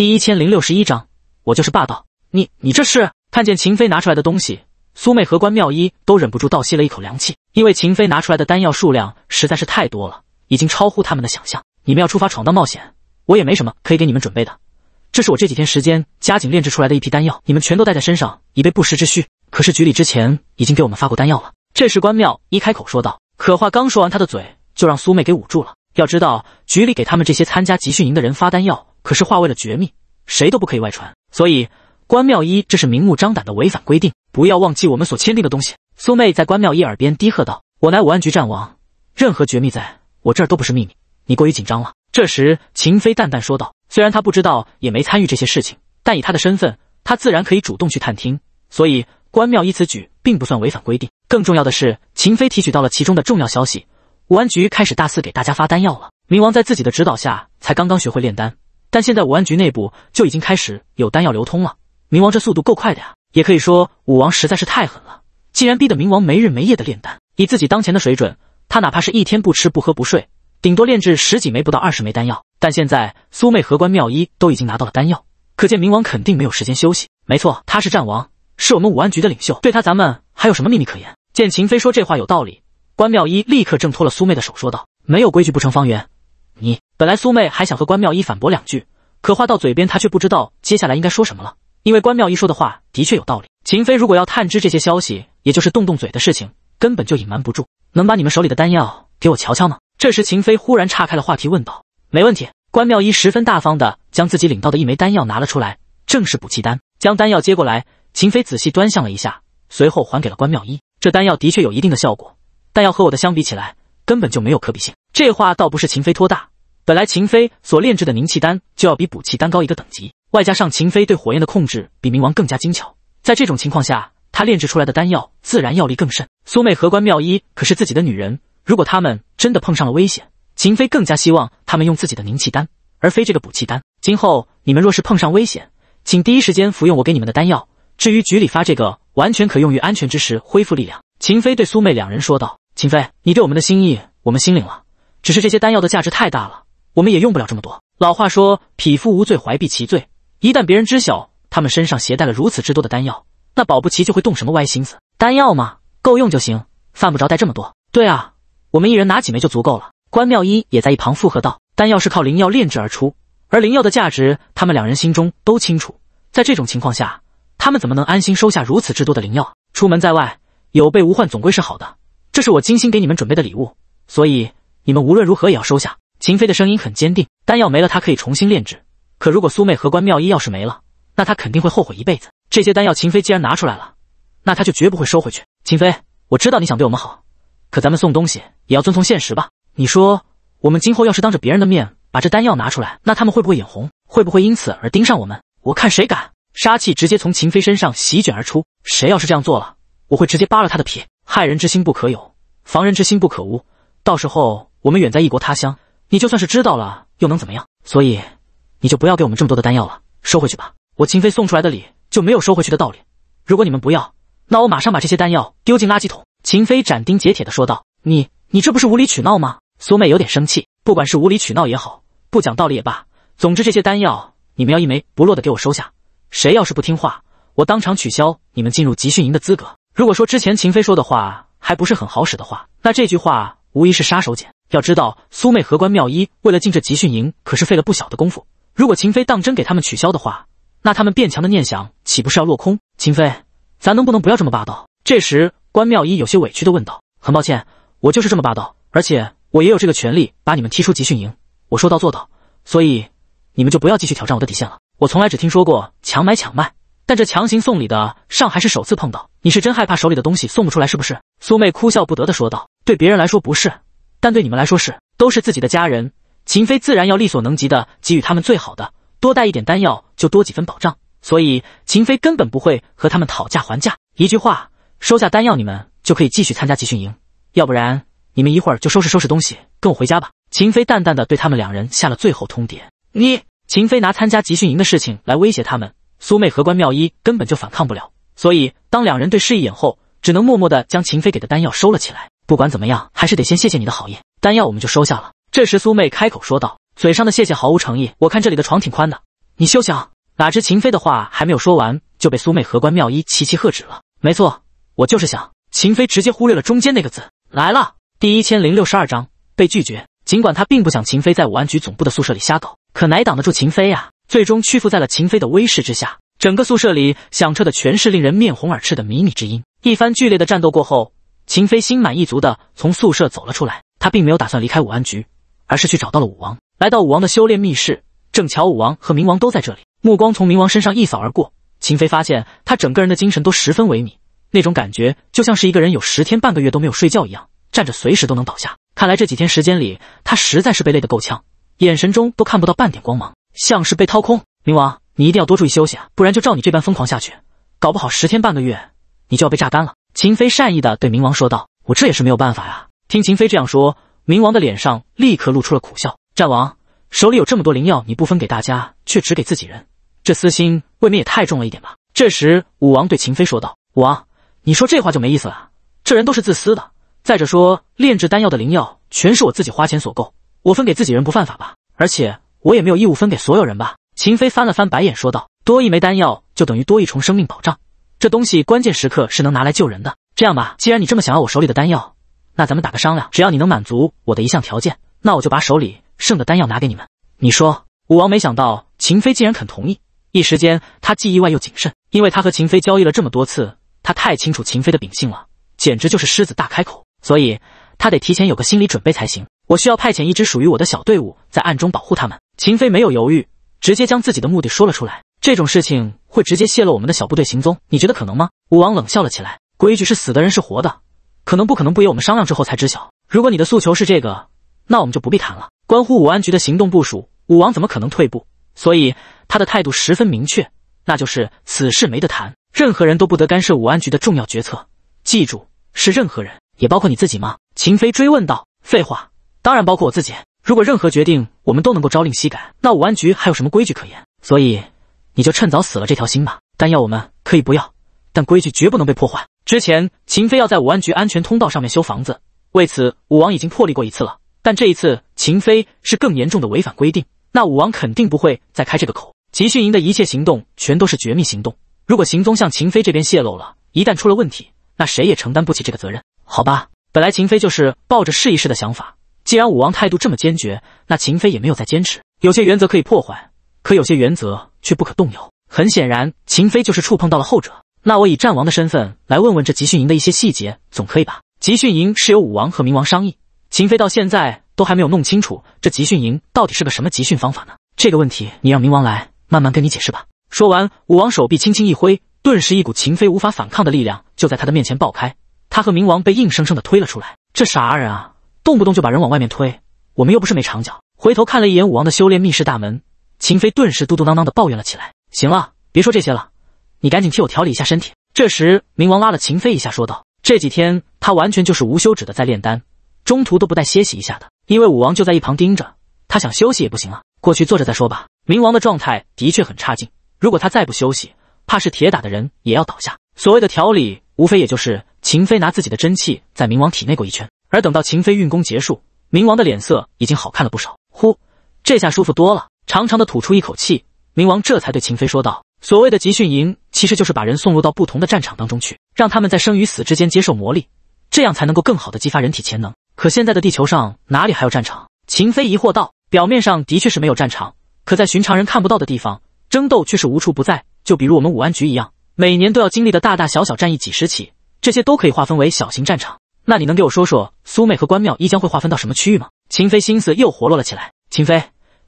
第一千零六十一章，我就是霸道。你你这是看见秦飞拿出来的东西，苏妹和关妙一都忍不住倒吸了一口凉气，因为秦飞拿出来的丹药数量实在是太多了，已经超乎他们的想象。你们要出发闯荡冒险，我也没什么可以给你们准备的，这是我这几天时间加紧炼制出来的一批丹药，你们全都带在身上，以备不时之需。可是局里之前已经给我们发过丹药了。这时关妙一开口说道，可话刚说完，他的嘴就让苏妹给捂住了。要知道，局里给他们这些参加集训营的人发丹药。可是，话为了绝密，谁都不可以外传。所以，关妙一这是明目张胆的违反规定。不要忘记我们所签订的东西。苏妹在关妙一耳边低喝道：“我乃武安局战王，任何绝密在我这儿都不是秘密。你过于紧张了。”这时，秦飞淡淡说道：“虽然他不知道也没参与这些事情，但以他的身份，他自然可以主动去探听。所以，关妙一此举并不算违反规定。更重要的是，秦飞提取到了其中的重要消息：武安局开始大肆给大家发丹药了。冥王在自己的指导下才刚刚学会炼丹。”但现在武安局内部就已经开始有丹药流通了，冥王这速度够快的呀！也可以说武王实在是太狠了，竟然逼得冥王没日没夜的炼丹。以自己当前的水准，他哪怕是一天不吃不喝不睡，顶多炼制十几枚不到二十枚丹药。但现在苏妹和关妙一都已经拿到了丹药，可见冥王肯定没有时间休息。没错，他是战王，是我们武安局的领袖，对他咱们还有什么秘密可言？见秦飞说这话有道理，关妙一立刻挣脱了苏妹的手，说道：“没有规矩不成方圆。”本来苏妹还想和关妙一反驳两句，可话到嘴边，她却不知道接下来应该说什么了。因为关妙一说的话的确有道理。秦飞如果要探知这些消息，也就是动动嘴的事情，根本就隐瞒不住。能把你们手里的丹药给我瞧瞧吗？这时，秦飞忽然岔开了话题，问道：“没问题。”关妙一十分大方的将自己领到的一枚丹药拿了出来，正是补气丹。将丹药接过来，秦飞仔细端详了一下，随后还给了关妙一。这丹药的确有一定的效果，但要和我的相比起来，根本就没有可比性。这话倒不是秦飞托大。本来秦飞所炼制的凝气丹就要比补气丹高一个等级，外加上秦飞对火焰的控制比冥王更加精巧，在这种情况下，他炼制出来的丹药自然药力更甚。苏妹和关妙一可是自己的女人，如果他们真的碰上了危险，秦飞更加希望他们用自己的凝气丹，而非这个补气丹。今后你们若是碰上危险，请第一时间服用我给你们的丹药。至于局里发这个，完全可用于安全之时恢复力量。秦飞对苏妹两人说道：“秦飞，你对我们的心意我们心领了，只是这些丹药的价值太大了。”我们也用不了这么多。老话说，匹夫无罪，怀璧其罪。一旦别人知晓他们身上携带了如此之多的丹药，那保不齐就会动什么歪心思。丹药嘛，够用就行，犯不着带这么多。对啊，我们一人拿几枚就足够了。关妙一也在一旁附和道：“丹药是靠灵药炼制而出，而灵药的价值，他们两人心中都清楚。在这种情况下，他们怎么能安心收下如此之多的灵药？出门在外，有备无患总归是好的。这是我精心给你们准备的礼物，所以你们无论如何也要收下。”秦飞的声音很坚定，丹药没了，他可以重新炼制。可如果苏妹和关妙一要是没了，那他肯定会后悔一辈子。这些丹药，秦飞既然拿出来了，那他就绝不会收回去。秦飞，我知道你想对我们好，可咱们送东西也要遵从现实吧？你说，我们今后要是当着别人的面把这丹药拿出来，那他们会不会眼红？会不会因此而盯上我们？我看谁敢！杀气直接从秦飞身上席卷而出，谁要是这样做了，我会直接扒了他的皮。害人之心不可有，防人之心不可无。到时候我们远在异国他乡。你就算是知道了又能怎么样？所以，你就不要给我们这么多的丹药了，收回去吧。我秦飞送出来的礼就没有收回去的道理。如果你们不要，那我马上把这些丹药丢进垃圾桶。秦飞斩钉截铁的说道：“你，你这不是无理取闹吗？”苏妹有点生气。不管是无理取闹也好，不讲道理也罢，总之这些丹药你们要一枚不落的给我收下。谁要是不听话，我当场取消你们进入集训营的资格。如果说之前秦飞说的话还不是很好使的话，那这句话无疑是杀手锏。要知道，苏妹和关妙一为了进这集训营，可是费了不小的功夫。如果秦飞当真给他们取消的话，那他们变强的念想岂不是要落空？秦飞，咱能不能不要这么霸道？这时，关妙一有些委屈地问道：“很抱歉，我就是这么霸道，而且我也有这个权利把你们踢出集训营。我说到做到，所以你们就不要继续挑战我的底线了。我从来只听说过强买强卖，但这强行送礼的，尚还是首次碰到。你是真害怕手里的东西送不出来是不是？”苏妹哭笑不得地说道：“对别人来说不是。”但对你们来说是，都是自己的家人，秦飞自然要力所能及的给予他们最好的，多带一点丹药就多几分保障，所以秦飞根本不会和他们讨价还价。一句话，收下丹药，你们就可以继续参加集训营；要不然，你们一会儿就收拾收拾东西，跟我回家吧。秦飞淡淡的对他们两人下了最后通牒。你，秦飞拿参加集训营的事情来威胁他们，苏妹和关妙一根本就反抗不了，所以当两人对视一眼后，只能默默的将秦飞给的丹药收了起来。不管怎么样，还是得先谢谢你的好意，丹药我们就收下了。这时，苏妹开口说道，嘴上的谢谢毫无诚意。我看这里的床挺宽的，你休想。哪知秦飞的话还没有说完，就被苏妹荷关妙一齐齐喝止了。没错，我就是想。秦飞直接忽略了中间那个字。来了，第一千零六十二章被拒绝。尽管他并不想秦飞在武安局总部的宿舍里瞎搞，可哪挡得住秦飞呀？最终屈服在了秦飞的威势之下。整个宿舍里响彻的全是令人面红耳赤的靡靡之音。一番剧烈的战斗过后。秦飞心满意足的从宿舍走了出来，他并没有打算离开武安局，而是去找到了武王。来到武王的修炼密室，正巧武王和冥王都在这里。目光从冥王身上一扫而过，秦飞发现他整个人的精神都十分萎靡，那种感觉就像是一个人有十天半个月都没有睡觉一样，站着随时都能倒下。看来这几天时间里，他实在是被累得够呛，眼神中都看不到半点光芒，像是被掏空。冥王，你一定要多注意休息啊，不然就照你这般疯狂下去，搞不好十天半个月你就要被榨干了。秦飞善意的对冥王说道：“我这也是没有办法呀。”听秦飞这样说，冥王的脸上立刻露出了苦笑。战王手里有这么多灵药，你不分给大家，却只给自己人，这私心未免也太重了一点吧？这时，武王对秦飞说道：“武王，你说这话就没意思了。这人都是自私的。再者说，炼制丹药的灵药全是我自己花钱所购，我分给自己人不犯法吧？而且我也没有义务分给所有人吧？”秦飞翻了翻白眼说道：“多一枚丹药就等于多一重生命保障。”这东西关键时刻是能拿来救人的。这样吧，既然你这么想要我手里的丹药，那咱们打个商量，只要你能满足我的一项条件，那我就把手里剩的丹药拿给你们。你说，武王没想到秦飞竟然肯同意，一时间他既意外又谨慎，因为他和秦飞交易了这么多次，他太清楚秦飞的秉性了，简直就是狮子大开口，所以他得提前有个心理准备才行。我需要派遣一支属于我的小队伍，在暗中保护他们。秦飞没有犹豫，直接将自己的目的说了出来。这种事情。会直接泄露我们的小部队行踪，你觉得可能吗？武王冷笑了起来。规矩是死的人是活的，可能不可能不由我们商量之后才知晓。如果你的诉求是这个，那我们就不必谈了。关乎武安局的行动部署，武王怎么可能退步？所以他的态度十分明确，那就是此事没得谈，任何人都不得干涉武安局的重要决策。记住，是任何人，也包括你自己吗？秦飞追问道。废话，当然包括我自己。如果任何决定我们都能够朝令夕改，那武安局还有什么规矩可言？所以。你就趁早死了这条心吧。丹药我们可以不要，但规矩绝不能被破坏。之前秦飞要在武安局安全通道上面修房子，为此武王已经破例过一次了。但这一次秦飞是更严重的违反规定，那武王肯定不会再开这个口。集训营的一切行动全都是绝密行动，如果行踪向秦飞这边泄露了，一旦出了问题，那谁也承担不起这个责任。好吧，本来秦飞就是抱着试一试的想法，既然武王态度这么坚决，那秦飞也没有再坚持。有些原则可以破坏。可有些原则却不可动摇。很显然，秦飞就是触碰到了后者。那我以战王的身份来问问这集训营的一些细节，总可以吧？集训营是由武王和冥王商议。秦飞到现在都还没有弄清楚这集训营到底是个什么集训方法呢？这个问题你让冥王来慢慢跟你解释吧。说完，武王手臂轻轻一挥，顿时一股秦飞无法反抗的力量就在他的面前爆开，他和冥王被硬生生的推了出来。这啥人啊？动不动就把人往外面推？我们又不是没长脚。回头看了一眼武王的修炼密室大门。秦飞顿时嘟嘟囔囔的抱怨了起来。行了，别说这些了，你赶紧替我调理一下身体。这时，冥王拉了秦飞一下，说道：“这几天他完全就是无休止的在炼丹，中途都不带歇息一下的。因为武王就在一旁盯着他，想休息也不行啊。过去坐着再说吧。”冥王的状态的确很差劲，如果他再不休息，怕是铁打的人也要倒下。所谓的调理，无非也就是秦飞拿自己的真气在冥王体内过一圈。而等到秦飞运功结束，冥王的脸色已经好看了不少。呼，这下舒服多了。长长的吐出一口气，冥王这才对秦飞说道：“所谓的集训营，其实就是把人送入到不同的战场当中去，让他们在生与死之间接受磨砺，这样才能够更好的激发人体潜能。可现在的地球上哪里还有战场？”秦飞疑惑道：“表面上的确是没有战场，可在寻常人看不到的地方，争斗却是无处不在。就比如我们武安局一样，每年都要经历的大大小小战役几十起，这些都可以划分为小型战场。那你能给我说说苏美和关妙一将会划分到什么区域吗？”秦飞心思又活络了起来。秦飞。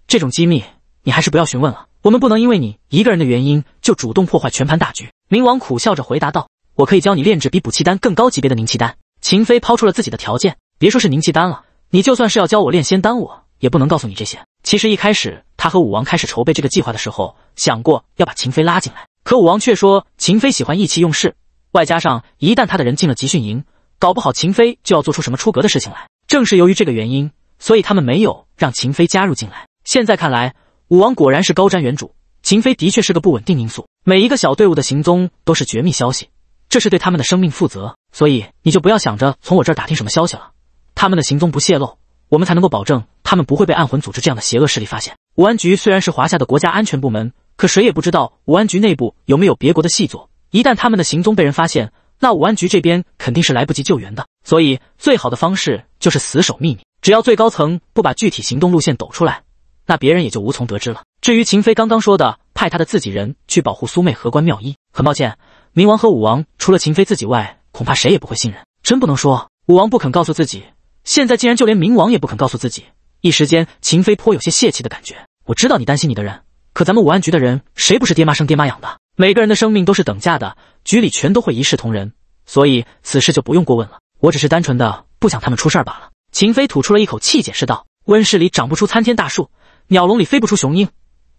这种机密，你还是不要询问了。我们不能因为你一个人的原因就主动破坏全盘大局。冥王苦笑着回答道：“我可以教你炼制比补气丹更高级别的凝气丹。”秦飞抛出了自己的条件，别说是凝气丹了，你就算是要教我炼仙丹，我也不能告诉你这些。其实一开始，他和武王开始筹备这个计划的时候，想过要把秦飞拉进来，可武王却说秦飞喜欢意气用事，外加上一旦他的人进了集训营，搞不好秦飞就要做出什么出格的事情来。正是由于这个原因，所以他们没有让秦飞加入进来。现在看来，武王果然是高瞻远瞩，秦飞的确是个不稳定因素。每一个小队伍的行踪都是绝密消息，这是对他们的生命负责。所以你就不要想着从我这儿打听什么消息了。他们的行踪不泄露，我们才能够保证他们不会被暗魂组织这样的邪恶势力发现。武安局虽然是华夏的国家安全部门，可谁也不知道武安局内部有没有别国的细作。一旦他们的行踪被人发现，那武安局这边肯定是来不及救援的。所以最好的方式就是死守秘密，只要最高层不把具体行动路线抖出来。那别人也就无从得知了。至于秦飞刚刚说的派他的自己人去保护苏妹和关妙一，很抱歉，冥王和武王除了秦飞自己外，恐怕谁也不会信任。真不能说武王不肯告诉自己，现在竟然就连冥王也不肯告诉自己。一时间，秦飞颇有些泄气的感觉。我知道你担心你的人，可咱们武安局的人谁不是爹妈生爹妈养的？每个人的生命都是等价的，局里全都会一视同仁，所以此事就不用过问了。我只是单纯的不想他们出事罢了。秦飞吐出了一口气，解释道：“温室里长不出参天大树。”鸟笼里飞不出雄鹰，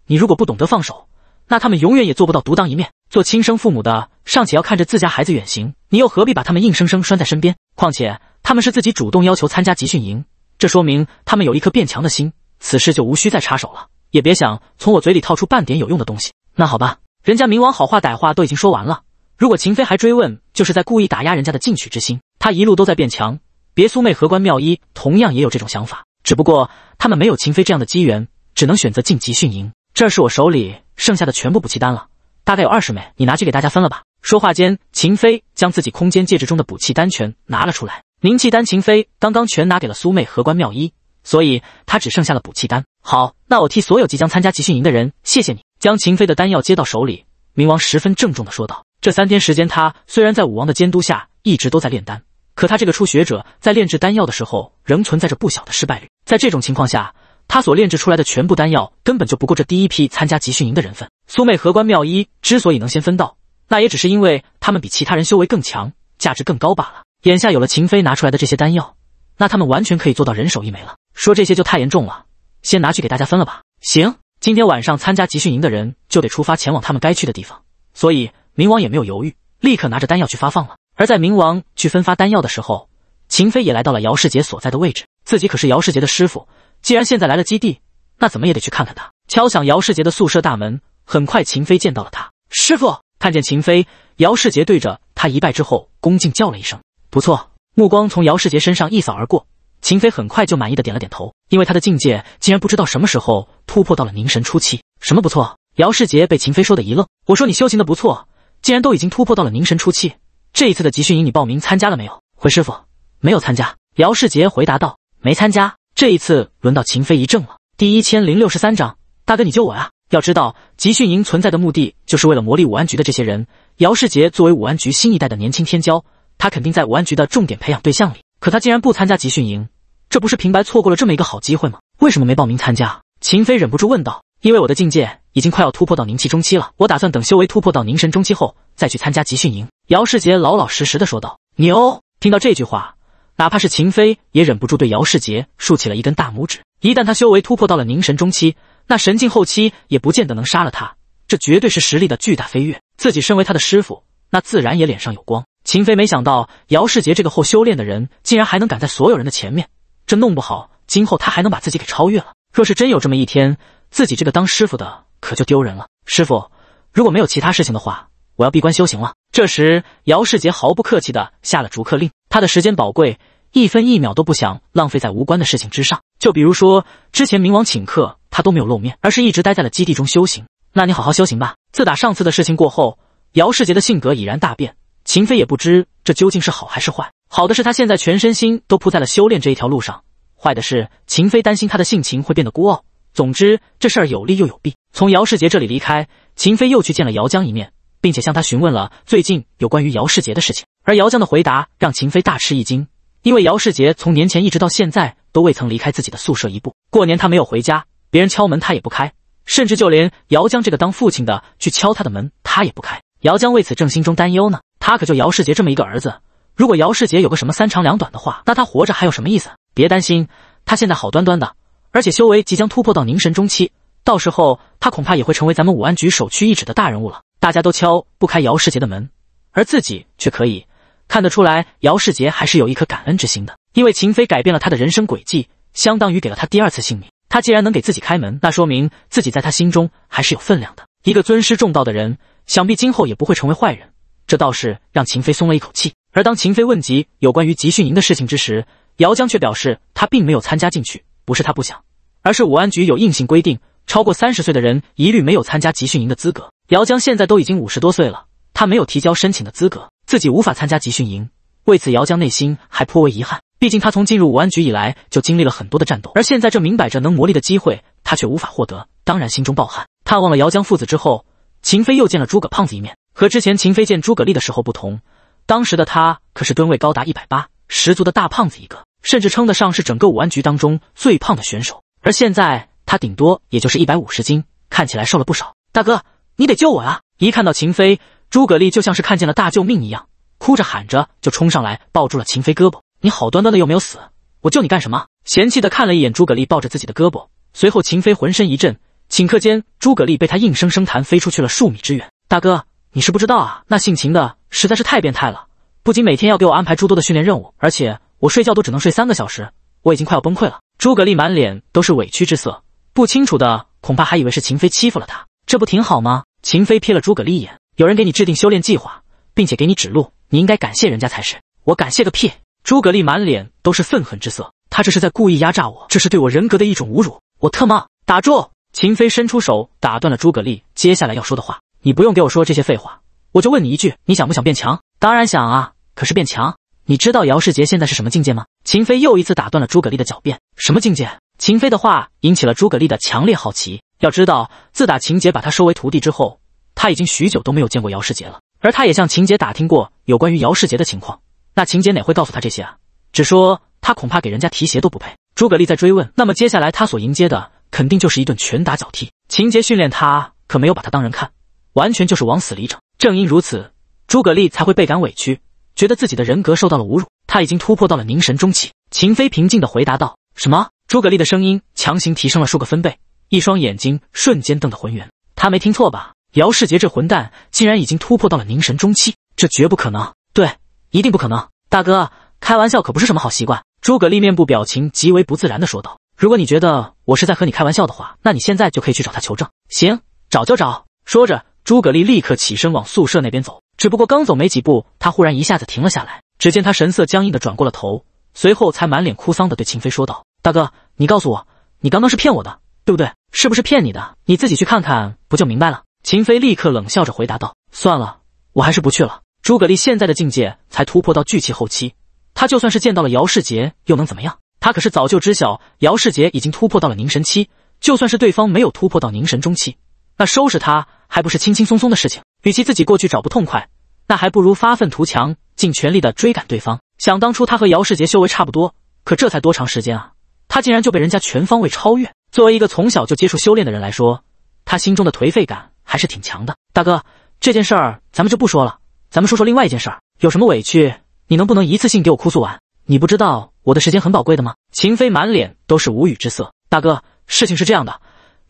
你如果不懂得放手，那他们永远也做不到独当一面。做亲生父母的尚且要看着自家孩子远行，你又何必把他们硬生生拴在身边？况且他们是自己主动要求参加集训营，这说明他们有一颗变强的心，此事就无需再插手了。也别想从我嘴里套出半点有用的东西。那好吧，人家冥王好话歹话都已经说完了，如果秦飞还追问，就是在故意打压人家的进取之心。他一路都在变强，别苏妹和关妙一同样也有这种想法，只不过他们没有秦飞这样的机缘。只能选择晋级训营。这是我手里剩下的全部补气丹了，大概有二十枚，你拿去给大家分了吧。说话间，秦飞将自己空间戒指中的补气丹全拿了出来。凝气丹，秦飞刚刚全拿给了苏妹和关妙一，所以他只剩下了补气丹。好，那我替所有即将参加集训营的人，谢谢你。将秦飞的丹药接到手里，冥王十分郑重的说道。这三天时间，他虽然在武王的监督下一直都在炼丹，可他这个初学者在炼制丹药的时候，仍存在着不小的失败率。在这种情况下，他所炼制出来的全部丹药，根本就不够这第一批参加集训营的人分。苏媚和关妙一之所以能先分到，那也只是因为他们比其他人修为更强，价值更高罢了。眼下有了秦飞拿出来的这些丹药，那他们完全可以做到人手一枚了。说这些就太严重了，先拿去给大家分了吧。行，今天晚上参加集训营的人就得出发前往他们该去的地方，所以冥王也没有犹豫，立刻拿着丹药去发放了。而在冥王去分发丹药的时候，秦飞也来到了姚世杰所在的位置，自己可是姚世杰的师傅。既然现在来了基地，那怎么也得去看看他。敲响姚世杰的宿舍大门，很快秦飞见到了他。师傅看见秦飞，姚世杰对着他一拜之后，恭敬叫了一声：“不错。”目光从姚世杰身上一扫而过，秦飞很快就满意的点了点头，因为他的境界竟然不知道什么时候突破到了凝神初期。什么不错？姚世杰被秦飞说的一愣。我说你修行的不错，竟然都已经突破到了凝神初期。这一次的集训营你报名参加了没有？回师傅，没有参加。姚世杰回答道：“没参加。”这一次轮到秦飞一怔了。第一千零六十三章，大哥你救我呀！要知道，集训营存在的目的就是为了磨砺武安局的这些人。姚世杰作为武安局新一代的年轻天骄，他肯定在武安局的重点培养对象里。可他竟然不参加集训营，这不是平白错过了这么一个好机会吗？为什么没报名参加？秦飞忍不住问道。因为我的境界已经快要突破到凝气中期了，我打算等修为突破到凝神中期后再去参加集训营。姚世杰老老实实的说道。牛，听到这句话。哪怕是秦飞也忍不住对姚世杰竖起了一根大拇指。一旦他修为突破到了凝神中期，那神境后期也不见得能杀了他。这绝对是实力的巨大飞跃。自己身为他的师傅，那自然也脸上有光。秦飞没想到姚世杰这个后修炼的人竟然还能赶在所有人的前面，这弄不好今后他还能把自己给超越了。若是真有这么一天，自己这个当师傅的可就丢人了。师傅，如果没有其他事情的话。我要闭关修行了。这时，姚世杰毫不客气的下了逐客令。他的时间宝贵，一分一秒都不想浪费在无关的事情之上。就比如说，之前冥王请客，他都没有露面，而是一直待在了基地中修行。那你好好修行吧。自打上次的事情过后，姚世杰的性格已然大变。秦飞也不知这究竟是好还是坏。好的是，他现在全身心都扑在了修炼这一条路上；坏的是，秦飞担心他的性情会变得孤傲。总之，这事儿有利又有弊。从姚世杰这里离开，秦飞又去见了姚江一面。并且向他询问了最近有关于姚世杰的事情，而姚江的回答让秦飞大吃一惊，因为姚世杰从年前一直到现在都未曾离开自己的宿舍一步。过年他没有回家，别人敲门他也不开，甚至就连姚江这个当父亲的去敲他的门，他也不开。姚江为此正心中担忧呢，他可就姚世杰这么一个儿子，如果姚世杰有个什么三长两短的话，那他活着还有什么意思？别担心，他现在好端端的，而且修为即将突破到凝神中期，到时候他恐怕也会成为咱们武安局首屈一指的大人物了。大家都敲不开姚世杰的门，而自己却可以看得出来，姚世杰还是有一颗感恩之心的。因为秦飞改变了他的人生轨迹，相当于给了他第二次性命。他既然能给自己开门，那说明自己在他心中还是有分量的。一个尊师重道的人，想必今后也不会成为坏人。这倒是让秦飞松了一口气。而当秦飞问及有关于集训营的事情之时，姚江却表示他并没有参加进去，不是他不想，而是武安局有硬性规定，超过三十岁的人一律没有参加集训营的资格。姚江现在都已经五十多岁了，他没有提交申请的资格，自己无法参加集训营。为此，姚江内心还颇为遗憾。毕竟他从进入武安局以来，就经历了很多的战斗，而现在这明摆着能磨砺的机会，他却无法获得，当然心中抱憾。探望了姚江父子之后，秦飞又见了诸葛胖子一面。和之前秦飞见诸葛丽的时候不同，当时的他可是吨位高达一百八，十足的大胖子一个，甚至称得上是整个武安局当中最胖的选手。而现在他顶多也就是一百五十斤，看起来瘦了不少。大哥。你得救我啊！一看到秦飞，诸葛丽就像是看见了大救命一样，哭着喊着就冲上来抱住了秦飞胳膊。你好端端的又没有死，我救你干什么？嫌弃的看了一眼诸葛丽抱着自己的胳膊，随后秦飞浑身一震，顷刻间诸葛丽被他硬生生弹飞出去了数米之远。大哥，你是不知道啊，那姓秦的实在是太变态了，不仅每天要给我安排诸多的训练任务，而且我睡觉都只能睡三个小时，我已经快要崩溃了。诸葛丽满脸都是委屈之色，不清楚的恐怕还以为是秦飞欺负了他。这不挺好吗？秦飞瞥了诸葛丽一眼，有人给你制定修炼计划，并且给你指路，你应该感谢人家才是。我感谢个屁！诸葛丽满脸都是愤恨之色，他这是在故意压榨我，这是对我人格的一种侮辱。我特么打住！秦飞伸出手打断了诸葛丽接下来要说的话。你不用给我说这些废话，我就问你一句，你想不想变强？当然想啊。可是变强，你知道姚世杰现在是什么境界吗？秦飞又一次打断了诸葛丽的狡辩。什么境界？秦飞的话引起了诸葛丽的强烈好奇。要知道，自打秦杰把他收为徒弟之后，他已经许久都没有见过姚世杰了。而他也向秦杰打听过有关于姚世杰的情况，那秦杰哪会告诉他这些啊？只说他恐怕给人家提鞋都不配。诸葛丽在追问，那么接下来他所迎接的肯定就是一顿拳打脚踢。秦杰训练他可没有把他当人看，完全就是往死里整。正因如此，诸葛丽才会倍感委屈，觉得自己的人格受到了侮辱。他已经突破到了凝神中期。秦飞平静地回答道：“什么？”诸葛丽的声音强行提升了数个分贝。一双眼睛瞬间瞪得浑圆，他没听错吧？姚世杰这混蛋竟然已经突破到了凝神中期，这绝不可能，对，一定不可能！大哥，开玩笑可不是什么好习惯。”诸葛丽面部表情极为不自然的说道，“如果你觉得我是在和你开玩笑的话，那你现在就可以去找他求证。”“行，找就找。”说着，诸葛丽立刻起身往宿舍那边走。只不过刚走没几步，他忽然一下子停了下来。只见他神色僵硬的转过了头，随后才满脸哭丧的对秦飞说道：“大哥，你告诉我，你刚刚是骗我的，对不对？”是不是骗你的？你自己去看看，不就明白了？秦飞立刻冷笑着回答道：“算了，我还是不去了。”诸葛丽现在的境界才突破到聚气后期，他就算是见到了姚世杰，又能怎么样？他可是早就知晓姚世杰已经突破到了凝神期，就算是对方没有突破到凝神中期，那收拾他还不是轻轻松松的事情？与其自己过去找不痛快，那还不如发愤图强，尽全力的追赶对方。想当初他和姚世杰修为差不多，可这才多长时间啊？他竟然就被人家全方位超越！作为一个从小就接触修炼的人来说，他心中的颓废感还是挺强的。大哥，这件事儿咱们就不说了，咱们说说另外一件事儿。有什么委屈，你能不能一次性给我哭诉完？你不知道我的时间很宝贵的吗？秦飞满脸都是无语之色。大哥，事情是这样的，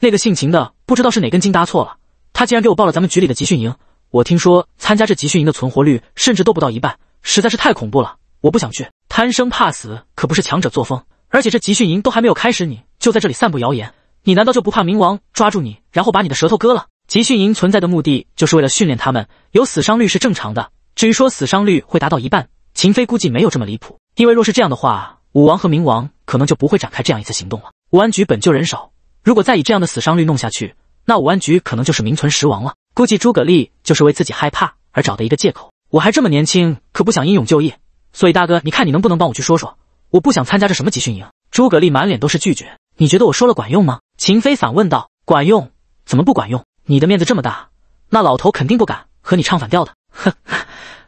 那个姓秦的不知道是哪根筋搭错了，他竟然给我报了咱们局里的集训营。我听说参加这集训营的存活率甚至都不到一半，实在是太恐怖了。我不想去，贪生怕死可不是强者作风。而且这集训营都还没有开始，你。就在这里散布谣言，你难道就不怕冥王抓住你，然后把你的舌头割了？集训营存在的目的就是为了训练他们，有死伤率是正常的。至于说死伤率会达到一半，秦飞估计没有这么离谱，因为若是这样的话，武王和冥王可能就不会展开这样一次行动了。武安局本就人少，如果再以这样的死伤率弄下去，那武安局可能就是名存实亡了。估计诸葛丽就是为自己害怕而找的一个借口。我还这么年轻，可不想英勇就义，所以大哥，你看你能不能帮我去说说，我不想参加这什么集训营。诸葛丽满脸都是拒绝。你觉得我说了管用吗？秦飞反问道。管用？怎么不管用？你的面子这么大，那老头肯定不敢和你唱反调的。哼，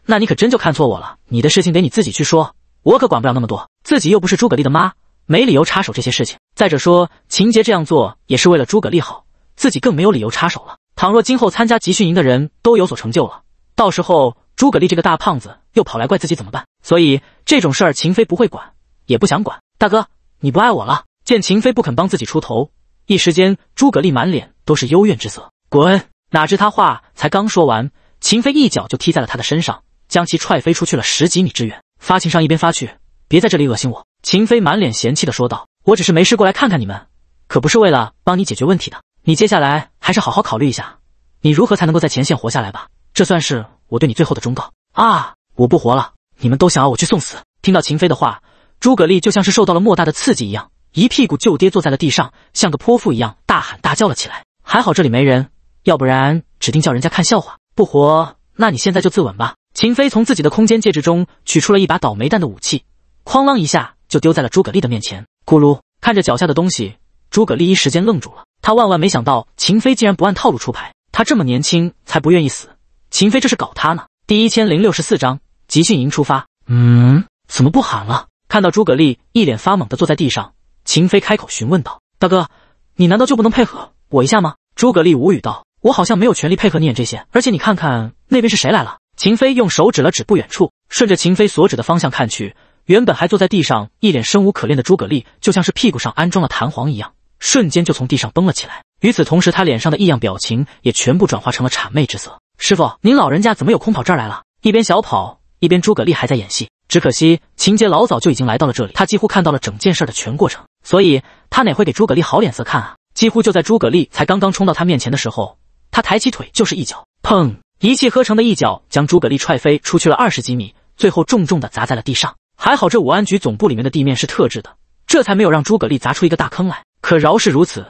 那你可真就看错我了。你的事情得你自己去说，我可管不了那么多。自己又不是诸葛丽的妈，没理由插手这些事情。再者说，秦杰这样做也是为了诸葛丽好，自己更没有理由插手了。倘若今后参加集训营的人都有所成就了，到时候诸葛丽这个大胖子又跑来怪自己怎么办？所以这种事儿秦飞不会管，也不想管。大哥，你不爱我了？见秦飞不肯帮自己出头，一时间诸葛丽满脸都是幽怨之色。滚！哪知他话才刚说完，秦飞一脚就踢在了他的身上，将其踹飞出去了十几米之远。发情上一边发去，别在这里恶心我！秦飞满脸嫌弃的说道：“我只是没事过来看看你们，可不是为了帮你解决问题的。你接下来还是好好考虑一下，你如何才能够在前线活下来吧。这算是我对你最后的忠告。”啊！我不活了！你们都想要我去送死！听到秦飞的话，诸葛丽就像是受到了莫大的刺激一样。一屁股就跌坐在了地上，像个泼妇一样大喊大叫了起来。还好这里没人，要不然指定叫人家看笑话。不活？那你现在就自刎吧！秦飞从自己的空间戒指中取出了一把倒霉蛋的武器，哐啷一下就丢在了诸葛丽的面前。咕噜，看着脚下的东西，诸葛丽一时间愣住了。他万万没想到秦飞竟然不按套路出牌。他这么年轻才不愿意死，秦飞这是搞他呢！第一千零六十四章集训营出发。嗯？怎么不喊了？看到诸葛丽一脸发懵的坐在地上。秦飞开口询问道：“大哥，你难道就不能配合我一下吗？”诸葛丽无语道：“我好像没有权利配合你演这些。而且你看看那边是谁来了。”秦飞用手指了指不远处，顺着秦飞所指的方向看去，原本还坐在地上一脸生无可恋的诸葛丽，就像是屁股上安装了弹簧一样，瞬间就从地上崩了起来。与此同时，他脸上的异样表情也全部转化成了谄媚之色。“师傅，您老人家怎么有空跑这儿来了？”一边小跑，一边诸葛丽还在演戏，只可惜秦杰老早就已经来到了这里，他几乎看到了整件事的全过程。所以，他哪会给诸葛丽好脸色看啊？几乎就在诸葛丽才刚刚冲到他面前的时候，他抬起腿就是一脚，砰！一气呵成的一脚将诸葛丽踹飞出去了二十几米，最后重重的砸在了地上。还好这武安局总部里面的地面是特制的，这才没有让诸葛丽砸出一个大坑来。可饶是如此，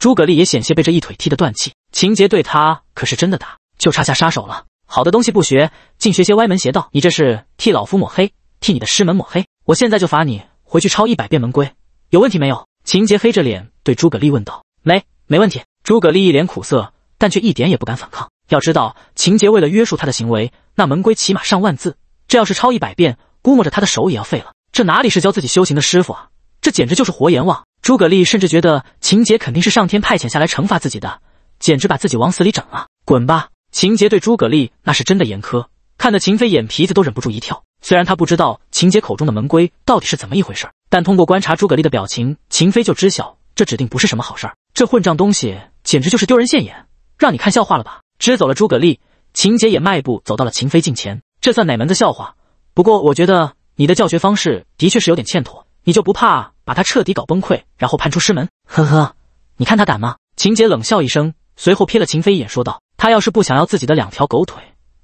诸葛丽也险些被这一腿踢得断气。秦杰对他可是真的打，就差下杀手了。好的东西不学，竟学些歪门邪道，你这是替老夫抹黑，替你的师门抹黑。我现在就罚你回去抄一百遍门规。有问题没有？秦杰黑着脸对诸葛丽问道。没，没问题。诸葛丽一脸苦涩，但却一点也不敢反抗。要知道，秦杰为了约束他的行为，那门规起码上万字，这要是抄一百遍，估摸着他的手也要废了。这哪里是教自己修行的师傅啊？这简直就是活阎王！诸葛丽甚至觉得秦杰肯定是上天派遣下来惩罚自己的，简直把自己往死里整啊！滚吧！秦杰对诸葛丽那是真的严苛，看得秦飞眼皮子都忍不住一跳。虽然他不知道秦杰口中的门规到底是怎么一回事儿。但通过观察诸葛丽的表情，秦飞就知晓这指定不是什么好事儿。这混账东西简直就是丢人现眼，让你看笑话了吧？支走了诸葛丽，秦杰也迈步走到了秦飞近前。这算哪门子笑话？不过我觉得你的教学方式的确是有点欠妥，你就不怕把他彻底搞崩溃，然后判出师门？呵呵，你看他敢吗？秦杰冷笑一声，随后瞥了秦飞一眼，说道：“他要是不想要自己的两条狗腿，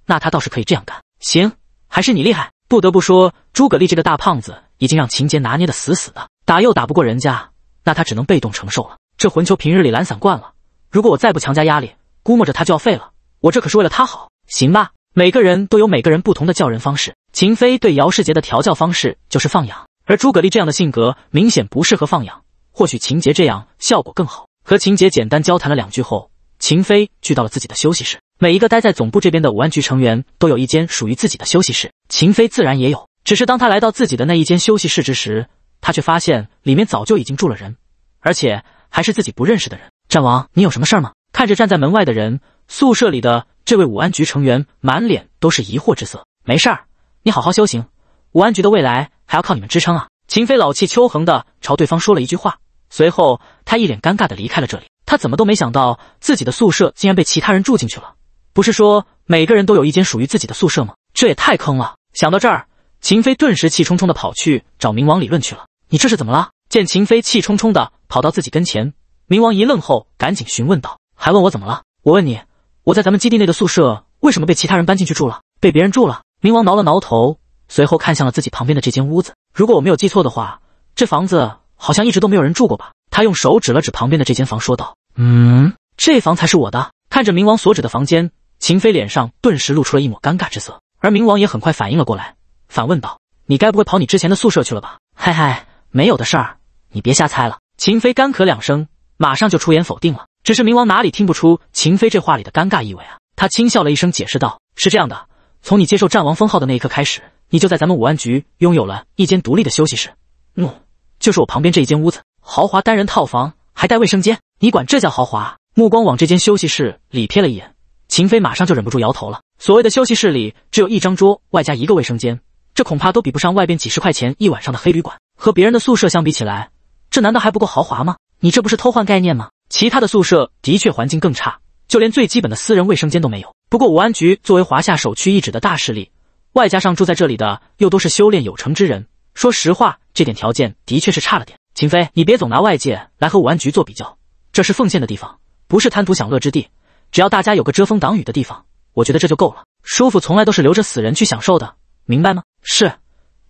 那他倒是可以这样干。行，还是你厉害。不得不说，诸葛丽这个大胖子。”已经让秦杰拿捏的死死的，打又打不过人家，那他只能被动承受了。这混球平日里懒散惯了，如果我再不强加压力，估摸着他就要废了。我这可是为了他好，行吧？每个人都有每个人不同的叫人方式，秦飞对姚世杰的调教方式就是放养，而诸葛丽这样的性格明显不适合放养，或许秦杰这样效果更好。和秦杰简单交谈了两句后，秦飞去到了自己的休息室。每一个待在总部这边的武安局成员都有一间属于自己的休息室，秦飞自然也有。只是当他来到自己的那一间休息室之时，他却发现里面早就已经住了人，而且还是自己不认识的人。战王，你有什么事儿吗？看着站在门外的人，宿舍里的这位武安局成员满脸都是疑惑之色。没事儿，你好好修行。武安局的未来还要靠你们支撑啊！秦飞老气秋横的朝对方说了一句话，随后他一脸尴尬的离开了这里。他怎么都没想到自己的宿舍竟然被其他人住进去了。不是说每个人都有一间属于自己的宿舍吗？这也太坑了！想到这儿。秦飞顿时气冲冲的跑去找冥王理论去了。你这是怎么了？见秦飞气冲冲的跑到自己跟前，冥王一愣后，赶紧询问道：“还问我怎么了？我问你，我在咱们基地内的宿舍为什么被其他人搬进去住了？被别人住了？”冥王挠了挠头，随后看向了自己旁边的这间屋子。如果我没有记错的话，这房子好像一直都没有人住过吧？他用手指了指旁边的这间房，说道：“嗯，这房才是我的。”看着冥王所指的房间，秦飞脸上顿时露出了一抹尴尬之色，而冥王也很快反应了过来。反问道：“你该不会跑你之前的宿舍去了吧？”“嗨嗨，没有的事儿，你别瞎猜了。”秦飞干咳两声，马上就出言否定了。只是冥王哪里听不出秦飞这话里的尴尬意味啊？他轻笑了一声，解释道：“是这样的，从你接受战王封号的那一刻开始，你就在咱们武安局拥有了一间独立的休息室，喏，就是我旁边这一间屋子，豪华单人套房，还带卫生间。你管这叫豪华？”目光往这间休息室里瞥了一眼，秦飞马上就忍不住摇头了。所谓的休息室里只有一张桌，外加一个卫生间。这恐怕都比不上外边几十块钱一晚上的黑旅馆，和别人的宿舍相比起来，这难道还不够豪华吗？你这不是偷换概念吗？其他的宿舍的确环境更差，就连最基本的私人卫生间都没有。不过武安局作为华夏首屈一指的大势力，外加上住在这里的又都是修炼有成之人，说实话，这点条件的确是差了点。秦飞，你别总拿外界来和武安局做比较，这是奉献的地方，不是贪图享乐之地。只要大家有个遮风挡雨的地方，我觉得这就够了。舒服从来都是留着死人去享受的，明白吗？是，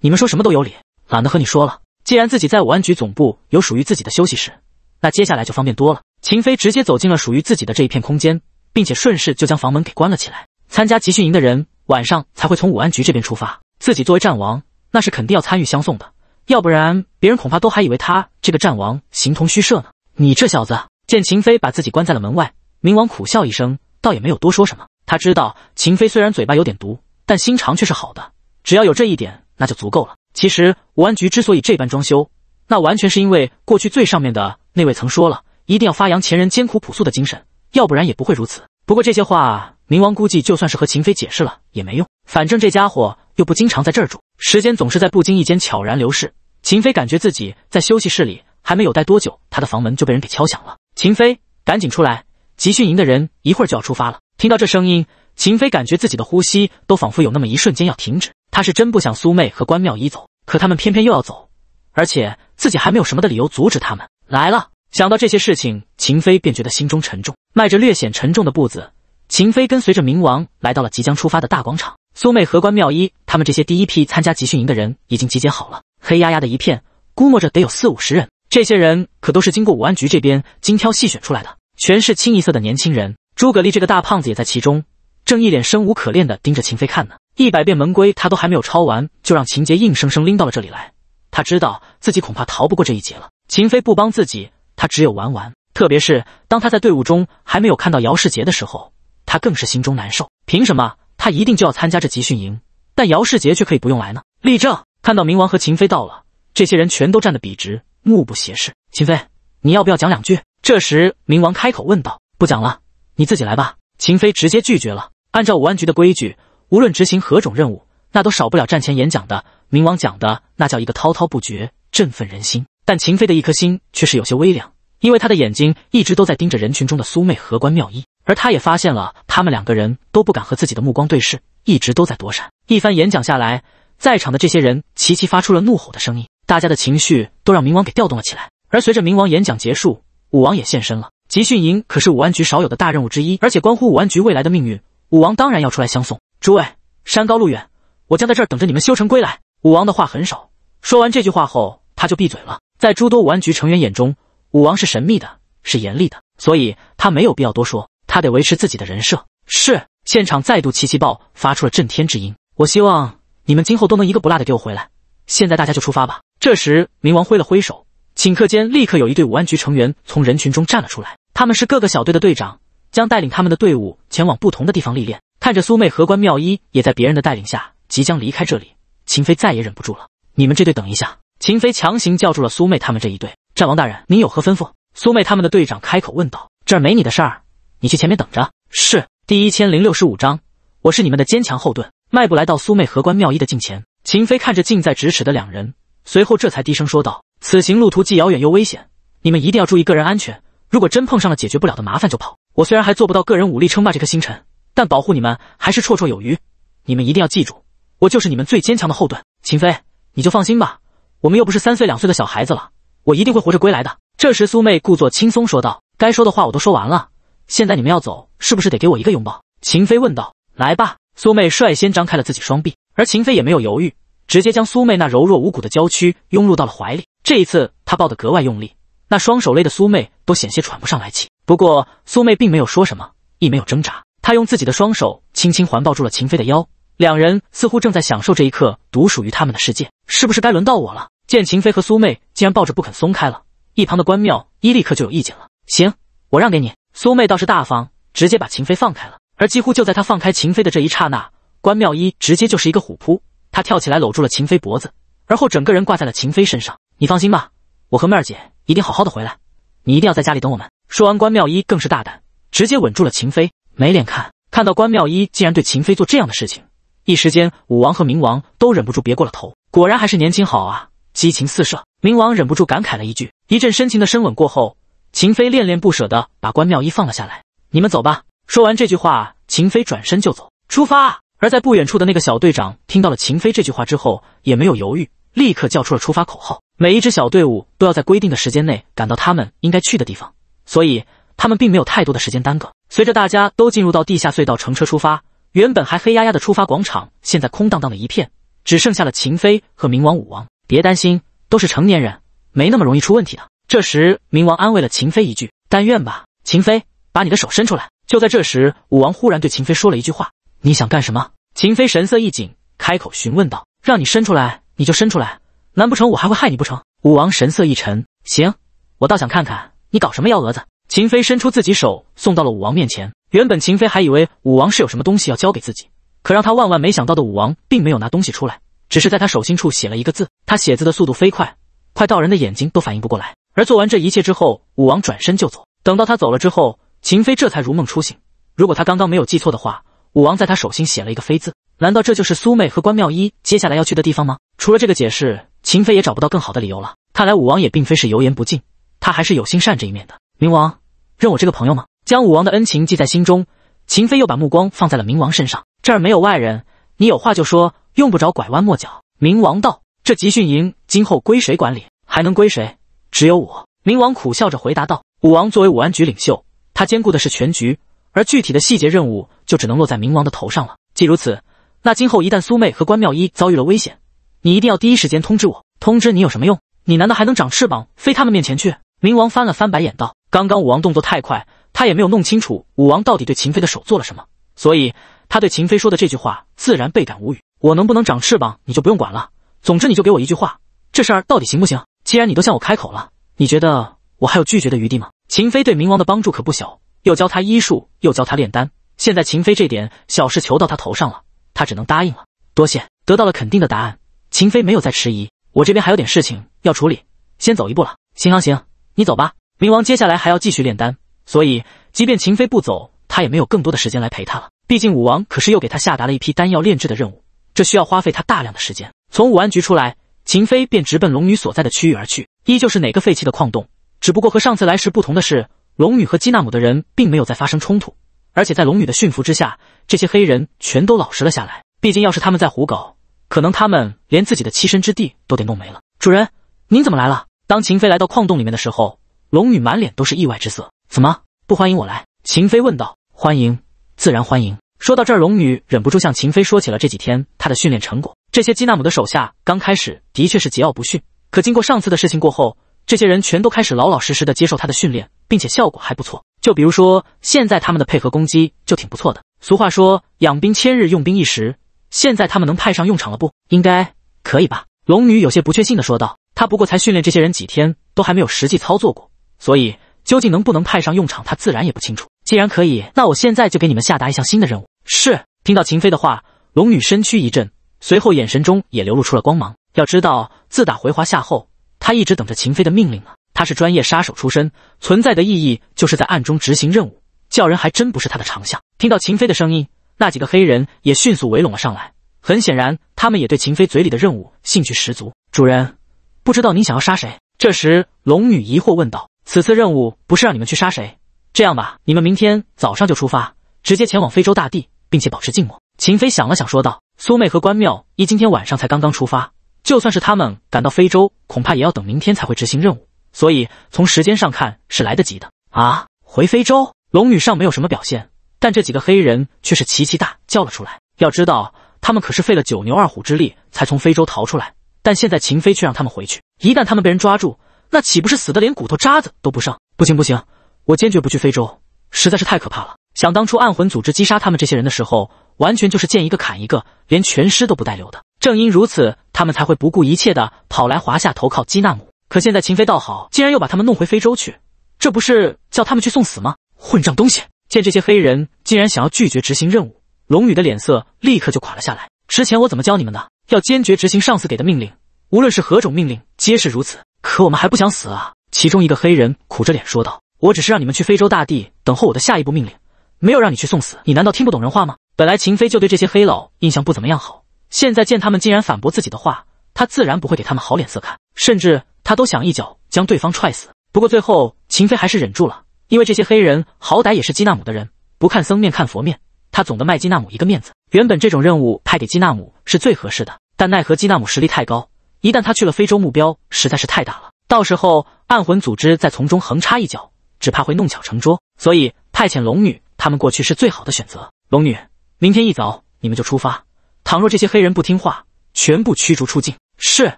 你们说什么都有理，懒得和你说了。既然自己在武安局总部有属于自己的休息室，那接下来就方便多了。秦飞直接走进了属于自己的这一片空间，并且顺势就将房门给关了起来。参加集训营的人晚上才会从武安局这边出发，自己作为战王，那是肯定要参与相送的，要不然别人恐怕都还以为他这个战王形同虚设呢。你这小子，见秦飞把自己关在了门外，冥王苦笑一声，倒也没有多说什么。他知道秦飞虽然嘴巴有点毒，但心肠却是好的。只要有这一点，那就足够了。其实，吴安局之所以这般装修，那完全是因为过去最上面的那位曾说了，一定要发扬前人艰苦朴素的精神，要不然也不会如此。不过，这些话，明王估计就算是和秦飞解释了也没用，反正这家伙又不经常在这儿住。时间总是在不经意间悄然流逝。秦飞感觉自己在休息室里还没有待多久，他的房门就被人给敲响了。秦飞，赶紧出来！集训营的人一会儿就要出发了。听到这声音，秦飞感觉自己的呼吸都仿佛有那么一瞬间要停止。他是真不想苏妹和关妙一走，可他们偏偏又要走，而且自己还没有什么的理由阻止他们来了。想到这些事情，秦飞便觉得心中沉重，迈着略显沉重的步子，秦飞跟随着冥王来到了即将出发的大广场。苏妹和关妙一，他们这些第一批参加集训营的人已经集结好了，黑压压的一片，估摸着得有四五十人。这些人可都是经过武安局这边精挑细选出来的，全是清一色的年轻人。诸葛丽这个大胖子也在其中，正一脸生无可恋的盯着秦飞看呢。一百遍门规，他都还没有抄完，就让秦杰硬生生拎到了这里来。他知道自己恐怕逃不过这一劫了。秦飞不帮自己，他只有玩玩。特别是当他在队伍中还没有看到姚世杰的时候，他更是心中难受。凭什么他一定就要参加这集训营，但姚世杰却可以不用来呢？立正！看到冥王和秦飞到了，这些人全都站得笔直，目不斜视。秦飞，你要不要讲两句？这时冥王开口问道：“不讲了，你自己来吧。”秦飞直接拒绝了。按照武安局的规矩。无论执行何种任务，那都少不了战前演讲的。冥王讲的那叫一个滔滔不绝，振奋人心。但秦飞的一颗心却是有些微凉，因为他的眼睛一直都在盯着人群中的苏妹和关妙一，而他也发现了他们两个人都不敢和自己的目光对视，一直都在躲闪。一番演讲下来，在场的这些人齐齐发出了怒吼的声音，大家的情绪都让冥王给调动了起来。而随着冥王演讲结束，武王也现身了。集训营可是武安局少有的大任务之一，而且关乎武安局未来的命运，武王当然要出来相送。诸位，山高路远，我将在这儿等着你们修成归来。武王的话很少，说完这句话后，他就闭嘴了。在诸多武安局成员眼中，武王是神秘的，是严厉的，所以他没有必要多说，他得维持自己的人设。是，现场再度齐齐爆发出了震天之音。我希望你们今后都能一个不落的给我回来。现在大家就出发吧。这时，冥王挥了挥手，顷刻间，立刻有一队武安局成员从人群中站了出来。他们是各个小队的队长，将带领他们的队伍前往不同的地方历练。看着苏妹和关妙一也在别人的带领下即将离开这里，秦飞再也忍不住了。你们这对，等一下！秦飞强行叫住了苏妹他们这一队。战王大人，您有何吩咐？苏妹他们的队长开口问道。这儿没你的事儿，你去前面等着。是。第一千零六十五章，我是你们的坚强后盾。迈步来到苏妹和关妙一的近前，秦飞看着近在咫尺的两人，随后这才低声说道：“此行路途既遥远又危险，你们一定要注意个人安全。如果真碰上了解决不了的麻烦就跑。我虽然还做不到个人武力称霸这颗星辰。”但保护你们还是绰绰有余，你们一定要记住，我就是你们最坚强的后盾。秦飞，你就放心吧，我们又不是三岁两岁的小孩子了，我一定会活着归来的。这时，苏妹故作轻松说道：“该说的话我都说完了，现在你们要走，是不是得给我一个拥抱？”秦飞问道。来吧，苏妹率先张开了自己双臂，而秦飞也没有犹豫，直接将苏妹那柔弱无骨的娇躯拥入到了怀里。这一次，他抱得格外用力，那双手勒得苏妹都险些喘不上来气。不过，苏妹并没有说什么，亦没有挣扎。他用自己的双手轻轻环抱住了秦飞的腰，两人似乎正在享受这一刻独属于他们的世界。是不是该轮到我了？见秦飞和苏妹竟然抱着不肯松开，了一旁的关妙一立刻就有意见了。行，我让给你。苏妹倒是大方，直接把秦飞放开了。而几乎就在她放开秦飞的这一刹那，关妙一直接就是一个虎扑，他跳起来搂住了秦飞脖子，而后整个人挂在了秦飞身上。你放心吧，我和妹儿姐一定好好的回来，你一定要在家里等我们。说完，关妙一更是大胆，直接吻住了秦飞。没脸看，看到关妙一竟然对秦飞做这样的事情，一时间武王和冥王都忍不住别过了头。果然还是年轻好啊，激情四射。冥王忍不住感慨了一句。一阵深情的深吻过后，秦飞恋恋不舍的把关妙一放了下来。你们走吧。说完这句话，秦飞转身就走，出发。而在不远处的那个小队长听到了秦飞这句话之后，也没有犹豫，立刻叫出了出发口号。每一支小队伍都要在规定的时间内赶到他们应该去的地方，所以他们并没有太多的时间耽搁。随着大家都进入到地下隧道，乘车出发。原本还黑压压的出发广场，现在空荡荡的一片，只剩下了秦飞和冥王武王。别担心，都是成年人，没那么容易出问题的。这时，冥王安慰了秦飞一句：“但愿吧。”秦飞把你的手伸出来。就在这时，武王忽然对秦飞说了一句话：“你想干什么？”秦飞神色一紧，开口询问道：“让你伸出来，你就伸出来，难不成我还会害你不成？”武王神色一沉：“行，我倒想看看你搞什么幺蛾子。”秦飞伸出自己手，送到了武王面前。原本秦飞还以为武王是有什么东西要交给自己，可让他万万没想到的，武王并没有拿东西出来，只是在他手心处写了一个字。他写字的速度飞快，快到人的眼睛都反应不过来。而做完这一切之后，武王转身就走。等到他走了之后，秦飞这才如梦初醒。如果他刚刚没有记错的话，武王在他手心写了一个飞字。难道这就是苏妹和关妙一接下来要去的地方吗？除了这个解释，秦飞也找不到更好的理由了。看来武王也并非是油盐不进，他还是有心善这一面的。冥王认我这个朋友吗？将武王的恩情记在心中，秦飞又把目光放在了冥王身上。这儿没有外人，你有话就说，用不着拐弯抹角。冥王道：“这集训营今后归谁管理？还能归谁？只有我。”冥王苦笑着回答道：“武王作为武安局领袖，他兼顾的是全局，而具体的细节任务就只能落在冥王的头上了。既如此，那今后一旦苏妹和关妙一遭遇了危险，你一定要第一时间通知我。通知你有什么用？你难道还能长翅膀飞他们面前去？”冥王翻了翻白眼道。刚刚武王动作太快，他也没有弄清楚武王到底对秦妃的手做了什么，所以他对秦妃说的这句话自然倍感无语。我能不能长翅膀，你就不用管了。总之你就给我一句话，这事儿到底行不行？既然你都向我开口了，你觉得我还有拒绝的余地吗？秦飞对冥王的帮助可不小，又教他医术，又教他炼丹。现在秦飞这点小事求到他头上了，他只能答应了。多谢，得到了肯定的答案，秦飞没有再迟疑。我这边还有点事情要处理，先走一步了。行行行，你走吧。冥王接下来还要继续炼丹，所以即便秦飞不走，他也没有更多的时间来陪他了。毕竟武王可是又给他下达了一批丹药炼制的任务，这需要花费他大量的时间。从武安局出来，秦飞便直奔龙女所在的区域而去，依旧是哪个废弃的矿洞。只不过和上次来时不同的是，龙女和基纳姆的人并没有再发生冲突，而且在龙女的驯服之下，这些黑人全都老实了下来。毕竟要是他们在胡搞，可能他们连自己的栖身之地都得弄没了。主人，您怎么来了？当秦飞来到矿洞里面的时候。龙女满脸都是意外之色，怎么不欢迎我来？秦飞问道。欢迎，自然欢迎。说到这儿，龙女忍不住向秦飞说起了这几天她的训练成果。这些基纳姆的手下刚开始的确是桀骜不驯，可经过上次的事情过后，这些人全都开始老老实实的接受他的训练，并且效果还不错。就比如说现在他们的配合攻击就挺不错的。俗话说，养兵千日，用兵一时。现在他们能派上用场了不？应该可以吧？龙女有些不确信的说道。她不过才训练这些人几天，都还没有实际操作过。所以，究竟能不能派上用场，他自然也不清楚。既然可以，那我现在就给你们下达一项新的任务。是，听到秦飞的话，龙女身躯一震，随后眼神中也流露出了光芒。要知道，自打回华夏后，她一直等着秦飞的命令呢。她是专业杀手出身，存在的意义就是在暗中执行任务，叫人还真不是她的长项。听到秦飞的声音，那几个黑人也迅速围拢了上来。很显然，他们也对秦飞嘴里的任务兴趣十足。主人，不知道您想要杀谁？这时，龙女疑惑问道。此次任务不是让你们去杀谁，这样吧，你们明天早上就出发，直接前往非洲大地，并且保持静默。秦飞想了想说道：“苏妹和关庙依今天晚上才刚刚出发，就算是他们赶到非洲，恐怕也要等明天才会执行任务，所以从时间上看是来得及的。”啊，回非洲？龙女尚没有什么表现，但这几个黑人却是齐齐大叫了出来。要知道，他们可是费了九牛二虎之力才从非洲逃出来，但现在秦飞却让他们回去，一旦他们被人抓住……那岂不是死的连骨头渣子都不剩？不行不行，我坚决不去非洲，实在是太可怕了。想当初暗魂组织击杀他们这些人的时候，完全就是见一个砍一个，连全尸都不带留的。正因如此，他们才会不顾一切的跑来华夏投靠基纳姆。可现在秦飞倒好，竟然又把他们弄回非洲去，这不是叫他们去送死吗？混账东西！见这些黑人竟然想要拒绝执行任务，龙宇的脸色立刻就垮了下来。之前我怎么教你们的？要坚决执行上司给的命令，无论是何种命令，皆是如此。可我们还不想死啊！其中一个黑人苦着脸说道：“我只是让你们去非洲大地等候我的下一步命令，没有让你去送死。你难道听不懂人话吗？”本来秦飞就对这些黑佬印象不怎么样好，现在见他们竟然反驳自己的话，他自然不会给他们好脸色看，甚至他都想一脚将对方踹死。不过最后秦飞还是忍住了，因为这些黑人好歹也是基纳姆的人，不看僧面看佛面，他总得卖基纳姆一个面子。原本这种任务派给基纳姆是最合适的，但奈何基纳姆实力太高。一旦他去了非洲，目标实在是太大了。到时候暗魂组织再从中横插一脚，只怕会弄巧成拙。所以派遣龙女他们过去是最好的选择。龙女，明天一早你们就出发。倘若这些黑人不听话，全部驱逐出境。是。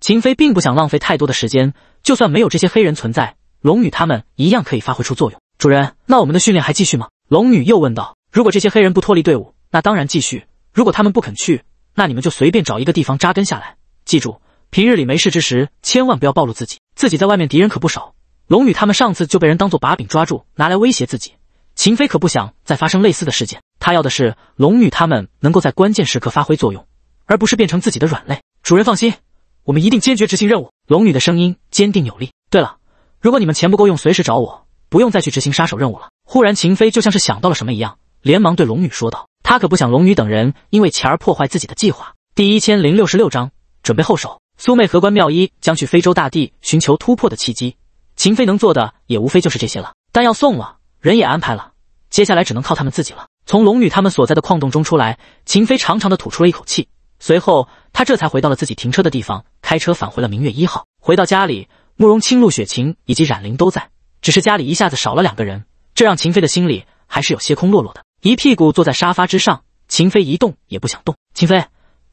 秦飞并不想浪费太多的时间，就算没有这些黑人存在，龙女他们一样可以发挥出作用。主人，那我们的训练还继续吗？龙女又问道。如果这些黑人不脱离队伍，那当然继续。如果他们不肯去，那你们就随便找一个地方扎根下来。记住。平日里没事之时，千万不要暴露自己。自己在外面敌人可不少。龙女他们上次就被人当做把柄抓住，拿来威胁自己。秦飞可不想再发生类似的事件。他要的是龙女他们能够在关键时刻发挥作用，而不是变成自己的软肋。主人放心，我们一定坚决执行任务。龙女的声音坚定有力。对了，如果你们钱不够用，随时找我，不用再去执行杀手任务了。忽然，秦飞就像是想到了什么一样，连忙对龙女说道：“他可不想龙女等人因为钱而破坏自己的计划。”第一千零六十六章准备后手。苏妹和关妙一将去非洲大地寻求突破的契机，秦飞能做的也无非就是这些了。弹药送了，人也安排了，接下来只能靠他们自己了。从龙女他们所在的矿洞中出来，秦飞长长的吐出了一口气，随后他这才回到了自己停车的地方，开车返回了明月一号。回到家里，慕容清、陆雪晴以及冉玲都在，只是家里一下子少了两个人，这让秦飞的心里还是有些空落落的。一屁股坐在沙发之上，秦飞一动也不想动。秦飞，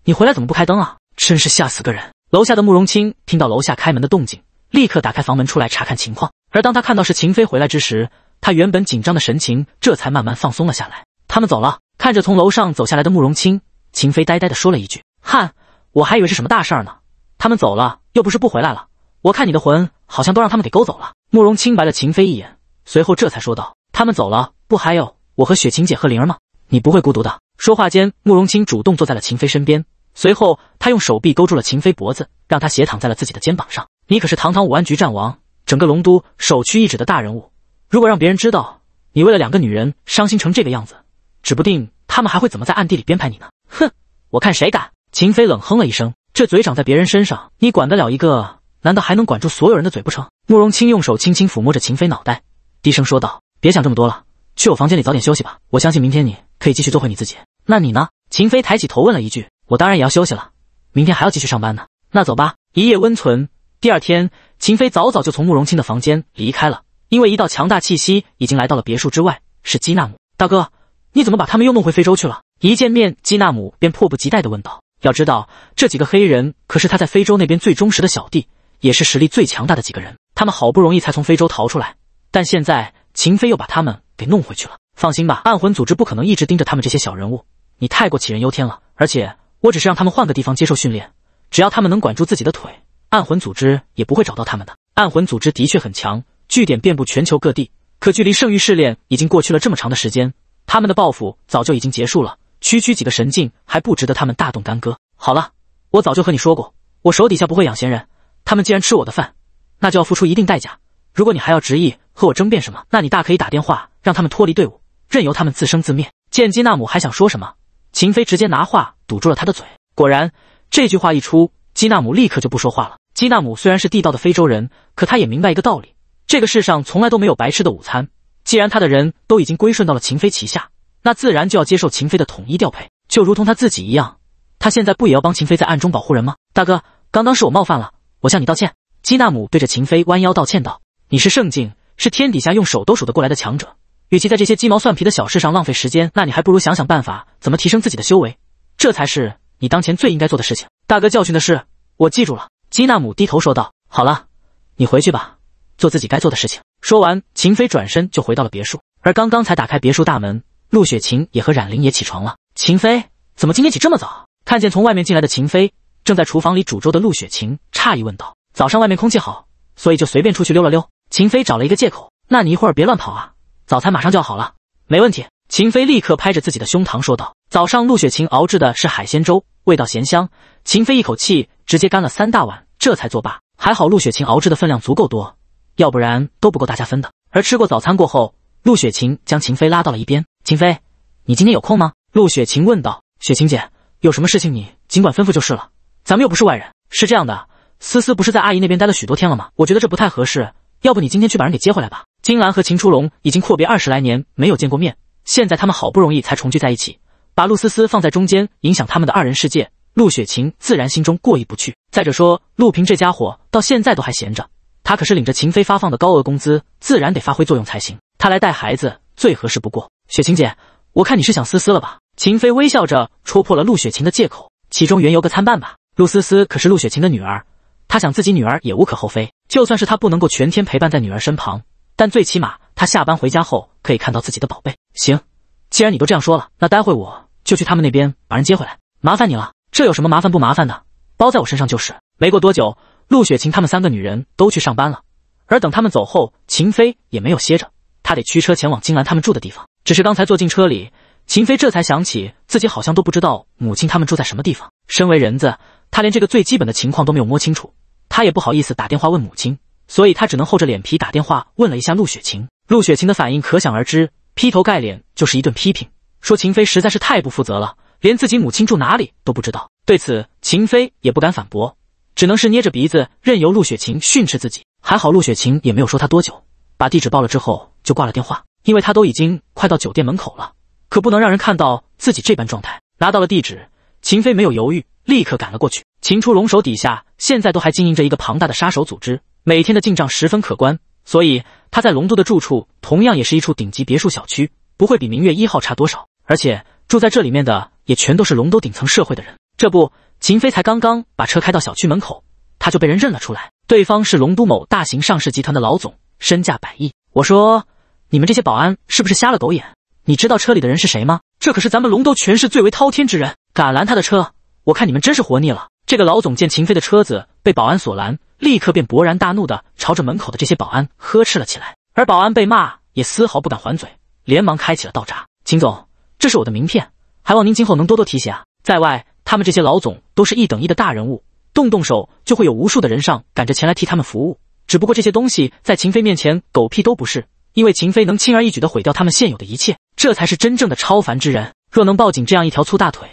你回来怎么不开灯啊？真是吓死个人！楼下的慕容清听到楼下开门的动静，立刻打开房门出来查看情况。而当他看到是秦飞回来之时，他原本紧张的神情这才慢慢放松了下来。他们走了，看着从楼上走下来的慕容清，秦飞呆呆地说了一句：“哈，我还以为是什么大事儿呢。他们走了，又不是不回来了。我看你的魂好像都让他们给勾走了。”慕容清白了秦飞一眼，随后这才说道：“他们走了，不还有我和雪晴姐和灵儿吗？你不会孤独的。”说话间，慕容清主动坐在了秦飞身边。随后，他用手臂勾住了秦飞脖子，让他斜躺在了自己的肩膀上。你可是堂堂武安局战王，整个龙都首屈一指的大人物。如果让别人知道你为了两个女人伤心成这个样子，指不定他们还会怎么在暗地里编排你呢？哼，我看谁敢！秦飞冷哼了一声，这嘴长在别人身上，你管得了一个，难道还能管住所有人的嘴不成？慕容清用手轻轻抚摸着秦飞脑袋，低声说道：“别想这么多了，去我房间里早点休息吧。我相信明天你可以继续做回你自己。那你呢？”秦飞抬起头问了一句。我当然也要休息了，明天还要继续上班呢。那走吧。一夜温存，第二天，秦飞早早就从慕容清的房间离开了，因为一道强大气息已经来到了别墅之外，是基纳姆大哥。你怎么把他们又弄回非洲去了？一见面，基纳姆便迫不及待地问道。要知道，这几个黑人可是他在非洲那边最忠实的小弟，也是实力最强大的几个人。他们好不容易才从非洲逃出来，但现在秦飞又把他们给弄回去了。放心吧，暗魂组织不可能一直盯着他们这些小人物，你太过杞人忧天了。而且。我只是让他们换个地方接受训练，只要他们能管住自己的腿，暗魂组织也不会找到他们的。暗魂组织的确很强，据点遍布全球各地。可距离圣域试炼已经过去了这么长的时间，他们的报复早就已经结束了。区区几个神境还不值得他们大动干戈。好了，我早就和你说过，我手底下不会养闲人。他们既然吃我的饭，那就要付出一定代价。如果你还要执意和我争辩什么，那你大可以打电话让他们脱离队伍，任由他们自生自灭。见基纳姆还想说什么？秦飞直接拿话堵住了他的嘴。果然，这句话一出，基纳姆立刻就不说话了。基纳姆虽然是地道的非洲人，可他也明白一个道理：这个世上从来都没有白吃的午餐。既然他的人都已经归顺到了秦飞旗下，那自然就要接受秦飞的统一调配，就如同他自己一样。他现在不也要帮秦飞在暗中保护人吗？大哥，刚刚是我冒犯了，我向你道歉。基纳姆对着秦飞弯腰道歉道：“你是圣境，是天底下用手都数得过来的强者。”与其在这些鸡毛蒜皮的小事上浪费时间，那你还不如想想办法，怎么提升自己的修为，这才是你当前最应该做的事情。大哥教训的是，我记住了。”基纳姆低头说道。“好了，你回去吧，做自己该做的事情。”说完，秦飞转身就回到了别墅。而刚刚才打开别墅大门，陆雪晴也和冉玲也起床了。秦飞怎么今天起这么早？看见从外面进来的秦飞，正在厨房里煮粥的陆雪晴诧异问道：“早上外面空气好，所以就随便出去溜了溜。”秦飞找了一个借口：“那你一会儿别乱跑啊。”早餐马上就要好了，没问题。秦飞立刻拍着自己的胸膛说道。早上陆雪晴熬制的是海鲜粥，味道咸香。秦飞一口气直接干了三大碗，这才作罢。还好陆雪晴熬制的分量足够多，要不然都不够大家分的。而吃过早餐过后，陆雪晴将秦飞拉到了一边。秦飞，你今天有空吗？陆雪晴问道。雪晴姐，有什么事情你尽管吩咐就是了，咱们又不是外人。是这样的，思思不是在阿姨那边待了许多天了吗？我觉得这不太合适，要不你今天去把人给接回来吧。金兰和秦初龙已经阔别二十来年，没有见过面。现在他们好不容易才重聚在一起，把陆思思放在中间，影响他们的二人世界。陆雪晴自然心中过意不去。再者说，陆平这家伙到现在都还闲着，他可是领着秦飞发放的高额工资，自然得发挥作用才行。他来带孩子最合适不过。雪晴姐，我看你是想思思了吧？秦飞微笑着戳破了陆雪晴的借口，其中缘由个参半吧。陆思思可是陆雪晴的女儿，她想自己女儿也无可厚非。就算是她不能够全天陪伴在女儿身旁。但最起码他下班回家后可以看到自己的宝贝。行，既然你都这样说了，那待会我就去他们那边把人接回来，麻烦你了。这有什么麻烦不麻烦的，包在我身上就是。没过多久，陆雪晴他们三个女人都去上班了，而等她们走后，秦飞也没有歇着，他得驱车前往金兰他们住的地方。只是刚才坐进车里，秦飞这才想起自己好像都不知道母亲他们住在什么地方。身为人子，他连这个最基本的情况都没有摸清楚，他也不好意思打电话问母亲。所以他只能厚着脸皮打电话问了一下陆雪晴，陆雪晴的反应可想而知，劈头盖脸就是一顿批评，说秦飞实在是太不负责了，连自己母亲住哪里都不知道。对此，秦飞也不敢反驳，只能是捏着鼻子任由陆雪晴训斥自己。还好陆雪晴也没有说他多久，把地址报了之后就挂了电话，因为他都已经快到酒店门口了，可不能让人看到自己这般状态。拿到了地址，秦飞没有犹豫，立刻赶了过去。秦初龙手底下现在都还经营着一个庞大的杀手组织。每天的进账十分可观，所以他在龙都的住处同样也是一处顶级别墅小区，不会比明月一号差多少。而且住在这里面的也全都是龙都顶层社会的人。这不，秦飞才刚刚把车开到小区门口，他就被人认了出来。对方是龙都某大型上市集团的老总，身价百亿。我说，你们这些保安是不是瞎了狗眼？你知道车里的人是谁吗？这可是咱们龙都全市最为滔天之人，敢拦他的车，我看你们真是活腻了。这个老总见秦飞的车子被保安所拦。立刻便勃然大怒的朝着门口的这些保安呵斥了起来，而保安被骂也丝毫不敢还嘴，连忙开启了道闸。秦总，这是我的名片，还望您今后能多多提携啊！在外，他们这些老总都是一等一的大人物，动动手就会有无数的人上赶着前来替他们服务。只不过这些东西在秦飞面前狗屁都不是，因为秦飞能轻而易举的毁掉他们现有的一切，这才是真正的超凡之人。若能抱紧这样一条粗大腿，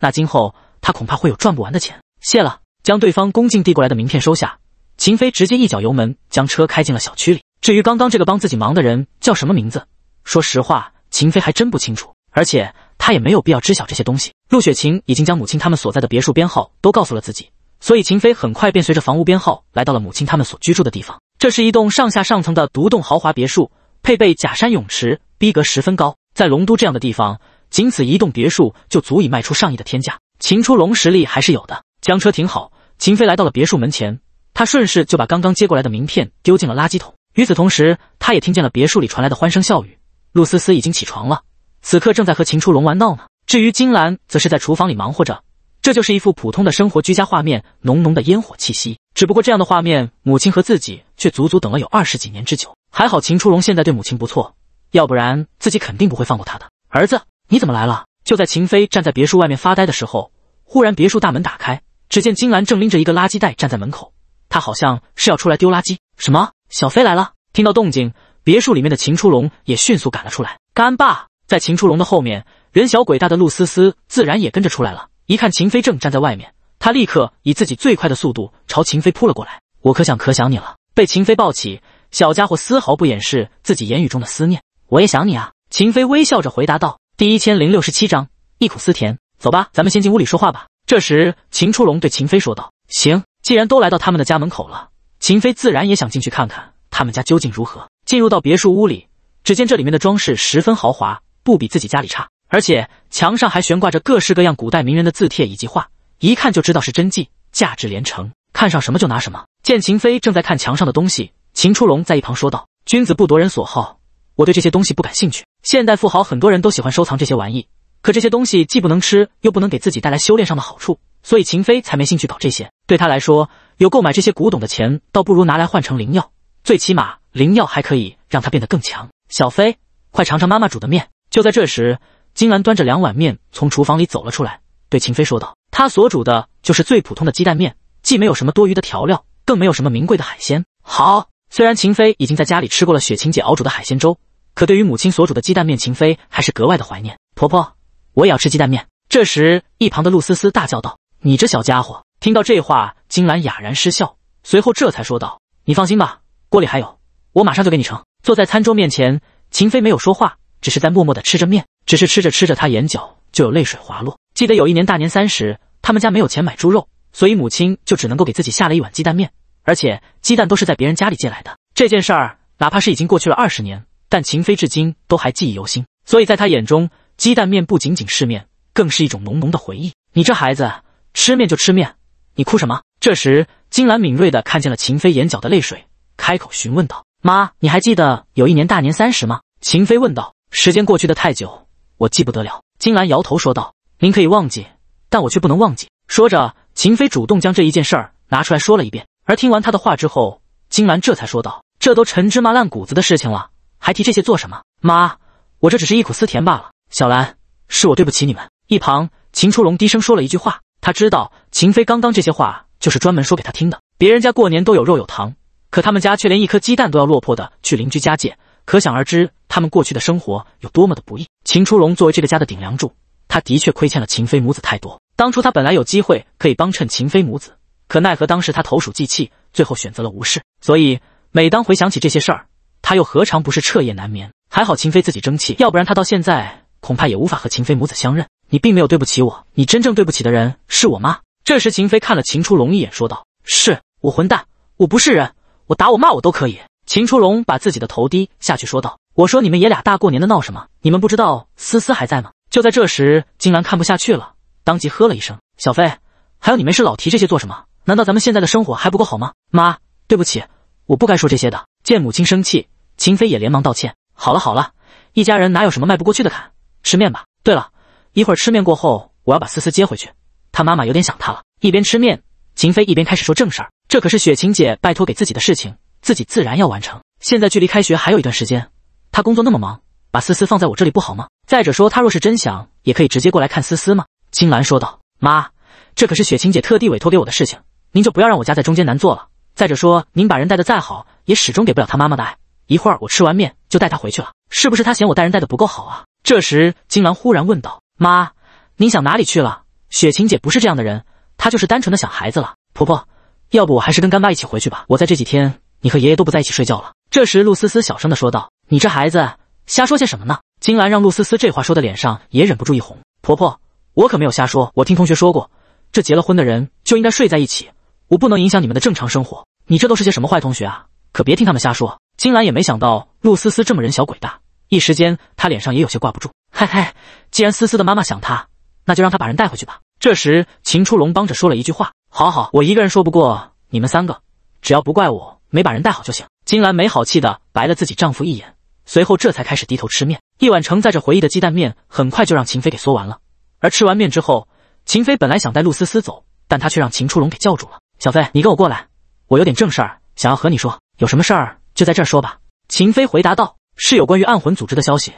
那今后他恐怕会有赚不完的钱。谢了，将对方恭敬递过来的名片收下。秦飞直接一脚油门，将车开进了小区里。至于刚刚这个帮自己忙的人叫什么名字，说实话，秦飞还真不清楚。而且他也没有必要知晓这些东西。陆雪晴已经将母亲他们所在的别墅编号都告诉了自己，所以秦飞很快便随着房屋编号来到了母亲他们所居住的地方。这是一栋上下上层的独栋豪华别墅，配备假山泳池，逼格十分高。在龙都这样的地方，仅此一栋别墅就足以卖出上亿的天价。秦初龙实力还是有的。将车停好，秦飞来到了别墅门前。他顺势就把刚刚接过来的名片丢进了垃圾桶。与此同时，他也听见了别墅里传来的欢声笑语。陆思思已经起床了，此刻正在和秦初龙玩闹呢。至于金兰，则是在厨房里忙活着。这就是一幅普通的生活居家画面，浓浓的烟火气息。只不过这样的画面，母亲和自己却足足等了有二十几年之久。还好秦初龙现在对母亲不错，要不然自己肯定不会放过他的儿子。你怎么来了？就在秦飞站在别墅外面发呆的时候，忽然别墅大门打开，只见金兰正拎着一个垃圾袋站在门口。他好像是要出来丢垃圾。什么？小飞来了！听到动静，别墅里面的秦初龙也迅速赶了出来。干爸在秦初龙的后面，人小鬼大的陆思思自然也跟着出来了。一看秦飞正站在外面，他立刻以自己最快的速度朝秦飞扑了过来。我可想可想你了！被秦飞抱起，小家伙丝毫不掩饰自己言语中的思念。我也想你啊！秦飞微笑着回答道。第一千零六十七章忆苦思甜。走吧，咱们先进屋里说话吧。这时，秦初龙对秦飞说道：“行。”既然都来到他们的家门口了，秦飞自然也想进去看看他们家究竟如何。进入到别墅屋里，只见这里面的装饰十分豪华，不比自己家里差，而且墙上还悬挂着各式各样古代名人的字帖以及画，一看就知道是真迹，价值连城。看上什么就拿什么。见秦飞正在看墙上的东西，秦初龙在一旁说道：“君子不夺人所好，我对这些东西不感兴趣。现代富豪很多人都喜欢收藏这些玩意，可这些东西既不能吃，又不能给自己带来修炼上的好处。”所以秦飞才没兴趣搞这些。对他来说，有购买这些古董的钱，倒不如拿来换成灵药，最起码灵药还可以让他变得更强。小飞，快尝尝妈妈煮的面。就在这时，金兰端着两碗面从厨房里走了出来，对秦飞说道：“她所煮的就是最普通的鸡蛋面，既没有什么多余的调料，更没有什么名贵的海鲜。”好，虽然秦飞已经在家里吃过了雪晴姐熬煮的海鲜粥，可对于母亲所煮的鸡蛋面，秦飞还是格外的怀念。婆婆，我也要吃鸡蛋面。这时，一旁的陆思思大叫道。你这小家伙，听到这话，金兰哑然失笑，随后这才说道：“你放心吧，锅里还有，我马上就给你盛。”坐在餐桌面前，秦飞没有说话，只是在默默地吃着面。只是吃着吃着，他眼角就有泪水滑落。记得有一年大年三十，他们家没有钱买猪肉，所以母亲就只能够给自己下了一碗鸡蛋面，而且鸡蛋都是在别人家里借来的。这件事儿，哪怕是已经过去了二十年，但秦飞至今都还记忆犹新。所以在他眼中，鸡蛋面不仅仅是面，更是一种浓浓的回忆。你这孩子。吃面就吃面，你哭什么？这时，金兰敏锐的看见了秦飞眼角的泪水，开口询问道：“妈，你还记得有一年大年三十吗？”秦飞问道。时间过去的太久，我记不得了。金兰摇头说道：“您可以忘记，但我却不能忘记。”说着，秦飞主动将这一件事儿拿出来说了一遍。而听完他的话之后，金兰这才说道：“这都陈芝麻烂谷子的事情了，还提这些做什么？妈，我这只是忆苦思甜罢了。”小兰，是我对不起你们。一旁，秦初龙低声说了一句话。他知道秦飞刚刚这些话就是专门说给他听的。别人家过年都有肉有糖，可他们家却连一颗鸡蛋都要落魄的去邻居家借，可想而知他们过去的生活有多么的不易。秦初龙作为这个家的顶梁柱，他的确亏欠了秦飞母子太多。当初他本来有机会可以帮衬秦飞母子，可奈何当时他投鼠忌器，最后选择了无视。所以每当回想起这些事儿，他又何尝不是彻夜难眠？还好秦飞自己争气，要不然他到现在恐怕也无法和秦飞母子相认。你并没有对不起我，你真正对不起的人是我妈。这时，秦飞看了秦初龙一眼，说道：“是我混蛋，我不是人，我打我骂我都可以。”秦初龙把自己的头低下去，说道：“我说你们爷俩大过年的闹什么？你们不知道思思还在吗？”就在这时，金兰看不下去了，当即喝了一声：“小飞，还有你没事老提这些做什么？难道咱们现在的生活还不够好吗？”妈，对不起，我不该说这些的。见母亲生气，秦飞也连忙道歉。好了好了，一家人哪有什么迈不过去的坎？吃面吧。对了。一会儿吃面过后，我要把思思接回去，她妈妈有点想她了。一边吃面，秦飞一边开始说正事儿。这可是雪晴姐拜托给自己的事情，自己自然要完成。现在距离开学还有一段时间，她工作那么忙，把思思放在我这里不好吗？再者说，她若是真想，也可以直接过来看思思吗？金兰说道：“妈，这可是雪晴姐特地委托给我的事情，您就不要让我夹在中间难做了。再者说，您把人带的再好，也始终给不了她妈妈的爱。一会儿我吃完面就带她回去了，是不是？她嫌我带人带的不够好啊？”这时，金兰忽然问道。妈，您想哪里去了？雪晴姐不是这样的人，她就是单纯的想孩子了。婆婆，要不我还是跟干爸一起回去吧。我在这几天，你和爷爷都不在一起睡觉了。这时，陆思思小声的说道：“你这孩子，瞎说些什么呢？”金兰让陆思思这话说的脸上也忍不住一红。婆婆，我可没有瞎说，我听同学说过，这结了婚的人就应该睡在一起，我不能影响你们的正常生活。你这都是些什么坏同学啊？可别听他们瞎说。金兰也没想到陆思思这么人小鬼大。一时间，他脸上也有些挂不住。嘿嘿，既然思思的妈妈想他，那就让他把人带回去吧。这时，秦初龙帮着说了一句话：“好好，我一个人说不过你们三个，只要不怪我没把人带好就行。”金兰没好气的白了自己丈夫一眼，随后这才开始低头吃面。一碗承载着回忆的鸡蛋面很快就让秦飞给嗦完了。而吃完面之后，秦飞本来想带陆思思走，但他却让秦初龙给叫住了：“小飞，你跟我过来，我有点正事儿想要和你说，有什么事儿就在这儿说吧。”秦飞回答道。是有关于暗魂组织的消息，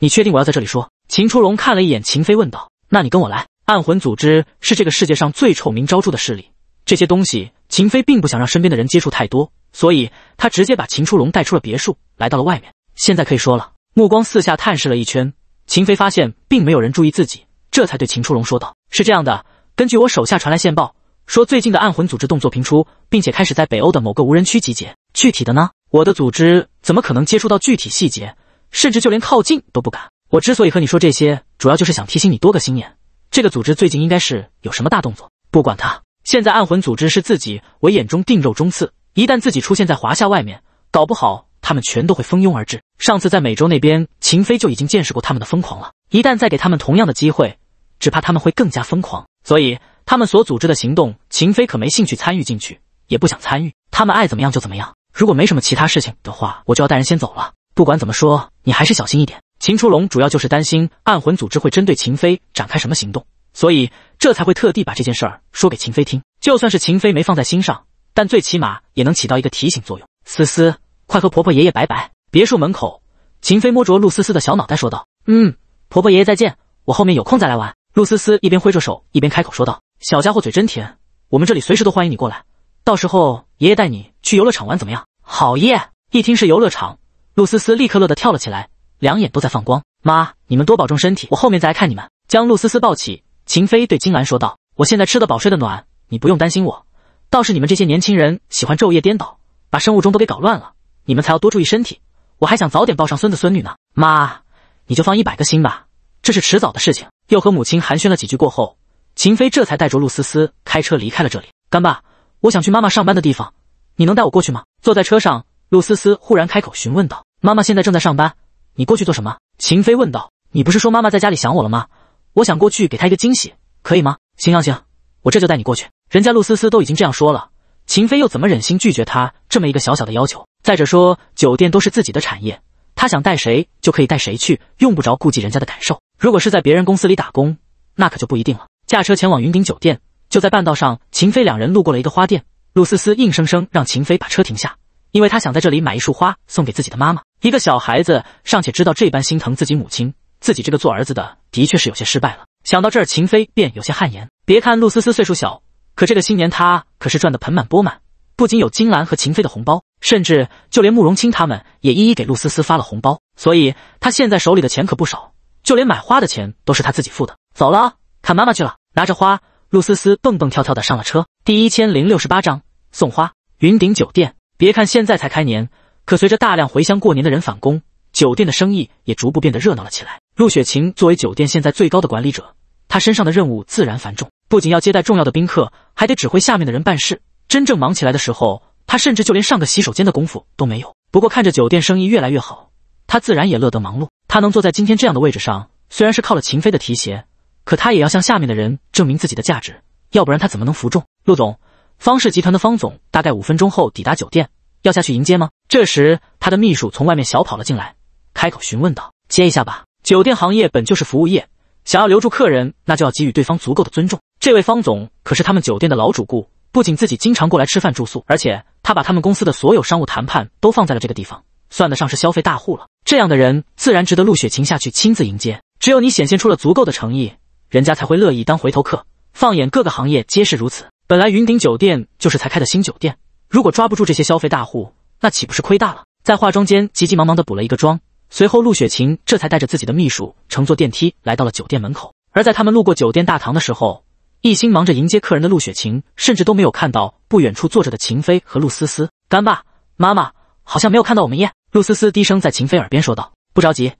你确定我要在这里说？秦初龙看了一眼秦飞，问道：“那你跟我来。”暗魂组织是这个世界上最臭名昭著的势力，这些东西秦飞并不想让身边的人接触太多，所以他直接把秦初龙带出了别墅，来到了外面。现在可以说了。目光四下探视了一圈，秦飞发现并没有人注意自己，这才对秦初龙说道：“是这样的，根据我手下传来线报，说最近的暗魂组织动作频出，并且开始在北欧的某个无人区集结。具体的呢，我的组织。”怎么可能接触到具体细节，甚至就连靠近都不敢。我之所以和你说这些，主要就是想提醒你多个心眼。这个组织最近应该是有什么大动作。不管他，现在暗魂组织是自己为眼中钉肉中刺，一旦自己出现在华夏外面，搞不好他们全都会蜂拥而至。上次在美洲那边，秦飞就已经见识过他们的疯狂了。一旦再给他们同样的机会，只怕他们会更加疯狂。所以他们所组织的行动，秦飞可没兴趣参与进去，也不想参与。他们爱怎么样就怎么样。如果没什么其他事情的话，我就要带人先走了。不管怎么说，你还是小心一点。秦初龙主要就是担心暗魂组织会针对秦飞展开什么行动，所以这才会特地把这件事儿说给秦飞听。就算是秦飞没放在心上，但最起码也能起到一个提醒作用。思思，快和婆婆爷爷拜拜！别墅门口，秦飞摸着陆思思的小脑袋说道：“嗯，婆婆爷爷再见，我后面有空再来玩。”陆思思一边挥着手，一边开口说道：“小家伙嘴真甜，我们这里随时都欢迎你过来。”到时候爷爷带你去游乐场玩，怎么样？好耶！一听是游乐场，陆思思立刻乐得跳了起来，两眼都在放光。妈，你们多保重身体，我后面再来看你们。将陆思思抱起，秦飞对金兰说道：“我现在吃得饱，睡得暖，你不用担心我。倒是你们这些年轻人喜欢昼夜颠倒，把生物钟都给搞乱了，你们才要多注意身体。我还想早点抱上孙子孙女呢。”妈，你就放一百个心吧，这是迟早的事情。又和母亲寒暄了几句过后，秦飞这才带着陆思思开车离开了这里。干爸。我想去妈妈上班的地方，你能带我过去吗？坐在车上，陆思思忽然开口询问道：“妈妈现在正在上班，你过去做什么？”秦飞问道：“你不是说妈妈在家里想我了吗？我想过去给她一个惊喜，可以吗？”行行行，我这就带你过去。人家陆思思都已经这样说了，秦飞又怎么忍心拒绝她这么一个小小的要求？再者说，酒店都是自己的产业，他想带谁就可以带谁去，用不着顾及人家的感受。如果是在别人公司里打工，那可就不一定了。驾车前往云顶酒店。就在半道上，秦飞两人路过了一个花店，陆思思硬生生让秦飞把车停下，因为她想在这里买一束花送给自己的妈妈。一个小孩子尚且知道这般心疼自己母亲，自己这个做儿子的的确是有些失败了。想到这儿，秦飞便有些汗颜。别看陆思思岁数小，可这个新年她可是赚得盆满钵满，不仅有金兰和秦飞的红包，甚至就连慕容清他们也一一给陆思思发了红包，所以她现在手里的钱可不少，就连买花的钱都是她自己付的。走了，看妈妈去了，拿着花。陆思思蹦蹦跳跳的上了车。第一千零六十八章送花。云顶酒店，别看现在才开年，可随着大量回乡过年的人返工，酒店的生意也逐步变得热闹了起来。陆雪晴作为酒店现在最高的管理者，她身上的任务自然繁重，不仅要接待重要的宾客，还得指挥下面的人办事。真正忙起来的时候，她甚至就连上个洗手间的功夫都没有。不过看着酒店生意越来越好，她自然也乐得忙碌。她能坐在今天这样的位置上，虽然是靠了秦飞的提携。可他也要向下面的人证明自己的价值，要不然他怎么能服众？陆总，方氏集团的方总大概五分钟后抵达酒店，要下去迎接吗？这时，他的秘书从外面小跑了进来，开口询问道：“接一下吧。”酒店行业本就是服务业，想要留住客人，那就要给予对方足够的尊重。这位方总可是他们酒店的老主顾，不仅自己经常过来吃饭住宿，而且他把他们公司的所有商务谈判都放在了这个地方，算得上是消费大户了。这样的人自然值得陆雪晴下去亲自迎接。只有你显现出了足够的诚意。人家才会乐意当回头客。放眼各个行业皆是如此。本来云顶酒店就是才开的新酒店，如果抓不住这些消费大户，那岂不是亏大了？在化妆间急急忙忙地补了一个妆，随后陆雪晴这才带着自己的秘书乘坐电梯来到了酒店门口。而在他们路过酒店大堂的时候，一心忙着迎接客人的陆雪晴甚至都没有看到不远处坐着的秦飞和陆思思。干爸、妈妈好像没有看到我们耶。陆思思低声在秦飞耳边说道：“不着急，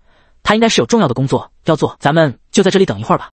他应该是有重要的工作要做，咱们就在这里等一会儿吧。”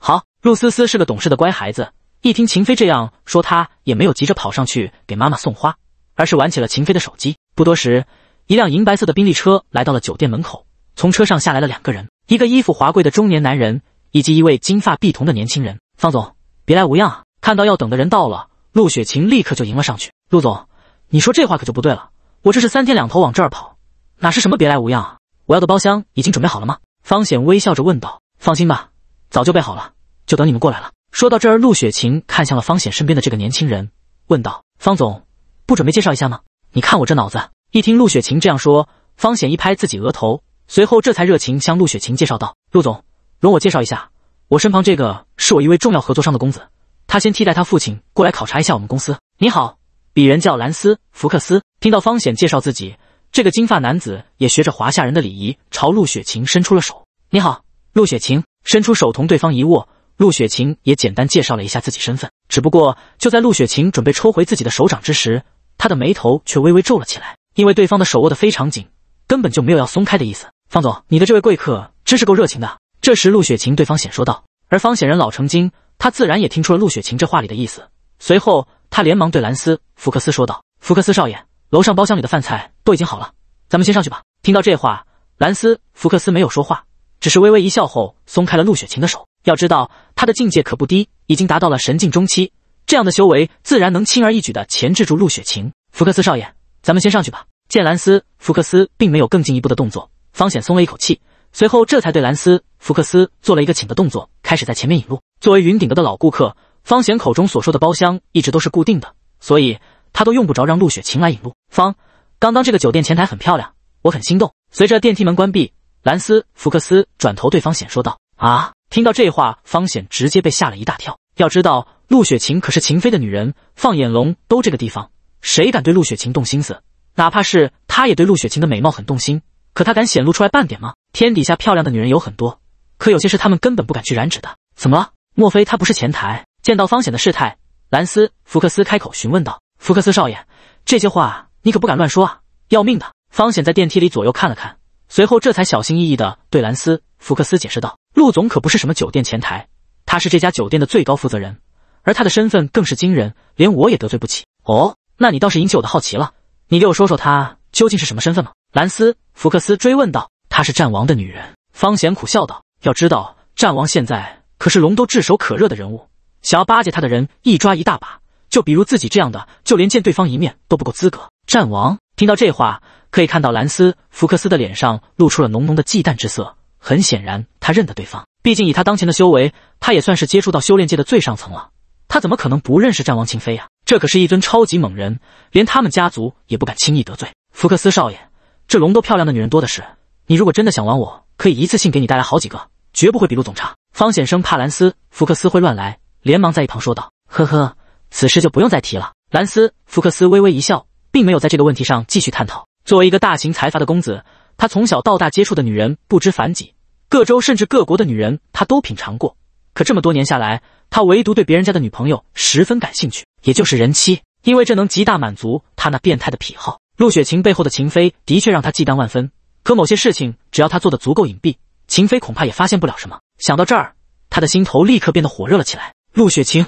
好，陆思思是个懂事的乖孩子，一听秦飞这样说，她也没有急着跑上去给妈妈送花，而是玩起了秦飞的手机。不多时，一辆银白色的宾利车来到了酒店门口，从车上下来了两个人，一个衣服华贵的中年男人，以及一位金发碧瞳的年轻人。方总，别来无恙啊！看到要等的人到了，陆雪晴立刻就迎了上去。陆总，你说这话可就不对了，我这是三天两头往这儿跑，哪是什么别来无恙啊？我要的包厢已经准备好了吗？方显微笑着问道。放心吧。早就备好了，就等你们过来了。说到这儿，陆雪晴看向了方显身边的这个年轻人，问道：“方总，不准备介绍一下吗？”你看我这脑子。一听陆雪晴这样说，方显一拍自己额头，随后这才热情向陆雪晴介绍道：“陆总，容我介绍一下，我身旁这个是我一位重要合作商的公子，他先替代他父亲过来考察一下我们公司。”你好，鄙人叫兰斯·福克斯。听到方显介绍自己，这个金发男子也学着华夏人的礼仪朝陆雪晴伸出了手：“你好，陆雪晴。”伸出手同对方一握，陆雪晴也简单介绍了一下自己身份。只不过就在陆雪晴准备抽回自己的手掌之时，她的眉头却微微皱了起来，因为对方的手握得非常紧，根本就没有要松开的意思。方总，你的这位贵客真是够热情的。这时，陆雪晴对方显说道。而方显人老成精，他自然也听出了陆雪晴这话里的意思。随后，他连忙对兰斯·福克斯说道：“福克斯少爷，楼上包厢里的饭菜都已经好了，咱们先上去吧。”听到这话，兰斯·福克斯没有说话。只是微微一笑后，松开了陆雪晴的手。要知道，他的境界可不低，已经达到了神境中期，这样的修为自然能轻而易举的钳制住陆雪晴。福克斯少爷，咱们先上去吧。见兰斯·福克斯并没有更进一步的动作，方显松了一口气，随后这才对兰斯·福克斯做了一个请的动作，开始在前面引路。作为云顶阁的老顾客，方显口中所说的包厢一直都是固定的，所以他都用不着让陆雪晴来引路。方，刚刚这个酒店前台很漂亮，我很心动。随着电梯门关闭。兰斯·福克斯转头对方显说道：“啊！”听到这话，方显直接被吓了一大跳。要知道，陆雪晴可是秦飞的女人。放眼龙都这个地方，谁敢对陆雪晴动心思？哪怕是他也对陆雪晴的美貌很动心，可他敢显露出来半点吗？天底下漂亮的女人有很多，可有些事他们根本不敢去染指的。怎么了？莫非他不是前台？见到方显的事态，兰斯·福克斯开口询问道：“福克斯少爷，这些话你可不敢乱说啊！要命的！”方显在电梯里左右看了看。随后这才小心翼翼的对兰斯·福克斯解释道：“陆总可不是什么酒店前台，他是这家酒店的最高负责人，而他的身份更是惊人，连我也得罪不起。”哦，那你倒是引起我的好奇了，你给我说说他究竟是什么身份吗？”兰斯·福克斯追问道。“她是战王的女人。”方贤苦笑道，“要知道战王现在可是龙都炙手可热的人物，想要巴结他的人一抓一大把，就比如自己这样的，就连见对方一面都不够资格。”战王。听到这话，可以看到兰斯·福克斯的脸上露出了浓浓的忌惮之色。很显然，他认得对方。毕竟以他当前的修为，他也算是接触到修炼界的最上层了。他怎么可能不认识战王秦飞呀？这可是一尊超级猛人，连他们家族也不敢轻易得罪。福克斯少爷，这龙都漂亮的女人多的是，你如果真的想玩，我可以一次性给你带来好几个，绝不会比陆总差。方显生怕兰斯·福克斯会乱来，连忙在一旁说道：“呵呵，此事就不用再提了。”兰斯·福克斯微微一笑。并没有在这个问题上继续探讨。作为一个大型财阀的公子，他从小到大接触的女人不知凡几，各州甚至各国的女人他都品尝过。可这么多年下来，他唯独对别人家的女朋友十分感兴趣，也就是人妻，因为这能极大满足他那变态的癖好。陆雪晴背后的秦飞的确让他忌惮万分，可某些事情只要他做的足够隐蔽，秦飞恐怕也发现不了什么。想到这儿，他的心头立刻变得火热了起来。陆雪晴，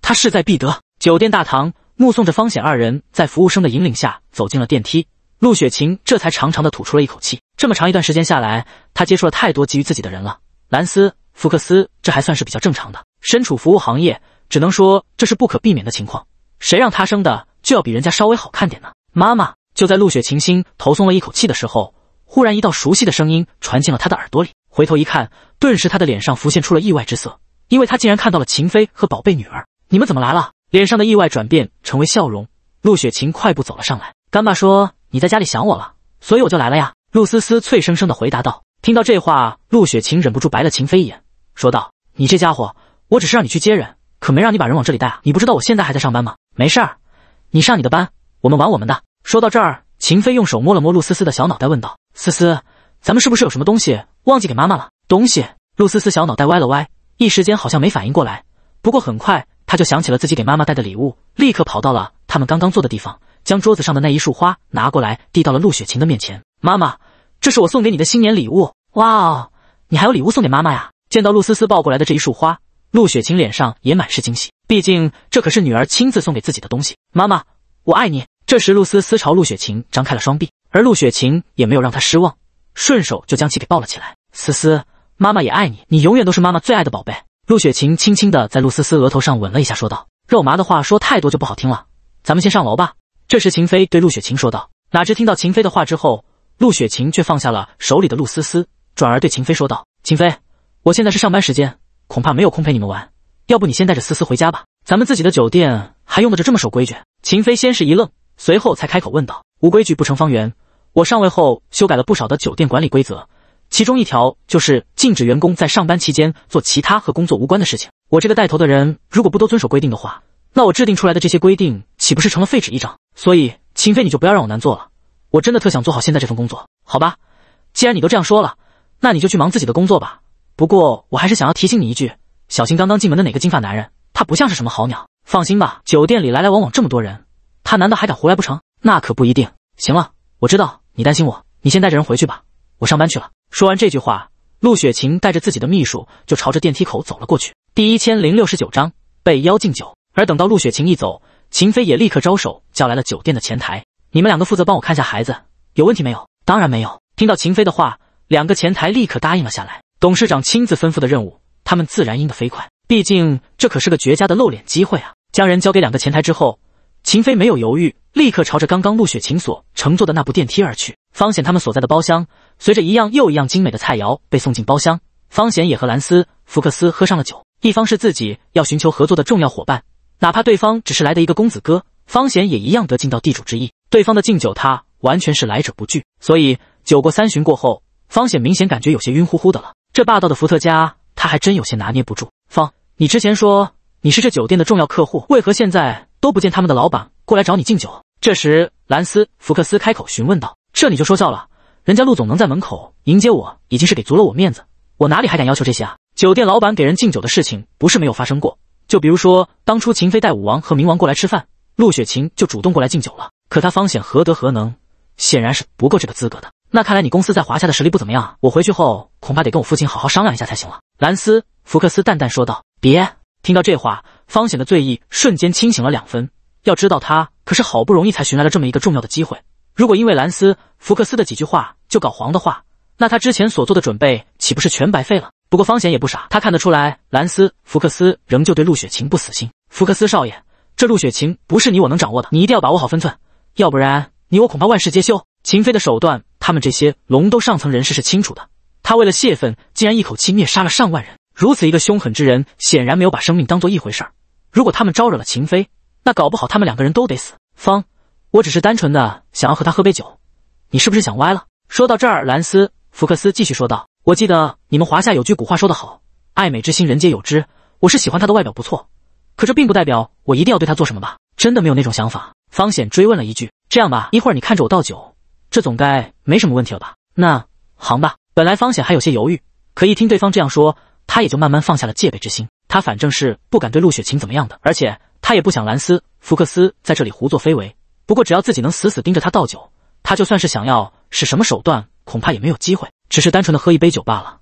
他势在必得。酒店大堂。目送着方显二人在服务生的引领下走进了电梯，陆雪晴这才长长的吐出了一口气。这么长一段时间下来，她接触了太多基于自己的人了。兰斯、福克斯，这还算是比较正常的。身处服务行业，只能说这是不可避免的情况。谁让他生的就要比人家稍微好看点呢？妈妈！就在陆雪晴心头松了一口气的时候，忽然一道熟悉的声音传进了她的耳朵里。回头一看，顿时她的脸上浮现出了意外之色，因为她竟然看到了秦飞和宝贝女儿。你们怎么来了？脸上的意外转变成为笑容，陆雪晴快步走了上来。干爸说：“你在家里想我了，所以我就来了呀。”陆思思脆生生的回答道。听到这话，陆雪晴忍不住白了秦飞一眼，说道：“你这家伙，我只是让你去接人，可没让你把人往这里带啊！你不知道我现在还在上班吗？没事，你上你的班，我们玩我们的。”说到这儿，秦飞用手摸了摸陆思思的小脑袋，问道：“思思，咱们是不是有什么东西忘记给妈妈了？”“东西？”陆思思小脑袋歪了歪，一时间好像没反应过来，不过很快。他就想起了自己给妈妈带的礼物，立刻跑到了他们刚刚坐的地方，将桌子上的那一束花拿过来，递到了陆雪晴的面前。妈妈，这是我送给你的新年礼物。哇，哦，你还有礼物送给妈妈呀？见到陆思思抱过来的这一束花，陆雪晴脸上也满是惊喜，毕竟这可是女儿亲自送给自己的东西。妈妈，我爱你。这时，陆思思朝陆雪晴张开了双臂，而陆雪晴也没有让她失望，顺手就将其给抱了起来。思思，妈妈也爱你，你永远都是妈妈最爱的宝贝。陆雪晴轻轻地在陆思思额头上吻了一下，说道：“肉麻的话说太多就不好听了，咱们先上楼吧。”这时，秦飞对陆雪晴说道：“哪知听到秦飞的话之后，陆雪晴却放下了手里的陆思思，转而对秦飞说道：‘秦飞，我现在是上班时间，恐怕没有空陪你们玩。要不你先带着思思回家吧，咱们自己的酒店还用得着这么守规矩？’秦飞先是一愣，随后才开口问道：‘无规矩不成方圆，我上位后修改了不少的酒店管理规则。’”其中一条就是禁止员工在上班期间做其他和工作无关的事情。我这个带头的人，如果不都遵守规定的话，那我制定出来的这些规定岂不是成了废纸一张？所以，秦飞，你就不要让我难做了。我真的特想做好现在这份工作，好吧？既然你都这样说了，那你就去忙自己的工作吧。不过，我还是想要提醒你一句，小心刚刚进门的哪个金发男人，他不像是什么好鸟。放心吧，酒店里来来往往这么多人，他难道还敢胡来不成？那可不一定。行了，我知道你担心我，你先带着人回去吧，我上班去了。说完这句话，陆雪晴带着自己的秘书就朝着电梯口走了过去。第一千零六十九章被邀敬酒。而等到陆雪晴一走，秦飞也立刻招手叫来了酒店的前台：“你们两个负责帮我看下孩子，有问题没有？”“当然没有。”听到秦飞的话，两个前台立刻答应了下来。董事长亲自吩咐的任务，他们自然应得飞快。毕竟这可是个绝佳的露脸机会啊！将人交给两个前台之后。秦飞没有犹豫，立刻朝着刚刚陆雪琴所乘坐的那部电梯而去。方显他们所在的包厢，随着一样又一样精美的菜肴被送进包厢，方显也和兰斯、福克斯喝上了酒。一方是自己要寻求合作的重要伙伴，哪怕对方只是来的一个公子哥，方显也一样得尽到地主之意。对方的敬酒，他完全是来者不拒。所以酒过三巡过后，方显明显感觉有些晕乎乎的了。这霸道的伏特加，他还真有些拿捏不住。方，你之前说你是这酒店的重要客户，为何现在？都不见他们的老板过来找你敬酒。这时，兰斯·福克斯开口询问道：“这你就说笑了，人家陆总能在门口迎接我，已经是给足了我面子，我哪里还敢要求这些啊？酒店老板给人敬酒的事情不是没有发生过，就比如说当初秦飞带武王和冥王过来吃饭，陆雪晴就主动过来敬酒了。可他方显何德何能，显然是不够这个资格的。那看来你公司在华夏的实力不怎么样，我回去后恐怕得跟我父亲好好商量一下才行了。”兰斯·福克斯淡淡说道：“别。”听到这话。方显的醉意瞬间清醒了两分。要知道，他可是好不容易才寻来了这么一个重要的机会。如果因为兰斯·福克斯的几句话就搞黄的话，那他之前所做的准备岂不是全白费了？不过方显也不傻，他看得出来，兰斯·福克斯仍旧对陆雪晴不死心。福克斯少爷，这陆雪晴不是你我能掌握的，你一定要把握好分寸，要不然你我恐怕万事皆休。秦飞的手段，他们这些龙都上层人士是清楚的。他为了泄愤，竟然一口气灭杀了上万人。如此一个凶狠之人，显然没有把生命当做一回事儿。如果他们招惹了秦飞，那搞不好他们两个人都得死。方，我只是单纯的想要和他喝杯酒，你是不是想歪了？说到这儿，兰斯·福克斯继续说道：“我记得你们华夏有句古话说得好，爱美之心，人皆有之。我是喜欢他的外表不错，可这并不代表我一定要对他做什么吧？真的没有那种想法。”方显追问了一句：“这样吧，一会儿你看着我倒酒，这总该没什么问题了吧？”那行吧。本来方显还有些犹豫，可一听对方这样说，他也就慢慢放下了戒备之心。他反正是不敢对陆雪晴怎么样的，而且他也不想兰斯·福克斯在这里胡作非为。不过只要自己能死死盯着他倒酒，他就算是想要使什么手段，恐怕也没有机会。只是单纯的喝一杯酒罢了。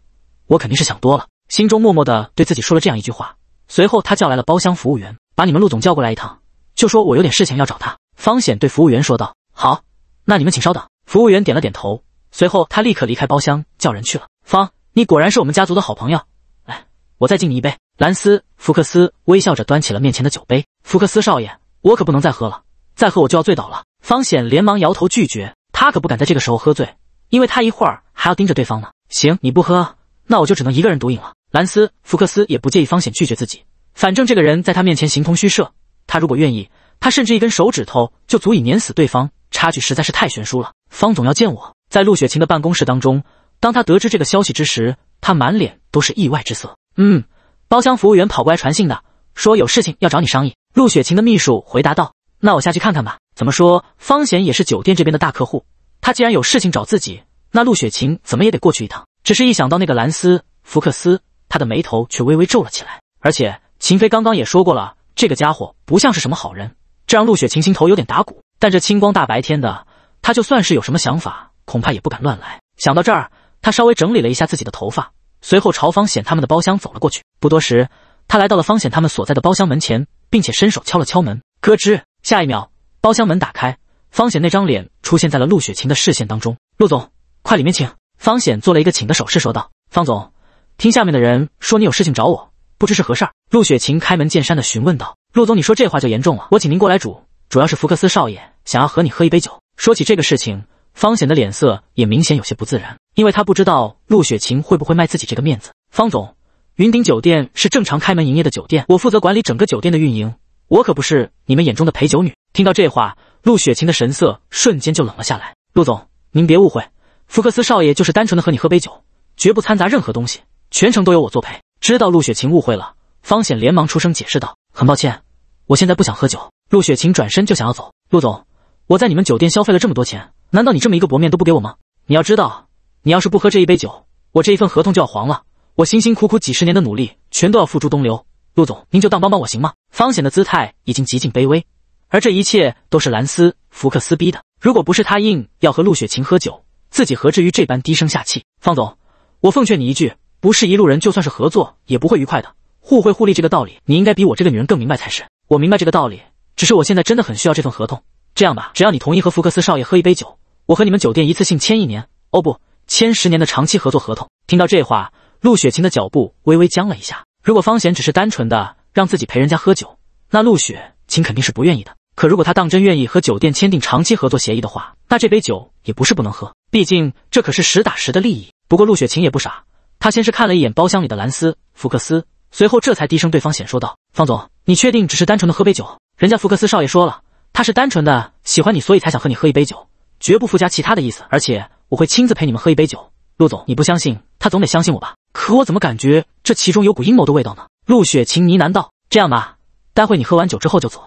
我肯定是想多了，心中默默的对自己说了这样一句话。随后他叫来了包厢服务员，把你们陆总叫过来一趟，就说我有点事情要找他。方显对服务员说道：“好，那你们请稍等。”服务员点了点头，随后他立刻离开包厢叫人去了。方，你果然是我们家族的好朋友。来，我再敬你一杯。兰斯·福克斯微笑着端起了面前的酒杯。福克斯少爷，我可不能再喝了，再喝我就要醉倒了。方显连忙摇头拒绝，他可不敢在这个时候喝醉，因为他一会儿还要盯着对方呢。行，你不喝，那我就只能一个人独饮了。兰斯·福克斯也不介意方显拒绝自己，反正这个人在他面前形同虚设。他如果愿意，他甚至一根手指头就足以碾死对方，差距实在是太悬殊了。方总要见我，在陆雪晴的办公室当中，当他得知这个消息之时，他满脸都是意外之色。嗯。包厢服务员跑过来传信的，说有事情要找你商议。陆雪晴的秘书回答道：“那我下去看看吧。怎么说，方贤也是酒店这边的大客户，他既然有事情找自己，那陆雪晴怎么也得过去一趟。只是一想到那个兰斯福克斯，他的眉头却微微皱了起来。而且秦飞刚刚也说过了，这个家伙不像是什么好人，这让陆雪晴心头有点打鼓。但这青光大白天的，他就算是有什么想法，恐怕也不敢乱来。想到这儿，他稍微整理了一下自己的头发。”随后朝方显他们的包厢走了过去。不多时，他来到了方显他们所在的包厢门前，并且伸手敲了敲门。咯吱！下一秒，包厢门打开，方显那张脸出现在了陆雪晴的视线当中。陆总，快里面请。方显做了一个请的手势，说道：“方总，听下面的人说你有事情找我，不知是何事儿？”陆雪晴开门见山的询问道：“陆总，你说这话就严重了，我请您过来主，主要是福克斯少爷想要和你喝一杯酒。”说起这个事情。方显的脸色也明显有些不自然，因为他不知道陆雪晴会不会卖自己这个面子。方总，云顶酒店是正常开门营业的酒店，我负责管理整个酒店的运营，我可不是你们眼中的陪酒女。听到这话，陆雪晴的神色瞬间就冷了下来。陆总，您别误会，福克斯少爷就是单纯的和你喝杯酒，绝不掺杂任何东西，全程都由我作陪。知道陆雪晴误会了，方显连忙出声解释道：“很抱歉，我现在不想喝酒。”陆雪晴转身就想要走。陆总，我在你们酒店消费了这么多钱。难道你这么一个薄面都不给我吗？你要知道，你要是不喝这一杯酒，我这一份合同就要黄了，我辛辛苦苦几十年的努力全都要付诸东流。陆总，您就当帮帮我行吗？方显的姿态已经极尽卑微，而这一切都是兰斯·福克斯逼的。如果不是他硬要和陆雪晴喝酒，自己何至于这般低声下气？方总，我奉劝你一句，不是一路人，就算是合作也不会愉快的。互惠互利这个道理，你应该比我这个女人更明白才是。我明白这个道理，只是我现在真的很需要这份合同。这样吧，只要你同意和福克斯少爷喝一杯酒。我和你们酒店一次性签一年，哦不，签十年的长期合作合同。听到这话，陆雪晴的脚步微微僵了一下。如果方显只是单纯的让自己陪人家喝酒，那陆雪晴肯定是不愿意的。可如果他当真愿意和酒店签订长期合作协议的话，那这杯酒也不是不能喝，毕竟这可是实打实的利益。不过陆雪晴也不傻，她先是看了一眼包厢里的兰斯·福克斯，随后这才低声对方显说道：“方总，你确定只是单纯的喝杯酒？人家福克斯少爷说了，他是单纯的喜欢你，所以才想和你喝一杯酒。”绝不附加其他的意思，而且我会亲自陪你们喝一杯酒。陆总，你不相信他，总得相信我吧？可我怎么感觉这其中有股阴谋的味道呢？陆雪晴呢喃道：“这样吧，待会你喝完酒之后就走，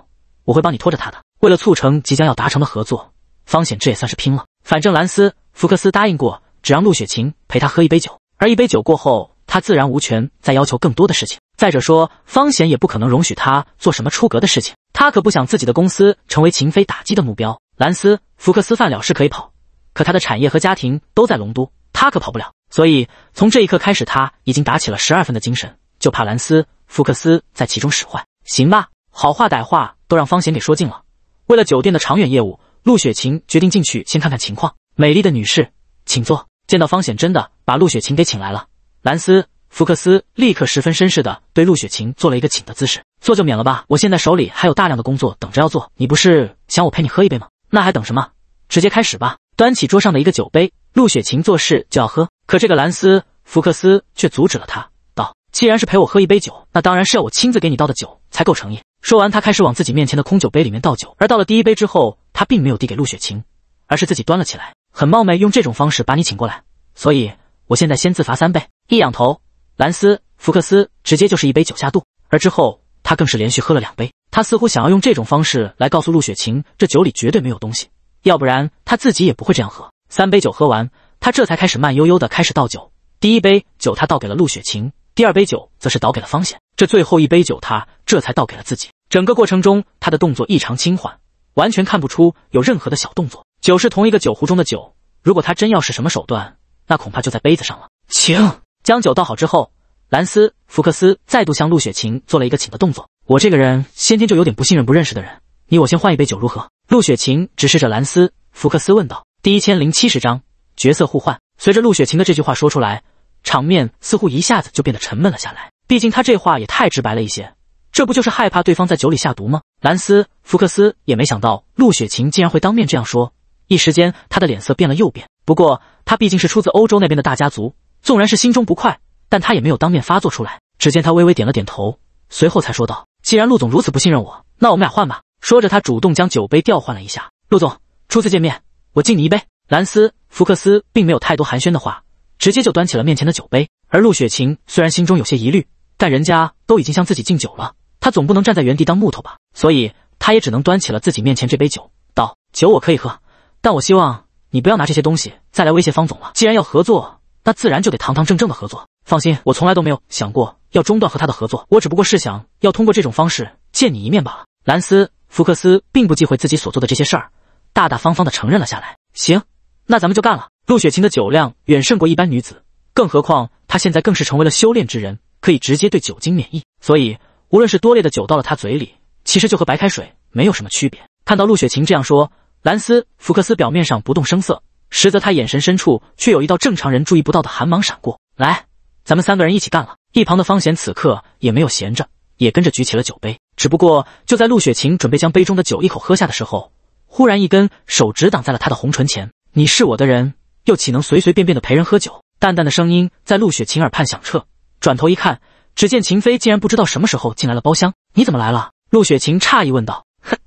我会帮你拖着他的。为了促成即将要达成的合作，方显志也算是拼了。反正兰斯·福克斯答应过，只让陆雪晴陪他喝一杯酒，而一杯酒过后，他自然无权再要求更多的事情。再者说，方显也不可能容许他做什么出格的事情，他可不想自己的公司成为秦飞打击的目标。”兰斯·福克斯犯了事可以跑，可他的产业和家庭都在龙都，他可跑不了。所以从这一刻开始，他已经打起了十二分的精神，就怕兰斯·福克斯在其中使坏。行吧，好话歹话都让方贤给说尽了。为了酒店的长远业务，陆雪晴决定进去先看看情况。美丽的女士，请坐。见到方显真的把陆雪晴给请来了，兰斯·福克斯立刻十分绅士的对陆雪晴做了一个请的姿势。坐就免了吧，我现在手里还有大量的工作等着要做。你不是想我陪你喝一杯吗？那还等什么？直接开始吧！端起桌上的一个酒杯，陆雪晴做事就要喝，可这个兰斯·福克斯却阻止了他，道：“既然是陪我喝一杯酒，那当然是要我亲自给你倒的酒才够诚意。”说完，他开始往自己面前的空酒杯里面倒酒。而倒了第一杯之后，他并没有递给陆雪晴，而是自己端了起来，很冒昧用这种方式把你请过来，所以我现在先自罚三杯。一仰头，兰斯·福克斯直接就是一杯酒下肚，而之后。他更是连续喝了两杯，他似乎想要用这种方式来告诉陆雪晴，这酒里绝对没有东西，要不然他自己也不会这样喝。三杯酒喝完，他这才开始慢悠悠的开始倒酒。第一杯酒他倒给了陆雪晴，第二杯酒则是倒给了方显，这最后一杯酒他这才倒给了自己。整个过程中，他的动作异常轻缓，完全看不出有任何的小动作。酒是同一个酒壶中的酒，如果他真要是什么手段，那恐怕就在杯子上了。请将酒倒好之后。兰斯·福克斯再度向陆雪晴做了一个请的动作。我这个人先天就有点不信任不认识的人，你我先换一杯酒如何？陆雪晴指示着兰斯·福克斯问道。第一千零七十章角色互换。随着陆雪晴的这句话说出来，场面似乎一下子就变得沉闷了下来。毕竟他这话也太直白了一些，这不就是害怕对方在酒里下毒吗？兰斯·福克斯也没想到陆雪晴竟然会当面这样说，一时间他的脸色变了又变。不过他毕竟是出自欧洲那边的大家族，纵然是心中不快。但他也没有当面发作出来，只见他微微点了点头，随后才说道：“既然陆总如此不信任我，那我们俩换吧。”说着，他主动将酒杯调换了一下。陆总初次见面，我敬你一杯。”兰斯·福克斯并没有太多寒暄的话，直接就端起了面前的酒杯。而陆雪晴虽然心中有些疑虑，但人家都已经向自己敬酒了，她总不能站在原地当木头吧？所以她也只能端起了自己面前这杯酒，道：“酒我可以喝，但我希望你不要拿这些东西再来威胁方总了。既然要合作，那自然就得堂堂正正的合作。”放心，我从来都没有想过要中断和他的合作，我只不过是想要通过这种方式见你一面罢了。兰斯·福克斯并不忌讳自己所做的这些事儿，大大方方的承认了下来。行，那咱们就干了。陆雪晴的酒量远胜过一般女子，更何况她现在更是成为了修炼之人，可以直接对酒精免疫，所以无论是多烈的酒到了她嘴里，其实就和白开水没有什么区别。看到陆雪晴这样说，兰斯·福克斯表面上不动声色，实则他眼神深处却有一道正常人注意不到的寒芒闪过。来。咱们三个人一起干了。一旁的方贤此刻也没有闲着，也跟着举起了酒杯。只不过就在陆雪晴准备将杯中的酒一口喝下的时候，忽然一根手指挡在了他的红唇前：“你是我的人，又岂能随随便便的陪人喝酒？”淡淡的声音在陆雪晴耳畔响彻。转头一看，只见秦飞竟然不知道什么时候进来了包厢。“你怎么来了？”陆雪晴诧异问道。“哼，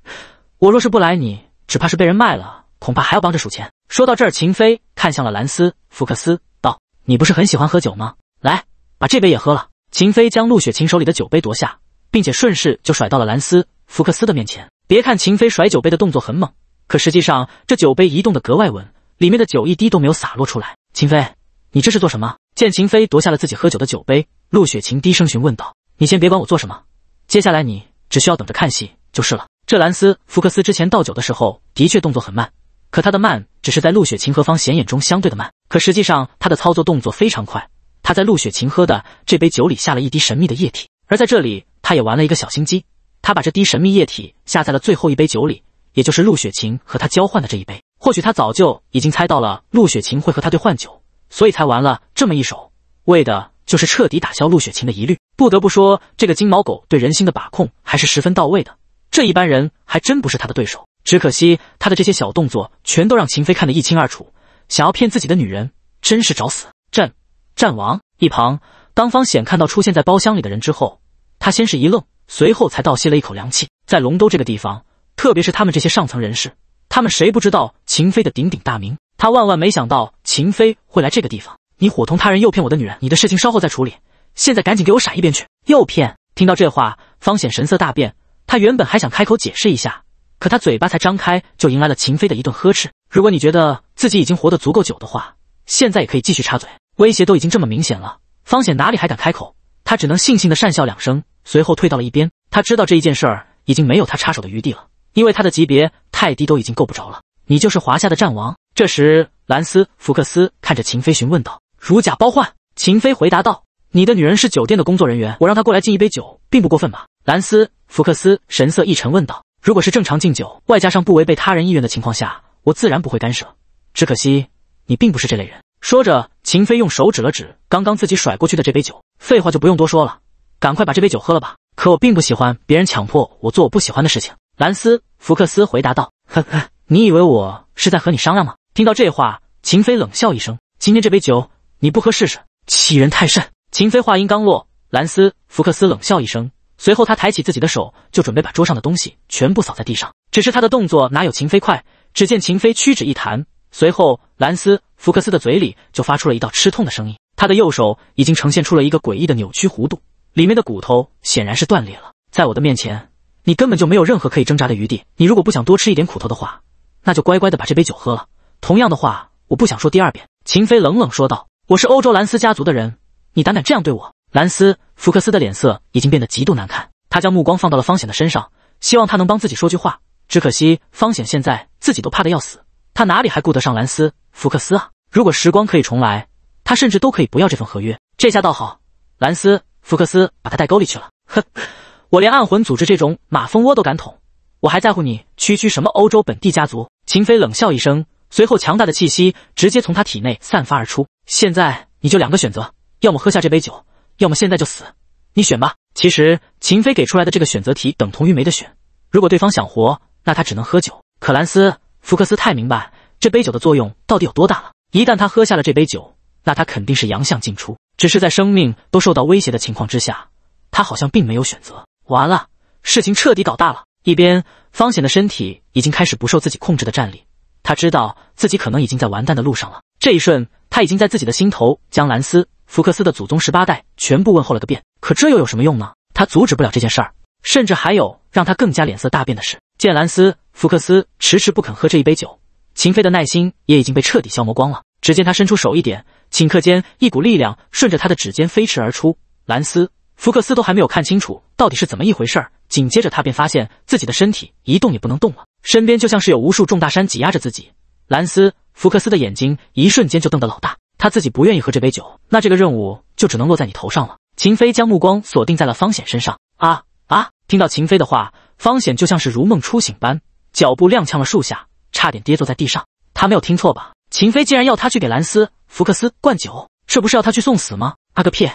我若是不来，你只怕是被人卖了，恐怕还要帮着数钱。”说到这儿，秦飞看向了兰斯福克斯，道：“你不是很喜欢喝酒吗？”来，把这杯也喝了。秦飞将陆雪晴手里的酒杯夺下，并且顺势就甩到了兰斯·福克斯的面前。别看秦飞甩酒杯的动作很猛，可实际上这酒杯移动的格外稳，里面的酒一滴都没有洒落出来。秦飞，你这是做什么？见秦飞夺下了自己喝酒的酒杯，陆雪晴低声询问道：“你先别管我做什么，接下来你只需要等着看戏就是了。”这兰斯·福克斯之前倒酒的时候的确动作很慢，可他的慢只是在陆雪晴和方显眼中相对的慢，可实际上他的操作动作非常快。他在陆雪晴喝的这杯酒里下了一滴神秘的液体，而在这里，他也玩了一个小心机。他把这滴神秘液体下在了最后一杯酒里，也就是陆雪晴和他交换的这一杯。或许他早就已经猜到了陆雪晴会和他兑换酒，所以才玩了这么一手，为的就是彻底打消陆雪晴的疑虑。不得不说，这个金毛狗对人心的把控还是十分到位的，这一般人还真不是他的对手。只可惜他的这些小动作全都让秦飞看得一清二楚，想要骗自己的女人，真是找死！朕，战王一旁，当方显看到出现在包厢里的人之后，他先是一愣，随后才倒吸了一口凉气。在龙都这个地方，特别是他们这些上层人士，他们谁不知道秦飞的鼎鼎大名？他万万没想到秦飞会来这个地方。你伙同他人诱骗我的女人，你的事情稍后再处理，现在赶紧给我闪一边去！诱骗？听到这话，方显神色大变。他原本还想开口解释一下，可他嘴巴才张开，就迎来了秦飞的一顿呵斥。如果你觉得自己已经活得足够久的话，现在也可以继续插嘴。威胁都已经这么明显了，方显哪里还敢开口？他只能悻悻地讪笑两声，随后退到了一边。他知道这一件事儿已经没有他插手的余地了，因为他的级别太低，都已经够不着了。你就是华夏的战王。这时，兰斯·福克斯看着秦飞询问道：“如假包换。”秦飞回答道：“你的女人是酒店的工作人员，我让她过来敬一杯酒，并不过分吧？”兰斯·福克斯神色一沉问道：“如果是正常敬酒，外加上不违背他人意愿的情况下，我自然不会干涉。只可惜，你并不是这类人。”说着，秦飞用手指了指刚刚自己甩过去的这杯酒，废话就不用多说了，赶快把这杯酒喝了吧。可我并不喜欢别人强迫我做我不喜欢的事情。兰斯·福克斯回答道：“呵呵，你以为我是在和你商量吗？”听到这话，秦飞冷笑一声：“今天这杯酒你不喝试试？欺人太甚！”秦飞话音刚落，兰斯·福克斯冷笑一声，随后他抬起自己的手，就准备把桌上的东西全部扫在地上。只是他的动作哪有秦飞快？只见秦飞屈指一弹，随后兰斯。福克斯的嘴里就发出了一道吃痛的声音，他的右手已经呈现出了一个诡异的扭曲弧度，里面的骨头显然是断裂了。在我的面前，你根本就没有任何可以挣扎的余地。你如果不想多吃一点苦头的话，那就乖乖的把这杯酒喝了。同样的话，我不想说第二遍。”秦飞冷冷说道，“我是欧洲兰斯家族的人，你胆敢这样对我？”兰斯福克斯的脸色已经变得极度难看，他将目光放到了方显的身上，希望他能帮自己说句话。只可惜，方显现在自己都怕得要死。他哪里还顾得上兰斯·福克斯啊？如果时光可以重来，他甚至都可以不要这份合约。这下倒好，兰斯·福克斯把他带沟里去了。哼，我连暗魂组织这种马蜂窝都敢捅，我还在乎你区区什么欧洲本地家族？秦飞冷笑一声，随后强大的气息直接从他体内散发而出。现在你就两个选择，要么喝下这杯酒，要么现在就死，你选吧。其实秦飞给出来的这个选择题等同于没得选。如果对方想活，那他只能喝酒。可兰斯。福克斯太明白这杯酒的作用到底有多大了，一旦他喝下了这杯酒，那他肯定是阳相尽出。只是在生命都受到威胁的情况之下，他好像并没有选择。完了，事情彻底搞大了。一边，方显的身体已经开始不受自己控制的站立，他知道自己可能已经在完蛋的路上了。这一瞬，他已经在自己的心头将兰斯·福克斯的祖宗十八代全部问候了个遍。可这又有什么用呢？他阻止不了这件事儿。甚至还有让他更加脸色大变的事。见兰斯·福克斯迟迟不肯喝这一杯酒，秦飞的耐心也已经被彻底消磨光了。只见他伸出手一点，顷刻间一股力量顺着他的指尖飞驰而出。兰斯·福克斯都还没有看清楚到底是怎么一回事儿，紧接着他便发现自己的身体一动也不能动了，身边就像是有无数重大山挤压着自己。兰斯·福克斯的眼睛一瞬间就瞪得老大。他自己不愿意喝这杯酒，那这个任务就只能落在你头上了。秦飞将目光锁定在了方显身上。啊！听到秦飞的话，方显就像是如梦初醒般，脚步踉跄了数下，差点跌坐在地上。他没有听错吧？秦飞竟然要他去给兰斯·福克斯灌酒，这不是要他去送死吗？阿个屁！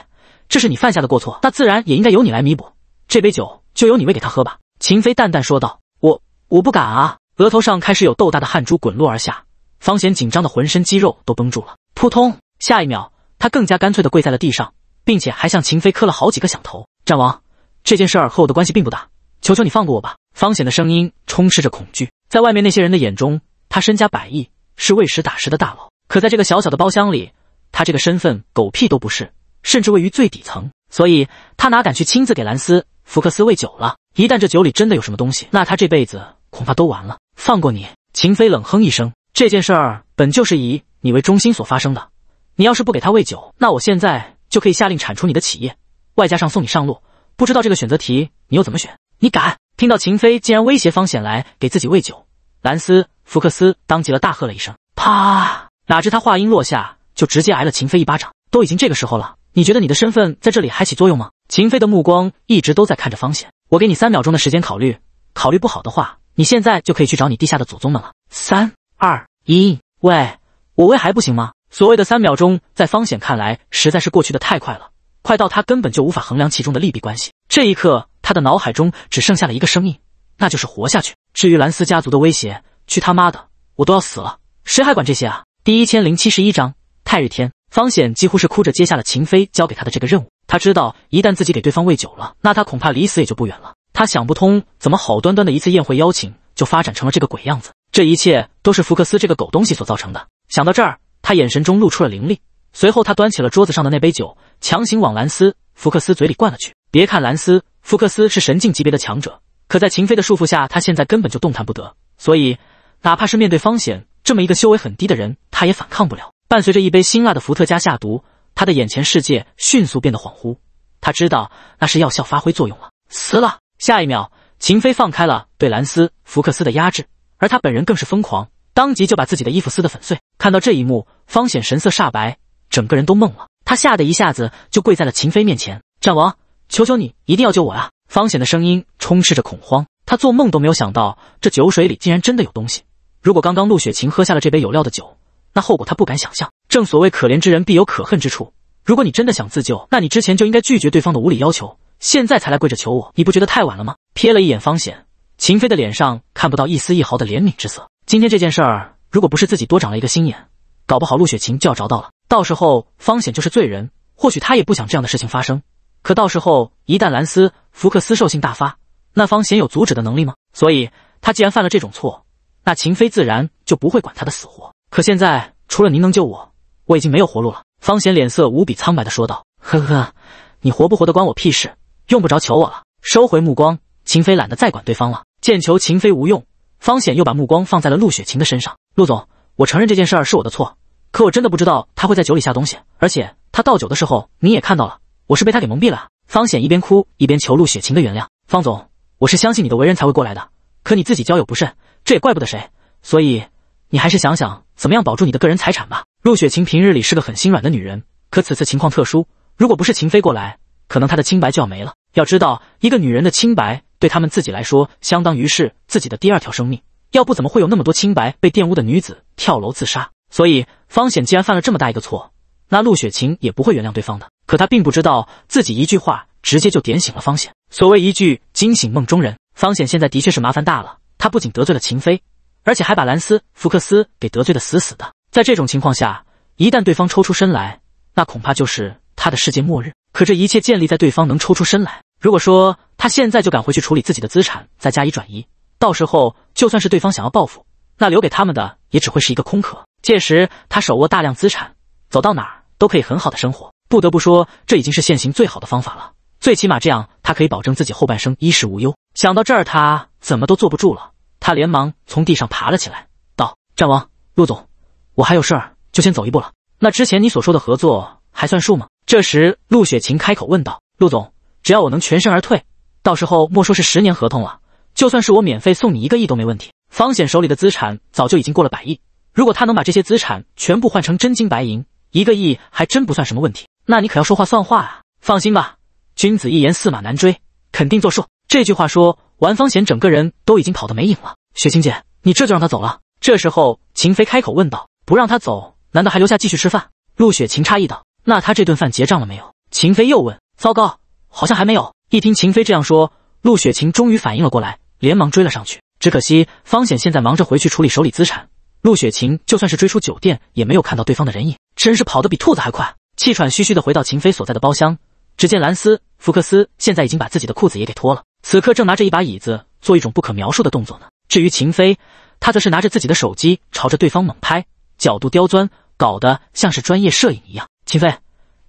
这是你犯下的过错，那自然也应该由你来弥补。这杯酒就由你喂给他喝吧。”秦飞淡淡说道。“我……我不敢啊！”额头上开始有豆大的汗珠滚落而下，方显紧张的浑身肌肉都绷住了。扑通！下一秒，他更加干脆的跪在了地上，并且还向秦飞磕了好几个响头。战王。这件事儿和我的关系并不大，求求你放过我吧。方显的声音充斥着恐惧。在外面那些人的眼中，他身家百亿，是喂食打食的大佬。可在这个小小的包厢里，他这个身份狗屁都不是，甚至位于最底层。所以，他哪敢去亲自给兰斯·福克斯喂酒了？一旦这酒里真的有什么东西，那他这辈子恐怕都完了。放过你，秦飞冷哼一声。这件事儿本就是以你为中心所发生的。你要是不给他喂酒，那我现在就可以下令铲除你的企业，外加上送你上路。不知道这个选择题你又怎么选？你敢听到秦飞竟然威胁方显来给自己喂酒？兰斯·福克斯当即了大喝了一声，啪！哪知他话音落下，就直接挨了秦飞一巴掌。都已经这个时候了，你觉得你的身份在这里还起作用吗？秦飞的目光一直都在看着方显，我给你三秒钟的时间考虑，考虑不好的话，你现在就可以去找你地下的祖宗们了。三二一，喂，我喂还不行吗？所谓的三秒钟，在方显看来，实在是过去的太快了。快到他根本就无法衡量其中的利弊关系。这一刻，他的脑海中只剩下了一个声音，那就是活下去。至于兰斯家族的威胁，去他妈的！我都要死了，谁还管这些啊？第一千零七十一章太日天。方显几乎是哭着接下了秦飞交给他的这个任务。他知道，一旦自己给对方喂酒了，那他恐怕离死也就不远了。他想不通，怎么好端端的一次宴会邀请就发展成了这个鬼样子？这一切都是福克斯这个狗东西所造成的。想到这儿，他眼神中露出了凌厉。随后，他端起了桌子上的那杯酒。强行往兰斯·福克斯嘴里灌了去。别看兰斯·福克斯是神境级别的强者，可在秦飞的束缚下，他现在根本就动弹不得。所以，哪怕是面对方显这么一个修为很低的人，他也反抗不了。伴随着一杯辛辣的伏特加下毒，他的眼前世界迅速变得恍惚。他知道那是药效发挥作用了，死了。下一秒，秦飞放开了对兰斯·福克斯的压制，而他本人更是疯狂，当即就把自己的衣服撕得粉碎。看到这一幕，方显神色煞白。整个人都懵了，他吓得一下子就跪在了秦飞面前。战王，求求你，一定要救我啊！方显的声音充斥着恐慌，他做梦都没有想到这酒水里竟然真的有东西。如果刚刚陆雪晴喝下了这杯有料的酒，那后果他不敢想象。正所谓可怜之人必有可恨之处，如果你真的想自救，那你之前就应该拒绝对方的无理要求，现在才来跪着求我，你不觉得太晚了吗？瞥了一眼方显，秦飞的脸上看不到一丝一毫的怜悯之色。今天这件事儿，如果不是自己多长了一个心眼，搞不好陆雪晴就要着道了。到时候方显就是罪人，或许他也不想这样的事情发生。可到时候一旦兰斯福克斯兽性大发，那方显有阻止的能力吗？所以他既然犯了这种错，那秦飞自然就不会管他的死活。可现在除了您能救我，我已经没有活路了。方显脸色无比苍白的说道：“呵呵，你活不活的关我屁事，用不着求我了。”收回目光，秦飞懒得再管对方了。见求秦飞无用，方显又把目光放在了陆雪晴的身上。“陆总，我承认这件事儿是我的错。”可我真的不知道他会在酒里下东西，而且他倒酒的时候你也看到了，我是被他给蒙蔽了。方显一边哭一边求陆雪晴的原谅。方总，我是相信你的为人才会过来的，可你自己交友不慎，这也怪不得谁，所以你还是想想怎么样保住你的个人财产吧。陆雪晴平日里是个很心软的女人，可此次情况特殊，如果不是秦飞过来，可能她的清白就要没了。要知道，一个女人的清白对他们自己来说，相当于是自己的第二条生命，要不怎么会有那么多清白被玷污的女子跳楼自杀？所以方显既然犯了这么大一个错，那陆雪晴也不会原谅对方的。可他并不知道自己一句话直接就点醒了方显。所谓一句惊醒梦中人，方显现在的确是麻烦大了。他不仅得罪了秦飞，而且还把兰斯·福克斯给得罪的死死的。在这种情况下，一旦对方抽出身来，那恐怕就是他的世界末日。可这一切建立在对方能抽出身来。如果说他现在就赶回去处理自己的资产，再加以转移，到时候就算是对方想要报复，那留给他们的也只会是一个空壳。届时他手握大量资产，走到哪儿都可以很好的生活。不得不说，这已经是现行最好的方法了。最起码这样，他可以保证自己后半生衣食无忧。想到这儿，他怎么都坐不住了。他连忙从地上爬了起来，道：“战王，陆总，我还有事儿，就先走一步了。那之前你所说的合作还算数吗？”这时，陆雪晴开口问道：“陆总，只要我能全身而退，到时候莫说是十年合同了，就算是我免费送你一个亿都没问题。”方显手里的资产早就已经过了百亿。如果他能把这些资产全部换成真金白银，一个亿还真不算什么问题。那你可要说话算话啊！放心吧，君子一言驷马难追，肯定作数。这句话说完，方显整个人都已经跑得没影了。雪琴姐，你这就让他走了？这时候，秦飞开口问道：“不让他走，难道还留下继续吃饭？”陆雪晴诧异道：“那他这顿饭结账了没有？”秦飞又问：“糟糕，好像还没有。”一听秦飞这样说，陆雪晴终于反应了过来，连忙追了上去。只可惜，方显现在忙着回去处理手里资产。陆雪晴就算是追出酒店，也没有看到对方的人影，真是跑得比兔子还快。气喘吁吁的回到秦飞所在的包厢，只见兰斯·福克斯现在已经把自己的裤子也给脱了，此刻正拿着一把椅子做一种不可描述的动作呢。至于秦飞，他则是拿着自己的手机朝着对方猛拍，角度刁钻，搞得像是专业摄影一样。秦飞，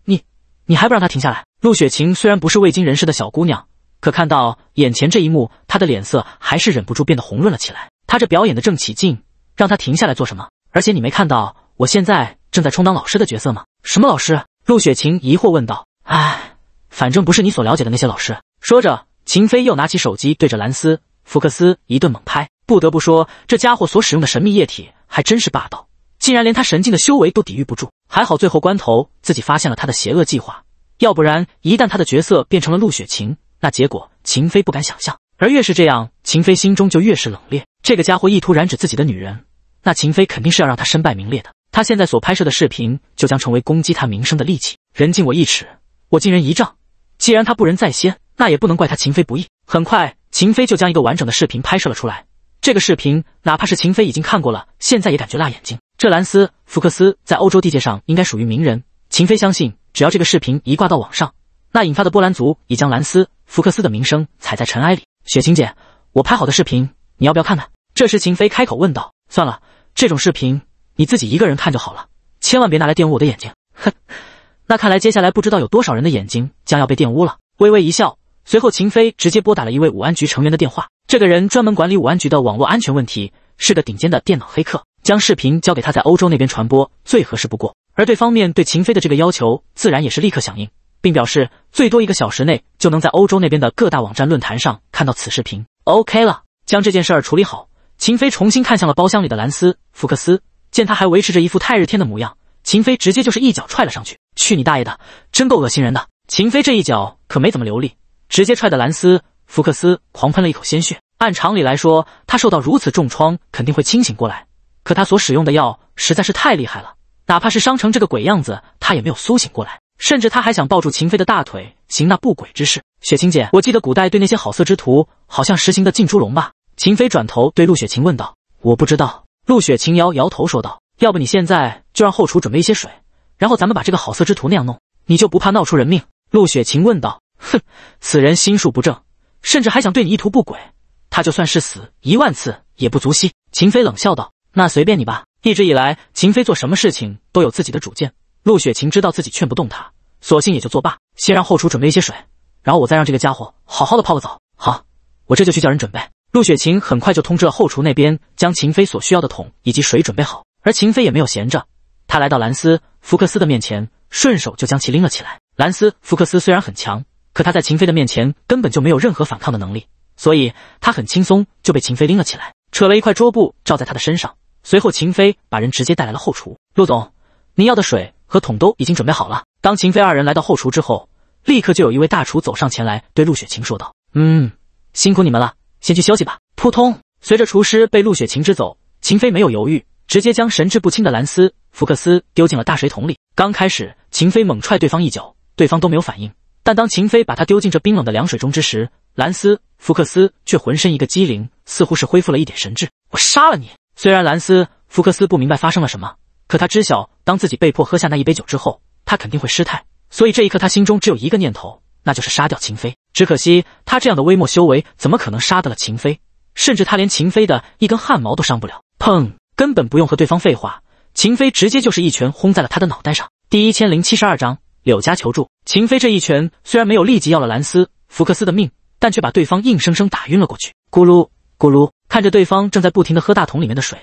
你，你还不让他停下来？陆雪晴虽然不是未经人事的小姑娘，可看到眼前这一幕，她的脸色还是忍不住变得红润了起来。她这表演的正起劲。让他停下来做什么？而且你没看到我现在正在充当老师的角色吗？什么老师？陆雪晴疑惑问道。唉，反正不是你所了解的那些老师。说着，秦飞又拿起手机，对着兰斯·福克斯一顿猛拍。不得不说，这家伙所使用的神秘液体还真是霸道，竟然连他神境的修为都抵御不住。还好最后关头自己发现了他的邪恶计划，要不然一旦他的角色变成了陆雪晴，那结果秦飞不敢想象。而越是这样，秦飞心中就越是冷冽。这个家伙意图染指自己的女人，那秦飞肯定是要让他身败名裂的。他现在所拍摄的视频就将成为攻击他名声的利器。人敬我一尺，我敬人一丈。既然他不仁在先，那也不能怪他秦飞不义。很快，秦飞就将一个完整的视频拍摄了出来。这个视频，哪怕是秦飞已经看过了，现在也感觉辣眼睛。这兰斯·福克斯在欧洲地界上应该属于名人。秦飞相信，只要这个视频一挂到网上，那引发的波兰族已将兰斯·福克斯的名声踩在尘埃里。雪晴姐，我拍好的视频。你要不要看看？这时，秦飞开口问道：“算了，这种视频你自己一个人看就好了，千万别拿来玷污我的眼睛。”哼，那看来接下来不知道有多少人的眼睛将要被玷污了。微微一笑，随后秦飞直接拨打了一位武安局成员的电话。这个人专门管理武安局的网络安全问题，是个顶尖的电脑黑客。将视频交给他，在欧洲那边传播最合适不过。而对方面对秦飞的这个要求，自然也是立刻响应，并表示最多一个小时内就能在欧洲那边的各大网站论坛上看到此视频。OK 了。将这件事儿处理好，秦飞重新看向了包厢里的兰斯·福克斯，见他还维持着一副太日天的模样，秦飞直接就是一脚踹了上去，去你大爷的，真够恶心人的！秦飞这一脚可没怎么留力，直接踹的兰斯·福克斯狂喷了一口鲜血。按常理来说，他受到如此重创肯定会清醒过来，可他所使用的药实在是太厉害了，哪怕是伤成这个鬼样子，他也没有苏醒过来，甚至他还想抱住秦飞的大腿，行那不轨之事。雪晴姐，我记得古代对那些好色之徒好像实行的禁猪笼吧？秦飞转头对陆雪晴问道。我不知道。陆雪晴摇摇头说道：“要不你现在就让后厨准备一些水，然后咱们把这个好色之徒那样弄，你就不怕闹出人命？”陆雪晴问道。哼，此人心术不正，甚至还想对你意图不轨，他就算是死一万次也不足惜。”秦飞冷笑道。那随便你吧。一直以来，秦飞做什么事情都有自己的主见。陆雪晴知道自己劝不动他，索性也就作罢，先让后厨准备一些水。然后我再让这个家伙好好的泡个澡。好，我这就去叫人准备。陆雪晴很快就通知了后厨那边，将秦飞所需要的桶以及水准备好。而秦飞也没有闲着，他来到兰斯·福克斯的面前，顺手就将其拎了起来。兰斯·福克斯虽然很强，可他在秦飞的面前根本就没有任何反抗的能力，所以他很轻松就被秦飞拎了起来，扯了一块桌布罩在他的身上。随后，秦飞把人直接带来了后厨。陆总，您要的水和桶都已经准备好了。当秦飞二人来到后厨之后。立刻就有一位大厨走上前来，对陆雪晴说道：“嗯，辛苦你们了，先去休息吧。”扑通，随着厨师被陆雪晴支走，秦飞没有犹豫，直接将神志不清的兰斯·福克斯丢进了大水桶里。刚开始，秦飞猛踹对方一脚，对方都没有反应。但当秦飞把他丢进这冰冷的凉水中之时，兰斯·福克斯却浑身一个机灵，似乎是恢复了一点神智。“我杀了你！”虽然兰斯·福克斯不明白发生了什么，可他知晓，当自己被迫喝下那一杯酒之后，他肯定会失态。所以这一刻，他心中只有一个念头，那就是杀掉秦飞。只可惜他这样的微末修为，怎么可能杀得了秦飞？甚至他连秦飞的一根汗毛都伤不了。砰！根本不用和对方废话，秦飞直接就是一拳轰在了他的脑袋上。第一千零七十二章柳家求助。秦飞这一拳虽然没有立即要了兰斯福克斯的命，但却把对方硬生生打晕了过去。咕噜咕噜，看着对方正在不停的喝大桶里面的水，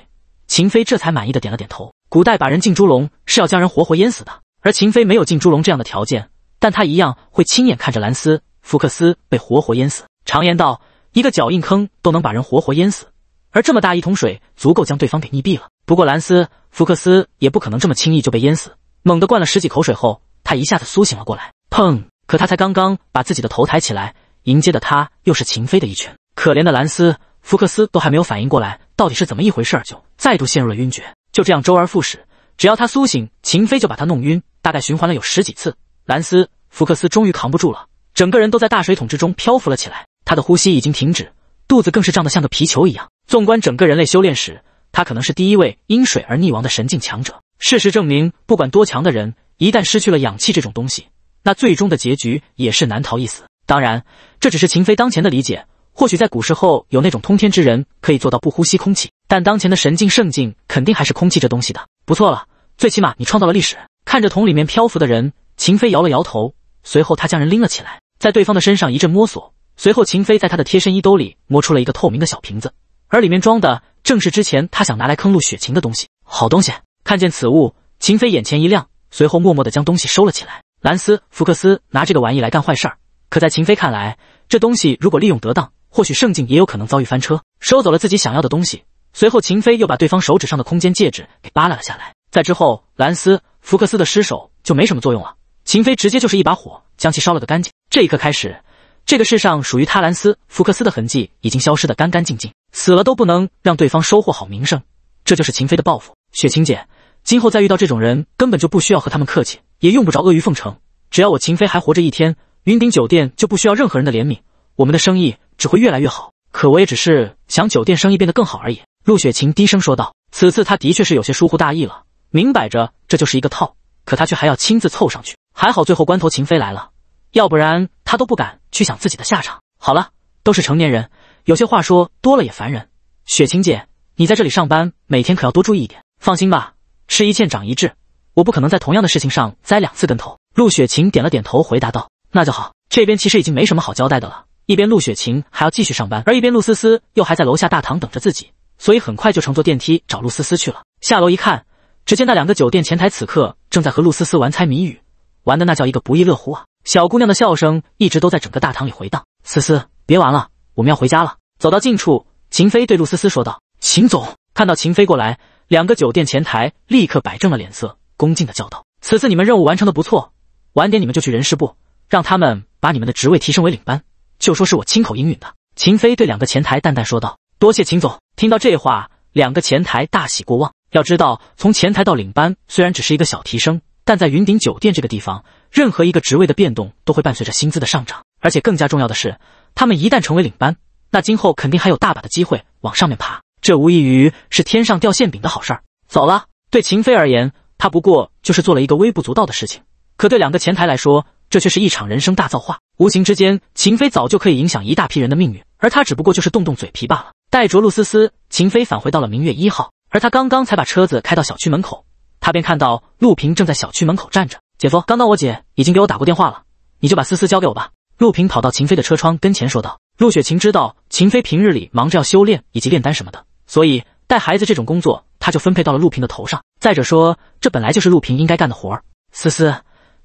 秦飞这才满意的点了点头。古代把人进猪笼是要将人活活淹死的。而秦飞没有进猪笼这样的条件，但他一样会亲眼看着兰斯·福克斯被活活淹死。常言道，一个脚印坑都能把人活活淹死，而这么大一桶水足够将对方给溺毙了。不过兰斯·福克斯也不可能这么轻易就被淹死。猛地灌了十几口水后，他一下子苏醒了过来。砰！可他才刚刚把自己的头抬起来，迎接的他又是秦飞的一拳。可怜的兰斯·福克斯都还没有反应过来到底是怎么一回事，就再度陷入了晕厥。就这样周而复始，只要他苏醒，秦飞就把他弄晕。大概循环了有十几次，兰斯·福克斯终于扛不住了，整个人都在大水桶之中漂浮了起来。他的呼吸已经停止，肚子更是胀得像个皮球一样。纵观整个人类修炼史，他可能是第一位因水而溺亡的神境强者。事实证明，不管多强的人，一旦失去了氧气这种东西，那最终的结局也是难逃一死。当然，这只是秦飞当前的理解。或许在古时候有那种通天之人可以做到不呼吸空气，但当前的神境、圣境肯定还是空气这东西的。不错了。最起码你创造了历史。看着桶里面漂浮的人，秦飞摇了摇头，随后他将人拎了起来，在对方的身上一阵摸索，随后秦飞在他的贴身衣兜里摸出了一个透明的小瓶子，而里面装的正是之前他想拿来坑陆雪晴的东西。好东西！看见此物，秦飞眼前一亮，随后默默的将东西收了起来。兰斯·福克斯拿这个玩意来干坏事儿，可在秦飞看来，这东西如果利用得当，或许圣境也有可能遭遇翻车。收走了自己想要的东西，随后秦飞又把对方手指上的空间戒指给扒拉了下来。在之后，兰斯·福克斯的尸首就没什么作用了。秦飞直接就是一把火将其烧了个干净。这一刻开始，这个世上属于他兰斯·福克斯的痕迹已经消失得干干净净。死了都不能让对方收获好名声，这就是秦飞的报复。雪琴姐，今后再遇到这种人，根本就不需要和他们客气，也用不着阿谀奉承。只要我秦飞还活着一天，云顶酒店就不需要任何人的怜悯。我们的生意只会越来越好。可我也只是想酒店生意变得更好而已。”陆雪晴低声说道。此次他的确是有些疏忽大意了。明摆着这就是一个套，可他却还要亲自凑上去。还好最后关头秦飞来了，要不然他都不敢去想自己的下场。好了，都是成年人，有些话说多了也烦人。雪琴姐，你在这里上班，每天可要多注意一点。放心吧，吃一堑长一智，我不可能在同样的事情上栽两次跟头。陆雪晴点了点头，回答道：“那就好，这边其实已经没什么好交代的了。”一边陆雪晴还要继续上班，而一边陆思思又还在楼下大堂等着自己，所以很快就乘坐电梯找陆思思去了。下楼一看。只见那两个酒店前台此刻正在和陆思思玩猜谜语，玩的那叫一个不亦乐乎啊！小姑娘的笑声一直都在整个大堂里回荡。思思，别玩了，我们要回家了。走到近处，秦飞对陆思思说道：“秦总看到秦飞过来，两个酒店前台立刻摆正了脸色，恭敬的叫道：‘此次你们任务完成的不错，晚点你们就去人事部，让他们把你们的职位提升为领班，就说是我亲口应允的。’”秦飞对两个前台淡淡说道：“多谢秦总。”听到这话，两个前台大喜过望。要知道，从前台到领班，虽然只是一个小提升，但在云顶酒店这个地方，任何一个职位的变动都会伴随着薪资的上涨。而且更加重要的是，他们一旦成为领班，那今后肯定还有大把的机会往上面爬，这无异于是天上掉馅饼的好事儿。走了，对秦飞而言，他不过就是做了一个微不足道的事情；可对两个前台来说，这却是一场人生大造化。无形之间，秦飞早就可以影响一大批人的命运，而他只不过就是动动嘴皮罢了。带着陆思思，秦飞返回到了明月一号。而他刚刚才把车子开到小区门口，他便看到陆平正在小区门口站着。姐夫，刚刚我姐已经给我打过电话了，你就把思思交给我吧。陆平跑到秦飞的车窗跟前说道。陆雪晴知道秦飞平日里忙着要修炼以及炼丹什么的，所以带孩子这种工作，他就分配到了陆平的头上。再者说，这本来就是陆平应该干的活儿。思思，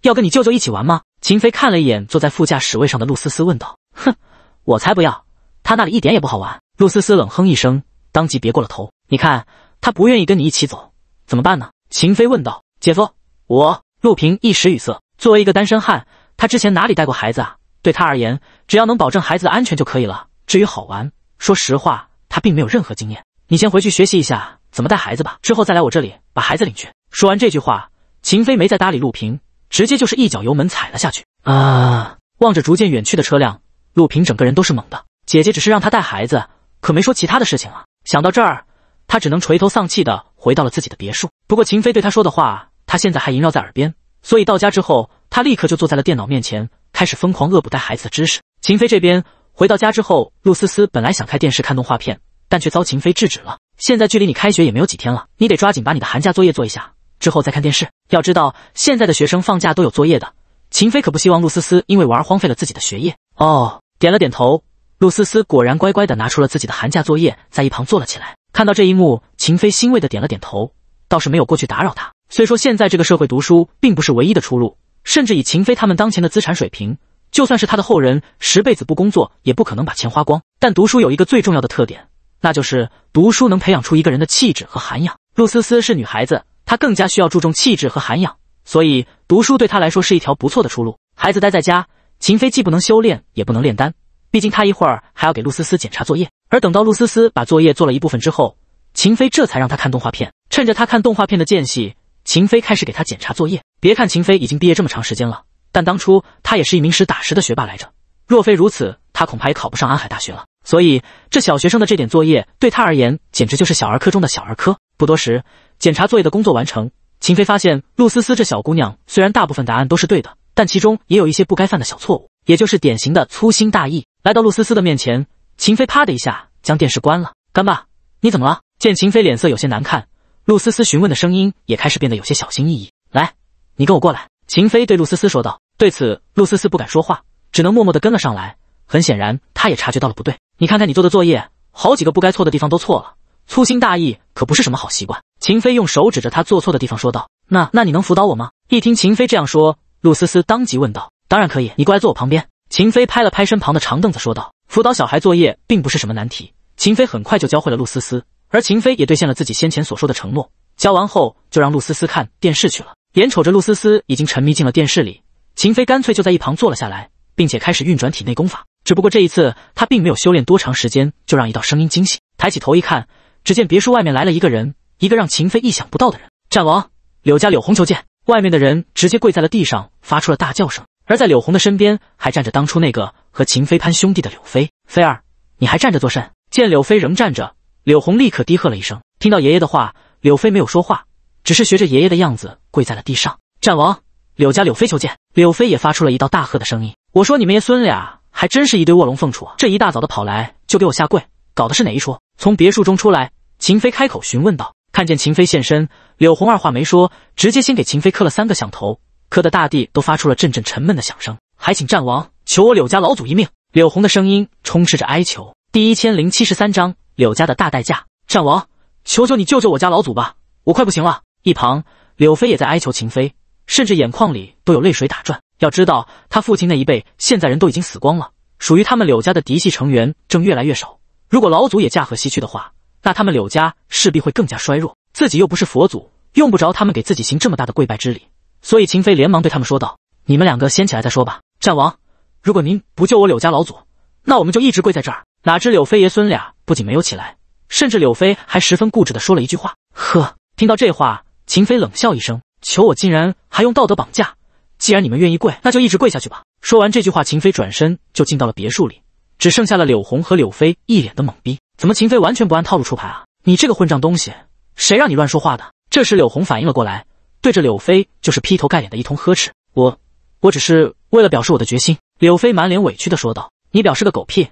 要跟你舅舅一起玩吗？秦飞看了一眼坐在副驾驶位上的陆思思，问道。哼，我才不要，他那里一点也不好玩。陆思思冷哼一声，当即便过了头。你看。他不愿意跟你一起走，怎么办呢？秦飞问道。姐夫，我陆平一时语塞。作为一个单身汉，他之前哪里带过孩子啊？对他而言，只要能保证孩子的安全就可以了。至于好玩，说实话，他并没有任何经验。你先回去学习一下怎么带孩子吧，之后再来我这里把孩子领去。说完这句话，秦飞没再搭理陆平，直接就是一脚油门踩了下去。啊！望着逐渐远去的车辆，陆平整个人都是懵的。姐姐只是让他带孩子，可没说其他的事情啊。想到这儿。他只能垂头丧气的回到了自己的别墅。不过秦飞对他说的话，他现在还萦绕在耳边。所以到家之后，他立刻就坐在了电脑面前，开始疯狂恶补带孩子的知识。秦飞这边回到家之后，陆思思本来想开电视看动画片，但却遭秦飞制止了。现在距离你开学也没有几天了，你得抓紧把你的寒假作业做一下，之后再看电视。要知道，现在的学生放假都有作业的。秦飞可不希望陆思思因为玩而荒废了自己的学业。哦，点了点头，陆思思果然乖乖的拿出了自己的寒假作业，在一旁做了起来。看到这一幕，秦飞欣慰的点了点头，倒是没有过去打扰他。虽说现在这个社会读书并不是唯一的出路，甚至以秦飞他们当前的资产水平，就算是他的后人十辈子不工作，也不可能把钱花光。但读书有一个最重要的特点，那就是读书能培养出一个人的气质和涵养。陆思思是女孩子，她更加需要注重气质和涵养，所以读书对她来说是一条不错的出路。孩子待在家，秦飞既不能修炼，也不能炼丹。毕竟他一会儿还要给陆思思检查作业，而等到陆思思把作业做了一部分之后，秦飞这才让她看动画片。趁着他看动画片的间隙，秦飞开始给他检查作业。别看秦飞已经毕业这么长时间了，但当初他也是一名实打实的学霸来着。若非如此，他恐怕也考不上安海大学了。所以这小学生的这点作业对他而言，简直就是小儿科中的小儿科。不多时，检查作业的工作完成，秦飞发现陆思思这小姑娘虽然大部分答案都是对的，但其中也有一些不该犯的小错误，也就是典型的粗心大意。来到陆思思的面前，秦飞啪的一下将电视关了。干爸，你怎么了？见秦飞脸色有些难看，陆思思询问的声音也开始变得有些小心翼翼。来，你跟我过来。秦飞对陆思思说道。对此，陆思思不敢说话，只能默默地跟了上来。很显然，他也察觉到了不对。你看看你做的作业，好几个不该错的地方都错了，粗心大意可不是什么好习惯。秦飞用手指着他做错的地方说道。那那你能辅导我吗？一听秦飞这样说，陆思思当即问道。当然可以，你过来坐我旁边。秦飞拍了拍身旁的长凳子，说道：“辅导小孩作业并不是什么难题。”秦飞很快就教会了陆思思，而秦飞也兑现了自己先前所说的承诺。教完后，就让陆思思看电视去了。眼瞅着陆思思已经沉迷进了电视里，秦飞干脆就在一旁坐了下来，并且开始运转体内功法。只不过这一次，他并没有修炼多长时间，就让一道声音惊醒，抬起头一看，只见别墅外面来了一个人，一个让秦飞意想不到的人——战王柳家柳红求见。外面的人直接跪在了地上，发出了大叫声。而在柳红的身边还站着当初那个和秦飞攀兄弟的柳飞飞儿，你还站着作甚？见柳飞仍站着，柳红立刻低喝了一声。听到爷爷的话，柳飞没有说话，只是学着爷爷的样子跪在了地上。战王，柳家柳飞求见。柳飞也发出了一道大喝的声音：“我说你们爷孙俩还真是一对卧龙凤雏啊！这一大早的跑来就给我下跪，搞的是哪一出？”从别墅中出来，秦飞开口询问道。看见秦飞现身，柳红二话没说，直接先给秦飞磕了三个响头。磕的大地都发出了阵阵沉闷的响声，还请战王求我柳家老祖一命。柳红的声音充斥着哀求。第一千零七十三章柳家的大代价。战王，求求你救救我家老祖吧，我快不行了。一旁柳飞也在哀求秦飞，甚至眼眶里都有泪水打转。要知道他父亲那一辈现在人都已经死光了，属于他们柳家的嫡系成员正越来越少。如果老祖也驾鹤西去的话，那他们柳家势必会更加衰弱。自己又不是佛祖，用不着他们给自己行这么大的跪拜之礼。所以秦飞连忙对他们说道：“你们两个先起来再说吧，战王，如果您不救我柳家老祖，那我们就一直跪在这儿。”哪知柳飞爷孙俩不仅没有起来，甚至柳飞还十分固执的说了一句话：“呵！”听到这话，秦飞冷笑一声：“求我竟然还用道德绑架？既然你们愿意跪，那就一直跪下去吧。”说完这句话，秦飞转身就进到了别墅里，只剩下了柳红和柳飞一脸的懵逼。怎么？秦飞完全不按套路出牌啊？你这个混账东西，谁让你乱说话的？这时柳红反应了过来。对着柳飞就是劈头盖脸的一通呵斥，我我只是为了表示我的决心。”柳飞满脸委屈的说道，“你表示个狗屁！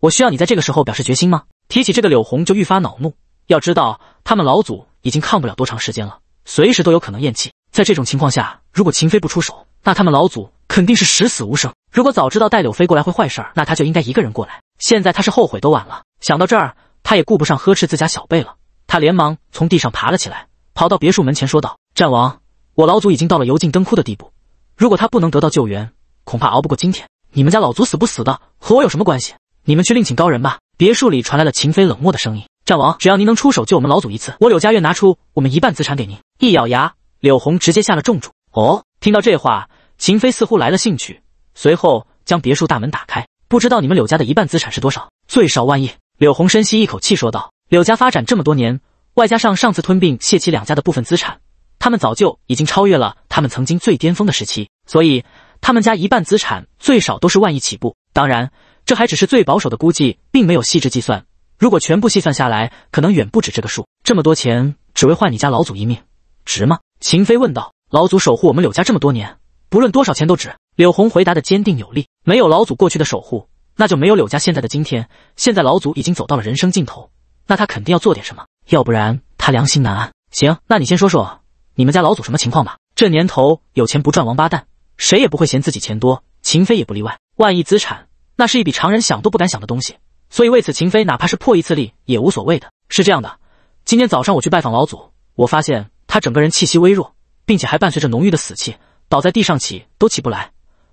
我需要你在这个时候表示决心吗？”提起这个，柳红就愈发恼怒。要知道，他们老祖已经抗不了多长时间了，随时都有可能咽气。在这种情况下，如果秦飞不出手，那他们老祖肯定是十死无生。如果早知道带柳飞过来会坏事，那他就应该一个人过来。现在他是后悔都晚了。想到这儿，他也顾不上呵斥自家小辈了，他连忙从地上爬了起来，跑到别墅门前说道。战王，我老祖已经到了油尽灯枯的地步，如果他不能得到救援，恐怕熬不过今天。你们家老祖死不死的和我有什么关系？你们去另请高人吧。别墅里传来了秦飞冷漠的声音。战王，只要您能出手救我们老祖一次，我柳家愿拿出我们一半资产给您。一咬牙，柳红直接下了重注。哦，听到这话，秦飞似乎来了兴趣，随后将别墅大门打开。不知道你们柳家的一半资产是多少？最少万亿。柳红深吸一口气说道：“柳家发展这么多年，外加上上次吞并谢齐两家的部分资产。”他们早就已经超越了他们曾经最巅峰的时期，所以他们家一半资产最少都是万亿起步。当然，这还只是最保守的估计，并没有细致计算。如果全部细算下来，可能远不止这个数。这么多钱只为换你家老祖一命，值吗？秦飞问道。老祖守护我们柳家这么多年，不论多少钱都值。柳红回答的坚定有力。没有老祖过去的守护，那就没有柳家现在的今天。现在老祖已经走到了人生尽头，那他肯定要做点什么，要不然他良心难安。行，那你先说说。你们家老祖什么情况吧？这年头有钱不赚王八蛋，谁也不会嫌自己钱多，秦飞也不例外。万亿资产，那是一笔常人想都不敢想的东西，所以为此秦飞哪怕是破一次例也无所谓的。是这样的，今天早上我去拜访老祖，我发现他整个人气息微弱，并且还伴随着浓郁的死气，倒在地上起都起不来。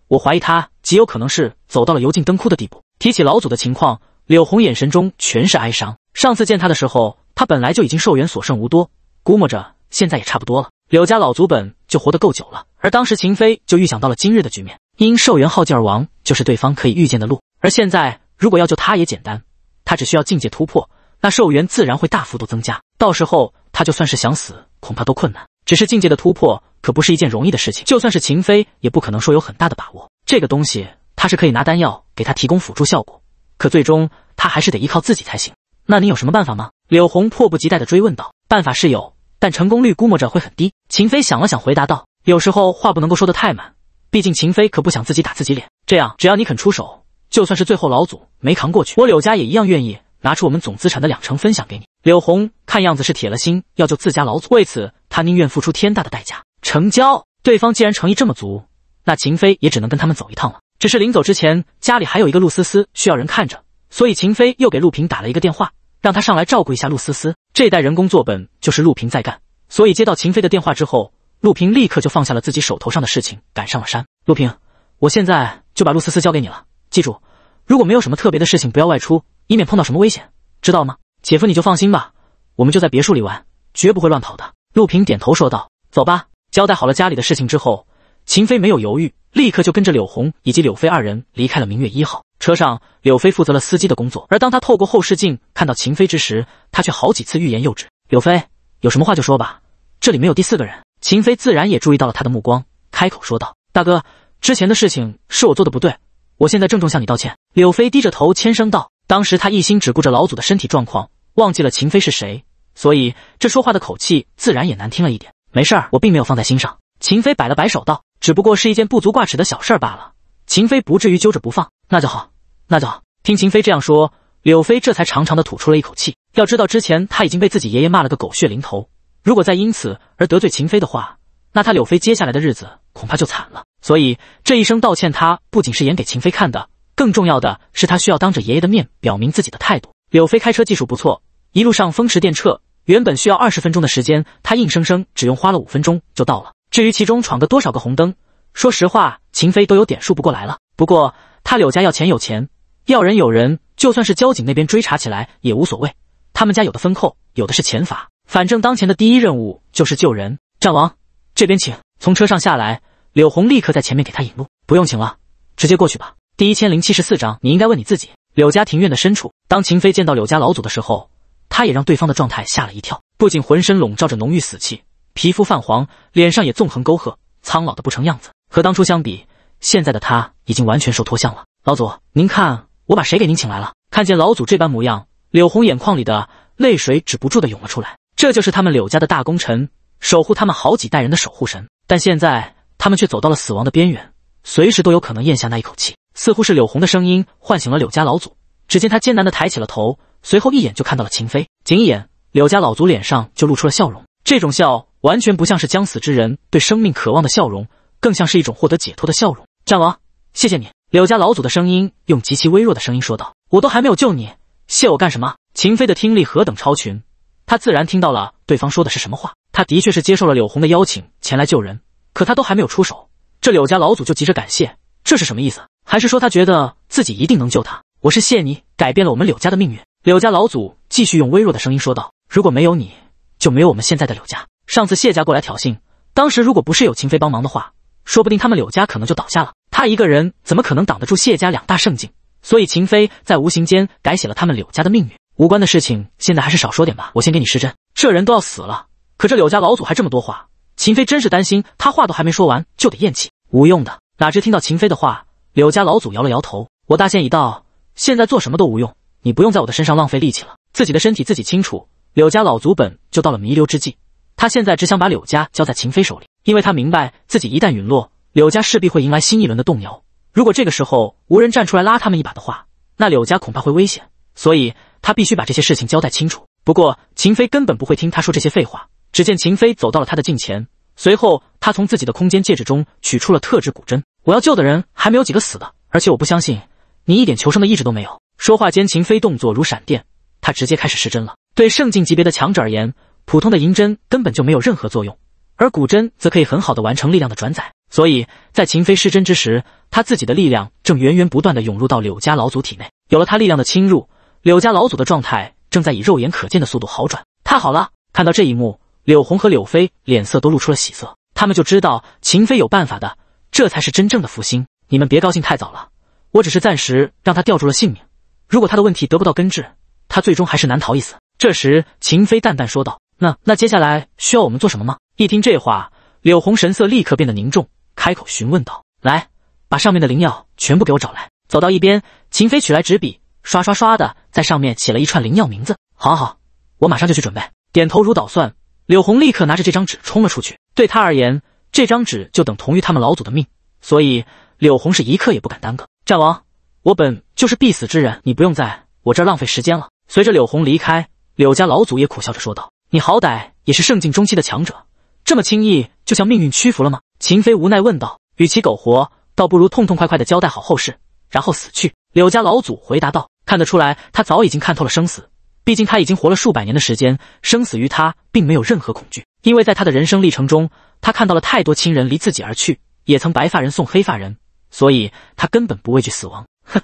我怀疑他极有可能是走到了油尽灯枯的地步。提起老祖的情况，柳红眼神中全是哀伤。上次见他的时候，他本来就已经寿元所剩无多，估摸着现在也差不多了。柳家老祖本就活得够久了，而当时秦飞就预想到了今日的局面，因寿元耗尽而亡，就是对方可以预见的路。而现在，如果要救他，也简单，他只需要境界突破，那寿元自然会大幅度增加，到时候他就算是想死，恐怕都困难。只是境界的突破可不是一件容易的事情，就算是秦飞，也不可能说有很大的把握。这个东西他是可以拿丹药给他提供辅助效果，可最终他还是得依靠自己才行。那你有什么办法吗？柳红迫不及待的追问道。办法是有。但成功率估摸着会很低。秦飞想了想，回答道：“有时候话不能够说的太满，毕竟秦飞可不想自己打自己脸。这样，只要你肯出手，就算是最后老祖没扛过去，我柳家也一样愿意拿出我们总资产的两成分享给你。”柳红看样子是铁了心要救自家老祖，为此他宁愿付出天大的代价。成交，对方既然诚意这么足，那秦飞也只能跟他们走一趟了。只是临走之前，家里还有一个陆思思需要人看着，所以秦飞又给陆平打了一个电话，让他上来照顾一下陆思思。这代人工作本就是陆平在干，所以接到秦飞的电话之后，陆平立刻就放下了自己手头上的事情，赶上了山。陆平，我现在就把陆思思交给你了，记住，如果没有什么特别的事情，不要外出，以免碰到什么危险，知道吗？姐夫，你就放心吧，我们就在别墅里玩，绝不会乱跑的。陆平点头说道：“走吧。”交代好了家里的事情之后。秦飞没有犹豫，立刻就跟着柳红以及柳飞二人离开了明月一号车上。柳飞负责了司机的工作，而当他透过后视镜看到秦飞之时，他却好几次欲言又止。柳飞有什么话就说吧，这里没有第四个人。秦飞自然也注意到了他的目光，开口说道：“大哥，之前的事情是我做的不对，我现在郑重向你道歉。”柳飞低着头，轻声道：“当时他一心只顾着老祖的身体状况，忘记了秦飞是谁，所以这说话的口气自然也难听了一点。”“没事儿，我并没有放在心上。”秦飞摆了摆手道。只不过是一件不足挂齿的小事儿罢了，秦飞不至于揪着不放，那就好，那就好。听秦飞这样说，柳飞这才长长的吐出了一口气。要知道之前他已经被自己爷爷骂了个狗血淋头，如果再因此而得罪秦飞的话，那他柳飞接下来的日子恐怕就惨了。所以这一声道歉，他不仅是演给秦飞看的，更重要的是他需要当着爷爷的面表明自己的态度。柳飞开车技术不错，一路上风驰电掣，原本需要二十分钟的时间，他硬生生只用花了五分钟就到了。至于其中闯了多少个红灯，说实话，秦飞都有点数不过来了。不过他柳家要钱有钱，要人有人，就算是交警那边追查起来也无所谓。他们家有的分扣，有的是钱罚，反正当前的第一任务就是救人。战王，这边请。从车上下来，柳红立刻在前面给他引路。不用请了，直接过去吧。第一千零七十四章，你应该问你自己。柳家庭院的深处，当秦飞见到柳家老祖的时候，他也让对方的状态吓了一跳，不仅浑身笼罩着浓郁死气。皮肤泛黄，脸上也纵横沟壑，苍老的不成样子。和当初相比，现在的他已经完全瘦脱相了。老祖，您看我把谁给您请来了？看见老祖这般模样，柳红眼眶里的泪水止不住的涌了出来。这就是他们柳家的大功臣，守护他们好几代人的守护神，但现在他们却走到了死亡的边缘，随时都有可能咽下那一口气。似乎是柳红的声音唤醒了柳家老祖，只见他艰难的抬起了头，随后一眼就看到了秦飞。仅一眼，柳家老祖脸上就露出了笑容，这种笑。完全不像是将死之人对生命渴望的笑容，更像是一种获得解脱的笑容。战王，谢谢你。柳家老祖的声音用极其微弱的声音说道：“我都还没有救你，谢我干什么？”秦飞的听力何等超群，他自然听到了对方说的是什么话。他的确是接受了柳红的邀请前来救人，可他都还没有出手，这柳家老祖就急着感谢，这是什么意思？还是说他觉得自己一定能救他？我是谢你改变了我们柳家的命运。柳家老祖继续用微弱的声音说道：“如果没有你，就没有我们现在的柳家。”上次谢家过来挑衅，当时如果不是有秦飞帮忙的话，说不定他们柳家可能就倒下了。他一个人怎么可能挡得住谢家两大圣境？所以秦飞在无形间改写了他们柳家的命运。无关的事情，现在还是少说点吧。我先给你施针。这人都要死了，可这柳家老祖还这么多话，秦飞真是担心他话都还没说完就得咽气。无用的，哪知听到秦飞的话，柳家老祖摇了摇头。我大限已到，现在做什么都无用，你不用在我的身上浪费力气了。自己的身体自己清楚。柳家老祖本就到了弥留之际。他现在只想把柳家交在秦飞手里，因为他明白自己一旦陨落，柳家势必会迎来新一轮的动摇。如果这个时候无人站出来拉他们一把的话，那柳家恐怕会危险。所以，他必须把这些事情交代清楚。不过，秦飞根本不会听他说这些废话。只见秦飞走到了他的近前，随后他从自己的空间戒指中取出了特制古针。我要救的人还没有几个死的，而且我不相信你一点求生的意志都没有。说话间，秦飞动作如闪电，他直接开始施针了。对圣境级别的强者而言，普通的银针根本就没有任何作用，而古针则可以很好的完成力量的转载，所以在秦飞失针之时，他自己的力量正源源不断的涌入到柳家老祖体内。有了他力量的侵入，柳家老祖的状态正在以肉眼可见的速度好转。太好了，看到这一幕，柳红和柳飞脸色都露出了喜色，他们就知道秦飞有办法的，这才是真正的福星。你们别高兴太早了，我只是暂时让他吊住了性命，如果他的问题得不到根治，他最终还是难逃一死。这时，秦飞淡淡说道。那那接下来需要我们做什么吗？一听这话，柳红神色立刻变得凝重，开口询问道：“来，把上面的灵药全部给我找来。”走到一边，秦飞取来纸笔，刷刷刷的在上面写了一串灵药名字。好好，我马上就去准备。点头如捣蒜，柳红立刻拿着这张纸冲了出去。对他而言，这张纸就等同于他们老祖的命，所以柳红是一刻也不敢耽搁。战王，我本就是必死之人，你不用在我这儿浪费时间了。随着柳红离开，柳家老祖也苦笑着说道。你好歹也是圣境中期的强者，这么轻易就向命运屈服了吗？秦飞无奈问道。与其苟活，倒不如痛痛快快的交代好后事，然后死去。柳家老祖回答道。看得出来，他早已经看透了生死，毕竟他已经活了数百年的时间，生死于他并没有任何恐惧，因为在他的人生历程中，他看到了太多亲人离自己而去，也曾白发人送黑发人，所以他根本不畏惧死亡。哼，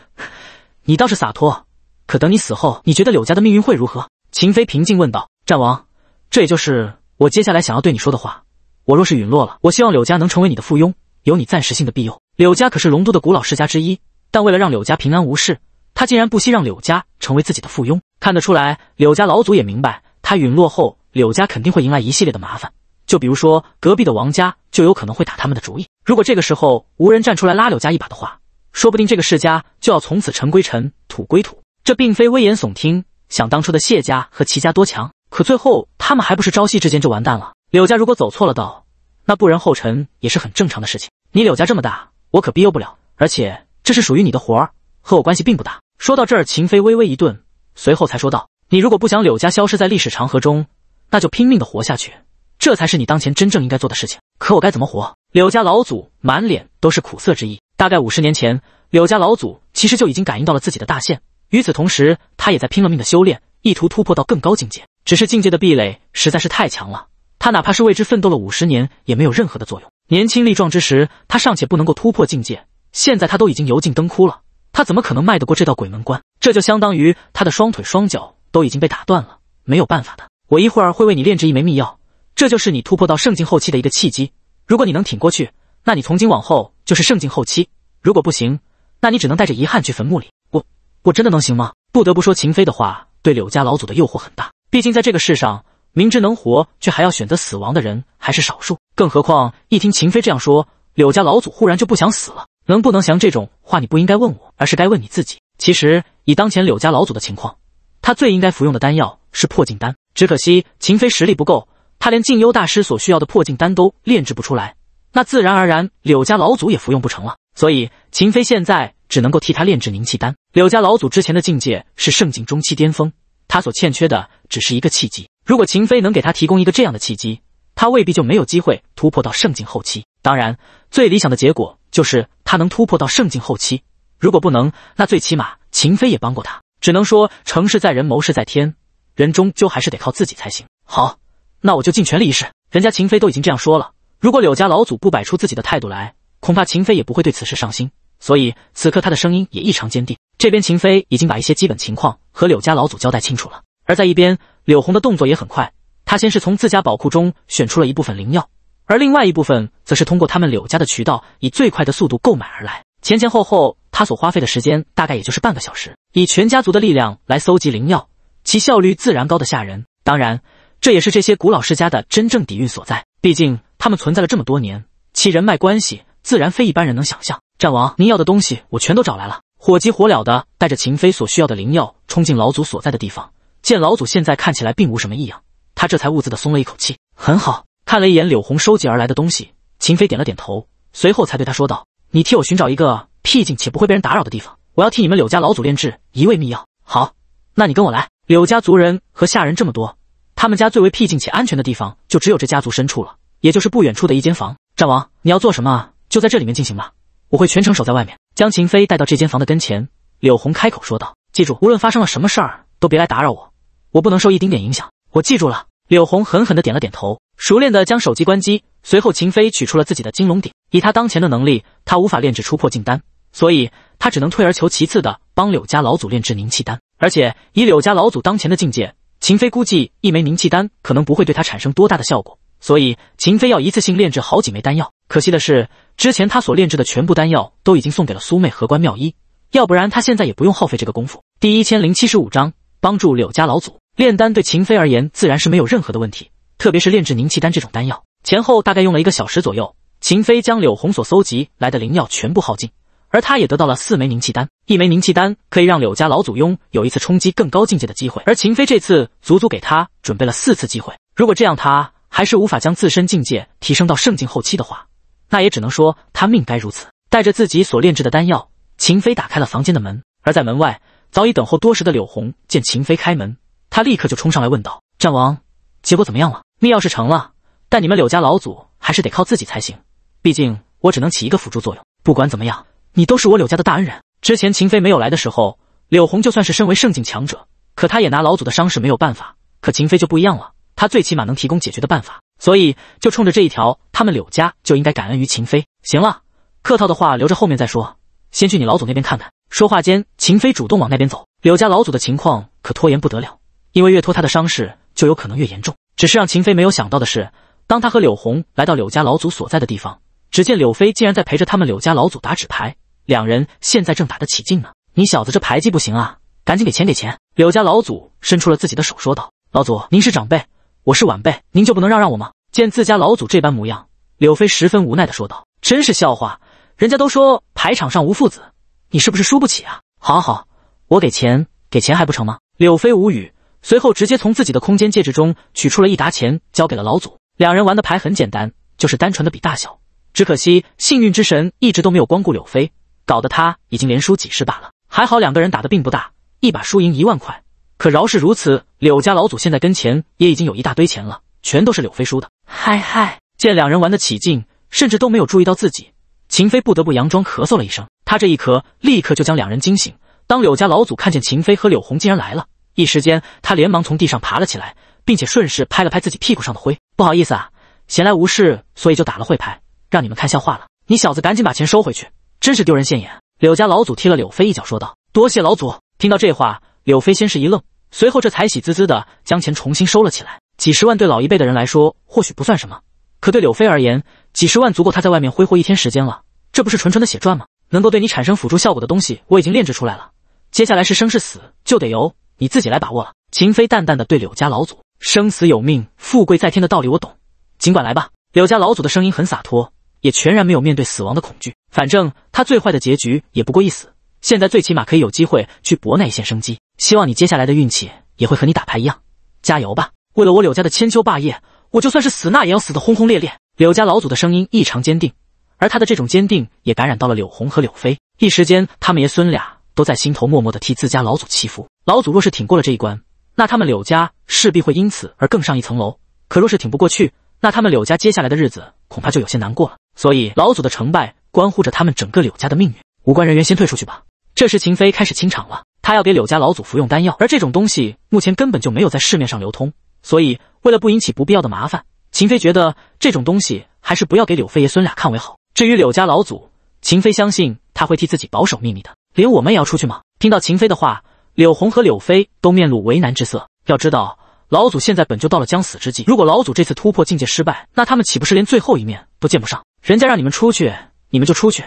你倒是洒脱，可等你死后，你觉得柳家的命运会如何？秦飞平静问道。战王。这也就是我接下来想要对你说的话。我若是陨落了，我希望柳家能成为你的附庸，有你暂时性的庇佑。柳家可是龙都的古老世家之一，但为了让柳家平安无事，他竟然不惜让柳家成为自己的附庸。看得出来，柳家老祖也明白，他陨落后，柳家肯定会迎来一系列的麻烦，就比如说隔壁的王家就有可能会打他们的主意。如果这个时候无人站出来拉柳家一把的话，说不定这个世家就要从此尘归尘，土归土。这并非危言耸听，想当初的谢家和齐家多强。可最后，他们还不是朝夕之间就完蛋了？柳家如果走错了道，那步人后尘也是很正常的事情。你柳家这么大，我可庇佑不了。而且这是属于你的活儿，和我关系并不大。说到这儿，秦飞微微一顿，随后才说道：“你如果不想柳家消失在历史长河中，那就拼命的活下去，这才是你当前真正应该做的事情。”可我该怎么活？柳家老祖满脸都是苦涩之意。大概五十年前，柳家老祖其实就已经感应到了自己的大限，与此同时，他也在拼了命的修炼。意图突破到更高境界，只是境界的壁垒实在是太强了。他哪怕是为之奋斗了五十年，也没有任何的作用。年轻力壮之时，他尚且不能够突破境界，现在他都已经油尽灯枯了，他怎么可能迈得过这道鬼门关？这就相当于他的双腿双脚都已经被打断了，没有办法的。我一会儿会为你炼制一枚秘药，这就是你突破到圣境后期的一个契机。如果你能挺过去，那你从今往后就是圣境后期；如果不行，那你只能带着遗憾去坟墓里。我我真的能行吗？不得不说，秦飞的话。对柳家老祖的诱惑很大，毕竟在这个世上，明知能活却还要选择死亡的人还是少数。更何况一听秦飞这样说，柳家老祖忽然就不想死了。能不能降这种话？你不应该问我，而是该问你自己。其实以当前柳家老祖的情况，他最应该服用的丹药是破境丹。只可惜秦飞实力不够，他连静幽大师所需要的破境丹都炼制不出来，那自然而然柳家老祖也服用不成了。所以秦飞现在。只能够替他炼制凝气丹。柳家老祖之前的境界是圣境中期巅峰，他所欠缺的只是一个契机。如果秦飞能给他提供一个这样的契机，他未必就没有机会突破到圣境后期。当然，最理想的结果就是他能突破到圣境后期。如果不能，那最起码秦飞也帮过他。只能说，成事在人，谋事在天，人终究还是得靠自己才行。好，那我就尽全力一试。人家秦飞都已经这样说了，如果柳家老祖不摆出自己的态度来，恐怕秦飞也不会对此事上心。所以此刻他的声音也异常坚定。这边秦飞已经把一些基本情况和柳家老祖交代清楚了，而在一边，柳红的动作也很快。他先是从自家宝库中选出了一部分灵药，而另外一部分则是通过他们柳家的渠道，以最快的速度购买而来。前前后后，他所花费的时间大概也就是半个小时。以全家族的力量来搜集灵药，其效率自然高的吓人。当然，这也是这些古老世家的真正底蕴所在。毕竟他们存在了这么多年，其人脉关系自然非一般人能想象。战王，您要的东西我全都找来了。火急火燎的带着秦飞所需要的灵药冲进老祖所在的地方，见老祖现在看起来并无什么异样，他这才兀自的松了一口气。很好，看了一眼柳红收集而来的东西，秦飞点了点头，随后才对他说道：“你替我寻找一个僻静且不会被人打扰的地方，我要替你们柳家老祖炼制一味秘药。”好，那你跟我来。柳家族人和下人这么多，他们家最为僻静且安全的地方就只有这家族深处了，也就是不远处的一间房。战王，你要做什么，就在这里面进行吧。我会全程守在外面，将秦飞带到这间房的跟前。柳红开口说道：“记住，无论发生了什么事儿，都别来打扰我，我不能受一丁点影响。”我记住了。柳红狠狠的点了点头，熟练的将手机关机。随后，秦飞取出了自己的金龙鼎。以他当前的能力，他无法炼制出破境丹，所以他只能退而求其次的帮柳家老祖炼制凝气丹。而且以柳家老祖当前的境界，秦飞估计一枚凝气丹可能不会对他产生多大的效果，所以秦飞要一次性炼制好几枚丹药。可惜的是，之前他所炼制的全部丹药都已经送给了苏妹和关妙一，要不然他现在也不用耗费这个功夫。第一千零七十五章帮助柳家老祖炼丹，对秦飞而言自然是没有任何的问题。特别是炼制凝气丹这种丹药，前后大概用了一个小时左右。秦飞将柳红所搜集来的灵药全部耗尽，而他也得到了四枚凝气丹。一枚凝气丹可以让柳家老祖拥有一次冲击更高境界的机会，而秦飞这次足足给他准备了四次机会。如果这样他还是无法将自身境界提升到圣境后期的话，那也只能说他命该如此。带着自己所炼制的丹药，秦飞打开了房间的门。而在门外早已等候多时的柳红见秦飞开门，他立刻就冲上来问道：“战王，结果怎么样了？密钥是成了，但你们柳家老祖还是得靠自己才行。毕竟我只能起一个辅助作用。不管怎么样，你都是我柳家的大恩人。之前秦飞没有来的时候，柳红就算是身为圣境强者，可他也拿老祖的伤势没有办法。可秦飞就不一样了，他最起码能提供解决的办法。”所以，就冲着这一条，他们柳家就应该感恩于秦飞。行了，客套的话留着后面再说，先去你老祖那边看看。说话间，秦飞主动往那边走。柳家老祖的情况可拖延不得了，因为越拖他的伤势就有可能越严重。只是让秦飞没有想到的是，当他和柳红来到柳家老祖所在的地方，只见柳飞竟然在陪着他们柳家老祖打纸牌，两人现在正打得起劲呢。你小子这牌技不行啊，赶紧给钱给钱！柳家老祖伸出了自己的手，说道：“老祖，您是长辈。”我是晚辈，您就不能让让我吗？见自家老祖这般模样，柳飞十分无奈的说道：“真是笑话，人家都说牌场上无父子，你是不是输不起啊？”“好好，我给钱，给钱还不成吗？”柳飞无语，随后直接从自己的空间戒指中取出了一沓钱，交给了老祖。两人玩的牌很简单，就是单纯的比大小，只可惜幸运之神一直都没有光顾柳飞，搞得他已经连输几十把了。还好两个人打的并不大，一把输赢一万块。可饶是如此，柳家老祖现在跟前也已经有一大堆钱了，全都是柳飞输的。嗨嗨，见两人玩得起劲，甚至都没有注意到自己，秦飞不得不佯装咳嗽了一声。他这一咳，立刻就将两人惊醒。当柳家老祖看见秦飞和柳红竟然来了，一时间他连忙从地上爬了起来，并且顺势拍了拍自己屁股上的灰。不好意思啊，闲来无事，所以就打了会牌，让你们看笑话了。你小子赶紧把钱收回去，真是丢人现眼！柳家老祖踢了柳飞一脚，说道：“多谢老祖。”听到这话，柳飞先是一愣。随后这才喜滋滋的将钱重新收了起来。几十万对老一辈的人来说或许不算什么，可对柳飞而言，几十万足够他在外面挥霍一天时间了。这不是纯纯的血赚吗？能够对你产生辅助效果的东西我已经炼制出来了，接下来是生是死就得由你自己来把握了。秦飞淡淡的对柳家老祖：“生死有命，富贵在天的道理我懂，尽管来吧。”柳家老祖的声音很洒脱，也全然没有面对死亡的恐惧。反正他最坏的结局也不过一死，现在最起码可以有机会去搏那一线生机。希望你接下来的运气也会和你打牌一样，加油吧！为了我柳家的千秋霸业，我就算是死，那也要死得轰轰烈烈。柳家老祖的声音异常坚定，而他的这种坚定也感染到了柳红和柳飞，一时间，他们爷孙俩都在心头默默地替自家老祖祈福。老祖若是挺过了这一关，那他们柳家势必会因此而更上一层楼；可若是挺不过去，那他们柳家接下来的日子恐怕就有些难过了。所以，老祖的成败关乎着他们整个柳家的命运。无关人员先退出去吧。这时，秦飞开始清场了。他要给柳家老祖服用丹药，而这种东西目前根本就没有在市面上流通，所以为了不引起不必要的麻烦，秦飞觉得这种东西还是不要给柳飞爷孙俩看为好。至于柳家老祖，秦飞相信他会替自己保守秘密的。连我们也要出去吗？听到秦飞的话，柳红和柳飞都面露为难之色。要知道，老祖现在本就到了将死之际，如果老祖这次突破境界失败，那他们岂不是连最后一面都见不上？人家让你们出去，你们就出去，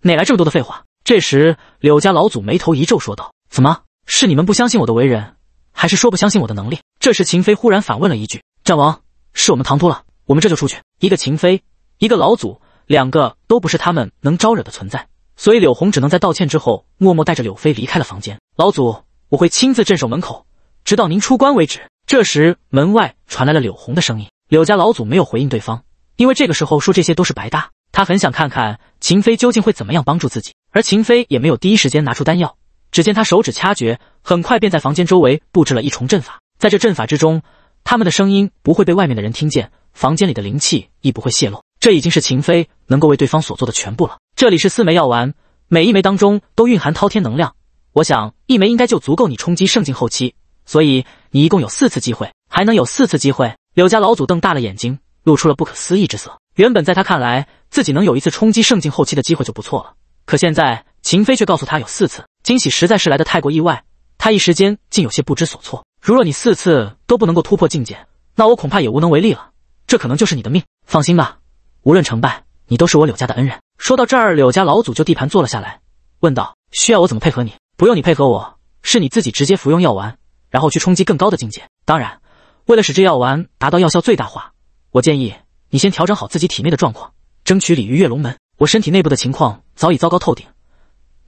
哪来这么多的废话？这时，柳家老祖眉头一皱，说道。怎么是你们不相信我的为人，还是说不相信我的能力？这时秦飞忽然反问了一句：“战王，是我们唐突了，我们这就出去。”一个秦飞，一个老祖，两个都不是他们能招惹的存在，所以柳红只能在道歉之后，默默带着柳飞离开了房间。老祖，我会亲自镇守门口，直到您出关为止。这时门外传来了柳红的声音。柳家老祖没有回应对方，因为这个时候说这些都是白搭。他很想看看秦飞究竟会怎么样帮助自己，而秦飞也没有第一时间拿出丹药。只见他手指掐诀，很快便在房间周围布置了一重阵法。在这阵法之中，他们的声音不会被外面的人听见，房间里的灵气亦不会泄露。这已经是秦飞能够为对方所做的全部了。这里是四枚药丸，每一枚当中都蕴含滔天能量。我想一枚应该就足够你冲击圣境后期，所以你一共有四次机会，还能有四次机会。柳家老祖瞪大了眼睛，露出了不可思议之色。原本在他看来，自己能有一次冲击圣境后期的机会就不错了，可现在秦飞却告诉他有四次。惊喜实在是来得太过意外，他一时间竟有些不知所措。如若你四次都不能够突破境界，那我恐怕也无能为力了。这可能就是你的命。放心吧，无论成败，你都是我柳家的恩人。说到这儿，柳家老祖就地盘坐了下来，问道：“需要我怎么配合你？不用你配合，我是你自己直接服用药丸，然后去冲击更高的境界。当然，为了使这药丸达到药效最大化，我建议你先调整好自己体内的状况，争取鲤鱼跃龙门。我身体内部的情况早已糟糕透顶。”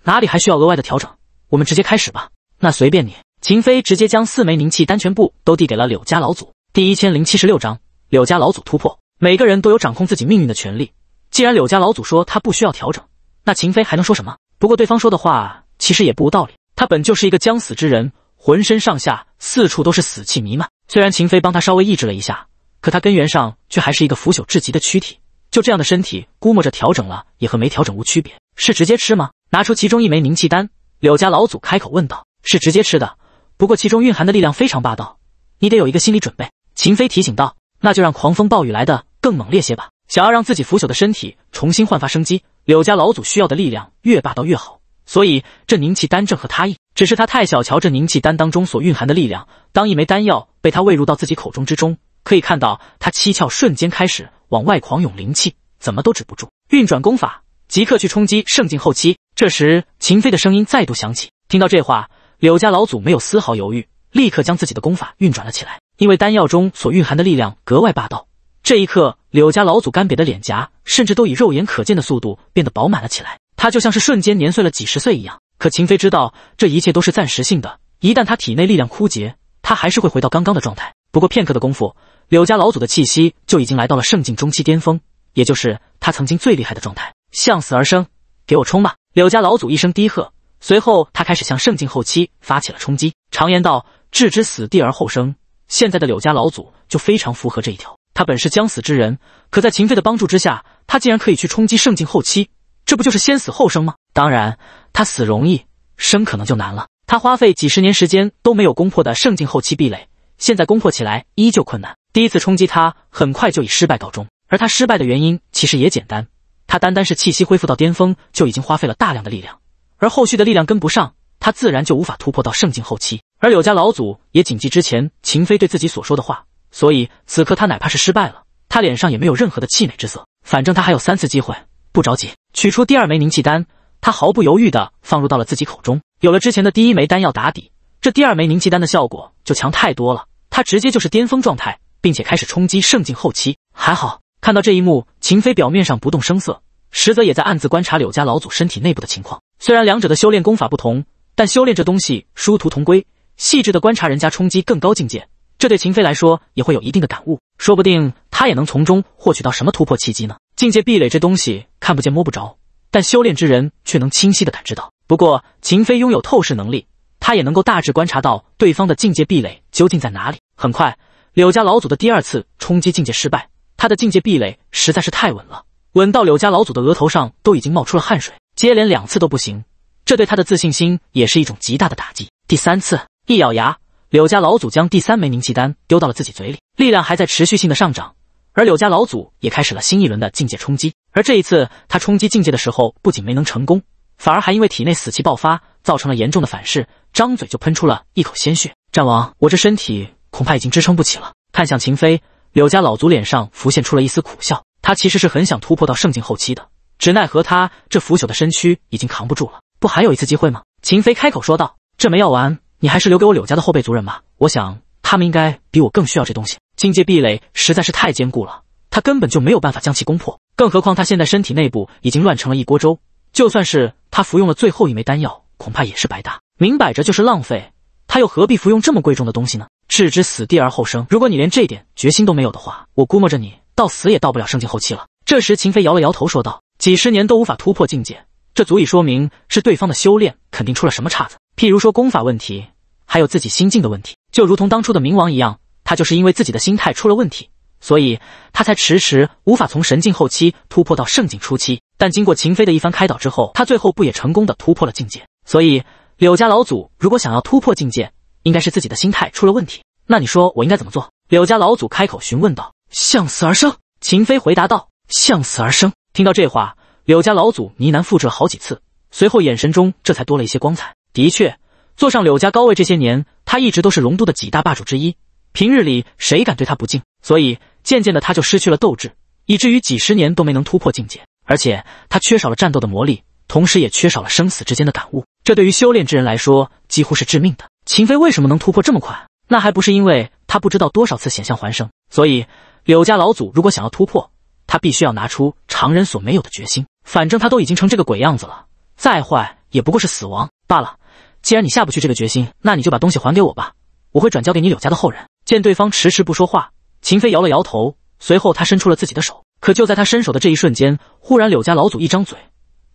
哪里还需要额外的调整？我们直接开始吧。那随便你。秦飞直接将四枚凝气丹全部都递给了柳家老祖。第一千零七十六章，柳家老祖突破。每个人都有掌控自己命运的权利。既然柳家老祖说他不需要调整，那秦飞还能说什么？不过对方说的话其实也不无道理。他本就是一个将死之人，浑身上下四处都是死气弥漫。虽然秦飞帮他稍微抑制了一下，可他根源上却还是一个腐朽至极的躯体。就这样的身体，估摸着调整了也和没调整无区别。是直接吃吗？拿出其中一枚凝气丹，柳家老祖开口问道：“是直接吃的，不过其中蕴含的力量非常霸道，你得有一个心理准备。”秦飞提醒道：“那就让狂风暴雨来得更猛烈些吧！想要让自己腐朽的身体重新焕发生机，柳家老祖需要的力量越霸道越好，所以这凝气丹正合他意。只是他太小瞧这凝气丹当中所蕴含的力量。当一枚丹药被他喂入到自己口中之中，可以看到他七窍瞬间开始往外狂涌灵气，怎么都止不住。运转功法，即刻去冲击圣境后期。”这时，秦飞的声音再度响起。听到这话，柳家老祖没有丝毫犹豫，立刻将自己的功法运转了起来。因为丹药中所蕴含的力量格外霸道，这一刻，柳家老祖干瘪的脸颊甚至都以肉眼可见的速度变得饱满了起来。他就像是瞬间年岁了几十岁一样。可秦飞知道，这一切都是暂时性的。一旦他体内力量枯竭，他还是会回到刚刚的状态。不过片刻的功夫，柳家老祖的气息就已经来到了圣境中期巅峰，也就是他曾经最厉害的状态。向死而生。给我冲吧！柳家老祖一声低喝，随后他开始向圣境后期发起了冲击。常言道“置之死地而后生”，现在的柳家老祖就非常符合这一条。他本是将死之人，可在秦飞的帮助之下，他竟然可以去冲击圣境后期，这不就是先死后生吗？当然，他死容易，生可能就难了。他花费几十年时间都没有攻破的圣境后期壁垒，现在攻破起来依旧困难。第一次冲击，他很快就以失败告终，而他失败的原因其实也简单。他单单是气息恢复到巅峰，就已经花费了大量的力量，而后续的力量跟不上，他自然就无法突破到圣境后期。而柳家老祖也谨记之前秦飞对自己所说的话，所以此刻他哪怕是失败了，他脸上也没有任何的气馁之色。反正他还有三次机会，不着急。取出第二枚凝气丹，他毫不犹豫的放入到了自己口中。有了之前的第一枚丹药打底，这第二枚凝气丹的效果就强太多了。他直接就是巅峰状态，并且开始冲击圣境后期。还好。看到这一幕，秦飞表面上不动声色，实则也在暗自观察柳家老祖身体内部的情况。虽然两者的修炼功法不同，但修炼这东西殊途同归。细致的观察人家冲击更高境界，这对秦飞来说也会有一定的感悟。说不定他也能从中获取到什么突破契机呢？境界壁垒这东西看不见摸不着，但修炼之人却能清晰的感知到。不过，秦飞拥有透视能力，他也能够大致观察到对方的境界壁垒究竟在哪里。很快，柳家老祖的第二次冲击境界失败。他的境界壁垒实在是太稳了，稳到柳家老祖的额头上都已经冒出了汗水。接连两次都不行，这对他的自信心也是一种极大的打击。第三次，一咬牙，柳家老祖将第三枚凝气丹丢到了自己嘴里，力量还在持续性的上涨，而柳家老祖也开始了新一轮的境界冲击。而这一次，他冲击境界的时候不仅没能成功，反而还因为体内死气爆发，造成了严重的反噬，张嘴就喷出了一口鲜血。战王，我这身体恐怕已经支撑不起了。看向秦飞。柳家老族脸上浮现出了一丝苦笑，他其实是很想突破到圣境后期的，只奈何他这腐朽的身躯已经扛不住了。不还有一次机会吗？秦飞开口说道：“这枚药丸，你还是留给我柳家的后辈族人吧，我想他们应该比我更需要这东西。境界壁垒实在是太坚固了，他根本就没有办法将其攻破。更何况他现在身体内部已经乱成了一锅粥，就算是他服用了最后一枚丹药，恐怕也是白搭，明摆着就是浪费。他又何必服用这么贵重的东西呢？”置之死地而后生。如果你连这点决心都没有的话，我估摸着你到死也到不了圣境后期了。这时，秦飞摇了摇头，说道：“几十年都无法突破境界，这足以说明是对方的修炼肯定出了什么岔子，譬如说功法问题，还有自己心境的问题。就如同当初的冥王一样，他就是因为自己的心态出了问题，所以他才迟迟无法从神境后期突破到圣境初期。但经过秦飞的一番开导之后，他最后不也成功的突破了境界？所以，柳家老祖如果想要突破境界，应该是自己的心态出了问题。那你说我应该怎么做？柳家老祖开口询问道。向死而生，秦飞回答道。向死而生。听到这话，柳家老祖呢喃复制了好几次，随后眼神中这才多了一些光彩。的确，坐上柳家高位这些年，他一直都是龙都的几大霸主之一。平日里谁敢对他不敬？所以渐渐的他就失去了斗志，以至于几十年都没能突破境界。而且他缺少了战斗的魔力，同时也缺少了生死之间的感悟。这对于修炼之人来说，几乎是致命的。秦飞为什么能突破这么快？那还不是因为他不知道多少次险象环生。所以柳家老祖如果想要突破，他必须要拿出常人所没有的决心。反正他都已经成这个鬼样子了，再坏也不过是死亡罢了。既然你下不去这个决心，那你就把东西还给我吧，我会转交给你柳家的后人。见对方迟迟不说话，秦飞摇了摇头，随后他伸出了自己的手。可就在他伸手的这一瞬间，忽然柳家老祖一张嘴，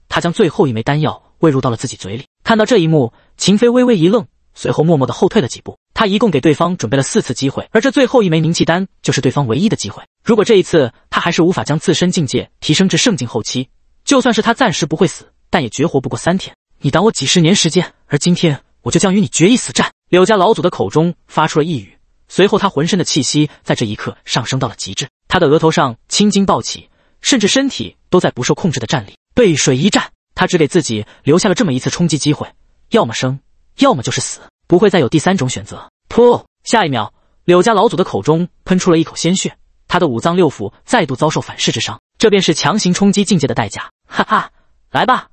他将最后一枚丹药喂入到了自己嘴里。看到这一幕，秦飞微微一愣。随后默默地后退了几步，他一共给对方准备了四次机会，而这最后一枚凝气丹就是对方唯一的机会。如果这一次他还是无法将自身境界提升至圣境后期，就算是他暂时不会死，但也绝活不过三天。你挡我几十年时间，而今天我就将与你决一死战。柳家老祖的口中发出了呓语，随后他浑身的气息在这一刻上升到了极致，他的额头上青筋暴起，甚至身体都在不受控制的站立。背水一战，他只给自己留下了这么一次冲击机会，要么生。要么就是死，不会再有第三种选择。噗！下一秒，柳家老祖的口中喷出了一口鲜血，他的五脏六腑再度遭受反噬之伤，这便是强行冲击境界的代价。哈哈，来吧，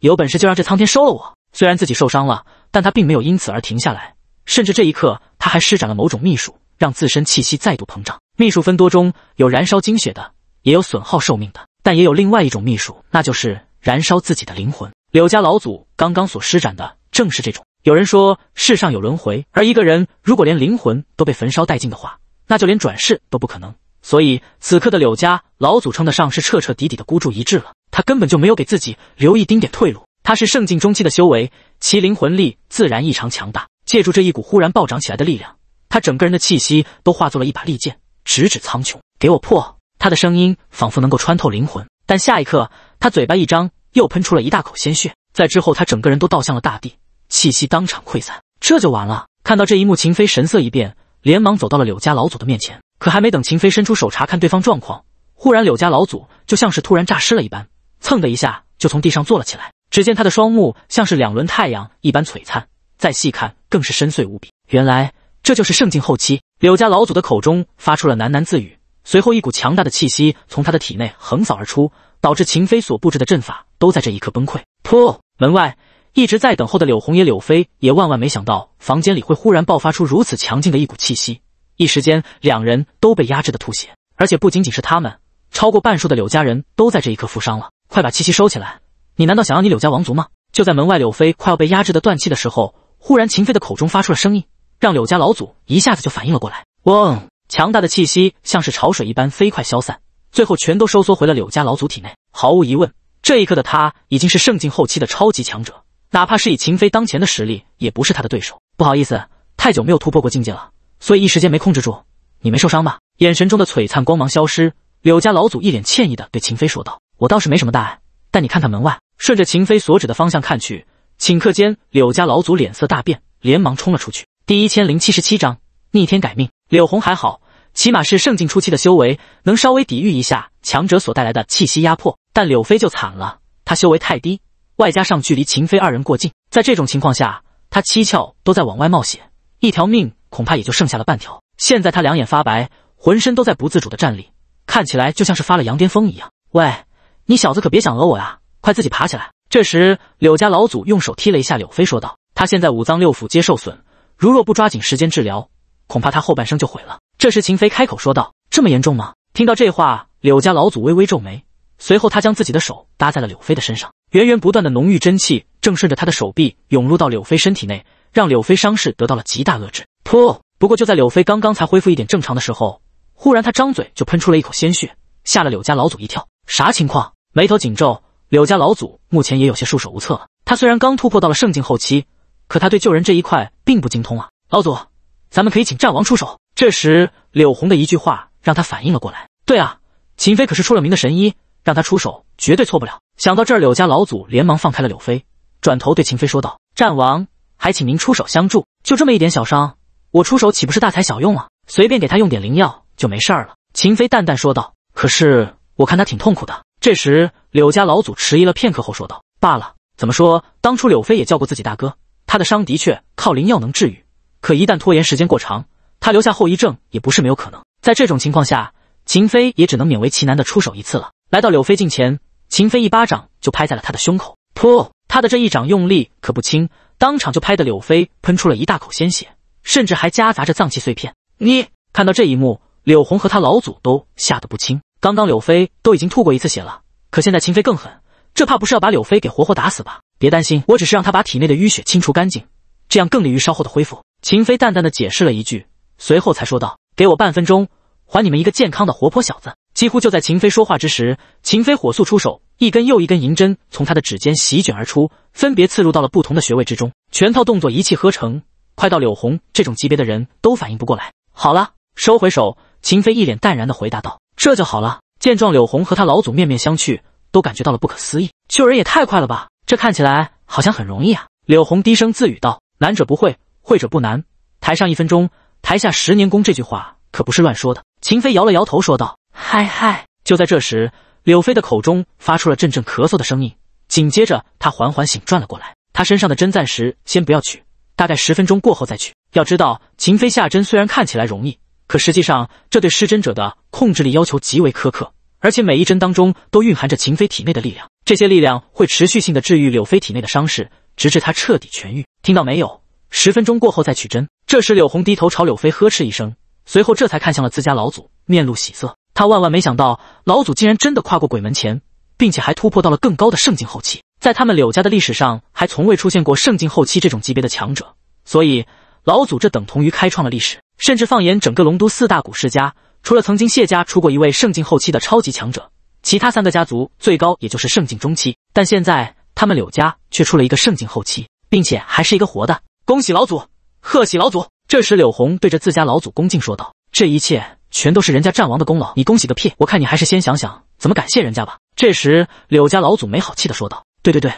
有本事就让这苍天收了我！虽然自己受伤了，但他并没有因此而停下来，甚至这一刻他还施展了某种秘术，让自身气息再度膨胀。秘术分多中，有燃烧精血的，也有损耗寿命的，但也有另外一种秘术，那就是燃烧自己的灵魂。柳家老祖刚刚所施展的正是这种。有人说世上有轮回，而一个人如果连灵魂都被焚烧殆尽的话，那就连转世都不可能。所以此刻的柳家老祖称得上是彻彻底底的孤注一掷了。他根本就没有给自己留一丁点退路。他是圣境中期的修为，其灵魂力自然异常强大。借助这一股忽然暴涨起来的力量，他整个人的气息都化作了一把利剑，直指苍穹，给我破！他的声音仿佛能够穿透灵魂。但下一刻，他嘴巴一张，又喷出了一大口鲜血。在之后，他整个人都倒向了大地。气息当场溃散，这就完了。看到这一幕，秦飞神色一变，连忙走到了柳家老祖的面前。可还没等秦飞伸出手查看对方状况，忽然柳家老祖就像是突然诈尸了一般，蹭的一下就从地上坐了起来。只见他的双目像是两轮太阳一般璀璨，再细看更是深邃无比。原来这就是圣境后期。柳家老祖的口中发出了喃喃自语，随后一股强大的气息从他的体内横扫而出，导致秦飞所布置的阵法都在这一刻崩溃。噗！门外。一直在等候的柳红爷柳飞也万万没想到，房间里会忽然爆发出如此强劲的一股气息，一时间，两人都被压制的吐血。而且不仅仅是他们，超过半数的柳家人都在这一刻负伤了。快把气息收起来！你难道想要你柳家王族吗？就在门外柳飞快要被压制的断气的时候，忽然秦飞的口中发出了声音，让柳家老祖一下子就反应了过来。嗡，强大的气息像是潮水一般飞快消散，最后全都收缩回了柳家老祖体内。毫无疑问，这一刻的他已经是圣境后期的超级强者。哪怕是以秦飞当前的实力，也不是他的对手。不好意思，太久没有突破过境界了，所以一时间没控制住。你没受伤吧？眼神中的璀璨光芒消失，柳家老祖一脸歉意的对秦飞说道：“我倒是没什么大碍，但你看看门外。”顺着秦飞所指的方向看去，顷刻间，柳家老祖脸色大变，连忙冲了出去。第一千零七十七章逆天改命。柳红还好，起码是圣境初期的修为，能稍微抵御一下强者所带来的气息压迫。但柳飞就惨了，他修为太低。外加上距离秦飞二人过近，在这种情况下，他七窍都在往外冒血，一条命恐怕也就剩下了半条。现在他两眼发白，浑身都在不自主的站立，看起来就像是发了羊癫疯一样。喂，你小子可别想讹我呀！快自己爬起来。这时，柳家老祖用手踢了一下柳飞，说道：“他现在五脏六腑皆受损，如若不抓紧时间治疗，恐怕他后半生就毁了。”这时，秦飞开口说道：“这么严重吗？”听到这话，柳家老祖微微皱眉，随后他将自己的手搭在了柳飞的身上。源源不断的浓郁真气正顺着他的手臂涌入到柳飞身体内，让柳飞伤势得到了极大遏制。噗！不过就在柳飞刚刚才恢复一点正常的时候，忽然他张嘴就喷出了一口鲜血，吓了柳家老祖一跳。啥情况？眉头紧皱，柳家老祖目前也有些束手无策了。他虽然刚突破到了圣境后期，可他对救人这一块并不精通啊。老祖，咱们可以请战王出手。这时柳红的一句话让他反应了过来。对啊，秦飞可是出了名的神医。让他出手，绝对错不了。想到这儿，柳家老祖连忙放开了柳飞，转头对秦飞说道：“战王，还请您出手相助。就这么一点小伤，我出手岂不是大材小用啊？随便给他用点灵药就没事了。”秦飞淡淡说道：“可是我看他挺痛苦的。”这时，柳家老祖迟疑了片刻后说道：“罢了，怎么说当初柳飞也叫过自己大哥，他的伤的确靠灵药能治愈，可一旦拖延时间过长，他留下后遗症也不是没有可能。在这种情况下，秦飞也只能勉为其难的出手一次了。”来到柳飞近前，秦飞一巴掌就拍在了他的胸口，噗！他的这一掌用力可不轻，当场就拍的柳飞喷出了一大口鲜血，甚至还夹杂着脏器碎片。你看到这一幕，柳红和他老祖都吓得不轻。刚刚柳飞都已经吐过一次血了，可现在秦飞更狠，这怕不是要把柳飞给活活打死吧？别担心，我只是让他把体内的淤血清除干净，这样更利于稍后的恢复。秦飞淡淡的解释了一句，随后才说道：“给我半分钟，还你们一个健康的活泼小子。”几乎就在秦飞说话之时，秦飞火速出手，一根又一根银针从他的指尖席卷而出，分别刺入到了不同的穴位之中。全套动作一气呵成，快到柳红这种级别的人都反应不过来。好了，收回手。秦飞一脸淡然的回答道：“这就好了。”见状，柳红和他老祖面面相觑，都感觉到了不可思议。救人也太快了吧！这看起来好像很容易啊。柳红低声自语道：“难者不会，会者不难。台上一分钟，台下十年功。”这句话可不是乱说的。秦飞摇了摇头说道。嗨嗨！就在这时，柳飞的口中发出了阵阵咳嗽的声音。紧接着，他缓缓醒转了过来。他身上的针暂时先不要取，大概十分钟过后再取。要知道，秦飞下针虽然看起来容易，可实际上这对施针者的控制力要求极为苛刻，而且每一针当中都蕴含着秦飞体内的力量。这些力量会持续性的治愈柳飞体内的伤势，直至他彻底痊愈。听到没有？十分钟过后再取针。这时，柳红低头朝柳飞呵斥一声，随后这才看向了自家老祖，面露喜色。他万万没想到，老祖竟然真的跨过鬼门前，并且还突破到了更高的圣境后期。在他们柳家的历史上，还从未出现过圣境后期这种级别的强者，所以老祖这等同于开创了历史。甚至放眼整个龙都四大古世家，除了曾经谢家出过一位圣境后期的超级强者，其他三个家族最高也就是圣境中期。但现在他们柳家却出了一个圣境后期，并且还是一个活的，恭喜老祖，贺喜老祖！这时，柳红对着自家老祖恭敬说道：“这一切。”全都是人家战王的功劳，你恭喜个屁！我看你还是先想想怎么感谢人家吧。这时，柳家老祖没好气的说道：“对对对，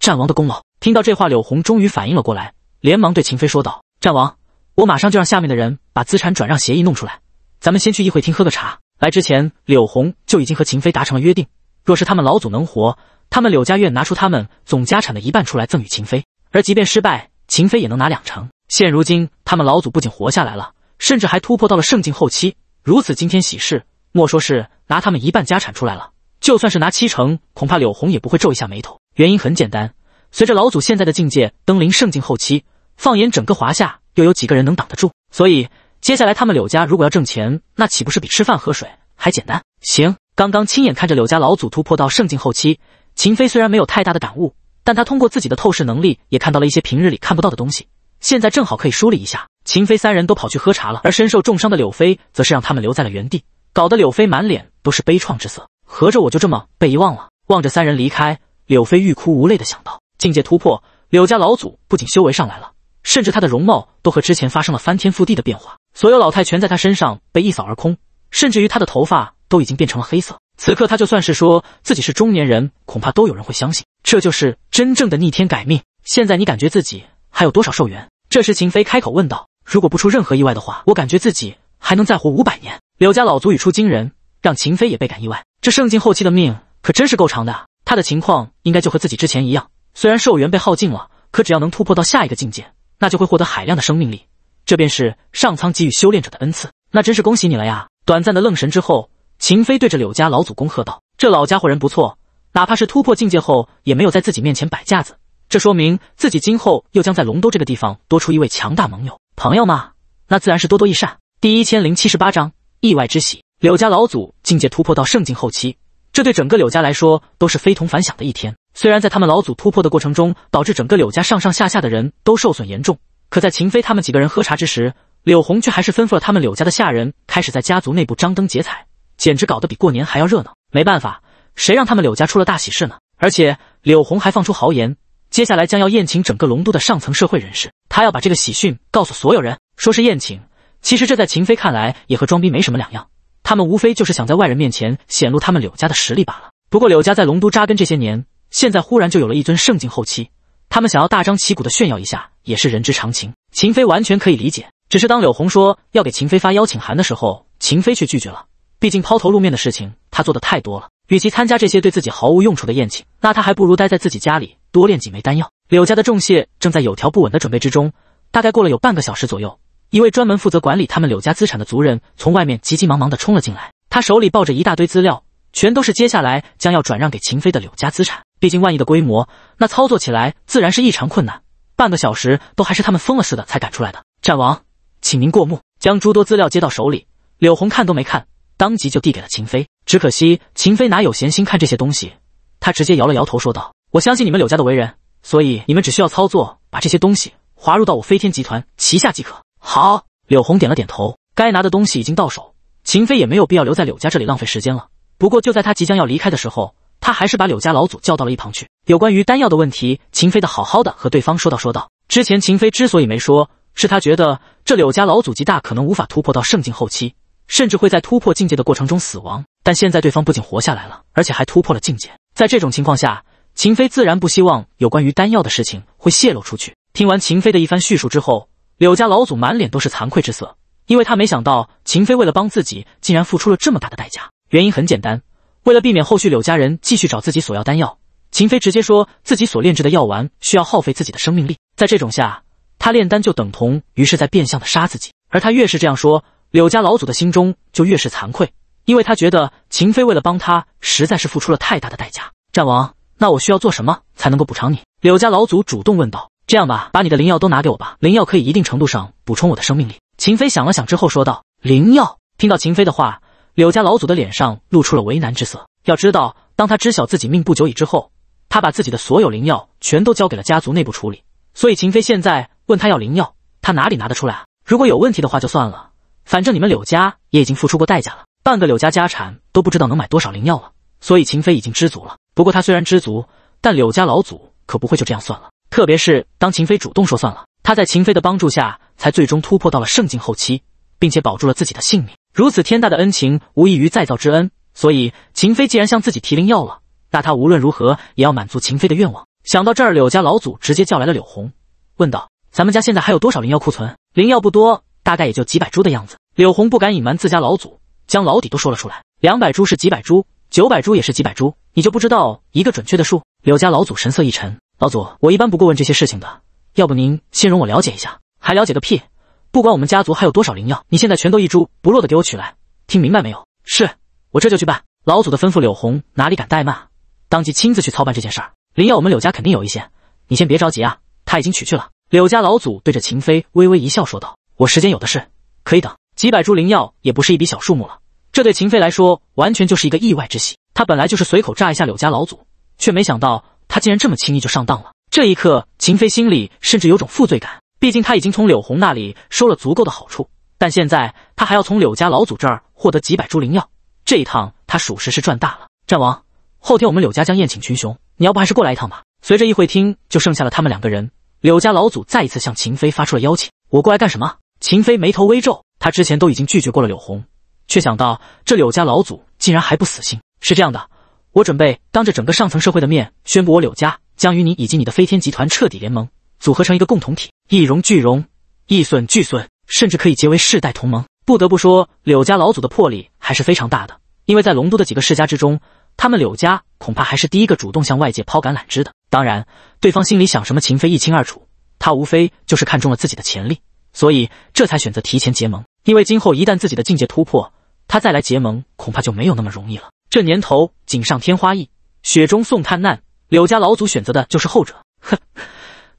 战王的功劳。”听到这话，柳红终于反应了过来，连忙对秦飞说道：“战王，我马上就让下面的人把资产转让协议弄出来，咱们先去议会厅喝个茶。”来之前，柳红就已经和秦飞达成了约定：，若是他们老祖能活，他们柳家愿拿出他们总家产的一半出来赠与秦飞；，而即便失败，秦飞也能拿两成。现如今，他们老祖不仅活下来了，甚至还突破到了圣境后期。如此惊天喜事，莫说是拿他们一半家产出来了，就算是拿七成，恐怕柳红也不会皱一下眉头。原因很简单，随着老祖现在的境界登临圣境后期，放眼整个华夏，又有几个人能挡得住？所以，接下来他们柳家如果要挣钱，那岂不是比吃饭喝水还简单？行，刚刚亲眼看着柳家老祖突破到圣境后期，秦飞虽然没有太大的感悟，但他通过自己的透视能力也看到了一些平日里看不到的东西，现在正好可以梳理一下。秦飞三人都跑去喝茶了，而身受重伤的柳飞则是让他们留在了原地，搞得柳飞满脸都是悲怆之色。合着我就这么被遗忘了？望着三人离开，柳飞欲哭无泪的想到：境界突破，柳家老祖不仅修为上来了，甚至他的容貌都和之前发生了翻天覆地的变化。所有老态全在他身上被一扫而空，甚至于他的头发都已经变成了黑色。此刻他就算是说自己是中年人，恐怕都有人会相信。这就是真正的逆天改命。现在你感觉自己还有多少寿元？这时秦飞开口问道。如果不出任何意外的话，我感觉自己还能再活五百年。柳家老祖语出惊人，让秦飞也倍感意外。这圣境后期的命可真是够长的。他的情况应该就和自己之前一样，虽然寿元被耗尽了，可只要能突破到下一个境界，那就会获得海量的生命力。这便是上苍给予修炼者的恩赐。那真是恭喜你了呀！短暂的愣神之后，秦飞对着柳家老祖恭贺道：“这老家伙人不错，哪怕是突破境界后，也没有在自己面前摆架子。”这说明自己今后又将在龙都这个地方多出一位强大盟友朋友嘛？那自然是多多益善。第一千零七十八章意外之喜。柳家老祖境界突破到圣境后期，这对整个柳家来说都是非同凡响的一天。虽然在他们老祖突破的过程中，导致整个柳家上上下下的人都受损严重，可在秦飞他们几个人喝茶之时，柳红却还是吩咐了他们柳家的下人开始在家族内部张灯结彩，简直搞得比过年还要热闹。没办法，谁让他们柳家出了大喜事呢？而且柳红还放出豪言。接下来将要宴请整个龙都的上层社会人士，他要把这个喜讯告诉所有人。说是宴请，其实这在秦飞看来也和装逼没什么两样。他们无非就是想在外人面前显露他们柳家的实力罢了。不过柳家在龙都扎根这些年，现在忽然就有了一尊圣境后期，他们想要大张旗鼓的炫耀一下也是人之常情。秦飞完全可以理解。只是当柳红说要给秦飞发邀请函的时候，秦飞却拒绝了。毕竟抛头露面的事情他做的太多了。与其参加这些对自己毫无用处的宴请，那他还不如待在自己家里多练几枚丹药。柳家的重谢正在有条不紊的准备之中。大概过了有半个小时左右，一位专门负责管理他们柳家资产的族人从外面急急忙忙地冲了进来，他手里抱着一大堆资料，全都是接下来将要转让给秦飞的柳家资产。毕竟万亿的规模，那操作起来自然是异常困难。半个小时都还是他们疯了似的才赶出来的。战王，请您过目。将诸多资料接到手里，柳红看都没看，当即就递给了秦飞。只可惜秦飞哪有闲心看这些东西，他直接摇了摇头说道：“我相信你们柳家的为人，所以你们只需要操作，把这些东西划入到我飞天集团旗下即可。”好，柳红点了点头，该拿的东西已经到手，秦飞也没有必要留在柳家这里浪费时间了。不过就在他即将要离开的时候，他还是把柳家老祖叫到了一旁去，有关于丹药的问题，秦飞的好好的和对方说道说道。之前秦飞之所以没说，是他觉得这柳家老祖极大可能无法突破到圣境后期。甚至会在突破境界的过程中死亡，但现在对方不仅活下来了，而且还突破了境界。在这种情况下，秦飞自然不希望有关于丹药的事情会泄露出去。听完秦飞的一番叙述之后，柳家老祖满脸都是惭愧之色，因为他没想到秦飞为了帮自己，竟然付出了这么大的代价。原因很简单，为了避免后续柳家人继续找自己索要丹药，秦飞直接说自己所炼制的药丸需要耗费自己的生命力。在这种下，他炼丹就等同于是在变相的杀自己，而他越是这样说。柳家老祖的心中就越是惭愧，因为他觉得秦飞为了帮他，实在是付出了太大的代价。战王，那我需要做什么才能够补偿你？柳家老祖主动问道。这样吧，把你的灵药都拿给我吧，灵药可以一定程度上补充我的生命力。秦飞想了想之后说道。灵药？听到秦飞的话，柳家老祖的脸上露出了为难之色。要知道，当他知晓自己命不久矣之后，他把自己的所有灵药全都交给了家族内部处理，所以秦飞现在问他要灵药，他哪里拿得出来啊？如果有问题的话，就算了。反正你们柳家也已经付出过代价了，半个柳家家产都不知道能买多少灵药了，所以秦飞已经知足了。不过他虽然知足，但柳家老祖可不会就这样算了。特别是当秦飞主动说算了，他在秦飞的帮助下才最终突破到了圣境后期，并且保住了自己的性命。如此天大的恩情，无异于再造之恩。所以秦飞既然向自己提灵药了，那他无论如何也要满足秦飞的愿望。想到这儿，柳家老祖直接叫来了柳红，问道：“咱们家现在还有多少灵药库存？灵药不多，大概也就几百株的样子。”柳红不敢隐瞒自家老祖，将老底都说了出来。两百株是几百株，九百株也是几百株，你就不知道一个准确的数？柳家老祖神色一沉：“老祖，我一般不过问这些事情的，要不您先容我了解一下？还了解个屁！不管我们家族还有多少灵药，你现在全都一株不落的给我取来，听明白没有？”“是，我这就去办。”老祖的吩咐，柳红哪里敢怠慢，当即亲自去操办这件事儿。灵药我们柳家肯定有一些，你先别着急啊，他已经取去了。柳家老祖对着秦飞微微一笑，说道：“我时间有的是，可以等。”几百株灵药也不是一笔小数目了，这对秦飞来说完全就是一个意外之喜。他本来就是随口炸一下柳家老祖，却没想到他竟然这么轻易就上当了。这一刻，秦飞心里甚至有种负罪感，毕竟他已经从柳红那里收了足够的好处，但现在他还要从柳家老祖这儿获得几百株灵药，这一趟他属实是赚大了。战王，后天我们柳家将宴请群雄，你要不还是过来一趟吧？随着议会厅就剩下了他们两个人，柳家老祖再一次向秦飞发出了邀请。我过来干什么？秦飞眉头微皱。他之前都已经拒绝过了柳红，却想到这柳家老祖竟然还不死心。是这样的，我准备当着整个上层社会的面宣布，我柳家将与你以及你的飞天集团彻底联盟，组合成一个共同体，一荣俱荣，一损俱损，甚至可以结为世代同盟。不得不说，柳家老祖的魄力还是非常大的，因为在龙都的几个世家之中，他们柳家恐怕还是第一个主动向外界抛橄榄枝的。当然，对方心里想什么，秦飞一清二楚。他无非就是看中了自己的潜力，所以这才选择提前结盟。因为今后一旦自己的境界突破，他再来结盟恐怕就没有那么容易了。这年头，锦上添花易，雪中送炭难。柳家老祖选择的就是后者。哼，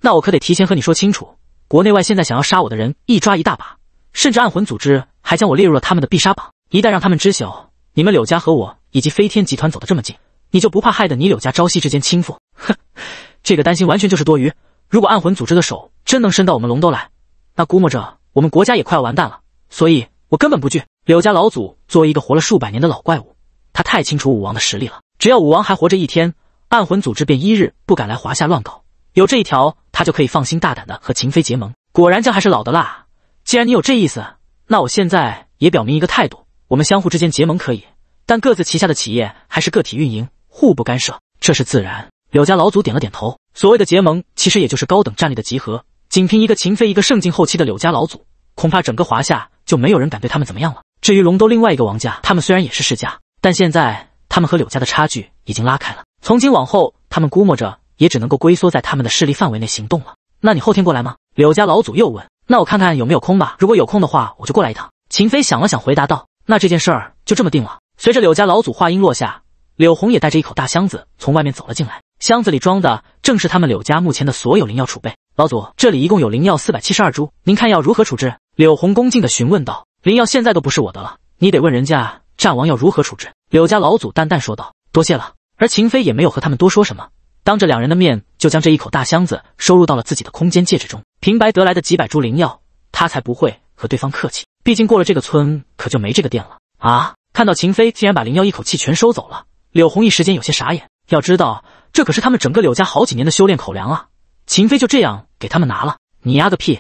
那我可得提前和你说清楚，国内外现在想要杀我的人一抓一大把，甚至暗魂组织还将我列入了他们的必杀榜。一旦让他们知晓你们柳家和我以及飞天集团走得这么近，你就不怕害得你柳家朝夕之间倾覆？哼，这个担心完全就是多余。如果暗魂组织的手真能伸到我们龙都来，那估摸着我们国家也快要完蛋了。所以，我根本不惧。柳家老祖作为一个活了数百年的老怪物，他太清楚武王的实力了。只要武王还活着一天，暗魂组织便一日不敢来华夏乱搞。有这一条，他就可以放心大胆的和秦飞结盟。果然，姜还是老的辣。既然你有这意思，那我现在也表明一个态度：我们相互之间结盟可以，但各自旗下的企业还是个体运营，互不干涉。这是自然。柳家老祖点了点头。所谓的结盟，其实也就是高等战力的集合。仅凭一个秦飞，一个圣境后期的柳家老祖，恐怕整个华夏。就没有人敢对他们怎么样了。至于龙都另外一个王家，他们虽然也是世家，但现在他们和柳家的差距已经拉开了，从今往后，他们估摸着也只能够龟缩在他们的势力范围内行动了。那你后天过来吗？柳家老祖又问。那我看看有没有空吧，如果有空的话，我就过来一趟。秦飞想了想，回答道。那这件事儿就这么定了。随着柳家老祖话音落下，柳红也带着一口大箱子从外面走了进来，箱子里装的正是他们柳家目前的所有灵药储备。老祖，这里一共有灵药四百七十二株，您看要如何处置？柳红恭敬地询问道：“灵药现在都不是我的了，你得问人家战王要如何处置。”柳家老祖淡淡说道：“多谢了。”而秦飞也没有和他们多说什么，当着两人的面就将这一口大箱子收入到了自己的空间戒指中。平白得来的几百株灵药，他才不会和对方客气。毕竟过了这个村，可就没这个店了啊！看到秦飞竟然把灵药一口气全收走了，柳红一时间有些傻眼。要知道，这可是他们整个柳家好几年的修炼口粮啊！秦飞就这样给他们拿了？你丫个屁！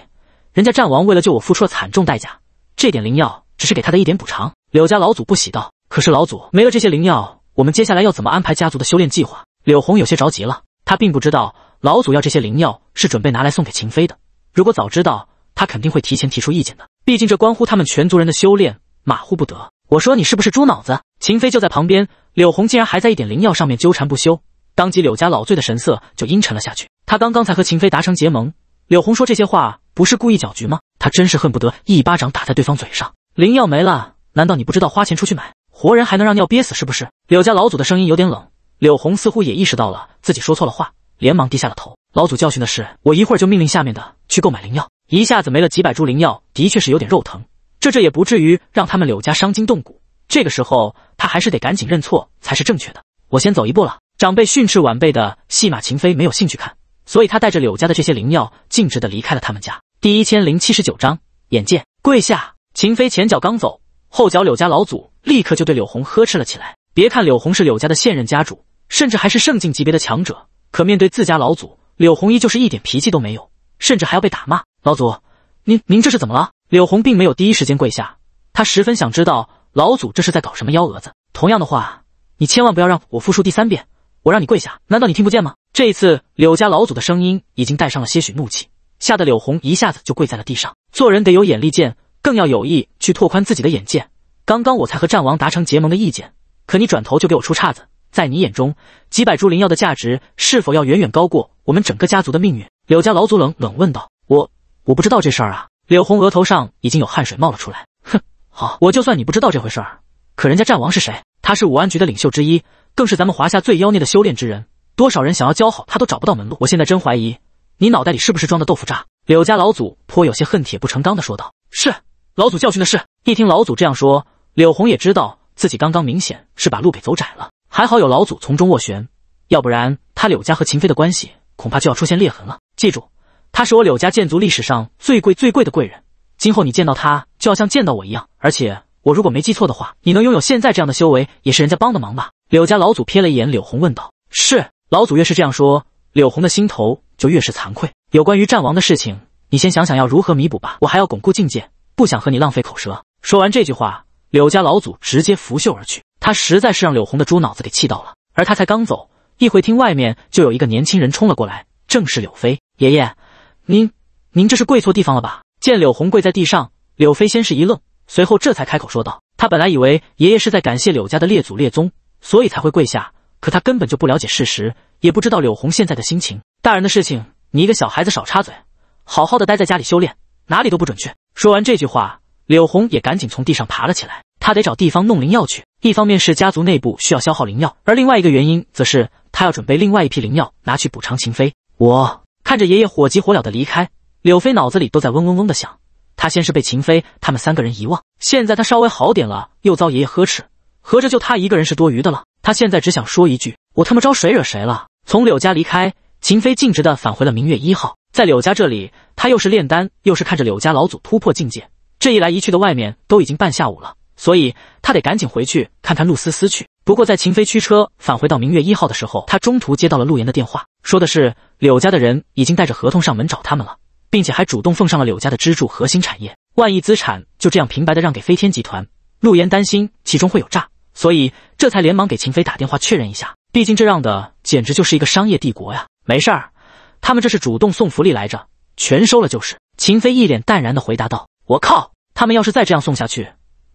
人家战王为了救我付出了惨重代价，这点灵药只是给他的一点补偿。柳家老祖不喜道：“可是老祖没了这些灵药，我们接下来要怎么安排家族的修炼计划？”柳红有些着急了，他并不知道老祖要这些灵药是准备拿来送给秦飞的。如果早知道，他肯定会提前提出意见的。毕竟这关乎他们全族人的修炼，马虎不得。我说你是不是猪脑子？秦飞就在旁边，柳红竟然还在一点灵药上面纠缠不休，当即柳家老罪的神色就阴沉了下去。他刚刚才和秦飞达成结盟。柳红说这些话不是故意搅局吗？他真是恨不得一巴掌打在对方嘴上。灵药没了，难道你不知道花钱出去买？活人还能让尿憋死是不是？柳家老祖的声音有点冷。柳红似乎也意识到了自己说错了话，连忙低下了头。老祖教训的是我，一会儿就命令下面的去购买灵药。一下子没了几百株灵药，的确是有点肉疼。这这也不至于让他们柳家伤筋动骨。这个时候他还是得赶紧认错才是正确的。我先走一步了。长辈训斥晚辈的戏码，秦飞没有兴趣看。所以他带着柳家的这些灵药，径直的离开了他们家。第一千零七十九章，眼见跪下。秦飞前脚刚走，后脚柳家老祖立刻就对柳红呵斥了起来。别看柳红是柳家的现任家主，甚至还是圣境级别的强者，可面对自家老祖，柳红依旧是一点脾气都没有，甚至还要被打骂。老祖，您您这是怎么了？柳红并没有第一时间跪下，他十分想知道老祖这是在搞什么幺蛾子。同样的话，你千万不要让我复述第三遍，我让你跪下，难道你听不见吗？这一次柳家老祖的声音已经带上了些许怒气，吓得柳红一下子就跪在了地上。做人得有眼力见，更要有意去拓宽自己的眼界。刚刚我才和战王达成结盟的意见，可你转头就给我出岔子。在你眼中，几百株灵药的价值是否要远远高过我们整个家族的命运？柳家老祖冷冷问道。我我不知道这事儿啊！柳红额头上已经有汗水冒了出来。哼，好，我就算你不知道这回事儿，可人家战王是谁？他是武安局的领袖之一，更是咱们华夏最妖孽的修炼之人。多少人想要交好他都找不到门路，我现在真怀疑你脑袋里是不是装的豆腐渣。柳家老祖颇有些恨铁不成钢的说道：“是老祖教训的是。”一听老祖这样说，柳红也知道自己刚刚明显是把路给走窄了，还好有老祖从中斡旋，要不然他柳家和秦飞的关系恐怕就要出现裂痕了。记住，他是我柳家剑族历史上最贵最贵的贵人，今后你见到他就要像见到我一样。而且我如果没记错的话，你能拥有现在这样的修为，也是人家帮的忙吧？柳家老祖瞥了一眼柳红，问道：“是？”老祖越是这样说，柳红的心头就越是惭愧。有关于战王的事情，你先想想要如何弥补吧。我还要巩固境界，不想和你浪费口舌。说完这句话，柳家老祖直接拂袖而去。他实在是让柳红的猪脑子给气到了。而他才刚走，一会厅外面就有一个年轻人冲了过来，正是柳飞。爷爷，您您这是跪错地方了吧？见柳红跪在地上，柳飞先是一愣，随后这才开口说道：“他本来以为爷爷是在感谢柳家的列祖列宗，所以才会跪下。”可他根本就不了解事实，也不知道柳红现在的心情。大人的事情，你一个小孩子少插嘴，好好的待在家里修炼，哪里都不准去。说完这句话，柳红也赶紧从地上爬了起来，他得找地方弄灵药去。一方面是家族内部需要消耗灵药，而另外一个原因则是他要准备另外一批灵药拿去补偿秦飞。我看着爷爷火急火燎的离开，柳飞脑子里都在嗡嗡嗡的响。他先是被秦飞他们三个人遗忘，现在他稍微好点了，又遭爷爷呵斥，合着就他一个人是多余的了。他现在只想说一句：我他妈招谁惹谁了？从柳家离开，秦飞径直的返回了明月一号。在柳家这里，他又是炼丹，又是看着柳家老祖突破境界，这一来一去的，外面都已经半下午了，所以他得赶紧回去看看陆思思去。不过，在秦飞驱车返回到明月一号的时候，他中途接到了陆岩的电话，说的是柳家的人已经带着合同上门找他们了，并且还主动奉上了柳家的支柱核心产业万亿资产，就这样平白的让给飞天集团。陆岩担心其中会有诈。所以这才连忙给秦飞打电话确认一下，毕竟这让的简直就是一个商业帝国呀！没事儿，他们这是主动送福利来着，全收了就是。秦飞一脸淡然的回答道：“我靠，他们要是再这样送下去，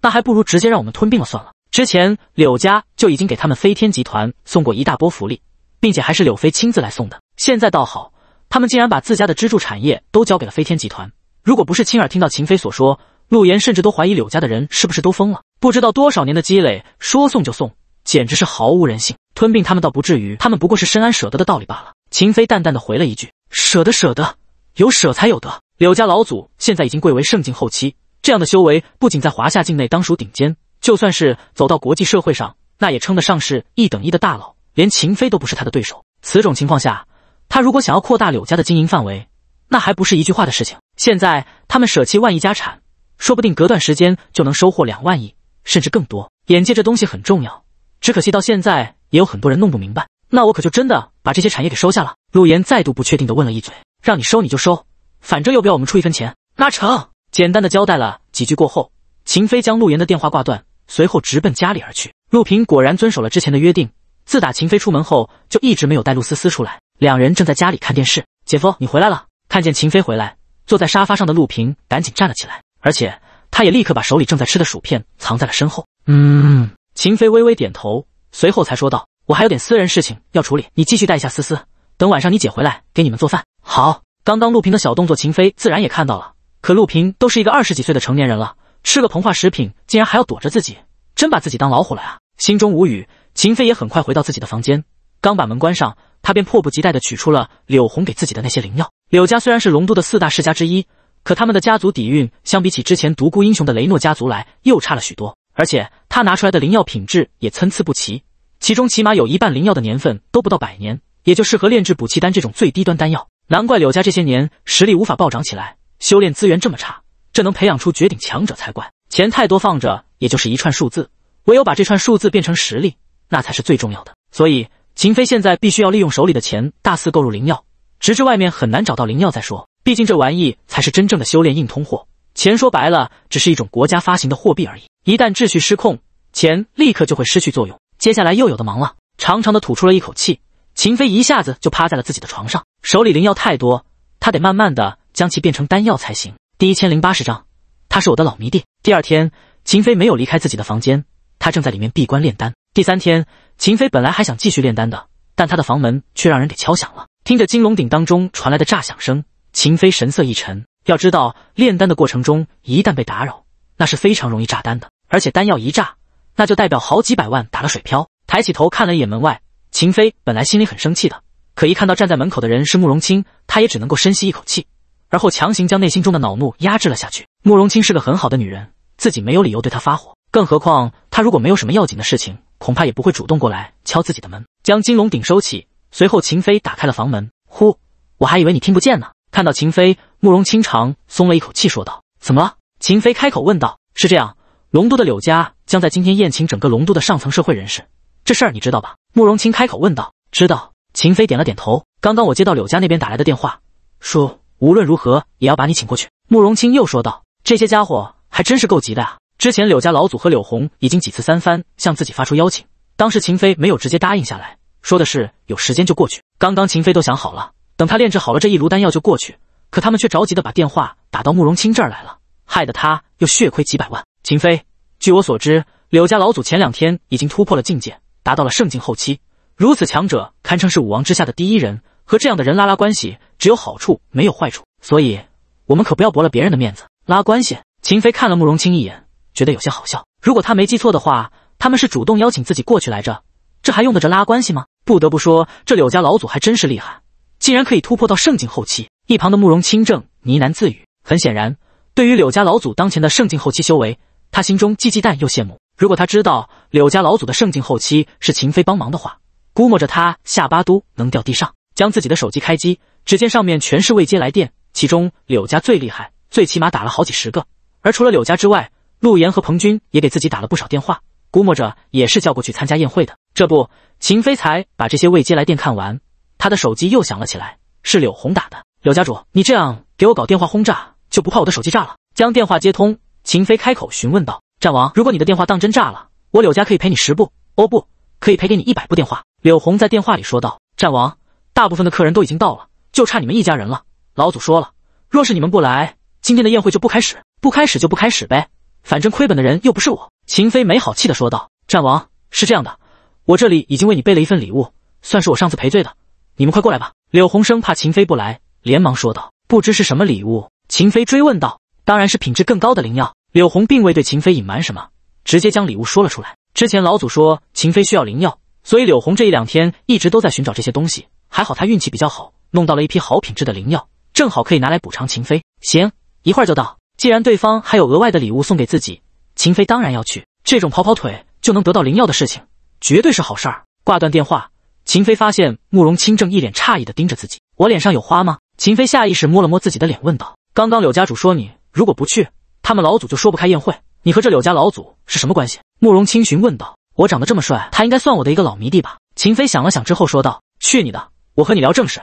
那还不如直接让我们吞并了算了。之前柳家就已经给他们飞天集团送过一大波福利，并且还是柳飞亲自来送的，现在倒好，他们竟然把自家的支柱产业都交给了飞天集团。如果不是亲耳听到秦飞所说，陆岩甚至都怀疑柳家的人是不是都疯了？不知道多少年的积累，说送就送，简直是毫无人性。吞并他们倒不至于，他们不过是深谙舍得的道理罢了。秦飞淡淡的回了一句：“舍得，舍得，有舍才有得。”柳家老祖现在已经贵为圣境后期，这样的修为不仅在华夏境内当属顶尖，就算是走到国际社会上，那也称得上是一等一的大佬，连秦飞都不是他的对手。此种情况下，他如果想要扩大柳家的经营范围，那还不是一句话的事情？现在他们舍弃万亿家产。说不定隔段时间就能收获两万亿，甚至更多。眼界这东西很重要，只可惜到现在也有很多人弄不明白。那我可就真的把这些产业给收下了。陆岩再度不确定的问了一嘴：“让你收你就收，反正又不要我们出一分钱。”那成。简单的交代了几句过后，秦飞将陆岩的电话挂断，随后直奔家里而去。陆平果然遵守了之前的约定，自打秦飞出门后就一直没有带陆思思出来。两人正在家里看电视。姐夫，你回来了！看见秦飞回来，坐在沙发上的陆平赶紧站了起来。而且，他也立刻把手里正在吃的薯片藏在了身后。嗯，秦飞微微点头，随后才说道：“我还有点私人事情要处理，你继续带一下思思，等晚上你姐回来给你们做饭。”好，刚刚陆平的小动作，秦飞自然也看到了。可陆平都是一个二十几岁的成年人了，吃个膨化食品竟然还要躲着自己，真把自己当老虎了啊！心中无语，秦飞也很快回到自己的房间，刚把门关上，他便迫不及待的取出了柳红给自己的那些灵药。柳家虽然是龙都的四大世家之一。可他们的家族底蕴相比起之前独孤英雄的雷诺家族来，又差了许多。而且他拿出来的灵药品质也参差不齐，其中起码有一半灵药的年份都不到百年，也就适合炼制补气丹这种最低端丹药。难怪柳家这些年实力无法暴涨起来，修炼资源这么差，这能培养出绝顶强者才怪。钱太多放着，也就是一串数字，唯有把这串数字变成实力，那才是最重要的。所以秦飞现在必须要利用手里的钱大肆购入灵药，直至外面很难找到灵药再说。毕竟这玩意才是真正的修炼硬通货，钱说白了只是一种国家发行的货币而已。一旦秩序失控，钱立刻就会失去作用。接下来又有的忙了。长长的吐出了一口气，秦飞一下子就趴在了自己的床上，手里灵药太多，他得慢慢的将其变成丹药才行。第一千零八十章，他是我的老迷弟。第二天，秦飞没有离开自己的房间，他正在里面闭关炼丹。第三天，秦飞本来还想继续炼丹的，但他的房门却让人给敲响了。听着金龙鼎当中传来的炸响声。秦飞神色一沉，要知道炼丹的过程中，一旦被打扰，那是非常容易炸丹的。而且丹药一炸，那就代表好几百万打了水漂。抬起头看了一眼门外，秦飞本来心里很生气的，可一看到站在门口的人是慕容清，他也只能够深吸一口气，而后强行将内心中的恼怒压制了下去。慕容清是个很好的女人，自己没有理由对她发火。更何况她如果没有什么要紧的事情，恐怕也不会主动过来敲自己的门。将金龙鼎收起，随后秦飞打开了房门。呼，我还以为你听不见呢。看到秦飞，慕容清长松了一口气，说道：“怎么了？”秦飞开口问道：“是这样，龙都的柳家将在今天宴请整个龙都的上层社会人士，这事儿你知道吧？”慕容清开口问道：“知道。”秦飞点了点头。刚刚我接到柳家那边打来的电话，说无论如何也要把你请过去。慕容清又说道：“这些家伙还真是够急的啊！之前柳家老祖和柳红已经几次三番向自己发出邀请，当时秦飞没有直接答应下来，说的是有时间就过去。刚刚秦飞都想好了。”等他炼制好了这一炉丹药就过去，可他们却着急的把电话打到慕容清这儿来了，害得他又血亏几百万。秦飞，据我所知，柳家老祖前两天已经突破了境界，达到了圣境后期，如此强者，堪称是武王之下的第一人。和这样的人拉拉关系，只有好处没有坏处，所以我们可不要驳了别人的面子，拉关系。秦飞看了慕容清一眼，觉得有些好笑。如果他没记错的话，他们是主动邀请自己过去来着，这还用得着拉关系吗？不得不说，这柳家老祖还真是厉害。竟然可以突破到圣境后期，一旁的慕容清正呢喃自语。很显然，对于柳家老祖当前的圣境后期修为，他心中既忌惮又羡慕。如果他知道柳家老祖的圣境后期是秦飞帮忙的话，估摸着他下巴都能掉地上。将自己的手机开机，只见上面全是未接来电，其中柳家最厉害，最起码打了好几十个。而除了柳家之外，陆岩和彭军也给自己打了不少电话，估摸着也是叫过去参加宴会的。这不，秦飞才把这些未接来电看完。他的手机又响了起来，是柳红打的。柳家主，你这样给我搞电话轰炸，就不怕我的手机炸了？将电话接通，秦飞开口询问道：“战王，如果你的电话当真炸了，我柳家可以赔你十部，哦不，可以赔给你一百部电话。”柳红在电话里说道：“战王，大部分的客人都已经到了，就差你们一家人了。老祖说了，若是你们不来，今天的宴会就不开始。不开始就不开始呗，反正亏本的人又不是我。”秦飞没好气的说道：“战王，是这样的，我这里已经为你备了一份礼物，算是我上次赔罪的。”你们快过来吧！柳红生怕秦飞不来，连忙说道：“不知是什么礼物？”秦飞追问道：“当然是品质更高的灵药。”柳红并未对秦飞隐瞒什么，直接将礼物说了出来。之前老祖说秦飞需要灵药，所以柳红这一两天一直都在寻找这些东西。还好他运气比较好，弄到了一批好品质的灵药，正好可以拿来补偿秦飞。行，一会儿就到。既然对方还有额外的礼物送给自己，秦飞当然要去。这种跑跑腿就能得到灵药的事情，绝对是好事儿。挂断电话。秦飞发现慕容清正一脸诧异的盯着自己，我脸上有花吗？秦飞下意识摸了摸自己的脸，问道：“刚刚柳家主说你如果不去，他们老祖就说不开宴会。你和这柳家老祖是什么关系？”慕容清询问道：“我长得这么帅，他应该算我的一个老迷弟吧？”秦飞想了想之后说道：“去你的！我和你聊正事，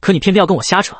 可你偏偏要跟我瞎扯，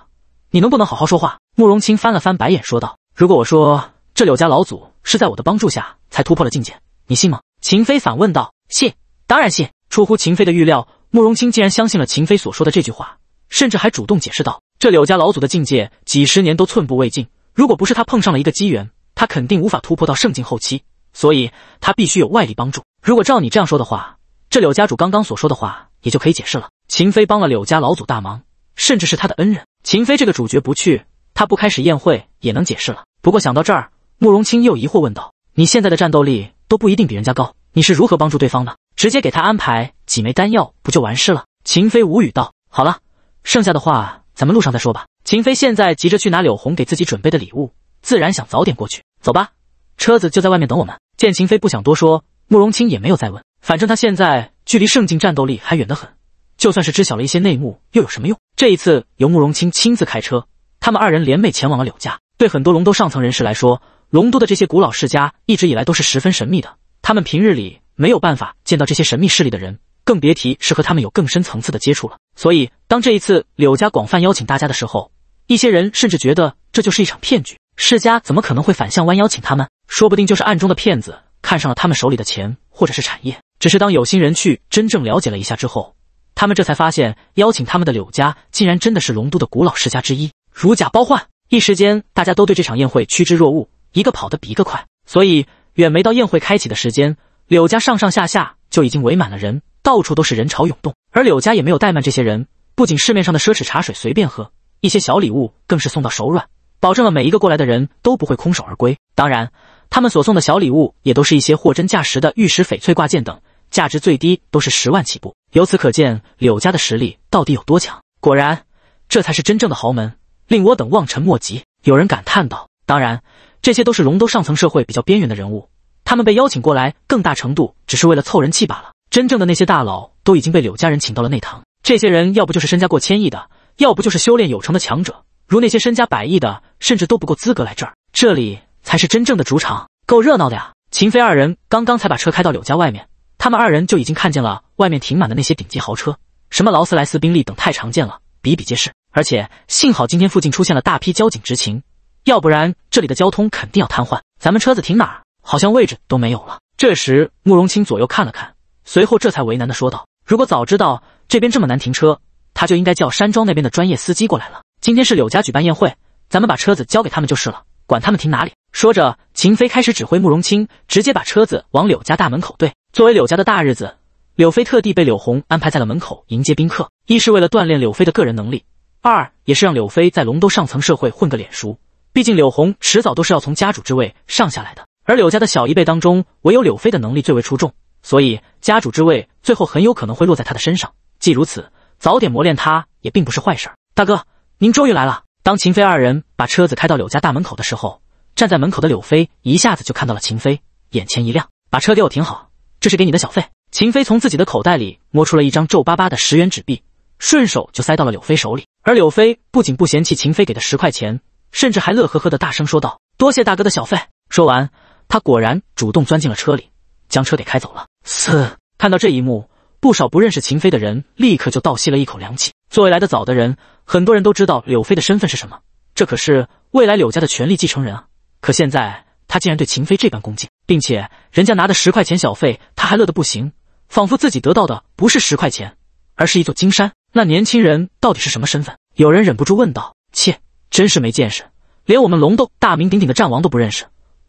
你能不能好好说话？”慕容清翻了翻白眼说道：“如果我说这柳家老祖是在我的帮助下才突破了境界，你信吗？”秦飞反问道：“信，当然信。”出乎秦飞的预料。慕容清竟然相信了秦飞所说的这句话，甚至还主动解释道：“这柳家老祖的境界几十年都寸步未进，如果不是他碰上了一个机缘，他肯定无法突破到圣境后期。所以他必须有外力帮助。如果照你这样说的话，这柳家主刚刚所说的话也就可以解释了。秦飞帮了柳家老祖大忙，甚至是他的恩人。秦飞这个主角不去，他不开始宴会也能解释了。不过想到这儿，慕容清又疑惑问道：‘你现在的战斗力都不一定比人家高，你是如何帮助对方的？’”直接给他安排几枚丹药，不就完事了？秦飞无语道：“好了，剩下的话咱们路上再说吧。”秦飞现在急着去拿柳红给自己准备的礼物，自然想早点过去。走吧，车子就在外面等我们。见秦飞不想多说，慕容清也没有再问。反正他现在距离圣境战斗力还远得很，就算是知晓了一些内幕，又有什么用？这一次由慕容清亲自开车，他们二人联袂前往了柳家。对很多龙都上层人士来说，龙都的这些古老世家一直以来都是十分神秘的。他们平日里。没有办法见到这些神秘势力的人，更别提是和他们有更深层次的接触了。所以，当这一次柳家广泛邀请大家的时候，一些人甚至觉得这就是一场骗局。世家怎么可能会反向弯邀请他们？说不定就是暗中的骗子看上了他们手里的钱或者是产业。只是当有心人去真正了解了一下之后，他们这才发现，邀请他们的柳家竟然真的是龙都的古老世家之一，如假包换。一时间，大家都对这场宴会趋之若鹜，一个跑得比一个快。所以，远没到宴会开启的时间。柳家上上下下就已经围满了人，到处都是人潮涌动，而柳家也没有怠慢这些人，不仅市面上的奢侈茶水随便喝，一些小礼物更是送到手软，保证了每一个过来的人都不会空手而归。当然，他们所送的小礼物也都是一些货真价实的玉石、翡翠挂件等，价值最低都是十万起步。由此可见，柳家的实力到底有多强？果然，这才是真正的豪门，令我等望尘莫及。有人感叹道：“当然，这些都是龙都上层社会比较边缘的人物。”他们被邀请过来，更大程度只是为了凑人气罢了。真正的那些大佬都已经被柳家人请到了内堂。这些人要不就是身家过千亿的，要不就是修炼有成的强者。如那些身家百亿的，甚至都不够资格来这儿。这里才是真正的主场，够热闹的呀！秦飞二人刚刚才把车开到柳家外面，他们二人就已经看见了外面停满的那些顶级豪车，什么劳斯莱斯、宾利等，太常见了，比比皆是。而且幸好今天附近出现了大批交警执勤，要不然这里的交通肯定要瘫痪。咱们车子停哪儿？好像位置都没有了。这时，慕容清左右看了看，随后这才为难的说道：“如果早知道这边这么难停车，他就应该叫山庄那边的专业司机过来了。今天是柳家举办宴会，咱们把车子交给他们就是了，管他们停哪里。”说着，秦飞开始指挥慕容清直接把车子往柳家大门口对。作为柳家的大日子，柳飞特地被柳红安排在了门口迎接宾客。一是为了锻炼柳飞的个人能力，二也是让柳飞在龙都上层社会混个脸熟。毕竟柳红迟早都是要从家主之位上下来的。而柳家的小一辈当中，唯有柳飞的能力最为出众，所以家主之位最后很有可能会落在他的身上。既如此，早点磨练他也并不是坏事。大哥，您终于来了！当秦飞二人把车子开到柳家大门口的时候，站在门口的柳飞一下子就看到了秦飞，眼前一亮，把车给我停好，这是给你的小费。秦飞从自己的口袋里摸出了一张皱巴巴的十元纸币，顺手就塞到了柳飞手里。而柳飞不仅不嫌弃秦飞给的十块钱，甚至还乐呵呵的大声说道：“多谢大哥的小费。”说完。他果然主动钻进了车里，将车给开走了。四看到这一幕，不少不认识秦飞的人立刻就倒吸了一口凉气。作为来的早的人，很多人都知道柳飞的身份是什么，这可是未来柳家的权力继承人啊！可现在他竟然对秦飞这般恭敬，并且人家拿的十块钱小费，他还乐得不行，仿佛自己得到的不是十块钱，而是一座金山。那年轻人到底是什么身份？有人忍不住问道：“切，真是没见识，连我们龙都大名鼎鼎的战王都不认识。”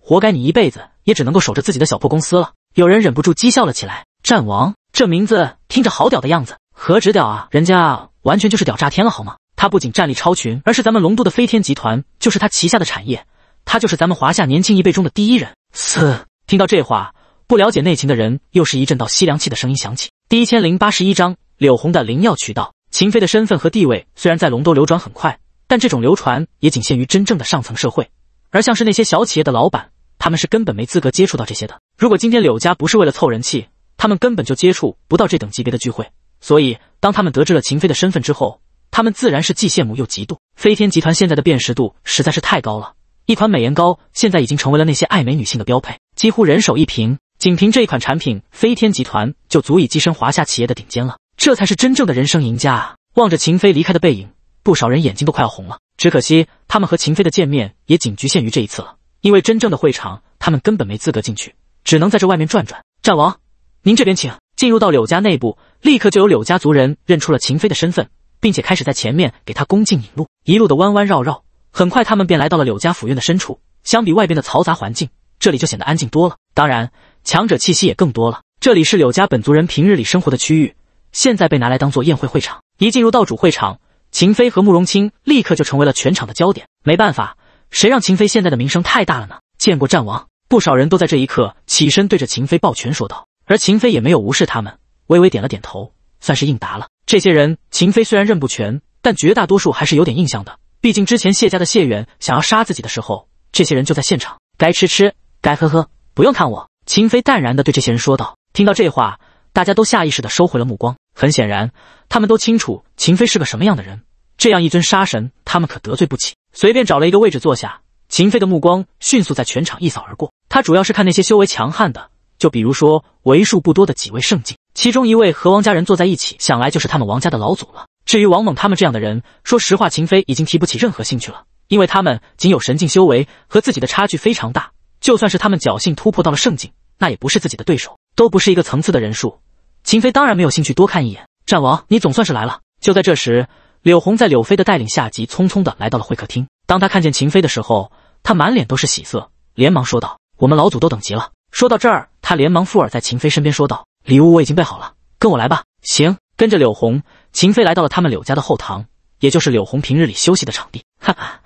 活该你一辈子也只能够守着自己的小破公司了。有人忍不住讥笑了起来：“战王这名字听着好屌的样子，何止屌啊，人家完全就是屌炸天了，好吗？他不仅战力超群，而是咱们龙都的飞天集团就是他旗下的产业，他就是咱们华夏年轻一辈中的第一人。”嘶，听到这话，不了解内情的人又是一阵道吸凉气的声音响起。第一千零八十一章柳红的灵药渠道。秦飞的身份和地位虽然在龙都流转很快，但这种流传也仅限于真正的上层社会，而像是那些小企业的老板。他们是根本没资格接触到这些的。如果今天柳家不是为了凑人气，他们根本就接触不到这等级别的聚会。所以，当他们得知了秦飞的身份之后，他们自然是既羡慕又嫉妒。飞天集团现在的辨识度实在是太高了，一款美颜膏现在已经成为了那些爱美女性的标配，几乎人手一瓶。仅凭这一款产品，飞天集团就足以跻身华夏企业的顶尖了。这才是真正的人生赢家。啊！望着秦飞离开的背影，不少人眼睛都快要红了。只可惜，他们和秦飞的见面也仅局限于这一次了。因为真正的会场，他们根本没资格进去，只能在这外面转转。战王，您这边请。进入到柳家内部，立刻就有柳家族人认出了秦飞的身份，并且开始在前面给他恭敬引路。一路的弯弯绕绕，很快他们便来到了柳家府院的深处。相比外边的嘈杂环境，这里就显得安静多了。当然，强者气息也更多了。这里是柳家本族人平日里生活的区域，现在被拿来当做宴会会场。一进入道主会场，秦飞和慕容清立刻就成为了全场的焦点。没办法。谁让秦飞现在的名声太大了呢？见过战王，不少人都在这一刻起身，对着秦飞抱拳说道。而秦飞也没有无视他们，微微点了点头，算是应答了。这些人，秦飞虽然认不全，但绝大多数还是有点印象的。毕竟之前谢家的谢远想要杀自己的时候，这些人就在现场。该吃吃，该喝喝，不用看我。秦飞淡然的对这些人说道。听到这话，大家都下意识的收回了目光。很显然，他们都清楚秦飞是个什么样的人，这样一尊杀神，他们可得罪不起。随便找了一个位置坐下，秦飞的目光迅速在全场一扫而过。他主要是看那些修为强悍的，就比如说为数不多的几位圣境，其中一位和王家人坐在一起，想来就是他们王家的老祖了。至于王猛他们这样的人，说实话，秦飞已经提不起任何兴趣了，因为他们仅有神境修为，和自己的差距非常大。就算是他们侥幸突破到了圣境，那也不是自己的对手，都不是一个层次的人数。秦飞当然没有兴趣多看一眼。战王，你总算是来了。就在这时。柳红在柳飞的带领下，急匆匆地来到了会客厅。当他看见秦飞的时候，他满脸都是喜色，连忙说道：“我们老祖都等急了。”说到这儿，他连忙附耳在秦飞身边说道：“礼物我已经备好了，跟我来吧。”行，跟着柳红，秦飞来到了他们柳家的后堂，也就是柳红平日里休息的场地。哈哈，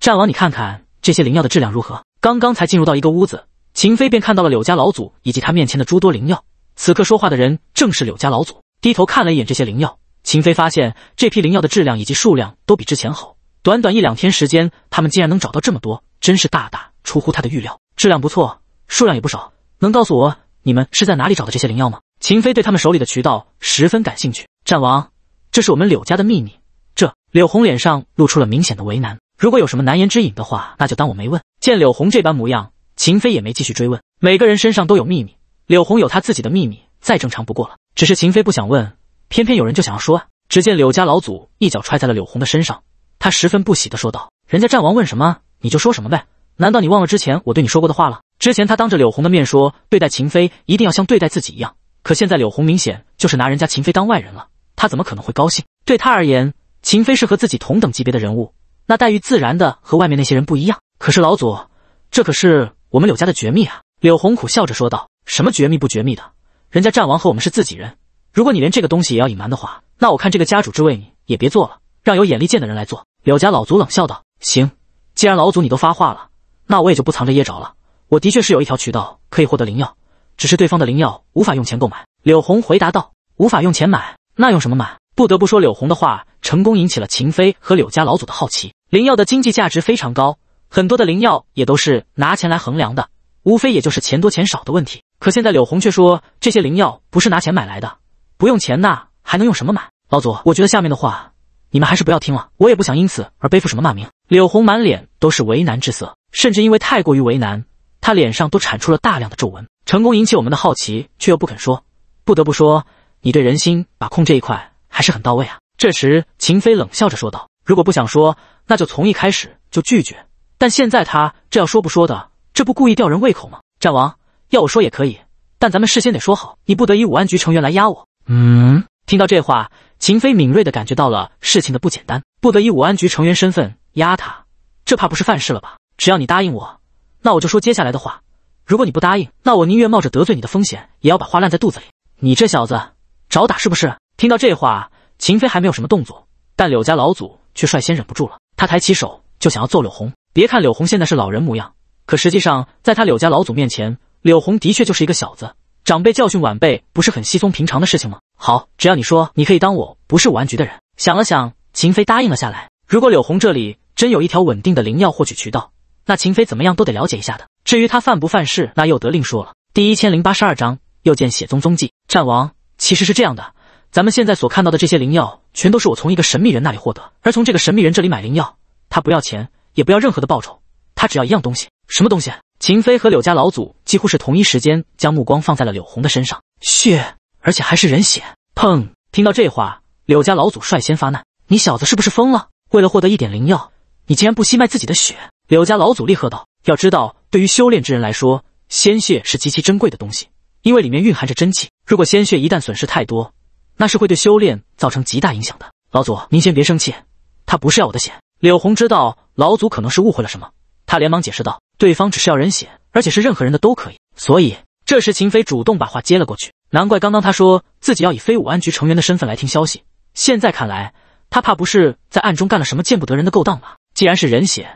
战王，你看看这些灵药的质量如何？刚刚才进入到一个屋子，秦飞便看到了柳家老祖以及他面前的诸多灵药。此刻说话的人正是柳家老祖，低头看了一眼这些灵药。秦飞发现这批灵药的质量以及数量都比之前好，短短一两天时间，他们竟然能找到这么多，真是大大出乎他的预料。质量不错，数量也不少，能告诉我你们是在哪里找的这些灵药吗？秦飞对他们手里的渠道十分感兴趣。战王，这是我们柳家的秘密。这柳红脸上露出了明显的为难。如果有什么难言之隐的话，那就当我没问。见柳红这般模样，秦飞也没继续追问。每个人身上都有秘密，柳红有他自己的秘密，再正常不过了。只是秦飞不想问。偏偏有人就想要说。啊！只见柳家老祖一脚踹在了柳红的身上，他十分不喜的说道：“人家战王问什么你就说什么呗，难道你忘了之前我对你说过的话了？之前他当着柳红的面说，对待秦飞一定要像对待自己一样，可现在柳红明显就是拿人家秦飞当外人了，他怎么可能会高兴？对他而言，秦飞是和自己同等级别的人物，那待遇自然的和外面那些人不一样。可是老祖，这可是我们柳家的绝密啊！”柳红苦笑着说道：“什么绝密不绝密的，人家战王和我们是自己人。”如果你连这个东西也要隐瞒的话，那我看这个家主之位你也别做了，让有眼力见的人来做。柳家老祖冷笑道：“行，既然老祖你都发话了，那我也就不藏着掖着了。我的确是有一条渠道可以获得灵药，只是对方的灵药无法用钱购买。”柳红回答道：“无法用钱买，那用什么买？”不得不说，柳红的话成功引起了秦飞和柳家老祖的好奇。灵药的经济价值非常高，很多的灵药也都是拿钱来衡量的，无非也就是钱多钱少的问题。可现在柳红却说这些灵药不是拿钱买来的。不用钱呐，还能用什么买？老祖，我觉得下面的话你们还是不要听了，我也不想因此而背负什么骂名。柳红满脸都是为难之色，甚至因为太过于为难，他脸上都产出了大量的皱纹。成功引起我们的好奇，却又不肯说。不得不说，你对人心把控这一块还是很到位啊。这时，秦飞冷笑着说道：“如果不想说，那就从一开始就拒绝。但现在他这要说不说的，这不故意吊人胃口吗？”战王，要我说也可以，但咱们事先得说好，你不得以武安局成员来压我。嗯，听到这话，秦飞敏锐的感觉到了事情的不简单，不得以武安局成员身份压他，这怕不是犯事了吧？只要你答应我，那我就说接下来的话。如果你不答应，那我宁愿冒着得罪你的风险，也要把话烂在肚子里。你这小子找打是不是？听到这话，秦飞还没有什么动作，但柳家老祖却率先忍不住了，他抬起手就想要揍柳红。别看柳红现在是老人模样，可实际上，在他柳家老祖面前，柳红的确就是一个小子。长辈教训晚辈不是很稀松平常的事情吗？好，只要你说，你可以当我不是武安局的人。想了想，秦飞答应了下来。如果柳红这里真有一条稳定的灵药获取渠道，那秦飞怎么样都得了解一下的。至于他犯不犯事，那又得另说了。第一千零八十二章又见血宗踪迹。战王，其实是这样的，咱们现在所看到的这些灵药，全都是我从一个神秘人那里获得，而从这个神秘人这里买灵药，他不要钱，也不要任何的报酬，他只要一样东西，什么东西？秦飞和柳家老祖几乎是同一时间将目光放在了柳红的身上，血，而且还是人血。砰！听到这话，柳家老祖率先发难：“你小子是不是疯了？为了获得一点灵药，你竟然不惜卖自己的血！”柳家老祖厉喝道：“要知道，对于修炼之人来说，鲜血是极其珍贵的东西，因为里面蕴含着真气。如果鲜血一旦损失太多，那是会对修炼造成极大影响的。”老祖，您先别生气，他不是要我的血。柳红知道老祖可能是误会了什么。他连忙解释道：“对方只是要人血，而且是任何人的都可以。所以，这时秦飞主动把话接了过去。难怪刚刚他说自己要以非武安局成员的身份来听消息，现在看来，他怕不是在暗中干了什么见不得人的勾当吧？既然是人血，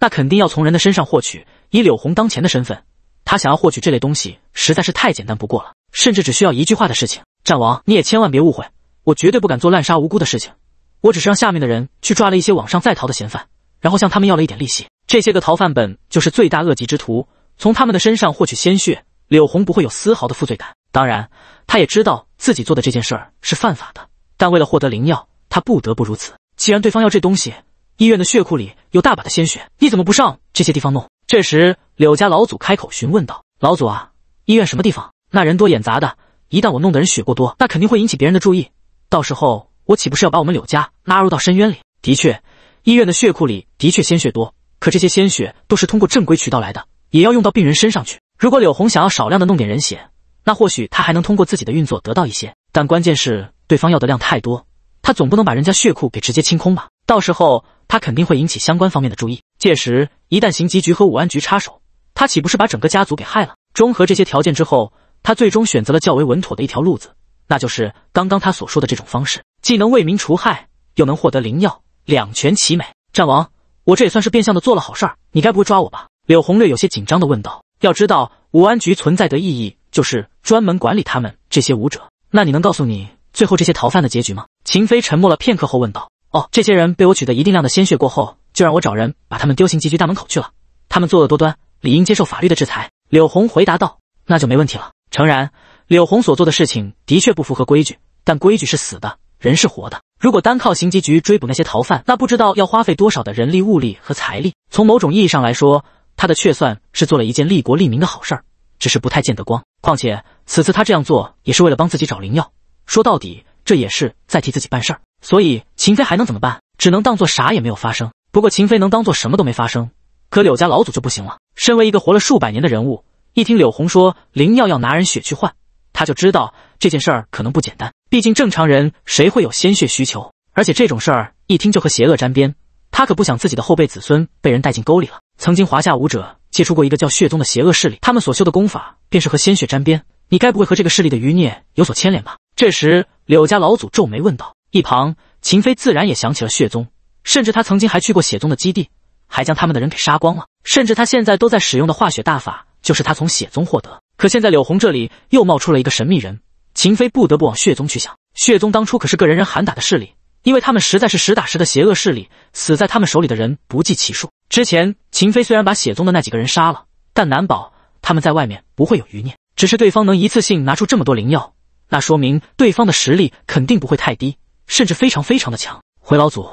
那肯定要从人的身上获取。以柳红当前的身份，他想要获取这类东西实在是太简单不过了，甚至只需要一句话的事情。战王，你也千万别误会，我绝对不敢做滥杀无辜的事情。我只是让下面的人去抓了一些网上在逃的嫌犯，然后向他们要了一点利息。”这些个逃犯本就是罪大恶极之徒，从他们的身上获取鲜血，柳红不会有丝毫的负罪感。当然，他也知道自己做的这件事儿是犯法的，但为了获得灵药，他不得不如此。既然对方要这东西，医院的血库里有大把的鲜血，你怎么不上这些地方弄？这时，柳家老祖开口询问道：“老祖啊，医院什么地方？那人多眼杂的，一旦我弄的人血过多，那肯定会引起别人的注意，到时候我岂不是要把我们柳家拉入到深渊里？”的确，医院的血库里的确鲜血多。可这些鲜血都是通过正规渠道来的，也要用到病人身上去。如果柳红想要少量的弄点人血，那或许他还能通过自己的运作得到一些。但关键是对方要的量太多，他总不能把人家血库给直接清空吧？到时候他肯定会引起相关方面的注意。届时一旦刑警局和武安局插手，他岂不是把整个家族给害了？综合这些条件之后，他最终选择了较为稳妥的一条路子，那就是刚刚他所说的这种方式，既能为民除害，又能获得灵药，两全其美。战王。我这也算是变相的做了好事儿，你该不会抓我吧？柳红略有些紧张的问道。要知道，武安局存在的意义就是专门管理他们这些武者，那你能告诉你最后这些逃犯的结局吗？秦飞沉默了片刻后问道。哦，这些人被我取得一定量的鲜血过后，就让我找人把他们丢进集局大门口去了。他们作恶多端，理应接受法律的制裁。柳红回答道。那就没问题了。诚然，柳红所做的事情的确不符合规矩，但规矩是死的。人是活的，如果单靠刑缉局追捕那些逃犯，那不知道要花费多少的人力物力和财力。从某种意义上来说，他的确算是做了一件利国利民的好事儿，只是不太见得光。况且此次他这样做也是为了帮自己找灵药，说到底这也是在替自己办事儿。所以秦飞还能怎么办？只能当做啥也没有发生。不过秦飞能当做什么都没发生，可柳家老祖就不行了。身为一个活了数百年的人物，一听柳红说灵药要拿人血去换。他就知道这件事儿可能不简单，毕竟正常人谁会有鲜血需求？而且这种事儿一听就和邪恶沾边，他可不想自己的后辈子孙被人带进沟里了。曾经华夏武者接触过一个叫血宗的邪恶势力，他们所修的功法便是和鲜血沾边。你该不会和这个势力的余孽有所牵连吧？这时，柳家老祖皱眉问道。一旁，秦飞自然也想起了血宗，甚至他曾经还去过血宗的基地，还将他们的人给杀光了。甚至他现在都在使用的化血大法，就是他从血宗获得。可现在柳红这里又冒出了一个神秘人，秦飞不得不往血宗去想。血宗当初可是个人人喊打的势力，因为他们实在是实打实的邪恶势力，死在他们手里的人不计其数。之前秦飞虽然把血宗的那几个人杀了，但难保他们在外面不会有余孽。只是对方能一次性拿出这么多灵药，那说明对方的实力肯定不会太低，甚至非常非常的强。回老祖，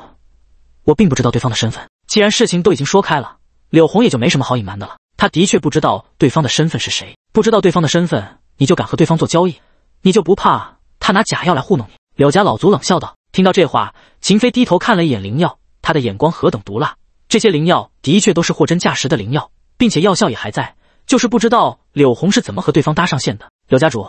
我并不知道对方的身份。既然事情都已经说开了，柳红也就没什么好隐瞒的了。他的确不知道对方的身份是谁。不知道对方的身份，你就敢和对方做交易？你就不怕他拿假药来糊弄你？柳家老祖冷笑道。听到这话，秦飞低头看了一眼灵药，他的眼光何等毒辣。这些灵药的确都是货真价实的灵药，并且药效也还在，就是不知道柳红是怎么和对方搭上线的。柳家主，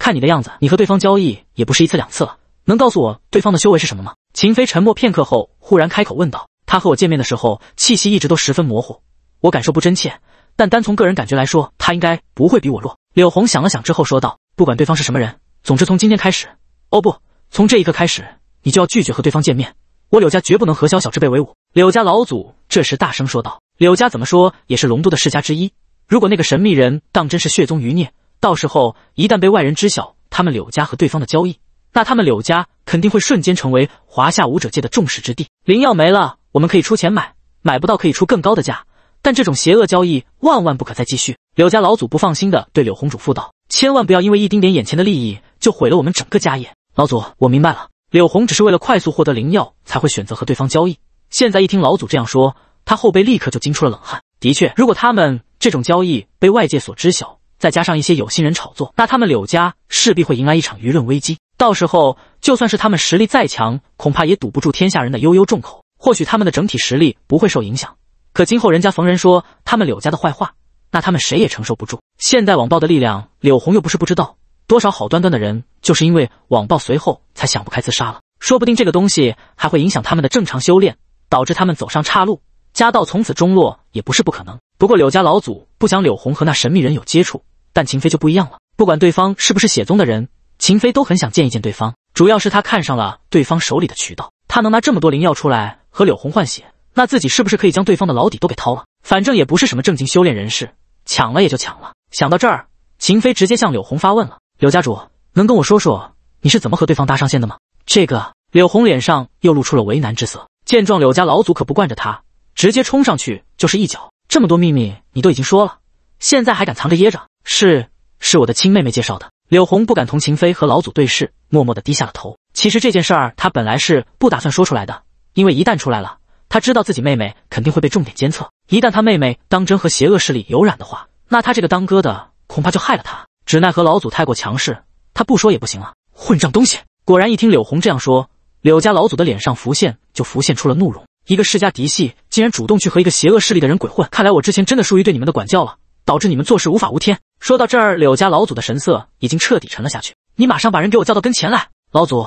看你的样子，你和对方交易也不是一次两次了，能告诉我对方的修为是什么吗？秦飞沉默片刻后，忽然开口问道：“他和我见面的时候，气息一直都十分模糊，我感受不真切。”但单从个人感觉来说，他应该不会比我弱。柳红想了想之后说道：“不管对方是什么人，总之从今天开始，哦不，从这一刻开始，你就要拒绝和对方见面。我柳家绝不能和萧小之辈为伍。”柳家老祖这时大声说道：“柳家怎么说也是龙都的世家之一，如果那个神秘人当真是血宗余孽，到时候一旦被外人知晓他们柳家和对方的交易，那他们柳家肯定会瞬间成为华夏武者界的众矢之的。灵药没了，我们可以出钱买，买不到可以出更高的价。”但这种邪恶交易万万不可再继续。柳家老祖不放心的对柳红嘱咐道：“千万不要因为一丁点眼前的利益就毁了我们整个家业。”老祖，我明白了。柳红只是为了快速获得灵药，才会选择和对方交易。现在一听老祖这样说，他后背立刻就惊出了冷汗。的确，如果他们这种交易被外界所知晓，再加上一些有心人炒作，那他们柳家势必会迎来一场舆论危机。到时候，就算是他们实力再强，恐怕也堵不住天下人的悠悠众口。或许他们的整体实力不会受影响。可今后人家逢人说他们柳家的坏话，那他们谁也承受不住。现代网暴的力量，柳红又不是不知道，多少好端端的人就是因为网暴，随后才想不开自杀了。说不定这个东西还会影响他们的正常修炼，导致他们走上岔路，家道从此中落也不是不可能。不过柳家老祖不想柳红和那神秘人有接触，但秦飞就不一样了。不管对方是不是血宗的人，秦飞都很想见一见对方，主要是他看上了对方手里的渠道，他能拿这么多灵药出来和柳红换血。那自己是不是可以将对方的老底都给掏了？反正也不是什么正经修炼人士，抢了也就抢了。想到这儿，秦飞直接向柳红发问了：“柳家主，能跟我说说你是怎么和对方搭上线的吗？”这个柳红脸上又露出了为难之色。见状，柳家老祖可不惯着他，直接冲上去就是一脚。这么多秘密你都已经说了，现在还敢藏着掖着？是，是我的亲妹妹介绍的。柳红不敢同秦飞和老祖对视，默默地低下了头。其实这件事儿他本来是不打算说出来的，因为一旦出来了。他知道自己妹妹肯定会被重点监测，一旦他妹妹当真和邪恶势力有染的话，那他这个当哥的恐怕就害了他。只奈何老祖太过强势，他不说也不行啊！混账东西！果然，一听柳红这样说，柳家老祖的脸上浮现就浮现出了怒容。一个世家嫡系竟然主动去和一个邪恶势力的人鬼混，看来我之前真的疏于对你们的管教了，导致你们做事无法无天。说到这儿，柳家老祖的神色已经彻底沉了下去。你马上把人给我叫到跟前来。老祖，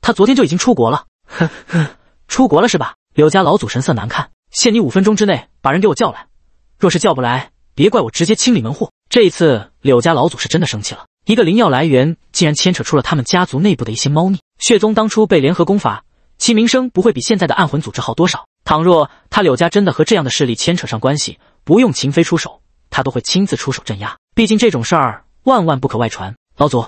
他昨天就已经出国了。哼哼，出国了是吧？柳家老祖神色难看，限你五分钟之内把人给我叫来，若是叫不来，别怪我直接清理门户。这一次，柳家老祖是真的生气了，一个灵药来源竟然牵扯出了他们家族内部的一些猫腻。血宗当初被联合攻伐，其名声不会比现在的暗魂组织好多少。倘若他柳家真的和这样的势力牵扯上关系，不用秦飞出手，他都会亲自出手镇压。毕竟这种事儿万万不可外传。老祖，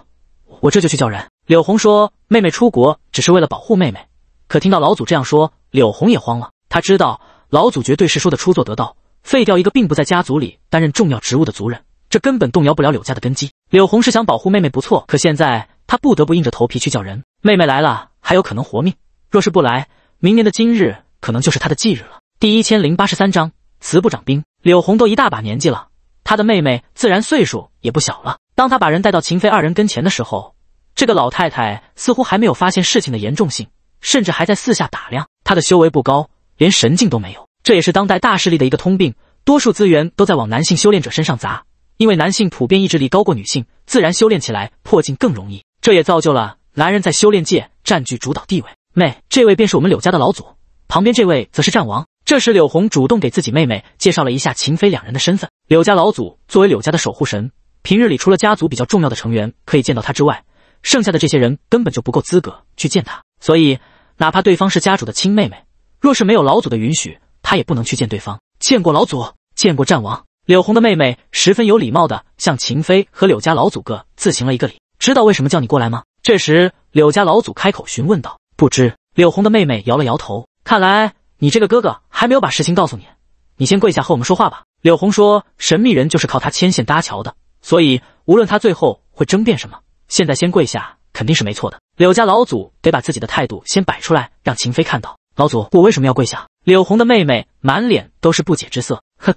我这就去叫人。柳红说：“妹妹出国只是为了保护妹妹，可听到老祖这样说。”柳红也慌了，他知道老祖绝对是说的出作得到，废掉一个并不在家族里担任重要职务的族人，这根本动摇不了柳家的根基。柳红是想保护妹妹，不错，可现在她不得不硬着头皮去叫人。妹妹来了还有可能活命，若是不来，明年的今日可能就是她的忌日了。第一千零八十三章慈不长兵。柳红都一大把年纪了，她的妹妹自然岁数也不小了。当她把人带到秦飞二人跟前的时候，这个老太太似乎还没有发现事情的严重性。甚至还在四下打量，他的修为不高，连神境都没有。这也是当代大势力的一个通病，多数资源都在往男性修炼者身上砸，因为男性普遍意志力高过女性，自然修炼起来破境更容易。这也造就了男人在修炼界占据主导地位。妹，这位便是我们柳家的老祖，旁边这位则是战王。这时，柳红主动给自己妹妹介绍了一下秦飞两人的身份。柳家老祖作为柳家的守护神，平日里除了家族比较重要的成员可以见到他之外，剩下的这些人根本就不够资格去见他，所以。哪怕对方是家主的亲妹妹，若是没有老祖的允许，他也不能去见对方。见过老祖，见过战王。柳红的妹妹十分有礼貌的向秦飞和柳家老祖各自行了一个礼。知道为什么叫你过来吗？这时，柳家老祖开口询问道。不知。柳红的妹妹摇了摇头。看来你这个哥哥还没有把实情告诉你。你先跪下和我们说话吧。柳红说，神秘人就是靠他牵线搭桥的，所以无论他最后会争辩什么，现在先跪下肯定是没错的。柳家老祖得把自己的态度先摆出来，让秦飞看到。老祖，我为什么要跪下？柳红的妹妹满脸都是不解之色。哼，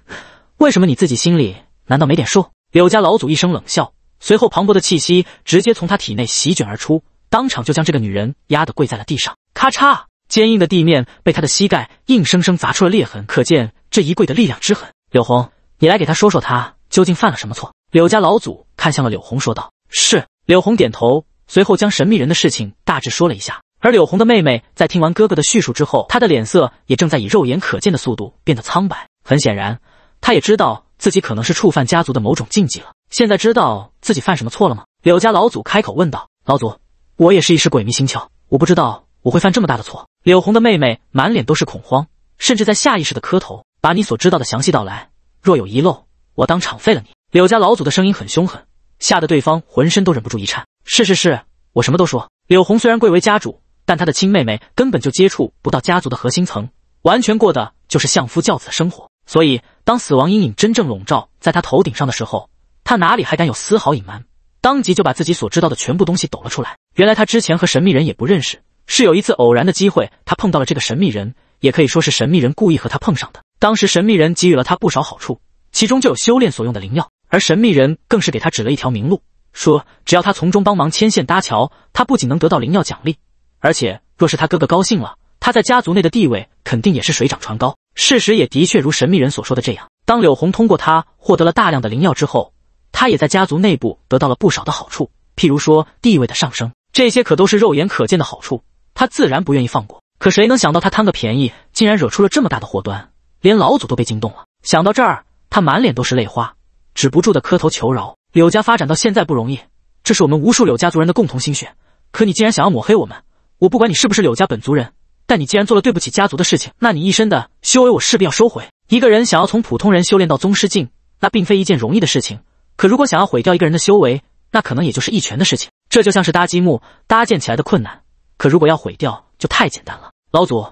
为什么你自己心里难道没点数？柳家老祖一声冷笑，随后磅礴的气息直接从他体内席卷而出，当场就将这个女人压得跪在了地上。咔嚓，坚硬的地面被他的膝盖硬生生砸出了裂痕，可见这一跪的力量之狠。柳红，你来给他说说，他究竟犯了什么错？柳家老祖看向了柳红，说道：“是。”柳红点头。随后将神秘人的事情大致说了一下，而柳红的妹妹在听完哥哥的叙述之后，她的脸色也正在以肉眼可见的速度变得苍白。很显然，她也知道自己可能是触犯家族的某种禁忌了。现在知道自己犯什么错了吗？柳家老祖开口问道。老祖，我也是一时鬼迷心窍，我不知道我会犯这么大的错。柳红的妹妹满脸都是恐慌，甚至在下意识的磕头。把你所知道的详细道来，若有遗漏，我当场废了你。柳家老祖的声音很凶狠。吓得对方浑身都忍不住一颤。是是是，我什么都说。柳红虽然贵为家主，但她的亲妹妹根本就接触不到家族的核心层，完全过的就是相夫教子的生活。所以当死亡阴影真正笼罩在她头顶上的时候，她哪里还敢有丝毫隐瞒？当即就把自己所知道的全部东西抖了出来。原来她之前和神秘人也不认识，是有一次偶然的机会她碰到了这个神秘人，也可以说是神秘人故意和她碰上的。当时神秘人给予了她不少好处，其中就有修炼所用的灵药。而神秘人更是给他指了一条明路，说只要他从中帮忙牵线搭桥，他不仅能得到灵药奖励，而且若是他哥哥高兴了，他在家族内的地位肯定也是水涨船高。事实也的确如神秘人所说的这样。当柳红通过他获得了大量的灵药之后，他也在家族内部得到了不少的好处，譬如说地位的上升，这些可都是肉眼可见的好处，他自然不愿意放过。可谁能想到他贪个便宜，竟然惹出了这么大的祸端，连老祖都被惊动了。想到这儿，他满脸都是泪花。止不住的磕头求饶，柳家发展到现在不容易，这是我们无数柳家族人的共同心血。可你竟然想要抹黑我们，我不管你是不是柳家本族人，但你既然做了对不起家族的事情，那你一身的修为我势必要收回。一个人想要从普通人修炼到宗师境，那并非一件容易的事情。可如果想要毁掉一个人的修为，那可能也就是一拳的事情。这就像是搭积木，搭建起来的困难，可如果要毁掉，就太简单了。老祖。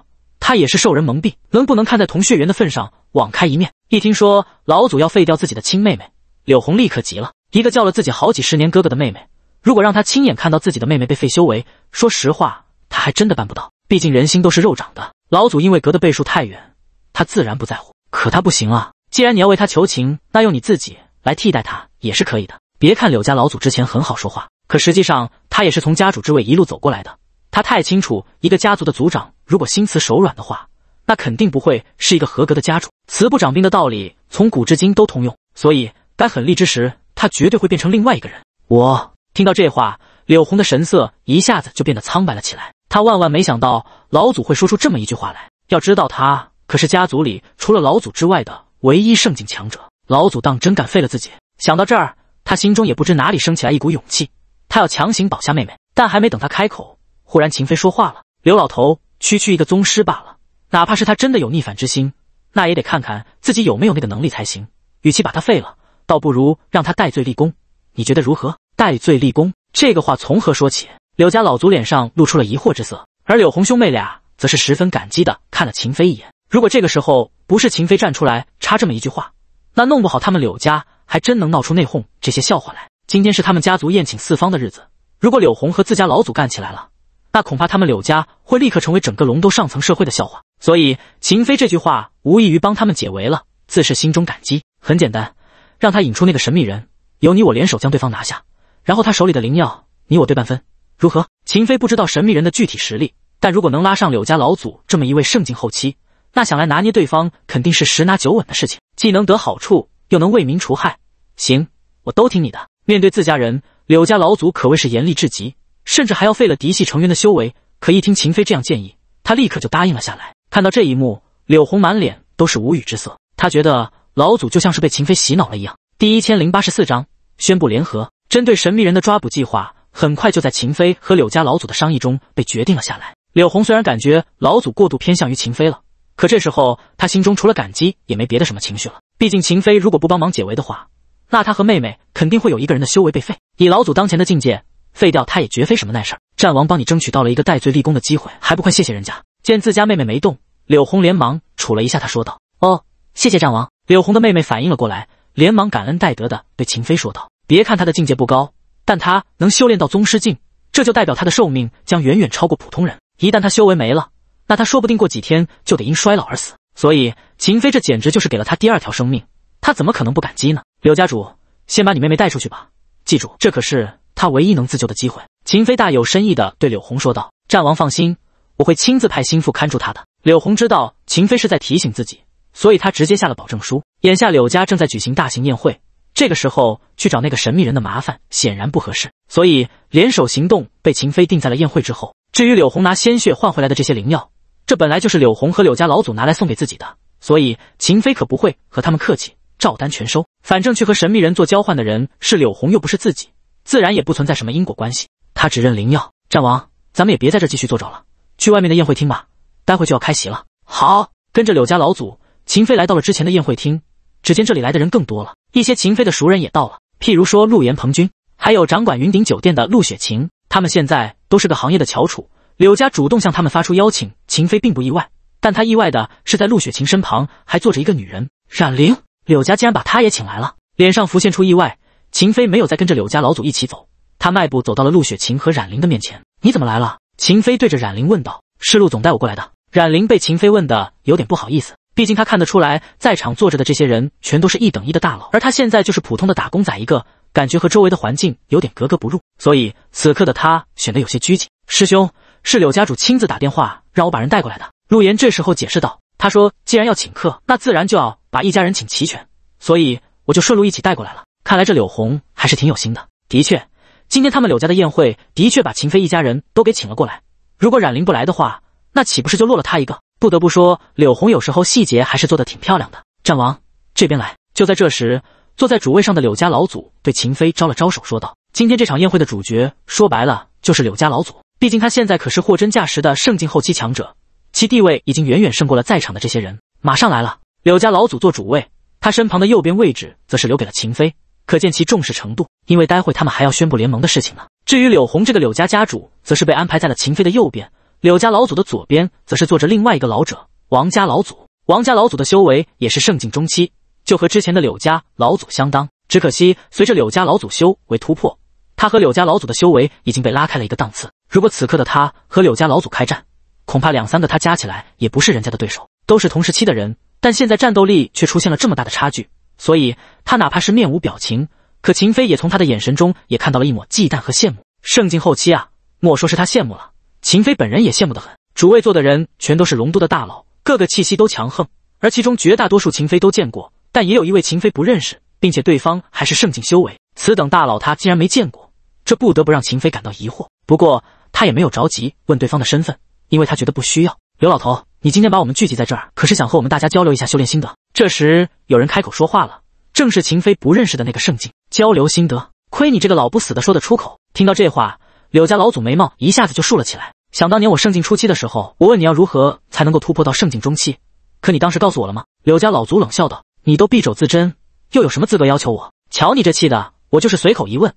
他也是受人蒙蔽，能不能看在同血缘的份上网开一面？一听说老祖要废掉自己的亲妹妹，柳红立刻急了。一个叫了自己好几十年哥哥的妹妹，如果让他亲眼看到自己的妹妹被废修为，说实话，他还真的办不到。毕竟人心都是肉长的。老祖因为隔的辈数太远，他自然不在乎，可他不行啊！既然你要为他求情，那用你自己来替代他也是可以的。别看柳家老祖之前很好说话，可实际上他也是从家主之位一路走过来的，他太清楚一个家族的族长。如果心慈手软的话，那肯定不会是一个合格的家主。慈不掌兵的道理，从古至今都通用。所以该狠厉之时，他绝对会变成另外一个人。我听到这话，柳红的神色一下子就变得苍白了起来。他万万没想到老祖会说出这么一句话来。要知道，他可是家族里除了老祖之外的唯一圣境强者。老祖当真敢废了自己？想到这儿，他心中也不知哪里升起来一股勇气，他要强行保下妹妹。但还没等他开口，忽然秦飞说话了：“刘老头。”区区一个宗师罢了，哪怕是他真的有逆反之心，那也得看看自己有没有那个能力才行。与其把他废了，倒不如让他戴罪立功。你觉得如何？戴罪立功这个话从何说起？柳家老祖脸上露出了疑惑之色，而柳红兄妹俩则是十分感激的看了秦飞一眼。如果这个时候不是秦飞站出来插这么一句话，那弄不好他们柳家还真能闹出内讧这些笑话来。今天是他们家族宴请四方的日子，如果柳红和自家老祖干起来了。那恐怕他们柳家会立刻成为整个龙都上层社会的笑话，所以秦飞这句话无异于帮他们解围了，自是心中感激。很简单，让他引出那个神秘人，由你我联手将对方拿下，然后他手里的灵药，你我对半分，如何？秦飞不知道神秘人的具体实力，但如果能拉上柳家老祖这么一位圣境后期，那想来拿捏对方肯定是十拿九稳的事情，既能得好处，又能为民除害。行，我都听你的。面对自家人，柳家老祖可谓是严厉至极。甚至还要废了嫡系成员的修为，可一听秦飞这样建议，他立刻就答应了下来。看到这一幕，柳红满脸都是无语之色，他觉得老祖就像是被秦飞洗脑了一样。第一千零八十四章宣布联合，针对神秘人的抓捕计划很快就在秦飞和柳家老祖的商议中被决定了下来。柳红虽然感觉老祖过度偏向于秦飞了，可这时候他心中除了感激也没别的什么情绪了。毕竟秦飞如果不帮忙解围的话，那他和妹妹肯定会有一个人的修为被废。以老祖当前的境界。废掉他也绝非什么难事儿。战王帮你争取到了一个戴罪立功的机会，还不快谢谢人家！见自家妹妹没动，柳红连忙杵了一下，他说道：“哦，谢谢战王。”柳红的妹妹反应了过来，连忙感恩戴德的对秦飞说道：“别看他的境界不高，但他能修炼到宗师境，这就代表他的寿命将远远超过普通人。一旦他修为没了，那他说不定过几天就得因衰老而死。所以秦飞这简直就是给了他第二条生命，他怎么可能不感激呢？”柳家主，先把你妹妹带出去吧。记住，这可是。他唯一能自救的机会，秦飞大有深意的对柳红说道：“战王放心，我会亲自派心腹看住他的。”柳红知道秦飞是在提醒自己，所以他直接下了保证书。眼下柳家正在举行大型宴会，这个时候去找那个神秘人的麻烦显然不合适，所以联手行动被秦飞定在了宴会之后。至于柳红拿鲜血换回来的这些灵药，这本来就是柳红和柳家老祖拿来送给自己的，所以秦飞可不会和他们客气，照单全收。反正去和神秘人做交换的人是柳红，又不是自己。自然也不存在什么因果关系。他指认灵药战王，咱们也别在这继续坐着了，去外面的宴会厅吧。待会就要开席了。好，跟着柳家老祖秦飞来到了之前的宴会厅，只见这里来的人更多了，一些秦飞的熟人也到了，譬如说陆岩、彭军，还有掌管云顶酒店的陆雪晴，他们现在都是个行业的翘楚。柳家主动向他们发出邀请，秦飞并不意外，但他意外的是，在陆雪晴身旁还坐着一个女人，冉玲。柳家竟然把她也请来了，脸上浮现出意外。秦飞没有再跟着柳家老祖一起走，他迈步走到了陆雪晴和冉玲的面前。“你怎么来了？”秦飞对着冉玲问道。“是陆总带我过来的。”冉玲被秦飞问的有点不好意思，毕竟他看得出来，在场坐着的这些人全都是一等一的大佬，而他现在就是普通的打工仔一个，感觉和周围的环境有点格格不入，所以此刻的他显得有些拘谨。“师兄，是柳家主亲自打电话让我把人带过来的。”陆岩这时候解释道，“他说既然要请客，那自然就要把一家人请齐全，所以我就顺路一起带过来了。”看来这柳红还是挺有心的。的确，今天他们柳家的宴会的确把秦飞一家人都给请了过来。如果冉玲不来的话，那岂不是就落了他一个？不得不说，柳红有时候细节还是做得挺漂亮的。战王这边来。就在这时，坐在主位上的柳家老祖对秦飞招了招手，说道：“今天这场宴会的主角，说白了就是柳家老祖。毕竟他现在可是货真价实的圣境后期强者，其地位已经远远胜过了在场的这些人。”马上来了，柳家老祖坐主位，他身旁的右边位置则是留给了秦飞。可见其重视程度，因为待会他们还要宣布联盟的事情呢。至于柳红这个柳家家主，则是被安排在了秦飞的右边，柳家老祖的左边，则是坐着另外一个老者——王家老祖。王家老祖的修为也是圣境中期，就和之前的柳家老祖相当。只可惜，随着柳家老祖修为突破，他和柳家老祖的修为已经被拉开了一个档次。如果此刻的他和柳家老祖开战，恐怕两三个他加起来也不是人家的对手。都是同时期的人，但现在战斗力却出现了这么大的差距。所以，他哪怕是面无表情，可秦飞也从他的眼神中也看到了一抹忌惮和羡慕。圣境后期啊，莫说是他羡慕了，秦飞本人也羡慕得很。主位坐的人全都是龙都的大佬，各个气息都强横，而其中绝大多数秦飞都见过，但也有一位秦飞不认识，并且对方还是圣境修为，此等大佬他竟然没见过，这不得不让秦飞感到疑惑。不过他也没有着急问对方的身份，因为他觉得不需要。刘老头，你今天把我们聚集在这儿，可是想和我们大家交流一下修炼心得？这时有人开口说话了，正是秦飞不认识的那个圣境交流心得。亏你这个老不死的说得出口！听到这话，柳家老祖眉毛一下子就竖了起来。想当年我圣境初期的时候，我问你要如何才能够突破到圣境中期，可你当时告诉我了吗？柳家老祖冷笑道：“你都闭帚自珍，又有什么资格要求我？瞧你这气的，我就是随口一问，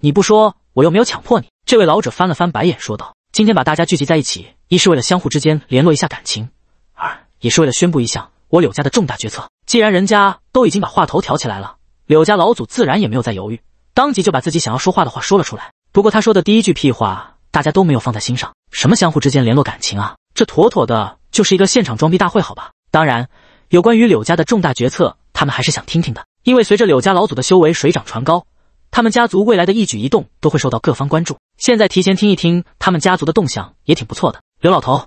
你不说，我又没有强迫你。”这位老者翻了翻白眼说道：“今天把大家聚集在一起，一是为了相互之间联络一下感情，二也是为了宣布一项。”我柳家的重大决策，既然人家都已经把话头挑起来了，柳家老祖自然也没有再犹豫，当即就把自己想要说话的话说了出来。不过他说的第一句屁话，大家都没有放在心上。什么相互之间联络感情啊，这妥妥的就是一个现场装逼大会，好吧？当然，有关于柳家的重大决策，他们还是想听听的，因为随着柳家老祖的修为水涨船高，他们家族未来的一举一动都会受到各方关注。现在提前听一听他们家族的动向，也挺不错的。刘老头，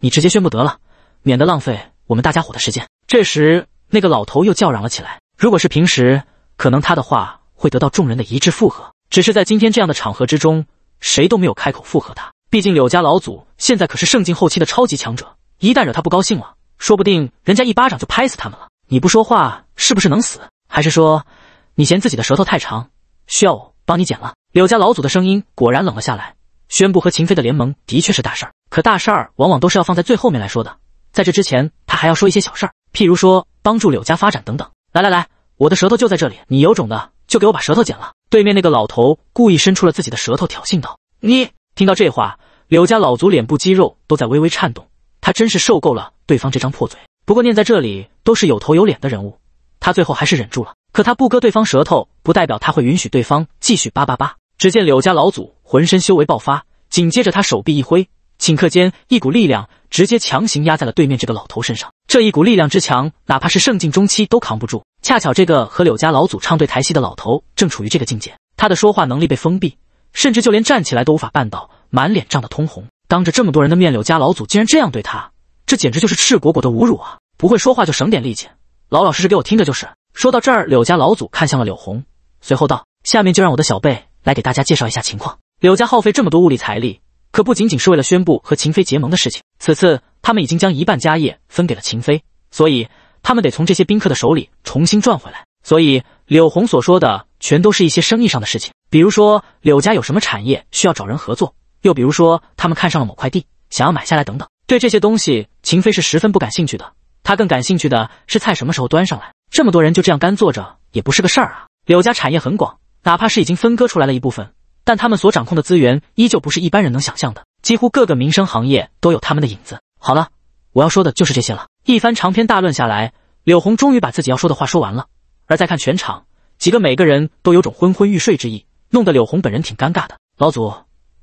你直接宣布得了，免得浪费。我们大家伙的时间。这时，那个老头又叫嚷了起来。如果是平时，可能他的话会得到众人的一致附和。只是在今天这样的场合之中，谁都没有开口附和他。毕竟柳家老祖现在可是圣境后期的超级强者，一旦惹他不高兴了，说不定人家一巴掌就拍死他们了。你不说话是不是能死？还是说你嫌自己的舌头太长，需要我帮你剪了？柳家老祖的声音果然冷了下来，宣布和秦飞的联盟的确是大事儿，可大事儿往往都是要放在最后面来说的。在这之前，他还要说一些小事，譬如说帮助柳家发展等等。来来来，我的舌头就在这里，你有种的就给我把舌头剪了。对面那个老头故意伸出了自己的舌头，挑衅道：“你听到这话，柳家老祖脸部肌肉都在微微颤动，他真是受够了对方这张破嘴。不过念在这里都是有头有脸的人物，他最后还是忍住了。可他不割对方舌头，不代表他会允许对方继续叭叭叭。只见柳家老祖浑身修为爆发，紧接着他手臂一挥。”顷刻间，一股力量直接强行压在了对面这个老头身上。这一股力量之强，哪怕是圣境中期都扛不住。恰巧这个和柳家老祖唱对台戏的老头正处于这个境界，他的说话能力被封闭，甚至就连站起来都无法办到，满脸涨得通红。当着这么多人的面，柳家老祖竟然这样对他，这简直就是赤果果的侮辱啊！不会说话就省点力气，老老实实给我听着就是。说到这儿，柳家老祖看向了柳红，随后道：“下面就让我的小辈来给大家介绍一下情况。柳家耗费这么多物力财力。”可不仅仅是为了宣布和秦飞结盟的事情，此次他们已经将一半家业分给了秦飞，所以他们得从这些宾客的手里重新赚回来。所以柳红所说的全都是一些生意上的事情，比如说柳家有什么产业需要找人合作，又比如说他们看上了某块地想要买下来等等。对这些东西，秦飞是十分不感兴趣的。他更感兴趣的是菜什么时候端上来，这么多人就这样干坐着也不是个事儿啊。柳家产业很广，哪怕是已经分割出来了一部分。但他们所掌控的资源依旧不是一般人能想象的，几乎各个民生行业都有他们的影子。好了，我要说的就是这些了。一番长篇大论下来，柳红终于把自己要说的话说完了。而再看全场，几个每个人都有种昏昏欲睡之意，弄得柳红本人挺尴尬的。老祖，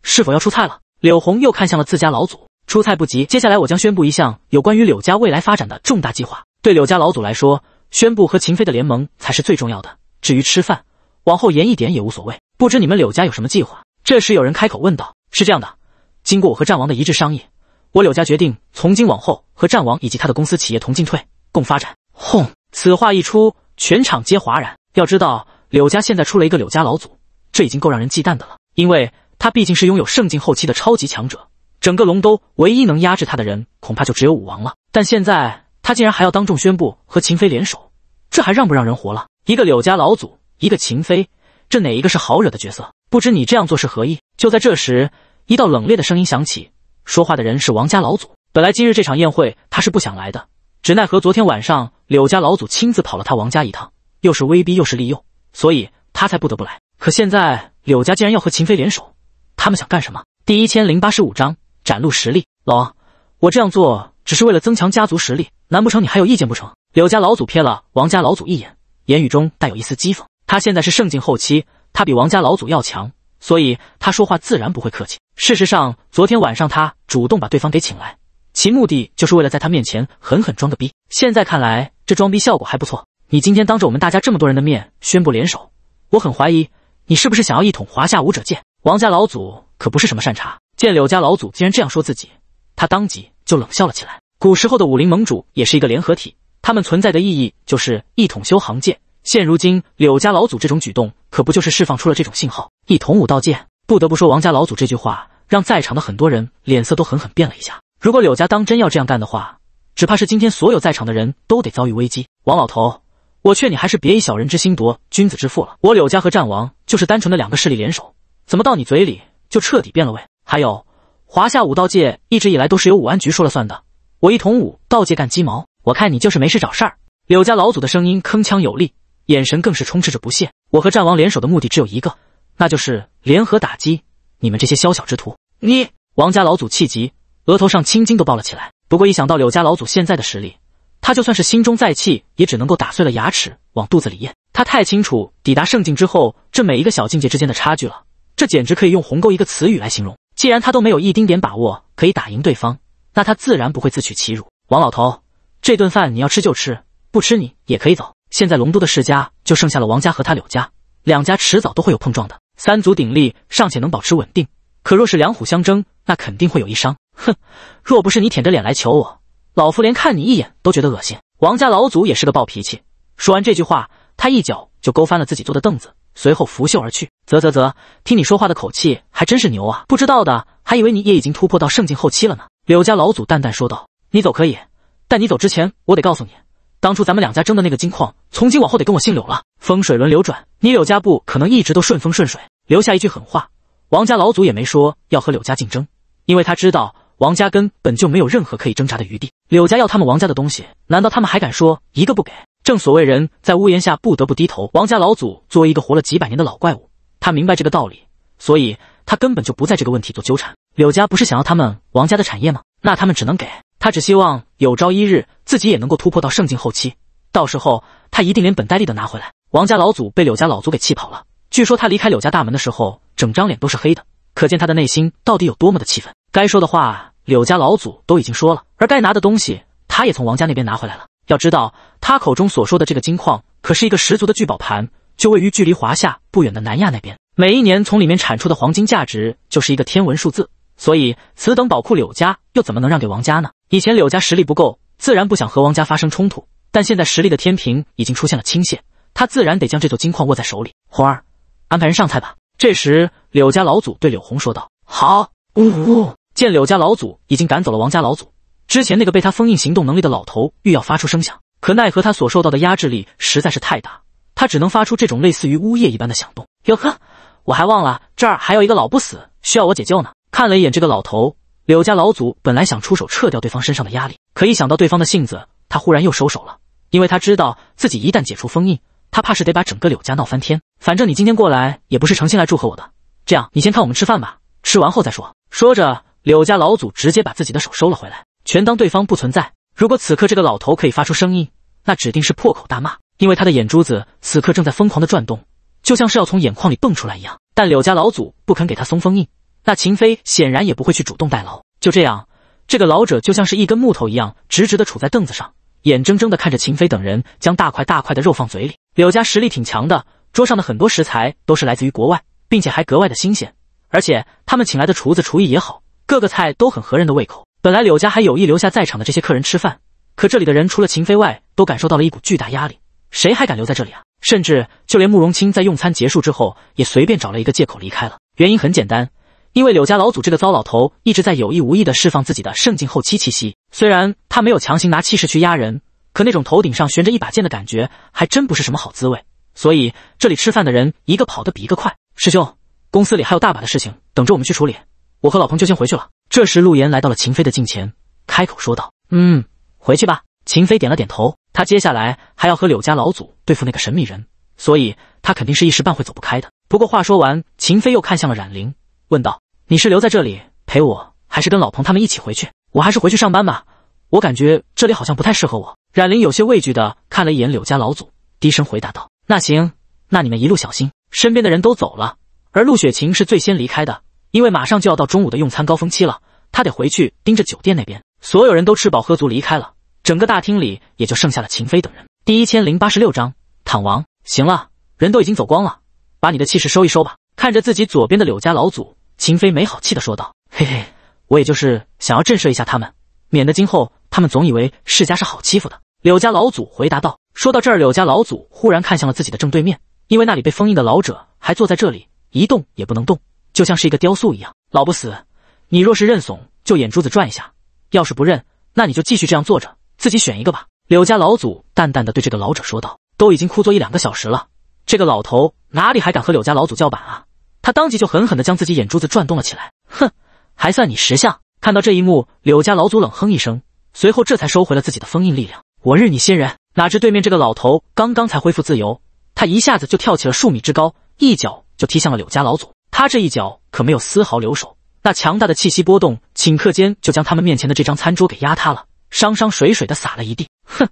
是否要出菜了？柳红又看向了自家老祖。出菜不及，接下来我将宣布一项有关于柳家未来发展的重大计划。对柳家老祖来说，宣布和秦飞的联盟才是最重要的。至于吃饭。往后延一点也无所谓，不知你们柳家有什么计划？这时有人开口问道：“是这样的，经过我和战王的一致商议，我柳家决定从今往后和战王以及他的公司企业同进退、共发展。”轰！此话一出，全场皆哗然。要知道，柳家现在出了一个柳家老祖，这已经够让人忌惮的了，因为他毕竟是拥有圣境后期的超级强者，整个龙都唯一能压制他的人，恐怕就只有武王了。但现在他竟然还要当众宣布和秦飞联手，这还让不让人活了？一个柳家老祖！一个秦妃，这哪一个是好惹的角色？不知你这样做是何意？就在这时，一道冷冽的声音响起。说话的人是王家老祖。本来今日这场宴会他是不想来的，只奈何昨天晚上柳家老祖亲自跑了他王家一趟，又是威逼又是利诱，所以他才不得不来。可现在柳家竟然要和秦妃联手，他们想干什么？第一千零八十五章展露实力。老王，我这样做只是为了增强家族实力，难不成你还有意见不成？柳家老祖瞥了王家老祖一眼，言语中带有一丝讥讽。他现在是圣境后期，他比王家老祖要强，所以他说话自然不会客气。事实上，昨天晚上他主动把对方给请来，其目的就是为了在他面前狠狠装个逼。现在看来，这装逼效果还不错。你今天当着我们大家这么多人的面宣布联手，我很怀疑你是不是想要一统华夏武者界。王家老祖可不是什么善茬，见柳家老祖竟然这样说自己，他当即就冷笑了起来。古时候的武林盟主也是一个联合体，他们存在的意义就是一统修行界。现如今，柳家老祖这种举动，可不就是释放出了这种信号？一统武道界，不得不说，王家老祖这句话让在场的很多人脸色都狠狠变了一下。如果柳家当真要这样干的话，只怕是今天所有在场的人都得遭遇危机。王老头，我劝你还是别以小人之心夺君子之腹了。我柳家和战王就是单纯的两个势力联手，怎么到你嘴里就彻底变了味？还有，华夏武道界一直以来都是由武安局说了算的，我一统武道界干鸡毛？我看你就是没事找事儿。柳家老祖的声音铿锵有力。眼神更是充斥着不屑。我和战王联手的目的只有一个，那就是联合打击你们这些宵小之徒。你王家老祖气急，额头上青筋都爆了起来。不过一想到柳家老祖现在的实力，他就算是心中再气，也只能够打碎了牙齿往肚子里咽。他太清楚抵达圣境之后这每一个小境界之间的差距了，这简直可以用鸿沟一个词语来形容。既然他都没有一丁点把握可以打赢对方，那他自然不会自取其辱。王老头，这顿饭你要吃就吃，不吃你也可以走。现在龙都的世家就剩下了王家和他柳家两家，迟早都会有碰撞的。三足鼎立尚且能保持稳定，可若是两虎相争，那肯定会有一伤。哼，若不是你舔着脸来求我，老夫连看你一眼都觉得恶心。王家老祖也是个暴脾气，说完这句话，他一脚就勾翻了自己坐的凳子，随后拂袖而去。啧啧啧，听你说话的口气还真是牛啊，不知道的还以为你也已经突破到圣境后期了呢。柳家老祖淡淡说道：“你走可以，但你走之前，我得告诉你。”当初咱们两家争的那个金矿，从今往后得跟我姓柳了。风水轮流转，你柳家不可能一直都顺风顺水。留下一句狠话，王家老祖也没说要和柳家竞争，因为他知道王家根本就没有任何可以挣扎的余地。柳家要他们王家的东西，难道他们还敢说一个不给？正所谓人在屋檐下，不得不低头。王家老祖作为一个活了几百年的老怪物，他明白这个道理，所以他根本就不在这个问题做纠缠。柳家不是想要他们王家的产业吗？那他们只能给。他只希望有朝一日自己也能够突破到圣境后期，到时候他一定连本带利的拿回来。王家老祖被柳家老祖给气跑了，据说他离开柳家大门的时候，整张脸都是黑的，可见他的内心到底有多么的气愤。该说的话，柳家老祖都已经说了，而该拿的东西，他也从王家那边拿回来了。要知道，他口中所说的这个金矿，可是一个十足的聚宝盘，就位于距离华夏不远的南亚那边，每一年从里面产出的黄金价值就是一个天文数字。所以，此等宝库，柳家又怎么能让给王家呢？以前柳家实力不够，自然不想和王家发生冲突。但现在实力的天平已经出现了倾斜，他自然得将这座金矿握在手里。红儿，安排人上菜吧。这时，柳家老祖对柳红说道：“好。”呜，见柳家老祖已经赶走了王家老祖，之前那个被他封印行动能力的老头欲要发出声响，可奈何他所受到的压制力实在是太大，他只能发出这种类似于呜咽一般的响动。哟呵，我还忘了这儿还有一个老不死需要我解救呢。看了一眼这个老头，柳家老祖本来想出手撤掉对方身上的压力，可一想到对方的性子，他忽然又收手了。因为他知道自己一旦解除封印，他怕是得把整个柳家闹翻天。反正你今天过来也不是诚心来祝贺我的，这样你先看我们吃饭吧，吃完后再说。说着，柳家老祖直接把自己的手收了回来，全当对方不存在。如果此刻这个老头可以发出声音，那指定是破口大骂，因为他的眼珠子此刻正在疯狂的转动，就像是要从眼眶里蹦出来一样。但柳家老祖不肯给他松封印。那秦飞显然也不会去主动代劳，就这样，这个老者就像是一根木头一样，直直的杵在凳子上，眼睁睁的看着秦飞等人将大块大块的肉放嘴里。柳家实力挺强的，桌上的很多食材都是来自于国外，并且还格外的新鲜，而且他们请来的厨子厨艺也好，各个菜都很合人的胃口。本来柳家还有意留下在场的这些客人吃饭，可这里的人除了秦飞外，都感受到了一股巨大压力，谁还敢留在这里啊？甚至就连慕容清在用餐结束之后，也随便找了一个借口离开了。原因很简单。因为柳家老祖这个糟老头一直在有意无意的释放自己的圣境后期气息，虽然他没有强行拿气势去压人，可那种头顶上悬着一把剑的感觉还真不是什么好滋味。所以这里吃饭的人一个跑得比一个快。师兄，公司里还有大把的事情等着我们去处理，我和老彭就先回去了。这时，陆岩来到了秦飞的近前，开口说道：“嗯，回去吧。”秦飞点了点头，他接下来还要和柳家老祖对付那个神秘人，所以他肯定是一时半会走不开的。不过话说完，秦飞又看向了冉玲，问道。你是留在这里陪我，还是跟老彭他们一起回去？我还是回去上班吧，我感觉这里好像不太适合我。冉玲有些畏惧的看了一眼柳家老祖，低声回答道：“那行，那你们一路小心。”身边的人都走了，而陆雪晴是最先离开的，因为马上就要到中午的用餐高峰期了，她得回去盯着酒店那边。所有人都吃饱喝足离开了，整个大厅里也就剩下了秦飞等人。第一千零八十六章躺王。行了，人都已经走光了，把你的气势收一收吧。看着自己左边的柳家老祖。秦飞没好气的说道：“嘿嘿，我也就是想要震慑一下他们，免得今后他们总以为世家是好欺负的。”柳家老祖回答道。说到这儿，柳家老祖忽然看向了自己的正对面，因为那里被封印的老者还坐在这里，一动也不能动，就像是一个雕塑一样。老不死，你若是认怂，就眼珠子转一下；要是不认，那你就继续这样坐着，自己选一个吧。”柳家老祖淡淡的对这个老者说道。都已经枯坐一两个小时了，这个老头哪里还敢和柳家老祖叫板啊？他当即就狠狠地将自己眼珠子转动了起来，哼，还算你识相。看到这一幕，柳家老祖冷哼一声，随后这才收回了自己的封印力量。我日你仙人！哪知对面这个老头刚刚才恢复自由，他一下子就跳起了数米之高，一脚就踢向了柳家老祖。他这一脚可没有丝毫留手，那强大的气息波动顷刻间就将他们面前的这张餐桌给压塌了，伤伤水水的洒了一地。哼，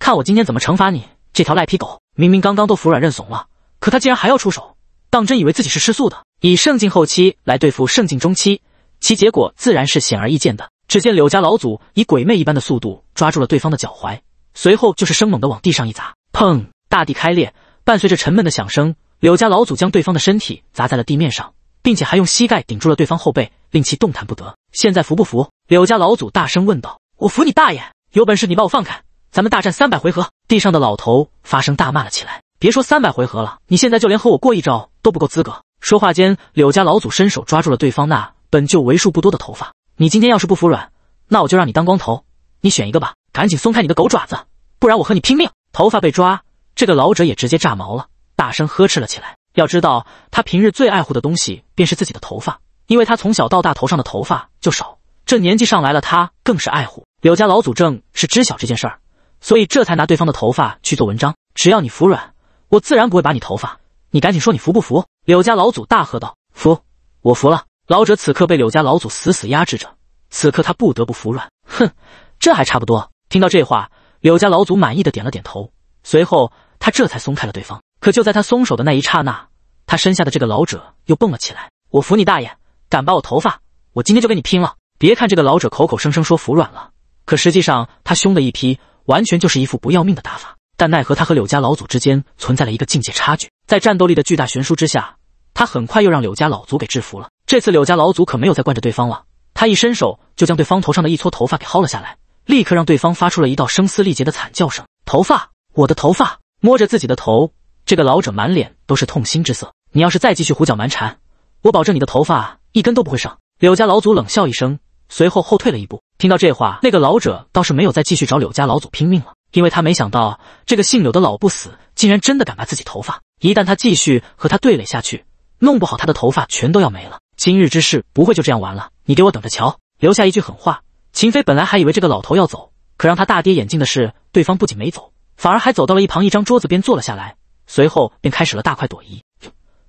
看我今天怎么惩罚你这条赖皮狗！明明刚刚都服软认怂了，可他竟然还要出手。当真以为自己是吃素的？以圣境后期来对付圣境中期，其结果自然是显而易见的。只见柳家老祖以鬼魅一般的速度抓住了对方的脚踝，随后就是生猛的往地上一砸，砰，大地开裂，伴随着沉闷的响声，柳家老祖将对方的身体砸在了地面上，并且还用膝盖顶住了对方后背，令其动弹不得。现在服不服？柳家老祖大声问道。我服你大爷！有本事你把我放开，咱们大战三百回合！地上的老头发声大骂了起来。别说三百回合了，你现在就连和我过一招都不够资格。说话间，柳家老祖伸手抓住了对方那本就为数不多的头发。你今天要是不服软，那我就让你当光头。你选一个吧，赶紧松开你的狗爪子，不然我和你拼命！头发被抓，这个老者也直接炸毛了，大声呵斥了起来。要知道，他平日最爱护的东西便是自己的头发，因为他从小到大头上的头发就少，这年纪上来了，他更是爱护。柳家老祖正是知晓这件事儿，所以这才拿对方的头发去做文章。只要你服软。我自然不会把你头发，你赶紧说你服不服？柳家老祖大喝道：“服，我服了。”老者此刻被柳家老祖死死压制着，此刻他不得不服软。哼，这还差不多。听到这话，柳家老祖满意的点了点头，随后他这才松开了对方。可就在他松手的那一刹那，他身下的这个老者又蹦了起来：“我服你大爷，敢拔我头发，我今天就跟你拼了！”别看这个老者口口声声说服软了，可实际上他凶的一批，完全就是一副不要命的打法。但奈何他和柳家老祖之间存在了一个境界差距，在战斗力的巨大悬殊之下，他很快又让柳家老祖给制服了。这次柳家老祖可没有再惯着对方了，他一伸手就将对方头上的一撮头发给薅了下来，立刻让对方发出了一道声嘶力竭的惨叫声：“头发，我的头发！”摸着自己的头，这个老者满脸都是痛心之色。“你要是再继续胡搅蛮缠，我保证你的头发一根都不会剩。”柳家老祖冷笑一声，随后后退了一步。听到这话，那个老者倒是没有再继续找柳家老祖拼命了。因为他没想到这个姓柳的老不死竟然真的敢拔自己头发，一旦他继续和他对垒下去，弄不好他的头发全都要没了。今日之事不会就这样完了，你给我等着瞧！留下一句狠话。秦飞本来还以为这个老头要走，可让他大跌眼镜的是，对方不仅没走，反而还走到了一旁一张桌子边坐了下来，随后便开始了大快朵颐，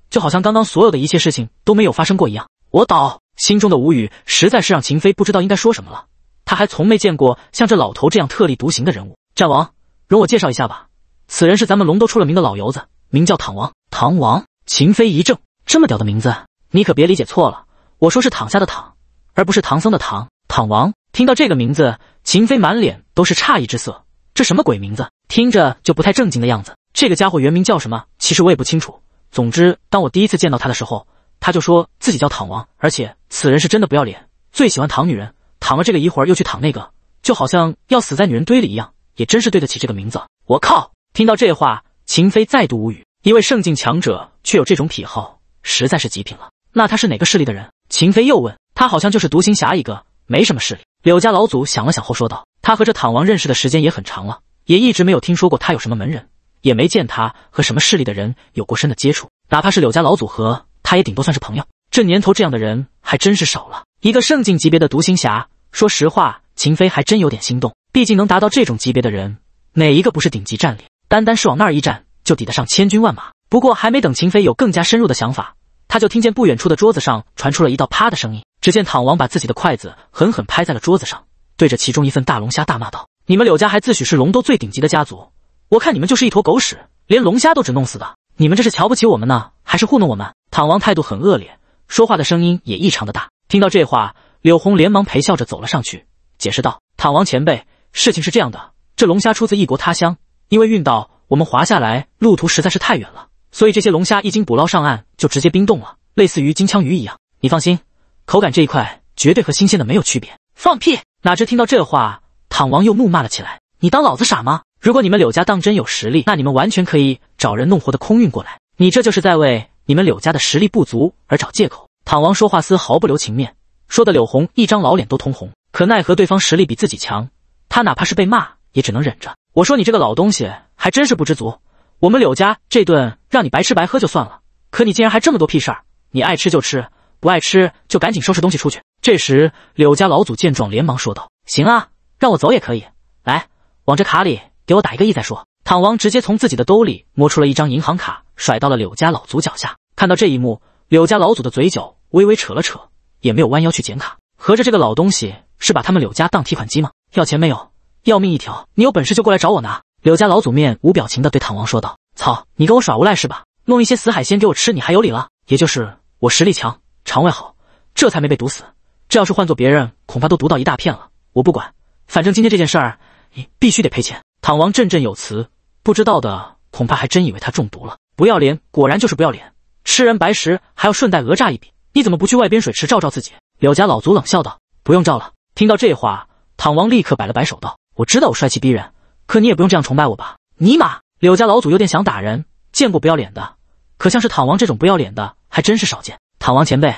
就好像刚刚所有的一切事情都没有发生过一样。我倒，心中的无语实在是让秦飞不知道应该说什么了。他还从没见过像这老头这样特立独行的人物。大王，容我介绍一下吧。此人是咱们龙都出了名的老油子，名叫唐王。唐王，秦飞一怔，这么屌的名字，你可别理解错了。我说是躺下的躺，而不是唐僧的唐。唐王听到这个名字，秦飞满脸都是诧异之色。这什么鬼名字？听着就不太正经的样子。这个家伙原名叫什么？其实我也不清楚。总之，当我第一次见到他的时候，他就说自己叫唐王，而且此人是真的不要脸，最喜欢躺女人，躺了这个一会儿又去躺那个，就好像要死在女人堆里一样。也真是对得起这个名字。我靠！听到这话，秦飞再度无语。一位圣境强者却有这种癖好，实在是极品了。那他是哪个势力的人？秦飞又问他，好像就是独行侠一个，没什么势力。柳家老祖想了想后说道：“他和这躺王认识的时间也很长了，也一直没有听说过他有什么门人，也没见他和什么势力的人有过深的接触。哪怕是柳家老祖和他，也顶多算是朋友。这年头这样的人还真是少了。一个圣境级别的独行侠，说实话，秦飞还真有点心动。”毕竟能达到这种级别的人，哪一个不是顶级战力？单单是往那儿一站，就抵得上千军万马。不过还没等秦飞有更加深入的想法，他就听见不远处的桌子上传出了一道啪的声音。只见躺王把自己的筷子狠狠拍在了桌子上，对着其中一份大龙虾大骂道：“你们柳家还自诩是龙都最顶级的家族，我看你们就是一坨狗屎，连龙虾都只弄死的。你们这是瞧不起我们呢，还是糊弄我们？”躺王态度很恶劣，说话的声音也异常的大。听到这话，柳红连忙陪笑着走了上去，解释道：“躺王前辈。”事情是这样的，这龙虾出自异国他乡，因为运到我们华夏来路途实在是太远了，所以这些龙虾一经捕捞上岸就直接冰冻了，类似于金枪鱼一样。你放心，口感这一块绝对和新鲜的没有区别。放屁！哪知听到这话，躺王又怒骂了起来：“你当老子傻吗？如果你们柳家当真有实力，那你们完全可以找人弄活的空运过来。你这就是在为你们柳家的实力不足而找借口。”躺王说话丝毫不留情面，说的柳红一张老脸都通红，可奈何对方实力比自己强。他哪怕是被骂，也只能忍着。我说你这个老东西还真是不知足，我们柳家这顿让你白吃白喝就算了，可你竟然还这么多屁事儿！你爱吃就吃，不爱吃就赶紧收拾东西出去。这时，柳家老祖见状，连忙说道：“行啊，让我走也可以。来，往这卡里给我打一个亿再说。”躺王直接从自己的兜里摸出了一张银行卡，甩到了柳家老祖脚下。看到这一幕，柳家老祖的嘴角微微扯了扯，也没有弯腰去捡卡。合着这个老东西是把他们柳家当提款机吗？要钱没有，要命一条。你有本事就过来找我拿。柳家老祖面无表情地对躺王说道：“操，你跟我耍无赖是吧？弄一些死海鲜给我吃，你还有理了？也就是我实力强，肠胃好，这才没被毒死。这要是换做别人，恐怕都毒到一大片了。我不管，反正今天这件事儿，你必须得赔钱。”躺王振振有词，不知道的恐怕还真以为他中毒了。不要脸，果然就是不要脸。吃人白食还要顺带讹诈一笔，你怎么不去外边水池照照自己？柳家老祖冷笑道：“不用照了。”听到这话。躺王立刻摆了摆手，道：“我知道我帅气逼人，可你也不用这样崇拜我吧？”尼玛！柳家老祖有点想打人。见过不要脸的，可像是躺王这种不要脸的还真是少见。躺王前辈，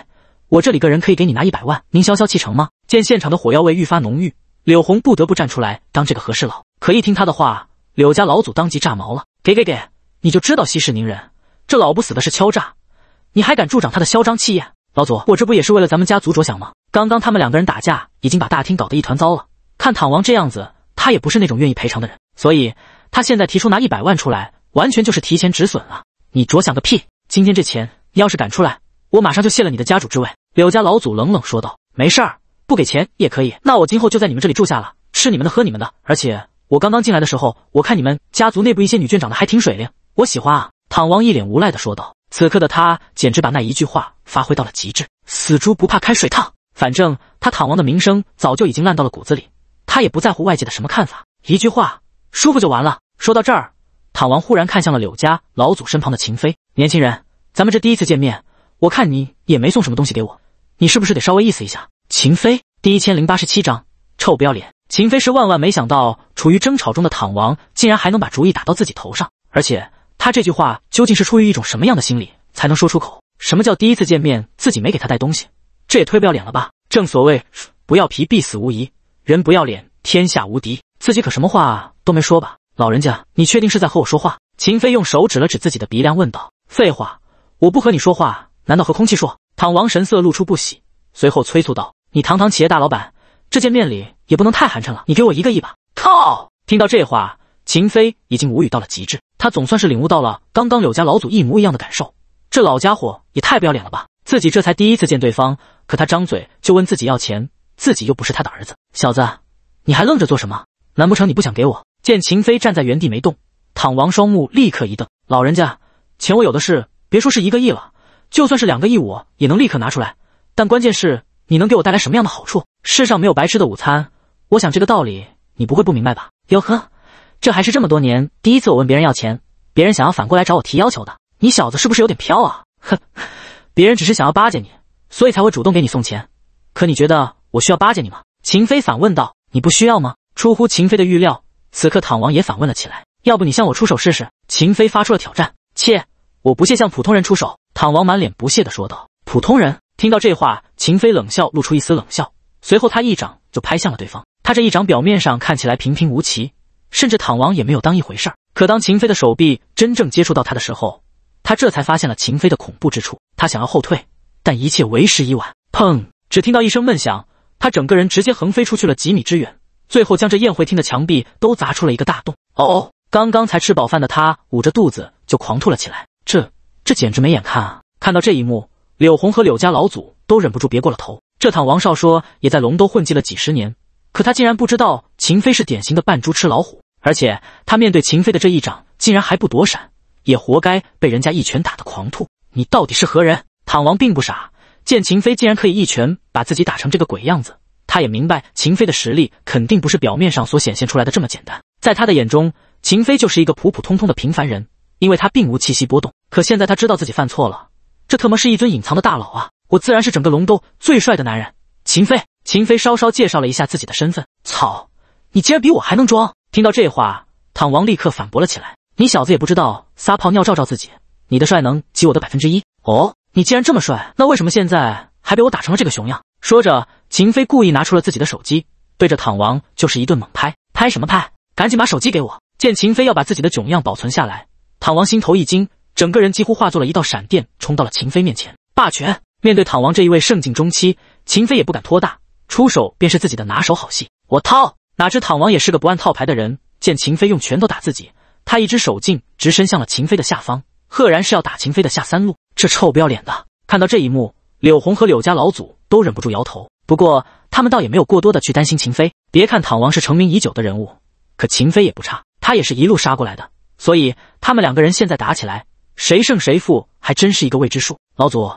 我这里个人可以给你拿一百万，您消消气成吗？见现场的火药味愈发浓郁，柳红不得不站出来当这个和事佬。可一听他的话，柳家老祖当即炸毛了：“给给给，你就知道息事宁人，这老不死的是敲诈，你还敢助长他的嚣张气焰？老祖，我这不也是为了咱们家族着想吗？刚刚他们两个人打架，已经把大厅搞得一团糟了。”看躺王这样子，他也不是那种愿意赔偿的人，所以他现在提出拿一百万出来，完全就是提前止损了。你着想个屁！今天这钱你要是敢出来，我马上就卸了你的家主之位。”柳家老祖冷冷说道。“没事儿，不给钱也可以。那我今后就在你们这里住下了，吃你们的，喝你们的。而且我刚刚进来的时候，我看你们家族内部一些女眷长得还挺水灵，我喜欢啊。”躺王一脸无赖的说道。此刻的他简直把那一句话发挥到了极致，死猪不怕开水烫。反正他躺王的名声早就已经烂到了骨子里。他也不在乎外界的什么看法，一句话舒服就完了。说到这儿，躺王忽然看向了柳家老祖身旁的秦飞。年轻人，咱们这第一次见面，我看你也没送什么东西给我，你是不是得稍微意思一下？秦飞，第一千零八十七章臭不要脸。秦飞是万万没想到，处于争吵中的躺王竟然还能把主意打到自己头上，而且他这句话究竟是出于一种什么样的心理才能说出口？什么叫第一次见面自己没给他带东西，这也忒不要脸了吧？正所谓不要皮，必死无疑。人不要脸，天下无敌。自己可什么话都没说吧？老人家，你确定是在和我说话？秦飞用手指了指自己的鼻梁，问道：“废话，我不和你说话，难道和空气说？”唐王神色露出不喜，随后催促道：“你堂堂企业大老板，这见面礼也不能太寒碜了。你给我一个亿吧！”靠！听到这话，秦飞已经无语到了极致。他总算是领悟到了刚刚柳家老祖一模一样的感受。这老家伙也太不要脸了吧！自己这才第一次见对方，可他张嘴就问自己要钱。自己又不是他的儿子，小子，你还愣着做什么？难不成你不想给我？见秦飞站在原地没动，躺王双目立刻一瞪：“老人家，钱我有的是，别说是一个亿了，就算是两个亿，我也能立刻拿出来。但关键是，你能给我带来什么样的好处？世上没有白吃的午餐，我想这个道理你不会不明白吧？”哟呵，这还是这么多年第一次我问别人要钱，别人想要反过来找我提要求的。你小子是不是有点飘啊？哼，别人只是想要巴结你，所以才会主动给你送钱，可你觉得？我需要巴结你吗？秦飞反问道：“你不需要吗？”出乎秦飞的预料，此刻躺王也反问了起来：“要不你向我出手试试？”秦飞发出了挑战。切，我不屑向普通人出手。”躺王满脸不屑地说道。普通人听到这话，秦飞冷笑，露出一丝冷笑，随后他一掌就拍向了对方。他这一掌表面上看起来平平无奇，甚至躺王也没有当一回事儿。可当秦飞的手臂真正接触到他的时候，他这才发现了秦飞的恐怖之处。他想要后退，但一切为时已晚。砰！只听到一声闷响。他整个人直接横飞出去了几米之远，最后将这宴会厅的墙壁都砸出了一个大洞。哦，刚刚才吃饱饭的他，捂着肚子就狂吐了起来。这这简直没眼看啊！看到这一幕，柳红和柳家老祖都忍不住别过了头。这趟王少说也在龙都混迹了几十年，可他竟然不知道秦飞是典型的扮猪吃老虎，而且他面对秦飞的这一掌竟然还不躲闪，也活该被人家一拳打得狂吐。你到底是何人？躺王并不傻。见秦飞竟然可以一拳把自己打成这个鬼样子，他也明白秦飞的实力肯定不是表面上所显现出来的这么简单。在他的眼中，秦飞就是一个普普通通的平凡人，因为他并无气息波动。可现在他知道自己犯错了，这特么是一尊隐藏的大佬啊！我自然是整个龙都最帅的男人，秦飞。秦飞稍稍介绍了一下自己的身份：“操，你竟然比我还能装！”听到这话，躺王立刻反驳了起来：“你小子也不知道撒泡尿照照自己，你的帅能及我的百分之一？”哦。你既然这么帅，那为什么现在还被我打成了这个熊样？说着，秦飞故意拿出了自己的手机，对着躺王就是一顿猛拍。拍什么拍？赶紧把手机给我！见秦飞要把自己的囧样保存下来，躺王心头一惊，整个人几乎化作了一道闪电，冲到了秦飞面前。霸权！面对躺王这一位圣境中期，秦飞也不敢拖大，出手便是自己的拿手好戏。我掏！哪知躺王也是个不按套牌的人，见秦飞用拳头打自己，他一只手劲直伸向了秦飞的下方，赫然是要打秦飞的下三路。这臭不要脸的！看到这一幕，柳红和柳家老祖都忍不住摇头。不过，他们倒也没有过多的去担心秦飞。别看唐王是成名已久的人物，可秦飞也不差，他也是一路杀过来的。所以，他们两个人现在打起来，谁胜谁负还真是一个未知数。老祖，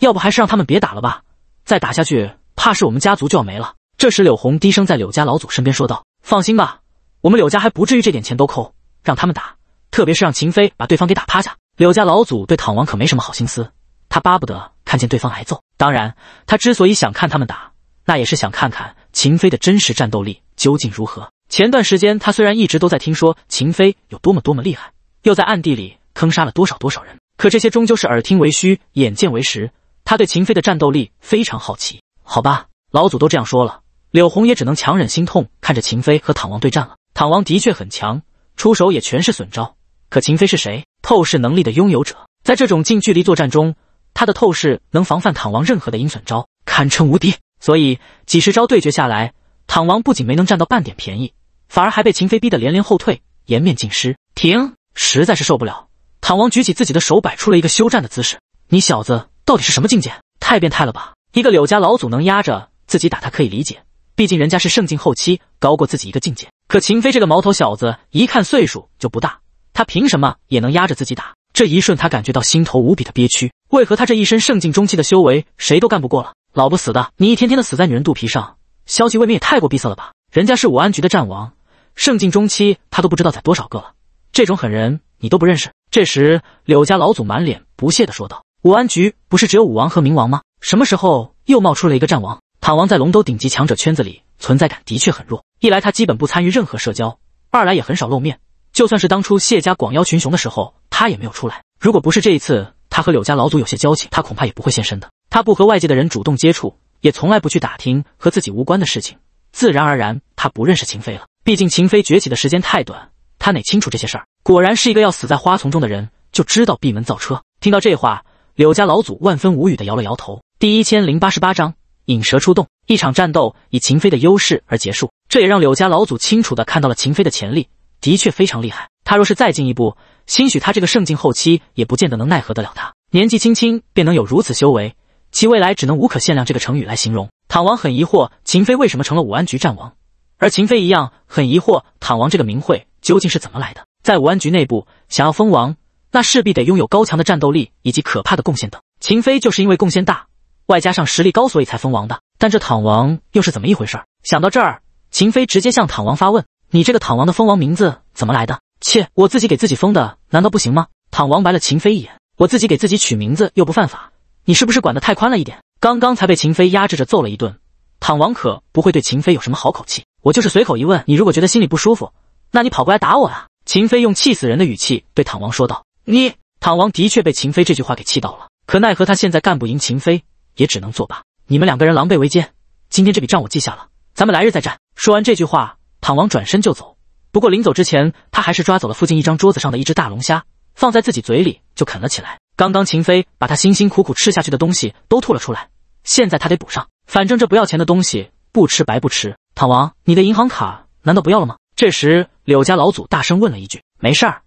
要不还是让他们别打了吧？再打下去，怕是我们家族就要没了。这时，柳红低声在柳家老祖身边说道：“放心吧，我们柳家还不至于这点钱都扣，让他们打，特别是让秦飞把对方给打趴下。”柳家老祖对躺王可没什么好心思，他巴不得看见对方挨揍。当然，他之所以想看他们打，那也是想看看秦飞的真实战斗力究竟如何。前段时间，他虽然一直都在听说秦飞有多么多么厉害，又在暗地里坑杀了多少多少人，可这些终究是耳听为虚，眼见为实。他对秦飞的战斗力非常好奇。好吧，老祖都这样说了，柳红也只能强忍心痛，看着秦飞和躺王对战了。躺王的确很强，出手也全是损招。可秦飞是谁？透视能力的拥有者，在这种近距离作战中，他的透视能防范躺王任何的阴损招，堪称无敌。所以几十招对决下来，躺王不仅没能占到半点便宜，反而还被秦飞逼得连连后退，颜面尽失。停，实在是受不了，躺王举起自己的手，摆出了一个休战的姿势。你小子到底是什么境界？太变态了吧！一个柳家老祖能压着自己打，他可以理解，毕竟人家是圣境后期，高过自己一个境界。可秦飞这个毛头小子，一看岁数就不大。他凭什么也能压着自己打？这一瞬，他感觉到心头无比的憋屈。为何他这一身圣境中期的修为，谁都干不过了？老不死的，你一天天的死在女人肚皮上，消息未免也太过闭塞了吧？人家是武安局的战王，圣境中期，他都不知道宰多少个了。这种狠人，你都不认识？这时，柳家老祖满脸不屑的说道：“武安局不是只有武王和冥王吗？什么时候又冒出了一个战王？坦王在龙都顶级强者圈子里存在感的确很弱。一来他基本不参与任何社交，二来也很少露面。”就算是当初谢家广邀群雄的时候，他也没有出来。如果不是这一次他和柳家老祖有些交情，他恐怕也不会现身的。他不和外界的人主动接触，也从来不去打听和自己无关的事情，自然而然他不认识秦飞了。毕竟秦飞崛起的时间太短，他哪清楚这些事儿？果然，是一个要死在花丛中的人，就知道闭门造车。听到这话，柳家老祖万分无语的摇了摇头。第一千零八十八章引蛇出洞。一场战斗以秦飞的优势而结束，这也让柳家老祖清楚的看到了秦飞的潜力。的确非常厉害，他若是再进一步，兴许他这个圣境后期也不见得能奈何得了他。年纪轻轻便能有如此修为，其未来只能无可限量。这个成语来形容。坦王很疑惑，秦飞为什么成了武安局战王，而秦飞一样很疑惑坦王这个名讳究竟是怎么来的。在武安局内部，想要封王，那势必得拥有高强的战斗力以及可怕的贡献等。秦飞就是因为贡献大，外加上实力高，所以才封王的。但这躺王又是怎么一回事？想到这儿，秦飞直接向躺王发问。你这个躺王的封王名字怎么来的？切，我自己给自己封的，难道不行吗？躺王白了秦飞一眼，我自己给自己取名字又不犯法，你是不是管得太宽了一点？刚刚才被秦飞压制着揍了一顿，躺王可不会对秦飞有什么好口气。我就是随口一问，你如果觉得心里不舒服，那你跑过来打我啊！秦飞用气死人的语气对躺王说道：“你躺王的确被秦飞这句话给气到了，可奈何他现在干不赢秦飞，也只能作罢。你们两个人狼狈为奸，今天这笔账我记下了，咱们来日再战。”说完这句话。躺王转身就走，不过临走之前，他还是抓走了附近一张桌子上的一只大龙虾，放在自己嘴里就啃了起来。刚刚秦飞把他辛辛苦苦吃下去的东西都吐了出来，现在他得补上，反正这不要钱的东西不吃白不吃。躺王，你的银行卡难道不要了吗？这时，柳家老祖大声问了一句：“没事儿，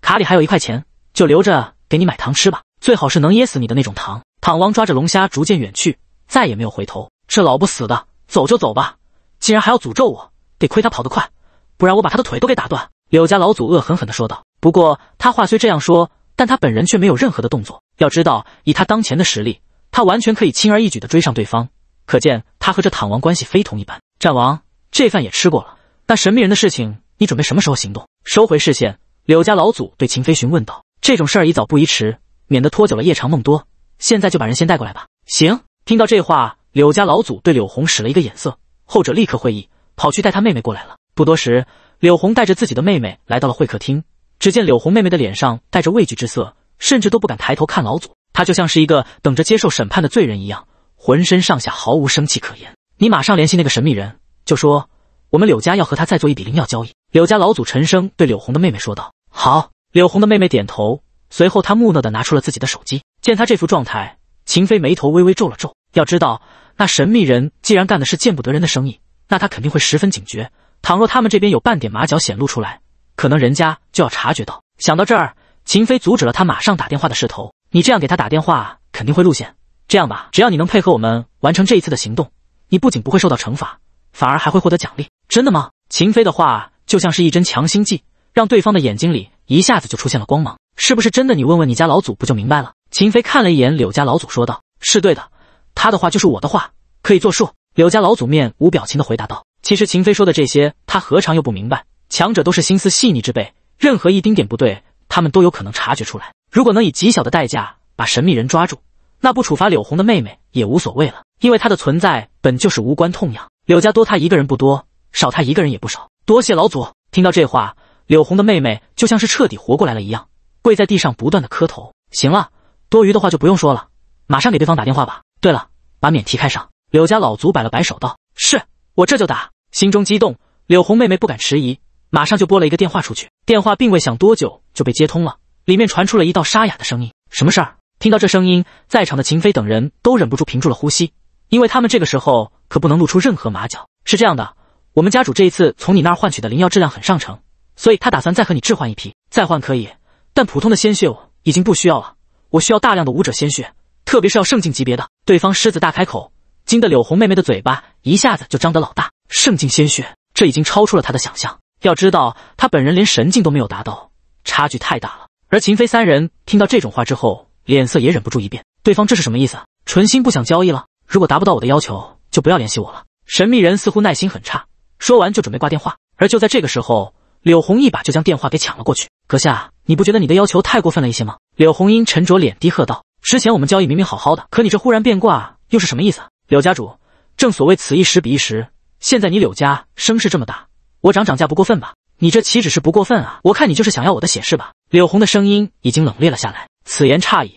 卡里还有一块钱，就留着给你买糖吃吧，最好是能噎死你的那种糖。”躺王抓着龙虾逐渐远去，再也没有回头。这老不死的，走就走吧，竟然还要诅咒我！得亏他跑得快，不然我把他的腿都给打断。”柳家老祖恶狠狠的说道。不过他话虽这样说，但他本人却没有任何的动作。要知道，以他当前的实力，他完全可以轻而易举的追上对方，可见他和这躺王关系非同一般。战王，这饭也吃过了，那神秘人的事情，你准备什么时候行动？收回视线，柳家老祖对秦飞询问道：“这种事儿宜早不宜迟，免得拖久了夜长梦多。现在就把人先带过来吧。”行。听到这话，柳家老祖对柳红使了一个眼色，后者立刻会意。跑去带他妹妹过来了。不多时，柳红带着自己的妹妹来到了会客厅。只见柳红妹妹的脸上带着畏惧之色，甚至都不敢抬头看老祖。她就像是一个等着接受审判的罪人一样，浑身上下毫无生气可言。你马上联系那个神秘人，就说我们柳家要和他再做一笔灵药交易。柳家老祖沉声对柳红的妹妹说道：“好。”柳红的妹妹点头，随后她木讷的拿出了自己的手机。见她这副状态，秦飞眉头微微皱了皱。要知道，那神秘人既然干的是见不得人的生意。那他肯定会十分警觉，倘若他们这边有半点马脚显露出来，可能人家就要察觉到。想到这儿，秦飞阻止了他马上打电话的势头。你这样给他打电话，肯定会露馅。这样吧，只要你能配合我们完成这一次的行动，你不仅不会受到惩罚，反而还会获得奖励。真的吗？秦飞的话就像是一针强心剂，让对方的眼睛里一下子就出现了光芒。是不是真的？你问问你家老祖不就明白了？秦飞看了一眼柳家老祖，说道：“是对的，他的话就是我的话，可以作数。”柳家老祖面无表情的回答道：“其实秦飞说的这些，他何尝又不明白？强者都是心思细腻之辈，任何一丁点不对，他们都有可能察觉出来。如果能以极小的代价把神秘人抓住，那不处罚柳红的妹妹也无所谓了，因为她的存在本就是无关痛痒。柳家多他一个人不多，少他一个人也不少。多谢老祖！”听到这话，柳红的妹妹就像是彻底活过来了一样，跪在地上不断的磕头。行了，多余的话就不用说了，马上给对方打电话吧。对了，把免提开上。柳家老族摆了摆手，道：“是我这就打。”心中激动，柳红妹妹不敢迟疑，马上就拨了一个电话出去。电话并未响多久就被接通了，里面传出了一道沙哑的声音：“什么事儿？”听到这声音，在场的秦飞等人都忍不住屏住了呼吸，因为他们这个时候可不能露出任何马脚。是这样的，我们家主这一次从你那儿换取的灵药质量很上乘，所以他打算再和你置换一批。再换可以，但普通的鲜血我已经不需要了，我需要大量的武者鲜血，特别是要圣境级别的。对方狮子大开口。惊得柳红妹妹的嘴巴一下子就张得老大，圣境鲜血，这已经超出了她的想象。要知道，她本人连神境都没有达到，差距太大了。而秦飞三人听到这种话之后，脸色也忍不住一变。对方这是什么意思？纯心不想交易了？如果达不到我的要求，就不要联系我了。神秘人似乎耐心很差，说完就准备挂电话。而就在这个时候，柳红一把就将电话给抢了过去。“阁下，你不觉得你的要求太过分了一些吗？”柳红英沉着脸低喝道，“之前我们交易明明好好的，可你这忽然变卦又是什么意思？”柳家主，正所谓此一时彼一时，现在你柳家声势这么大，我涨涨价不过分吧？你这岂止是不过分啊！我看你就是想要我的血是吧？柳红的声音已经冷冽了下来。此言差矣，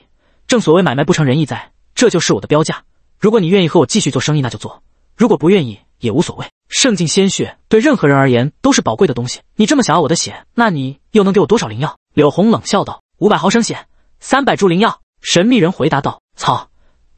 正所谓买卖不成仁义在，这就是我的标价。如果你愿意和我继续做生意，那就做；如果不愿意，也无所谓。圣境鲜血对任何人而言都是宝贵的东西，你这么想要我的血，那你又能给我多少灵药？柳红冷笑道：“五百毫升血，三百株灵药。”神秘人回答道：“操，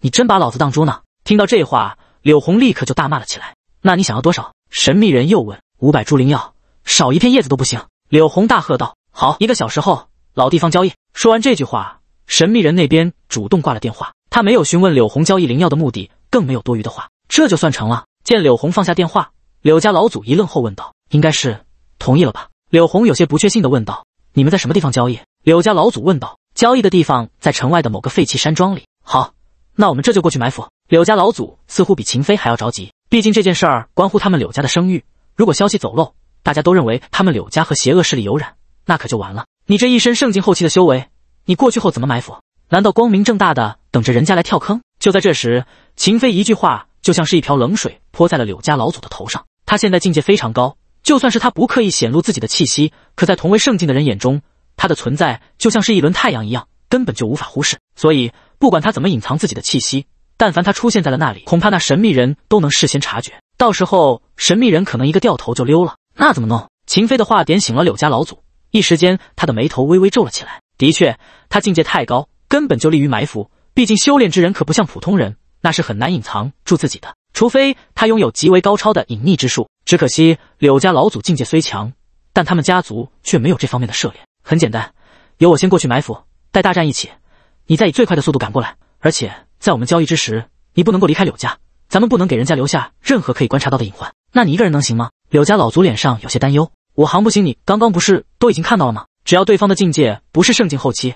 你真把老子当猪呢？”听到这话，柳红立刻就大骂了起来。“那你想要多少？”神秘人又问。“五百株灵药，少一片叶子都不行！”柳红大喝道。“好，一个小时后，老地方交易。”说完这句话，神秘人那边主动挂了电话。他没有询问柳红交易灵药的目的，更没有多余的话。这就算成了。见柳红放下电话，柳家老祖一愣后问道：“应该是同意了吧？”柳红有些不确信的问道：“你们在什么地方交易？”柳家老祖问道：“交易的地方在城外的某个废弃山庄里。”好。那我们这就过去埋伏。柳家老祖似乎比秦飞还要着急，毕竟这件事儿关乎他们柳家的声誉。如果消息走漏，大家都认为他们柳家和邪恶势力有染，那可就完了。你这一身圣境后期的修为，你过去后怎么埋伏？难道光明正大的等着人家来跳坑？就在这时，秦飞一句话就像是一瓢冷水泼在了柳家老祖的头上。他现在境界非常高，就算是他不刻意显露自己的气息，可在同为圣境的人眼中，他的存在就像是一轮太阳一样，根本就无法忽视。所以。不管他怎么隐藏自己的气息，但凡他出现在了那里，恐怕那神秘人都能事先察觉。到时候，神秘人可能一个掉头就溜了。那怎么弄？秦飞的话点醒了柳家老祖，一时间他的眉头微微皱了起来。的确，他境界太高，根本就利于埋伏。毕竟修炼之人可不像普通人，那是很难隐藏住自己的，除非他拥有极为高超的隐匿之术。只可惜柳家老祖境界虽强，但他们家族却没有这方面的涉猎。很简单，由我先过去埋伏，待大战一起。你再以最快的速度赶过来，而且在我们交易之时，你不能够离开柳家，咱们不能给人家留下任何可以观察到的隐患。那你一个人能行吗？柳家老祖脸上有些担忧。我行不行？你刚刚不是都已经看到了吗？只要对方的境界不是圣境后期，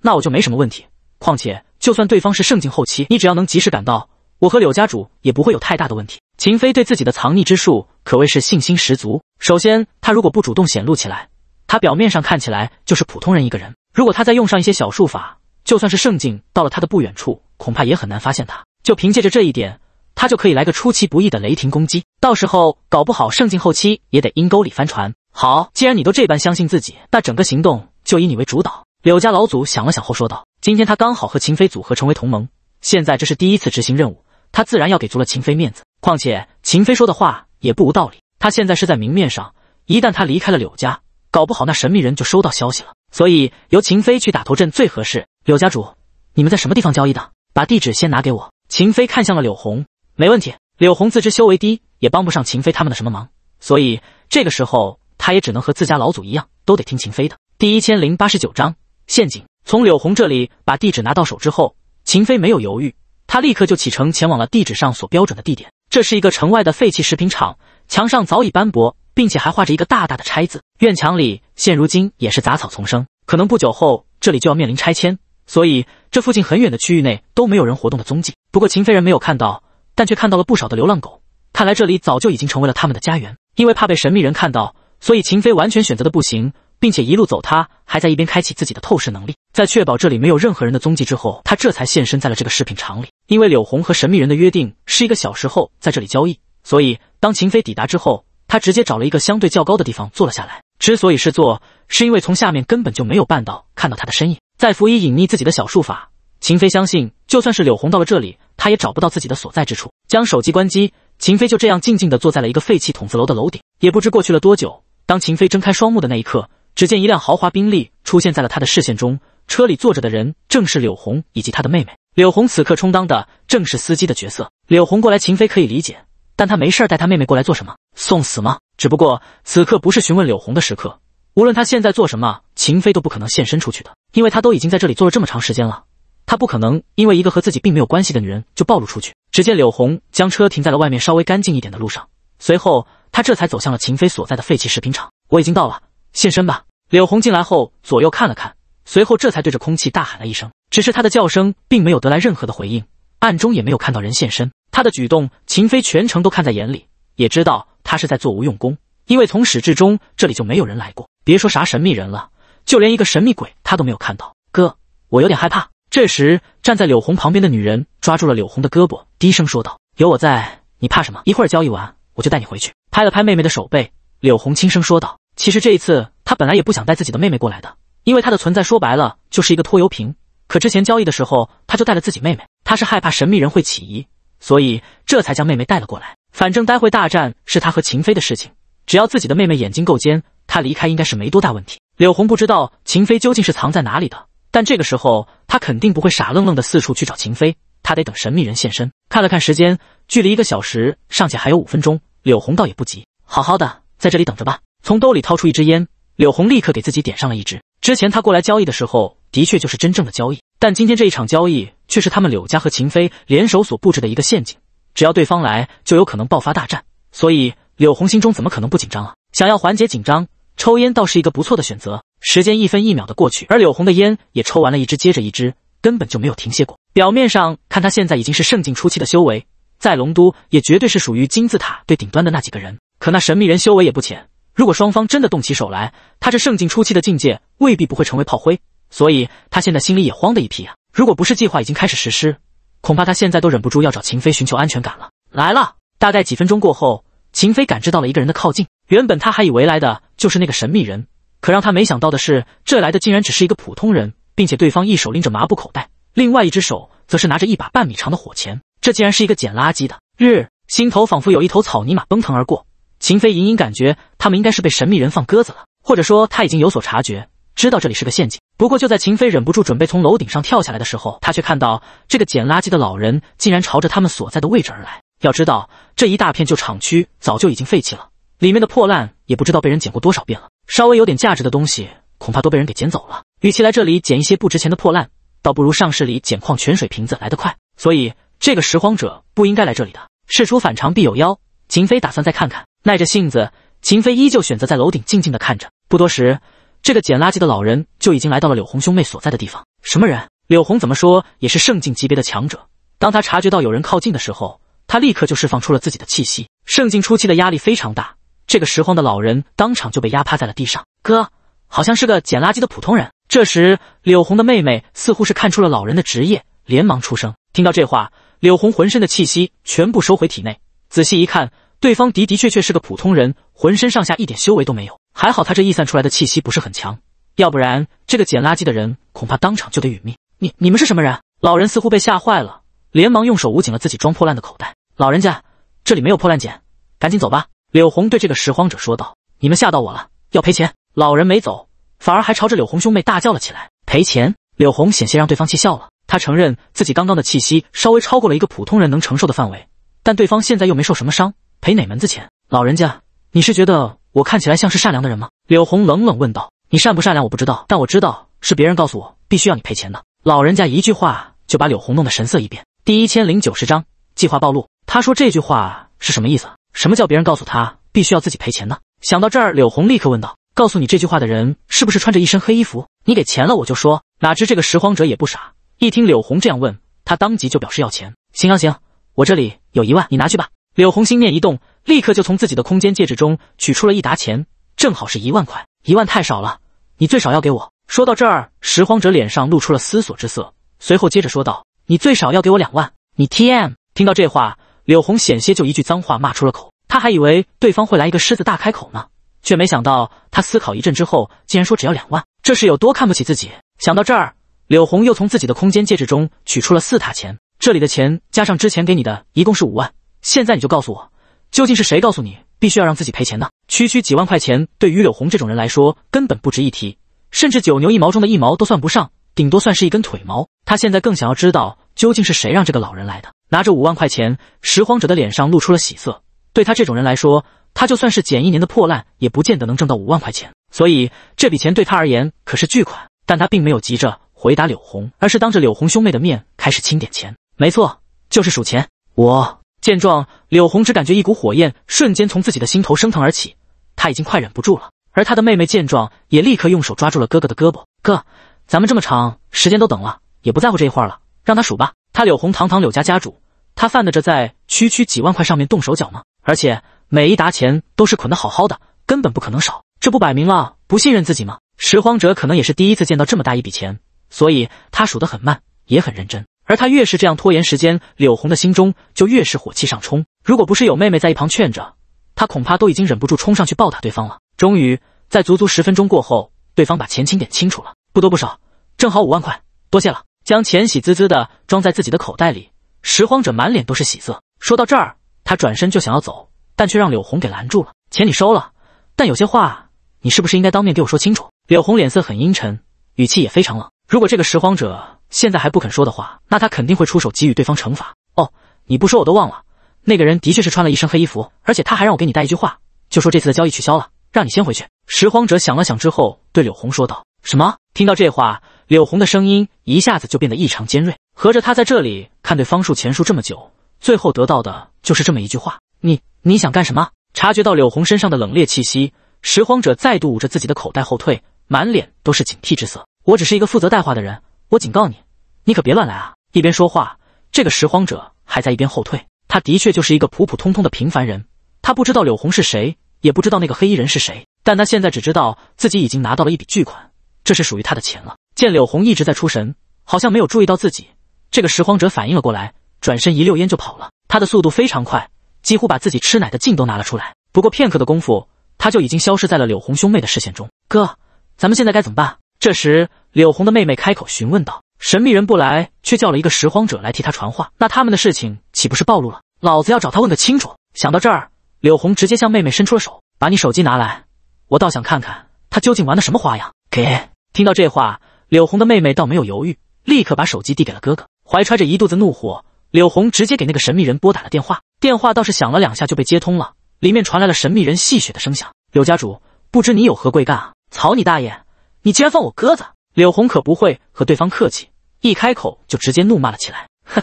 那我就没什么问题。况且，就算对方是圣境后期，你只要能及时赶到，我和柳家主也不会有太大的问题。秦飞对自己的藏匿之术可谓是信心十足。首先，他如果不主动显露起来，他表面上看起来就是普通人一个人。如果他再用上一些小术法，就算是圣境到了他的不远处，恐怕也很难发现他。就凭借着这一点，他就可以来个出其不意的雷霆攻击。到时候搞不好圣境后期也得阴沟里翻船。好，既然你都这般相信自己，那整个行动就以你为主导。柳家老祖想了想后说道：“今天他刚好和秦飞组合成为同盟，现在这是第一次执行任务，他自然要给足了秦飞面子。况且秦飞说的话也不无道理，他现在是在明面上，一旦他离开了柳家，搞不好那神秘人就收到消息了。所以由秦飞去打头阵最合适。”柳家主，你们在什么地方交易的？把地址先拿给我。秦飞看向了柳红，没问题。柳红自知修为低，也帮不上秦飞他们的什么忙，所以这个时候他也只能和自家老祖一样，都得听秦飞的。第一千零八十九章陷阱。从柳红这里把地址拿到手之后，秦飞没有犹豫，他立刻就启程前往了地址上所标准的地点。这是一个城外的废弃食品厂，墙上早已斑驳，并且还画着一个大大的拆字。院墙里现如今也是杂草丛生，可能不久后这里就要面临拆迁。所以，这附近很远的区域内都没有人活动的踪迹。不过，秦飞人没有看到，但却看到了不少的流浪狗。看来这里早就已经成为了他们的家园。因为怕被神秘人看到，所以秦飞完全选择的步行，并且一路走，他还在一边开启自己的透视能力，在确保这里没有任何人的踪迹之后，他这才现身在了这个饰品厂里。因为柳红和神秘人的约定是一个小时后在这里交易，所以当秦飞抵达之后，他直接找了一个相对较高的地方坐了下来。之所以是坐，是因为从下面根本就没有半到看到他的身影。在辅以隐匿自己的小术法，秦飞相信，就算是柳红到了这里，他也找不到自己的所在之处。将手机关机，秦飞就这样静静的坐在了一个废弃筒子楼的楼顶。也不知过去了多久，当秦飞睁开双目的那一刻，只见一辆豪华宾利出现在了他的视线中，车里坐着的人正是柳红以及他的妹妹。柳红此刻充当的正是司机的角色。柳红过来，秦飞可以理解，但他没事儿带他妹妹过来做什么？送死吗？只不过此刻不是询问柳红的时刻。无论他现在做什么，秦飞都不可能现身出去的，因为他都已经在这里做了这么长时间了，他不可能因为一个和自己并没有关系的女人就暴露出去。只见柳红将车停在了外面稍微干净一点的路上，随后他这才走向了秦飞所在的废弃食品厂。我已经到了，现身吧！柳红进来后左右看了看，随后这才对着空气大喊了一声，只是他的叫声并没有得来任何的回应，暗中也没有看到人现身。他的举动，秦飞全程都看在眼里，也知道他是在做无用功，因为从始至终这里就没有人来过。别说啥神秘人了，就连一个神秘鬼他都没有看到。哥，我有点害怕。这时，站在柳红旁边的女人抓住了柳红的胳膊，低声说道：“有我在，你怕什么？一会儿交易完，我就带你回去。”拍了拍妹妹的手背，柳红轻声说道：“其实这一次，她本来也不想带自己的妹妹过来的，因为她的存在说白了就是一个拖油瓶。可之前交易的时候，她就带了自己妹妹，她是害怕神秘人会起疑，所以这才将妹妹带了过来。反正待会大战是她和秦飞的事情，只要自己的妹妹眼睛够尖。”他离开应该是没多大问题。柳红不知道秦飞究竟是藏在哪里的，但这个时候他肯定不会傻愣愣的四处去找秦飞，他得等神秘人现身。看了看时间，距离一个小时尚且还有五分钟，柳红倒也不急，好好的在这里等着吧。从兜里掏出一支烟，柳红立刻给自己点上了一支。之前他过来交易的时候，的确就是真正的交易，但今天这一场交易却是他们柳家和秦飞联手所布置的一个陷阱，只要对方来，就有可能爆发大战。所以柳红心中怎么可能不紧张啊？想要缓解紧张。抽烟倒是一个不错的选择。时间一分一秒的过去，而柳红的烟也抽完了一支接着一支，根本就没有停歇过。表面上看，他现在已经是圣境初期的修为，在龙都也绝对是属于金字塔最顶端的那几个人。可那神秘人修为也不浅，如果双方真的动起手来，他这圣境初期的境界未必不会成为炮灰。所以他现在心里也慌的一批啊！如果不是计划已经开始实施，恐怕他现在都忍不住要找秦飞寻求安全感了。来了，大概几分钟过后，秦飞感知到了一个人的靠近。原本他还以为来的。就是那个神秘人，可让他没想到的是，这来的竟然只是一个普通人，并且对方一手拎着麻布口袋，另外一只手则是拿着一把半米长的火钳。这竟然是一个捡垃圾的！日，心头仿佛有一头草泥马奔腾而过。秦飞隐隐感觉他们应该是被神秘人放鸽子了，或者说他已经有所察觉，知道这里是个陷阱。不过就在秦飞忍不住准备从楼顶上跳下来的时候，他却看到这个捡垃圾的老人竟然朝着他们所在的位置而来。要知道，这一大片旧厂区早就已经废弃了。里面的破烂也不知道被人捡过多少遍了，稍微有点价值的东西恐怕都被人给捡走了。与其来这里捡一些不值钱的破烂，倒不如上市里捡矿泉水瓶子来得快。所以这个拾荒者不应该来这里的。事出反常必有妖，秦飞打算再看看，耐着性子。秦飞依旧选择在楼顶静静的看着。不多时，这个捡垃圾的老人就已经来到了柳红兄妹所在的地方。什么人？柳红怎么说也是圣境级别的强者，当他察觉到有人靠近的时候，他立刻就释放出了自己的气息。圣境初期的压力非常大。这个拾荒的老人当场就被压趴在了地上。哥，好像是个捡垃圾的普通人。这时，柳红的妹妹似乎是看出了老人的职业，连忙出声。听到这话，柳红浑身的气息全部收回体内。仔细一看，对方的的确确是个普通人，浑身上下一点修为都没有。还好他这溢散出来的气息不是很强，要不然这个捡垃圾的人恐怕当场就得殒命。你、你们是什么人？老人似乎被吓坏了，连忙用手捂紧了自己装破烂的口袋。老人家，这里没有破烂捡，赶紧走吧。柳红对这个拾荒者说道：“你们吓到我了，要赔钱。”老人没走，反而还朝着柳红兄妹大叫了起来：“赔钱！”柳红险些让对方气笑了。他承认自己刚刚的气息稍微超过了一个普通人能承受的范围，但对方现在又没受什么伤，赔哪门子钱？老人家，你是觉得我看起来像是善良的人吗？”柳红冷冷问道。“你善不善良我不知道，但我知道是别人告诉我必须要你赔钱的。”老人家一句话就把柳红弄得神色一变。第一千零九十章计划暴露。他说这句话是什么意思？什么叫别人告诉他必须要自己赔钱呢？想到这儿，柳红立刻问道：“告诉你这句话的人是不是穿着一身黑衣服？”你给钱了，我就说。哪知这个拾荒者也不傻，一听柳红这样问，他当即就表示要钱。行行行，我这里有一万，你拿去吧。柳红心念一动，立刻就从自己的空间戒指中取出了一沓钱，正好是一万块。一万太少了，你最少要给我。说到这儿，拾荒者脸上露出了思索之色，随后接着说道：“你最少要给我两万。”你 T M！听到这话。柳红险些就一句脏话骂出了口，他还以为对方会来一个狮子大开口呢，却没想到他思考一阵之后，竟然说只要两万，这是有多看不起自己？想到这儿，柳红又从自己的空间戒指中取出了四沓钱，这里的钱加上之前给你的一共是五万。现在你就告诉我，究竟是谁告诉你必须要让自己赔钱的？区区几万块钱对于柳红这种人来说根本不值一提，甚至九牛一毛中的一毛都算不上，顶多算是一根腿毛。他现在更想要知道究竟是谁让这个老人来的。拿着五万块钱，拾荒者的脸上露出了喜色。对他这种人来说，他就算是捡一年的破烂，也不见得能挣到五万块钱。所以这笔钱对他而言可是巨款。但他并没有急着回答柳红，而是当着柳红兄妹的面开始清点钱。没错，就是数钱。我见状，柳红只感觉一股火焰瞬间从自己的心头升腾而起，他已经快忍不住了。而他的妹妹见状，也立刻用手抓住了哥哥的胳膊：“哥，咱们这么长时间都等了，也不在乎这一会儿了，让他数吧。”他柳红堂堂柳家家主，他犯得着在区区几万块上面动手脚吗？而且每一沓钱都是捆得好好的，根本不可能少。这不摆明了不信任自己吗？拾荒者可能也是第一次见到这么大一笔钱，所以他数得很慢，也很认真。而他越是这样拖延时间，柳红的心中就越是火气上冲。如果不是有妹妹在一旁劝着，他恐怕都已经忍不住冲上去暴打对方了。终于，在足足十分钟过后，对方把钱清点清楚了，不多不少，正好五万块，多谢了。将钱喜滋滋的装在自己的口袋里，拾荒者满脸都是喜色。说到这儿，他转身就想要走，但却让柳红给拦住了。钱你收了，但有些话你是不是应该当面给我说清楚？柳红脸色很阴沉，语气也非常冷。如果这个拾荒者现在还不肯说的话，那他肯定会出手给予对方惩罚。哦，你不说我都忘了，那个人的确是穿了一身黑衣服，而且他还让我给你带一句话，就说这次的交易取消了，让你先回去。拾荒者想了想之后，对柳红说道：“什么？”听到这话。柳红的声音一下子就变得异常尖锐，合着他在这里看对方术钱数这么久，最后得到的就是这么一句话：“你你想干什么？”察觉到柳红身上的冷冽气息，拾荒者再度捂着自己的口袋后退，满脸都是警惕之色。“我只是一个负责带话的人，我警告你，你可别乱来啊！”一边说话，这个拾荒者还在一边后退。他的确就是一个普普通通的平凡人，他不知道柳红是谁，也不知道那个黑衣人是谁，但他现在只知道自己已经拿到了一笔巨款，这是属于他的钱了。见柳红一直在出神，好像没有注意到自己，这个拾荒者反应了过来，转身一溜烟就跑了。他的速度非常快，几乎把自己吃奶的劲都拿了出来。不过片刻的功夫，他就已经消失在了柳红兄妹的视线中。哥，咱们现在该怎么办？这时，柳红的妹妹开口询问道：“神秘人不来，却叫了一个拾荒者来替他传话，那他们的事情岂不是暴露了？老子要找他问个清楚！”想到这儿，柳红直接向妹妹伸出了手：“把你手机拿来，我倒想看看他究竟玩的什么花样。”给，听到这话。柳红的妹妹倒没有犹豫，立刻把手机递给了哥哥。怀揣着一肚子怒火，柳红直接给那个神秘人拨打了电话。电话倒是响了两下就被接通了，里面传来了神秘人戏谑的声响：“柳家主，不知你有何贵干啊？”草你大爷！你竟然放我鸽子！柳红可不会和对方客气，一开口就直接怒骂了起来：“哼，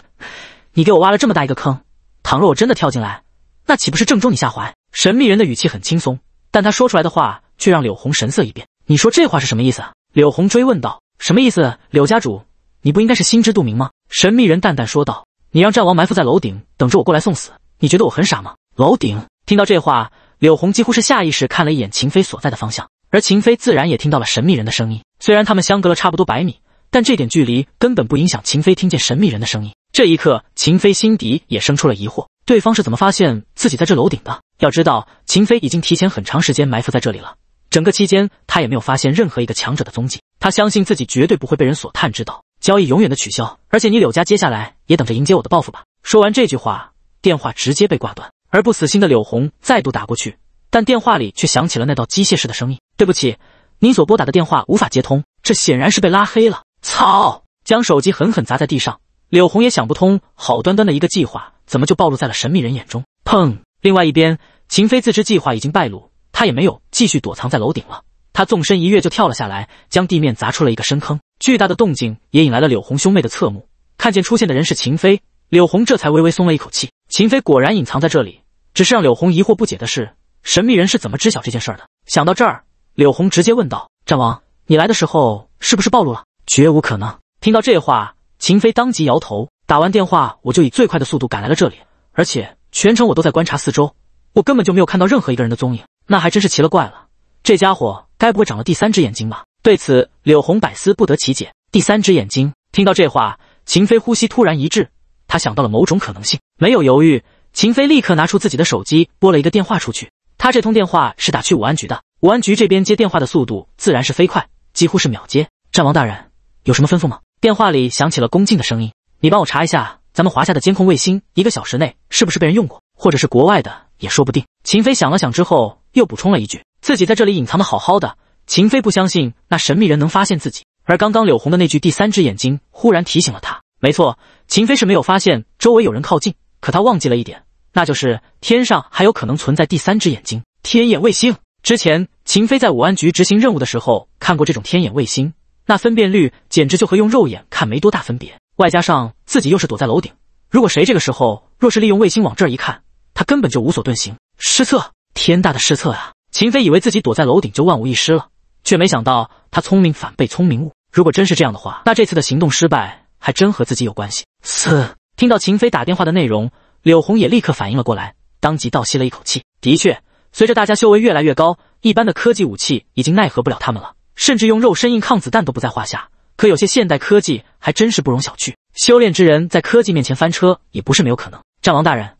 你给我挖了这么大一个坑，倘若我真的跳进来，那岂不是正中你下怀？”神秘人的语气很轻松，但他说出来的话却让柳红神色一变：“你说这话是什么意思？”柳红追问道。什么意思，柳家主？你不应该是心知肚明吗？神秘人淡淡说道：“你让战王埋伏在楼顶，等着我过来送死。你觉得我很傻吗？”楼顶听到这话，柳红几乎是下意识看了一眼秦飞所在的方向，而秦飞自然也听到了神秘人的声音。虽然他们相隔了差不多百米，但这点距离根本不影响秦飞听见神秘人的声音。这一刻，秦飞心底也生出了疑惑：对方是怎么发现自己在这楼顶的？要知道，秦飞已经提前很长时间埋伏在这里了，整个期间他也没有发现任何一个强者的踪迹。他相信自己绝对不会被人所探知道，交易永远的取消。而且你柳家接下来也等着迎接我的报复吧。说完这句话，电话直接被挂断。而不死心的柳红再度打过去，但电话里却响起了那道机械式的声音：“对不起，您所拨打的电话无法接通。”这显然是被拉黑了。操！将手机狠狠砸在地上，柳红也想不通，好端端的一个计划怎么就暴露在了神秘人眼中？砰！另外一边，秦飞自知计划已经败露，他也没有继续躲藏在楼顶了。他纵身一跃就跳了下来，将地面砸出了一个深坑。巨大的动静也引来了柳红兄妹的侧目。看见出现的人是秦飞，柳红这才微微松了一口气。秦飞果然隐藏在这里。只是让柳红疑惑不解的是，神秘人是怎么知晓这件事的？想到这儿，柳红直接问道：“战王，你来的时候是不是暴露了？”“绝无可能。”听到这话，秦飞当即摇头。打完电话，我就以最快的速度赶来了这里，而且全程我都在观察四周，我根本就没有看到任何一个人的踪影。那还真是奇了怪了，这家伙。该不会长了第三只眼睛吧？对此，柳红百思不得其解。第三只眼睛，听到这话，秦飞呼吸突然一滞，他想到了某种可能性。没有犹豫，秦飞立刻拿出自己的手机，拨了一个电话出去。他这通电话是打去武安局的。武安局这边接电话的速度自然是飞快，几乎是秒接。战王大人有什么吩咐吗？电话里响起了恭敬的声音：“你帮我查一下咱们华夏的监控卫星，一个小时内是不是被人用过？或者是国外的也说不定。”秦飞想了想之后，又补充了一句。自己在这里隐藏的好好的，秦飞不相信那神秘人能发现自己。而刚刚柳红的那句“第三只眼睛”忽然提醒了他。没错，秦飞是没有发现周围有人靠近，可他忘记了一点，那就是天上还有可能存在第三只眼睛——天眼卫星。之前秦飞在武安局执行任务的时候看过这种天眼卫星，那分辨率简直就和用肉眼看没多大分别。外加上自己又是躲在楼顶，如果谁这个时候若是利用卫星往这儿一看，他根本就无所遁形。失策，天大的失策啊！秦飞以为自己躲在楼顶就万无一失了，却没想到他聪明反被聪明误。如果真是这样的话，那这次的行动失败还真和自己有关系。四，听到秦飞打电话的内容，柳红也立刻反应了过来，当即倒吸了一口气。的确，随着大家修为越来越高，一般的科技武器已经奈何不了他们了，甚至用肉身硬抗子弹都不在话下。可有些现代科技还真是不容小觑，修炼之人在科技面前翻车也不是没有可能。战王大人，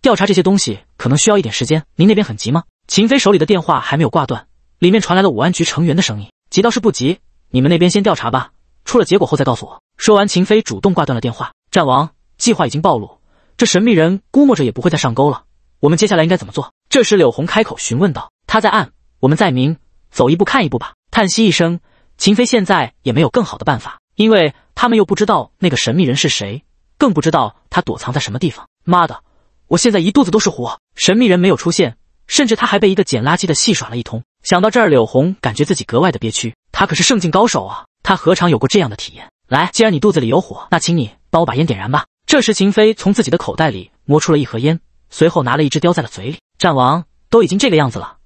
调查这些东西。可能需要一点时间，您那边很急吗？秦飞手里的电话还没有挂断，里面传来了武安局成员的声音。急倒是不急，你们那边先调查吧，出了结果后再告诉我。说完，秦飞主动挂断了电话。战王，计划已经暴露，这神秘人估摸着也不会再上钩了。我们接下来应该怎么做？这时，柳红开口询问道：“他在暗，我们在明，走一步看一步吧。”叹息一声，秦飞现在也没有更好的办法，因为他们又不知道那个神秘人是谁，更不知道他躲藏在什么地方。妈的！我现在一肚子都是火，神秘人没有出现，甚至他还被一个捡垃圾的戏耍了一通。想到这儿，柳红感觉自己格外的憋屈。他可是圣境高手啊，他何尝有过这样的体验？来，既然你肚子里有火，那请你帮我把烟点燃吧。这时，秦飞从自己的口袋里摸出了一盒烟，随后拿了一支叼在了嘴里。战王都已经这个样子了，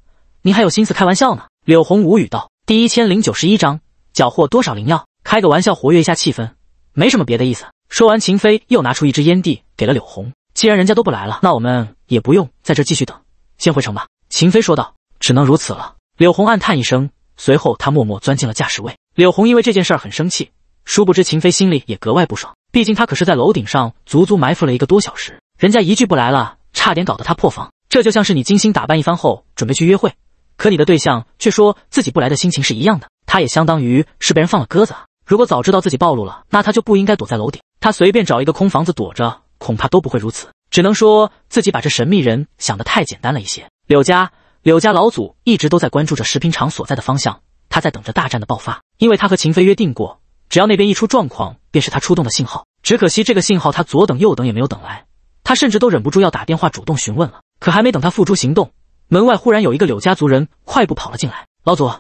你还有心思开玩笑呢？柳红无语道。第一千零九十一章缴获多少灵药？开个玩笑，活跃一下气氛，没什么别的意思。说完，秦飞又拿出一支烟递给了柳红。既然人家都不来了，那我们也不用在这继续等，先回城吧。”秦飞说道，“只能如此了。”柳红暗叹一声，随后他默默钻进了驾驶位。柳红因为这件事很生气，殊不知秦飞心里也格外不爽。毕竟他可是在楼顶上足足埋伏了一个多小时，人家一句不来了，差点搞得他破防。这就像是你精心打扮一番后准备去约会，可你的对象却说自己不来的心情是一样的。他也相当于是被人放了鸽子。如果早知道自己暴露了，那他就不应该躲在楼顶，他随便找一个空房子躲着。恐怕都不会如此，只能说自己把这神秘人想得太简单了一些。柳家，柳家老祖一直都在关注着食品厂所在的方向，他在等着大战的爆发，因为他和秦飞约定过，只要那边一出状况，便是他出动的信号。只可惜这个信号他左等右等也没有等来，他甚至都忍不住要打电话主动询问了。可还没等他付诸行动，门外忽然有一个柳家族人快步跑了进来：“老祖，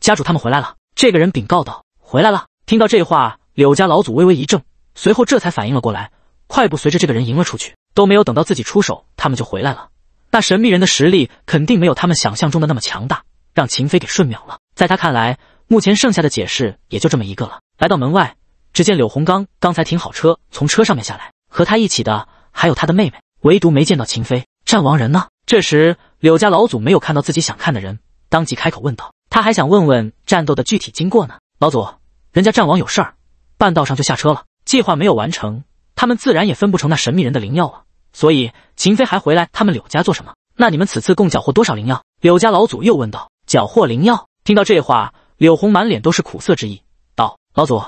家主他们回来了。”这个人禀告道：“回来了。”听到这话，柳家老祖微微一怔，随后这才反应了过来。快步随着这个人迎了出去，都没有等到自己出手，他们就回来了。那神秘人的实力肯定没有他们想象中的那么强大，让秦飞给瞬秒了。在他看来，目前剩下的解释也就这么一个了。来到门外，只见柳红刚刚才停好车，从车上面下来，和他一起的还有他的妹妹，唯独没见到秦飞。战王人呢？这时，柳家老祖没有看到自己想看的人，当即开口问道：“他还想问问战斗的具体经过呢。”老祖，人家战王有事儿，半道上就下车了，计划没有完成。他们自然也分不成那神秘人的灵药了，所以秦飞还回来他们柳家做什么？那你们此次共缴获多少灵药？柳家老祖又问道。缴获灵药？听到这话，柳红满脸都是苦涩之意，道：“老祖，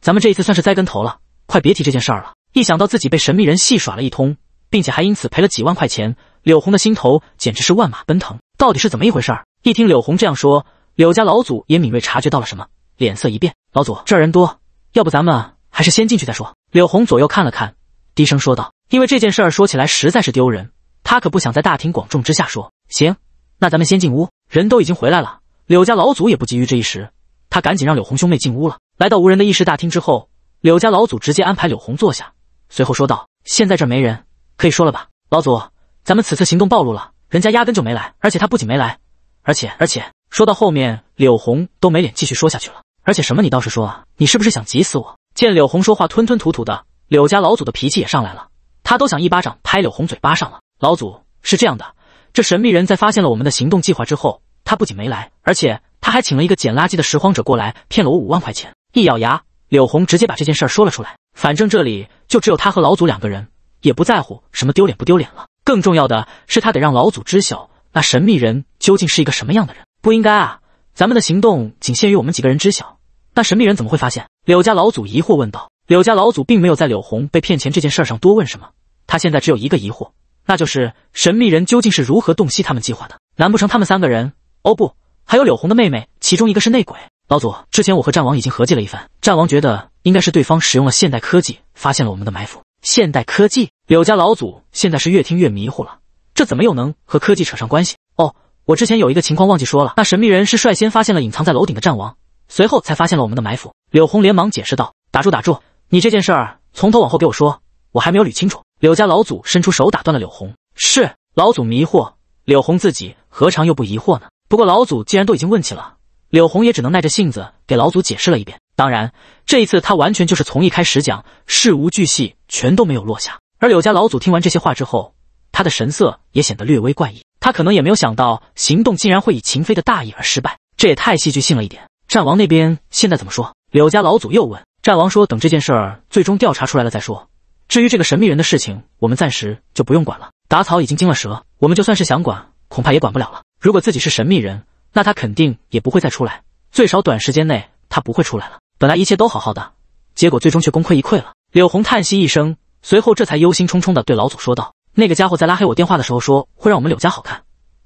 咱们这一次算是栽跟头了，快别提这件事儿了。”一想到自己被神秘人戏耍了一通，并且还因此赔了几万块钱，柳红的心头简直是万马奔腾。到底是怎么一回事儿？一听柳红这样说，柳家老祖也敏锐察觉到了什么，脸色一变。老祖，这儿人多，要不咱们？还是先进去再说。柳红左右看了看，低声说道：“因为这件事儿说起来实在是丢人，他可不想在大庭广众之下说。”行，那咱们先进屋。人都已经回来了，柳家老祖也不急于这一时，他赶紧让柳红兄妹进屋了。来到无人的议事大厅之后，柳家老祖直接安排柳红坐下，随后说道：“现在这没人，可以说了吧？”老祖，咱们此次行动暴露了，人家压根就没来，而且他不仅没来，而且……而且……说到后面，柳红都没脸继续说下去了。而且什么？你倒是说啊！你是不是想急死我？见柳红说话吞吞吐吐的，柳家老祖的脾气也上来了，他都想一巴掌拍柳红嘴巴上了。老祖是这样的，这神秘人在发现了我们的行动计划之后，他不仅没来，而且他还请了一个捡垃圾的拾荒者过来，骗了我五万块钱。一咬牙，柳红直接把这件事儿说了出来。反正这里就只有他和老祖两个人，也不在乎什么丢脸不丢脸了。更重要的是，他得让老祖知晓那神秘人究竟是一个什么样的人。不应该啊，咱们的行动仅限于我们几个人知晓。那神秘人怎么会发现？柳家老祖疑惑问道。柳家老祖并没有在柳红被骗钱这件事上多问什么，他现在只有一个疑惑，那就是神秘人究竟是如何洞悉他们计划的？难不成他们三个人？哦不，还有柳红的妹妹，其中一个是内鬼？老祖，之前我和战王已经合计了一番，战王觉得应该是对方使用了现代科技发现了我们的埋伏。现代科技？柳家老祖现在是越听越迷糊了，这怎么又能和科技扯上关系？哦，我之前有一个情况忘记说了，那神秘人是率先发现了隐藏在楼顶的战王。随后才发现了我们的埋伏，柳红连忙解释道：“打住，打住！你这件事儿从头往后给我说，我还没有捋清楚。”柳家老祖伸出手打断了柳红：“是老祖迷惑柳红，自己何尝又不疑惑呢？不过老祖既然都已经问起了，柳红也只能耐着性子给老祖解释了一遍。当然，这一次他完全就是从一开始讲，事无巨细，全都没有落下。而柳家老祖听完这些话之后，他的神色也显得略微怪异。他可能也没有想到，行动竟然会以秦飞的大意而失败，这也太戏剧性了一点。”战王那边现在怎么说？柳家老祖又问。战王说：“等这件事儿最终调查出来了再说。至于这个神秘人的事情，我们暂时就不用管了。打草已经惊了蛇，我们就算是想管，恐怕也管不了了。如果自己是神秘人，那他肯定也不会再出来。最少短时间内他不会出来了。本来一切都好好的，结果最终却功亏一篑了。”柳红叹息一声，随后这才忧心忡忡的对老祖说道：“那个家伙在拉黑我电话的时候说会让我们柳家好看。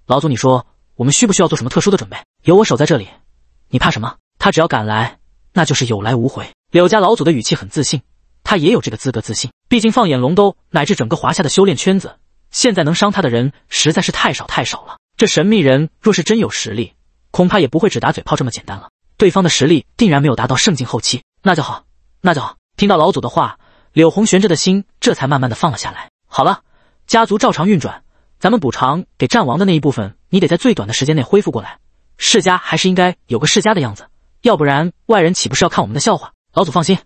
老祖，你说我们需不需要做什么特殊的准备？有我守在这里。”你怕什么？他只要敢来，那就是有来无回。柳家老祖的语气很自信，他也有这个资格自信。毕竟放眼龙都乃至整个华夏的修炼圈子，现在能伤他的人实在是太少太少了。这神秘人若是真有实力，恐怕也不会只打嘴炮这么简单了。对方的实力定然没有达到圣境后期，那就好，那就好。听到老祖的话，柳红悬着的心这才慢慢的放了下来。好了，家族照常运转，咱们补偿给战王的那一部分，你得在最短的时间内恢复过来。世家还是应该有个世家的样子，要不然外人岂不是要看我们的笑话？老祖放心，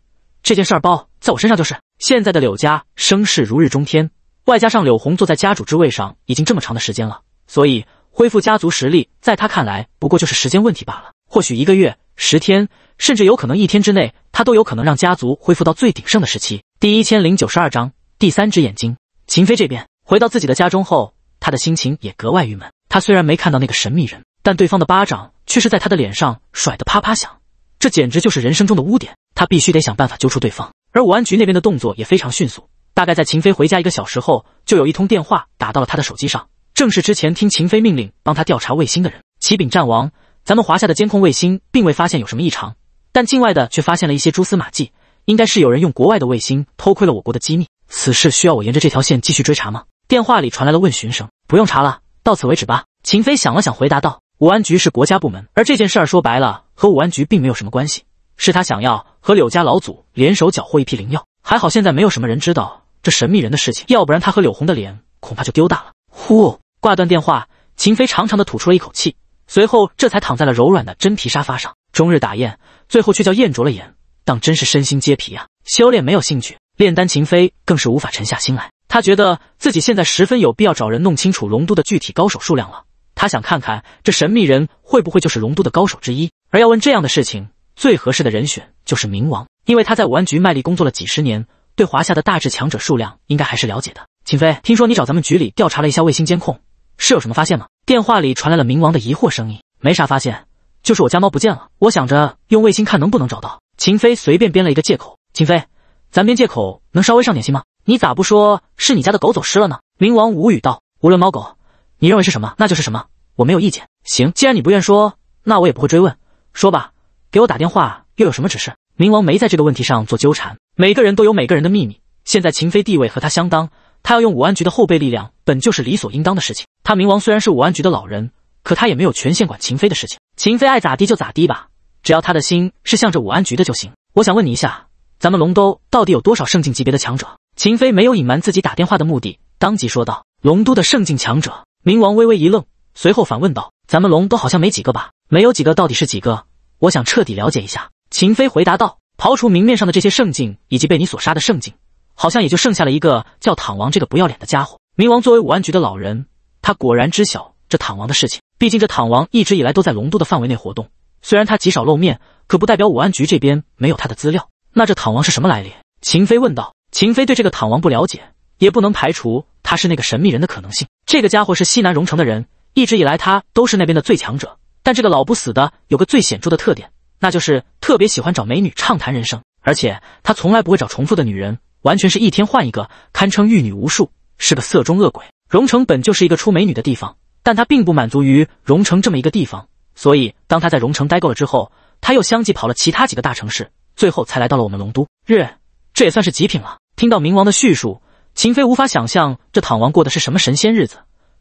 这件事儿包在我身上就是。现在的柳家声势如日中天，外加上柳红坐在家主之位上已经这么长的时间了，所以恢复家族实力，在他看来不过就是时间问题罢了。或许一个月、十天，甚至有可能一天之内，他都有可能让家族恢复到最鼎盛的时期。第一千零九十二章第三只眼睛。秦飞这边回到自己的家中后，他的心情也格外郁闷。他虽然没看到那个神秘人。但对方的巴掌却是在他的脸上甩得啪啪响，这简直就是人生中的污点。他必须得想办法揪出对方。而武安局那边的动作也非常迅速，大概在秦飞回家一个小时后，就有一通电话打到了他的手机上，正是之前听秦飞命令帮他调查卫星的人。启禀战王，咱们华夏的监控卫星并未发现有什么异常，但境外的却发现了一些蛛丝马迹，应该是有人用国外的卫星偷窥了我国的机密。此事需要我沿着这条线继续追查吗？电话里传来了问询声。不用查了，到此为止吧。秦飞想了想，回答道。武安局是国家部门，而这件事儿说白了和武安局并没有什么关系，是他想要和柳家老祖联手缴获一批灵药。还好现在没有什么人知道这神秘人的事情，要不然他和柳红的脸恐怕就丢大了。呼，挂断电话，秦飞长长的吐出了一口气，随后这才躺在了柔软的真皮沙发上。终日打雁，最后却叫雁啄了眼，当真是身心皆疲啊！修炼没有兴趣，炼丹秦飞更是无法沉下心来。他觉得自己现在十分有必要找人弄清楚龙都的具体高手数量了。他想看看这神秘人会不会就是龙都的高手之一，而要问这样的事情，最合适的人选就是冥王，因为他在武安局卖力工作了几十年，对华夏的大致强者数量应该还是了解的。秦飞，听说你找咱们局里调查了一下卫星监控，是有什么发现吗？电话里传来了冥王的疑惑声音：“没啥发现，就是我家猫不见了，我想着用卫星看能不能找到。”秦飞随便编了一个借口：“秦飞，咱编借口能稍微上点心吗？你咋不说是你家的狗走失了呢？”冥王无语道：“无论猫狗。”你认为是什么，那就是什么，我没有意见。行，既然你不愿说，那我也不会追问。说吧，给我打电话又有什么指示？冥王没在这个问题上做纠缠。每个人都有每个人的秘密。现在秦飞地位和他相当，他要用武安局的后备力量，本就是理所应当的事情。他冥王虽然是武安局的老人，可他也没有权限管秦飞的事情。秦飞爱咋地就咋地吧，只要他的心是向着武安局的就行。我想问你一下，咱们龙都到底有多少圣境级别的强者？秦飞没有隐瞒自己打电话的目的，当即说道：龙都的圣境强者。冥王微微一愣，随后反问道：“咱们龙都好像没几个吧？没有几个到底是几个？我想彻底了解一下。”秦飞回答道：“刨除明面上的这些圣境，以及被你所杀的圣境，好像也就剩下了一个叫躺王这个不要脸的家伙。”冥王作为武安局的老人，他果然知晓这躺王的事情。毕竟这躺王一直以来都在龙都的范围内活动，虽然他极少露面，可不代表武安局这边没有他的资料。那这躺王是什么来历？秦飞问道。秦飞对这个躺王不了解。也不能排除他是那个神秘人的可能性。这个家伙是西南荣城的人，一直以来他都是那边的最强者。但这个老不死的有个最显著的特点，那就是特别喜欢找美女畅谈人生，而且他从来不会找重复的女人，完全是一天换一个，堪称玉女无数，是个色中恶鬼。荣城本就是一个出美女的地方，但他并不满足于荣城这么一个地方，所以当他在荣城待够了之后，他又相继跑了其他几个大城市，最后才来到了我们龙都。日，这也算是极品了。听到冥王的叙述。秦飞无法想象这躺王过的是什么神仙日子，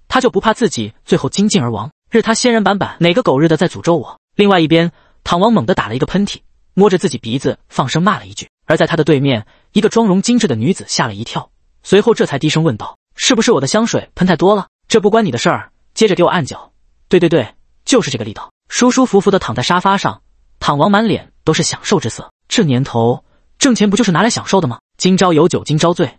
他就不怕自己最后精尽而亡？日他仙人板板，哪个狗日的在诅咒我？另外一边，躺王猛地打了一个喷嚏，摸着自己鼻子，放声骂了一句。而在他的对面，一个妆容精致的女子吓了一跳，随后这才低声问道：“是不是我的香水喷太多了？这不关你的事儿。”接着给我按脚，对对对，就是这个力道，舒舒服服的躺在沙发上，躺王满脸都是享受之色。这年头，挣钱不就是拿来享受的吗？今朝有酒今朝醉。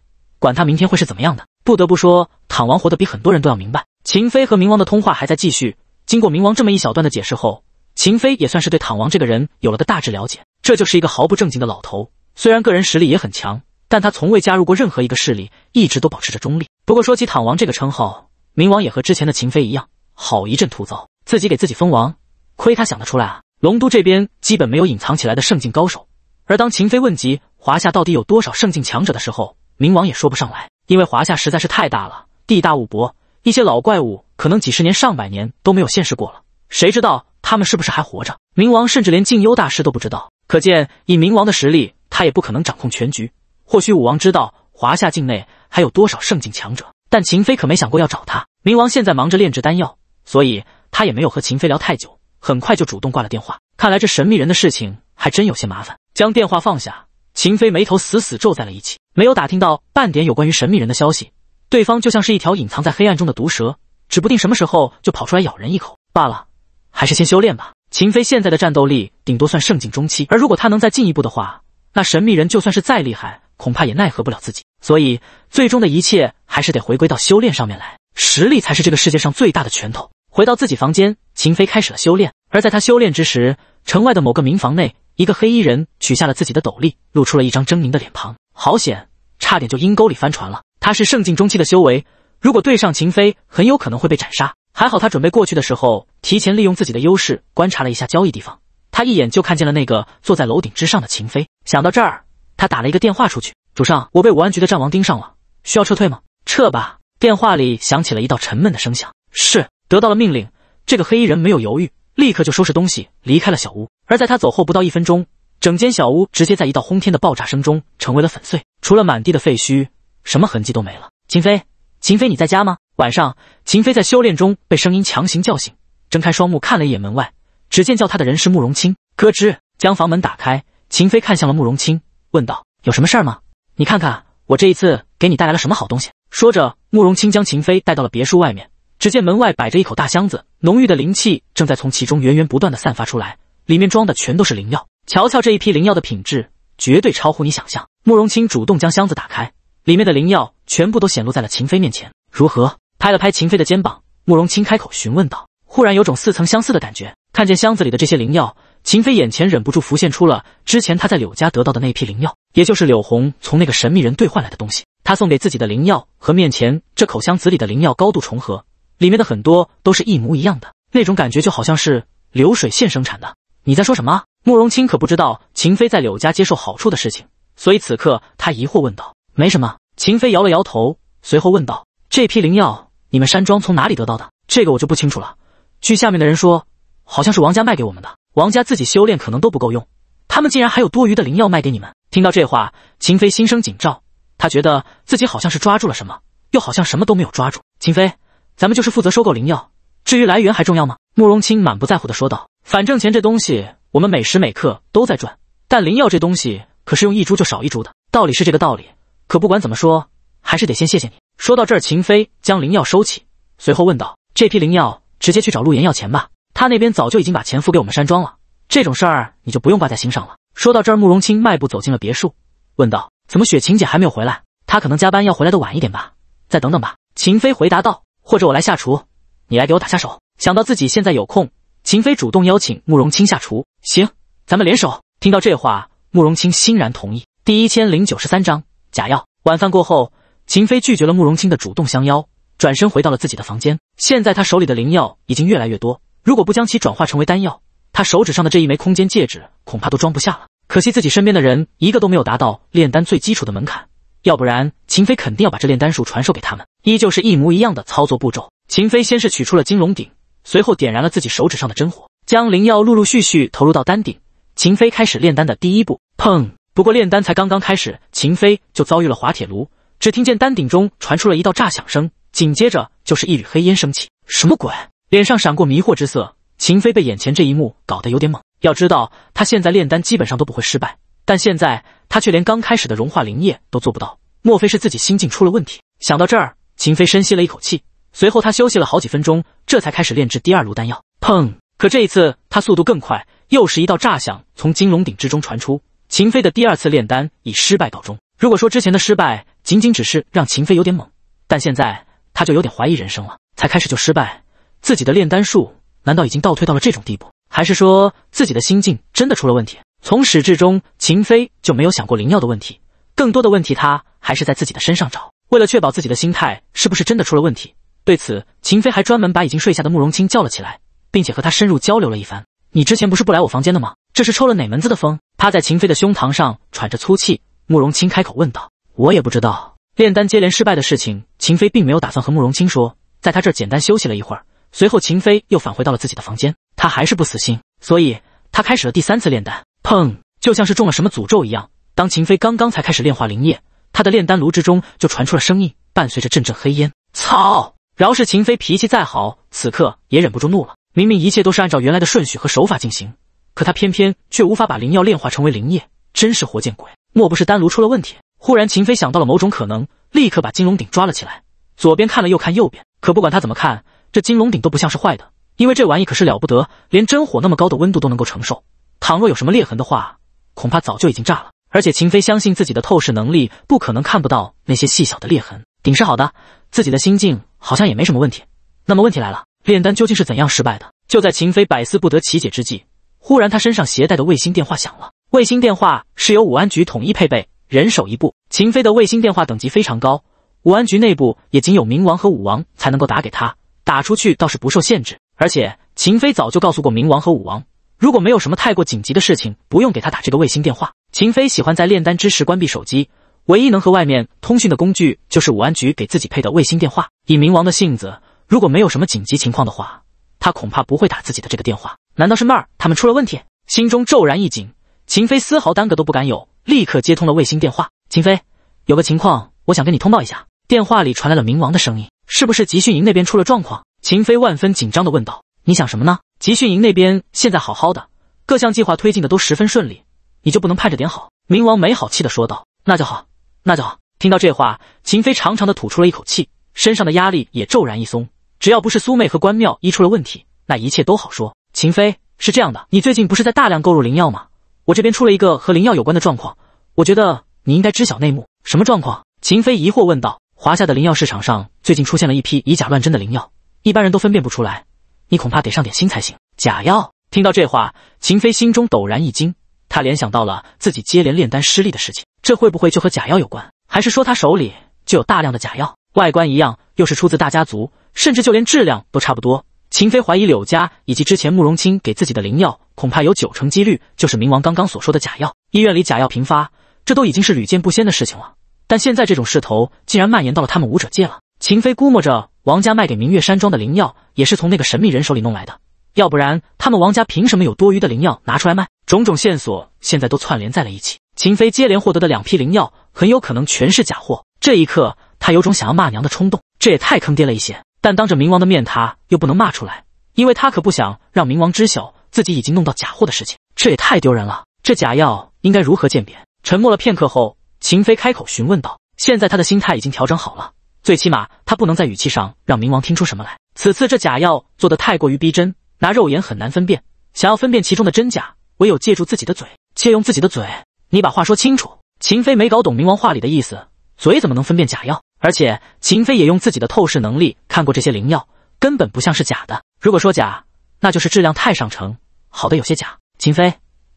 管他明天会是怎么样的，不得不说，躺王活得比很多人都要明白。秦飞和冥王的通话还在继续，经过冥王这么一小段的解释后，秦飞也算是对躺王这个人有了个大致了解。这就是一个毫不正经的老头，虽然个人实力也很强，但他从未加入过任何一个势力，一直都保持着中立。不过说起躺王这个称号，冥王也和之前的秦飞一样，好一阵吐槽：自己给自己封王，亏他想得出来啊！龙都这边基本没有隐藏起来的圣境高手，而当秦飞问及华夏到底有多少圣境强者的时候，冥王也说不上来，因为华夏实在是太大了，地大物博，一些老怪物可能几十年、上百年都没有现世过了，谁知道他们是不是还活着？冥王甚至连静幽大师都不知道，可见以冥王的实力，他也不可能掌控全局。或许武王知道华夏境内还有多少圣境强者，但秦飞可没想过要找他。冥王现在忙着炼制丹药，所以他也没有和秦飞聊太久，很快就主动挂了电话。看来这神秘人的事情还真有些麻烦。将电话放下，秦飞眉头死死皱在了一起。没有打听到半点有关于神秘人的消息，对方就像是一条隐藏在黑暗中的毒蛇，指不定什么时候就跑出来咬人一口罢了。还是先修炼吧。秦飞现在的战斗力顶多算圣境中期，而如果他能再进一步的话，那神秘人就算是再厉害，恐怕也奈何不了自己。所以，最终的一切还是得回归到修炼上面来。实力才是这个世界上最大的拳头。回到自己房间，秦飞开始了修炼。而在他修炼之时，城外的某个民房内，一个黑衣人取下了自己的斗笠，露出了一张狰狞的脸庞。好险，差点就阴沟里翻船了。他是圣境中期的修为，如果对上秦飞，很有可能会被斩杀。还好他准备过去的时候，提前利用自己的优势观察了一下交易地方，他一眼就看见了那个坐在楼顶之上的秦飞。想到这儿，他打了一个电话出去：“主上，我被武安局的战王盯上了，需要撤退吗？撤吧。”电话里响起了一道沉闷的声响。是，得到了命令，这个黑衣人没有犹豫，立刻就收拾东西离开了小屋。而在他走后不到一分钟。整间小屋直接在一道轰天的爆炸声中成为了粉碎，除了满地的废墟，什么痕迹都没了。秦飞，秦飞，你在家吗？晚上，秦飞在修炼中被声音强行叫醒，睁开双目看了一眼门外，只见叫他的人是慕容清。咯吱，将房门打开，秦飞看向了慕容清，问道：“有什么事吗？你看看我这一次给你带来了什么好东西。”说着，慕容清将秦飞带到了别墅外面，只见门外摆着一口大箱子，浓郁的灵气正在从其中源源不断的散发出来，里面装的全都是灵药。瞧瞧这一批灵药的品质，绝对超乎你想象。慕容清主动将箱子打开，里面的灵药全部都显露在了秦飞面前。如何？拍了拍秦飞的肩膀，慕容清开口询问道。忽然有种似曾相似的感觉。看见箱子里的这些灵药，秦飞眼前忍不住浮现出了之前他在柳家得到的那批灵药，也就是柳红从那个神秘人兑换来的东西。他送给自己的灵药和面前这口箱子里的灵药高度重合，里面的很多都是一模一样的。那种感觉就好像是流水线生产的。你在说什么？慕容清可不知道秦飞在柳家接受好处的事情，所以此刻他疑惑问道：“没什么。”秦飞摇了摇头，随后问道：“这批灵药你们山庄从哪里得到的？这个我就不清楚了。据下面的人说，好像是王家卖给我们的。王家自己修炼可能都不够用，他们竟然还有多余的灵药卖给你们。”听到这话，秦飞心生警兆，他觉得自己好像是抓住了什么，又好像什么都没有抓住。秦飞，咱们就是负责收购灵药，至于来源还重要吗？慕容清满不在乎的说道：“反正钱这东西……”我们每时每刻都在赚，但灵药这东西可是用一株就少一株的道理是这个道理。可不管怎么说，还是得先谢谢你。说到这儿，秦飞将灵药收起，随后问道：“这批灵药直接去找陆岩要钱吧，他那边早就已经把钱付给我们山庄了。这种事儿你就不用挂在心上了。”说到这儿，慕容清迈步走进了别墅，问道：“怎么，雪晴姐还没有回来？她可能加班要回来的晚一点吧，再等等吧。”秦飞回答道：“或者我来下厨，你来给我打下手。”想到自己现在有空，秦飞主动邀请慕容清下厨。行，咱们联手。听到这话，慕容清欣然同意。第一千零九十三章假药。晚饭过后，秦飞拒绝了慕容清的主动相邀，转身回到了自己的房间。现在他手里的灵药已经越来越多，如果不将其转化成为丹药，他手指上的这一枚空间戒指恐怕都装不下了。可惜自己身边的人一个都没有达到炼丹最基础的门槛，要不然秦飞肯定要把这炼丹术传授给他们。依旧是一模一样的操作步骤。秦飞先是取出了金龙鼎，随后点燃了自己手指上的真火。将灵药陆陆续续投入到丹鼎，秦飞开始炼丹的第一步。砰！不过炼丹才刚刚开始，秦飞就遭遇了滑铁卢。只听见丹鼎中传出了一道炸响声，紧接着就是一缕黑烟升起。什么鬼？脸上闪过迷惑之色，秦飞被眼前这一幕搞得有点懵。要知道他现在炼丹基本上都不会失败，但现在他却连刚开始的融化灵液都做不到。莫非是自己心境出了问题？想到这儿，秦飞深吸了一口气，随后他休息了好几分钟，这才开始炼制第二炉丹药。砰！可这一次，他速度更快，又是一道炸响从金龙鼎之中传出。秦飞的第二次炼丹以失败告终。如果说之前的失败仅仅只是让秦飞有点懵，但现在他就有点怀疑人生了。才开始就失败，自己的炼丹术难道已经倒退到了这种地步？还是说自己的心境真的出了问题？从始至终，秦飞就没有想过灵药的问题，更多的问题他还是在自己的身上找。为了确保自己的心态是不是真的出了问题，对此，秦飞还专门把已经睡下的慕容清叫了起来。并且和他深入交流了一番。你之前不是不来我房间的吗？这是抽了哪门子的风？趴在秦飞的胸膛上喘着粗气，慕容清开口问道：“我也不知道炼丹接连失败的事情。”秦飞并没有打算和慕容清说，在他这儿简单休息了一会儿，随后秦飞又返回到了自己的房间。他还是不死心，所以他开始了第三次炼丹。砰！就像是中了什么诅咒一样，当秦飞刚刚才开始炼化灵液，他的炼丹炉之中就传出了声音，伴随着阵阵黑烟。操！饶是秦飞脾气再好，此刻也忍不住怒了。明明一切都是按照原来的顺序和手法进行，可他偏偏却无法把灵药炼化成为灵液，真是活见鬼！莫不是丹炉出了问题？忽然，秦飞想到了某种可能，立刻把金龙鼎抓了起来，左边看了又看，右边，可不管他怎么看，这金龙鼎都不像是坏的，因为这玩意可是了不得，连真火那么高的温度都能够承受。倘若有什么裂痕的话，恐怕早就已经炸了。而且秦飞相信自己的透视能力不可能看不到那些细小的裂痕，鼎是好的，自己的心境好像也没什么问题。那么问题来了。炼丹究竟是怎样失败的？就在秦飞百思不得其解之际，忽然他身上携带的卫星电话响了。卫星电话是由武安局统一配备，人手一部。秦飞的卫星电话等级非常高，武安局内部也仅有冥王和武王才能够打给他。打出去倒是不受限制，而且秦飞早就告诉过冥王和武王，如果没有什么太过紧急的事情，不用给他打这个卫星电话。秦飞喜欢在炼丹之时关闭手机，唯一能和外面通讯的工具就是武安局给自己配的卫星电话。以冥王的性子。如果没有什么紧急情况的话，他恐怕不会打自己的这个电话。难道是妹儿他们出了问题？心中骤然一紧，秦飞丝毫耽搁都不敢有，立刻接通了卫星电话。秦飞，有个情况，我想跟你通报一下。电话里传来了冥王的声音：“是不是集训营那边出了状况？”秦飞万分紧张的问道：“你想什么呢？集训营那边现在好好的，各项计划推进的都十分顺利，你就不能盼着点好？”冥王没好气的说道：“那就好，那就好。”听到这话，秦飞长长的吐出了一口气，身上的压力也骤然一松。只要不是苏妹和关庙医出了问题，那一切都好说。秦飞是这样的，你最近不是在大量购入灵药吗？我这边出了一个和灵药有关的状况，我觉得你应该知晓内幕。什么状况？秦飞疑惑问道。华夏的灵药市场上最近出现了一批以假乱真的灵药，一般人都分辨不出来，你恐怕得上点心才行。假药。听到这话，秦飞心中陡然一惊，他联想到了自己接连炼丹失利的事情，这会不会就和假药有关？还是说他手里就有大量的假药，外观一样，又是出自大家族？甚至就连质量都差不多。秦飞怀疑柳家以及之前慕容清给自己的灵药，恐怕有九成几率就是冥王刚刚所说的假药。医院里假药频发，这都已经是屡见不鲜的事情了。但现在这种势头竟然蔓延到了他们武者界了。秦飞估摸着王家卖给明月山庄的灵药也是从那个神秘人手里弄来的，要不然他们王家凭什么有多余的灵药拿出来卖？种种线索现在都串联在了一起。秦飞接连获得的两批灵药，很有可能全是假货。这一刻，他有种想要骂娘的冲动，这也太坑爹了一些。但当着冥王的面，他又不能骂出来，因为他可不想让冥王知晓自己已经弄到假货的事情，这也太丢人了。这假药应该如何鉴别？沉默了片刻后，秦飞开口询问道：“现在他的心态已经调整好了，最起码他不能在语气上让冥王听出什么来。此次这假药做的太过于逼真，拿肉眼很难分辨，想要分辨其中的真假，唯有借助自己的嘴，借用自己的嘴，你把话说清楚。”秦飞没搞懂冥王话里的意思，嘴怎么能分辨假药？而且秦飞也用自己的透视能力看过这些灵药，根本不像是假的。如果说假，那就是质量太上乘，好的有些假。秦飞，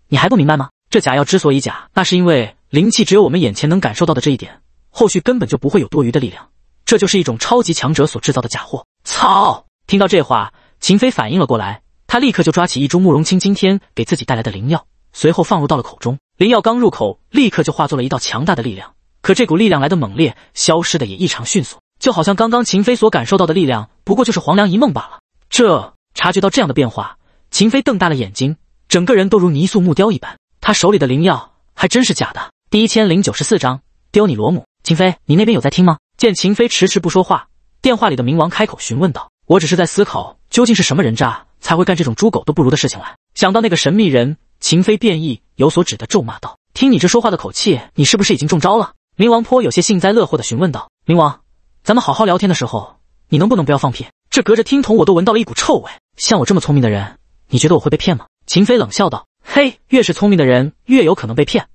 你还不明白吗？这假药之所以假，那是因为灵气只有我们眼前能感受到的这一点，后续根本就不会有多余的力量。这就是一种超级强者所制造的假货。操！听到这话，秦飞反应了过来，他立刻就抓起一株慕容清今天给自己带来的灵药，随后放入到了口中。灵药刚入口，立刻就化作了一道强大的力量。可这股力量来的猛烈，消失的也异常迅速，就好像刚刚秦飞所感受到的力量，不过就是黄粱一梦罢了。这察觉到这样的变化，秦飞瞪大了眼睛，整个人都如泥塑木雕一般。他手里的灵药还真是假的。第一千零九十四章丢你罗姆，秦飞，你那边有在听吗？见秦飞迟迟不说话，电话里的冥王开口询问道：“我只是在思考，究竟是什么人渣才会干这种猪狗都不如的事情来。”想到那个神秘人，秦飞变异有所指的咒骂道：“听你这说话的口气，你是不是已经中招了？”冥王颇有些幸灾乐祸地询问道：“冥王，咱们好好聊天的时候，你能不能不要放屁？这隔着听筒我都闻到了一股臭味。像我这么聪明的人，你觉得我会被骗吗？”秦飞冷笑道：“嘿，越是聪明的人，越有可能被骗。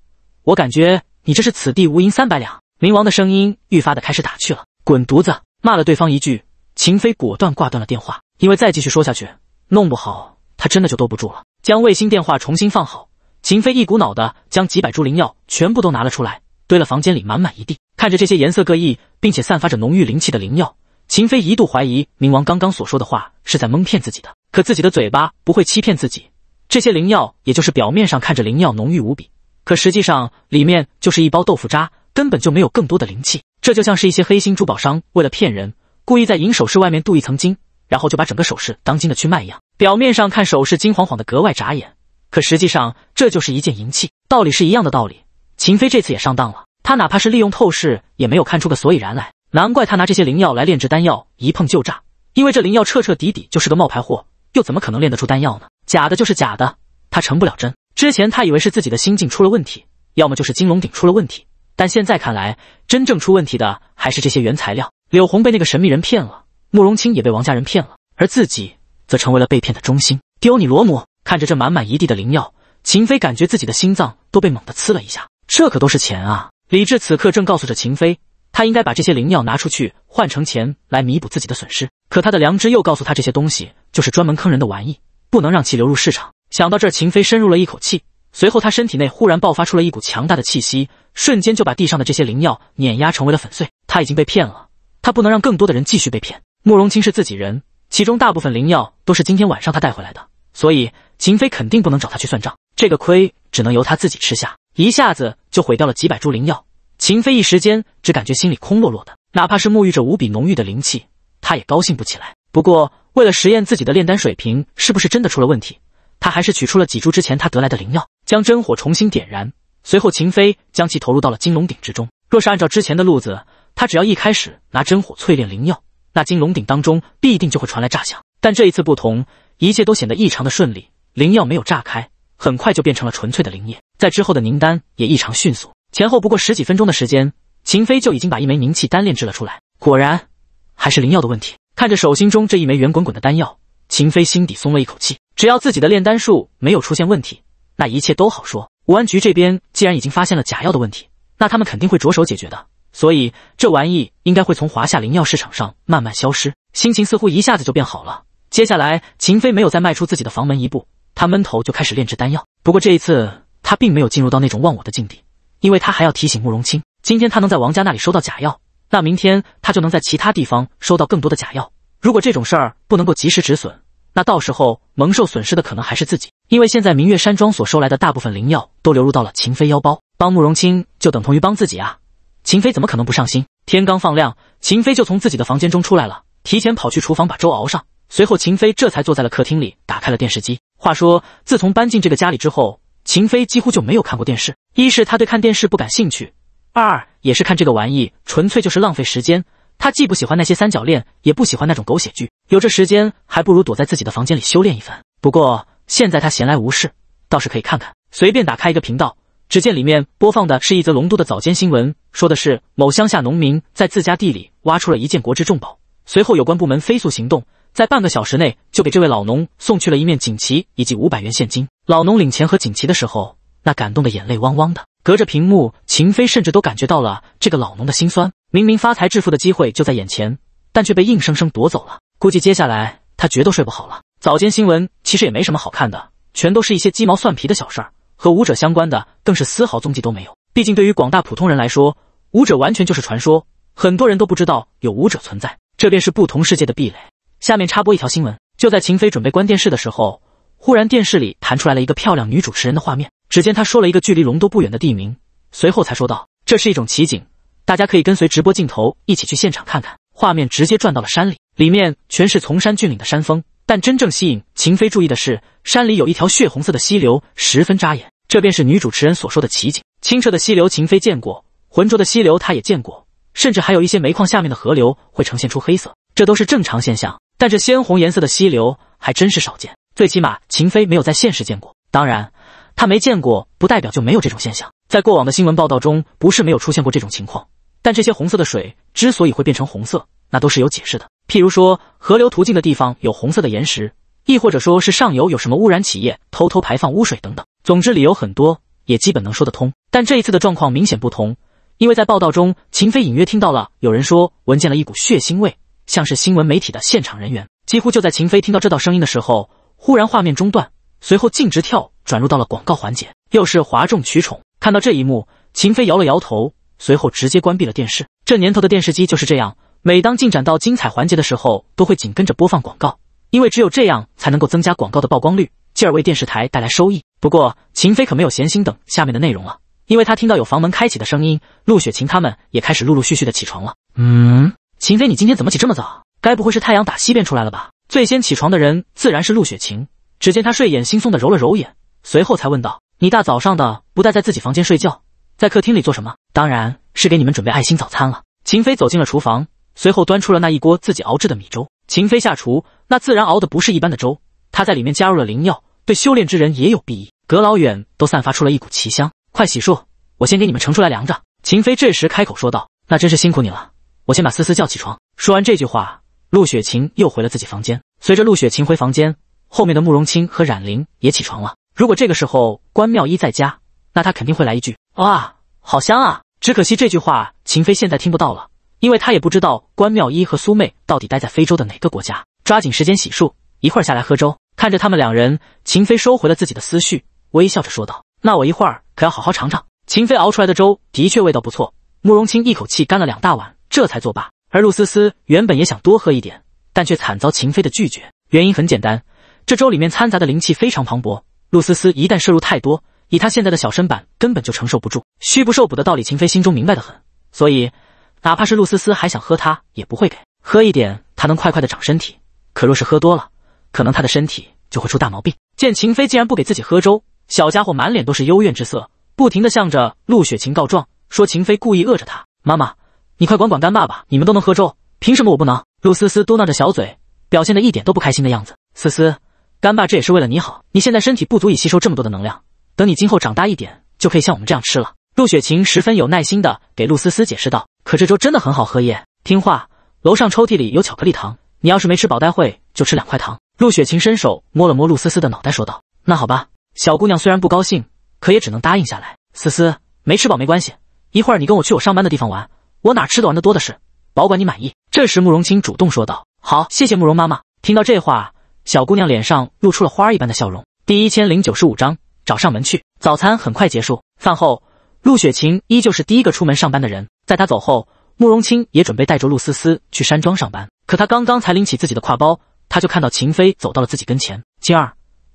我感觉你这是此地无银三百两。”冥王的声音愈发的开始打趣了：“滚犊子！”骂了对方一句，秦飞果断挂断了电话，因为再继续说下去，弄不好他真的就兜不住了。将卫星电话重新放好，秦飞一股脑的将几百株灵药全部都拿了出来。堆了房间里满满一地，看着这些颜色各异，并且散发着浓郁灵气的灵药，秦飞一度怀疑冥王刚刚所说的话是在蒙骗自己的。可自己的嘴巴不会欺骗自己，这些灵药也就是表面上看着灵药浓郁无比，可实际上里面就是一包豆腐渣，根本就没有更多的灵气。这就像是一些黑心珠宝商为了骗人，故意在银首饰外面镀一层金，然后就把整个首饰当金的去卖一样。表面上看首饰金晃晃的格外扎眼，可实际上这就是一件银器，道理是一样的道理。秦飞这次也上当了，他哪怕是利用透视，也没有看出个所以然来。难怪他拿这些灵药来炼制丹药，一碰就炸，因为这灵药彻彻底底就是个冒牌货，又怎么可能炼得出丹药呢？假的就是假的，他成不了真。之前他以为是自己的心境出了问题，要么就是金龙鼎出了问题，但现在看来，真正出问题的还是这些原材料。柳红被那个神秘人骗了，慕容清也被王家人骗了，而自己则成为了被骗的中心。丢你罗母！看着这满满一地的灵药，秦飞感觉自己的心脏都被猛地刺了一下。这可都是钱啊！李治此刻正告诉着秦飞，他应该把这些灵药拿出去换成钱来弥补自己的损失。可他的良知又告诉他，这些东西就是专门坑人的玩意，不能让其流入市场。想到这儿，秦飞深入了一口气。随后，他身体内忽然爆发出了一股强大的气息，瞬间就把地上的这些灵药碾压成为了粉碎。他已经被骗了，他不能让更多的人继续被骗。慕容清是自己人，其中大部分灵药都是今天晚上他带回来的，所以秦飞肯定不能找他去算账，这个亏只能由他自己吃下。一下子。就毁掉了几百株灵药，秦飞一时间只感觉心里空落落的，哪怕是沐浴着无比浓郁的灵气，他也高兴不起来。不过，为了实验自己的炼丹水平是不是真的出了问题，他还是取出了几株之前他得来的灵药，将真火重新点燃，随后秦飞将其投入到了金龙鼎之中。若是按照之前的路子，他只要一开始拿真火淬炼灵药，那金龙鼎当中必定就会传来炸响。但这一次不同，一切都显得异常的顺利，灵药没有炸开。很快就变成了纯粹的灵液，在之后的凝丹也异常迅速，前后不过十几分钟的时间，秦飞就已经把一枚凝气丹炼制了出来。果然，还是灵药的问题。看着手心中这一枚圆滚滚的丹药，秦飞心底松了一口气。只要自己的炼丹术没有出现问题，那一切都好说。武安局这边既然已经发现了假药的问题，那他们肯定会着手解决的，所以这玩意应该会从华夏灵药市场上慢慢消失。心情似乎一下子就变好了。接下来，秦飞没有再迈出自己的房门一步。他闷头就开始炼制丹药，不过这一次他并没有进入到那种忘我的境地，因为他还要提醒慕容清，今天他能在王家那里收到假药，那明天他就能在其他地方收到更多的假药。如果这种事儿不能够及时止损，那到时候蒙受损失的可能还是自己。因为现在明月山庄所收来的大部分灵药都流入到了秦飞腰包，帮慕容清就等同于帮自己啊！秦飞怎么可能不上心？天刚放亮，秦飞就从自己的房间中出来了，提前跑去厨房把粥熬上，随后秦飞这才坐在了客厅里，打开了电视机。话说，自从搬进这个家里之后，秦飞几乎就没有看过电视。一是他对看电视不感兴趣，二也是看这个玩意纯粹就是浪费时间。他既不喜欢那些三角恋，也不喜欢那种狗血剧，有这时间还不如躲在自己的房间里修炼一番。不过现在他闲来无事，倒是可以看看。随便打开一个频道，只见里面播放的是一则龙都的早间新闻，说的是某乡下农民在自家地里挖出了一件国之重宝，随后有关部门飞速行动。在半个小时内就给这位老农送去了一面锦旗以及五百元现金。老农领钱和锦旗的时候，那感动的眼泪汪汪的。隔着屏幕，秦飞甚至都感觉到了这个老农的心酸。明明发财致富的机会就在眼前，但却被硬生生夺走了。估计接下来他绝对睡不好了。早间新闻其实也没什么好看的，全都是一些鸡毛蒜皮的小事儿。和武者相关的更是丝毫踪迹都没有。毕竟对于广大普通人来说，武者完全就是传说，很多人都不知道有武者存在。这便是不同世界的壁垒。下面插播一条新闻。就在秦飞准备关电视的时候，忽然电视里弹出来了一个漂亮女主持人的画面。只见她说了一个距离龙都不远的地名，随后才说道：“这是一种奇景，大家可以跟随直播镜头一起去现场看看。”画面直接转到了山里，里面全是崇山峻岭的山峰。但真正吸引秦飞注意的是，山里有一条血红色的溪流，十分扎眼。这便是女主持人所说的奇景。清澈的溪流秦飞见过，浑浊的溪流他也见过，甚至还有一些煤矿下面的河流会呈现出黑色，这都是正常现象。但这鲜红颜色的溪流还真是少见，最起码秦飞没有在现实见过。当然，他没见过不代表就没有这种现象，在过往的新闻报道中，不是没有出现过这种情况。但这些红色的水之所以会变成红色，那都是有解释的。譬如说，河流途径的地方有红色的岩石，亦或者说是上游有什么污染企业偷偷排放污水等等。总之，理由很多，也基本能说得通。但这一次的状况明显不同，因为在报道中，秦飞隐约听到了有人说闻见了一股血腥味。像是新闻媒体的现场人员，几乎就在秦飞听到这道声音的时候，忽然画面中断，随后径直跳转入到了广告环节，又是哗众取宠。看到这一幕，秦飞摇了摇头，随后直接关闭了电视。这年头的电视机就是这样，每当进展到精彩环节的时候，都会紧跟着播放广告，因为只有这样才能够增加广告的曝光率，进而为电视台带来收益。不过秦飞可没有闲心等下面的内容了，因为他听到有房门开启的声音，陆雪晴他们也开始陆陆续续的起床了。嗯。秦飞，你今天怎么起这么早？该不会是太阳打西边出来了吧？最先起床的人自然是陆雪晴。只见她睡眼惺忪的揉了揉眼，随后才问道：“你大早上的不待在自己房间睡觉，在客厅里做什么？”“当然是给你们准备爱心早餐了。”秦飞走进了厨房，随后端出了那一锅自己熬制的米粥。秦飞下厨，那自然熬的不是一般的粥，他在里面加入了灵药，对修炼之人也有裨益。隔老远都散发出了一股奇香。快洗漱，我先给你们盛出来凉着。秦飞这时开口说道：“那真是辛苦你了。”我先把思思叫起床。说完这句话，陆雪晴又回了自己房间。随着陆雪晴回房间，后面的慕容清和冉玲也起床了。如果这个时候关妙一在家，那他肯定会来一句：“哇，好香啊！”只可惜这句话秦飞现在听不到了，因为他也不知道关妙一和苏妹到底待在非洲的哪个国家。抓紧时间洗漱，一会儿下来喝粥。看着他们两人，秦飞收回了自己的思绪，微笑着说道：“那我一会儿可要好好尝尝。”秦飞熬出来的粥的确味道不错，慕容清一口气干了两大碗。这才作罢。而陆思思原本也想多喝一点，但却惨遭秦飞的拒绝。原因很简单，这粥里面掺杂的灵气非常磅礴，陆思思一旦摄入太多，以她现在的小身板根本就承受不住。虚不受补的道理，秦飞心中明白的很，所以哪怕是陆思思还想喝，他也不会给喝一点。他能快快的长身体，可若是喝多了，可能他的身体就会出大毛病。见秦飞竟然不给自己喝粥，小家伙满脸都是幽怨之色，不停的向着陆雪晴告状，说秦飞故意饿着他妈妈。你快管管干爸吧，你们都能喝粥，凭什么我不能？陆思思嘟囔着小嘴，表现得一点都不开心的样子。思思，干爸这也是为了你好，你现在身体不足以吸收这么多的能量，等你今后长大一点，就可以像我们这样吃了。陆雪晴十分有耐心地给陆思思解释道。可这粥真的很好喝耶！听话，楼上抽屉里有巧克力糖，你要是没吃饱，待会就吃两块糖。陆雪晴伸手摸了摸陆思思的脑袋，说道。那好吧，小姑娘虽然不高兴，可也只能答应下来。思思，没吃饱没关系，一会儿你跟我去我上班的地方玩。我哪吃得完的多的是，保管你满意。这时，慕容清主动说道：“好，谢谢慕容妈妈。”听到这话，小姑娘脸上露出了花儿一般的笑容。第一千零九十五章找上门去。早餐很快结束，饭后，陆雪晴依旧是第一个出门上班的人。在她走后，慕容清也准备带着陆思思去山庄上班。可她刚刚才拎起自己的挎包，她就看到秦飞走到了自己跟前：“青儿，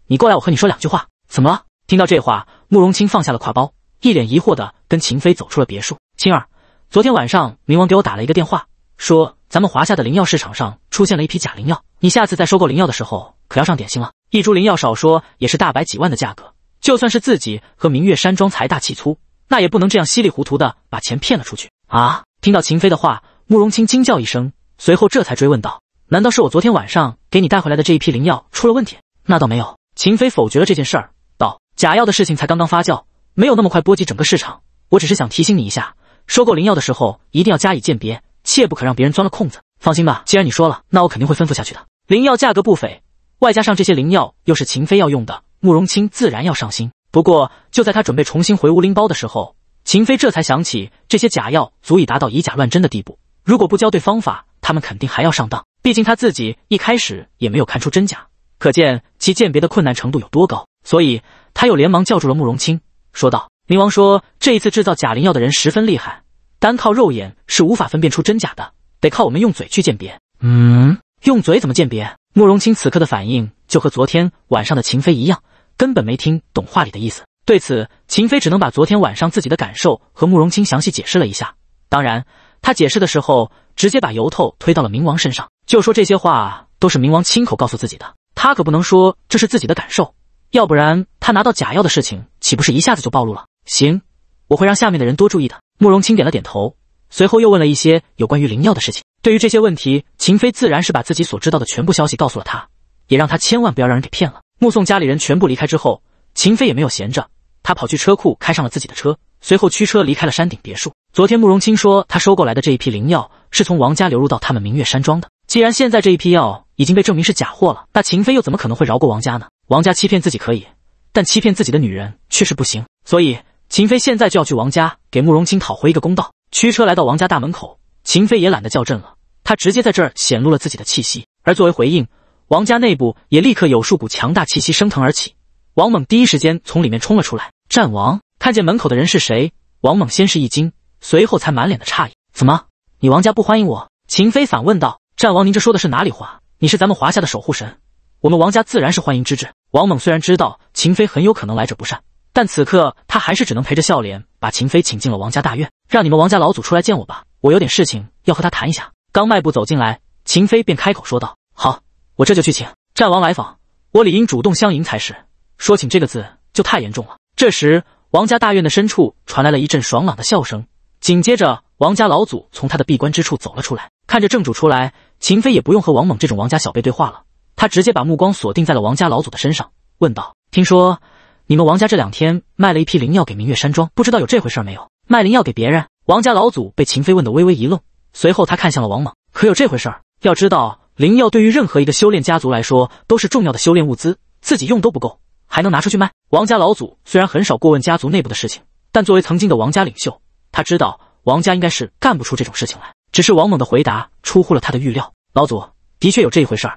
你过来，我和你说两句话。”怎么了？听到这话，慕容清放下了挎包，一脸疑惑的跟秦飞走出了别墅。青儿。昨天晚上，冥王给我打了一个电话，说咱们华夏的灵药市场上出现了一批假灵药，你下次在收购灵药的时候可要上点心了。一株灵药少说也是大白几万的价格，就算是自己和明月山庄财大气粗，那也不能这样稀里糊涂的把钱骗了出去啊！听到秦飞的话，慕容清惊叫一声，随后这才追问道：“难道是我昨天晚上给你带回来的这一批灵药出了问题？”“那倒没有。”秦飞否决了这件事儿，道：“假药的事情才刚刚发酵，没有那么快波及整个市场。我只是想提醒你一下。”收购灵药的时候，一定要加以鉴别，切不可让别人钻了空子。放心吧，既然你说了，那我肯定会吩咐下去的。灵药价格不菲，外加上这些灵药又是秦妃要用的，慕容清自然要上心。不过就在他准备重新回屋拎包的时候，秦妃这才想起，这些假药足以达到以假乱真的地步。如果不教对方法，他们肯定还要上当。毕竟他自己一开始也没有看出真假，可见其鉴别的困难程度有多高。所以他又连忙叫住了慕容清，说道。冥王说：“这一次制造假灵药的人十分厉害，单靠肉眼是无法分辨出真假的，得靠我们用嘴去鉴别。”嗯，用嘴怎么鉴别？慕容清此刻的反应就和昨天晚上的秦飞一样，根本没听懂话里的意思。对此，秦飞只能把昨天晚上自己的感受和慕容清详细解释了一下。当然，他解释的时候直接把由头推到了冥王身上，就说这些话都是冥王亲口告诉自己的。他可不能说这是自己的感受，要不然他拿到假药的事情岂不是一下子就暴露了？行，我会让下面的人多注意的。慕容清点了点头，随后又问了一些有关于灵药的事情。对于这些问题，秦飞自然是把自己所知道的全部消息告诉了他，也让他千万不要让人给骗了。目送家里人全部离开之后，秦飞也没有闲着，他跑去车库开上了自己的车，随后驱车离开了山顶别墅。昨天慕容清说他收购来的这一批灵药是从王家流入到他们明月山庄的。既然现在这一批药已经被证明是假货了，那秦飞又怎么可能会饶过王家呢？王家欺骗自己可以，但欺骗自己的女人却是不行，所以。秦飞现在就要去王家给慕容清讨回一个公道。驱车来到王家大门口，秦飞也懒得叫阵了，他直接在这儿显露了自己的气息。而作为回应，王家内部也立刻有数股强大气息升腾而起。王猛第一时间从里面冲了出来。战王，看见门口的人是谁？王猛先是一惊，随后才满脸的诧异：“怎么，你王家不欢迎我？”秦飞反问道：“战王，您这说的是哪里话？你是咱们华夏的守护神，我们王家自然是欢迎之至。”王猛虽然知道秦飞很有可能来者不善。但此刻他还是只能陪着笑脸，把秦飞请进了王家大院，让你们王家老祖出来见我吧，我有点事情要和他谈一下。刚迈步走进来，秦飞便开口说道：“好，我这就去请战王来访，我理应主动相迎才是。说请这个字就太严重了。”这时，王家大院的深处传来了一阵爽朗的笑声，紧接着，王家老祖从他的闭关之处走了出来。看着正主出来，秦飞也不用和王猛这种王家小辈对话了，他直接把目光锁定在了王家老祖的身上，问道：“听说？”你们王家这两天卖了一批灵药给明月山庄，不知道有这回事没有？卖灵药给别人？王家老祖被秦飞问得微微一愣，随后他看向了王猛，可有这回事？要知道，灵药对于任何一个修炼家族来说都是重要的修炼物资，自己用都不够，还能拿出去卖？王家老祖虽然很少过问家族内部的事情，但作为曾经的王家领袖，他知道王家应该是干不出这种事情来。只是王猛的回答出乎了他的预料，老祖的确有这一回事，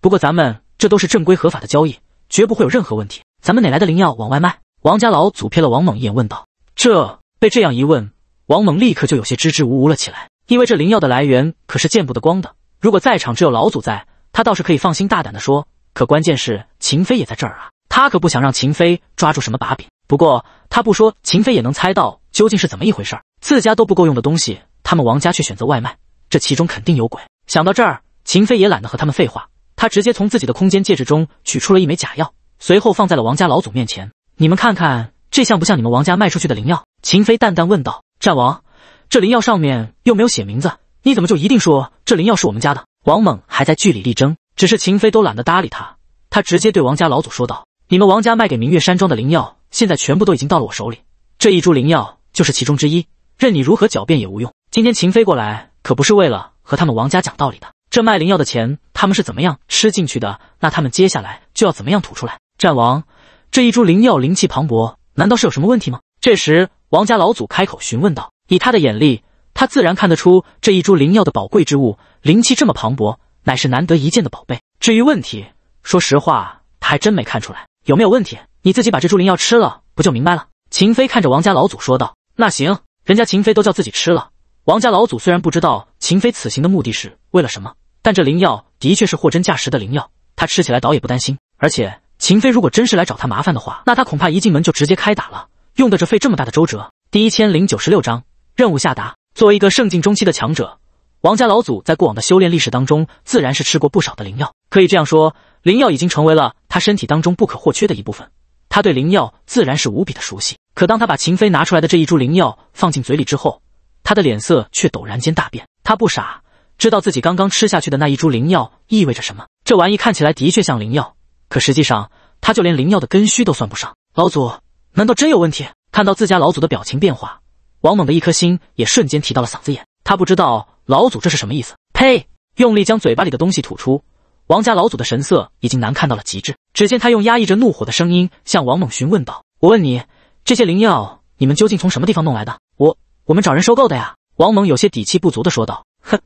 不过咱们这都是正规合法的交易，绝不会有任何问题。咱们哪来的灵药往外卖？王家老祖瞥了王猛一眼，问道。这被这样一问，王猛立刻就有些支支吾吾了起来。因为这灵药的来源可是见不得光的。如果在场只有老祖在，他倒是可以放心大胆的说。可关键是秦飞也在这儿啊，他可不想让秦飞抓住什么把柄。不过他不说，秦飞也能猜到究竟是怎么一回事儿。自家都不够用的东西，他们王家却选择外卖，这其中肯定有鬼。想到这儿，秦飞也懒得和他们废话，他直接从自己的空间戒指中取出了一枚假药。随后放在了王家老祖面前，你们看看这像不像你们王家卖出去的灵药？秦飞淡淡问道。战王，这灵药上面又没有写名字，你怎么就一定说这灵药是我们家的？王猛还在据理力争，只是秦飞都懒得搭理他，他直接对王家老祖说道：“你们王家卖给明月山庄的灵药，现在全部都已经到了我手里，这一株灵药就是其中之一，任你如何狡辩也无用。今天秦飞过来可不是为了和他们王家讲道理的，这卖灵药的钱他们是怎么样吃进去的，那他们接下来就要怎么样吐出来。”战王，这一株灵药灵气磅礴，难道是有什么问题吗？这时，王家老祖开口询问道：“以他的眼力，他自然看得出这一株灵药的宝贵之物，灵气这么磅礴，乃是难得一见的宝贝。至于问题，说实话，他还真没看出来有没有问题。你自己把这株灵药吃了，不就明白了？”秦飞看着王家老祖说道：“那行，人家秦飞都叫自己吃了。”王家老祖虽然不知道秦飞此行的目的是为了什么，但这灵药的确是货真价实的灵药，他吃起来倒也不担心，而且。秦飞如果真是来找他麻烦的话，那他恐怕一进门就直接开打了，用得着费这么大的周折。第一千零九十六章任务下达。作为一个圣境中期的强者，王家老祖在过往的修炼历史当中，自然是吃过不少的灵药。可以这样说，灵药已经成为了他身体当中不可或缺的一部分。他对灵药自然是无比的熟悉。可当他把秦飞拿出来的这一株灵药放进嘴里之后，他的脸色却陡然间大变。他不傻，知道自己刚刚吃下去的那一株灵药意味着什么。这玩意看起来的确像灵药。可实际上，他就连灵药的根须都算不上。老祖难道真有问题？看到自家老祖的表情变化，王猛的一颗心也瞬间提到了嗓子眼。他不知道老祖这是什么意思。呸！用力将嘴巴里的东西吐出，王家老祖的神色已经难看到了极致。只见他用压抑着怒火的声音向王猛询问道：“我问你，这些灵药你们究竟从什么地方弄来的？我我们找人收购的呀。”王猛有些底气不足的说道：“哼，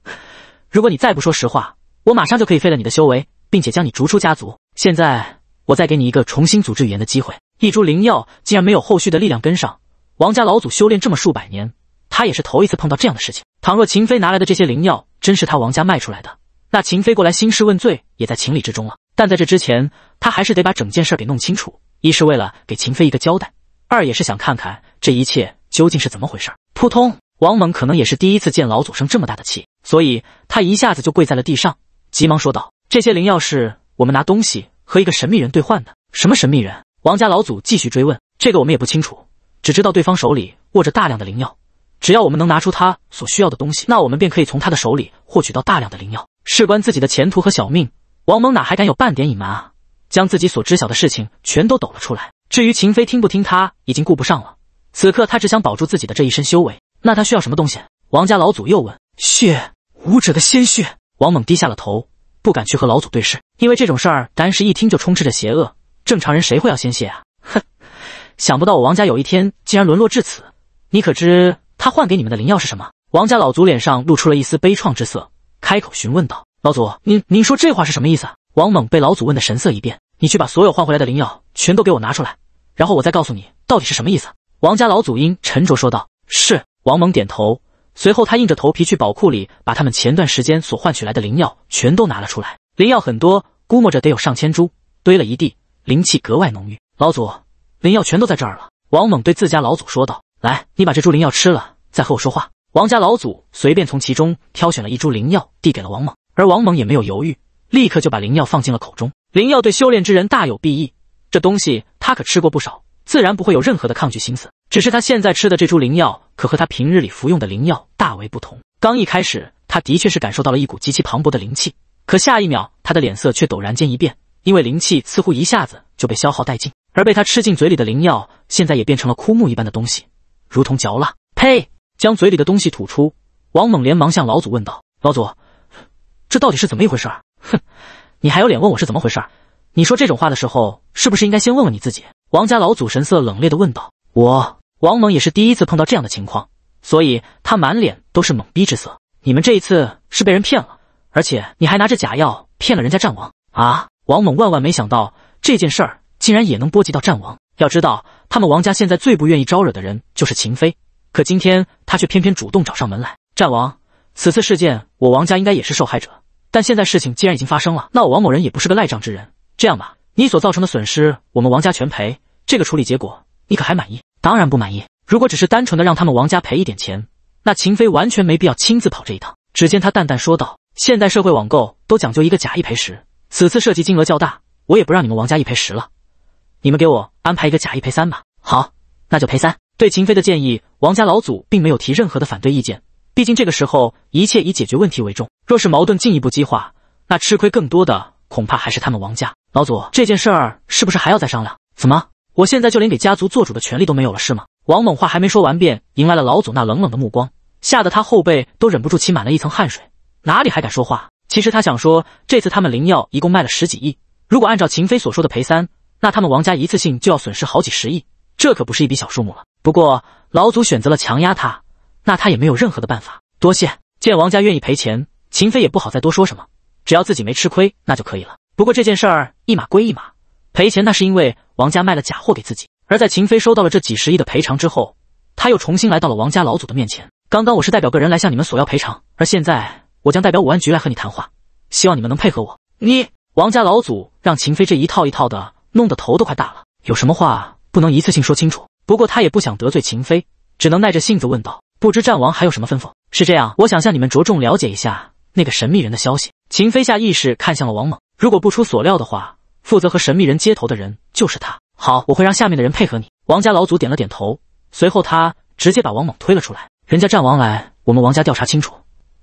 如果你再不说实话，我马上就可以废了你的修为，并且将你逐出家族。”现在我再给你一个重新组织语言的机会。一株灵药竟然没有后续的力量跟上，王家老祖修炼这么数百年，他也是头一次碰到这样的事情。倘若秦飞拿来的这些灵药真是他王家卖出来的，那秦飞过来兴师问罪也在情理之中了。但在这之前，他还是得把整件事给弄清楚，一是为了给秦飞一个交代，二也是想看看这一切究竟是怎么回事儿。扑通！王猛可能也是第一次见老祖生这么大的气，所以他一下子就跪在了地上，急忙说道：“这些灵药是……”我们拿东西和一个神秘人兑换的，什么神秘人？王家老祖继续追问。这个我们也不清楚，只知道对方手里握着大量的灵药，只要我们能拿出他所需要的东西，那我们便可以从他的手里获取到大量的灵药。事关自己的前途和小命，王猛哪还敢有半点隐瞒啊？将自己所知晓的事情全都抖了出来。至于秦飞听不听，他已经顾不上了。此刻他只想保住自己的这一身修为。那他需要什么东西？王家老祖又问。血，武者的鲜血。王猛低下了头。不敢去和老祖对视，因为这种事儿单是一听就充斥着邪恶，正常人谁会要鲜血啊？哼，想不到我王家有一天竟然沦落至此，你可知他换给你们的灵药是什么？王家老祖脸上露出了一丝悲怆之色，开口询问道：“老祖，您您说这话是什么意思？”王猛被老祖问的神色一变，你去把所有换回来的灵药全都给我拿出来，然后我再告诉你到底是什么意思。”王家老祖阴沉着说道：“是。”王猛点头。随后，他硬着头皮去宝库里，把他们前段时间所换取来的灵药全都拿了出来。灵药很多，估摸着得有上千株，堆了一地，灵气格外浓郁。老祖，灵药全都在这儿了。王猛对自家老祖说道：“来，你把这株灵药吃了，再和我说话。”王家老祖随便从其中挑选了一株灵药，递给了王猛，而王猛也没有犹豫，立刻就把灵药放进了口中。灵药对修炼之人大有裨益，这东西他可吃过不少。自然不会有任何的抗拒心思，只是他现在吃的这株灵药可和他平日里服用的灵药大为不同。刚一开始，他的确是感受到了一股极其磅礴的灵气，可下一秒，他的脸色却陡然间一变，因为灵气似乎一下子就被消耗殆尽，而被他吃进嘴里的灵药现在也变成了枯木一般的东西，如同嚼蜡。呸！将嘴里的东西吐出，王猛连忙向老祖问道：“老祖，这到底是怎么一回事？”哼，你还有脸问我是怎么回事？你说这种话的时候，是不是应该先问问你自己？王家老祖神色冷冽的问道：“我王猛也是第一次碰到这样的情况，所以他满脸都是懵逼之色。你们这一次是被人骗了，而且你还拿着假药骗了人家战王啊！”王猛万万没想到这件事儿竟然也能波及到战王。要知道，他们王家现在最不愿意招惹的人就是秦飞，可今天他却偏偏主动找上门来。战王，此次事件我王家应该也是受害者，但现在事情既然已经发生了，那我王某人也不是个赖账之人。这样吧。你所造成的损失，我们王家全赔。这个处理结果，你可还满意？当然不满意。如果只是单纯的让他们王家赔一点钱，那秦飞完全没必要亲自跑这一趟。只见他淡淡说道：“现代社会网购都讲究一个假一赔十，此次涉及金额较大，我也不让你们王家一赔十了，你们给我安排一个假一赔三吧。”好，那就赔三。对秦飞的建议，王家老祖并没有提任何的反对意见。毕竟这个时候，一切以解决问题为重。若是矛盾进一步激化，那吃亏更多的恐怕还是他们王家。老祖，这件事儿是不是还要再商量？怎么，我现在就连给家族做主的权利都没有了，是吗？王猛话还没说完，便迎来了老祖那冷冷的目光，吓得他后背都忍不住起满了一层汗水，哪里还敢说话？其实他想说，这次他们灵药一共卖了十几亿，如果按照秦飞所说的赔三，那他们王家一次性就要损失好几十亿，这可不是一笔小数目了。不过老祖选择了强压他，那他也没有任何的办法。多谢，见王家愿意赔钱，秦飞也不好再多说什么，只要自己没吃亏，那就可以了。不过这件事儿。一码归一码，赔钱那是因为王家卖了假货给自己。而在秦飞收到了这几十亿的赔偿之后，他又重新来到了王家老祖的面前。刚刚我是代表个人来向你们索要赔偿，而现在我将代表武安局来和你谈话，希望你们能配合我。你王家老祖让秦飞这一套一套的，弄得头都快大了。有什么话不能一次性说清楚？不过他也不想得罪秦飞，只能耐着性子问道：“不知战王还有什么吩咐？”是这样，我想向你们着重了解一下那个神秘人的消息。秦飞下意识看向了王猛，如果不出所料的话。负责和神秘人接头的人就是他。好，我会让下面的人配合你。王家老祖点了点头，随后他直接把王猛推了出来。人家战王来，我们王家调查清楚，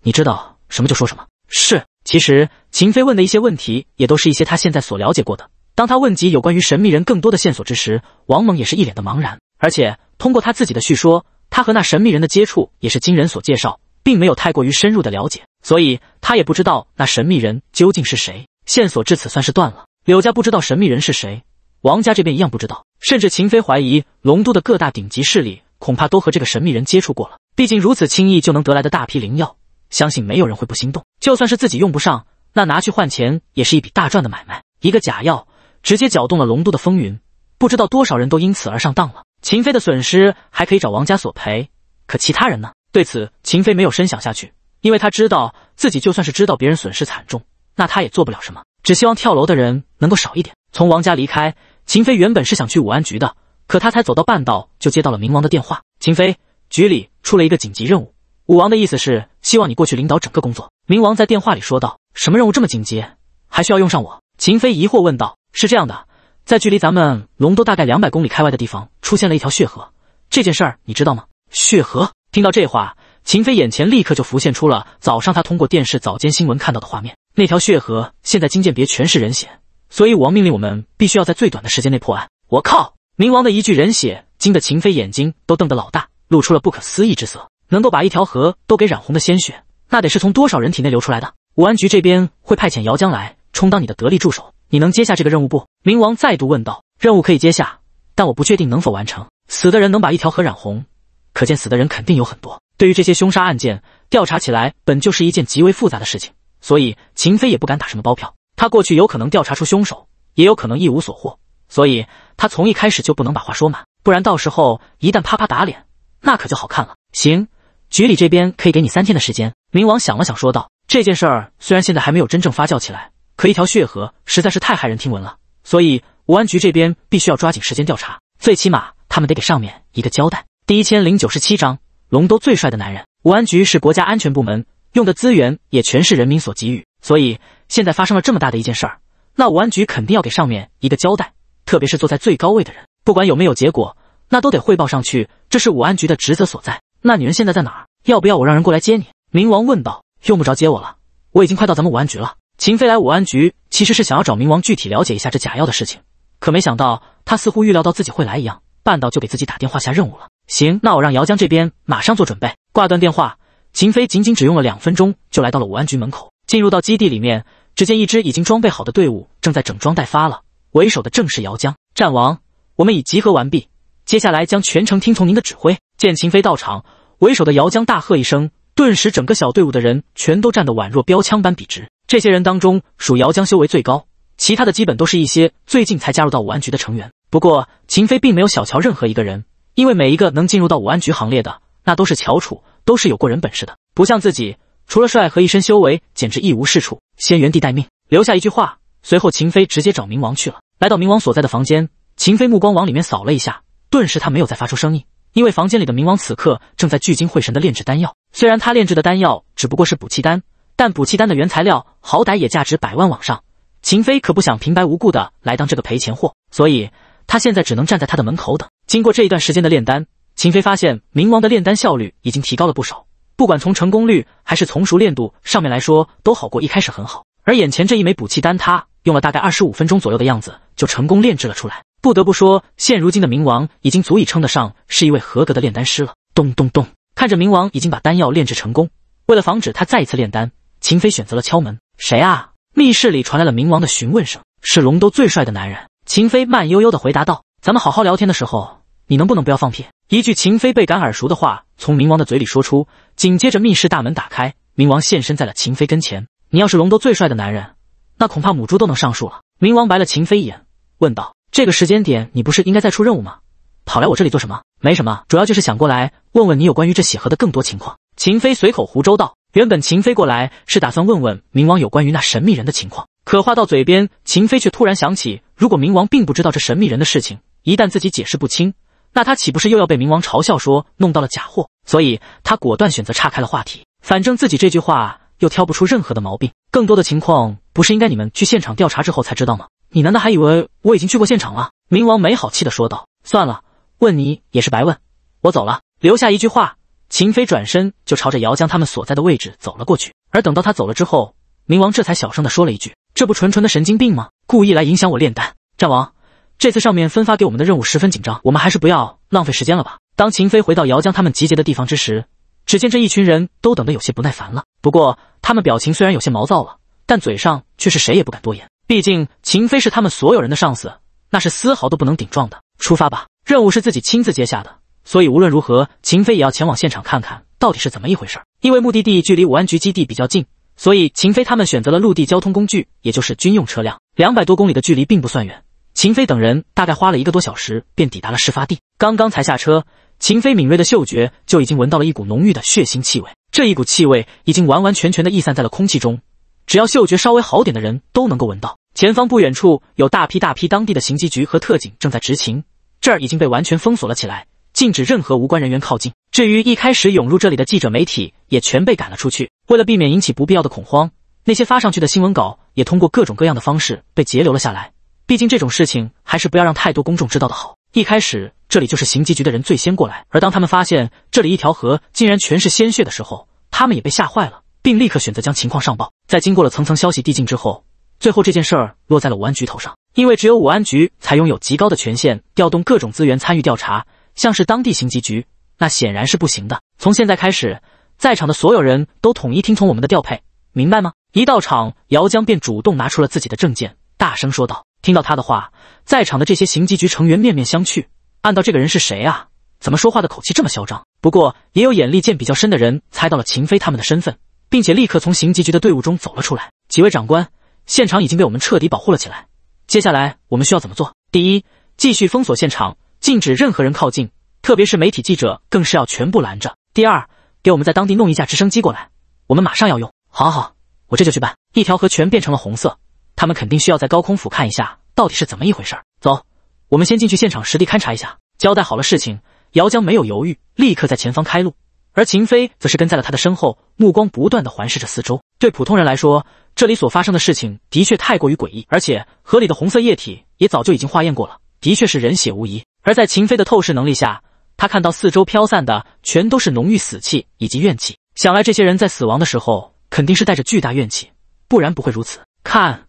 你知道什么就说什么。是。其实秦飞问的一些问题，也都是一些他现在所了解过的。当他问及有关于神秘人更多的线索之时，王猛也是一脸的茫然。而且通过他自己的叙说，他和那神秘人的接触也是经人所介绍，并没有太过于深入的了解，所以他也不知道那神秘人究竟是谁。线索至此算是断了。柳家不知道神秘人是谁，王家这边一样不知道，甚至秦飞怀疑龙都的各大顶级势力恐怕都和这个神秘人接触过了。毕竟如此轻易就能得来的大批灵药，相信没有人会不心动。就算是自己用不上，那拿去换钱也是一笔大赚的买卖。一个假药直接搅动了龙都的风云，不知道多少人都因此而上当了。秦飞的损失还可以找王家索赔，可其他人呢？对此，秦飞没有深想下去，因为他知道自己就算是知道别人损失惨重，那他也做不了什么，只希望跳楼的人。能够少一点。从王家离开，秦飞原本是想去武安局的，可他才走到半道，就接到了冥王的电话。秦飞，局里出了一个紧急任务，武王的意思是希望你过去领导整个工作。冥王在电话里说道：“什么任务这么紧急，还需要用上我？”秦飞疑惑问道：“是这样的，在距离咱们龙都大概两百公里开外的地方，出现了一条血河。这件事儿你知道吗？”血河。听到这话，秦飞眼前立刻就浮现出了早上他通过电视早间新闻看到的画面。那条血河现在经鉴别全是人血。所以武王命令我们必须要在最短的时间内破案。我靠！冥王的一句人血惊得秦飞眼睛都瞪得老大，露出了不可思议之色。能够把一条河都给染红的鲜血，那得是从多少人体内流出来的？武安局这边会派遣姚江来充当你的得力助手，你能接下这个任务不？冥王再度问道。任务可以接下，但我不确定能否完成。死的人能把一条河染红，可见死的人肯定有很多。对于这些凶杀案件，调查起来本就是一件极为复杂的事情，所以秦飞也不敢打什么包票。他过去有可能调查出凶手，也有可能一无所获，所以他从一开始就不能把话说满，不然到时候一旦啪啪打脸，那可就好看了。行，局里这边可以给你三天的时间。明王想了想，说道：“这件事儿虽然现在还没有真正发酵起来，可一条血河实在是太骇人听闻了，所以武安局这边必须要抓紧时间调查，最起码他们得给上面一个交代。”第一千零九十七章龙都最帅的男人。武安局是国家安全部门，用的资源也全是人民所给予，所以。现在发生了这么大的一件事儿，那武安局肯定要给上面一个交代，特别是坐在最高位的人，不管有没有结果，那都得汇报上去，这是武安局的职责所在。那女人现在在哪儿？要不要我让人过来接你？冥王问道。用不着接我了，我已经快到咱们武安局了。秦飞来武安局其实是想要找冥王具体了解一下这假药的事情，可没想到他似乎预料到自己会来一样，半道就给自己打电话下任务了。行，那我让姚江这边马上做准备。挂断电话，秦飞仅仅只用了两分钟就来到了武安局门口，进入到基地里面。只见一支已经装备好的队伍正在整装待发了，为首的正是姚江战王。我们已集合完毕，接下来将全程听从您的指挥。见秦飞到场，为首的姚江大喝一声，顿时整个小队伍的人全都站得宛若标枪般笔直。这些人当中，属姚江修为最高，其他的基本都是一些最近才加入到武安局的成员。不过秦飞并没有小瞧任何一个人，因为每一个能进入到武安局行列的，那都是翘楚，都是有过人本事的，不像自己。除了帅和一身修为，简直一无是处。先原地待命，留下一句话。随后，秦飞直接找冥王去了。来到冥王所在的房间，秦飞目光往里面扫了一下，顿时他没有再发出声音，因为房间里的冥王此刻正在聚精会神的炼制丹药。虽然他炼制的丹药只不过是补气丹，但补气丹的原材料好歹也价值百万往上。秦飞可不想平白无故的来当这个赔钱货，所以他现在只能站在他的门口等。经过这一段时间的炼丹，秦飞发现冥王的炼丹效率已经提高了不少。不管从成功率还是从熟练度上面来说，都好过一开始很好。而眼前这一枚补气丹，他用了大概二十五分钟左右的样子，就成功炼制了出来。不得不说，现如今的冥王已经足以称得上是一位合格的炼丹师了。咚咚咚，看着冥王已经把丹药炼制成功，为了防止他再一次炼丹，秦飞选择了敲门。谁啊？密室里传来了冥王的询问声。是龙都最帅的男人。秦飞慢悠悠地回答道：“咱们好好聊天的时候，你能不能不要放屁？”一句秦飞倍感耳熟的话从冥王的嘴里说出。紧接着密室大门打开，冥王现身在了秦妃跟前。你要是龙都最帅的男人，那恐怕母猪都能上树了。冥王白了秦飞一眼，问道：“这个时间点你不是应该在出任务吗？跑来我这里做什么？”“没什么，主要就是想过来问问你有关于这血盒的更多情况。”秦飞随口胡诌道。原本秦飞过来是打算问问冥王有关于那神秘人的情况，可话到嘴边，秦飞却突然想起，如果冥王并不知道这神秘人的事情，一旦自己解释不清。那他岂不是又要被冥王嘲笑说弄到了假货？所以他果断选择岔开了话题，反正自己这句话又挑不出任何的毛病。更多的情况不是应该你们去现场调查之后才知道吗？你难道还以为我已经去过现场了？冥王没好气的说道。算了，问你也是白问，我走了，留下一句话。秦飞转身就朝着姚江他们所在的位置走了过去。而等到他走了之后，冥王这才小声的说了一句：“这不纯纯的神经病吗？故意来影响我炼丹。”战王。这次上面分发给我们的任务十分紧张，我们还是不要浪费时间了吧。当秦飞回到姚江他们集结的地方之时，只见这一群人都等得有些不耐烦了。不过他们表情虽然有些毛躁了，但嘴上却是谁也不敢多言。毕竟秦飞是他们所有人的上司，那是丝毫都不能顶撞的。出发吧，任务是自己亲自接下的，所以无论如何，秦飞也要前往现场看看到底是怎么一回事。因为目的地距离武安局基地比较近，所以秦飞他们选择了陆地交通工具，也就是军用车辆。两百多公里的距离并不算远。秦飞等人大概花了一个多小时，便抵达了事发地。刚刚才下车，秦飞敏锐的嗅觉就已经闻到了一股浓郁的血腥气味。这一股气味已经完完全全的溢散在了空气中，只要嗅觉稍微好点的人都能够闻到。前方不远处有大批大批当地的刑缉局和特警正在执勤，这儿已经被完全封锁了起来，禁止任何无关人员靠近。至于一开始涌入这里的记者媒体，也全被赶了出去。为了避免引起不必要的恐慌，那些发上去的新闻稿也通过各种各样的方式被截留了下来。毕竟这种事情还是不要让太多公众知道的好。一开始这里就是刑警局的人最先过来，而当他们发现这里一条河竟然全是鲜血的时候，他们也被吓坏了，并立刻选择将情况上报。在经过了层层消息递进之后，最后这件事儿落在了武安局头上，因为只有武安局才拥有极高的权限，调动各种资源参与调查。像是当地刑警局，那显然是不行的。从现在开始，在场的所有人都统一听从我们的调配，明白吗？一到场，姚江便主动拿出了自己的证件，大声说道。听到他的话，在场的这些刑级局成员面面相觑。按道这个人是谁啊？怎么说话的口气这么嚣张？不过也有眼力见比较深的人猜到了秦飞他们的身份，并且立刻从刑级局的队伍中走了出来。几位长官，现场已经被我们彻底保护了起来。接下来我们需要怎么做？第一，继续封锁现场，禁止任何人靠近，特别是媒体记者，更是要全部拦着。第二，给我们在当地弄一架直升机过来，我们马上要用。好，好，我这就去办。一条河全变成了红色。他们肯定需要在高空俯瞰一下到底是怎么一回事。走，我们先进去现场实地勘察一下。交代好了事情，姚江没有犹豫，立刻在前方开路，而秦飞则是跟在了他的身后，目光不断的环视着四周。对普通人来说，这里所发生的事情的确太过于诡异，而且河里的红色液体也早就已经化验过了，的确是人血无疑。而在秦飞的透视能力下，他看到四周飘散的全都是浓郁死气以及怨气，想来这些人在死亡的时候肯定是带着巨大怨气，不然不会如此。看。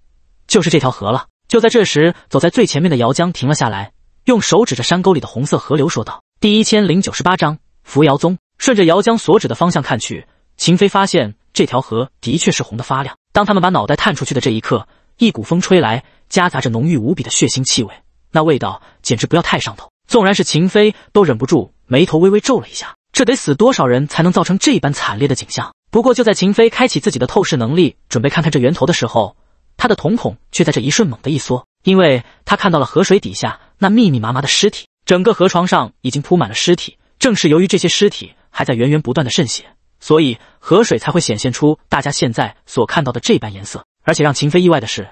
就是这条河了。就在这时，走在最前面的姚江停了下来，用手指着山沟里的红色河流说道：“第一千零九十八章扶摇宗。”顺着姚江所指的方向看去，秦飞发现这条河的确是红的发亮。当他们把脑袋探出去的这一刻，一股风吹来，夹杂着浓郁无比的血腥气味，那味道简直不要太上头。纵然是秦飞，都忍不住眉头微微皱了一下。这得死多少人才能造成这一般惨烈的景象？不过，就在秦飞开启自己的透视能力，准备看看这源头的时候，他的瞳孔却在这一瞬猛地一缩，因为他看到了河水底下那密密麻麻的尸体，整个河床上已经铺满了尸体。正是由于这些尸体还在源源不断的渗血，所以河水才会显现出大家现在所看到的这般颜色。而且让秦飞意外的是，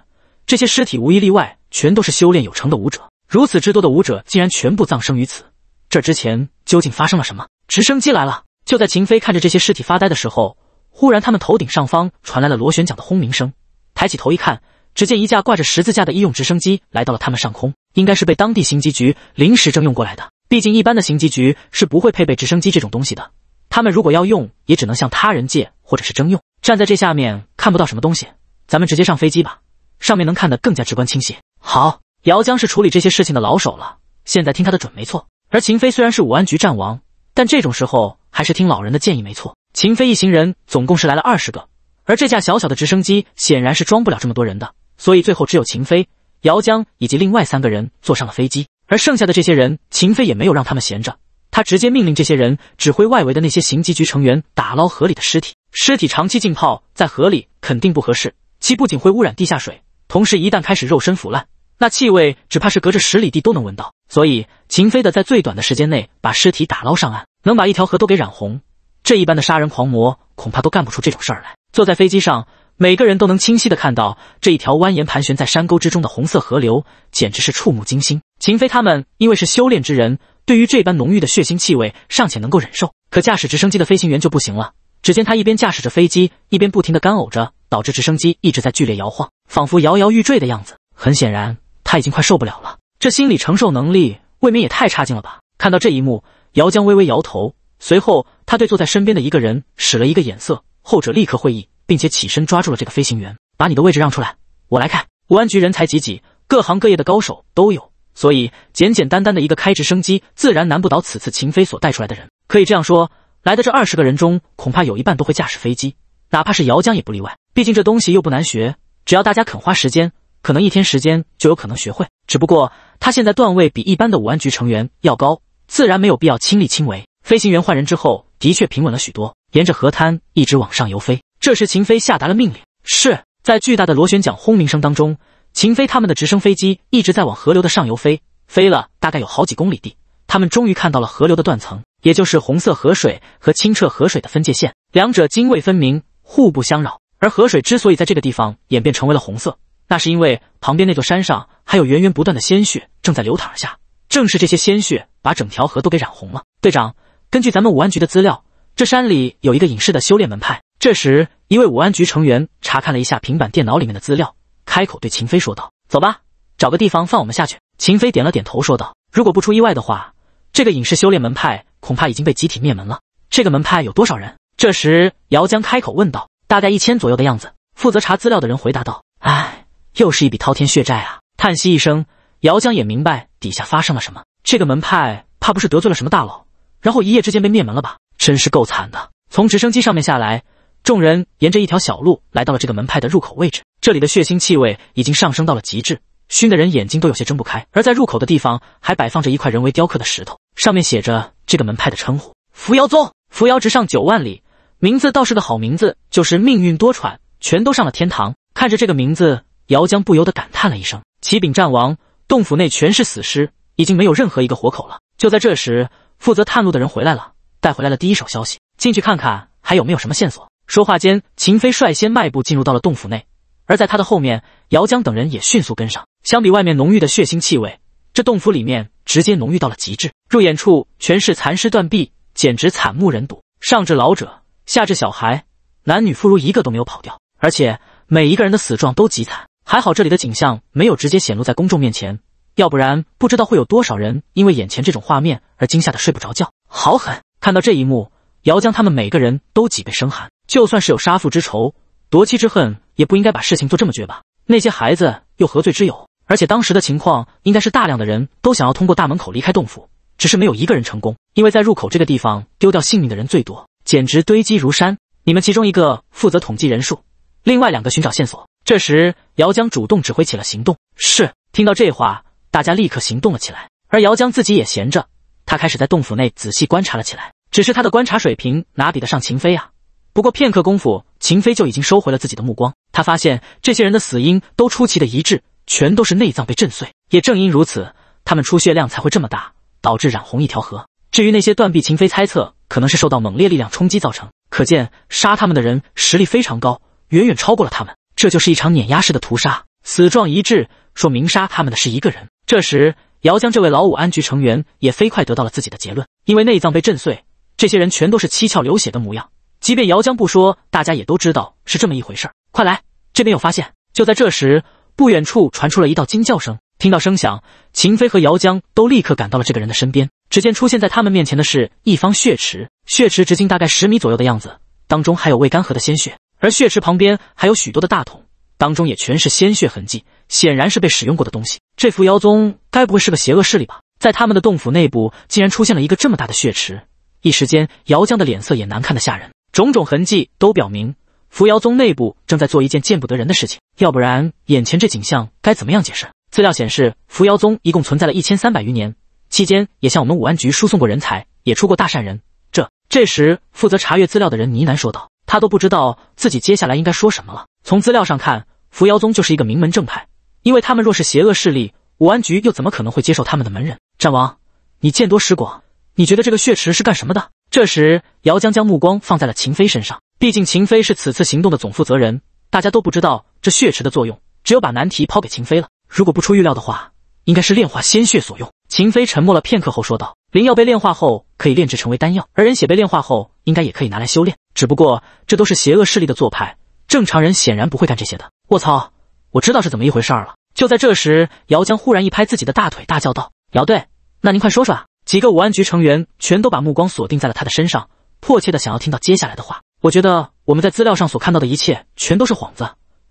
这些尸体无一例外全都是修炼有成的武者。如此之多的武者竟然全部葬身于此，这之前究竟发生了什么？直升机来了！就在秦飞看着这些尸体发呆的时候，忽然他们头顶上方传来了螺旋桨的轰鸣声。抬起头一看，只见一架挂着十字架的医用直升机来到了他们上空，应该是被当地刑机局临时征用过来的。毕竟一般的刑机局是不会配备直升机这种东西的，他们如果要用，也只能向他人借或者是征用。站在这下面看不到什么东西，咱们直接上飞机吧，上面能看得更加直观清晰。好，姚江是处理这些事情的老手了，现在听他的准没错。而秦飞虽然是武安局战王，但这种时候还是听老人的建议没错。秦飞一行人总共是来了二十个。而这架小小的直升机显然是装不了这么多人的，所以最后只有秦飞、姚江以及另外三个人坐上了飞机。而剩下的这些人，秦飞也没有让他们闲着，他直接命令这些人指挥外围的那些刑警局成员打捞河里的尸体。尸体长期浸泡在河里肯定不合适，其不仅会污染地下水，同时一旦开始肉身腐烂，那气味只怕是隔着十里地都能闻到。所以，秦飞的在最短的时间内把尸体打捞上岸，能把一条河都给染红。这一般的杀人狂魔恐怕都干不出这种事儿来。坐在飞机上，每个人都能清晰的看到这一条蜿蜒盘旋在山沟之中的红色河流，简直是触目惊心。秦飞他们因为是修炼之人，对于这般浓郁的血腥气味尚且能够忍受，可驾驶直升机的飞行员就不行了。只见他一边驾驶着飞机，一边不停的干呕着，导致直升机一直在剧烈摇晃，仿佛摇摇欲坠的样子。很显然，他已经快受不了了，这心理承受能力未免也太差劲了吧？看到这一幕，姚江微微摇头，随后他对坐在身边的一个人使了一个眼色。后者立刻会意，并且起身抓住了这个飞行员，把你的位置让出来，我来开。武安局人才济济，各行各业的高手都有，所以简简单单的一个开直升机，自然难不倒此次秦飞所带出来的人。可以这样说，来的这二十个人中，恐怕有一半都会驾驶飞机，哪怕是姚江也不例外。毕竟这东西又不难学，只要大家肯花时间，可能一天时间就有可能学会。只不过他现在段位比一般的武安局成员要高，自然没有必要亲力亲为。飞行员换人之后，的确平稳了许多。沿着河滩一直往上游飞，这时秦飞下达了命令。是在巨大的螺旋桨轰鸣声当中，秦飞他们的直升飞机一直在往河流的上游飞，飞了大概有好几公里地，他们终于看到了河流的断层，也就是红色河水和清澈河水的分界线，两者泾渭分明，互不相扰。而河水之所以在这个地方演变成为了红色，那是因为旁边那座山上还有源源不断的鲜血正在流淌而下，正是这些鲜血把整条河都给染红了。队长，根据咱们武安局的资料。这山里有一个隐士的修炼门派。这时，一位武安局成员查看了一下平板电脑里面的资料，开口对秦飞说道：“走吧，找个地方放我们下去。”秦飞点了点头，说道：“如果不出意外的话，这个隐士修炼门派恐怕已经被集体灭门了。这个门派有多少人？”这时，姚江开口问道：“大概一千左右的样子。”负责查资料的人回答道：“唉，又是一笔滔天血债啊！”叹息一声，姚江也明白底下发生了什么。这个门派怕不是得罪了什么大佬，然后一夜之间被灭门了吧？真是够惨的。从直升机上面下来，众人沿着一条小路来到了这个门派的入口位置。这里的血腥气味已经上升到了极致，熏得人眼睛都有些睁不开。而在入口的地方还摆放着一块人为雕刻的石头，上面写着这个门派的称呼“扶摇宗”。扶摇直上九万里，名字倒是个好名字，就是命运多舛，全都上了天堂。看着这个名字，姚江不由得感叹了一声：“启禀战王，洞府内全是死尸，已经没有任何一个活口了。”就在这时，负责探路的人回来了。带回来了第一手消息，进去看看还有没有什么线索。说话间，秦飞率先迈步进入到了洞府内，而在他的后面，姚江等人也迅速跟上。相比外面浓郁的血腥气味，这洞府里面直接浓郁到了极致。入眼处全是残尸断臂，简直惨目忍睹。上至老者，下至小孩，男女妇孺一个都没有跑掉，而且每一个人的死状都极惨。还好这里的景象没有直接显露在公众面前，要不然不知道会有多少人因为眼前这种画面而惊吓得睡不着觉。好狠！看到这一幕，姚江他们每个人都脊背生寒。就算是有杀父之仇、夺妻之恨，也不应该把事情做这么绝吧？那些孩子又何罪之有？而且当时的情况应该是大量的人都想要通过大门口离开洞府，只是没有一个人成功，因为在入口这个地方丢掉性命的人最多，简直堆积如山。你们其中一个负责统计人数，另外两个寻找线索。这时，姚江主动指挥起了行动。是听到这话，大家立刻行动了起来。而姚江自己也闲着，他开始在洞府内仔细观察了起来。只是他的观察水平哪比得上秦飞呀？不过片刻功夫，秦飞就已经收回了自己的目光。他发现这些人的死因都出奇的一致，全都是内脏被震碎。也正因如此，他们出血量才会这么大，导致染红一条河。至于那些断臂，秦飞猜测可能是受到猛烈力量冲击造成。可见杀他们的人实力非常高，远远超过了他们。这就是一场碾压式的屠杀，死状一致，说明杀他们的是一个人。这时，姚江这位老五安局成员也飞快得到了自己的结论，因为内脏被震碎。这些人全都是七窍流血的模样，即便姚江不说，大家也都知道是这么一回事儿。快来，这边有发现！就在这时，不远处传出了一道惊叫声。听到声响，秦飞和姚江都立刻赶到了这个人的身边。只见出现在他们面前的是一方血池，血池直径大概十米左右的样子，当中还有未干涸的鲜血。而血池旁边还有许多的大桶，当中也全是鲜血痕迹，显然是被使用过的东西。这扶妖宗该不会是个邪恶势力吧？在他们的洞府内部竟然出现了一个这么大的血池！一时间，姚江的脸色也难看得吓人。种种痕迹都表明，扶摇宗内部正在做一件见不得人的事情，要不然眼前这景象该怎么样解释？资料显示，扶摇宗一共存在了一千三百余年，期间也向我们武安局输送过人才，也出过大善人。这这时，负责查阅资料的人呢喃说道：“他都不知道自己接下来应该说什么了。”从资料上看，扶摇宗就是一个名门正派，因为他们若是邪恶势力，武安局又怎么可能会接受他们的门人？战王，你见多识广。你觉得这个血池是干什么的？这时，姚江将目光放在了秦飞身上。毕竟秦飞是此次行动的总负责人，大家都不知道这血池的作用，只有把难题抛给秦飞了。如果不出预料的话，应该是炼化鲜血所用。秦飞沉默了片刻后说道：“灵药被炼化后可以炼制成为丹药，而人血被炼化后应该也可以拿来修炼。只不过这都是邪恶势力的做派，正常人显然不会干这些的。”我操，我知道是怎么一回事了。就在这时，姚江忽然一拍自己的大腿，大叫道：“姚队，那您快说说啊！”几个武安局成员全都把目光锁定在了他的身上，迫切的想要听到接下来的话。我觉得我们在资料上所看到的一切全都是幌子。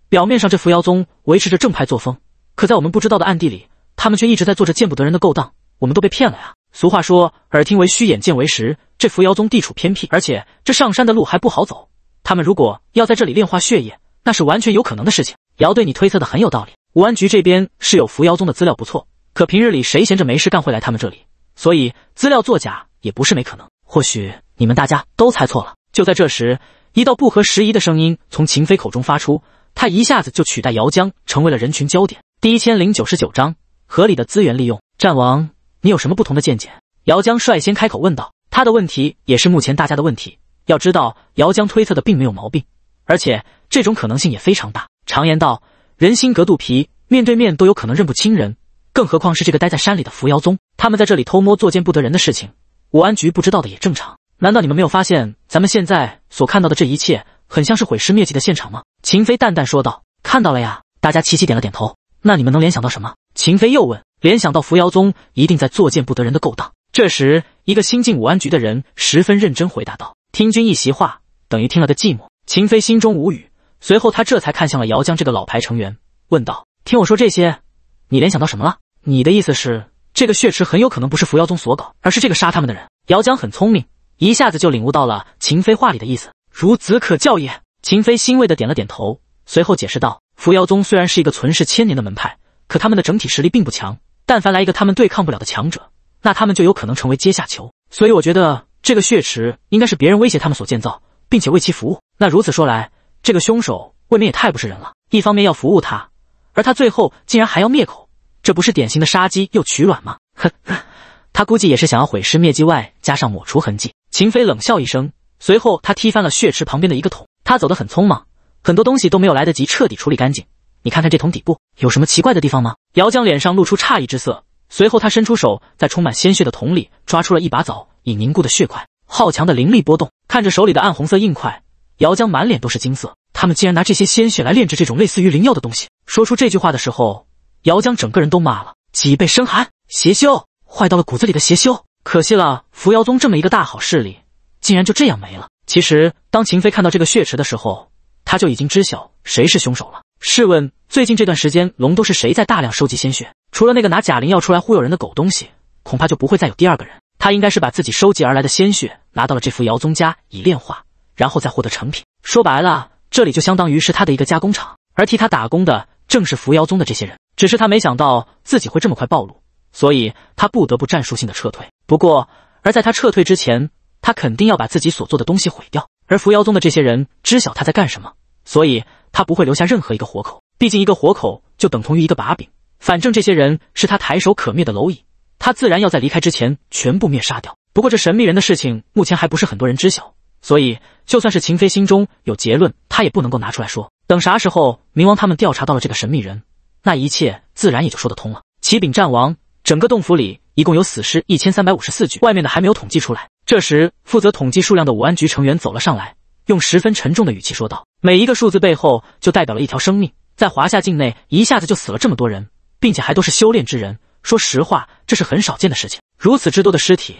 表面上这扶摇宗维持着正派作风，可在我们不知道的暗地里，他们却一直在做着见不得人的勾当。我们都被骗了呀！俗话说耳听为虚，眼见为实。这扶摇宗地处偏僻，而且这上山的路还不好走。他们如果要在这里炼化血液，那是完全有可能的事情。姚队，你推测的很有道理。武安局这边是有扶摇宗的资料，不错。可平日里谁闲着没事干会来他们这里？所以，资料作假也不是没可能。或许你们大家都猜错了。就在这时，一道不合时宜的声音从秦飞口中发出，他一下子就取代姚江成为了人群焦点。第一千零九十九章合理的资源利用。战王，你有什么不同的见解？姚江率先开口问道。他的问题也是目前大家的问题。要知道，姚江推测的并没有毛病，而且这种可能性也非常大。常言道，人心隔肚皮，面对面都有可能认不清人。更何况是这个待在山里的扶摇宗，他们在这里偷摸作奸不得人的事情，武安局不知道的也正常。难道你们没有发现，咱们现在所看到的这一切，很像是毁尸灭迹的现场吗？秦飞淡淡说道：“看到了呀。”大家齐齐点了点头。那你们能联想到什么？秦飞又问。联想到扶摇宗一定在作践不得人的勾当。这时，一个新进武安局的人十分认真回答道：“听君一席话，等于听了个寂寞。”秦飞心中无语，随后他这才看向了姚江这个老牌成员，问道：“听我说这些，你联想到什么了？”你的意思是，这个血池很有可能不是扶摇宗所搞，而是这个杀他们的人。姚江很聪明，一下子就领悟到了秦飞话里的意思。孺子可教也。秦飞欣慰的点了点头，随后解释道：“扶摇宗虽然是一个存世千年的门派，可他们的整体实力并不强。但凡来一个他们对抗不了的强者，那他们就有可能成为阶下囚。所以我觉得这个血池应该是别人威胁他们所建造，并且为其服务。那如此说来，这个凶手未免也太不是人了。一方面要服务他，而他最后竟然还要灭口。”这不是典型的杀鸡又取卵吗？他估计也是想要毁尸灭迹，外加上抹除痕迹。秦飞冷笑一声，随后他踢翻了血池旁边的一个桶。他走得很匆忙，很多东西都没有来得及彻底处理干净。你看看这桶底部有什么奇怪的地方吗？姚江脸上露出诧异之色，随后他伸出手，在充满鲜血的桶里抓出了一把枣，已凝固的血块。好强的灵力波动！看着手里的暗红色硬块，姚江满脸都是惊色。他们竟然拿这些鲜血来炼制这种类似于灵药的东西！说出这句话的时候。姚江整个人都麻了，脊背生寒。邪修，坏到了骨子里的邪修，可惜了扶摇宗这么一个大好势力，竟然就这样没了。其实，当秦飞看到这个血池的时候，他就已经知晓谁是凶手了。试问，最近这段时间，龙都是谁在大量收集鲜血？除了那个拿贾灵药出来忽悠人的狗东西，恐怕就不会再有第二个人。他应该是把自己收集而来的鲜血拿到了这幅姚宗家以炼化，然后再获得成品。说白了，这里就相当于是他的一个加工厂，而替他打工的正是扶摇宗的这些人。只是他没想到自己会这么快暴露，所以他不得不战术性的撤退。不过，而在他撤退之前，他肯定要把自己所做的东西毁掉。而扶摇宗的这些人知晓他在干什么，所以他不会留下任何一个活口。毕竟一个活口就等同于一个把柄，反正这些人是他抬手可灭的蝼蚁，他自然要在离开之前全部灭杀掉。不过，这神秘人的事情目前还不是很多人知晓，所以就算是秦飞心中有结论，他也不能够拿出来说。等啥时候冥王他们调查到了这个神秘人。那一切自然也就说得通了。启禀战王，整个洞府里一共有死尸一千三百五十四具，外面的还没有统计出来。这时，负责统计数量的武安局成员走了上来，用十分沉重的语气说道：“每一个数字背后就代表了一条生命，在华夏境内一下子就死了这么多人，并且还都是修炼之人。说实话，这是很少见的事情。如此之多的尸体，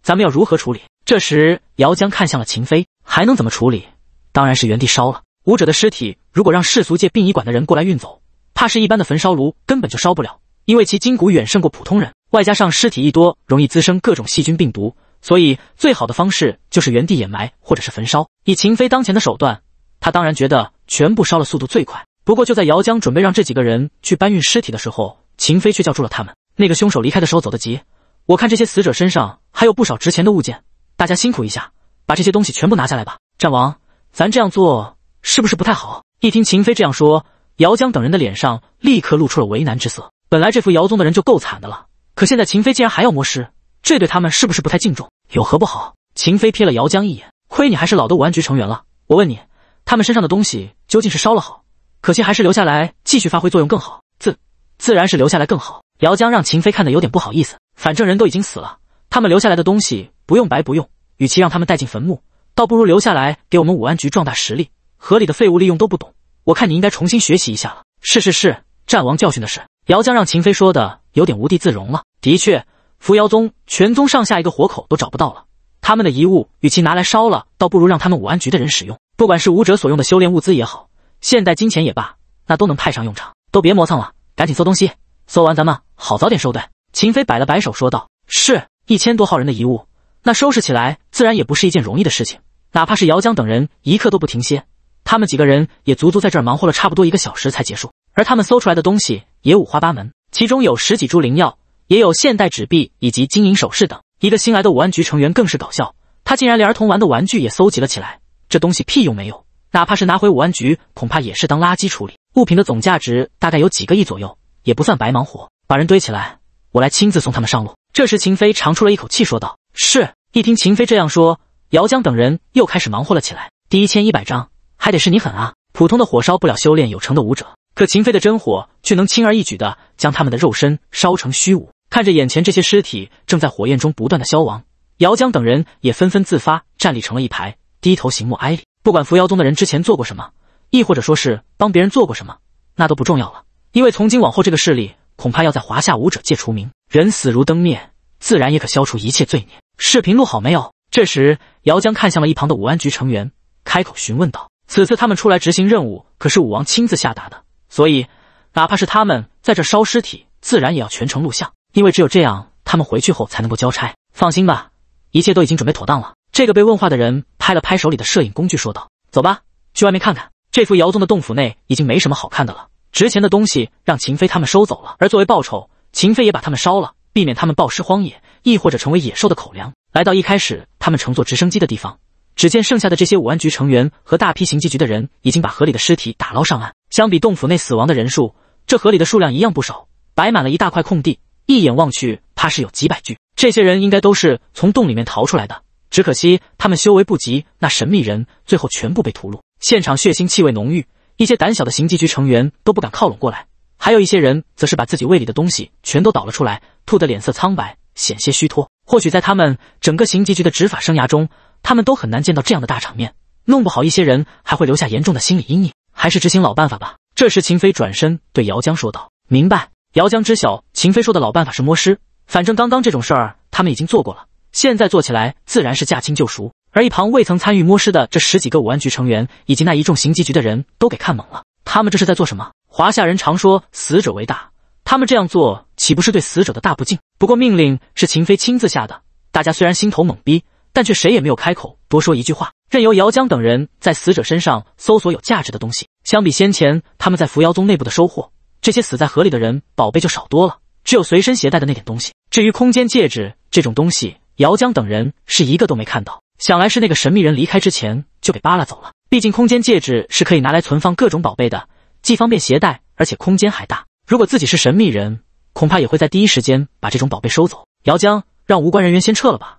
咱们要如何处理？”这时，姚江看向了秦飞：“还能怎么处理？当然是原地烧了。武者的尸体，如果让世俗界殡仪馆的人过来运走。”怕是一般的焚烧炉根本就烧不了，因为其筋骨远胜过普通人，外加上尸体一多，容易滋生各种细菌病毒，所以最好的方式就是原地掩埋或者是焚烧。以秦飞当前的手段，他当然觉得全部烧了速度最快。不过就在姚江准备让这几个人去搬运尸体的时候，秦飞却叫住了他们：“那个凶手离开的时候走得急，我看这些死者身上还有不少值钱的物件，大家辛苦一下，把这些东西全部拿下来吧。”战王，咱这样做是不是不太好？一听秦飞这样说。姚江等人的脸上立刻露出了为难之色。本来这副姚宗的人就够惨的了，可现在秦飞竟然还要摸尸，这对他们是不是不太敬重？有何不好？秦飞瞥了姚江一眼，亏你还是老的武安局成员了。我问你，他们身上的东西究竟是烧了好，可惜还是留下来继续发挥作用更好。自自然是留下来更好。姚江让秦飞看得有点不好意思。反正人都已经死了，他们留下来的东西不用白不用。与其让他们带进坟墓，倒不如留下来给我们武安局壮大实力。合理的废物利用都不懂。我看你应该重新学习一下了。是是是，战王教训的是。姚江让秦飞说的有点无地自容了。的确，扶摇宗全宗上下一个活口都找不到了，他们的遗物与其拿来烧了，倒不如让他们武安局的人使用。不管是武者所用的修炼物资也好，现代金钱也罢，那都能派上用场。都别磨蹭了，赶紧搜东西。搜完咱们好早点收队。秦飞摆了摆手说道：“是，一千多号人的遗物，那收拾起来自然也不是一件容易的事情。哪怕是姚江等人一刻都不停歇。”他们几个人也足足在这儿忙活了差不多一个小时才结束，而他们搜出来的东西也五花八门，其中有十几株灵药，也有现代纸币以及金银首饰等。一个新来的武安局成员更是搞笑，他竟然连儿童玩的玩具也搜集了起来，这东西屁用没有，哪怕是拿回武安局，恐怕也是当垃圾处理。物品的总价值大概有几个亿左右，也不算白忙活。把人堆起来，我来亲自送他们上路。这时，秦飞长出了一口气说道：“是。”一听秦飞这样说，姚江等人又开始忙活了起来。第一千一百章。还得是你狠啊！普通的火烧不了修炼有成的武者，可秦飞的真火却能轻而易举的将他们的肉身烧成虚无。看着眼前这些尸体正在火焰中不断的消亡，姚江等人也纷纷自发站立成了一排，低头行默哀礼。不管扶摇宗的人之前做过什么，亦或者说是帮别人做过什么，那都不重要了，因为从今往后这个势力恐怕要在华夏武者界除名。人死如灯灭，自然也可消除一切罪孽。视频录好没有？这时，姚江看向了一旁的武安局成员，开口询问道。此次他们出来执行任务，可是武王亲自下达的，所以哪怕是他们在这烧尸体，自然也要全程录像，因为只有这样，他们回去后才能够交差。放心吧，一切都已经准备妥当了。这个被问话的人拍了拍手里的摄影工具，说道：“走吧，去外面看看，这副姚宗的洞府内已经没什么好看的了，值钱的东西让秦飞他们收走了，而作为报酬，秦飞也把他们烧了，避免他们暴尸荒野，亦或者成为野兽的口粮。”来到一开始他们乘坐直升机的地方。只见剩下的这些武安局成员和大批刑警局的人，已经把河里的尸体打捞上岸。相比洞府内死亡的人数，这河里的数量一样不少，摆满了一大块空地，一眼望去，怕是有几百具。这些人应该都是从洞里面逃出来的，只可惜他们修为不及那神秘人，最后全部被屠戮。现场血腥气味浓郁，一些胆小的刑缉局成员都不敢靠拢过来，还有一些人则是把自己胃里的东西全都倒了出来，吐得脸色苍白，险些虚脱。或许在他们整个刑缉局的执法生涯中，他们都很难见到这样的大场面，弄不好一些人还会留下严重的心理阴影。还是执行老办法吧。这时，秦飞转身对姚江说道：“明白。”姚江知晓秦飞说的老办法是摸尸，反正刚刚这种事儿他们已经做过了，现在做起来自然是驾轻就熟。而一旁未曾参与摸尸的这十几个武安局成员以及那一众刑缉局的人都给看懵了，他们这是在做什么？华夏人常说死者为大，他们这样做岂不是对死者的大不敬？不过命令是秦飞亲自下的，大家虽然心头懵逼。但却谁也没有开口多说一句话，任由姚江等人在死者身上搜索有价值的东西。相比先前他们在扶摇宗内部的收获，这些死在河里的人宝贝就少多了，只有随身携带的那点东西。至于空间戒指这种东西，姚江等人是一个都没看到，想来是那个神秘人离开之前就给扒拉走了。毕竟空间戒指是可以拿来存放各种宝贝的，既方便携带，而且空间还大。如果自己是神秘人，恐怕也会在第一时间把这种宝贝收走。姚江，让无关人员先撤了吧。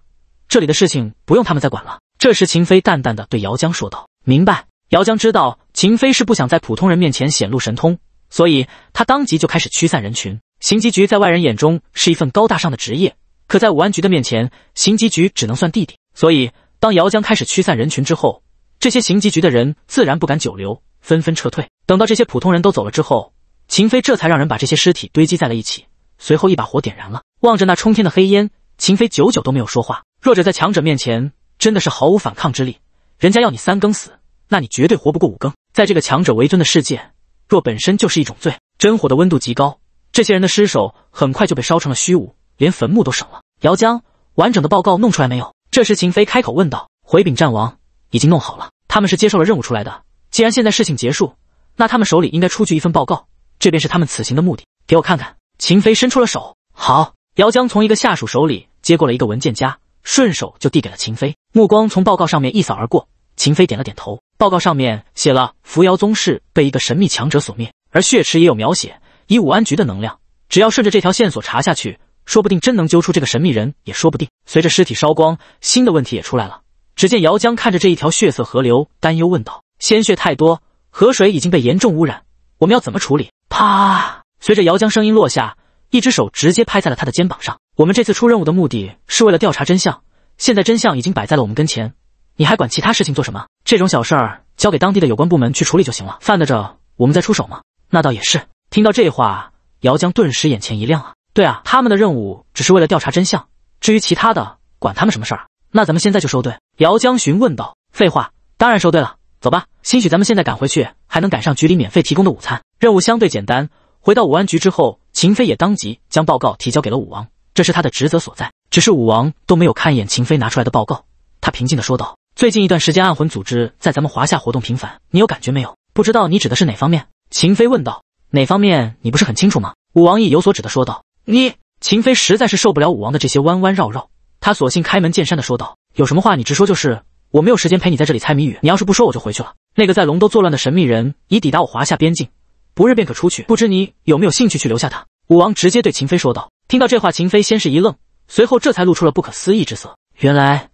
这里的事情不用他们再管了。这时，秦飞淡淡的对姚江说道：“明白。”姚江知道秦飞是不想在普通人面前显露神通，所以他当即就开始驱散人群。刑局局在外人眼中是一份高大上的职业，可在武安局的面前，刑局局只能算弟弟。所以，当姚江开始驱散人群之后，这些刑局局的人自然不敢久留，纷纷撤退。等到这些普通人都走了之后，秦飞这才让人把这些尸体堆积在了一起，随后一把火点燃了。望着那冲天的黑烟，秦飞久久都没有说话。弱者在强者面前真的是毫无反抗之力，人家要你三更死，那你绝对活不过五更。在这个强者为尊的世界，弱本身就是一种罪。真火的温度极高，这些人的尸首很快就被烧成了虚无，连坟墓都省了。姚江，完整的报告弄出来没有？这时，秦飞开口问道：“回禀战王，已经弄好了。他们是接受了任务出来的。既然现在事情结束，那他们手里应该出具一份报告，这便是他们此行的目的。给我看看。”秦飞伸出了手。好，姚江从一个下属手里接过了一个文件夹。顺手就递给了秦飞，目光从报告上面一扫而过，秦飞点了点头。报告上面写了扶摇宗室被一个神秘强者所灭，而血池也有描写。以武安局的能量，只要顺着这条线索查下去，说不定真能揪出这个神秘人，也说不定。随着尸体烧光，新的问题也出来了。只见姚江看着这一条血色河流，担忧问道：“鲜血太多，河水已经被严重污染，我们要怎么处理？”啪！随着姚江声音落下，一只手直接拍在了他的肩膀上。我们这次出任务的目的是为了调查真相，现在真相已经摆在了我们跟前，你还管其他事情做什么？这种小事儿交给当地的有关部门去处理就行了，犯得着我们再出手吗？那倒也是。听到这话，姚江顿时眼前一亮啊！对啊，他们的任务只是为了调查真相，至于其他的，管他们什么事儿？那咱们现在就收队。姚江询问道：“废话，当然收队了。走吧，兴许咱们现在赶回去还能赶上局里免费提供的午餐。任务相对简单。回到武安局之后，秦飞也当即将报告提交给了武王。”这是他的职责所在，只是武王都没有看一眼秦飞拿出来的报告，他平静的说道：“最近一段时间，暗魂组织在咱们华夏活动频繁，你有感觉没有？不知道你指的是哪方面？”秦飞问道：“哪方面？你不是很清楚吗？”武王意有所指的说道：“你……”秦飞实在是受不了武王的这些弯弯绕绕，他索性开门见山的说道：“有什么话你直说就是，我没有时间陪你在这里猜谜语，你要是不说，我就回去了。”那个在龙都作乱的神秘人已抵达我华夏边境，不日便可出去，不知你有没有兴趣去留下他？”武王直接对秦飞说道。听到这话，秦飞先是一愣，随后这才露出了不可思议之色。原来，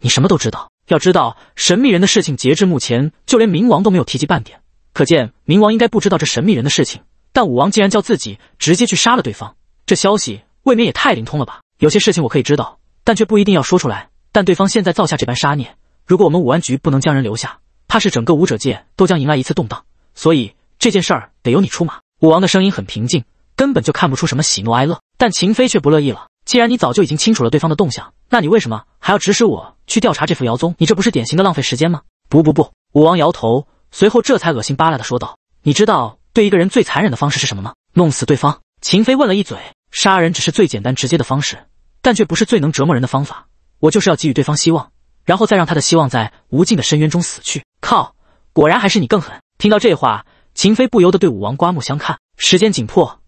你什么都知道。要知道，神秘人的事情，截至目前就连冥王都没有提及半点，可见冥王应该不知道这神秘人的事情。但武王竟然叫自己直接去杀了对方，这消息未免也太灵通了吧？有些事情我可以知道，但却不一定要说出来。但对方现在造下这般杀孽，如果我们武安局不能将人留下，怕是整个武者界都将迎来一次动荡。所以这件事儿得由你出马。武王的声音很平静。根本就看不出什么喜怒哀乐，但秦飞却不乐意了。既然你早就已经清楚了对方的动向，那你为什么还要指使我去调查这副瑶宗？你这不是典型的浪费时间吗？不不不，武王摇头，随后这才恶心巴拉的说道：“你知道对一个人最残忍的方式是什么吗？弄死对方。”秦飞问了一嘴。杀人只是最简单直接的方式，但却不是最能折磨人的方法。我就是要给予对方希望，然后再让他的希望在无尽的深渊中死去。靠，果然还是你更狠。听到这话，秦飞不由得对武王刮目相看。时间紧迫。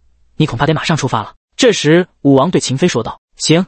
你恐怕得马上出发了。这时，武王对秦飞说道：“行，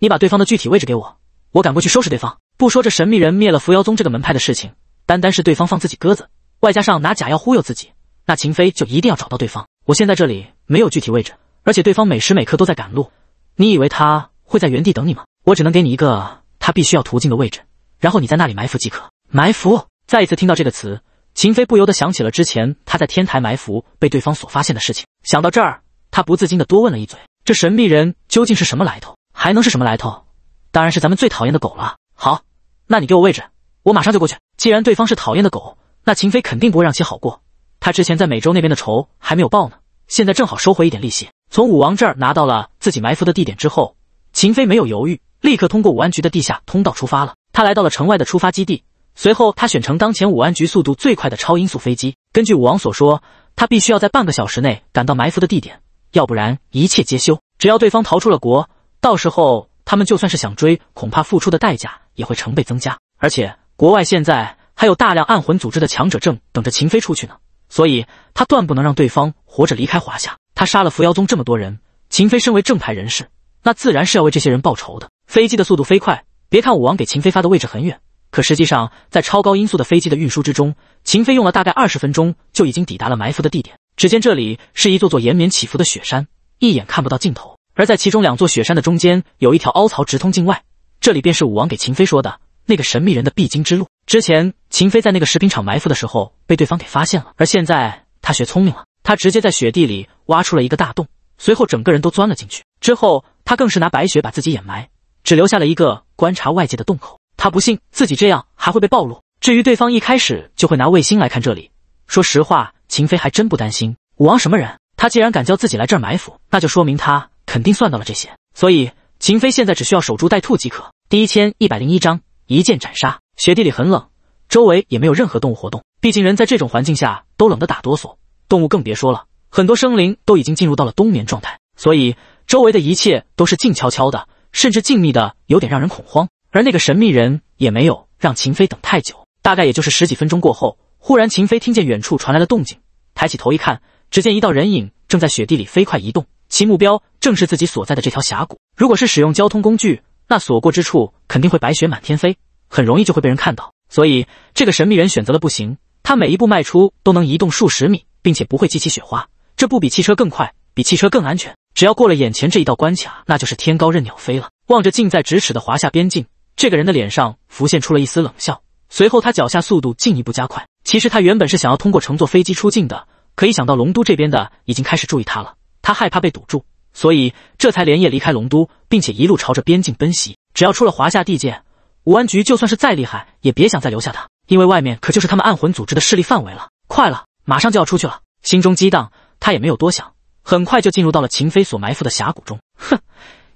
你把对方的具体位置给我，我赶过去收拾对方。不说这神秘人灭了扶摇宗这个门派的事情，单单是对方放自己鸽子，外加上拿假药忽悠自己，那秦飞就一定要找到对方。我现在这里没有具体位置，而且对方每时每刻都在赶路，你以为他会在原地等你吗？我只能给你一个他必须要途径的位置，然后你在那里埋伏即可。埋伏！再一次听到这个词，秦飞不由得想起了之前他在天台埋伏被对方所发现的事情。想到这儿。他不自禁地多问了一嘴：“这神秘人究竟是什么来头？还能是什么来头？当然是咱们最讨厌的狗了。”好，那你给我位置，我马上就过去。既然对方是讨厌的狗，那秦飞肯定不会让其好过。他之前在美洲那边的仇还没有报呢，现在正好收回一点利息。从武王这儿拿到了自己埋伏的地点之后，秦飞没有犹豫，立刻通过武安局的地下通道出发了。他来到了城外的出发基地，随后他选乘当前武安局速度最快的超音速飞机。根据武王所说，他必须要在半个小时内赶到埋伏的地点。要不然一切皆休。只要对方逃出了国，到时候他们就算是想追，恐怕付出的代价也会成倍增加。而且国外现在还有大量暗魂组织的强者正等着秦飞出去呢，所以他断不能让对方活着离开华夏。他杀了扶摇宗这么多人，秦飞身为正派人士，那自然是要为这些人报仇的。飞机的速度飞快，别看武王给秦飞发的位置很远，可实际上在超高音速的飞机的运输之中，秦飞用了大概二十分钟就已经抵达了埋伏的地点。只见这里是一座座延绵起伏的雪山，一眼看不到尽头。而在其中两座雪山的中间，有一条凹槽直通境外，这里便是武王给秦飞说的那个神秘人的必经之路。之前秦飞在那个食品厂埋伏的时候，被对方给发现了。而现在他学聪明了，他直接在雪地里挖出了一个大洞，随后整个人都钻了进去。之后他更是拿白雪把自己掩埋，只留下了一个观察外界的洞口。他不信自己这样还会被暴露。至于对方一开始就会拿卫星来看这里。说实话，秦飞还真不担心武王什么人。他既然敢叫自己来这儿埋伏，那就说明他肯定算到了这些。所以，秦飞现在只需要守株待兔即可。第一千一百零一章，一剑斩杀。雪地里很冷，周围也没有任何动物活动。毕竟人在这种环境下都冷得打哆嗦，动物更别说了。很多生灵都已经进入到了冬眠状态，所以周围的一切都是静悄悄的，甚至静谧的有点让人恐慌。而那个神秘人也没有让秦飞等太久，大概也就是十几分钟过后。忽然，秦飞听见远处传来了动静，抬起头一看，只见一道人影正在雪地里飞快移动，其目标正是自己所在的这条峡谷。如果是使用交通工具，那所过之处肯定会白雪满天飞，很容易就会被人看到。所以，这个神秘人选择了步行。他每一步迈出都能移动数十米，并且不会激起雪花，这不比汽车更快，比汽车更安全。只要过了眼前这一道关卡，那就是天高任鸟飞了。望着近在咫尺的华夏边境，这个人的脸上浮现出了一丝冷笑。随后，他脚下速度进一步加快。其实他原本是想要通过乘坐飞机出境的，可一想到龙都这边的已经开始注意他了，他害怕被堵住，所以这才连夜离开龙都，并且一路朝着边境奔袭。只要出了华夏地界，武安局就算是再厉害，也别想再留下他，因为外面可就是他们暗魂组织的势力范围了。快了，马上就要出去了。心中激荡，他也没有多想，很快就进入到了秦飞所埋伏的峡谷中。哼，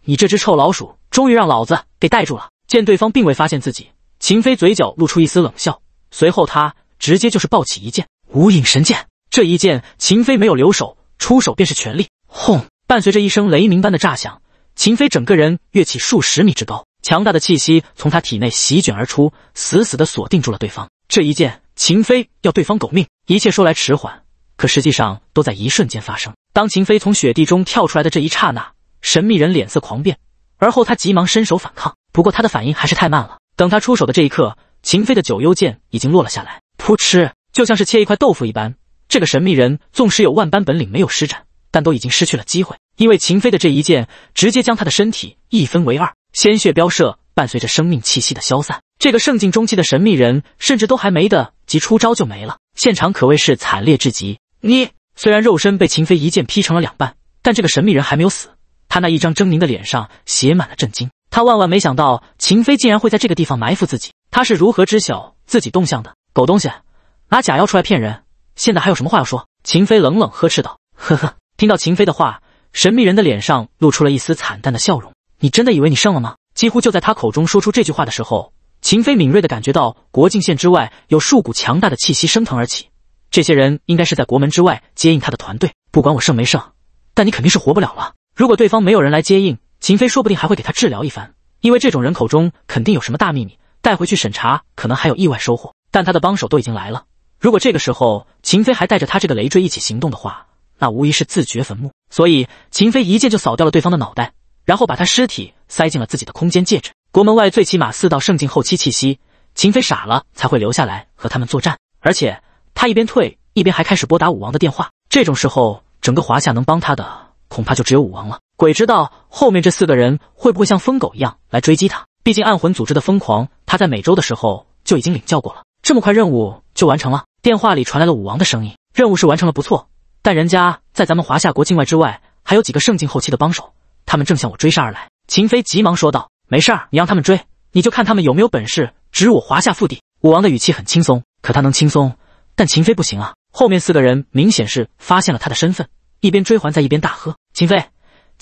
你这只臭老鼠，终于让老子给逮住了！见对方并未发现自己。秦飞嘴角露出一丝冷笑，随后他直接就是抱起一剑无影神剑。这一剑，秦飞没有留手，出手便是全力。轰！伴随着一声雷鸣般的炸响，秦飞整个人跃起数十米之高，强大的气息从他体内席卷而出，死死的锁定住了对方。这一剑，秦飞要对方狗命。一切说来迟缓，可实际上都在一瞬间发生。当秦飞从雪地中跳出来的这一刹那，神秘人脸色狂变，而后他急忙伸手反抗，不过他的反应还是太慢了。等他出手的这一刻，秦飞的九幽剑已经落了下来，噗嗤，就像是切一块豆腐一般。这个神秘人纵使有万般本领没有施展，但都已经失去了机会，因为秦飞的这一剑直接将他的身体一分为二，鲜血飙射，伴随着生命气息的消散，这个圣境中期的神秘人甚至都还没得及出招就没了。现场可谓是惨烈至极。你虽然肉身被秦飞一剑劈成了两半，但这个神秘人还没有死，他那一张狰狞的脸上写满了震惊。他万万没想到秦飞竟然会在这个地方埋伏自己，他是如何知晓自己动向的？狗东西，拿假药出来骗人，现在还有什么话要说？秦飞冷冷呵斥道。呵呵，听到秦飞的话，神秘人的脸上露出了一丝惨淡的笑容。你真的以为你胜了吗？几乎就在他口中说出这句话的时候，秦飞敏锐的感觉到国境线之外有数股强大的气息升腾而起，这些人应该是在国门之外接应他的团队。不管我胜没胜，但你肯定是活不了了。如果对方没有人来接应。秦飞说不定还会给他治疗一番，因为这种人口中肯定有什么大秘密，带回去审查可能还有意外收获。但他的帮手都已经来了，如果这个时候秦飞还带着他这个累赘一起行动的话，那无疑是自掘坟墓。所以秦飞一剑就扫掉了对方的脑袋，然后把他尸体塞进了自己的空间戒指。国门外最起码四道圣境后期气息，秦飞傻了才会留下来和他们作战。而且他一边退一边还开始拨打武王的电话。这种时候，整个华夏能帮他的恐怕就只有武王了。鬼知道后面这四个人会不会像疯狗一样来追击他？毕竟暗魂组织的疯狂，他在美洲的时候就已经领教过了。这么快任务就完成了？电话里传来了武王的声音：“任务是完成了，不错。但人家在咱们华夏国境外之外，还有几个圣境后期的帮手，他们正向我追杀而来。”秦飞急忙说道：“没事儿，你让他们追，你就看他们有没有本事直我华夏腹地。”武王的语气很轻松，可他能轻松，但秦飞不行啊。后面四个人明显是发现了他的身份，一边追还在一边大喝：“秦飞！”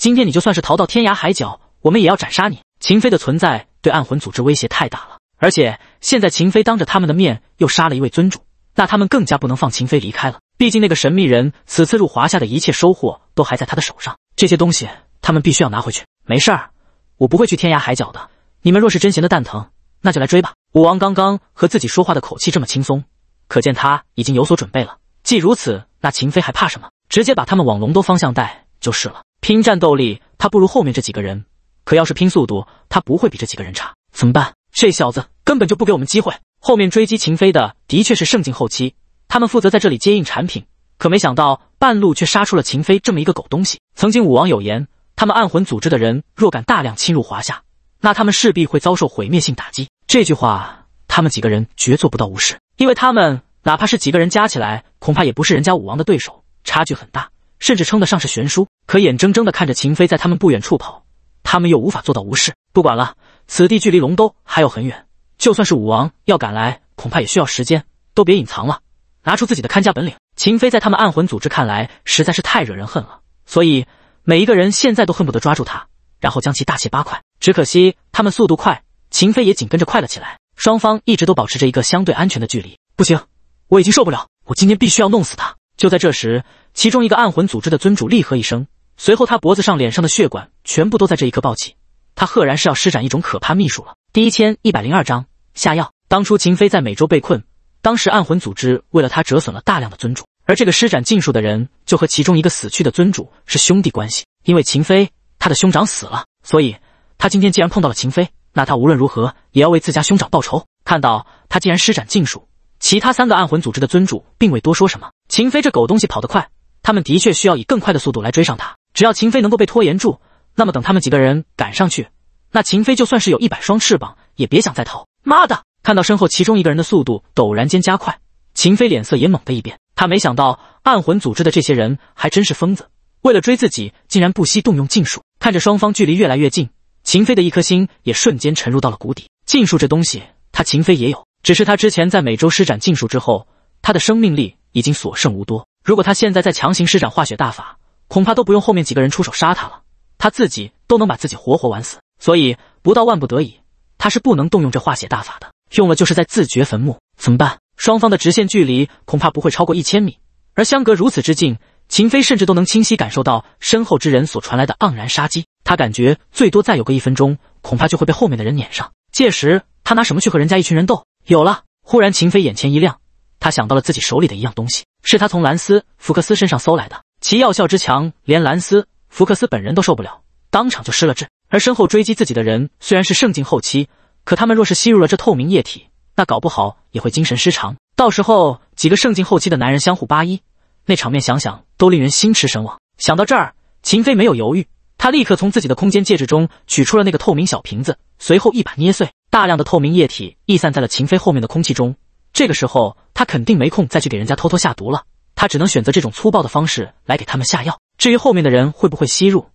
今天你就算是逃到天涯海角，我们也要斩杀你。秦飞的存在对暗魂组织威胁太大了，而且现在秦飞当着他们的面又杀了一位尊主，那他们更加不能放秦飞离开了。毕竟那个神秘人此次入华夏的一切收获都还在他的手上，这些东西他们必须要拿回去。没事儿，我不会去天涯海角的。你们若是真闲的蛋疼，那就来追吧。武王刚刚和自己说话的口气这么轻松，可见他已经有所准备了。既如此，那秦飞还怕什么？直接把他们往龙都方向带就是了。拼战斗力，他不如后面这几个人；可要是拼速度，他不会比这几个人差。怎么办？这小子根本就不给我们机会。后面追击秦飞的的确是圣境后期，他们负责在这里接应产品，可没想到半路却杀出了秦飞这么一个狗东西。曾经武王有言：，他们暗魂组织的人若敢大量侵入华夏，那他们势必会遭受毁灭性打击。这句话，他们几个人绝做不到无视，因为他们哪怕是几个人加起来，恐怕也不是人家武王的对手，差距很大。甚至称得上是悬殊，可眼睁睁的看着秦飞在他们不远处跑，他们又无法做到无视。不管了，此地距离龙都还有很远，就算是武王要赶来，恐怕也需要时间。都别隐藏了，拿出自己的看家本领。秦飞在他们暗魂组织看来实在是太惹人恨了，所以每一个人现在都恨不得抓住他，然后将其大卸八块。只可惜他们速度快，秦飞也紧跟着快了起来，双方一直都保持着一个相对安全的距离。不行，我已经受不了，我今天必须要弄死他。就在这时。其中一个暗魂组织的尊主厉喝一声，随后他脖子上、脸上的血管全部都在这一刻暴起，他赫然是要施展一种可怕秘术了。第一千一百零二章下药。当初秦飞在美洲被困，当时暗魂组织为了他折损了大量的尊主，而这个施展禁术的人就和其中一个死去的尊主是兄弟关系，因为秦飞他的兄长死了，所以他今天既然碰到了秦飞，那他无论如何也要为自家兄长报仇。看到他竟然施展禁术，其他三个暗魂组织的尊主并未多说什么。秦飞这狗东西跑得快！他们的确需要以更快的速度来追上他。只要秦飞能够被拖延住，那么等他们几个人赶上去，那秦飞就算是有一百双翅膀，也别想再逃。妈的！看到身后其中一个人的速度陡然间加快，秦飞脸色也猛的一变。他没想到暗魂组织的这些人还真是疯子，为了追自己，竟然不惜动用禁术。看着双方距离越来越近，秦飞的一颗心也瞬间沉入到了谷底。禁术这东西，他秦飞也有，只是他之前在美洲施展禁术之后，他的生命力已经所剩无多。如果他现在再强行施展化血大法，恐怕都不用后面几个人出手杀他了，他自己都能把自己活活玩死。所以不到万不得已，他是不能动用这化血大法的，用了就是在自掘坟墓。怎么办？双方的直线距离恐怕不会超过一千米，而相隔如此之近，秦飞甚至都能清晰感受到身后之人所传来的盎然杀机。他感觉最多再有个一分钟，恐怕就会被后面的人撵上，届时他拿什么去和人家一群人斗？有了！忽然，秦飞眼前一亮，他想到了自己手里的一样东西。是他从兰斯·福克斯身上搜来的，其药效之强，连兰斯·福克斯本人都受不了，当场就失了智。而身后追击自己的人虽然是圣境后期，可他们若是吸入了这透明液体，那搞不好也会精神失常。到时候几个圣境后期的男人相互扒衣，那场面想想都令人心驰神往。想到这儿，秦飞没有犹豫，他立刻从自己的空间戒指中取出了那个透明小瓶子，随后一把捏碎，大量的透明液体溢散在了秦飞后面的空气中。这个时候，他肯定没空再去给人家偷偷下毒了，他只能选择这种粗暴的方式来给他们下药。至于后面的人会不会吸入，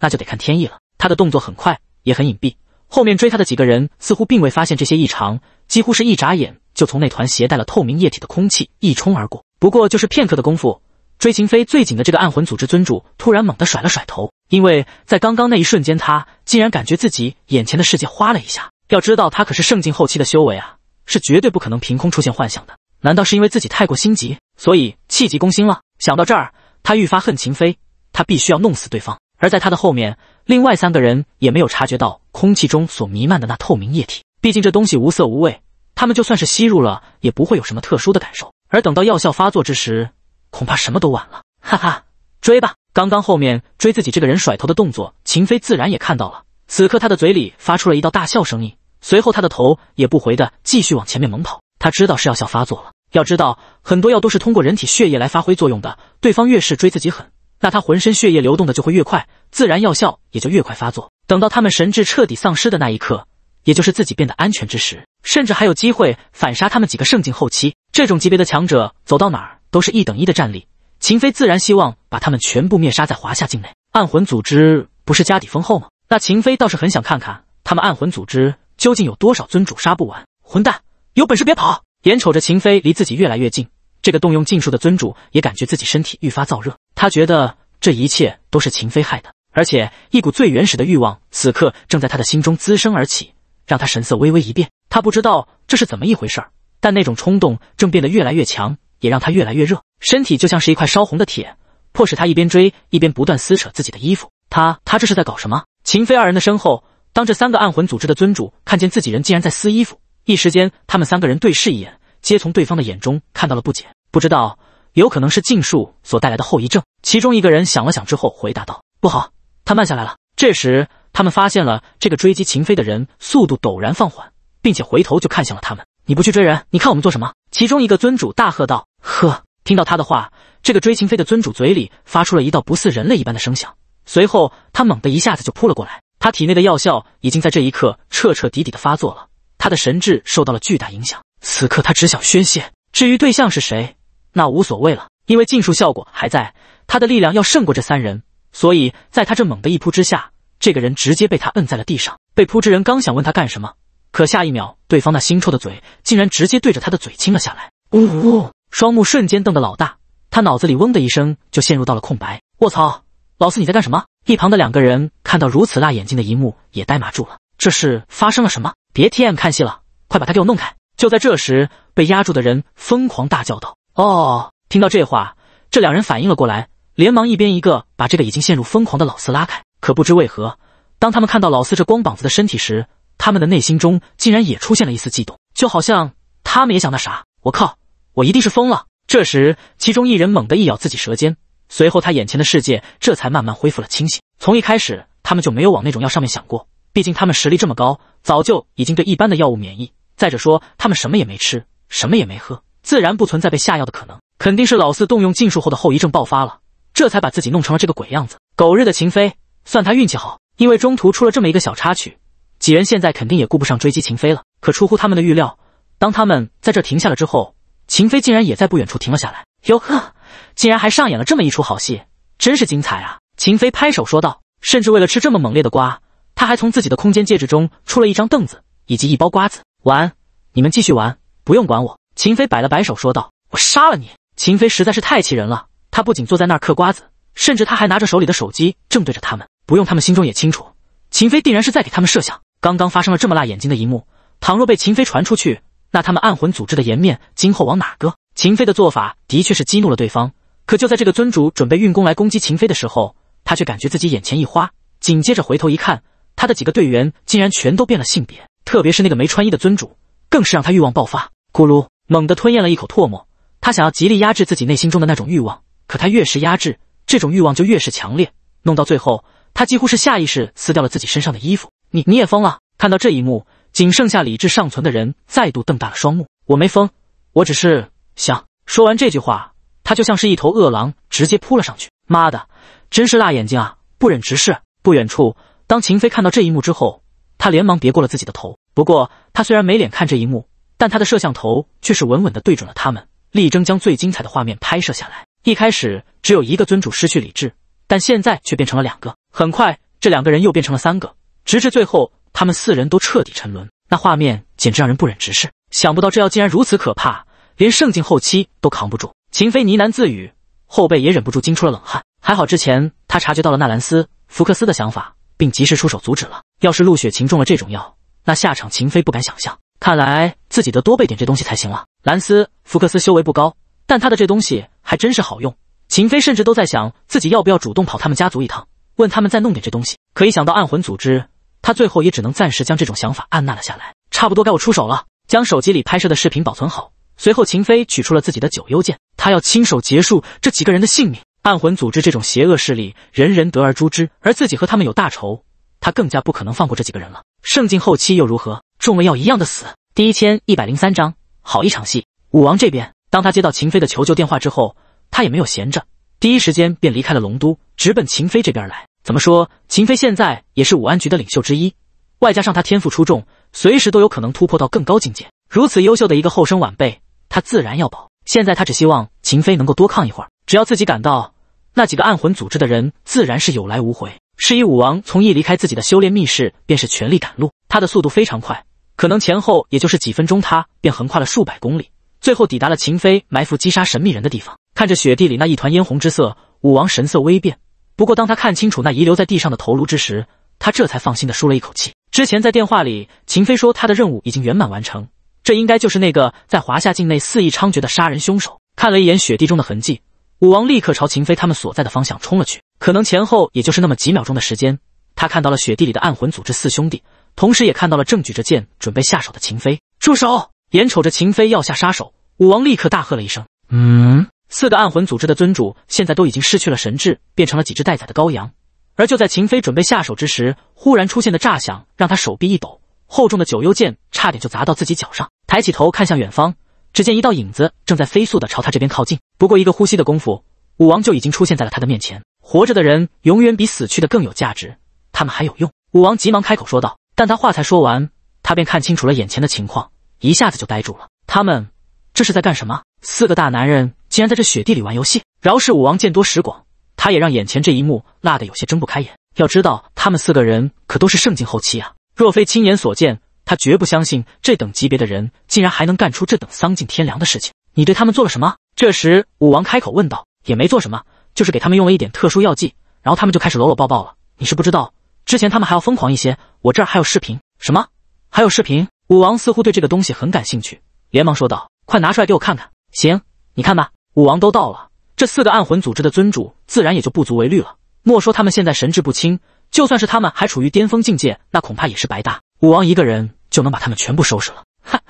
那就得看天意了。他的动作很快，也很隐蔽，后面追他的几个人似乎并未发现这些异常，几乎是一眨眼就从那团携带了透明液体的空气一冲而过。不过就是片刻的功夫，追秦飞最紧的这个暗魂组织尊主突然猛地甩了甩头，因为在刚刚那一瞬间，他竟然感觉自己眼前的世界花了一下。要知道，他可是圣境后期的修为啊。是绝对不可能凭空出现幻想的。难道是因为自己太过心急，所以气急攻心了？想到这儿，他愈发恨秦飞，他必须要弄死对方。而在他的后面，另外三个人也没有察觉到空气中所弥漫的那透明液体，毕竟这东西无色无味，他们就算是吸入了，也不会有什么特殊的感受。而等到药效发作之时，恐怕什么都晚了。哈哈，追吧！刚刚后面追自己这个人甩头的动作，秦飞自然也看到了。此刻他的嘴里发出了一道大笑声音。随后，他的头也不回的继续往前面猛跑。他知道是药效发作了。要知道，很多药都是通过人体血液来发挥作用的。对方越是追自己狠，那他浑身血液流动的就会越快，自然药效也就越快发作。等到他们神智彻底丧失的那一刻，也就是自己变得安全之时，甚至还有机会反杀他们几个圣境后期这种级别的强者。走到哪儿都是一等一的战力。秦飞自然希望把他们全部灭杀在华夏境内。暗魂组织不是家底丰厚吗？那秦飞倒是很想看看他们暗魂组织。究竟有多少尊主杀不完？混蛋，有本事别跑！眼瞅着秦飞离自己越来越近，这个动用禁术的尊主也感觉自己身体愈发燥热。他觉得这一切都是秦飞害的，而且一股最原始的欲望此刻正在他的心中滋生而起，让他神色微微一变。他不知道这是怎么一回事儿，但那种冲动正变得越来越强，也让他越来越热，身体就像是一块烧红的铁，迫使他一边追一边不断撕扯自己的衣服。他他这是在搞什么？秦飞二人的身后。当这三个暗魂组织的尊主看见自己人竟然在撕衣服，一时间，他们三个人对视一眼，皆从对方的眼中看到了不解，不知道有可能是禁术所带来的后遗症。其中一个人想了想之后回答道：“不好，他慢下来了。”这时，他们发现了这个追击秦飞的人速度陡然放缓，并且回头就看向了他们。“你不去追人，你看我们做什么？”其中一个尊主大喝道。呵，听到他的话，这个追秦飞的尊主嘴里发出了一道不似人类一般的声响，随后他猛地一下子就扑了过来。他体内的药效已经在这一刻彻彻底底的发作了，他的神智受到了巨大影响。此刻他只想宣泄，至于对象是谁，那无所谓了，因为禁术效果还在，他的力量要胜过这三人，所以在他这猛的一扑之下，这个人直接被他摁在了地上。被扑之人刚想问他干什么，可下一秒，对方那腥臭的嘴竟然直接对着他的嘴亲了下来。呜呜，双目瞬间瞪得老大，他脑子里嗡的一声就陷入到了空白。卧槽，老四，你在干什么？一旁的两个人看到如此辣眼睛的一幕，也呆麻住了。这是发生了什么？别 TM 看戏了，快把他给我弄开！就在这时，被压住的人疯狂大叫道：“哦！”听到这话，这两人反应了过来，连忙一边一个把这个已经陷入疯狂的老四拉开。可不知为何，当他们看到老四这光膀子的身体时，他们的内心中竟然也出现了一丝悸动，就好像他们也想那啥。我靠，我一定是疯了！这时，其中一人猛地一咬自己舌尖。随后，他眼前的世界这才慢慢恢复了清醒。从一开始，他们就没有往那种药上面想过，毕竟他们实力这么高，早就已经对一般的药物免疫。再者说，他们什么也没吃，什么也没喝，自然不存在被下药的可能。肯定是老四动用禁术后的后遗症爆发了，这才把自己弄成了这个鬼样子。狗日的秦飞，算他运气好，因为中途出了这么一个小插曲，几人现在肯定也顾不上追击秦飞了。可出乎他们的预料，当他们在这停下了之后，秦飞竟然也在不远处停了下来。哟呵。竟然还上演了这么一出好戏，真是精彩啊！秦飞拍手说道。甚至为了吃这么猛烈的瓜，他还从自己的空间戒指中出了一张凳子以及一包瓜子。玩，你们继续玩，不用管我。秦飞摆了摆手说道：“我杀了你！”秦飞实在是太气人了。他不仅坐在那儿嗑瓜子，甚至他还拿着手里的手机正对着他们。不用，他们心中也清楚，秦飞定然是在给他们设想。刚刚发生了这么辣眼睛的一幕，倘若被秦飞传出去，那他们暗魂组织的颜面今后往哪搁？秦飞的做法的确是激怒了对方，可就在这个尊主准备运功来攻击秦飞的时候，他却感觉自己眼前一花，紧接着回头一看，他的几个队员竟然全都变了性别，特别是那个没穿衣的尊主，更是让他欲望爆发。咕噜，猛地吞咽了一口唾沫，他想要极力压制自己内心中的那种欲望，可他越是压制，这种欲望就越是强烈，弄到最后，他几乎是下意识撕掉了自己身上的衣服。你你也疯了？看到这一幕，仅剩下理智尚存的人再度瞪大了双目。我没疯，我只是。想说完这句话，他就像是一头饿狼，直接扑了上去。妈的，真是辣眼睛啊，不忍直视。不远处，当秦飞看到这一幕之后，他连忙别过了自己的头。不过，他虽然没脸看这一幕，但他的摄像头却是稳稳的对准了他们，力争将最精彩的画面拍摄下来。一开始只有一个尊主失去理智，但现在却变成了两个。很快，这两个人又变成了三个，直至最后，他们四人都彻底沉沦。那画面简直让人不忍直视。想不到这药竟然如此可怕。连圣境后期都扛不住，秦飞呢喃自语，后背也忍不住惊出了冷汗。还好之前他察觉到了纳兰斯福克斯的想法，并及时出手阻止了。要是陆雪晴中了这种药，那下场秦飞不敢想象。看来自己得多备点这东西才行了。兰斯福克斯修为不高，但他的这东西还真是好用。秦飞甚至都在想自己要不要主动跑他们家族一趟，问他们再弄点这东西。可一想到暗魂组织，他最后也只能暂时将这种想法按捺了下来。差不多该我出手了，将手机里拍摄的视频保存好。随后，秦飞取出了自己的九幽剑，他要亲手结束这几个人的性命。暗魂组织这种邪恶势力，人人得而诛之，而自己和他们有大仇，他更加不可能放过这几个人了。圣境后期又如何？中了要一样的死。第一千一百零三章，好一场戏。武王这边，当他接到秦飞的求救电话之后，他也没有闲着，第一时间便离开了龙都，直奔秦飞这边来。怎么说？秦飞现在也是武安局的领袖之一，外加上他天赋出众，随时都有可能突破到更高境界。如此优秀的一个后生晚辈。他自然要保，现在他只希望秦飞能够多抗一会儿，只要自己赶到，那几个暗魂组织的人自然是有来无回。示意武王从一离开自己的修炼密室，便是全力赶路。他的速度非常快，可能前后也就是几分钟，他便横跨了数百公里，最后抵达了秦飞埋伏击杀神秘人的地方。看着雪地里那一团嫣红之色，武王神色微变。不过当他看清楚那遗留在地上的头颅之时，他这才放心的舒了一口气。之前在电话里，秦飞说他的任务已经圆满完成。这应该就是那个在华夏境内肆意猖獗的杀人凶手。看了一眼雪地中的痕迹，武王立刻朝秦飞他们所在的方向冲了去。可能前后也就是那么几秒钟的时间，他看到了雪地里的暗魂组织四兄弟，同时也看到了正举着剑准备下手的秦飞。住手！眼瞅着秦飞要下杀手，武王立刻大喝了一声：“嗯！”四个暗魂组织的尊主现在都已经失去了神智，变成了几只待宰的羔羊。而就在秦飞准备下手之时，忽然出现的炸响让他手臂一抖。厚重的九幽剑差点就砸到自己脚上，抬起头看向远方，只见一道影子正在飞速的朝他这边靠近。不过一个呼吸的功夫，武王就已经出现在了他的面前。活着的人永远比死去的更有价值，他们还有用。武王急忙开口说道，但他话才说完，他便看清楚了眼前的情况，一下子就呆住了。他们这是在干什么？四个大男人竟然在这雪地里玩游戏？饶是武王见多识广，他也让眼前这一幕辣的有些睁不开眼。要知道，他们四个人可都是圣境后期啊。若非亲眼所见，他绝不相信这等级别的人竟然还能干出这等丧尽天良的事情。你对他们做了什么？这时，武王开口问道。也没做什么，就是给他们用了一点特殊药剂，然后他们就开始搂搂抱抱了。你是不知道，之前他们还要疯狂一些。我这儿还有视频。什么？还有视频？武王似乎对这个东西很感兴趣，连忙说道：“快拿出来给我看看。”行，你看吧。武王都到了，这四个暗魂组织的尊主自然也就不足为虑了。莫说他们现在神志不清。就算是他们还处于巅峰境界，那恐怕也是白搭。武王一个人就能把他们全部收拾了。哈，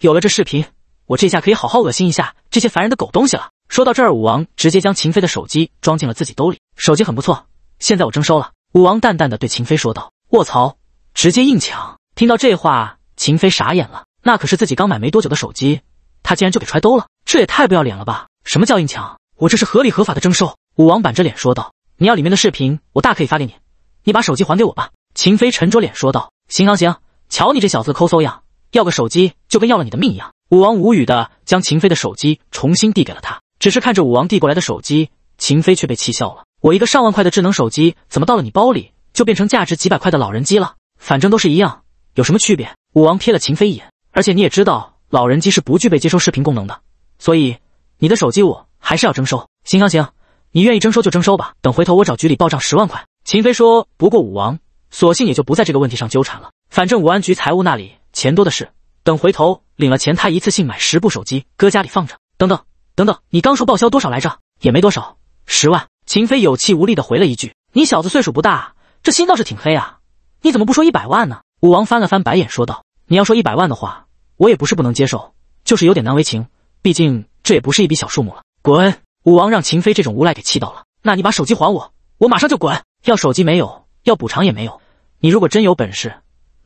有了这视频，我这下可以好好恶心一下这些凡人的狗东西了。说到这儿，武王直接将秦飞的手机装进了自己兜里。手机很不错，现在我征收了。武王淡淡的对秦飞说道：“卧槽，直接硬抢！”听到这话，秦飞傻眼了。那可是自己刚买没多久的手机，他竟然就给揣兜了，这也太不要脸了吧？什么叫硬抢？我这是合理合法的征收。武王板着脸说道：“你要里面的视频，我大可以发给你。”你把手机还给我吧。”秦飞沉着脸说道。“行行行，瞧你这小子抠搜样，要个手机就跟要了你的命一样。”武王无语的将秦飞的手机重新递给了他。只是看着武王递过来的手机，秦飞却被气笑了：“我一个上万块的智能手机，怎么到了你包里就变成价值几百块的老人机了？反正都是一样，有什么区别？”武王瞥了秦飞一眼，而且你也知道，老人机是不具备接收视频功能的，所以你的手机我还是要征收。行行行，你愿意征收就征收吧，等回头我找局里报账十万块。秦飞说：“不过武王，索性也就不在这个问题上纠缠了。反正武安局财务那里钱多的是，等回头领了钱，他一次性买十部手机搁家里放着。等等等等，你刚说报销多少来着？也没多少，十万。”秦飞有气无力的回了一句：“你小子岁数不大，这心倒是挺黑啊！你怎么不说一百万呢？”武王翻了翻白眼说道：“你要说一百万的话，我也不是不能接受，就是有点难为情，毕竟这也不是一笔小数目了。”滚！武王让秦飞这种无赖给气到了。那你把手机还我，我马上就滚。要手机没有，要补偿也没有。你如果真有本事，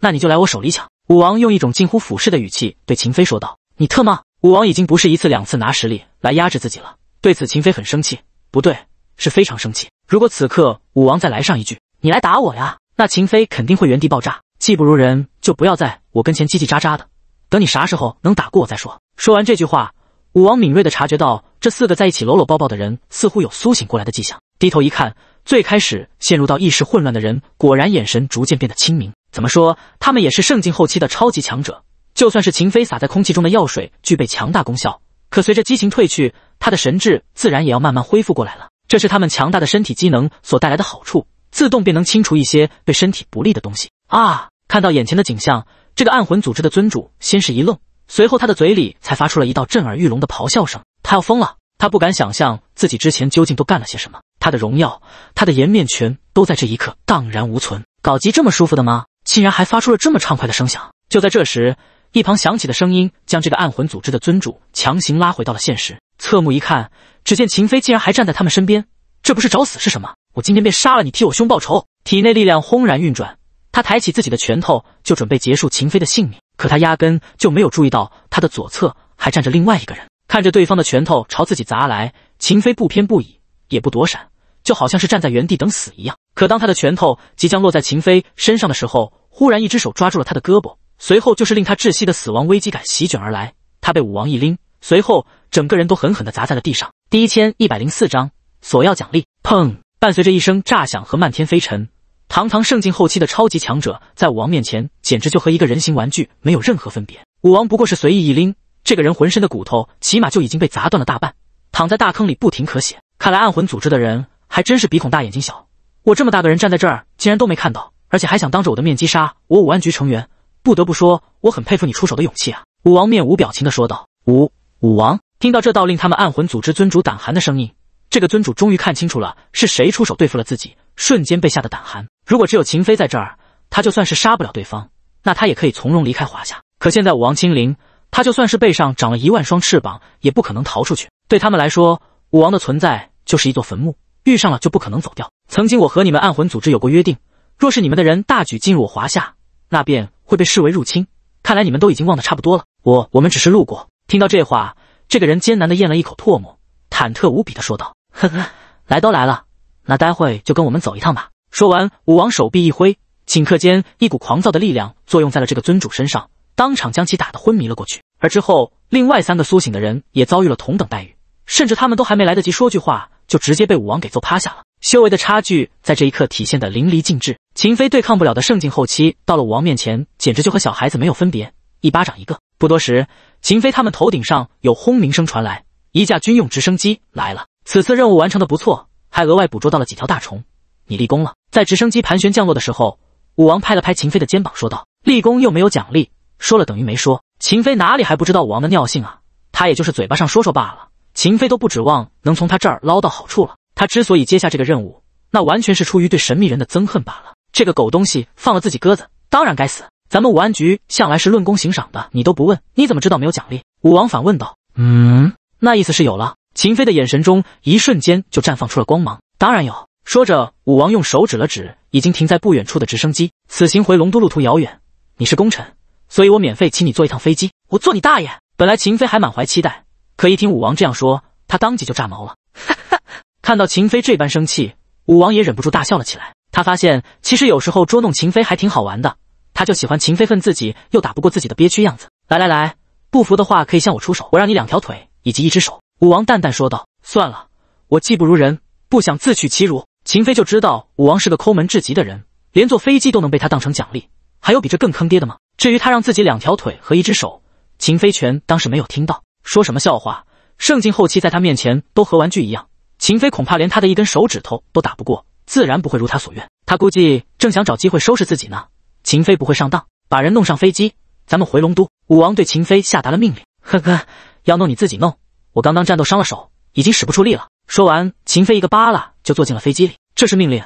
那你就来我手里抢！武王用一种近乎俯视的语气对秦飞说道：“你特么！”武王已经不是一次两次拿实力来压制自己了。对此，秦飞很生气，不对，是非常生气。如果此刻武王再来上一句“你来打我呀”，那秦飞肯定会原地爆炸。技不如人，就不要在我跟前叽叽喳喳的。等你啥时候能打过我再说。说完这句话，武王敏锐的察觉到这四个在一起搂搂抱抱的人似乎有苏醒过来的迹象，低头一看。最开始陷入到意识混乱的人，果然眼神逐渐变得清明。怎么说，他们也是圣境后期的超级强者。就算是秦飞撒在空气中的药水具备强大功效，可随着激情褪去，他的神智自然也要慢慢恢复过来了。这是他们强大的身体机能所带来的好处，自动便能清除一些对身体不利的东西啊！看到眼前的景象，这个暗魂组织的尊主先是一愣，随后他的嘴里才发出了一道震耳欲聋的咆哮声。他要疯了！他不敢想象自己之前究竟都干了些什么，他的荣耀，他的颜面全都在这一刻荡然无存。搞基这么舒服的吗？竟然还发出了这么畅快的声响！就在这时，一旁响起的声音将这个暗魂组织的尊主强行拉回到了现实。侧目一看，只见秦飞竟然还站在他们身边，这不是找死是什么？我今天便杀了你，替我兄报仇！体内力量轰然运转，他抬起自己的拳头就准备结束秦飞的性命，可他压根就没有注意到他的左侧还站着另外一个人。看着对方的拳头朝自己砸来，秦飞不偏不倚也不躲闪，就好像是站在原地等死一样。可当他的拳头即将落在秦飞身上的时候，忽然一只手抓住了他的胳膊，随后就是令他窒息的死亡危机感席卷而来。他被武王一拎，随后整个人都狠狠地砸在了地上。第一千一百零四章索要奖励。砰！伴随着一声炸响和漫天飞尘，堂堂圣境后期的超级强者在武王面前，简直就和一个人形玩具没有任何分别。武王不过是随意一拎。这个人浑身的骨头起码就已经被砸断了大半，躺在大坑里不停咳血。看来暗魂组织的人还真是鼻孔大眼睛小，我这么大个人站在这儿竟然都没看到，而且还想当着我的面击杀我武安局成员。不得不说，我很佩服你出手的勇气啊！武王面无表情地说道。武武王听到这道令他们暗魂组织尊主胆寒的声音，这个尊主终于看清楚了是谁出手对付了自己，瞬间被吓得胆寒。如果只有秦飞在这儿，他就算是杀不了对方，那他也可以从容离开华夏。可现在武王亲临。他就算是背上长了一万双翅膀，也不可能逃出去。对他们来说，武王的存在就是一座坟墓，遇上了就不可能走掉。曾经我和你们暗魂组织有过约定，若是你们的人大举进入我华夏，那便会被视为入侵。看来你们都已经忘得差不多了。我我们只是路过。听到这话，这个人艰难地咽了一口唾沫，忐忑无比地说道：“ 呵呵，来都来了，那待会就跟我们走一趟吧。”说完，武王手臂一挥，顷刻 间一股狂躁的力量作用在了这个尊主身上，当场将其打得昏迷了过去。而之后，另外三个苏醒的人也遭遇了同等待遇，甚至他们都还没来得及说句话，就直接被武王给揍趴下了。修为的差距在这一刻体现的淋漓尽致。秦飞对抗不了的圣境后期，到了武王面前，简直就和小孩子没有分别，一巴掌一个。不多时，秦飞他们头顶上有轰鸣声传来，一架军用直升机来了。此次任务完成的不错，还额外捕捉到了几条大虫，你立功了。在直升机盘旋降落的时候，武王拍了拍秦飞的肩膀，说道：“立功又没有奖励。”说了等于没说，秦飞哪里还不知道武王的尿性啊？他也就是嘴巴上说说罢了。秦飞都不指望能从他这儿捞到好处了。他之所以接下这个任务，那完全是出于对神秘人的憎恨罢了。这个狗东西放了自己鸽子，当然该死。咱们武安局向来是论功行赏的，你都不问，你怎么知道没有奖励？武王反问道。嗯，那意思是有了。秦飞的眼神中一瞬间就绽放出了光芒。当然有。说着，武王用手指了指已经停在不远处的直升机。此行回龙都路途遥远，你是功臣。所以，我免费请你坐一趟飞机，我坐你大爷！本来秦飞还满怀期待，可一听武王这样说，他当即就炸毛了。哈哈，看到秦飞这般生气，武王也忍不住大笑了起来。他发现，其实有时候捉弄秦飞还挺好玩的。他就喜欢秦飞恨自己又打不过自己的憋屈样子。来来来，不服的话可以向我出手，我让你两条腿以及一只手。武王淡淡说道。算了，我技不如人，不想自取其辱。秦飞就知道武王是个抠门至极的人，连坐飞机都能被他当成奖励。还有比这更坑爹的吗？至于他让自己两条腿和一只手，秦飞全当是没有听到。说什么笑话？盛境后期在他面前都和玩具一样，秦飞恐怕连他的一根手指头都打不过，自然不会如他所愿。他估计正想找机会收拾自己呢。秦飞不会上当，把人弄上飞机，咱们回龙都。武王对秦飞下达了命令。呵呵，要弄你自己弄，我刚刚战斗伤了手，已经使不出力了。说完，秦飞一个扒拉就坐进了飞机里。这是命令，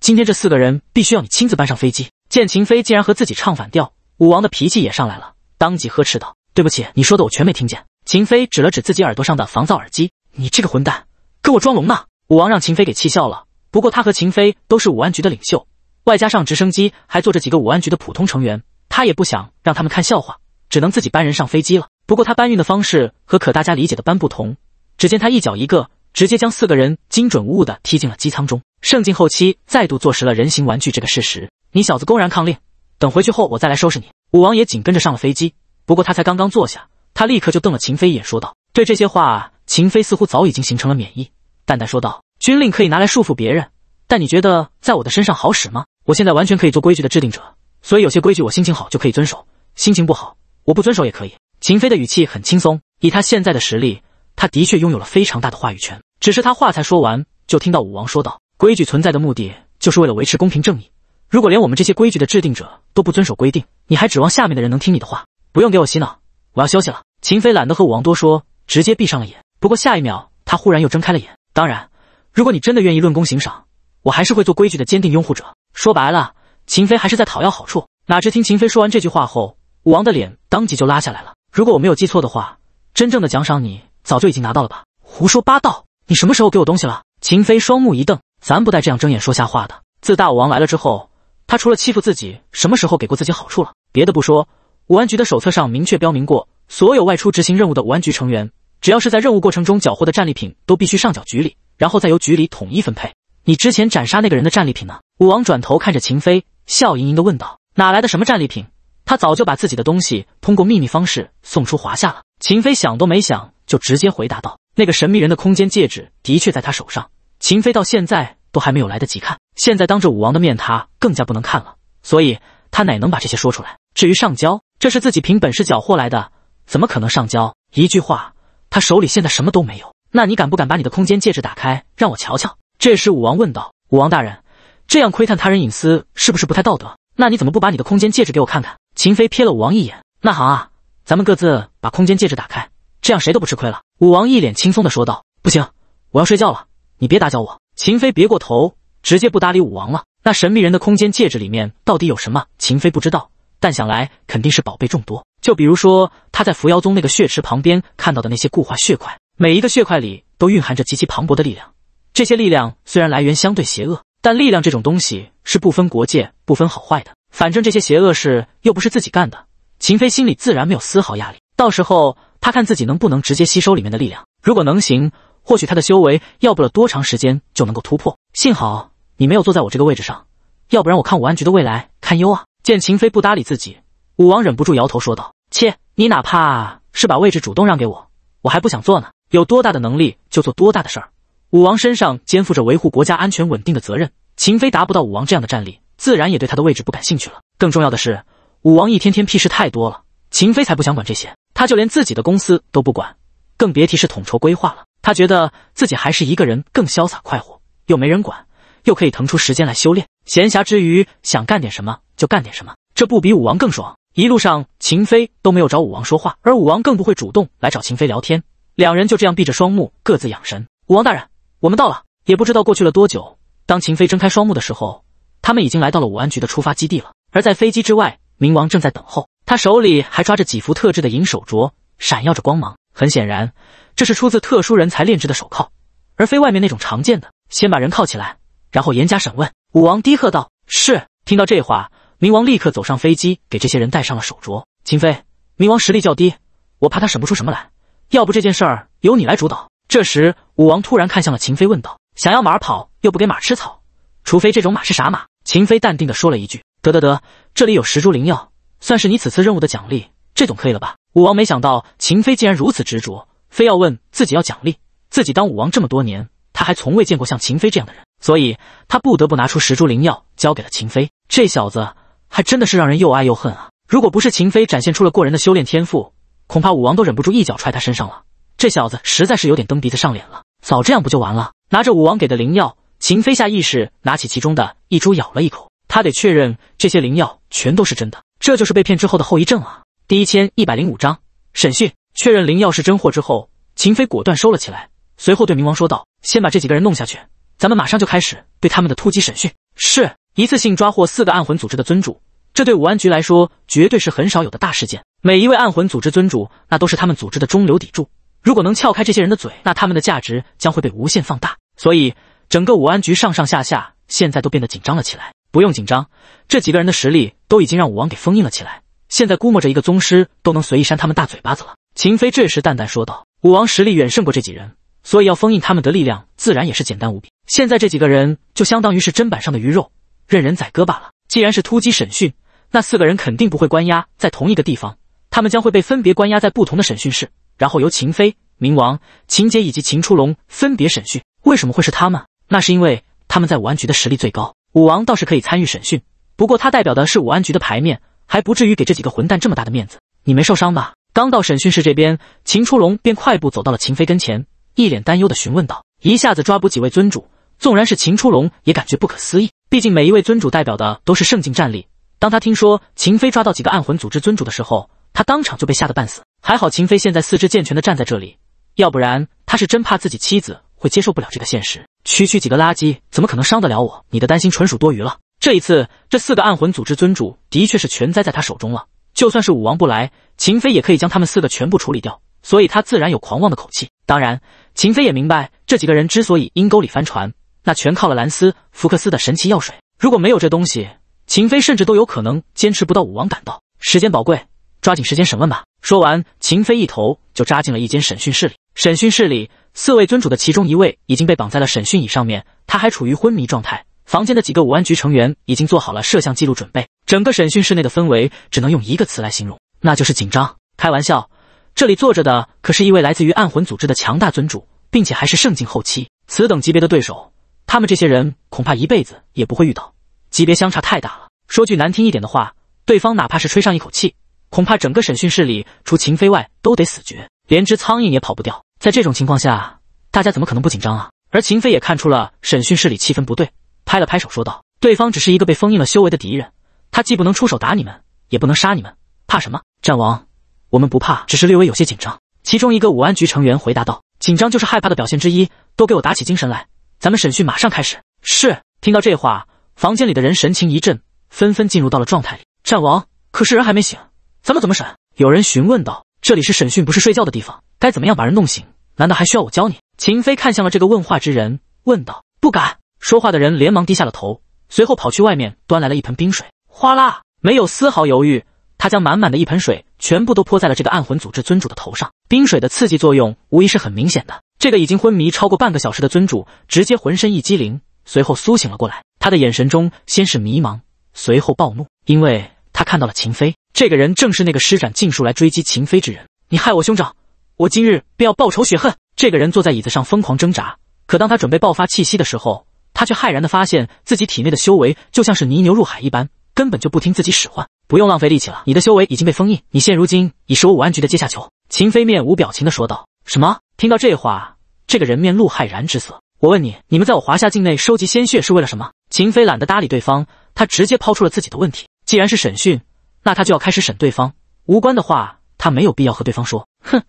今天这四个人必须要你亲自搬上飞机。见秦飞竟然和自己唱反调，武王的脾气也上来了，当即呵斥道：“对不起，你说的我全没听见。”秦飞指了指自己耳朵上的防噪耳机：“你这个混蛋，跟我装聋呢！”武王让秦飞给气笑了。不过他和秦飞都是武安局的领袖，外加上直升机还坐着几个武安局的普通成员，他也不想让他们看笑话，只能自己搬人上飞机了。不过他搬运的方式和可大家理解的搬不同，只见他一脚一个，直接将四个人精准无误的踢进了机舱中。圣境后期再度坐实了人形玩具这个事实。你小子公然抗令，等回去后我再来收拾你。武王爷紧跟着上了飞机，不过他才刚刚坐下，他立刻就瞪了秦飞一眼，说道：“对这些话，秦飞似乎早已经形成了免疫。”淡淡说道：“军令可以拿来束缚别人，但你觉得在我的身上好使吗？我现在完全可以做规矩的制定者，所以有些规矩我心情好就可以遵守，心情不好我不遵守也可以。”秦飞的语气很轻松，以他现在的实力，他的确拥有了非常大的话语权。只是他话才说完，就听到武王说道：“规矩存在的目的就是为了维持公平正义。”如果连我们这些规矩的制定者都不遵守规定，你还指望下面的人能听你的话？不用给我洗脑，我要休息了。秦飞懒得和武王多说，直接闭上了眼。不过下一秒，他忽然又睁开了眼。当然，如果你真的愿意论功行赏，我还是会做规矩的坚定拥护者。说白了，秦飞还是在讨要好处。哪知听秦飞说完这句话后，武王的脸当即就拉下来了。如果我没有记错的话，真正的奖赏你早就已经拿到了吧？胡说八道！你什么时候给我东西了？秦飞双目一瞪：“咱不带这样睁眼说瞎话的。自大武王来了之后。”他除了欺负自己，什么时候给过自己好处了？别的不说，武安局的手册上明确标明过，所有外出执行任务的武安局成员，只要是在任务过程中缴获的战利品，都必须上缴局里，然后再由局里统一分配。你之前斩杀那个人的战利品呢？武王转头看着秦飞，笑盈盈的问道：“哪来的什么战利品？他早就把自己的东西通过秘密方式送出华夏了。”秦飞想都没想，就直接回答道：“那个神秘人的空间戒指的确在他手上。”秦飞到现在。都还没有来得及看，现在当着武王的面，他更加不能看了，所以他哪能把这些说出来？至于上交，这是自己凭本事缴获来的，怎么可能上交？一句话，他手里现在什么都没有。那你敢不敢把你的空间戒指打开，让我瞧瞧？这时，武王问道：“武王大人，这样窥探他人隐私是不是不太道德？那你怎么不把你的空间戒指给我看看？”秦飞瞥了武王一眼：“那行啊，咱们各自把空间戒指打开，这样谁都不吃亏了。”武王一脸轻松的说道：“不行，我要睡觉了，你别打搅我。”秦飞别过头，直接不搭理武王了。那神秘人的空间戒指里面到底有什么？秦飞不知道，但想来肯定是宝贝众多。就比如说他在扶摇宗那个血池旁边看到的那些固化血块，每一个血块里都蕴含着极其磅礴的力量。这些力量虽然来源相对邪恶，但力量这种东西是不分国界、不分好坏的。反正这些邪恶事又不是自己干的，秦飞心里自然没有丝毫压力。到时候他看自己能不能直接吸收里面的力量，如果能行。或许他的修为要不了多长时间就能够突破。幸好你没有坐在我这个位置上，要不然我看武安局的未来堪忧啊！见秦飞不搭理自己，武王忍不住摇头说道：“切，你哪怕是把位置主动让给我，我还不想做呢。有多大的能力就做多大的事儿。武王身上肩负着维护国家安全稳定的责任，秦飞达不到武王这样的战力，自然也对他的位置不感兴趣了。更重要的是，武王一天天屁事太多了，秦飞才不想管这些。他就连自己的公司都不管，更别提是统筹规划了。”他觉得自己还是一个人更潇洒快活，又没人管，又可以腾出时间来修炼。闲暇之余，想干点什么就干点什么，这不比武王更爽？一路上，秦飞都没有找武王说话，而武王更不会主动来找秦飞聊天。两人就这样闭着双目，各自养神。武王大人，我们到了。也不知道过去了多久，当秦飞睁开双目的时候，他们已经来到了武安局的出发基地了。而在飞机之外，冥王正在等候，他手里还抓着几副特制的银手镯，闪耀着光芒。很显然。这是出自特殊人才炼制的手铐，而非外面那种常见的。先把人铐起来，然后严加审问。武王低喝道：“是。”听到这话，冥王立刻走上飞机，给这些人戴上了手镯。秦飞，冥王实力较低，我怕他审不出什么来。要不这件事儿由你来主导。这时，武王突然看向了秦飞，问道：“想要马儿跑，又不给马吃草，除非这种马是傻马。”秦飞淡定地说了一句：“得得得，这里有十株灵药，算是你此次任务的奖励，这总可以了吧？”武王没想到秦飞竟然如此执着。非要问自己要奖励，自己当武王这么多年，他还从未见过像秦飞这样的人，所以他不得不拿出十株灵药交给了秦飞。这小子还真的是让人又爱又恨啊！如果不是秦飞展现出了过人的修炼天赋，恐怕武王都忍不住一脚踹他身上了。这小子实在是有点蹬鼻子上脸了，早这样不就完了？拿着武王给的灵药，秦飞下意识拿起其中的一株咬了一口，他得确认这些灵药全都是真的。这就是被骗之后的后遗症啊！第一千一百零五章审讯。确认灵药是真货之后，秦飞果断收了起来，随后对冥王说道：“先把这几个人弄下去，咱们马上就开始对他们的突击审讯，是一次性抓获四个暗魂组织的尊主，这对武安局来说绝对是很少有的大事件。每一位暗魂组织尊主，那都是他们组织的中流砥柱，如果能撬开这些人的嘴，那他们的价值将会被无限放大。所以，整个武安局上上下下现在都变得紧张了起来。不用紧张，这几个人的实力都已经让武王给封印了起来，现在估摸着一个宗师都能随意扇他们大嘴巴子了。”秦飞这时淡淡说道：“武王实力远胜过这几人，所以要封印他们的力量，自然也是简单无比。现在这几个人就相当于是砧板上的鱼肉，任人宰割罢了。既然是突击审讯，那四个人肯定不会关押在同一个地方，他们将会被分别关押在不同的审讯室，然后由秦飞、冥王、秦杰以及秦初龙分别审讯。为什么会是他们？那是因为他们在武安局的实力最高。武王倒是可以参与审讯，不过他代表的是武安局的牌面，还不至于给这几个混蛋这么大的面子。你没受伤吧？”刚到审讯室这边，秦初龙便快步走到了秦飞跟前，一脸担忧的询问道：“一下子抓捕几位尊主，纵然是秦初龙也感觉不可思议。毕竟每一位尊主代表的都是圣境战力。当他听说秦飞抓到几个暗魂组织尊主的时候，他当场就被吓得半死。还好秦飞现在四肢健全的站在这里，要不然他是真怕自己妻子会接受不了这个现实。区区几个垃圾怎么可能伤得了我？你的担心纯属多余了。这一次，这四个暗魂组织尊主的确是全栽在他手中了。”就算是武王不来，秦飞也可以将他们四个全部处理掉，所以他自然有狂妄的口气。当然，秦飞也明白，这几个人之所以阴沟里翻船，那全靠了兰斯·福克斯的神奇药水。如果没有这东西，秦飞甚至都有可能坚持不到武王赶到。时间宝贵，抓紧时间审问吧！说完，秦飞一头就扎进了一间审讯室里。审讯室里，四位尊主的其中一位已经被绑在了审讯椅上面，他还处于昏迷状态。房间的几个武安局成员已经做好了摄像记录准备。整个审讯室内的氛围只能用一个词来形容，那就是紧张。开玩笑，这里坐着的可是一位来自于暗魂组织的强大尊主，并且还是圣境后期，此等级别的对手，他们这些人恐怕一辈子也不会遇到。级别相差太大了，说句难听一点的话，对方哪怕是吹上一口气，恐怕整个审讯室里除秦飞外都得死绝，连只苍蝇也跑不掉。在这种情况下，大家怎么可能不紧张啊？而秦飞也看出了审讯室里气氛不对，拍了拍手说道：“对方只是一个被封印了修为的敌人。”他既不能出手打你们，也不能杀你们，怕什么？战王，我们不怕，只是略微有些紧张。”其中一个武安局成员回答道，“紧张就是害怕的表现之一，都给我打起精神来，咱们审讯马上开始。”是。听到这话，房间里的人神情一震，纷纷进入到了状态里。战王，可是人还没醒，咱们怎么审？”有人询问道，“这里是审讯，不是睡觉的地方，该怎么样把人弄醒？难道还需要我教你？”秦飞看向了这个问话之人，问道：“不敢。”说话的人连忙低下了头，随后跑去外面端来了一盆冰水。哗啦！没有丝毫犹豫，他将满满的一盆水全部都泼在了这个暗魂组织尊主的头上。冰水的刺激作用无疑是很明显的。这个已经昏迷超过半个小时的尊主，直接浑身一激灵，随后苏醒了过来。他的眼神中先是迷茫，随后暴怒，因为他看到了秦飞。这个人正是那个施展禁术来追击秦飞之人。你害我兄长，我今日便要报仇雪恨。这个人坐在椅子上疯狂挣扎，可当他准备爆发气息的时候，他却骇然的发现自己体内的修为就像是泥牛入海一般。根本就不听自己使唤，不用浪费力气了。你的修为已经被封印，你现如今已是我武安局的阶下囚。”秦飞面无表情的说道。“什么？”听到这话，这个人面露骇然之色。我问你，你们在我华夏境内收集鲜血是为了什么？”秦飞懒得搭理对方，他直接抛出了自己的问题。既然是审讯，那他就要开始审对方。无关的话，他没有必要和对方说。哼，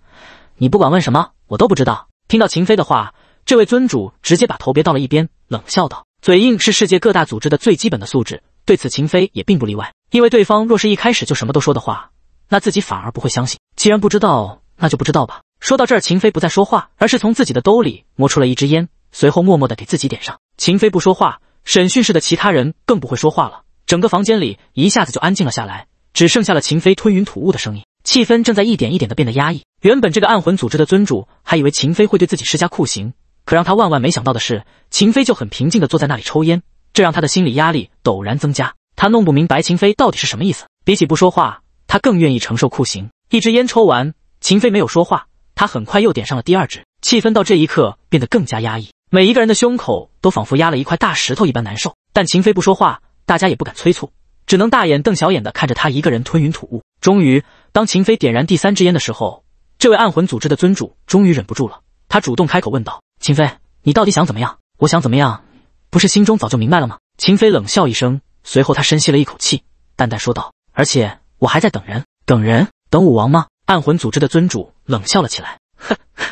你不管问什么，我都不知道。听到秦飞的话，这位尊主直接把头别到了一边，冷笑道：“嘴硬是世界各大组织的最基本的素质。”对此，秦飞也并不例外。因为对方若是一开始就什么都说的话，那自己反而不会相信。既然不知道，那就不知道吧。说到这儿，秦飞不再说话，而是从自己的兜里摸出了一支烟，随后默默的给自己点上。秦飞不说话，审讯室的其他人更不会说话了。整个房间里一下子就安静了下来，只剩下了秦飞吞云吐雾的声音。气氛正在一点一点的变得压抑。原本这个暗魂组织的尊主还以为秦飞会对自己施加酷刑，可让他万万没想到的是，秦飞就很平静的坐在那里抽烟。这让他的心理压力陡然增加，他弄不明白秦飞到底是什么意思。比起不说话，他更愿意承受酷刑。一支烟抽完，秦飞没有说话，他很快又点上了第二支。气氛到这一刻变得更加压抑，每一个人的胸口都仿佛压了一块大石头一般难受。但秦飞不说话，大家也不敢催促，只能大眼瞪小眼的看着他一个人吞云吐雾。终于，当秦飞点燃第三支烟的时候，这位暗魂组织的尊主终于忍不住了，他主动开口问道：“秦飞，你到底想怎么样？我想怎么样？”不是心中早就明白了吗？秦飞冷笑一声，随后他深吸了一口气，淡淡说道：“而且我还在等人，等人等武王吗？”暗魂组织的尊主冷笑了起来，哼，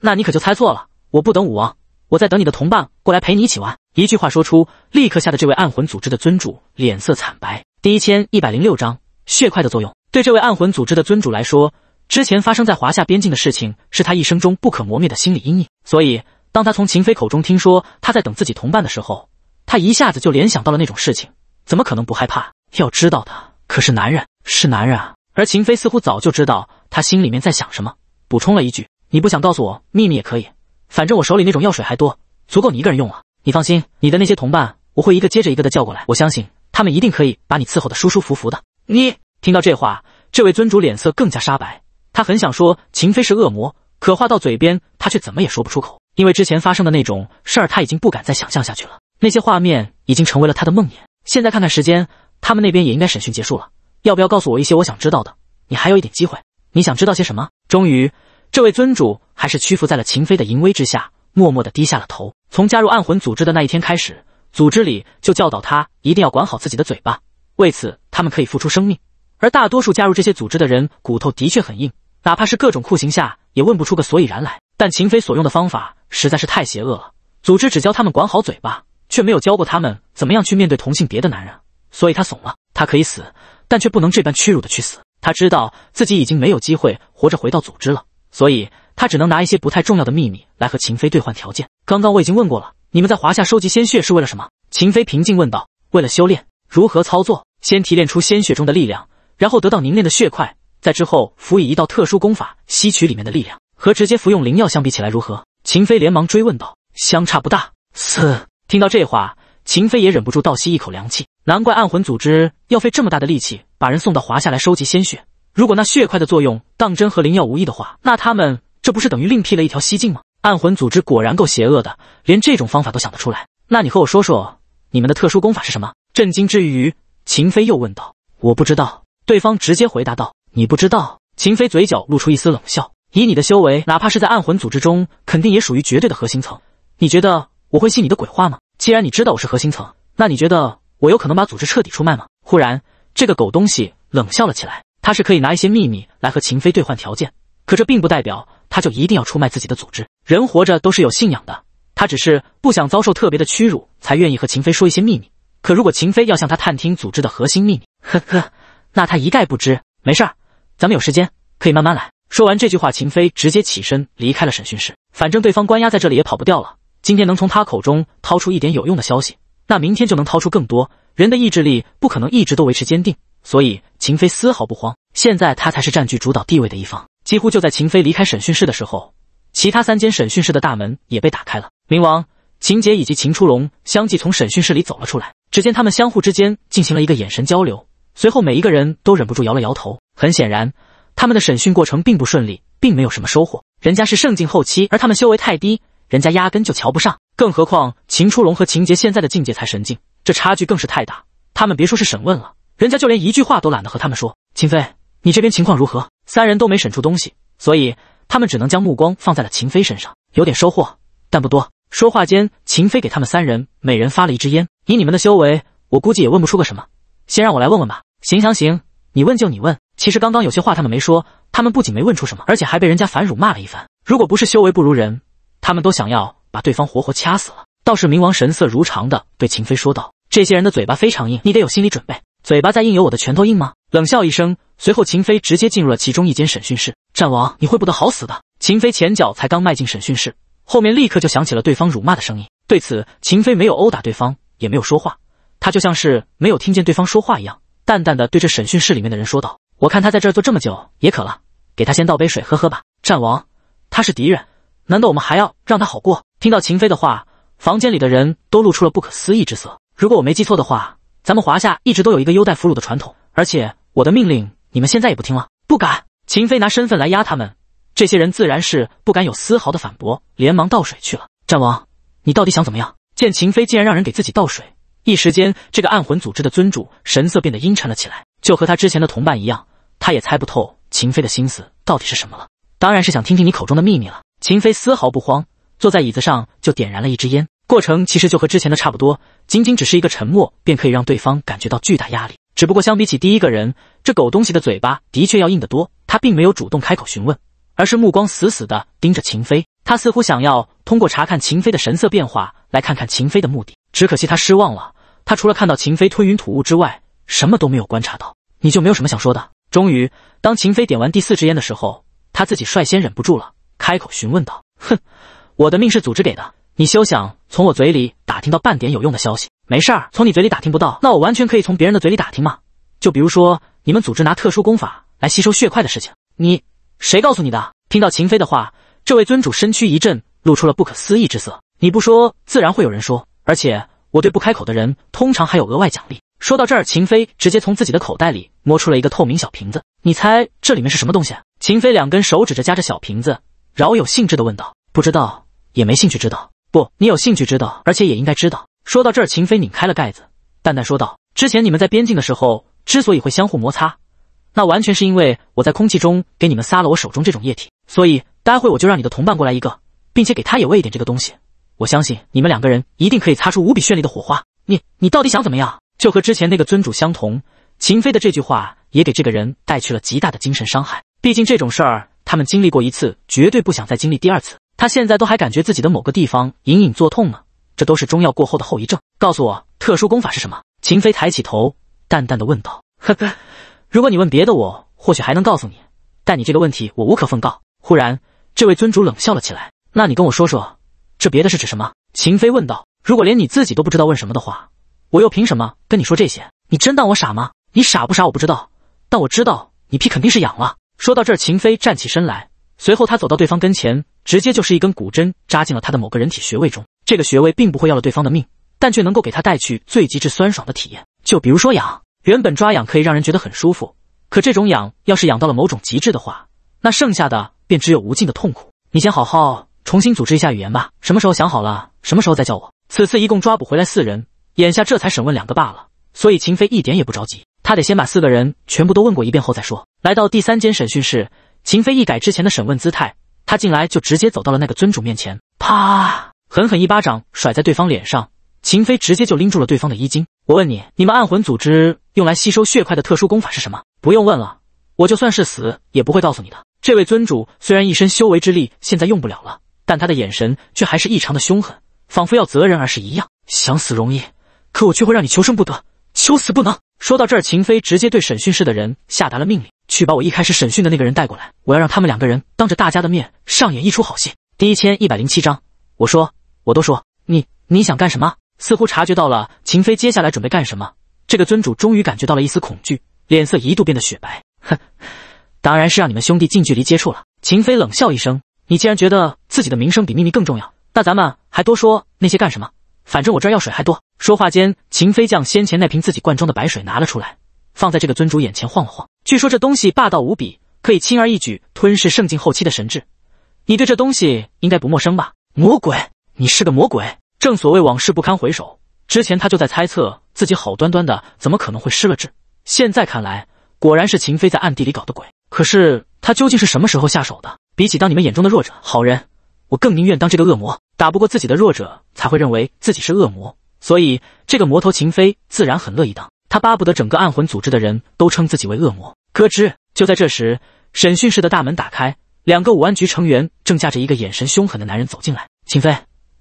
那你可就猜错了。我不等武王，我在等你的同伴过来陪你一起玩。一句话说出，立刻吓得这位暗魂组织的尊主脸色惨白。第一千一百零六章血块的作用。对这位暗魂组织的尊主来说，之前发生在华夏边境的事情是他一生中不可磨灭的心理阴影，所以。当他从秦飞口中听说他在等自己同伴的时候，他一下子就联想到了那种事情，怎么可能不害怕？要知道，的，可是男人，是男人啊！而秦飞似乎早就知道他心里面在想什么，补充了一句：“你不想告诉我秘密也可以，反正我手里那种药水还多，足够你一个人用了。你放心，你的那些同伴我会一个接着一个的叫过来，我相信他们一定可以把你伺候的舒舒服服的。”你听到这话，这位尊主脸色更加煞白，他很想说秦飞是恶魔，可话到嘴边，他却怎么也说不出口。因为之前发生的那种事儿，他已经不敢再想象下去了。那些画面已经成为了他的梦魇。现在看看时间，他们那边也应该审讯结束了。要不要告诉我一些我想知道的？你还有一点机会。你想知道些什么？终于，这位尊主还是屈服在了秦飞的淫威之下，默默地低下了头。从加入暗魂组织的那一天开始，组织里就教导他一定要管好自己的嘴巴，为此他们可以付出生命。而大多数加入这些组织的人，骨头的确很硬，哪怕是各种酷刑下，也问不出个所以然来。但秦飞所用的方法。实在是太邪恶了！组织只教他们管好嘴巴，却没有教过他们怎么样去面对同性别的男人，所以他怂了。他可以死，但却不能这般屈辱的去死。他知道自己已经没有机会活着回到组织了，所以他只能拿一些不太重要的秘密来和秦飞兑换条件。刚刚我已经问过了，你们在华夏收集鲜血是为了什么？秦飞平静问道。为了修炼。如何操作？先提炼出鲜血中的力量，然后得到凝练的血块，再之后辅以一道特殊功法吸取里面的力量。和直接服用灵药相比起来，如何？秦飞连忙追问道：“相差不大。”四听到这话，秦飞也忍不住倒吸一口凉气。难怪暗魂组织要费这么大的力气把人送到华夏来收集鲜血。如果那血块的作用当真和灵药无异的话，那他们这不是等于另辟了一条西径吗？暗魂组织果然够邪恶的，连这种方法都想得出来。那你和我说说，你们的特殊功法是什么？震惊之余，秦飞又问道：“我不知道。”对方直接回答道：“你不知道。”秦飞嘴角露出一丝冷笑。以你的修为，哪怕是在暗魂组织中，肯定也属于绝对的核心层。你觉得我会信你的鬼话吗？既然你知道我是核心层，那你觉得我有可能把组织彻底出卖吗？忽然，这个狗东西冷笑了起来。他是可以拿一些秘密来和秦飞兑换条件，可这并不代表他就一定要出卖自己的组织。人活着都是有信仰的，他只是不想遭受特别的屈辱，才愿意和秦飞说一些秘密。可如果秦飞要向他探听组织的核心秘密，呵呵，那他一概不知。没事儿，咱们有时间可以慢慢来。说完这句话，秦飞直接起身离开了审讯室。反正对方关押在这里也跑不掉了。今天能从他口中掏出一点有用的消息，那明天就能掏出更多。人的意志力不可能一直都维持坚定，所以秦飞丝毫不慌。现在他才是占据主导地位的一方。几乎就在秦飞离开审讯室的时候，其他三间审讯室的大门也被打开了。冥王、秦杰以及秦初龙相继从审讯室里走了出来。只见他们相互之间进行了一个眼神交流，随后每一个人都忍不住摇了摇头。很显然。他们的审讯过程并不顺利，并没有什么收获。人家是圣境后期，而他们修为太低，人家压根就瞧不上。更何况秦初龙和秦杰现在的境界才神境，这差距更是太大。他们别说是审问了，人家就连一句话都懒得和他们说。秦飞，你这边情况如何？三人都没审出东西，所以他们只能将目光放在了秦飞身上。有点收获，但不多。说话间，秦飞给他们三人每人发了一支烟。以你们的修为，我估计也问不出个什么。先让我来问问吧。行行行，你问就你问。其实刚刚有些话他们没说，他们不仅没问出什么，而且还被人家反辱骂了一番。如果不是修为不如人，他们都想要把对方活活掐死了。倒是冥王神色如常的对秦飞说道：“这些人的嘴巴非常硬，你得有心理准备。嘴巴再硬，有我的拳头硬吗？”冷笑一声，随后秦飞直接进入了其中一间审讯室。战王，你会不得好死的！秦飞前脚才刚迈进审讯室，后面立刻就响起了对方辱骂的声音。对此，秦飞没有殴打对方，也没有说话，他就像是没有听见对方说话一样，淡淡的对着审讯室里面的人说道。我看他在这儿坐这么久，也渴了，给他先倒杯水喝喝吧。战王，他是敌人，难道我们还要让他好过？听到秦飞的话，房间里的人都露出了不可思议之色。如果我没记错的话，咱们华夏一直都有一个优待俘虏的传统，而且我的命令，你们现在也不听了。不敢！秦飞拿身份来压他们，这些人自然是不敢有丝毫的反驳，连忙倒水去了。战王，你到底想怎么样？见秦飞竟然让人给自己倒水，一时间，这个暗魂组织的尊主神色变得阴沉了起来。就和他之前的同伴一样，他也猜不透秦飞的心思到底是什么了。当然是想听听你口中的秘密了。秦飞丝毫不慌，坐在椅子上就点燃了一支烟。过程其实就和之前的差不多，仅仅只是一个沉默，便可以让对方感觉到巨大压力。只不过相比起第一个人，这狗东西的嘴巴的确要硬得多。他并没有主动开口询问，而是目光死死的盯着秦飞。他似乎想要通过查看秦飞的神色变化，来看看秦飞的目的。只可惜他失望了，他除了看到秦飞吞云吐雾之外，什么都没有观察到。你就没有什么想说的？终于，当秦飞点完第四支烟的时候，他自己率先忍不住了，开口询问道：“哼，我的命是组织给的，你休想从我嘴里打听到半点有用的消息。没事儿，从你嘴里打听不到，那我完全可以从别人的嘴里打听嘛。就比如说你们组织拿特殊功法来吸收血块的事情，你谁告诉你的？”听到秦飞的话，这位尊主身躯一震，露出了不可思议之色。你不说，自然会有人说，而且我对不开口的人通常还有额外奖励。说到这儿，秦飞直接从自己的口袋里摸出了一个透明小瓶子，你猜这里面是什么东西？秦飞两根手指着夹着小瓶子，饶有兴致的问道：“不知道，也没兴趣知道。不，你有兴趣知道，而且也应该知道。”说到这儿，秦飞拧开了盖子，淡淡说道：“之前你们在边境的时候之所以会相互摩擦，那完全是因为我在空气中给你们撒了我手中这种液体。所以，待会我就让你的同伴过来一个，并且给他也喂一点这个东西。我相信你们两个人一定可以擦出无比绚丽的火花。”你，你到底想怎么样？就和之前那个尊主相同，秦飞的这句话也给这个人带去了极大的精神伤害。毕竟这种事儿，他们经历过一次，绝对不想再经历第二次。他现在都还感觉自己的某个地方隐隐作痛呢，这都是中药过后的后遗症。告诉我，特殊功法是什么？秦飞抬起头，淡淡的问道：“呵呵，如果你问别的，我或许还能告诉你，但你这个问题，我无可奉告。”忽然，这位尊主冷笑了起来：“那你跟我说说，这别的是指什么？”秦飞问道：“如果连你自己都不知道问什么的话。”我又凭什么跟你说这些？你真当我傻吗？你傻不傻我不知道，但我知道你皮肯定是痒了。说到这儿，秦飞站起身来，随后他走到对方跟前，直接就是一根骨针扎进了他的某个人体穴位中。这个穴位并不会要了对方的命，但却能够给他带去最极致酸爽的体验。就比如说痒，原本抓痒可以让人觉得很舒服，可这种痒要是痒到了某种极致的话，那剩下的便只有无尽的痛苦。你先好好重新组织一下语言吧，什么时候想好了什么时候再叫我。此次一共抓捕回来四人。眼下这才审问两个罢了，所以秦飞一点也不着急。他得先把四个人全部都问过一遍后再说。来到第三间审讯室，秦飞一改之前的审问姿态，他进来就直接走到了那个尊主面前，啪，狠狠一巴掌甩在对方脸上。秦飞直接就拎住了对方的衣襟。我问你，你们暗魂组织用来吸收血块的特殊功法是什么？不用问了，我就算是死也不会告诉你的。这位尊主虽然一身修为之力现在用不了了，但他的眼神却还是异常的凶狠，仿佛要择人而是一样。想死容易。可我却会让你求生不得，求死不能。说到这儿，秦飞直接对审讯室的人下达了命令，去把我一开始审讯的那个人带过来。我要让他们两个人当着大家的面上演一出好戏。第一千一百零七章，我说，我都说，你你想干什么？似乎察觉到了秦飞接下来准备干什么，这个尊主终于感觉到了一丝恐惧，脸色一度变得雪白。哼，当然是让你们兄弟近距离接触了。秦飞冷笑一声，你既然觉得自己的名声比秘密更重要，那咱们还多说那些干什么？反正我这儿药水还多。说话间，秦飞将先前那瓶自己灌装的白水拿了出来，放在这个尊主眼前晃了晃。据说这东西霸道无比，可以轻而易举吞噬圣境后期的神智。你对这东西应该不陌生吧？魔鬼，你是个魔鬼！正所谓往事不堪回首，之前他就在猜测自己好端端的怎么可能会失了智。现在看来，果然是秦飞在暗地里搞的鬼。可是他究竟是什么时候下手的？比起当你们眼中的弱者，好人。我更宁愿当这个恶魔，打不过自己的弱者才会认为自己是恶魔，所以这个魔头秦飞自然很乐意当，他巴不得整个暗魂组织的人都称自己为恶魔。咯吱！就在这时，审讯室的大门打开，两个武安局成员正架着一个眼神凶狠的男人走进来。秦飞，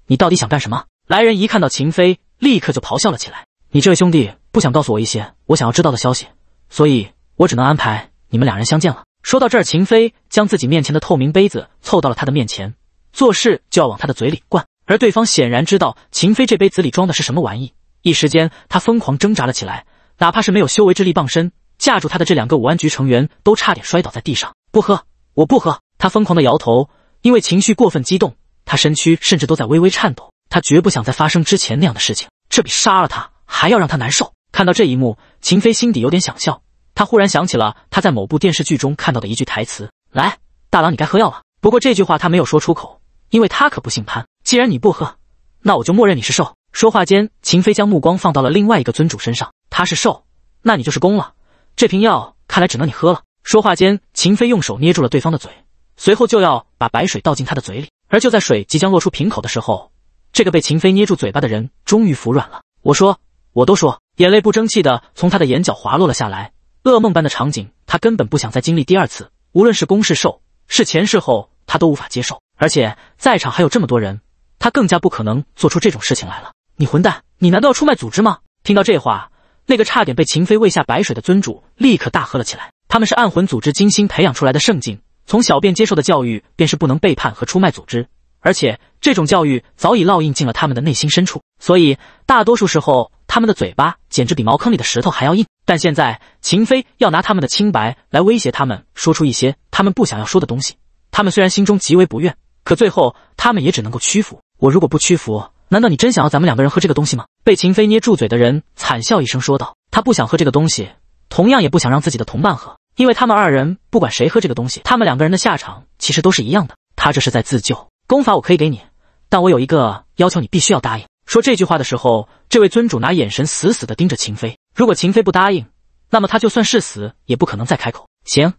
你到底想干什么？来人一看到秦飞，立刻就咆哮了起来：“你这位兄弟不想告诉我一些我想要知道的消息，所以我只能安排你们两人相见了。”说到这儿，秦飞将自己面前的透明杯子凑到了他的面前。做事就要往他的嘴里灌，而对方显然知道秦飞这杯子里装的是什么玩意。一时间，他疯狂挣扎了起来，哪怕是没有修为之力傍身，架住他的这两个武安局成员都差点摔倒在地上。不喝，我不喝！他疯狂的摇头，因为情绪过分激动，他身躯甚至都在微微颤抖。他绝不想再发生之前那样的事情，这比杀了他还要让他难受。看到这一幕，秦飞心底有点想笑。他忽然想起了他在某部电视剧中看到的一句台词：“来，大郎，你该喝药了。”不过这句话他没有说出口。因为他可不姓潘。既然你不喝，那我就默认你是兽。说话间，秦飞将目光放到了另外一个尊主身上。他是兽，那你就是公了。这瓶药看来只能你喝了。说话间，秦飞用手捏住了对方的嘴，随后就要把白水倒进他的嘴里。而就在水即将落出瓶口的时候，这个被秦飞捏住嘴巴的人终于服软了。我说，我都说，眼泪不争气的从他的眼角滑落了下来。噩梦般的场景，他根本不想再经历第二次。无论是公是兽，是前世后，他都无法接受。而且在场还有这么多人，他更加不可能做出这种事情来了。你混蛋，你难道要出卖组织吗？听到这话，那个差点被秦飞喂下白水的尊主立刻大喝了起来。他们是暗魂组织精心培养出来的圣境，从小便接受的教育便是不能背叛和出卖组织，而且这种教育早已烙印进了他们的内心深处。所以大多数时候，他们的嘴巴简直比茅坑里的石头还要硬。但现在秦飞要拿他们的清白来威胁他们，说出一些他们不想要说的东西。他们虽然心中极为不愿。可最后，他们也只能够屈服。我如果不屈服，难道你真想要咱们两个人喝这个东西吗？被秦飞捏住嘴的人惨笑一声说道：“他不想喝这个东西，同样也不想让自己的同伴喝，因为他们二人不管谁喝这个东西，他们两个人的下场其实都是一样的。他这是在自救。功法我可以给你，但我有一个要求，你必须要答应。”说这句话的时候，这位尊主拿眼神死死的盯着秦飞。如果秦飞不答应，那么他就算是死也不可能再开口。行，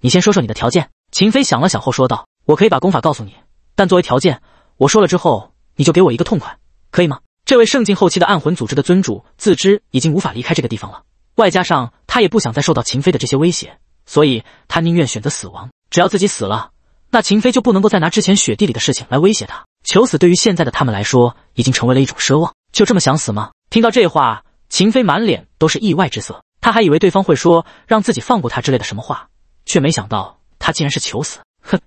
你先说说你的条件。秦飞想了想后说道：“我可以把功法告诉你。”但作为条件，我说了之后，你就给我一个痛快，可以吗？这位圣境后期的暗魂组织的尊主自知已经无法离开这个地方了，外加上他也不想再受到秦飞的这些威胁，所以他宁愿选择死亡。只要自己死了，那秦飞就不能够再拿之前雪地里的事情来威胁他。求死对于现在的他们来说，已经成为了一种奢望。就这么想死吗？听到这话，秦飞满脸都是意外之色。他还以为对方会说让自己放过他之类的什么话，却没想到他竟然是求死。哼。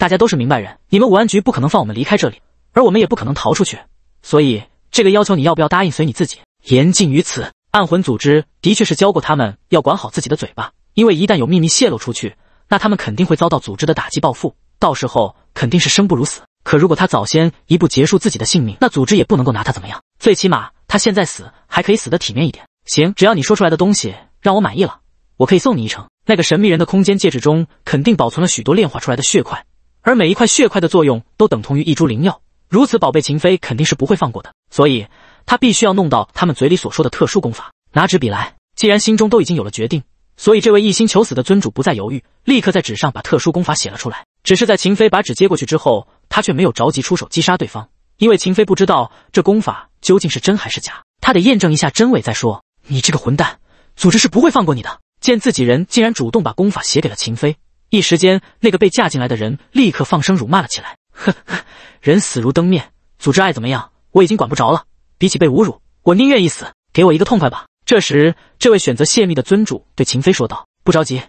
大家都是明白人，你们武安局不可能放我们离开这里，而我们也不可能逃出去，所以这个要求你要不要答应随你自己。言尽于此，暗魂组织的确是教过他们要管好自己的嘴巴，因为一旦有秘密泄露出去，那他们肯定会遭到组织的打击报复，到时候肯定是生不如死。可如果他早先一步结束自己的性命，那组织也不能够拿他怎么样，最起码他现在死还可以死得体面一点。行，只要你说出来的东西让我满意了，我可以送你一程。那个神秘人的空间戒指中肯定保存了许多炼化出来的血块。而每一块血块的作用都等同于一株灵药，如此宝贝，秦飞肯定是不会放过的，所以他必须要弄到他们嘴里所说的特殊功法。拿纸笔来！既然心中都已经有了决定，所以这位一心求死的尊主不再犹豫，立刻在纸上把特殊功法写了出来。只是在秦飞把纸接过去之后，他却没有着急出手击杀对方，因为秦飞不知道这功法究竟是真还是假，他得验证一下真伪再说。你这个混蛋，组织是不会放过你的！见自己人竟然主动把功法写给了秦飞。一时间，那个被架进来的人立刻放声辱骂了起来。呵呵，人死如灯灭，组织爱怎么样，我已经管不着了。比起被侮辱，我宁愿一死，给我一个痛快吧。这时，这位选择泄密的尊主对秦飞说道：“不着急，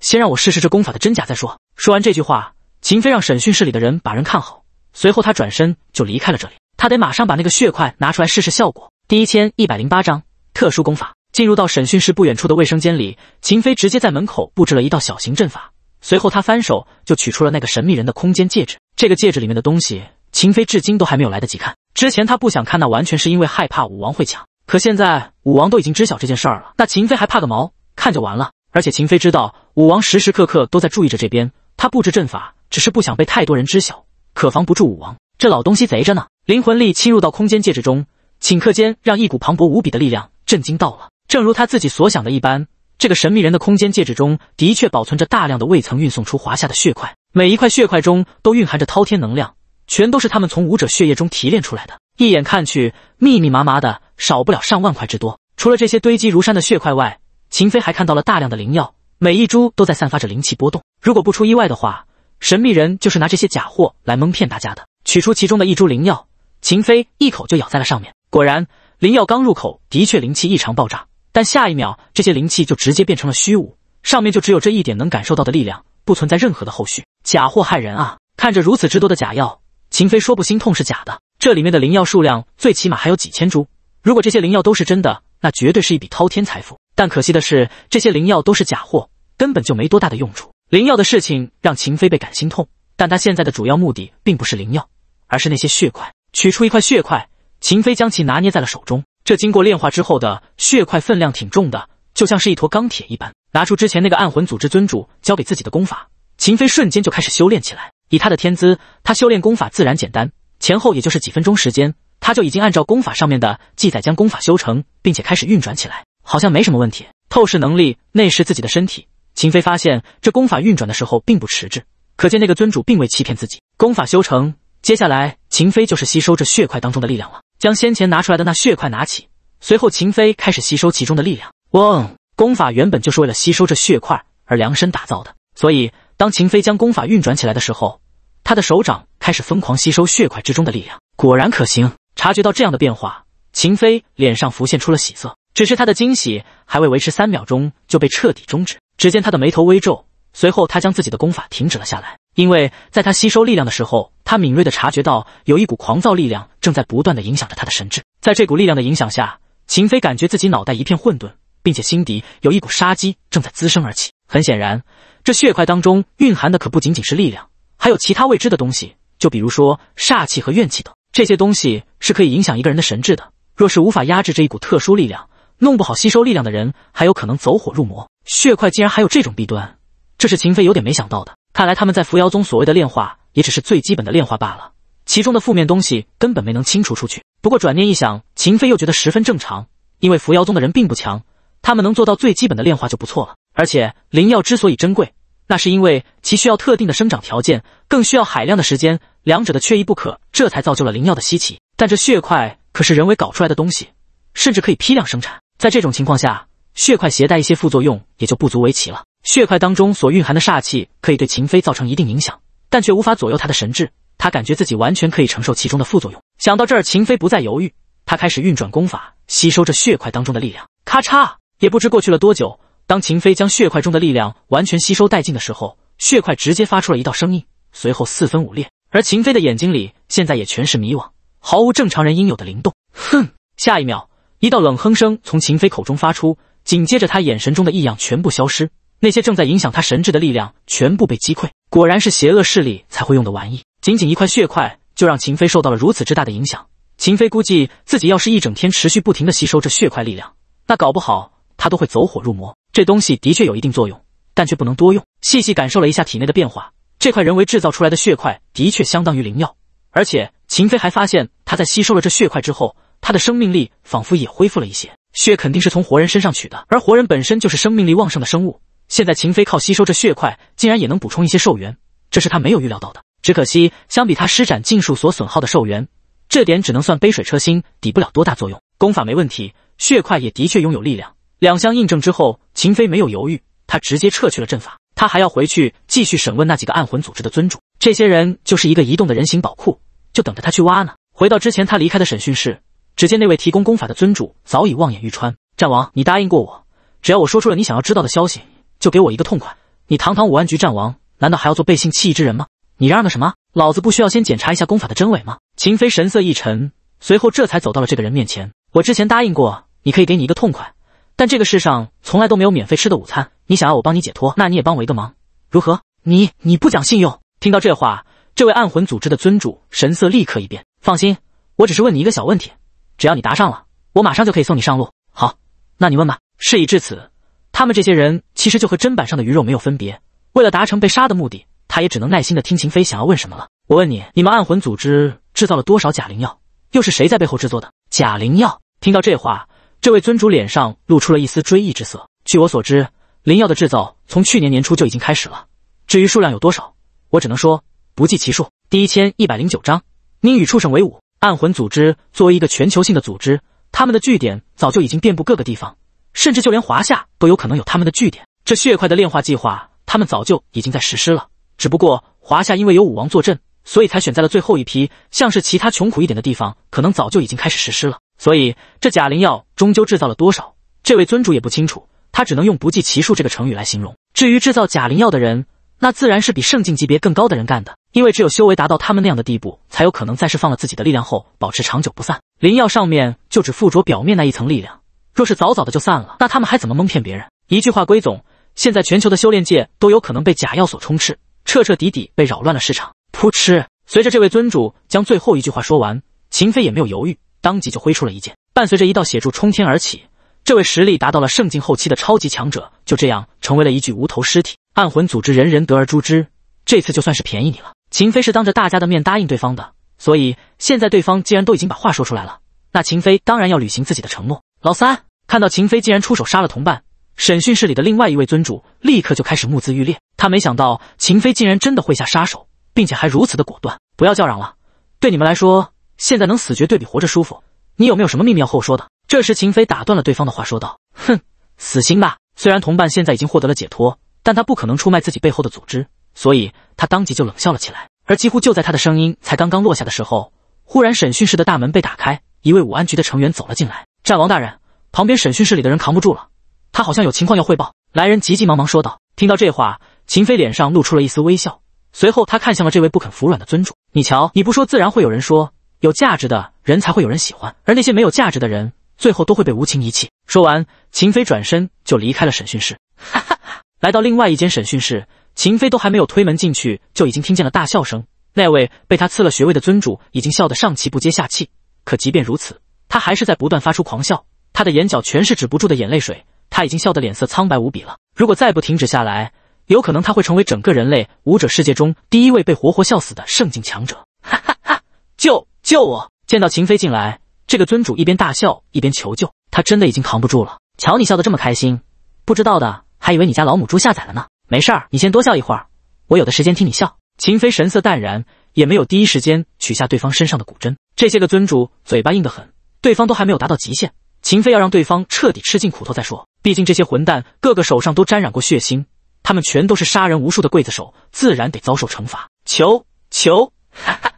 先让我试试这功法的真假再说。”说完这句话，秦飞让审讯室里的人把人看好，随后他转身就离开了这里。他得马上把那个血块拿出来试试效果。第一千一百零八章特殊功法。进入到审讯室不远处的卫生间里，秦飞直接在门口布置了一道小型阵法。随后，他翻手就取出了那个神秘人的空间戒指。这个戒指里面的东西，秦飞至今都还没有来得及看。之前他不想看，那完全是因为害怕武王会抢。可现在武王都已经知晓这件事儿了，那秦飞还怕个毛？看就完了。而且秦飞知道武王时时刻刻都在注意着这边，他布置阵法，只是不想被太多人知晓，可防不住武王这老东西贼着呢。灵魂力侵入到空间戒指中，顷刻间让一股磅礴无比的力量震惊到了，正如他自己所想的一般。这个神秘人的空间戒指中的确保存着大量的未曾运送出华夏的血块，每一块血块中都蕴含着滔天能量，全都是他们从武者血液中提炼出来的。一眼看去，密密麻麻的，少不了上万块之多。除了这些堆积如山的血块外，秦飞还看到了大量的灵药，每一株都在散发着灵气波动。如果不出意外的话，神秘人就是拿这些假货来蒙骗大家的。取出其中的一株灵药，秦飞一口就咬在了上面。果然，灵药刚入口，的确灵气异常爆炸。但下一秒，这些灵气就直接变成了虚无，上面就只有这一点能感受到的力量，不存在任何的后续。假货害人啊！看着如此之多的假药，秦飞说不心痛是假的。这里面的灵药数量最起码还有几千株，如果这些灵药都是真的，那绝对是一笔滔天财富。但可惜的是，这些灵药都是假货，根本就没多大的用处。灵药的事情让秦飞被感心痛，但他现在的主要目的并不是灵药，而是那些血块。取出一块血块，秦飞将其拿捏在了手中。这经过炼化之后的血块分量挺重的，就像是一坨钢铁一般。拿出之前那个暗魂组织尊主交给自己的功法，秦飞瞬间就开始修炼起来。以他的天资，他修炼功法自然简单，前后也就是几分钟时间，他就已经按照功法上面的记载将功法修成，并且开始运转起来，好像没什么问题。透视能力内视自己的身体，秦飞发现这功法运转的时候并不迟滞，可见那个尊主并未欺骗自己。功法修成，接下来秦飞就是吸收这血块当中的力量了。将先前拿出来的那血块拿起，随后秦飞开始吸收其中的力量。嗡，功法原本就是为了吸收这血块而量身打造的，所以当秦飞将功法运转起来的时候，他的手掌开始疯狂吸收血块之中的力量。果然可行！察觉到这样的变化，秦飞脸上浮现出了喜色，只是他的惊喜还未维持三秒钟就被彻底终止。只见他的眉头微皱，随后他将自己的功法停止了下来。因为在他吸收力量的时候，他敏锐的察觉到有一股狂躁力量正在不断的影响着他的神智。在这股力量的影响下，秦飞感觉自己脑袋一片混沌，并且心底有一股杀机正在滋生而起。很显然，这血块当中蕴含的可不仅仅是力量，还有其他未知的东西，就比如说煞气和怨气等。这些东西是可以影响一个人的神智的。若是无法压制这一股特殊力量，弄不好吸收力量的人还有可能走火入魔。血块竟然还有这种弊端，这是秦飞有点没想到的。看来他们在扶摇宗所谓的炼化，也只是最基本的炼化罢了，其中的负面东西根本没能清除出去。不过转念一想，秦飞又觉得十分正常，因为扶摇宗的人并不强，他们能做到最基本的炼化就不错了。而且灵药之所以珍贵，那是因为其需要特定的生长条件，更需要海量的时间，两者的缺一不可，这才造就了灵药的稀奇。但这血块可是人为搞出来的东西，甚至可以批量生产，在这种情况下，血块携带一些副作用也就不足为奇了。血块当中所蕴含的煞气可以对秦飞造成一定影响，但却无法左右他的神智。他感觉自己完全可以承受其中的副作用。想到这儿，秦飞不再犹豫，他开始运转功法，吸收这血块当中的力量。咔嚓！也不知过去了多久，当秦飞将血块中的力量完全吸收殆尽的时候，血块直接发出了一道声音，随后四分五裂。而秦飞的眼睛里现在也全是迷惘，毫无正常人应有的灵动。哼！下一秒，一道冷哼声从秦飞口中发出，紧接着他眼神中的异样全部消失。那些正在影响他神智的力量全部被击溃。果然是邪恶势力才会用的玩意。仅仅一块血块就让秦飞受到了如此之大的影响。秦飞估计自己要是一整天持续不停的吸收这血块力量，那搞不好他都会走火入魔。这东西的确有一定作用，但却不能多用。细细感受了一下体内的变化，这块人为制造出来的血块的确相当于灵药。而且秦飞还发现，他在吸收了这血块之后，他的生命力仿佛也恢复了一些。血肯定是从活人身上取的，而活人本身就是生命力旺盛的生物。现在秦飞靠吸收这血块，竟然也能补充一些寿元，这是他没有预料到的。只可惜，相比他施展禁术所损耗的寿元，这点只能算杯水车薪，抵不了多大作用。功法没问题，血块也的确拥有力量，两相印证之后，秦飞没有犹豫，他直接撤去了阵法。他还要回去继续审问那几个暗魂组织的尊主，这些人就是一个移动的人形宝库，就等着他去挖呢。回到之前他离开的审讯室，只见那位提供功法的尊主早已望眼欲穿：“战王，你答应过我，只要我说出了你想要知道的消息。”就给我一个痛快！你堂堂武安局战王，难道还要做背信弃义之人吗？你嚷嚷什么？老子不需要先检查一下功法的真伪吗？秦飞神色一沉，随后这才走到了这个人面前。我之前答应过，你可以给你一个痛快，但这个世上从来都没有免费吃的午餐。你想要我帮你解脱，那你也帮我一个忙，如何？你你不讲信用！听到这话，这位暗魂组织的尊主神色立刻一变。放心，我只是问你一个小问题，只要你答上了，我马上就可以送你上路。好，那你问吧。事已至此。他们这些人其实就和砧板上的鱼肉没有分别。为了达成被杀的目的，他也只能耐心的听秦飞想要问什么了。我问你，你们暗魂组织制造了多少假灵药？又是谁在背后制作的假灵药？听到这话，这位尊主脸上露出了一丝追忆之色。据我所知，灵药的制造从去年年初就已经开始了。至于数量有多少，我只能说不计其数。第一千一百零九章，你与畜生为伍。暗魂组织作为一个全球性的组织，他们的据点早就已经遍布各个地方。甚至就连华夏都有可能有他们的据点。这血块的炼化计划，他们早就已经在实施了。只不过华夏因为有武王坐镇，所以才选在了最后一批。像是其他穷苦一点的地方，可能早就已经开始实施了。所以这假灵药终究制造了多少，这位尊主也不清楚。他只能用“不计其数”这个成语来形容。至于制造假灵药的人，那自然是比圣境级别更高的人干的。因为只有修为达到他们那样的地步，才有可能在释放了自己的力量后，保持长久不散。灵药上面就只附着表面那一层力量。若是早早的就散了，那他们还怎么蒙骗别人？一句话归总，现在全球的修炼界都有可能被假药所充斥，彻彻底底被扰乱了市场。噗嗤！随着这位尊主将最后一句话说完，秦飞也没有犹豫，当即就挥出了一剑，伴随着一道血柱冲天而起，这位实力达到了圣境后期的超级强者就这样成为了一具无头尸体。暗魂组织人人得而诛之，这次就算是便宜你了。秦飞是当着大家的面答应对方的，所以现在对方既然都已经把话说出来了，那秦飞当然要履行自己的承诺。老三。看到秦飞竟然出手杀了同伴，审讯室里的另外一位尊主立刻就开始目眦欲裂。他没想到秦飞竟然真的会下杀手，并且还如此的果断。不要叫嚷了，对你们来说，现在能死绝对比活着舒服。你有没有什么秘密要和我说的？这时，秦飞打断了对方的话，说道：“哼，死心吧！虽然同伴现在已经获得了解脱，但他不可能出卖自己背后的组织，所以他当即就冷笑了起来。而几乎就在他的声音才刚刚落下的时候，忽然审讯室的大门被打开，一位武安局的成员走了进来，战王大人。”旁边审讯室里的人扛不住了，他好像有情况要汇报。来人急急忙忙说道。听到这话，秦飞脸上露出了一丝微笑。随后，他看向了这位不肯服软的尊主：“你瞧，你不说，自然会有人说。有价值的人才会有人喜欢，而那些没有价值的人，最后都会被无情遗弃。”说完，秦飞转身就离开了审讯室。哈哈哈！来到另外一间审讯室，秦飞都还没有推门进去，就已经听见了大笑声。那位被他刺了穴位的尊主已经笑得上气不接下气，可即便如此，他还是在不断发出狂笑。他的眼角全是止不住的眼泪水，他已经笑得脸色苍白无比了。如果再不停止下来，有可能他会成为整个人类武者世界中第一位被活活笑死的圣境强者。哈哈哈！救救我！见到秦飞进来，这个尊主一边大笑一边求救，他真的已经扛不住了。瞧你笑得这么开心，不知道的还以为你家老母猪下崽了呢。没事儿，你先多笑一会儿，我有的时间听你笑。秦飞神色淡然，也没有第一时间取下对方身上的骨针。这些个尊主嘴巴硬得很，对方都还没有达到极限。秦飞要让对方彻底吃尽苦头再说，毕竟这些混蛋个个手上都沾染过血腥，他们全都是杀人无数的刽子手，自然得遭受惩罚。求求，哈哈！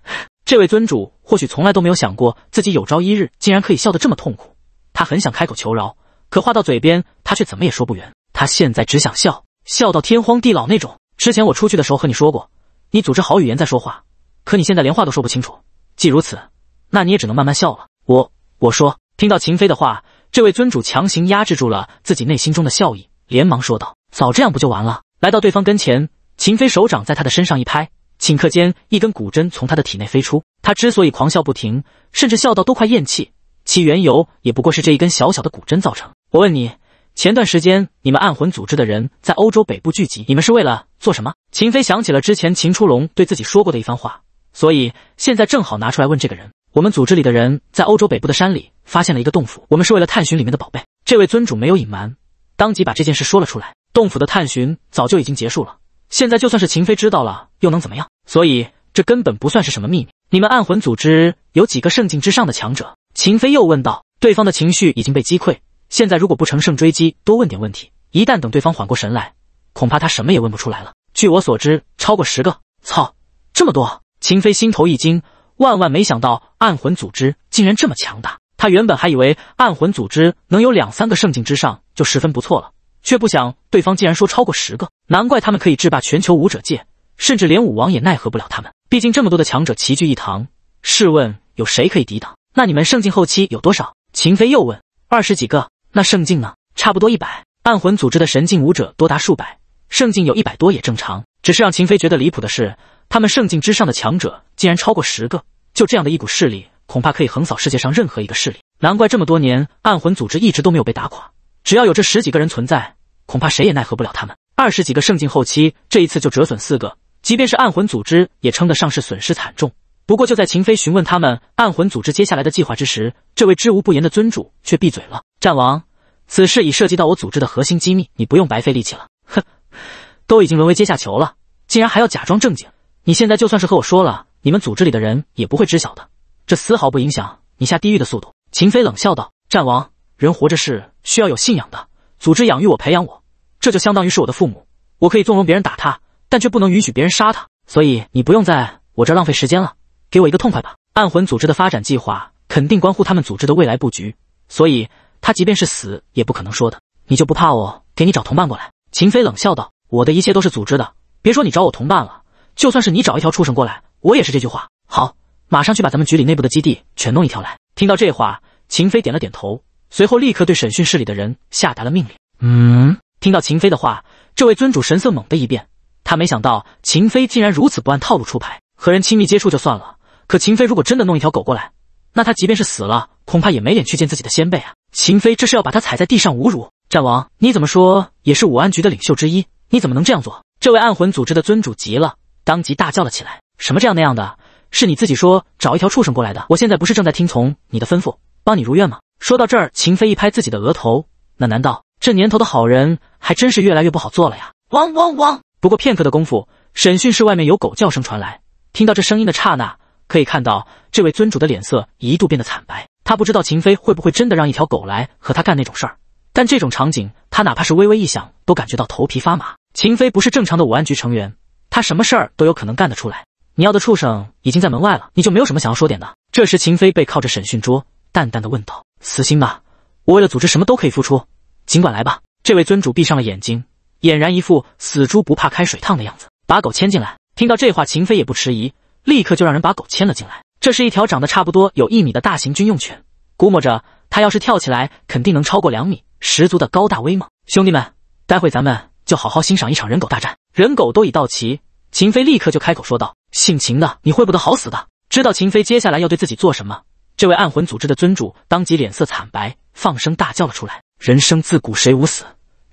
这位尊主或许从来都没有想过自己有朝一日竟然可以笑得这么痛苦，他很想开口求饶，可话到嘴边，他却怎么也说不圆。他现在只想笑，笑到天荒地老那种。之前我出去的时候和你说过，你组织好语言再说话，可你现在连话都说不清楚。既如此，那你也只能慢慢笑了。我我说。听到秦飞的话，这位尊主强行压制住了自己内心中的笑意，连忙说道：“早这样不就完了？”来到对方跟前，秦飞手掌在他的身上一拍，顷刻间一根古针从他的体内飞出。他之所以狂笑不停，甚至笑到都快咽气，其缘由也不过是这一根小小的古针造成。我问你，前段时间你们暗魂组织的人在欧洲北部聚集，你们是为了做什么？秦飞想起了之前秦初龙对自己说过的一番话，所以现在正好拿出来问这个人。我们组织里的人在欧洲北部的山里发现了一个洞府，我们是为了探寻里面的宝贝。这位尊主没有隐瞒，当即把这件事说了出来。洞府的探寻早就已经结束了，现在就算是秦飞知道了又能怎么样？所以这根本不算是什么秘密。你们暗魂组织有几个圣境之上的强者？秦飞又问道。对方的情绪已经被击溃，现在如果不乘胜追击，多问点问题，一旦等对方缓过神来，恐怕他什么也问不出来了。据我所知，超过十个。操，这么多！秦飞心头一惊。万万没想到，暗魂组织竟然这么强大。他原本还以为暗魂组织能有两三个圣境之上就十分不错了，却不想对方竟然说超过十个。难怪他们可以制霸全球武者界，甚至连武王也奈何不了他们。毕竟这么多的强者齐聚一堂，试问有谁可以抵挡？那你们圣境后期有多少？秦飞又问。二十几个。那圣境呢？差不多一百。暗魂组织的神境武者多达数百，圣境有一百多也正常。只是让秦飞觉得离谱的是。他们圣境之上的强者竟然超过十个，就这样的一股势力，恐怕可以横扫世界上任何一个势力。难怪这么多年暗魂组织一直都没有被打垮，只要有这十几个人存在，恐怕谁也奈何不了他们。二十几个圣境后期，这一次就折损四个，即便是暗魂组织也称得上是损失惨重。不过就在秦飞询问他们暗魂组织接下来的计划之时，这位知无不言的尊主却闭嘴了。战王，此事已涉及到我组织的核心机密，你不用白费力气了。哼，都已经沦为阶下囚了，竟然还要假装正经。你现在就算是和我说了，你们组织里的人也不会知晓的。这丝毫不影响你下地狱的速度。”秦飞冷笑道。“战王，人活着是需要有信仰的。组织养育我、培养我，这就相当于是我的父母。我可以纵容别人打他，但却不能允许别人杀他。所以你不用在我这浪费时间了，给我一个痛快吧。”暗魂组织的发展计划肯定关乎他们组织的未来布局，所以他即便是死也不可能说的。你就不怕我给你找同伴过来？”秦飞冷笑道，“我的一切都是组织的，别说你找我同伴了。”就算是你找一条畜生过来，我也是这句话。好，马上去把咱们局里内部的基地全弄一条来。听到这话，秦飞点了点头，随后立刻对审讯室里的人下达了命令。嗯，听到秦飞的话，这位尊主神色猛地一变，他没想到秦飞竟然如此不按套路出牌。和人亲密接触就算了，可秦飞如果真的弄一条狗过来，那他即便是死了，恐怕也没脸去见自己的先辈啊！秦飞这是要把他踩在地上侮辱。战王，你怎么说也是武安局的领袖之一，你怎么能这样做？这位暗魂组织的尊主急了。当即大叫了起来：“什么这样那样的，是你自己说找一条畜生过来的。我现在不是正在听从你的吩咐，帮你如愿吗？”说到这儿，秦飞一拍自己的额头：“那难道这年头的好人还真是越来越不好做了呀！”汪汪汪！不过片刻的功夫，审讯室外面有狗叫声传来。听到这声音的刹那，可以看到这位尊主的脸色一度变得惨白。他不知道秦飞会不会真的让一条狗来和他干那种事儿，但这种场景，他哪怕是微微一想，都感觉到头皮发麻。秦飞不是正常的武安局成员。他什么事儿都有可能干得出来。你要的畜生已经在门外了，你就没有什么想要说点的？这时，秦飞背靠着审讯桌，淡淡的问道：“死心吧，我为了组织什么都可以付出，尽管来吧。”这位尊主闭上了眼睛，俨然一副死猪不怕开水烫的样子。把狗牵进来。听到这话，秦飞也不迟疑，立刻就让人把狗牵了进来。这是一条长得差不多有一米的大型军用犬，估摸着它要是跳起来，肯定能超过两米，十足的高大威猛。兄弟们，待会咱们就好好欣赏一场人狗大战。人狗都已到齐。秦飞立刻就开口说道：“姓秦的，你会不得好死的！”知道秦飞接下来要对自己做什么，这位暗魂组织的尊主当即脸色惨白，放声大叫了出来：“人生自古谁无死？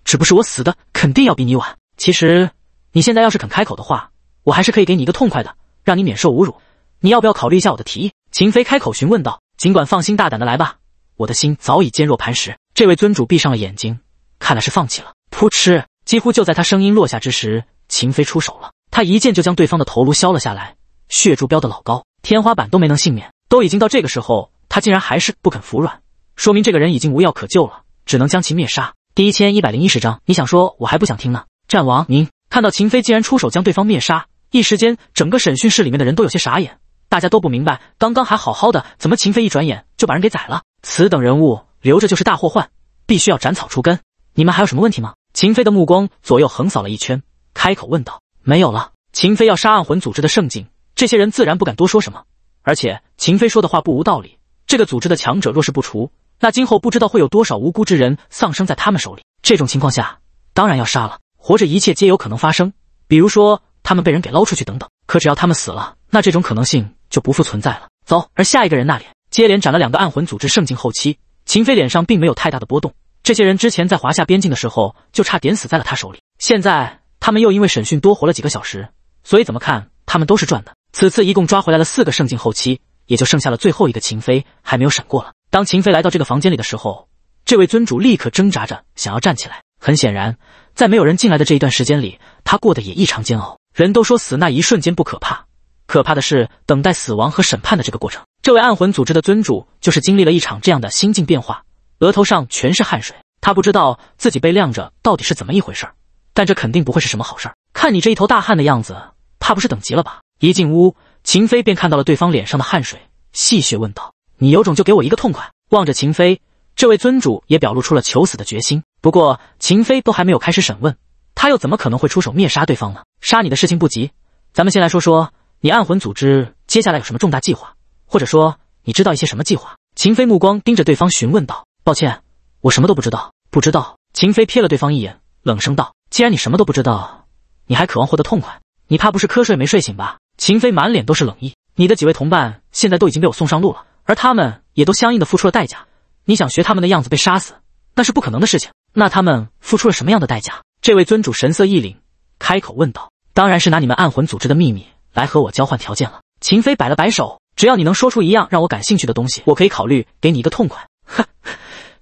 只不是我死的肯定要比你晚。其实你现在要是肯开口的话，我还是可以给你一个痛快的，让你免受侮辱。你要不要考虑一下我的提议？”秦飞开口询问道：“尽管放心大胆的来吧，我的心早已坚若磐石。”这位尊主闭上了眼睛，看来是放弃了。扑哧，几乎就在他声音落下之时，秦飞出手了。他一剑就将对方的头颅削了下来，血柱飙得老高，天花板都没能幸免。都已经到这个时候，他竟然还是不肯服软，说明这个人已经无药可救了，只能将其灭杀。第一千一百零一十章，你想说，我还不想听呢。战王，您看到秦飞竟然出手将对方灭杀，一时间整个审讯室里面的人都有些傻眼，大家都不明白，刚刚还好好的，怎么秦飞一转眼就把人给宰了？此等人物留着就是大祸患，必须要斩草除根。你们还有什么问题吗？秦飞的目光左右横扫了一圈，开口问道。没有了，秦飞要杀暗魂组织的圣境，这些人自然不敢多说什么。而且秦飞说的话不无道理，这个组织的强者若是不除，那今后不知道会有多少无辜之人丧生在他们手里。这种情况下，当然要杀了。活着，一切皆有可能发生，比如说他们被人给捞出去等等。可只要他们死了，那这种可能性就不复存在了。走，而下一个人那里，接连斩了两个暗魂组织圣境后期，秦飞脸上并没有太大的波动。这些人之前在华夏边境的时候，就差点死在了他手里，现在。他们又因为审讯多活了几个小时，所以怎么看他们都是赚的。此次一共抓回来了四个圣境后期，也就剩下了最后一个秦飞还没有审过了。当秦飞来到这个房间里的时候，这位尊主立刻挣扎着想要站起来。很显然，在没有人进来的这一段时间里，他过得也异常煎熬。人都说死那一瞬间不可怕，可怕的是等待死亡和审判的这个过程。这位暗魂组织的尊主就是经历了一场这样的心境变化，额头上全是汗水。他不知道自己被晾着到底是怎么一回事儿。但这肯定不会是什么好事儿。看你这一头大汗的样子，怕不是等急了吧？一进屋，秦飞便看到了对方脸上的汗水，戏谑问道：“你有种就给我一个痛快！”望着秦飞，这位尊主也表露出了求死的决心。不过，秦飞都还没有开始审问，他又怎么可能会出手灭杀对方呢？杀你的事情不急，咱们先来说说你暗魂组织接下来有什么重大计划，或者说你知道一些什么计划？秦飞目光盯着对方询问道：“抱歉，我什么都不知道。”不知道。秦飞瞥了对方一眼，冷声道。既然你什么都不知道，你还渴望获得痛快，你怕不是瞌睡没睡醒吧？秦飞满脸都是冷意。你的几位同伴现在都已经被我送上路了，而他们也都相应的付出了代价。你想学他们的样子被杀死，那是不可能的事情。那他们付出了什么样的代价？这位尊主神色一凛，开口问道：“当然是拿你们暗魂组织的秘密来和我交换条件了。”秦飞摆了摆手：“只要你能说出一样让我感兴趣的东西，我可以考虑给你一个痛快。”哼，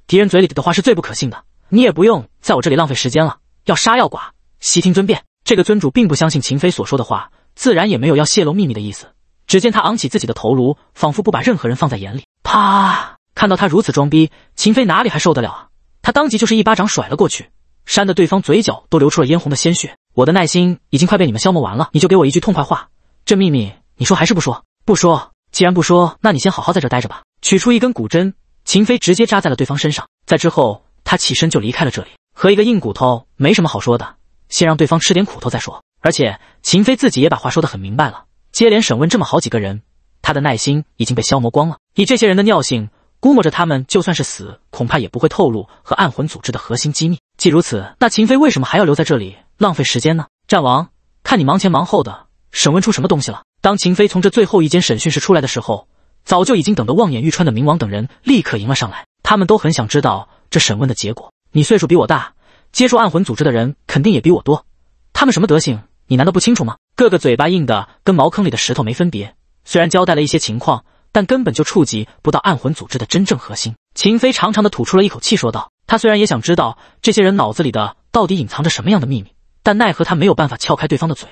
敌人嘴里的话是最不可信的，你也不用在我这里浪费时间了。要杀要剐，悉听尊便。这个尊主并不相信秦飞所说的话，自然也没有要泄露秘密的意思。只见他昂起自己的头颅，仿佛不把任何人放在眼里。啪！看到他如此装逼，秦飞哪里还受得了啊？他当即就是一巴掌甩了过去，扇的对方嘴角都流出了嫣红的鲜血。我的耐心已经快被你们消磨完了，你就给我一句痛快话。这秘密你说还是不说？不说，既然不说，那你先好好在这待着吧。取出一根骨针，秦飞直接扎在了对方身上。在之后，他起身就离开了这里。和一个硬骨头没什么好说的，先让对方吃点苦头再说。而且秦飞自己也把话说得很明白了，接连审问这么好几个人，他的耐心已经被消磨光了。以这些人的尿性，估摸着他们就算是死，恐怕也不会透露和暗魂组织的核心机密。既如此，那秦飞为什么还要留在这里浪费时间呢？战王，看你忙前忙后的，审问出什么东西了？当秦飞从这最后一间审讯室出来的时候，早就已经等得望眼欲穿的冥王等人立刻迎了上来，他们都很想知道这审问的结果。你岁数比我大，接触暗魂组织的人肯定也比我多。他们什么德行，你难道不清楚吗？个个嘴巴硬的跟茅坑里的石头没分别。虽然交代了一些情况，但根本就触及不到暗魂组织的真正核心。秦飞长长的吐出了一口气，说道：“他虽然也想知道这些人脑子里的到底隐藏着什么样的秘密，但奈何他没有办法撬开对方的嘴，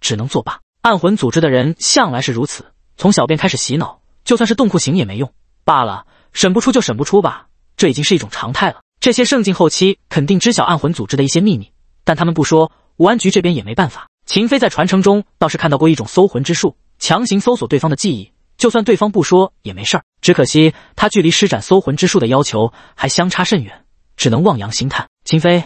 只能作罢。暗魂组织的人向来是如此，从小便开始洗脑，就算是冻酷刑也没用罢了。审不出就审不出吧，这已经是一种常态了。”这些圣境后期肯定知晓暗魂组织的一些秘密，但他们不说，武安局这边也没办法。秦飞在传承中倒是看到过一种搜魂之术，强行搜索对方的记忆，就算对方不说也没事儿。只可惜他距离施展搜魂之术的要求还相差甚远，只能望洋兴叹。秦飞，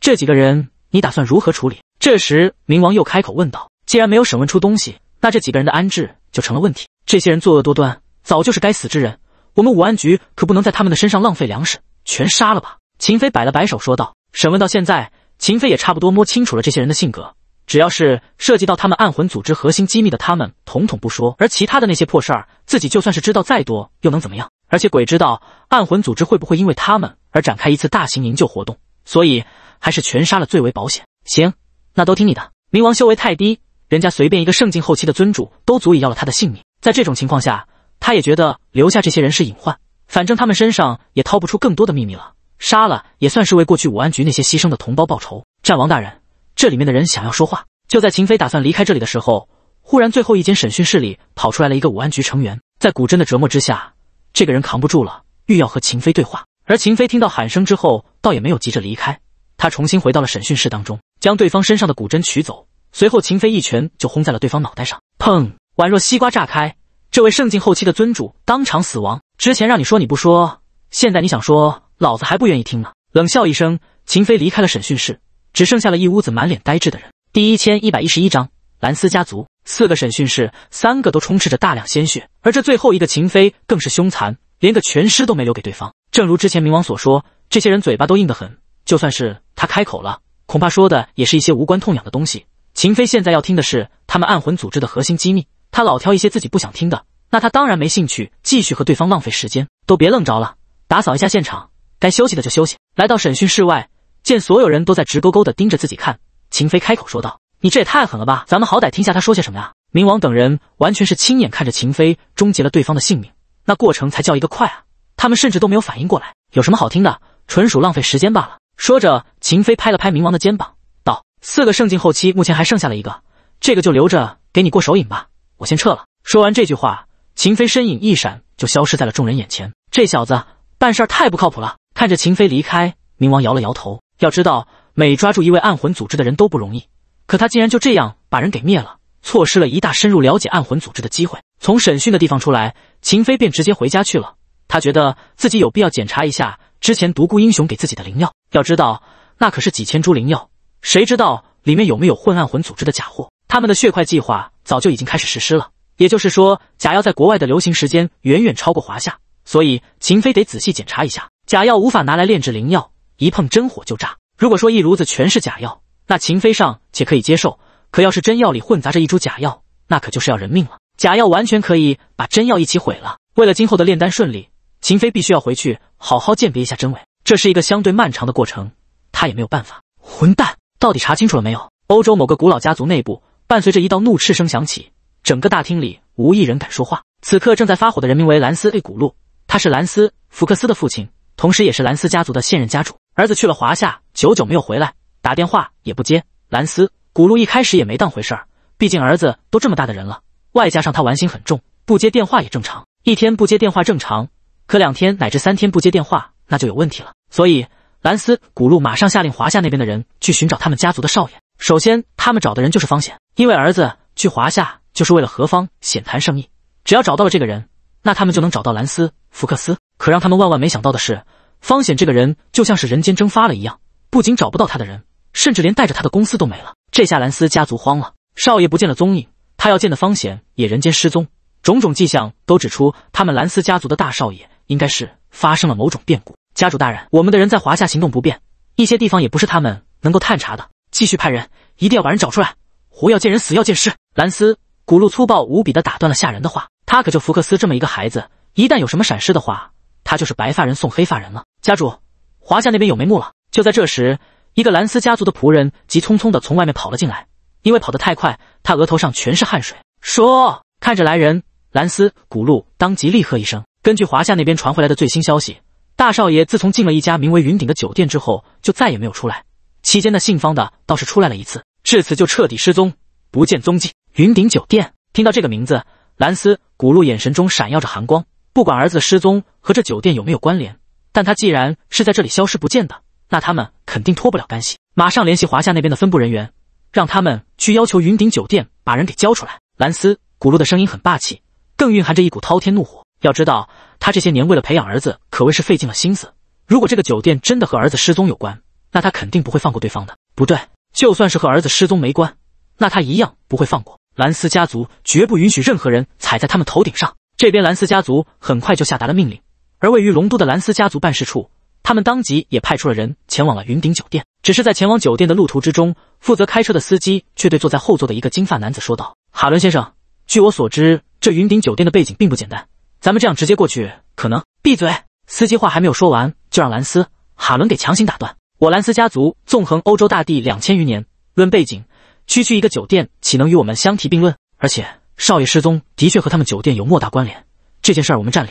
这几个人你打算如何处理？这时，冥王又开口问道：“既然没有审问出东西，那这几个人的安置就成了问题。这些人作恶多端，早就是该死之人。我们武安局可不能在他们的身上浪费粮食，全杀了吧？”秦飞摆了摆手，说道：“审问到现在，秦飞也差不多摸清楚了这些人的性格。只要是涉及到他们暗魂组织核心机密的，他们统统不说；而其他的那些破事儿，自己就算是知道再多，又能怎么样？而且鬼知道暗魂组织会不会因为他们而展开一次大型营救活动，所以还是全杀了最为保险。行，那都听你的。冥王修为太低，人家随便一个圣境后期的尊主都足以要了他的性命。在这种情况下，他也觉得留下这些人是隐患，反正他们身上也掏不出更多的秘密了。”杀了也算是为过去武安局那些牺牲的同胞报仇。战王大人，这里面的人想要说话。就在秦飞打算离开这里的时候，忽然最后一间审讯室里跑出来了一个武安局成员，在古筝的折磨之下，这个人扛不住了，欲要和秦飞对话。而秦飞听到喊声之后，倒也没有急着离开，他重新回到了审讯室当中，将对方身上的古针取走。随后，秦飞一拳就轰在了对方脑袋上，砰，宛若西瓜炸开。这位圣境后期的尊主当场死亡。之前让你说你不说，现在你想说？老子还不愿意听呢！冷笑一声，秦飞离开了审讯室，只剩下了一屋子满脸呆滞的人。第一千一百一十一章，蓝斯家族四个审讯室，三个都充斥着大量鲜血，而这最后一个秦飞更是凶残，连个全尸都没留给对方。正如之前冥王所说，这些人嘴巴都硬得很，就算是他开口了，恐怕说的也是一些无关痛痒的东西。秦飞现在要听的是他们暗魂组织的核心机密，他老挑一些自己不想听的，那他当然没兴趣继续和对方浪费时间。都别愣着了，打扫一下现场。该休息的就休息。来到审讯室外，见所有人都在直勾勾地盯着自己看，秦飞开口说道：“你这也太狠了吧！咱们好歹听下他说些什么呀！”冥王等人完全是亲眼看着秦飞终结了对方的性命，那过程才叫一个快啊！他们甚至都没有反应过来。有什么好听的，纯属浪费时间罢了。说着，秦飞拍了拍冥王的肩膀，道：“四个圣境后期，目前还剩下了一个，这个就留着给你过手瘾吧。我先撤了。”说完这句话，秦飞身影一闪，就消失在了众人眼前。这小子办事太不靠谱了！看着秦飞离开，冥王摇了摇头。要知道，每抓住一位暗魂组织的人都不容易，可他竟然就这样把人给灭了，错失了一大深入了解暗魂组织的机会。从审讯的地方出来，秦飞便直接回家去了。他觉得自己有必要检查一下之前独孤英雄给自己的灵药。要知道，那可是几千株灵药，谁知道里面有没有混暗魂组织的假货？他们的血块计划早就已经开始实施了，也就是说，假药在国外的流行时间远远超过华夏，所以秦飞得仔细检查一下。假药无法拿来炼制灵药，一碰真火就炸。如果说一炉子全是假药，那秦飞上且可以接受；可要是真药里混杂着一株假药，那可就是要人命了。假药完全可以把真药一起毁了。为了今后的炼丹顺利，秦飞必须要回去好好鉴别一下真伪。这是一个相对漫长的过程，他也没有办法。混蛋，到底查清楚了没有？欧洲某个古老家族内部，伴随着一道怒斥声响起，整个大厅里无一人敢说话。此刻正在发火的人名为兰斯 ·A· 古路，他是兰斯·福克斯的父亲。同时，也是兰斯家族的现任家主，儿子去了华夏，久久没有回来，打电话也不接。兰斯古路一开始也没当回事儿，毕竟儿子都这么大的人了，外加上他玩心很重，不接电话也正常。一天不接电话正常，可两天乃至三天不接电话，那就有问题了。所以，兰斯古路马上下令华夏那边的人去寻找他们家族的少爷。首先，他们找的人就是方显，因为儿子去华夏就是为了何方显谈生意，只要找到了这个人。那他们就能找到兰斯·福克斯。可让他们万万没想到的是，方显这个人就像是人间蒸发了一样，不仅找不到他的人，甚至连带着他的公司都没了。这下兰斯家族慌了，少爷不见了踪影，他要见的方显也人间失踪，种种迹象都指出他们兰斯家族的大少爷应该是发生了某种变故。家主大人，我们的人在华夏行动不便，一些地方也不是他们能够探查的。继续派人，一定要把人找出来，活要见人，死要见尸。兰斯骨碌粗暴无比的打断了下人的话。他可就福克斯这么一个孩子，一旦有什么闪失的话，他就是白发人送黑发人了。家主，华夏那边有眉目了。就在这时，一个蓝斯家族的仆人急匆匆的从外面跑了进来，因为跑得太快，他额头上全是汗水。说，看着来人，蓝斯古路当即厉喝一声：“根据华夏那边传回来的最新消息，大少爷自从进了一家名为云顶的酒店之后，就再也没有出来。期间，那姓方的倒是出来了一次，至此就彻底失踪，不见踪迹。”云顶酒店，听到这个名字。兰斯古路眼神中闪耀着寒光，不管儿子失踪和这酒店有没有关联，但他既然是在这里消失不见的，那他们肯定脱不了干系。马上联系华夏那边的分部人员，让他们去要求云顶酒店把人给交出来。兰斯古路的声音很霸气，更蕴含着一股滔天怒火。要知道，他这些年为了培养儿子，可谓是费尽了心思。如果这个酒店真的和儿子失踪有关，那他肯定不会放过对方的。不对，就算是和儿子失踪没关，那他一样不会放过。兰斯家族绝不允许任何人踩在他们头顶上。这边兰斯家族很快就下达了命令，而位于龙都的兰斯家族办事处，他们当即也派出了人前往了云顶酒店。只是在前往酒店的路途之中，负责开车的司机却对坐在后座的一个金发男子说道：“哈伦先生，据我所知，这云顶酒店的背景并不简单。咱们这样直接过去，可能……”闭嘴！司机话还没有说完，就让兰斯·哈伦给强行打断。我兰斯家族纵横欧洲大地两千余年，论背景。区区一个酒店，岂能与我们相提并论？而且少爷失踪的确和他们酒店有莫大关联，这件事我们占理，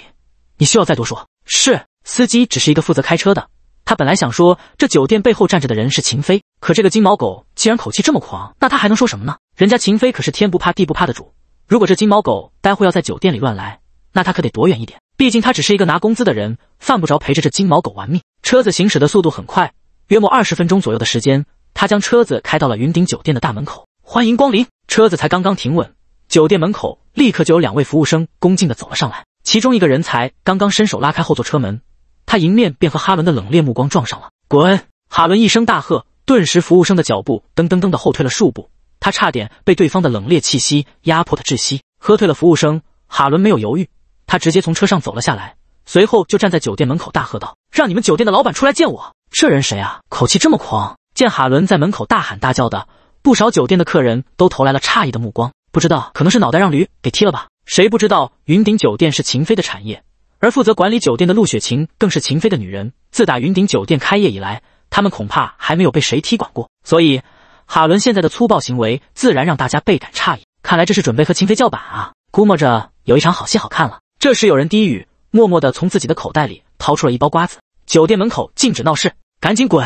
你需要再多说。是司机，只是一个负责开车的。他本来想说这酒店背后站着的人是秦飞，可这个金毛狗竟然口气这么狂，那他还能说什么呢？人家秦飞可是天不怕地不怕的主，如果这金毛狗待会要在酒店里乱来，那他可得躲远一点。毕竟他只是一个拿工资的人，犯不着陪着这金毛狗玩命。车子行驶的速度很快，约莫二十分钟左右的时间。他将车子开到了云顶酒店的大门口，欢迎光临。车子才刚刚停稳，酒店门口立刻就有两位服务生恭敬的走了上来。其中一个人才刚刚伸手拉开后座车门，他迎面便和哈伦的冷冽目光撞上了。滚！哈伦一声大喝，顿时服务生的脚步噔噔噔的后退了数步，他差点被对方的冷冽气息压迫得窒息。喝退了服务生，哈伦没有犹豫，他直接从车上走了下来，随后就站在酒店门口大喝道：“让你们酒店的老板出来见我！这人谁啊？口气这么狂！”见哈伦在门口大喊大叫的，不少酒店的客人都投来了诧异的目光。不知道，可能是脑袋让驴给踢了吧？谁不知道云顶酒店是秦飞的产业，而负责管理酒店的陆雪晴更是秦飞的女人。自打云顶酒店开业以来，他们恐怕还没有被谁踢管过。所以，哈伦现在的粗暴行为自然让大家倍感诧异。看来这是准备和秦飞叫板啊！估摸着有一场好戏好看了。这时，有人低语，默默地从自己的口袋里掏出了一包瓜子。酒店门口禁止闹事，赶紧滚！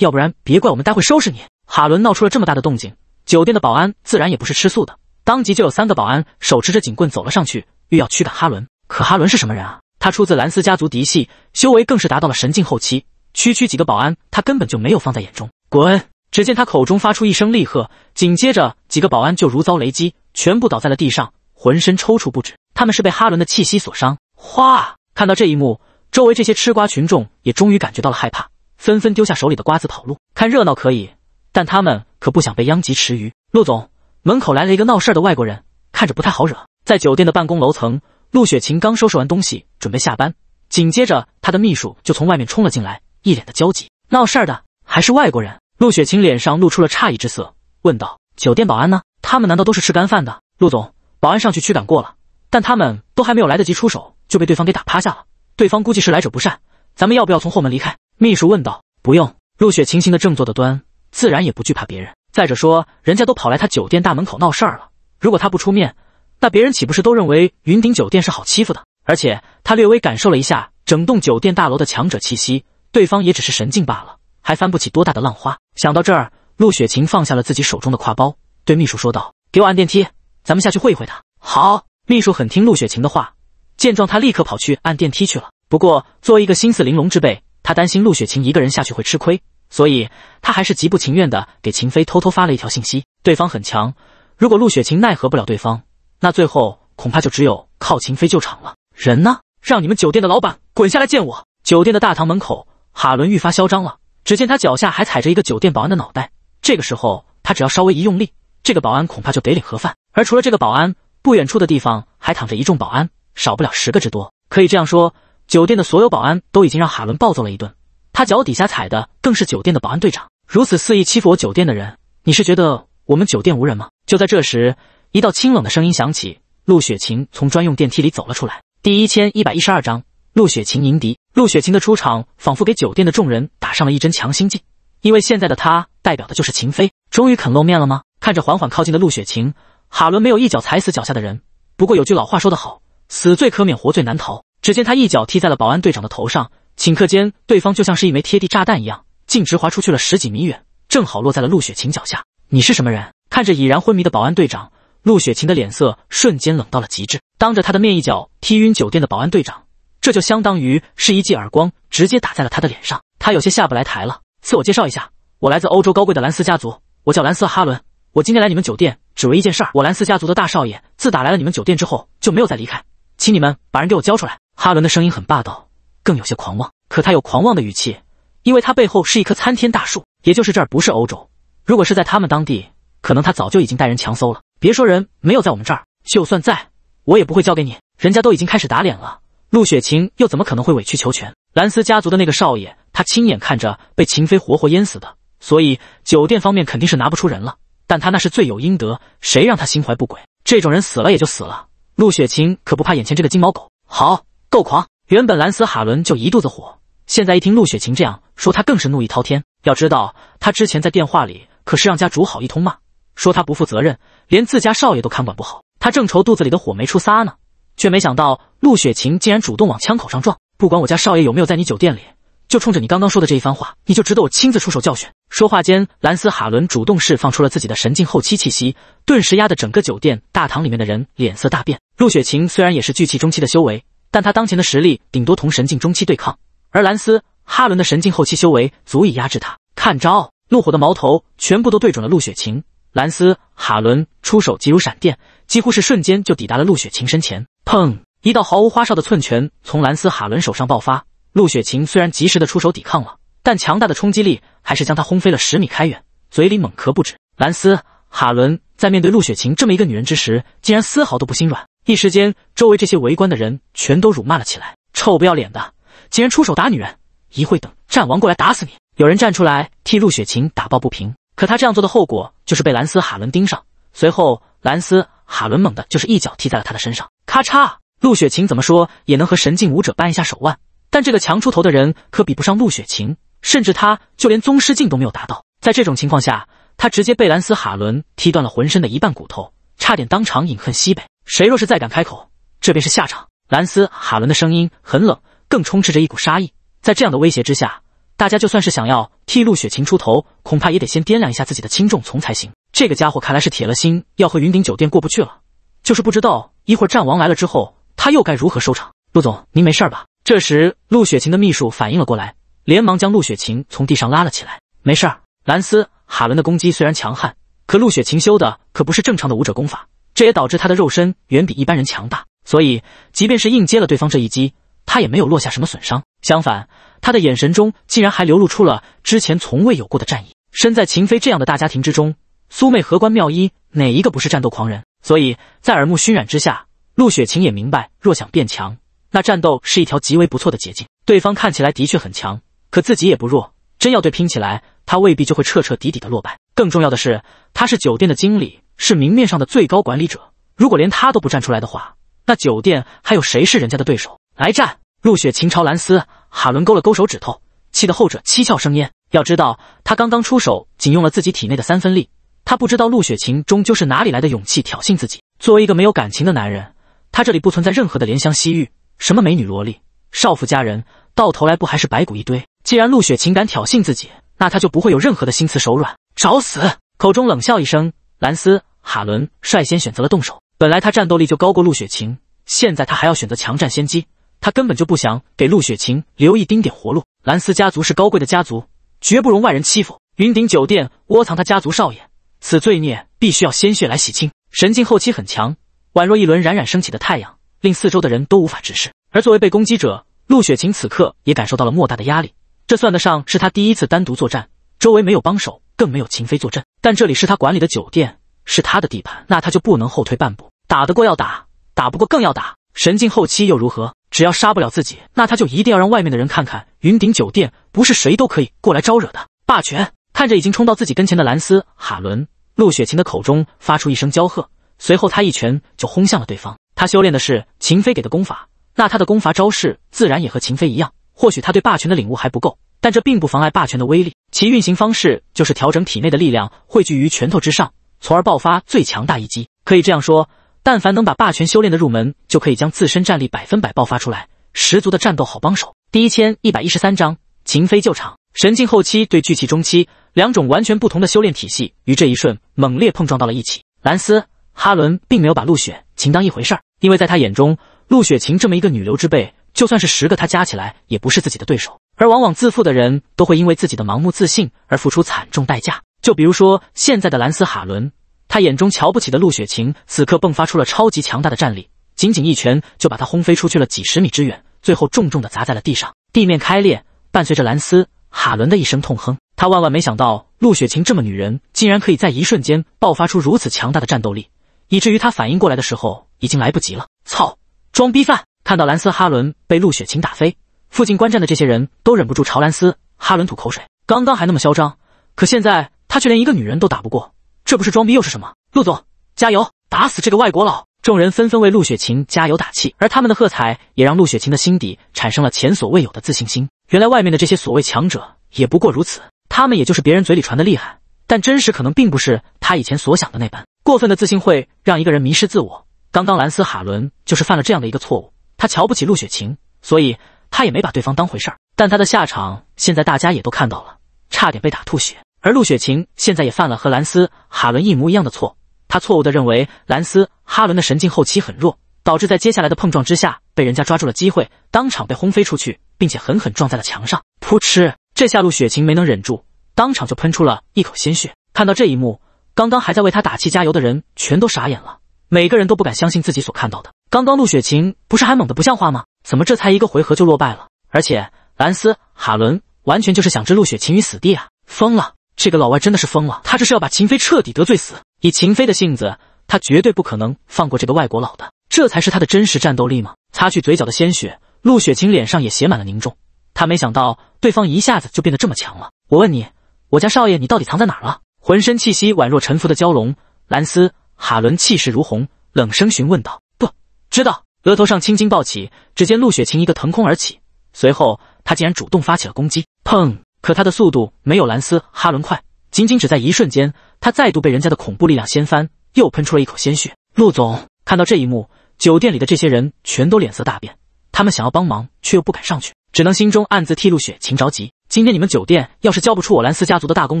要不然别怪我们待会收拾你！哈伦闹出了这么大的动静，酒店的保安自然也不是吃素的，当即就有三个保安手持着警棍走了上去，欲要驱赶哈伦。可哈伦是什么人啊？他出自兰斯家族嫡系，修为更是达到了神境后期，区区几个保安他根本就没有放在眼中。滚！只见他口中发出一声厉喝，紧接着几个保安就如遭雷击，全部倒在了地上，浑身抽搐不止。他们是被哈伦的气息所伤。哗！看到这一幕，周围这些吃瓜群众也终于感觉到了害怕。纷纷丢下手里的瓜子跑路，看热闹可以，但他们可不想被殃及池鱼。陆总，门口来了一个闹事儿的外国人，看着不太好惹。在酒店的办公楼层，陆雪晴刚收拾完东西准备下班，紧接着她的秘书就从外面冲了进来，一脸的焦急。闹事儿的还是外国人？陆雪晴脸上露出了诧异之色，问道：“酒店保安呢？他们难道都是吃干饭的？”陆总，保安上去驱赶过了，但他们都还没有来得及出手，就被对方给打趴下了。对方估计是来者不善，咱们要不要从后门离开？秘书问道：“不用。”陆雪晴行的正，坐的端，自然也不惧怕别人。再者说，人家都跑来他酒店大门口闹事儿了，如果他不出面，那别人岂不是都认为云顶酒店是好欺负的？而且他略微感受了一下整栋酒店大楼的强者气息，对方也只是神境罢了，还翻不起多大的浪花。想到这儿，陆雪晴放下了自己手中的挎包，对秘书说道：“给我按电梯，咱们下去会一会他。”好，秘书很听陆雪晴的话，见状他立刻跑去按电梯去了。不过作为一个心思玲珑之辈，他担心陆雪晴一个人下去会吃亏，所以他还是极不情愿的给秦飞偷偷发了一条信息。对方很强，如果陆雪晴奈何不了对方，那最后恐怕就只有靠秦飞救场了。人呢？让你们酒店的老板滚下来见我！酒店的大堂门口，哈伦愈发嚣张了。只见他脚下还踩着一个酒店保安的脑袋，这个时候他只要稍微一用力，这个保安恐怕就得领盒饭。而除了这个保安，不远处的地方还躺着一众保安，少不了十个之多。可以这样说。酒店的所有保安都已经让哈伦暴揍了一顿，他脚底下踩的更是酒店的保安队长。如此肆意欺负我酒店的人，你是觉得我们酒店无人吗？就在这时，一道清冷的声音响起。陆雪晴从专用电梯里走了出来。第一千一百一十二章陆雪晴迎敌。陆雪晴的出场仿佛给酒店的众人打上了一针强心剂，因为现在的她代表的就是秦飞。终于肯露面了吗？看着缓缓靠近的陆雪晴，哈伦没有一脚踩死脚下的人。不过有句老话说得好，死罪可免，活罪难逃。只见他一脚踢在了保安队长的头上，顷刻间，对方就像是一枚贴地炸弹一样，径直滑出去了十几米远，正好落在了陆雪晴脚下。你是什么人？看着已然昏迷的保安队长，陆雪晴的脸色瞬间冷到了极致。当着他的面一脚踢晕酒店的保安队长，这就相当于是一记耳光，直接打在了他的脸上。他有些下不来台了。自我介绍一下，我来自欧洲高贵的兰斯家族，我叫兰斯哈伦。我今天来你们酒店只为一件事儿。我兰斯家族的大少爷自打来了你们酒店之后就没有再离开，请你们把人给我交出来。哈伦的声音很霸道，更有些狂妄。可他有狂妄的语气，因为他背后是一棵参天大树，也就是这儿不是欧洲。如果是在他们当地，可能他早就已经带人强搜了。别说人没有在我们这儿，就算在，我也不会交给你。人家都已经开始打脸了，陆雪晴又怎么可能会委曲求全？兰斯家族的那个少爷，他亲眼看着被秦飞活活淹死的，所以酒店方面肯定是拿不出人了。但他那是罪有应得，谁让他心怀不轨？这种人死了也就死了。陆雪晴可不怕眼前这个金毛狗，好。够狂！原本兰斯·哈伦就一肚子火，现在一听陆雪晴这样说，他更是怒意滔天。要知道，他之前在电话里可是让家主好一通骂，说他不负责任，连自家少爷都看管不好。他正愁肚子里的火没处撒呢，却没想到陆雪晴竟然主动往枪口上撞。不管我家少爷有没有在你酒店里，就冲着你刚刚说的这一番话，你就值得我亲自出手教训。说话间，兰斯·哈伦主动释放出了自己的神境后期气息，顿时压得整个酒店大堂里面的人脸色大变。陆雪晴虽然也是聚气中期的修为，但他当前的实力顶多同神境中期对抗，而兰斯哈伦的神境后期修为足以压制他。看招！怒火的矛头全部都对准了陆雪晴。兰斯哈伦出手急如闪电，几乎是瞬间就抵达了陆雪晴身前。砰！一道毫无花哨的寸拳从兰斯哈伦手上爆发。陆雪晴虽然及时的出手抵抗了，但强大的冲击力还是将她轰飞了十米开远，嘴里猛咳不止。兰斯哈伦在面对陆雪晴这么一个女人之时，竟然丝毫都不心软。一时间，周围这些围观的人全都辱骂了起来：“臭不要脸的，竟然出手打女人！一会等战王过来，打死你！”有人站出来替陆雪晴打抱不平，可他这样做的后果就是被兰斯·哈伦盯上。随后，兰斯·哈伦猛的就是一脚踢在了他的身上，咔嚓！陆雪晴怎么说也能和神境武者掰一下手腕，但这个强出头的人可比不上陆雪晴，甚至他就连宗师境都没有达到。在这种情况下，他直接被兰斯·哈伦踢断了浑身的一半骨头，差点当场饮恨西北。谁若是再敢开口，这便是下场。兰斯·哈伦的声音很冷，更充斥着一股杀意。在这样的威胁之下，大家就算是想要替陆雪晴出头，恐怕也得先掂量一下自己的轻重从才行。这个家伙看来是铁了心要和云顶酒店过不去了，就是不知道一会儿战王来了之后，他又该如何收场。陆总，您没事吧？这时，陆雪晴的秘书反应了过来，连忙将陆雪晴从地上拉了起来。没事儿。兰斯·哈伦的攻击虽然强悍，可陆雪晴修的可不是正常的武者功法。这也导致他的肉身远比一般人强大，所以即便是硬接了对方这一击，他也没有落下什么损伤。相反，他的眼神中竟然还流露出了之前从未有过的战意。身在秦飞这样的大家庭之中，苏妹、何关、妙一哪一个不是战斗狂人？所以在耳目熏染之下，陆雪晴也明白，若想变强，那战斗是一条极为不错的捷径。对方看起来的确很强，可自己也不弱，真要对拼起来，他未必就会彻彻底底的落败。更重要的是，他是酒店的经理。是明面上的最高管理者，如果连他都不站出来的话，那酒店还有谁是人家的对手？来战！陆雪晴朝蓝斯·哈伦勾了勾手指头，气得后者七窍生烟。要知道，他刚刚出手仅用了自己体内的三分力。他不知道陆雪晴终究是哪里来的勇气挑衅自己。作为一个没有感情的男人，他这里不存在任何的怜香惜玉。什么美女萝莉、少妇佳人，到头来不还是白骨一堆？既然陆雪晴敢挑衅自己，那他就不会有任何的心慈手软。找死！口中冷笑一声，蓝斯。哈伦率先选择了动手。本来他战斗力就高过陆雪晴，现在他还要选择强占先机，他根本就不想给陆雪晴留一丁点活路。兰斯家族是高贵的家族，绝不容外人欺负。云顶酒店窝藏他家族少爷，此罪孽必须要鲜血来洗清。神境后期很强，宛若一轮冉冉升起的太阳，令四周的人都无法直视。而作为被攻击者，陆雪晴此刻也感受到了莫大的压力。这算得上是他第一次单独作战，周围没有帮手，更没有秦飞坐镇。但这里是他管理的酒店。是他的地盘，那他就不能后退半步。打得过要打，打不过更要打。神境后期又如何？只要杀不了自己，那他就一定要让外面的人看看，云顶酒店不是谁都可以过来招惹的。霸权看着已经冲到自己跟前的蓝斯哈伦，陆雪晴的口中发出一声娇喝，随后他一拳就轰向了对方。他修炼的是秦飞给的功法，那他的功法招式自然也和秦飞一样。或许他对霸权的领悟还不够，但这并不妨碍霸权的威力。其运行方式就是调整体内的力量，汇聚于拳头之上。从而爆发最强大一击。可以这样说，但凡能把霸权修炼的入门，就可以将自身战力百分百爆发出来，十足的战斗好帮手。第一千一百一十三章，秦飞救场。神境后期对聚气中期，两种完全不同的修炼体系，于这一瞬猛烈碰撞到了一起。兰斯哈伦并没有把陆雪琴当一回事儿，因为在他眼中，陆雪琴这么一个女流之辈，就算是十个他加起来，也不是自己的对手。而往往自负的人都会因为自己的盲目自信而付出惨重代价。就比如说现在的兰斯哈伦，他眼中瞧不起的陆雪晴，此刻迸发出了超级强大的战力，仅仅一拳就把他轰飞出去了几十米之远，最后重重的砸在了地上，地面开裂，伴随着兰斯哈伦的一声痛哼，他万万没想到陆雪晴这么女人竟然可以在一瞬间爆发出如此强大的战斗力，以至于他反应过来的时候已经来不及了。操，装逼犯！看到兰斯哈伦被陆雪晴打飞，附近观战的这些人都忍不住朝兰斯哈伦吐口水。刚刚还那么嚣张，可现在。他却连一个女人都打不过，这不是装逼又是什么？陆总，加油！打死这个外国佬！众人纷纷为陆雪晴加油打气，而他们的喝彩也让陆雪晴的心底产生了前所未有的自信心。原来外面的这些所谓强者也不过如此，他们也就是别人嘴里传的厉害，但真实可能并不是他以前所想的那般。过分的自信会让一个人迷失自我。刚刚兰斯·哈伦就是犯了这样的一个错误，他瞧不起陆雪晴，所以他也没把对方当回事儿。但他的下场现在大家也都看到了，差点被打吐血。而陆雪晴现在也犯了和兰斯·哈伦一模一样的错，他错误的认为兰斯·哈伦的神境后期很弱，导致在接下来的碰撞之下被人家抓住了机会，当场被轰飞出去，并且狠狠撞在了墙上。噗嗤！这下陆雪晴没能忍住，当场就喷出了一口鲜血。看到这一幕，刚刚还在为他打气加油的人全都傻眼了，每个人都不敢相信自己所看到的。刚刚陆雪晴不是还猛的不像话吗？怎么这才一个回合就落败了？而且兰斯·哈伦完全就是想置陆雪晴于死地啊！疯了！这个老外真的是疯了，他这是要把秦飞彻底得罪死。以秦飞的性子，他绝对不可能放过这个外国佬的。这才是他的真实战斗力吗？擦去嘴角的鲜血，陆雪晴脸上也写满了凝重。他没想到对方一下子就变得这么强了。我问你，我家少爷，你到底藏在哪了？浑身气息宛若沉浮的蛟龙，兰斯·哈伦气势如虹，冷声询问道：“不知道。”额头上青筋暴起，只见陆雪晴一个腾空而起，随后他竟然主动发起了攻击。砰！可他的速度没有兰斯哈伦快，仅仅只在一瞬间，他再度被人家的恐怖力量掀翻，又喷出了一口鲜血。陆总看到这一幕，酒店里的这些人全都脸色大变，他们想要帮忙却又不敢上去，只能心中暗自替陆雪晴着急。今天你们酒店要是交不出我兰斯家族的大公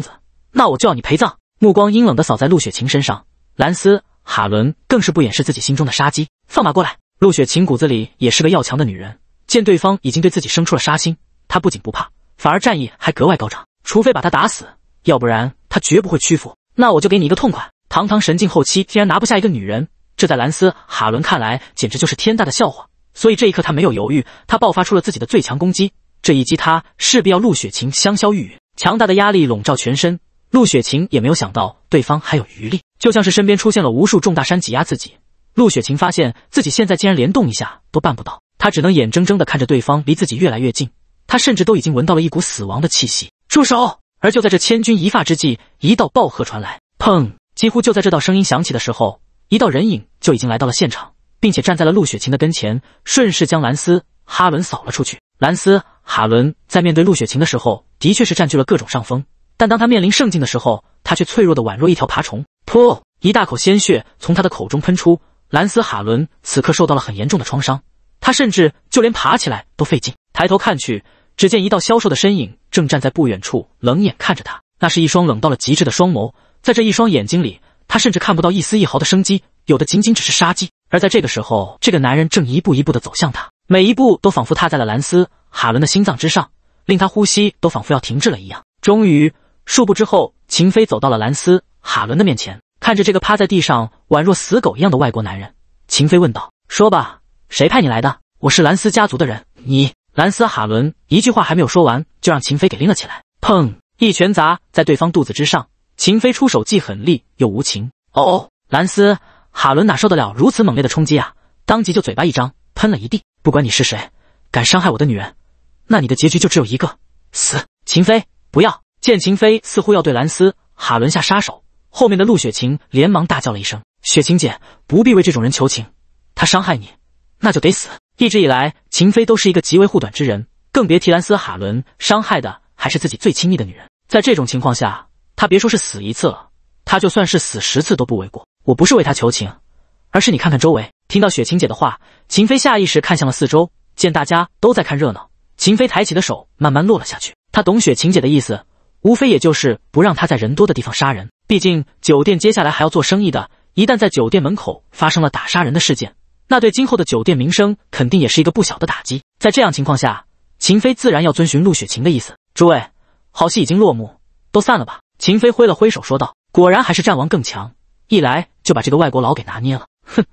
子，那我就要你陪葬！目光阴冷的扫在陆雪晴身上，兰斯哈伦更是不掩饰自己心中的杀机，放马过来！陆雪晴骨子里也是个要强的女人，见对方已经对自己生出了杀心，她不仅不怕。反而战意还格外高涨，除非把他打死，要不然他绝不会屈服。那我就给你一个痛快！堂堂神境后期，竟然拿不下一个女人，这在兰斯·哈伦看来简直就是天大的笑话。所以这一刻他没有犹豫，他爆发出了自己的最强攻击。这一击他势必要陆雪晴香消玉殒。强大的压力笼罩全身，陆雪晴也没有想到对方还有余力，就像是身边出现了无数重大山挤压自己。陆雪晴发现自己现在竟然连动一下都办不到，她只能眼睁睁地看着对方离自己越来越近。他甚至都已经闻到了一股死亡的气息。住手！而就在这千钧一发之际，一道爆喝传来。砰！几乎就在这道声音响起的时候，一道人影就已经来到了现场，并且站在了陆雪晴的跟前，顺势将兰斯·哈伦扫了出去。兰斯·哈伦在面对陆雪晴的时候，的确是占据了各种上风，但当他面临圣境的时候，他却脆弱的宛若一条爬虫。噗！一大口鲜血从他的口中喷出。兰斯·哈伦此刻受到了很严重的创伤，他甚至就连爬起来都费劲。抬头看去，只见一道消瘦的身影正站在不远处，冷眼看着他。那是一双冷到了极致的双眸，在这一双眼睛里，他甚至看不到一丝一毫的生机，有的仅仅只是杀机。而在这个时候，这个男人正一步一步的走向他，每一步都仿佛踏在了兰斯·哈伦的心脏之上，令他呼吸都仿佛要停滞了一样。终于，数步之后，秦飞走到了兰斯·哈伦的面前，看着这个趴在地上宛若死狗一样的外国男人，秦飞问道：“说吧，谁派你来的？我是兰斯家族的人，你……”兰斯·哈伦一句话还没有说完，就让秦飞给拎了起来，砰！一拳砸在对方肚子之上。秦飞出手既狠厉又无情。哦，兰斯·哈伦哪受得了如此猛烈的冲击啊？当即就嘴巴一张，喷了一地。不管你是谁，敢伤害我的女人，那你的结局就只有一个——死！秦飞，不要！见秦飞似乎要对兰斯·哈伦下杀手，后面的陆雪晴连忙大叫了一声：“雪晴姐，不必为这种人求情，他伤害你，那就得死。”一直以来。秦飞都是一个极为护短之人，更别提兰斯·哈伦伤害的还是自己最亲密的女人。在这种情况下，他别说是死一次了，他就算是死十次都不为过。我不是为他求情，而是你看看周围。听到雪晴姐的话，秦飞下意识看向了四周，见大家都在看热闹，秦飞抬起的手慢慢落了下去。他懂雪晴姐的意思，无非也就是不让他在人多的地方杀人。毕竟酒店接下来还要做生意的，一旦在酒店门口发生了打杀人的事件。那对今后的酒店名声肯定也是一个不小的打击。在这样情况下，秦飞自然要遵循陆雪晴的意思。诸位，好戏已经落幕，都散了吧。秦飞挥了挥手说道：“果然还是战王更强，一来就把这个外国佬给拿捏了。”哼，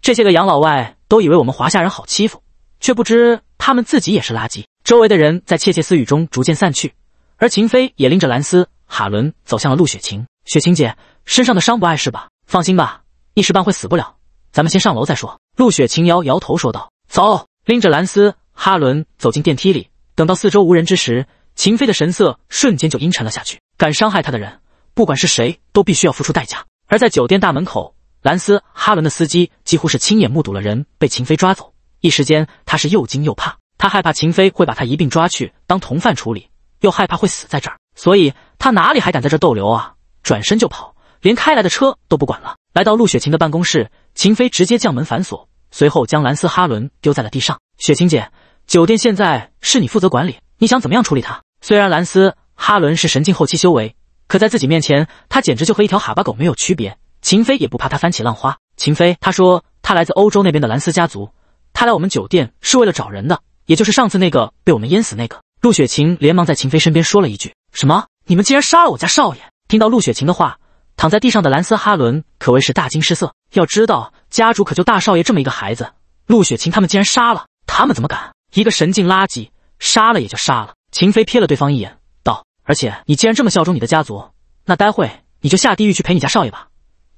这些个洋老外都以为我们华夏人好欺负，却不知他们自己也是垃圾。周围的人在窃窃私语中逐渐散去，而秦飞也拎着蓝丝、哈伦走向了陆雪晴。雪晴姐，身上的伤不碍事吧？放心吧，一时半会死不了。咱们先上楼再说。陆雪晴摇摇头说道：“走，拎着兰斯哈伦走进电梯里。等到四周无人之时，秦飞的神色瞬间就阴沉了下去。敢伤害他的人，不管是谁，都必须要付出代价。”而在酒店大门口，兰斯哈伦的司机几乎是亲眼目睹了人被秦飞抓走，一时间他是又惊又怕。他害怕秦飞会把他一并抓去当同犯处理，又害怕会死在这儿，所以他哪里还敢在这逗留啊？转身就跑。连开来的车都不管了，来到陆雪晴的办公室，秦飞直接将门反锁，随后将兰斯哈伦丢在了地上。雪晴姐，酒店现在是你负责管理，你想怎么样处理他？虽然兰斯哈伦是神境后期修为，可在自己面前，他简直就和一条哈巴狗没有区别。秦飞也不怕他翻起浪花。秦飞，他说他来自欧洲那边的兰斯家族，他来我们酒店是为了找人的，也就是上次那个被我们淹死那个。陆雪晴连忙在秦飞身边说了一句：“什么？你们竟然杀了我家少爷？”听到陆雪晴的话。躺在地上的兰斯哈伦可谓是大惊失色。要知道，家主可就大少爷这么一个孩子，陆雪琴他们竟然杀了他们，怎么敢？一个神境垃圾，杀了也就杀了。秦飞瞥了对方一眼，道：“而且你既然这么效忠你的家族，那待会你就下地狱去陪你家少爷吧，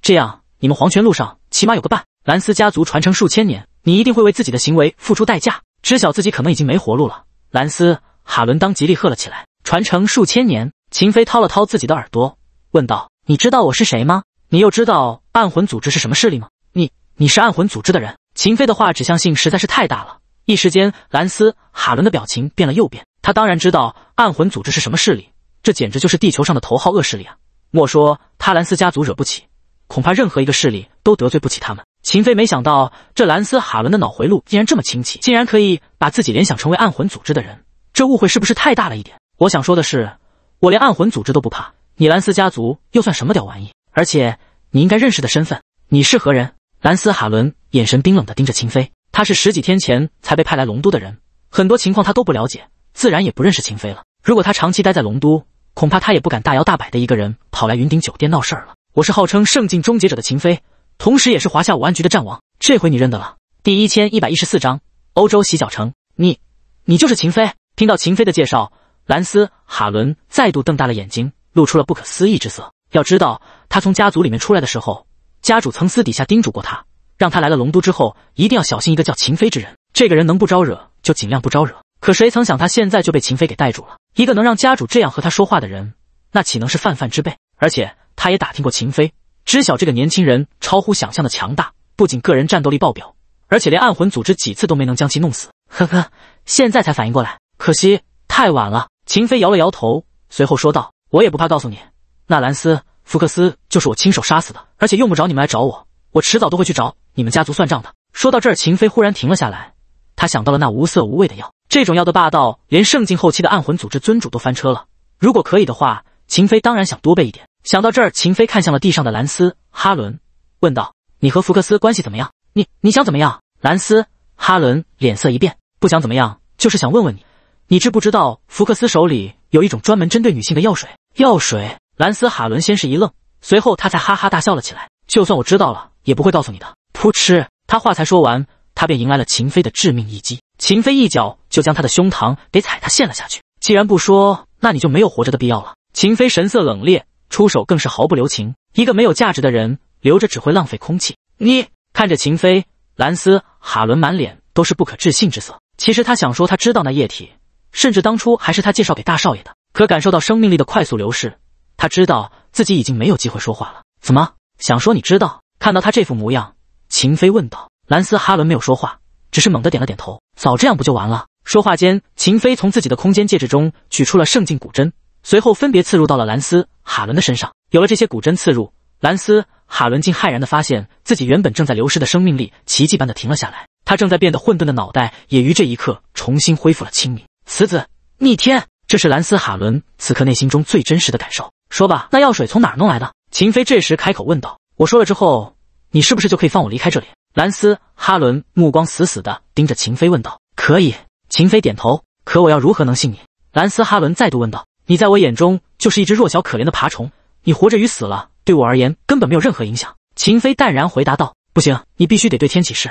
这样你们黄泉路上起码有个伴。”兰斯家族传承数千年，你一定会为自己的行为付出代价。知晓自己可能已经没活路了，兰斯哈伦当即厉喝了起来：“传承数千年！”秦飞掏了掏自己的耳朵，问道。你知道我是谁吗？你又知道暗魂组织是什么势力吗？你你是暗魂组织的人？秦飞的话指向性实在是太大了，一时间，兰斯·哈伦的表情变了又变。他当然知道暗魂组织是什么势力，这简直就是地球上的头号恶势力啊！莫说他兰斯家族惹不起，恐怕任何一个势力都得罪不起他们。秦飞没想到这兰斯·哈伦的脑回路竟然这么清奇，竟然可以把自己联想成为暗魂组织的人，这误会是不是太大了一点？我想说的是，我连暗魂组织都不怕。你兰斯家族又算什么屌玩意？而且你应该认识的身份，你是何人？兰斯·哈伦眼神冰冷的盯着秦飞，他是十几天前才被派来龙都的人，很多情况他都不了解，自然也不认识秦飞了。如果他长期待在龙都，恐怕他也不敢大摇大摆的一个人跑来云顶酒店闹事儿了。我是号称圣境终结者的秦飞，同时也是华夏武安局的战王。这回你认得了。第一千一百一十四章欧洲洗脚城。你，你就是秦飞？听到秦飞的介绍，兰斯·哈伦再度瞪大了眼睛。露出了不可思议之色。要知道，他从家族里面出来的时候，家主曾私底下叮嘱过他，让他来了龙都之后一定要小心一个叫秦飞之人。这个人能不招惹就尽量不招惹。可谁曾想，他现在就被秦飞给带住了。一个能让家主这样和他说话的人，那岂能是泛泛之辈？而且他也打听过秦飞，知晓这个年轻人超乎想象的强大，不仅个人战斗力爆表，而且连暗魂组织几次都没能将其弄死。呵呵，现在才反应过来，可惜太晚了。秦飞摇了摇头，随后说道。我也不怕告诉你，纳兰斯·福克斯就是我亲手杀死的，而且用不着你们来找我，我迟早都会去找你们家族算账的。说到这儿，秦飞忽然停了下来，他想到了那无色无味的药，这种药的霸道，连圣境后期的暗魂组织尊主都翻车了。如果可以的话，秦飞当然想多备一点。想到这儿，秦飞看向了地上的兰斯·哈伦，问道：“你和福克斯关系怎么样？你你想怎么样？”兰斯·哈伦脸色一变，不想怎么样，就是想问问你，你知不知道福克斯手里有一种专门针对女性的药水？药水，兰斯·哈伦先是一愣，随后他才哈哈大笑了起来。就算我知道了，也不会告诉你的。噗嗤，他话才说完，他便迎来了秦飞的致命一击。秦飞一脚就将他的胸膛给踩，他陷了下去。既然不说，那你就没有活着的必要了。秦飞神色冷冽，出手更是毫不留情。一个没有价值的人，留着只会浪费空气。你看着秦飞，兰斯·哈伦满脸都是不可置信之色。其实他想说，他知道那液体，甚至当初还是他介绍给大少爷的。可感受到生命力的快速流逝，他知道自己已经没有机会说话了。怎么想说？你知道？看到他这副模样，秦飞问道。兰斯·哈伦没有说话，只是猛地点了点头。早这样不就完了？说话间，秦飞从自己的空间戒指中取出了圣境古针，随后分别刺入到了兰斯·哈伦的身上。有了这些古针刺入，兰斯·哈伦竟骇然地发现自己原本正在流失的生命力奇迹般的停了下来。他正在变得混沌的脑袋也于这一刻重新恢复了清明。此子逆天！这是兰斯哈伦此刻内心中最真实的感受。说吧，那药水从哪弄来的？秦飞这时开口问道。我说了之后，你是不是就可以放我离开这里？兰斯哈伦目光死死地盯着秦飞问道。可以。秦飞点头。可我要如何能信你？兰斯哈伦再度问道。你在我眼中就是一只弱小可怜的爬虫，你活着与死了对我而言根本没有任何影响。秦飞淡然回答道。不行，你必须得对天起誓，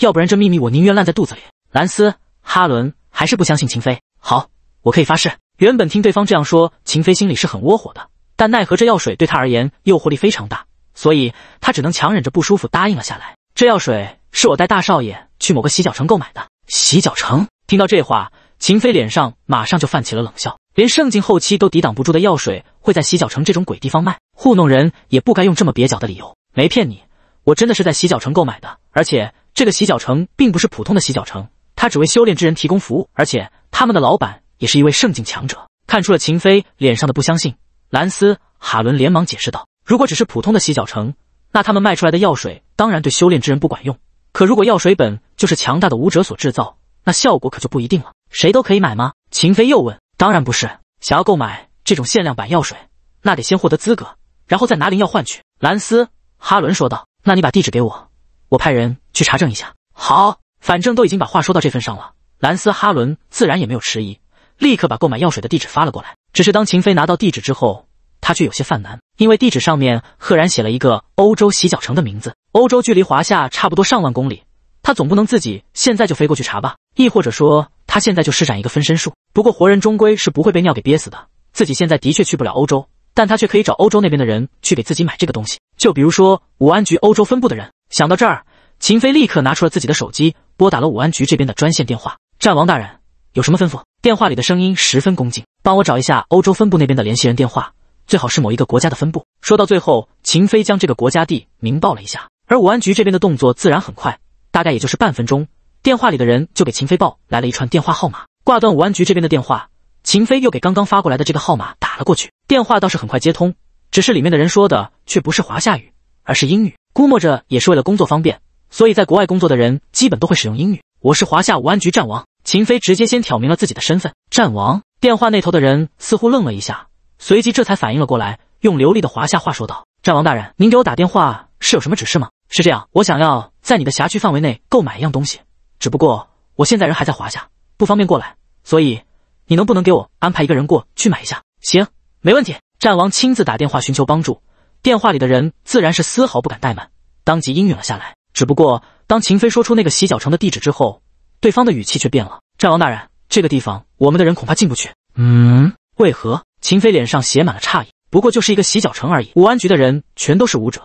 要不然这秘密我宁愿烂在肚子里。兰斯哈伦还是不相信秦飞。好。我可以发誓。原本听对方这样说，秦飞心里是很窝火的，但奈何这药水对他而言诱惑力非常大，所以他只能强忍着不舒服答应了下来。这药水是我带大少爷去某个洗脚城购买的。洗脚城？听到这话，秦飞脸上马上就泛起了冷笑。连圣境后期都抵挡不住的药水，会在洗脚城这种鬼地方卖？糊弄人也不该用这么蹩脚的理由。没骗你，我真的是在洗脚城购买的。而且这个洗脚城并不是普通的洗脚城，它只为修炼之人提供服务，而且他们的老板。也是一位圣境强者，看出了秦飞脸上的不相信，兰斯哈伦连忙解释道：“如果只是普通的洗脚城，那他们卖出来的药水当然对修炼之人不管用。可如果药水本就是强大的武者所制造，那效果可就不一定了。谁都可以买吗？”秦飞又问：“当然不是，想要购买这种限量版药水，那得先获得资格，然后再拿灵药换取。”兰斯哈伦说道：“那你把地址给我，我派人去查证一下。”好，反正都已经把话说到这份上了，兰斯哈伦自然也没有迟疑。立刻把购买药水的地址发了过来。只是当秦飞拿到地址之后，他却有些犯难，因为地址上面赫然写了一个欧洲洗脚城的名字。欧洲距离华夏差不多上万公里，他总不能自己现在就飞过去查吧？亦或者说，他现在就施展一个分身术？不过活人终归是不会被尿给憋死的。自己现在的确去不了欧洲，但他却可以找欧洲那边的人去给自己买这个东西。就比如说武安局欧洲分部的人。想到这儿，秦飞立刻拿出了自己的手机，拨打了武安局这边的专线电话：“战王大人，有什么吩咐？”电话里的声音十分恭敬，帮我找一下欧洲分部那边的联系人电话，最好是某一个国家的分部。说到最后，秦飞将这个国家地名报了一下，而武安局这边的动作自然很快，大概也就是半分钟，电话里的人就给秦飞报来了一串电话号码。挂断武安局这边的电话，秦飞又给刚刚发过来的这个号码打了过去，电话倒是很快接通，只是里面的人说的却不是华夏语，而是英语。估摸着也是为了工作方便，所以在国外工作的人基本都会使用英语。我是华夏武安局战王。秦飞直接先挑明了自己的身份，战王。电话那头的人似乎愣了一下，随即这才反应了过来，用流利的华夏话说道：“战王大人，您给我打电话是有什么指示吗？是这样，我想要在你的辖区范围内购买一样东西，只不过我现在人还在华夏，不方便过来，所以你能不能给我安排一个人过去买一下？”“行，没问题。”战王亲自打电话寻求帮助，电话里的人自然是丝毫不敢怠慢，当即应允了下来。只不过当秦飞说出那个洗脚城的地址之后，对方的语气却变了。战王大人，这个地方我们的人恐怕进不去。嗯，为何？秦飞脸上写满了诧异。不过就是一个洗脚城而已，武安局的人全都是武者，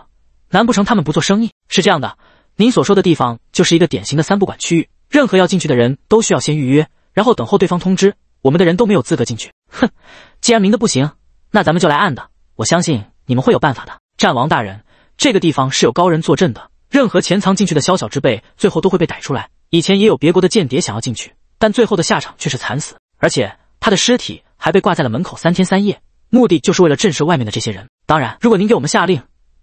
难不成他们不做生意？是这样的，您所说的地方就是一个典型的三不管区域，任何要进去的人都需要先预约，然后等候对方通知。我们的人都没有资格进去。哼，既然明的不行，那咱们就来暗的。我相信你们会有办法的。战王大人，这个地方是有高人坐镇的，任何潜藏进去的宵小之辈，最后都会被逮出来。以前也有别国的间谍想要进去，但最后的下场却是惨死，而且他的尸体还被挂在了门口三天三夜，目的就是为了震慑外面的这些人。当然，如果您给我们下令，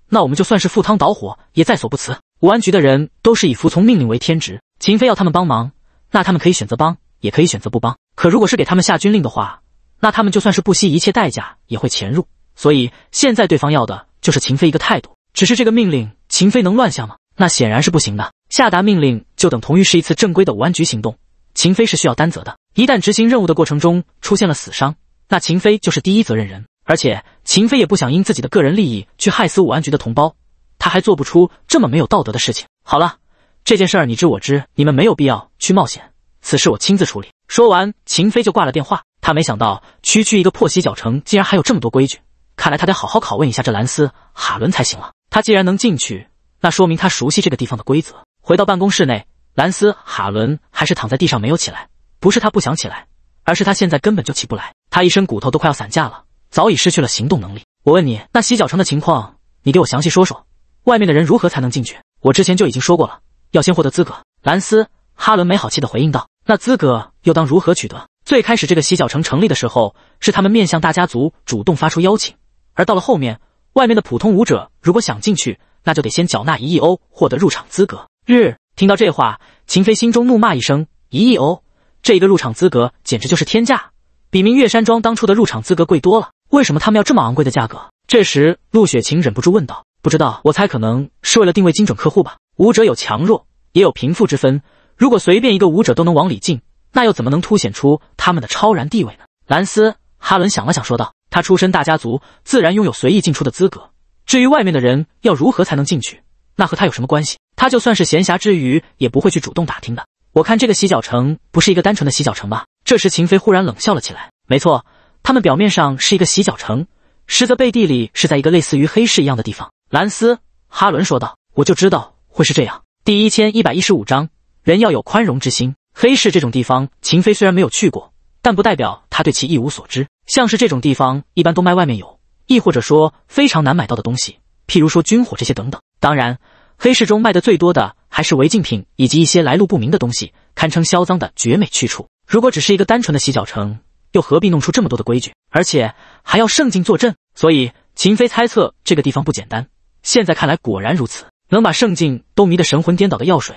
那我们就算是赴汤蹈火也在所不辞。武安局的人都是以服从命令为天职，秦飞要他们帮忙，那他们可以选择帮，也可以选择不帮。可如果是给他们下军令的话，那他们就算是不惜一切代价也会潜入。所以现在对方要的就是秦飞一个态度。只是这个命令，秦飞能乱下吗？那显然是不行的。下达命令。就等同于是一次正规的武安局行动，秦飞是需要担责的。一旦执行任务的过程中出现了死伤，那秦飞就是第一责任人。而且秦飞也不想因自己的个人利益去害死武安局的同胞，他还做不出这么没有道德的事情。好了，这件事儿你知我知，你们没有必要去冒险。此事我亲自处理。说完，秦飞就挂了电话。他没想到区区一个破洗脚城竟然还有这么多规矩，看来他得好好拷问一下这兰斯·哈伦才行了。他既然能进去，那说明他熟悉这个地方的规则。回到办公室内，兰斯·哈伦还是躺在地上没有起来。不是他不想起来，而是他现在根本就起不来。他一身骨头都快要散架了，早已失去了行动能力。我问你，那洗脚城的情况，你给我详细说说。外面的人如何才能进去？我之前就已经说过了，要先获得资格。兰斯·哈伦没好气地回应道：“那资格又当如何取得？”最开始这个洗脚城成立的时候，是他们面向大家族主动发出邀请，而到了后面，外面的普通舞者如果想进去，那就得先缴纳一亿欧获得入场资格。日，听到这话，秦飞心中怒骂一声：“一亿欧，这一个入场资格简直就是天价，比明月山庄当初的入场资格贵多了。为什么他们要这么昂贵的价格？”这时，陆雪晴忍不住问道：“不知道，我猜可能是为了定位精准客户吧。武者有强弱，也有贫富之分。如果随便一个武者都能往里进，那又怎么能凸显出他们的超然地位呢？”兰斯哈伦想了想，说道：“他出身大家族，自然拥有随意进出的资格。至于外面的人要如何才能进去，那和他有什么关系？”他就算是闲暇之余，也不会去主动打听的。我看这个洗脚城不是一个单纯的洗脚城吧？这时，秦飞忽然冷笑了起来。没错，他们表面上是一个洗脚城，实则背地里是在一个类似于黑市一样的地方。兰斯·哈伦说道：“我就知道会是这样。”第一千一百一十五章，人要有宽容之心。黑市这种地方，秦飞虽然没有去过，但不代表他对其一无所知。像是这种地方，一般都卖外面有，亦或者说非常难买到的东西，譬如说军火这些等等。当然。黑市中卖的最多的还是违禁品以及一些来路不明的东西，堪称销赃的绝美去处。如果只是一个单纯的洗脚城，又何必弄出这么多的规矩，而且还要圣境坐镇？所以秦飞猜测这个地方不简单。现在看来果然如此，能把圣境都迷得神魂颠倒的药水，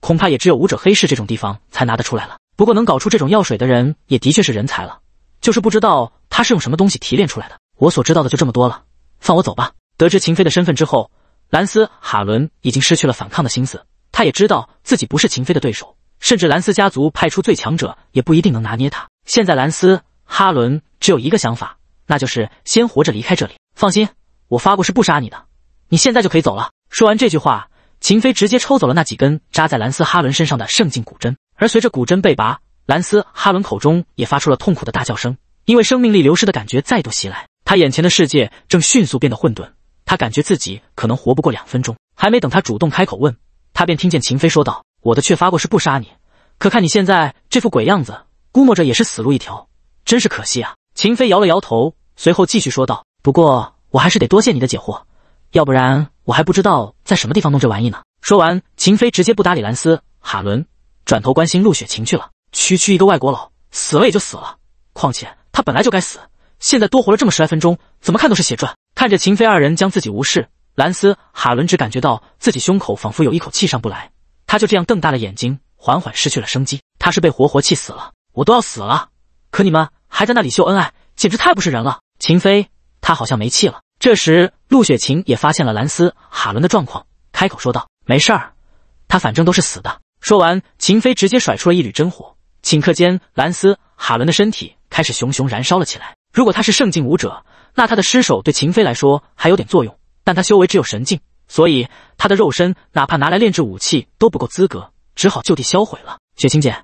恐怕也只有武者黑市这种地方才拿得出来了。不过能搞出这种药水的人也的确是人才了，就是不知道他是用什么东西提炼出来的。我所知道的就这么多了，放我走吧。得知秦飞的身份之后。兰斯·哈伦已经失去了反抗的心思，他也知道自己不是秦飞的对手，甚至兰斯家族派出最强者也不一定能拿捏他。现在，兰斯·哈伦只有一个想法，那就是先活着离开这里。放心，我发过誓不杀你的，你现在就可以走了。说完这句话，秦飞直接抽走了那几根扎在兰斯·哈伦身上的圣境古针，而随着古针被拔，兰斯·哈伦口中也发出了痛苦的大叫声，因为生命力流失的感觉再度袭来，他眼前的世界正迅速变得混沌。他感觉自己可能活不过两分钟，还没等他主动开口问，他便听见秦飞说道：“我的确发过誓不杀你，可看你现在这副鬼样子，估摸着也是死路一条，真是可惜啊。”秦飞摇了摇头，随后继续说道：“不过我还是得多谢你的解惑，要不然我还不知道在什么地方弄这玩意呢。”说完，秦飞直接不搭理兰斯·哈伦，转头关心陆雪晴去了。区区一个外国佬，死了也就死了，况且他本来就该死，现在多活了这么十来分钟，怎么看都是血赚。看着秦飞二人将自己无视，兰斯·哈伦只感觉到自己胸口仿佛有一口气上不来，他就这样瞪大了眼睛，缓缓失去了生机。他是被活活气死了，我都要死了，可你们还在那里秀恩爱，简直太不是人了！秦飞，他好像没气了。这时，陆雪晴也发现了兰斯·哈伦的状况，开口说道：“没事儿，他反正都是死的。”说完，秦飞直接甩出了一缕真火，顷刻间，兰斯·哈伦的身体开始熊熊燃烧了起来。如果他是圣境武者，那他的尸首对秦飞来说还有点作用，但他修为只有神境，所以他的肉身哪怕拿来炼制武器都不够资格，只好就地销毁了。雪晴姐，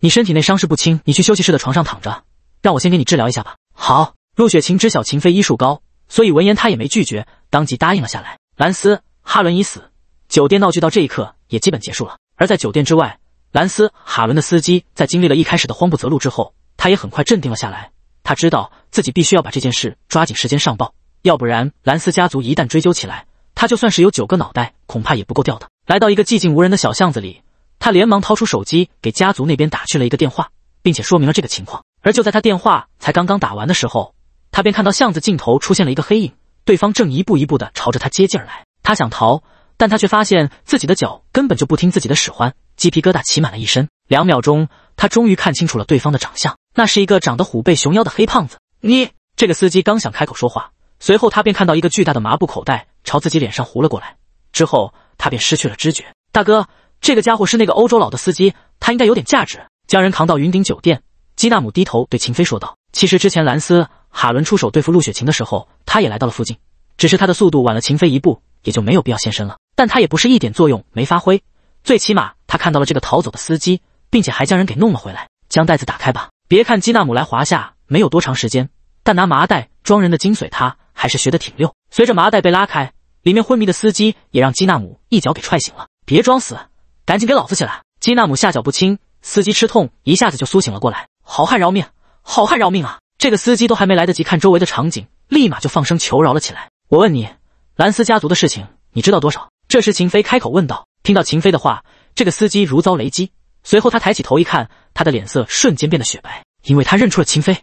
你身体内伤势不轻，你去休息室的床上躺着，让我先给你治疗一下吧。好，陆雪晴知晓秦飞医术高，所以闻言她也没拒绝，当即答应了下来。兰斯哈伦已死，酒店闹剧到这一刻也基本结束了。而在酒店之外，兰斯哈伦的司机在经历了一开始的慌不择路之后，他也很快镇定了下来，他知道。自己必须要把这件事抓紧时间上报，要不然兰斯家族一旦追究起来，他就算是有九个脑袋，恐怕也不够掉的。来到一个寂静无人的小巷子里，他连忙掏出手机给家族那边打去了一个电话，并且说明了这个情况。而就在他电话才刚刚打完的时候，他便看到巷子尽头出现了一个黑影，对方正一步一步的朝着他接近而来。他想逃，但他却发现自己的脚根本就不听自己的使唤，鸡皮疙瘩起满了一身。两秒钟，他终于看清楚了对方的长相，那是一个长得虎背熊腰的黑胖子。你这个司机刚想开口说话，随后他便看到一个巨大的麻布口袋朝自己脸上糊了过来，之后他便失去了知觉。大哥，这个家伙是那个欧洲佬的司机，他应该有点价值。将人扛到云顶酒店，基纳姆低头对秦飞说道：“其实之前兰斯·哈伦出手对付陆雪晴的时候，他也来到了附近，只是他的速度晚了秦飞一步，也就没有必要现身了。但他也不是一点作用没发挥，最起码他看到了这个逃走的司机，并且还将人给弄了回来。将袋子打开吧。别看基纳姆来华夏没有多长时间。”但拿麻袋装人的精髓，他还是学得挺溜。随着麻袋被拉开，里面昏迷的司机也让基纳姆一脚给踹醒了。别装死，赶紧给老子起来！基纳姆下脚不轻，司机吃痛一下子就苏醒了过来。好汉饶命，好汉饶命啊！这个司机都还没来得及看周围的场景，立马就放声求饶了起来。我问你，兰斯家族的事情你知道多少？这时秦飞开口问道。听到秦飞的话，这个司机如遭雷击。随后他抬起头一看，他的脸色瞬间变得雪白，因为他认出了秦飞。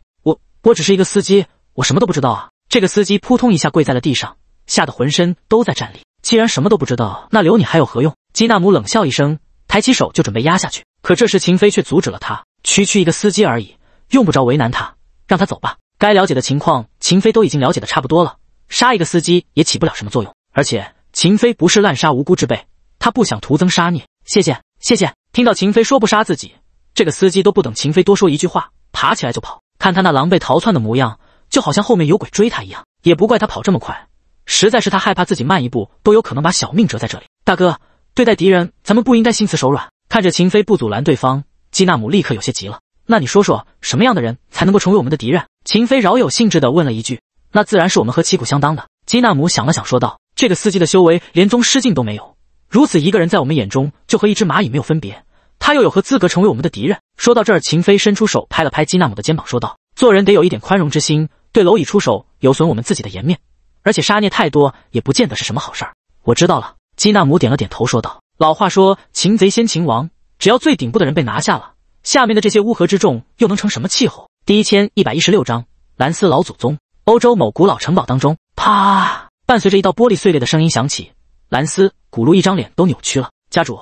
我只是一个司机，我什么都不知道啊！这个司机扑通一下跪在了地上，吓得浑身都在颤栗。既然什么都不知道，那留你还有何用？基纳姆冷笑一声，抬起手就准备压下去。可这时秦飞却阻止了他：“区区一个司机而已，用不着为难他，让他走吧。该了解的情况，秦飞都已经了解的差不多了，杀一个司机也起不了什么作用。而且秦飞不是滥杀无辜之辈，他不想徒增杀孽。谢谢，谢谢。”听到秦飞说不杀自己，这个司机都不等秦飞多说一句话，爬起来就跑。看他那狼狈逃窜的模样，就好像后面有鬼追他一样。也不怪他跑这么快，实在是他害怕自己慢一步都有可能把小命折在这里。大哥，对待敌人，咱们不应该心慈手软。看着秦飞不阻拦对方，基纳姆立刻有些急了。那你说说，什么样的人才能够成为我们的敌人？秦飞饶有兴致的问了一句。那自然是我们和旗鼓相当的。基纳姆想了想，说道：“这个司机的修为连宗师境都没有，如此一个人在我们眼中就和一只蚂蚁没有分别。”他又有何资格成为我们的敌人？说到这儿，秦飞伸出手拍了拍基纳姆的肩膀，说道：“做人得有一点宽容之心，对蝼蚁出手有损我们自己的颜面，而且杀孽太多也不见得是什么好事儿。”我知道了，基纳姆点了点头，说道：“老话说，擒贼先擒王，只要最顶部的人被拿下了，下面的这些乌合之众又能成什么气候？”第一千一百一十六章蓝斯老祖宗。欧洲某古老城堡当中，啪，伴随着一道玻璃碎裂的声音响起，蓝斯骨碌一张脸都扭曲了。家主。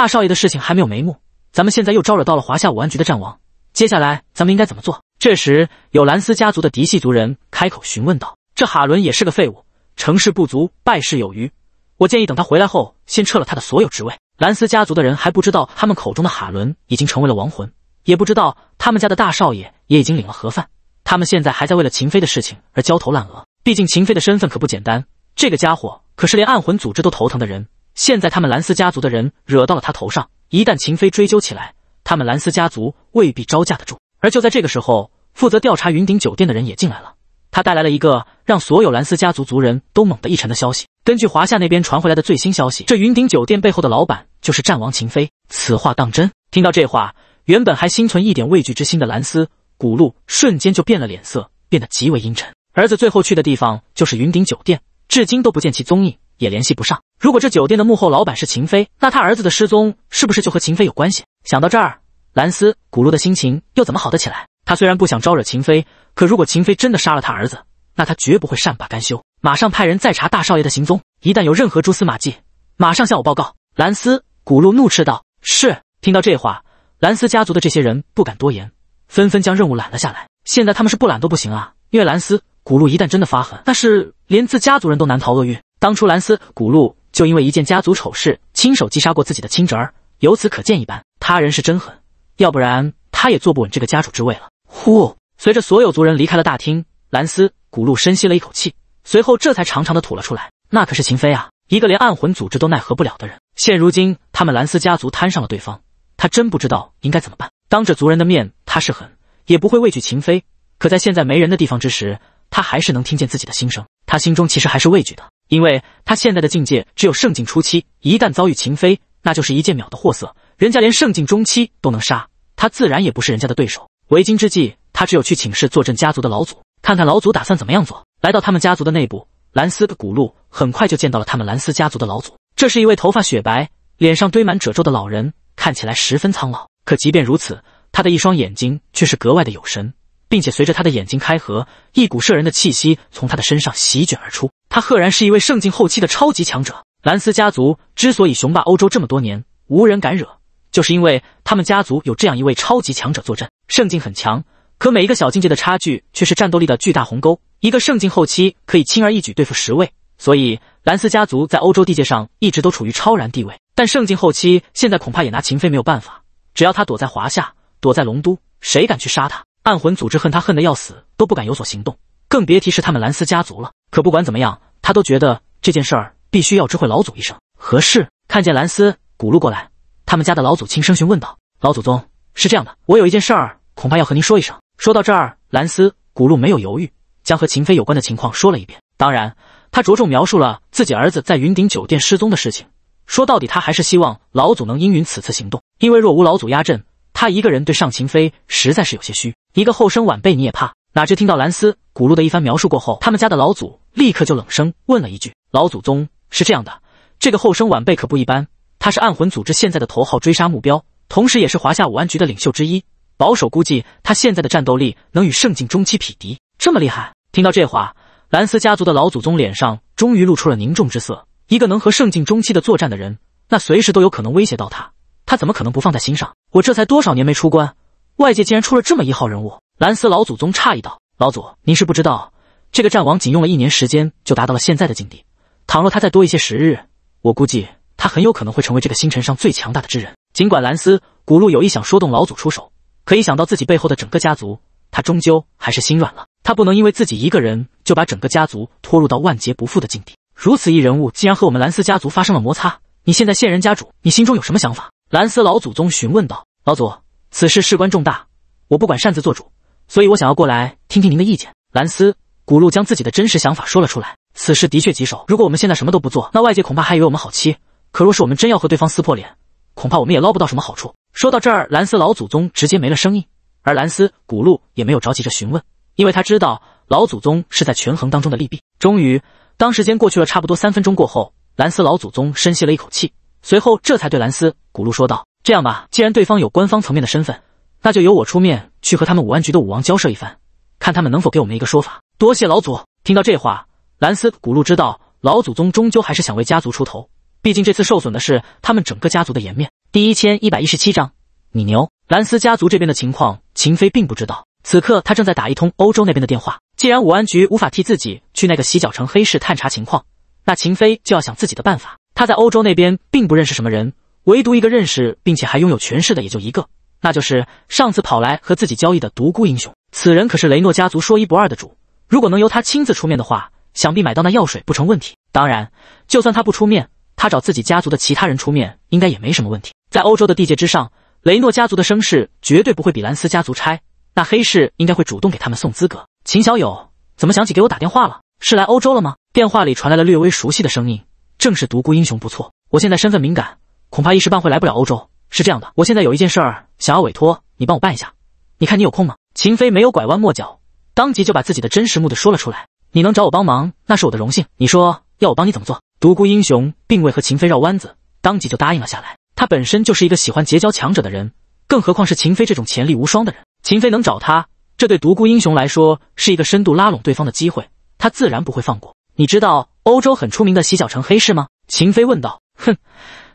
大少爷的事情还没有眉目，咱们现在又招惹到了华夏武安局的战王，接下来咱们应该怎么做？这时，有兰斯家族的嫡系族人开口询问道：“这哈伦也是个废物，成事不足，败事有余。我建议等他回来后，先撤了他的所有职位。”兰斯家族的人还不知道，他们口中的哈伦已经成为了亡魂，也不知道他们家的大少爷也已经领了盒饭。他们现在还在为了秦飞的事情而焦头烂额，毕竟秦飞的身份可不简单，这个家伙可是连暗魂组织都头疼的人。现在他们蓝斯家族的人惹到了他头上，一旦秦飞追究起来，他们蓝斯家族未必招架得住。而就在这个时候，负责调查云顶酒店的人也进来了，他带来了一个让所有蓝斯家族族人都猛地一沉的消息。根据华夏那边传回来的最新消息，这云顶酒店背后的老板就是战王秦飞。此话当真？听到这话，原本还心存一点畏惧之心的蓝斯古路瞬间就变了脸色，变得极为阴沉。儿子最后去的地方就是云顶酒店，至今都不见其踪影。也联系不上。如果这酒店的幕后老板是秦飞，那他儿子的失踪是不是就和秦飞有关系？想到这儿，兰斯古路的心情又怎么好得起来？他虽然不想招惹秦飞，可如果秦飞真的杀了他儿子，那他绝不会善罢甘休。马上派人再查大少爷的行踪，一旦有任何蛛丝马迹，马上向我报告。兰斯古路怒斥道：“是。”听到这话，兰斯家族的这些人不敢多言，纷纷将任务揽了下来。现在他们是不揽都不行啊，因为兰斯古路一旦真的发狠，那是连自家族人都难逃厄运。当初兰斯古路就因为一件家族丑事，亲手击杀过自己的亲侄儿，由此可见一斑。他人是真狠，要不然他也坐不稳这个家主之位了。呼，随着所有族人离开了大厅，兰斯古路深吸了一口气，随后这才长长的吐了出来。那可是秦飞啊，一个连暗魂组织都奈何不了的人。现如今他们兰斯家族摊上了对方，他真不知道应该怎么办。当着族人的面他是狠，也不会畏惧秦飞，可在现在没人的地方之时，他还是能听见自己的心声。他心中其实还是畏惧的。因为他现在的境界只有圣境初期，一旦遭遇秦飞，那就是一剑秒的货色。人家连圣境中期都能杀，他自然也不是人家的对手。为今之计，他只有去请示坐镇家族的老祖，看看老祖打算怎么样做。来到他们家族的内部，兰斯的古路很快就见到了他们兰斯家族的老祖。这是一位头发雪白、脸上堆满褶皱的老人，看起来十分苍老。可即便如此，他的一双眼睛却是格外的有神。并且随着他的眼睛开合，一股摄人的气息从他的身上席卷而出。他赫然是一位圣境后期的超级强者。兰斯家族之所以雄霸欧洲这么多年，无人敢惹，就是因为他们家族有这样一位超级强者坐镇。圣境很强，可每一个小境界的差距却是战斗力的巨大鸿沟。一个圣境后期可以轻而易举对付十位，所以兰斯家族在欧洲地界上一直都处于超然地位。但圣境后期现在恐怕也拿秦飞没有办法。只要他躲在华夏，躲在龙都，谁敢去杀他？暗魂组织恨他恨得要死，都不敢有所行动，更别提是他们蓝斯家族了。可不管怎么样，他都觉得这件事儿必须要知会老祖一声。何事？看见蓝斯古路过来，他们家的老祖轻声询问道：“老祖宗，是这样的，我有一件事儿，恐怕要和您说一声。”说到这儿，蓝斯古路没有犹豫，将和秦飞有关的情况说了一遍。当然，他着重描述了自己儿子在云顶酒店失踪的事情。说到底，他还是希望老祖能应允此次行动，因为若无老祖压阵，他一个人对上秦飞，实在是有些虚。一个后生晚辈你也怕？哪知听到兰斯古路的一番描述过后，他们家的老祖立刻就冷声问了一句：“老祖宗是这样的，这个后生晚辈可不一般，他是暗魂组织现在的头号追杀目标，同时也是华夏武安局的领袖之一。保守估计，他现在的战斗力能与圣境中期匹敌，这么厉害！”听到这话，兰斯家族的老祖宗脸上终于露出了凝重之色。一个能和圣境中期的作战的人，那随时都有可能威胁到他，他怎么可能不放在心上？我这才多少年没出关？外界竟然出了这么一号人物，兰斯老祖宗诧异道：“老祖，您是不知道，这个战王仅用了一年时间就达到了现在的境地。倘若他再多一些时日，我估计他很有可能会成为这个星辰上最强大的之人。”尽管兰斯古路有意想说动老祖出手，可一想到自己背后的整个家族，他终究还是心软了。他不能因为自己一个人就把整个家族拖入到万劫不复的境地。如此一人物竟然和我们兰斯家族发生了摩擦，你现在现人家主，你心中有什么想法？”兰斯老祖宗询问道：“老祖。”此事事关重大，我不管擅自做主，所以我想要过来听听您的意见。兰斯古路将自己的真实想法说了出来。此事的确棘手，如果我们现在什么都不做，那外界恐怕还以为我们好欺。可若是我们真要和对方撕破脸，恐怕我们也捞不到什么好处。说到这儿，兰斯老祖宗直接没了声音，而兰斯古路也没有着急着询问，因为他知道老祖宗是在权衡当中的利弊。终于，当时间过去了差不多三分钟过后，兰斯老祖宗深吸了一口气，随后这才对兰斯古路说道。这样吧，既然对方有官方层面的身份，那就由我出面去和他们武安局的武王交涉一番，看他们能否给我们一个说法。多谢老祖。听到这话，兰斯古路知道老祖宗终究还是想为家族出头，毕竟这次受损的是他们整个家族的颜面。第一千一百一十七章，你牛。兰斯家族这边的情况，秦飞并不知道。此刻他正在打一通欧洲那边的电话。既然武安局无法替自己去那个洗脚城黑市探查情况，那秦飞就要想自己的办法。他在欧洲那边并不认识什么人。唯独一个认识并且还拥有权势的，也就一个，那就是上次跑来和自己交易的独孤英雄。此人可是雷诺家族说一不二的主，如果能由他亲自出面的话，想必买到那药水不成问题。当然，就算他不出面，他找自己家族的其他人出面，应该也没什么问题。在欧洲的地界之上，雷诺家族的声势绝对不会比兰斯家族差，那黑市应该会主动给他们送资格。秦小友，怎么想起给我打电话了？是来欧洲了吗？电话里传来了略微熟悉的声音，正是独孤英雄。不错，我现在身份敏感。恐怕一时半会来不了欧洲。是这样的，我现在有一件事儿想要委托你帮我办一下，你看你有空吗？秦飞没有拐弯抹角，当即就把自己的真实目的说了出来。你能找我帮忙，那是我的荣幸。你说要我帮你怎么做？独孤英雄并未和秦飞绕弯子，当即就答应了下来。他本身就是一个喜欢结交强者的人，更何况是秦飞这种潜力无双的人。秦飞能找他，这对独孤英雄来说是一个深度拉拢对方的机会，他自然不会放过。你知道欧洲很出名的洗脚城黑市吗？秦飞问道。哼。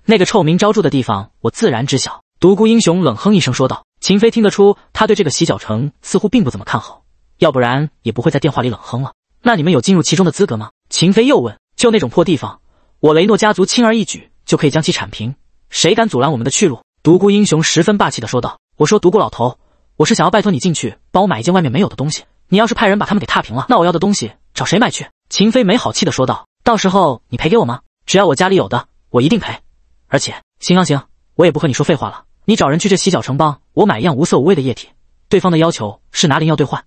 那个臭名昭著的地方，我自然知晓。”独孤英雄冷哼一声说道。秦飞听得出他对这个洗脚城似乎并不怎么看好，要不然也不会在电话里冷哼了。那你们有进入其中的资格吗？”秦飞又问。“就那种破地方，我雷诺家族轻而易举就可以将其铲平，谁敢阻拦我们的去路？”独孤英雄十分霸气的说道。“我说独孤老头，我是想要拜托你进去帮我买一件外面没有的东西，你要是派人把他们给踏平了，那我要的东西找谁买去？”秦飞没好气的说道。“到时候你赔给我吗？只要我家里有的，我一定赔。”而且行行行，我也不和你说废话了。你找人去这洗脚城帮我买一样无色无味的液体，对方的要求是拿灵药兑换。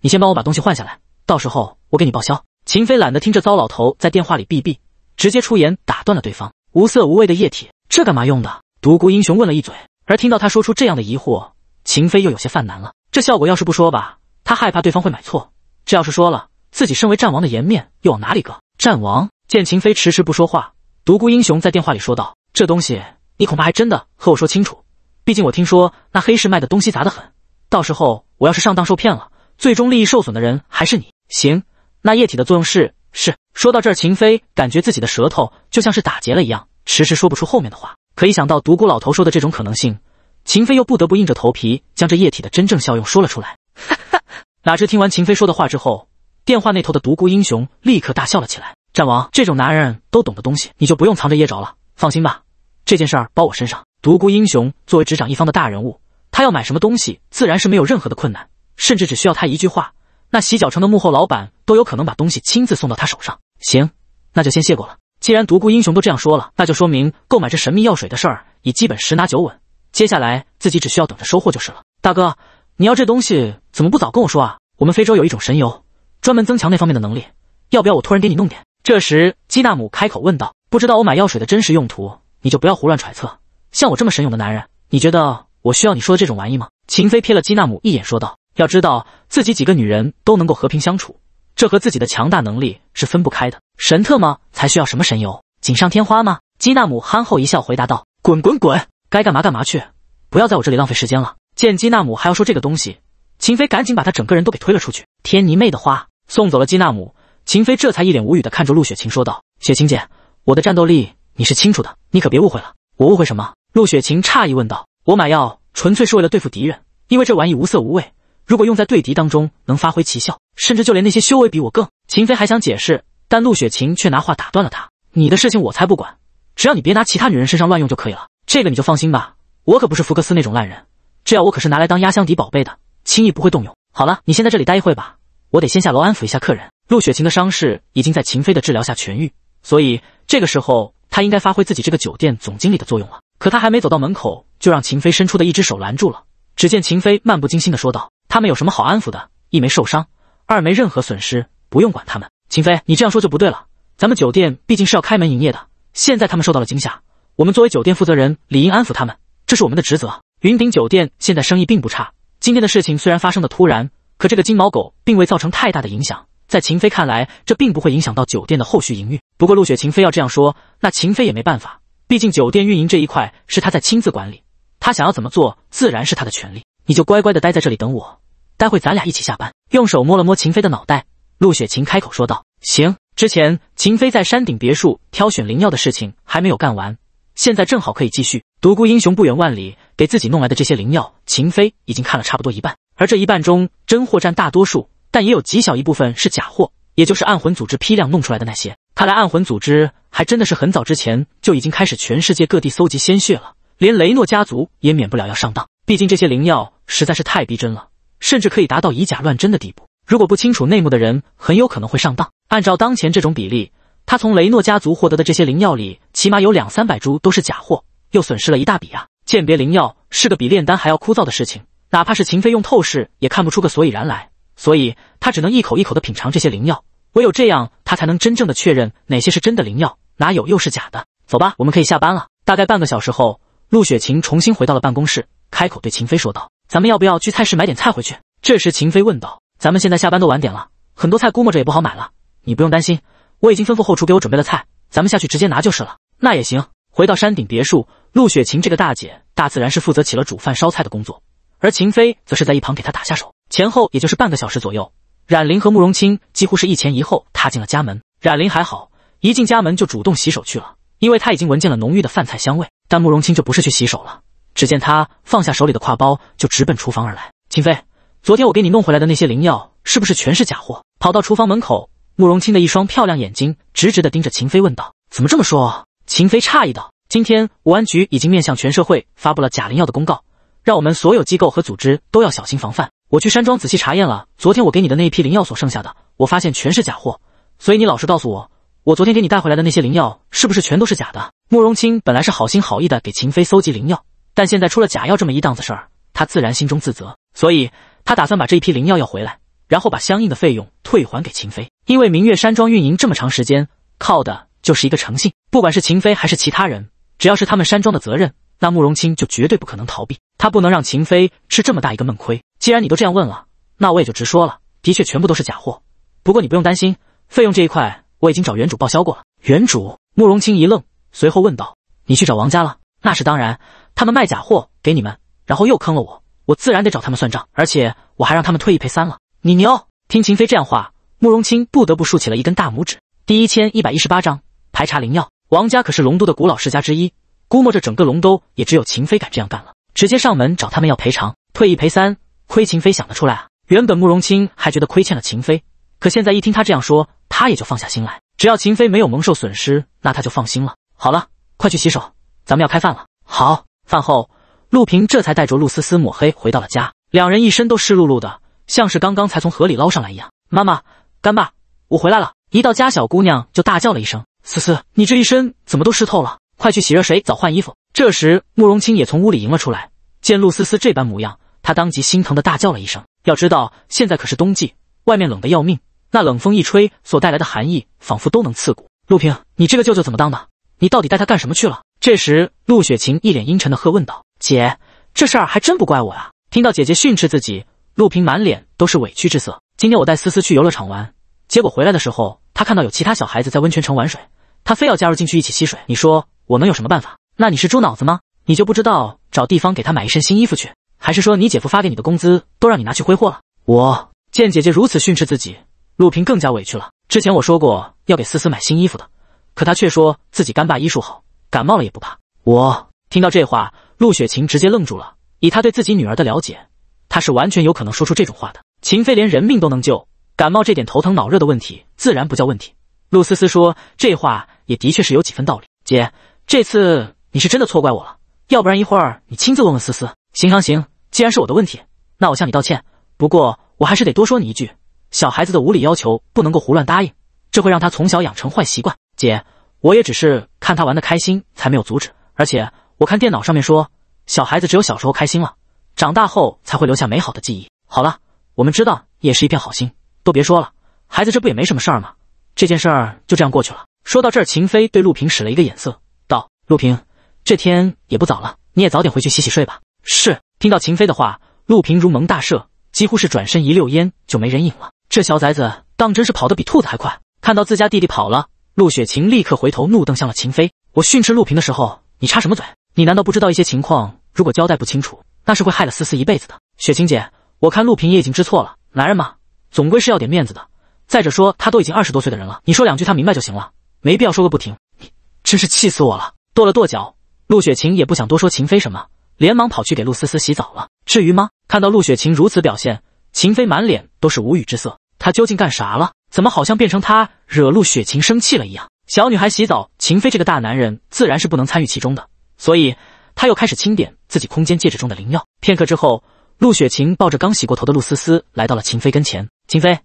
你先帮我把东西换下来，到时候我给你报销。秦飞懒得听这糟老头在电话里哔哔，直接出言打断了对方。无色无味的液体，这干嘛用的？独孤英雄问了一嘴。而听到他说出这样的疑惑，秦飞又有些犯难了。这效果要是不说吧，他害怕对方会买错；这要是说了，自己身为战王的颜面又往哪里搁？战王见秦飞迟迟不说话，独孤英雄在电话里说道。这东西你恐怕还真的和我说清楚，毕竟我听说那黑市卖的东西杂得很，到时候我要是上当受骗了，最终利益受损的人还是你。行，那液体的作用是……是。说到这儿，秦飞感觉自己的舌头就像是打结了一样，迟迟说不出后面的话。可一想到独孤老头说的这种可能性，秦飞又不得不硬着头皮将这液体的真正效用说了出来。哈哈！哪知听完秦飞说的话之后，电话那头的独孤英雄立刻大笑了起来。战王，这种男人都懂的东西，你就不用藏着掖着了。放心吧，这件事儿包我身上。独孤英雄作为执掌一方的大人物，他要买什么东西，自然是没有任何的困难，甚至只需要他一句话，那洗脚城的幕后老板都有可能把东西亲自送到他手上。行，那就先谢过了。既然独孤英雄都这样说了，那就说明购买这神秘药水的事儿已基本十拿九稳。接下来自己只需要等着收获就是了。大哥，你要这东西怎么不早跟我说啊？我们非洲有一种神油，专门增强那方面的能力，要不要我托人给你弄点？这时，基纳姆开口问道。不知道我买药水的真实用途，你就不要胡乱揣测。像我这么神勇的男人，你觉得我需要你说的这种玩意吗？秦飞瞥了基纳姆一眼，说道：“要知道自己几个女人都能够和平相处，这和自己的强大能力是分不开的。神特么才需要什么神油，锦上添花吗？”基纳姆憨厚一笑，回答道：“滚滚滚，该干嘛干嘛去，不要在我这里浪费时间了。”见基纳姆还要说这个东西，秦飞赶紧把他整个人都给推了出去。天尼妹的花，送走了基纳姆，秦飞这才一脸无语的看着陆雪晴说道：“雪晴姐。”我的战斗力你是清楚的，你可别误会了。我误会什么？陆雪晴诧异问道。我买药纯粹是为了对付敌人，因为这玩意无色无味，如果用在对敌当中能发挥奇效，甚至就连那些修为比我更……秦飞还想解释，但陆雪晴却拿话打断了他。你的事情我才不管，只要你别拿其他女人身上乱用就可以了。这个你就放心吧，我可不是福克斯那种烂人，这药我可是拿来当压箱底宝贝的，轻易不会动用。好了，你先在这里待一会吧，我得先下楼安抚一下客人。陆雪晴的伤势已经在秦飞的治疗下痊愈。所以这个时候，他应该发挥自己这个酒店总经理的作用了。可他还没走到门口，就让秦飞伸出的一只手拦住了。只见秦飞漫不经心的说道：“他们有什么好安抚的？一没受伤，二没任何损失，不用管他们。”秦飞，你这样说就不对了。咱们酒店毕竟是要开门营业的，现在他们受到了惊吓，我们作为酒店负责人，理应安抚他们，这是我们的职责。云顶酒店现在生意并不差，今天的事情虽然发生的突然，可这个金毛狗并未造成太大的影响。在秦飞看来，这并不会影响到酒店的后续营运。不过陆雪秦非要这样说，那秦飞也没办法。毕竟酒店运营这一块是他在亲自管理，他想要怎么做，自然是他的权利。你就乖乖的待在这里等我，待会咱俩一起下班。用手摸了摸秦飞的脑袋，陆雪晴开口说道：“行，之前秦飞在山顶别墅挑选灵药的事情还没有干完，现在正好可以继续。”独孤英雄不远万里给自己弄来的这些灵药，秦飞已经看了差不多一半，而这一半中真货占大多数。但也有极小一部分是假货，也就是暗魂组织批量弄出来的那些。看来暗魂组织还真的是很早之前就已经开始全世界各地搜集鲜血了，连雷诺家族也免不了要上当。毕竟这些灵药实在是太逼真了，甚至可以达到以假乱真的地步。如果不清楚内幕的人，很有可能会上当。按照当前这种比例，他从雷诺家族获得的这些灵药里，起码有两三百株都是假货，又损失了一大笔呀。鉴别灵药是个比炼丹还要枯燥的事情，哪怕是秦飞用透视也看不出个所以然来。所以，他只能一口一口的品尝这些灵药，唯有这样，他才能真正的确认哪些是真的灵药，哪有又是假的。走吧，我们可以下班了。大概半个小时后，陆雪晴重新回到了办公室，开口对秦飞说道：“咱们要不要去菜市买点菜回去？”这时，秦飞问道：“咱们现在下班都晚点了，很多菜估摸着也不好买了。你不用担心，我已经吩咐后厨给我准备了菜，咱们下去直接拿就是了。”那也行。回到山顶别墅，陆雪晴这个大姐，大自然是负责起了煮饭烧菜的工作，而秦飞则是在一旁给她打下手。前后也就是半个小时左右，冉玲和慕容清几乎是一前一后踏进了家门。冉玲还好，一进家门就主动洗手去了，因为她已经闻见了浓郁的饭菜香味。但慕容清就不是去洗手了，只见他放下手里的挎包，就直奔厨房而来。秦飞，昨天我给你弄回来的那些灵药，是不是全是假货？跑到厨房门口，慕容清的一双漂亮眼睛直直地盯着秦飞问道：“怎么这么说？”秦飞诧异道：“今天武安局已经面向全社会发布了假灵药的公告，让我们所有机构和组织都要小心防范。”我去山庄仔细查验了昨天我给你的那一批灵药所剩下的，我发现全是假货。所以你老实告诉我，我昨天给你带回来的那些灵药是不是全都是假的？慕容清本来是好心好意的给秦飞搜集灵药，但现在出了假药这么一档子事儿，他自然心中自责。所以他打算把这一批灵药要回来，然后把相应的费用退还给秦飞。因为明月山庄运营这么长时间，靠的就是一个诚信。不管是秦飞还是其他人，只要是他们山庄的责任，那慕容清就绝对不可能逃避。他不能让秦飞吃这么大一个闷亏。既然你都这样问了，那我也就直说了，的确全部都是假货。不过你不用担心，费用这一块我已经找原主报销过了。原主慕容清一愣，随后问道：“你去找王家了？那是当然，他们卖假货给你们，然后又坑了我，我自然得找他们算账。而且我还让他们退一赔三了。你牛！”听秦飞这样话，慕容清不得不竖起了一根大拇指。第一千一百一十八章排查灵药。王家可是龙都的古老世家之一，估摸着整个龙都也只有秦飞敢这样干了，直接上门找他们要赔偿，退一赔三。亏秦妃想得出来啊！原本慕容卿还觉得亏欠了秦妃，可现在一听他这样说，他也就放下心来。只要秦妃没有蒙受损失，那他就放心了。好了，快去洗手，咱们要开饭了。好，饭后，陆平这才带着陆思思抹黑回到了家。两人一身都湿漉漉的，像是刚刚才从河里捞上来一样。妈妈，干爸，我回来了！一到家，小姑娘就大叫了一声：“思思，你这一身怎么都湿透了？快去洗热水澡换衣服。”这时，慕容卿也从屋里迎了出来，见陆思思这般模样。他当即心疼的大叫了一声，要知道现在可是冬季，外面冷的要命，那冷风一吹所带来的寒意仿佛都能刺骨。陆平，你这个舅舅怎么当的？你到底带他干什么去了？这时，陆雪晴一脸阴沉的喝问道：“姐，这事儿还真不怪我呀。”听到姐姐训斥自己，陆平满脸都是委屈之色。今天我带思思去游乐场玩，结果回来的时候，他看到有其他小孩子在温泉城玩水，他非要加入进去一起嬉水。你说我能有什么办法？那你是猪脑子吗？你就不知道找地方给他买一身新衣服去？还是说你姐夫发给你的工资都让你拿去挥霍了？我见姐姐如此训斥自己，陆平更加委屈了。之前我说过要给思思买新衣服的，可她却说自己干爸医术好，感冒了也不怕。我听到这话，陆雪晴直接愣住了。以她对自己女儿的了解，她是完全有可能说出这种话的。秦飞连人命都能救，感冒这点头疼脑热的问题自然不叫问题。陆思思说这话也的确是有几分道理。姐，这次你是真的错怪我了。要不然一会儿你亲自问问思思。行行行。既然是我的问题，那我向你道歉。不过我还是得多说你一句：小孩子的无理要求不能够胡乱答应，这会让他从小养成坏习惯。姐，我也只是看他玩的开心才没有阻止。而且我看电脑上面说，小孩子只有小时候开心了，长大后才会留下美好的记忆。好了，我们知道也是一片好心，都别说了。孩子，这不也没什么事儿吗？这件事儿就这样过去了。说到这儿，秦飞对陆平使了一个眼色，道：“陆平，这天也不早了，你也早点回去洗洗睡吧。”是。听到秦飞的话，陆平如蒙大赦，几乎是转身一溜烟就没人影了。这小崽子当真是跑得比兔子还快。看到自家弟弟跑了，陆雪晴立刻回头怒瞪向了秦飞：“我训斥陆平的时候，你插什么嘴？你难道不知道一些情况？如果交代不清楚，那是会害了思思一辈子的。”雪晴姐，我看陆平也已经知错了。男人嘛，总归是要点面子的。再者说，他都已经二十多岁的人了，你说两句他明白就行了，没必要说个不停。你真是气死我了！跺了跺脚，陆雪晴也不想多说秦飞什么。连忙跑去给陆思思洗澡了。至于吗？看到陆雪晴如此表现，秦飞满脸都是无语之色。他究竟干啥了？怎么好像变成他惹陆雪晴生气了一样？小女孩洗澡，秦飞这个大男人自然是不能参与其中的。所以他又开始清点自己空间戒指中的灵药。片刻之后，陆雪晴抱着刚洗过头的陆思思来到了秦飞跟前。秦飞，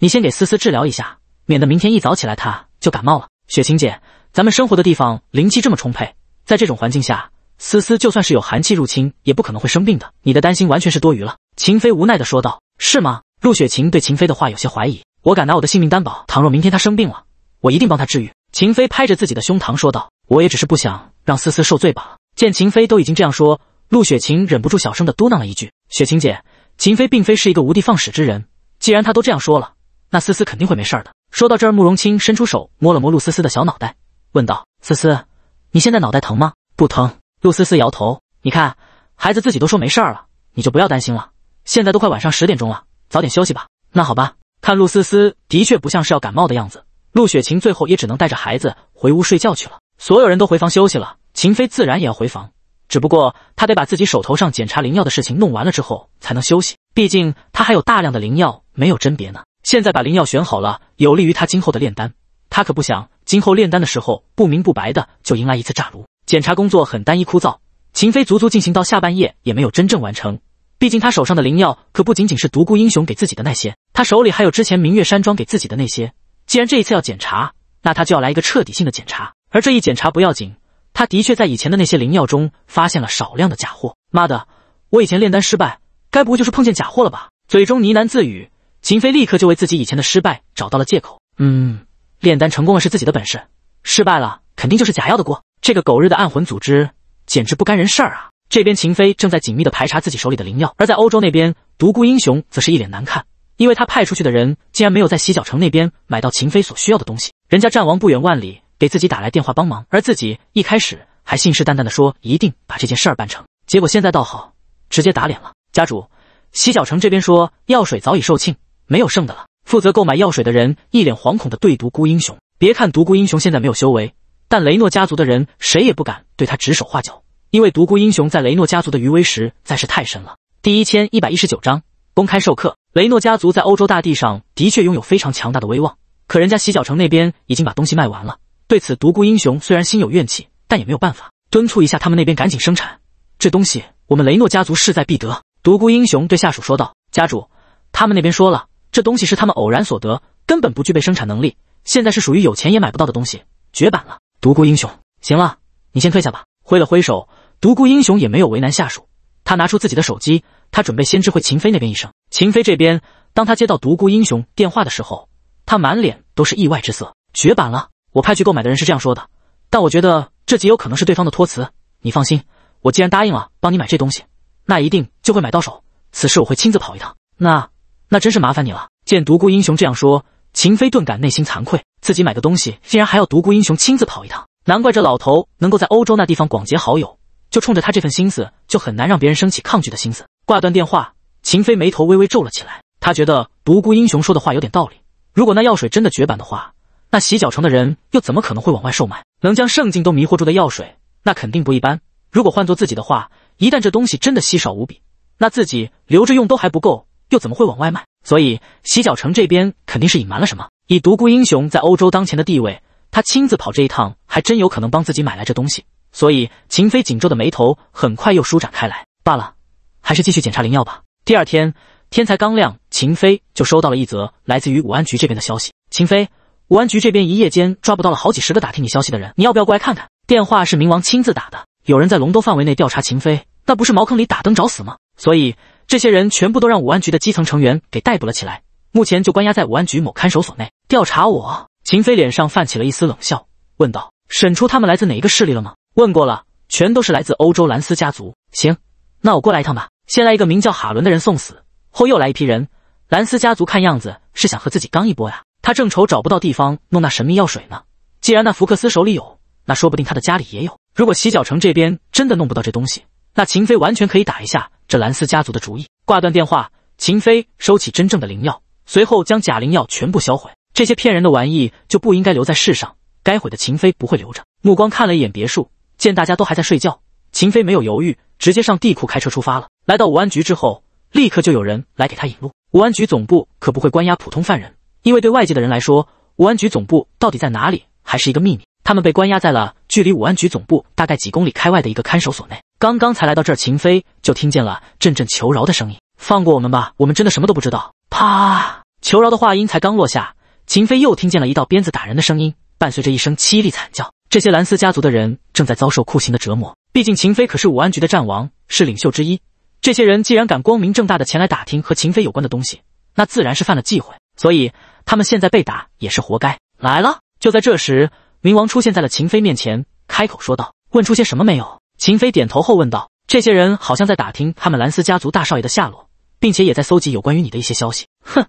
你先给思思治疗一下，免得明天一早起来她就感冒了。雪晴姐，咱们生活的地方灵气这么充沛，在这种环境下。思思就算是有寒气入侵，也不可能会生病的。你的担心完全是多余了。”秦飞无奈的说道。“是吗？”陆雪晴对秦飞的话有些怀疑。“我敢拿我的性命担保，倘若明天她生病了，我一定帮她治愈。”秦飞拍着自己的胸膛说道。“我也只是不想让思思受罪罢了。”见秦飞都已经这样说，陆雪晴忍不住小声的嘟囔了一句：“雪晴姐，秦飞并非是一个无的放矢之人，既然他都这样说了，那思思肯定会没事儿的。”说到这，儿，慕容清伸出手摸了摸陆思思的小脑袋，问道：“思思，你现在脑袋疼吗？”“不疼。”陆思思摇头，你看，孩子自己都说没事儿了，你就不要担心了。现在都快晚上十点钟了，早点休息吧。那好吧，看陆思思的确不像是要感冒的样子，陆雪晴最后也只能带着孩子回屋睡觉去了。所有人都回房休息了，秦飞自然也要回房，只不过他得把自己手头上检查灵药的事情弄完了之后才能休息，毕竟他还有大量的灵药没有甄别呢。现在把灵药选好了，有利于他今后的炼丹，他可不想今后炼丹的时候不明不白的就迎来一次炸炉。检查工作很单一枯燥，秦飞足足进行到下半夜也没有真正完成。毕竟他手上的灵药可不仅仅是独孤英雄给自己的那些，他手里还有之前明月山庄给自己的那些。既然这一次要检查，那他就要来一个彻底性的检查。而这一检查不要紧，他的确在以前的那些灵药中发现了少量的假货。妈的，我以前炼丹失败，该不会就是碰见假货了吧？嘴中呢喃自语，秦飞立刻就为自己以前的失败找到了借口。嗯，炼丹成功了是自己的本事，失败了肯定就是假药的锅。这个狗日的暗魂组织简直不干人事儿啊！这边秦飞正在紧密的排查自己手里的灵药，而在欧洲那边，独孤英雄则是一脸难看，因为他派出去的人竟然没有在洗脚城那边买到秦飞所需要的东西。人家战王不远万里给自己打来电话帮忙，而自己一开始还信誓旦旦的说一定把这件事儿办成，结果现在倒好，直接打脸了。家主，洗脚城这边说药水早已售罄，没有剩的了。负责购买药水的人一脸惶恐的对独孤英雄：“别看独孤英雄现在没有修为。”但雷诺家族的人谁也不敢对他指手画脚，因为独孤英雄在雷诺家族的余威实在是太深了。第一千一百一十九章公开授课。雷诺家族在欧洲大地上的确拥有非常强大的威望，可人家洗脚城那边已经把东西卖完了。对此，独孤英雄虽然心有怨气，但也没有办法，敦促一下他们那边赶紧生产这东西。我们雷诺家族势在必得。独孤英雄对下属说道：“家主，他们那边说了，这东西是他们偶然所得，根本不具备生产能力，现在是属于有钱也买不到的东西，绝版了。”独孤英雄，行了，你先退下吧。挥了挥手，独孤英雄也没有为难下属。他拿出自己的手机，他准备先知会秦飞那边一声。秦飞这边，当他接到独孤英雄电话的时候，他满脸都是意外之色。绝版了，我派去购买的人是这样说的，但我觉得这极有可能是对方的托词。你放心，我既然答应了帮你买这东西，那一定就会买到手。此事我会亲自跑一趟。那那真是麻烦你了。见独孤英雄这样说，秦飞顿感内心惭愧。自己买个东西，竟然还要独孤英雄亲自跑一趟，难怪这老头能够在欧洲那地方广结好友，就冲着他这份心思，就很难让别人升起抗拒的心思。挂断电话，秦飞眉头微微皱了起来，他觉得独孤英雄说的话有点道理。如果那药水真的绝版的话，那洗脚城的人又怎么可能会往外售卖？能将圣境都迷惑住的药水，那肯定不一般。如果换做自己的话，一旦这东西真的稀少无比，那自己留着用都还不够，又怎么会往外卖？所以洗脚城这边肯定是隐瞒了什么。以独孤英雄在欧洲当前的地位，他亲自跑这一趟还真有可能帮自己买来这东西。所以秦飞紧皱的眉头很快又舒展开来。罢了，还是继续检查灵药吧。第二天天才刚亮，秦飞就收到了一则来自于武安局这边的消息。秦飞，武安局这边一夜间抓不到了好几十个打听你消息的人，你要不要过来看看？电话是冥王亲自打的，有人在龙都范围内调查秦飞，那不是茅坑里打灯找死吗？所以这些人全部都让武安局的基层成员给逮捕了起来。目前就关押在武安局某看守所内。调查我，秦飞脸上泛起了一丝冷笑，问道：“审出他们来自哪一个势力了吗？”问过了，全都是来自欧洲兰斯家族。行，那我过来一趟吧。先来一个名叫哈伦的人送死，后又来一批人。兰斯家族看样子是想和自己刚一波呀。他正愁找不到地方弄那神秘药水呢。既然那福克斯手里有，那说不定他的家里也有。如果洗脚城这边真的弄不到这东西，那秦飞完全可以打一下这兰斯家族的主意。挂断电话，秦飞收起真正的灵药。随后将假灵药全部销毁，这些骗人的玩意就不应该留在世上。该毁的秦飞不会留着。目光看了一眼别墅，见大家都还在睡觉，秦飞没有犹豫，直接上地库开车出发了。来到武安局之后，立刻就有人来给他引路。武安局总部可不会关押普通犯人，因为对外界的人来说，武安局总部到底在哪里还是一个秘密。他们被关押在了距离武安局总部大概几公里开外的一个看守所内。刚刚才来到这儿，秦飞就听见了阵阵求饶的声音：“放过我们吧，我们真的什么都不知道。”啪！求饶的话音才刚落下，秦飞又听见了一道鞭子打人的声音，伴随着一声凄厉惨叫。这些蓝斯家族的人正在遭受酷刑的折磨。毕竟秦飞可是武安局的战王，是领袖之一。这些人既然敢光明正大的前来打听和秦飞有关的东西，那自然是犯了忌讳，所以他们现在被打也是活该。来了！就在这时，冥王出现在了秦飞面前，开口说道：“问出些什么没有？”秦飞点头后问道：“这些人好像在打听他们蓝斯家族大少爷的下落。”并且也在搜集有关于你的一些消息。哼，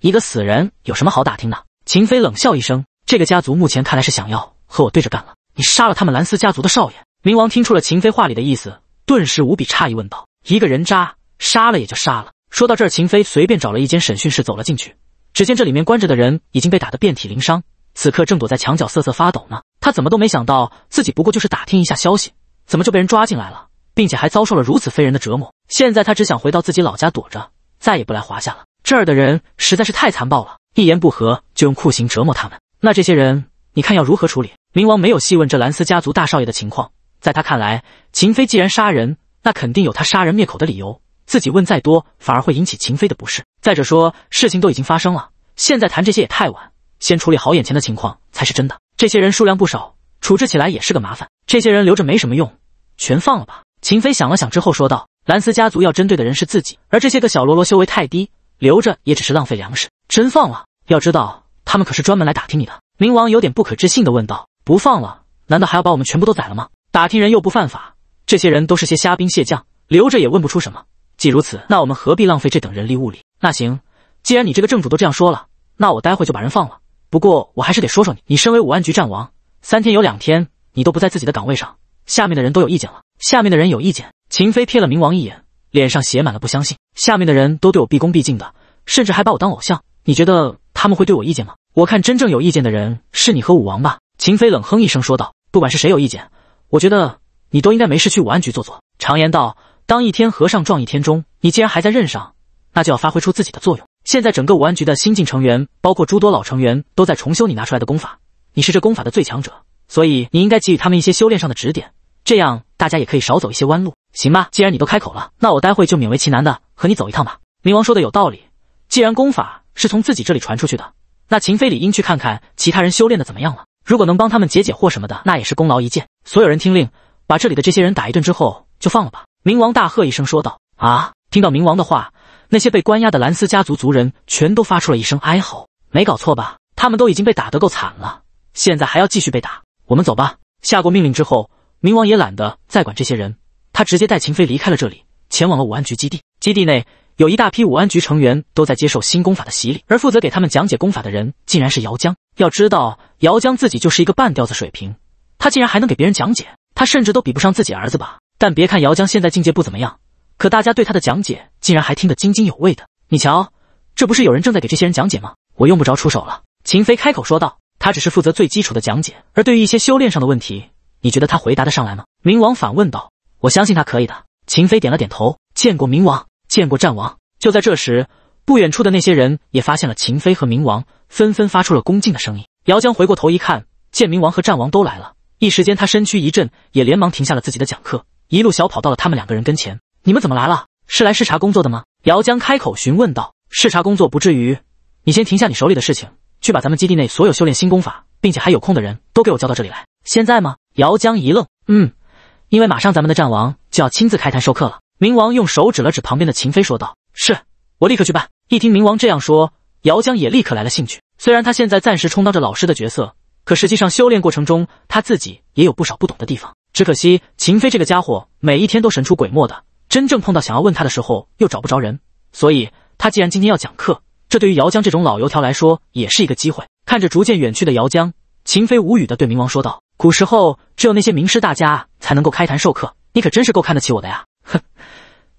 一个死人有什么好打听的？秦飞冷笑一声。这个家族目前看来是想要和我对着干了。你杀了他们蓝斯家族的少爷？冥王听出了秦飞话里的意思，顿时无比诧异，问道：“一个人渣杀了也就杀了。”说到这儿，秦飞随便找了一间审讯室走了进去。只见这里面关着的人已经被打得遍体鳞伤，此刻正躲在墙角瑟瑟发抖呢。他怎么都没想到，自己不过就是打听一下消息，怎么就被人抓进来了，并且还遭受了如此非人的折磨。现在他只想回到自己老家躲着，再也不来华夏了。这儿的人实在是太残暴了，一言不合就用酷刑折磨他们。那这些人，你看要如何处理？冥王没有细问这兰斯家族大少爷的情况，在他看来，秦飞既然杀人，那肯定有他杀人灭口的理由。自己问再多，反而会引起秦飞的不适。再者说，事情都已经发生了，现在谈这些也太晚，先处理好眼前的情况才是真的。这些人数量不少，处置起来也是个麻烦。这些人留着没什么用，全放了吧。秦飞想了想之后说道。兰斯家族要针对的人是自己，而这些个小喽啰修为太低，留着也只是浪费粮食。真放了？要知道他们可是专门来打听你的。冥王有点不可置信的问道：“不放了？难道还要把我们全部都宰了吗？”打听人又不犯法，这些人都是些虾兵蟹将，留着也问不出什么。既如此，那我们何必浪费这等人力物力？那行，既然你这个正主都这样说了，那我待会就把人放了。不过我还是得说说你，你身为武安局战王，三天有两天你都不在自己的岗位上，下面的人都有意见了。下面的人有意见。秦飞瞥了冥王一眼，脸上写满了不相信。下面的人都对我毕恭毕敬的，甚至还把我当偶像。你觉得他们会对我意见吗？我看真正有意见的人是你和武王吧。秦飞冷哼一声说道：“不管是谁有意见，我觉得你都应该没事去武安局坐坐。常言道，当一天和尚撞一天钟。你既然还在任上，那就要发挥出自己的作用。现在整个武安局的新晋成员，包括诸多老成员，都在重修你拿出来的功法。你是这功法的最强者，所以你应该给予他们一些修炼上的指点，这样大家也可以少走一些弯路。”行吧，既然你都开口了，那我待会就勉为其难的和你走一趟吧。冥王说的有道理，既然功法是从自己这里传出去的，那秦妃理应去看看其他人修炼的怎么样了。如果能帮他们解解惑什么的，那也是功劳一件。所有人听令，把这里的这些人打一顿之后就放了吧。冥王大喝一声说道：“啊！”听到冥王的话，那些被关押的蓝斯家族族人全都发出了一声哀嚎。没搞错吧？他们都已经被打得够惨了，现在还要继续被打？我们走吧。下过命令之后，冥王也懒得再管这些人。他直接带秦飞离开了这里，前往了武安局基地。基地内有一大批武安局成员都在接受新功法的洗礼，而负责给他们讲解功法的人竟然是姚江。要知道，姚江自己就是一个半吊子水平，他竟然还能给别人讲解，他甚至都比不上自己儿子吧？但别看姚江现在境界不怎么样，可大家对他的讲解竟然还听得津津有味的。你瞧，这不是有人正在给这些人讲解吗？我用不着出手了。”秦飞开口说道，“他只是负责最基础的讲解，而对于一些修炼上的问题，你觉得他回答得上来吗？”冥王反问道。我相信他可以的。秦飞点了点头，见过冥王，见过战王。就在这时，不远处的那些人也发现了秦飞和冥王，纷纷发出了恭敬的声音。姚江回过头一看，见冥王和战王都来了，一时间他身躯一震，也连忙停下了自己的讲课，一路小跑到了他们两个人跟前。你们怎么来了？是来视察工作的吗？姚江开口询问道。视察工作不至于，你先停下你手里的事情，去把咱们基地内所有修炼新功法，并且还有空的人都给我叫到这里来。现在吗？姚江一愣，嗯。因为马上咱们的战王就要亲自开坛授课了，冥王用手指了指旁边的秦飞，说道：“是我立刻去办。”一听冥王这样说，姚江也立刻来了兴趣。虽然他现在暂时充当着老师的角色，可实际上修炼过程中他自己也有不少不懂的地方。只可惜秦飞这个家伙每一天都神出鬼没的，真正碰到想要问他的时候又找不着人，所以他既然今天要讲课，这对于姚江这种老油条来说也是一个机会。看着逐渐远去的姚江，秦飞无语的对冥王说道。古时候，只有那些名师大家才能够开坛授课。你可真是够看得起我的呀！哼，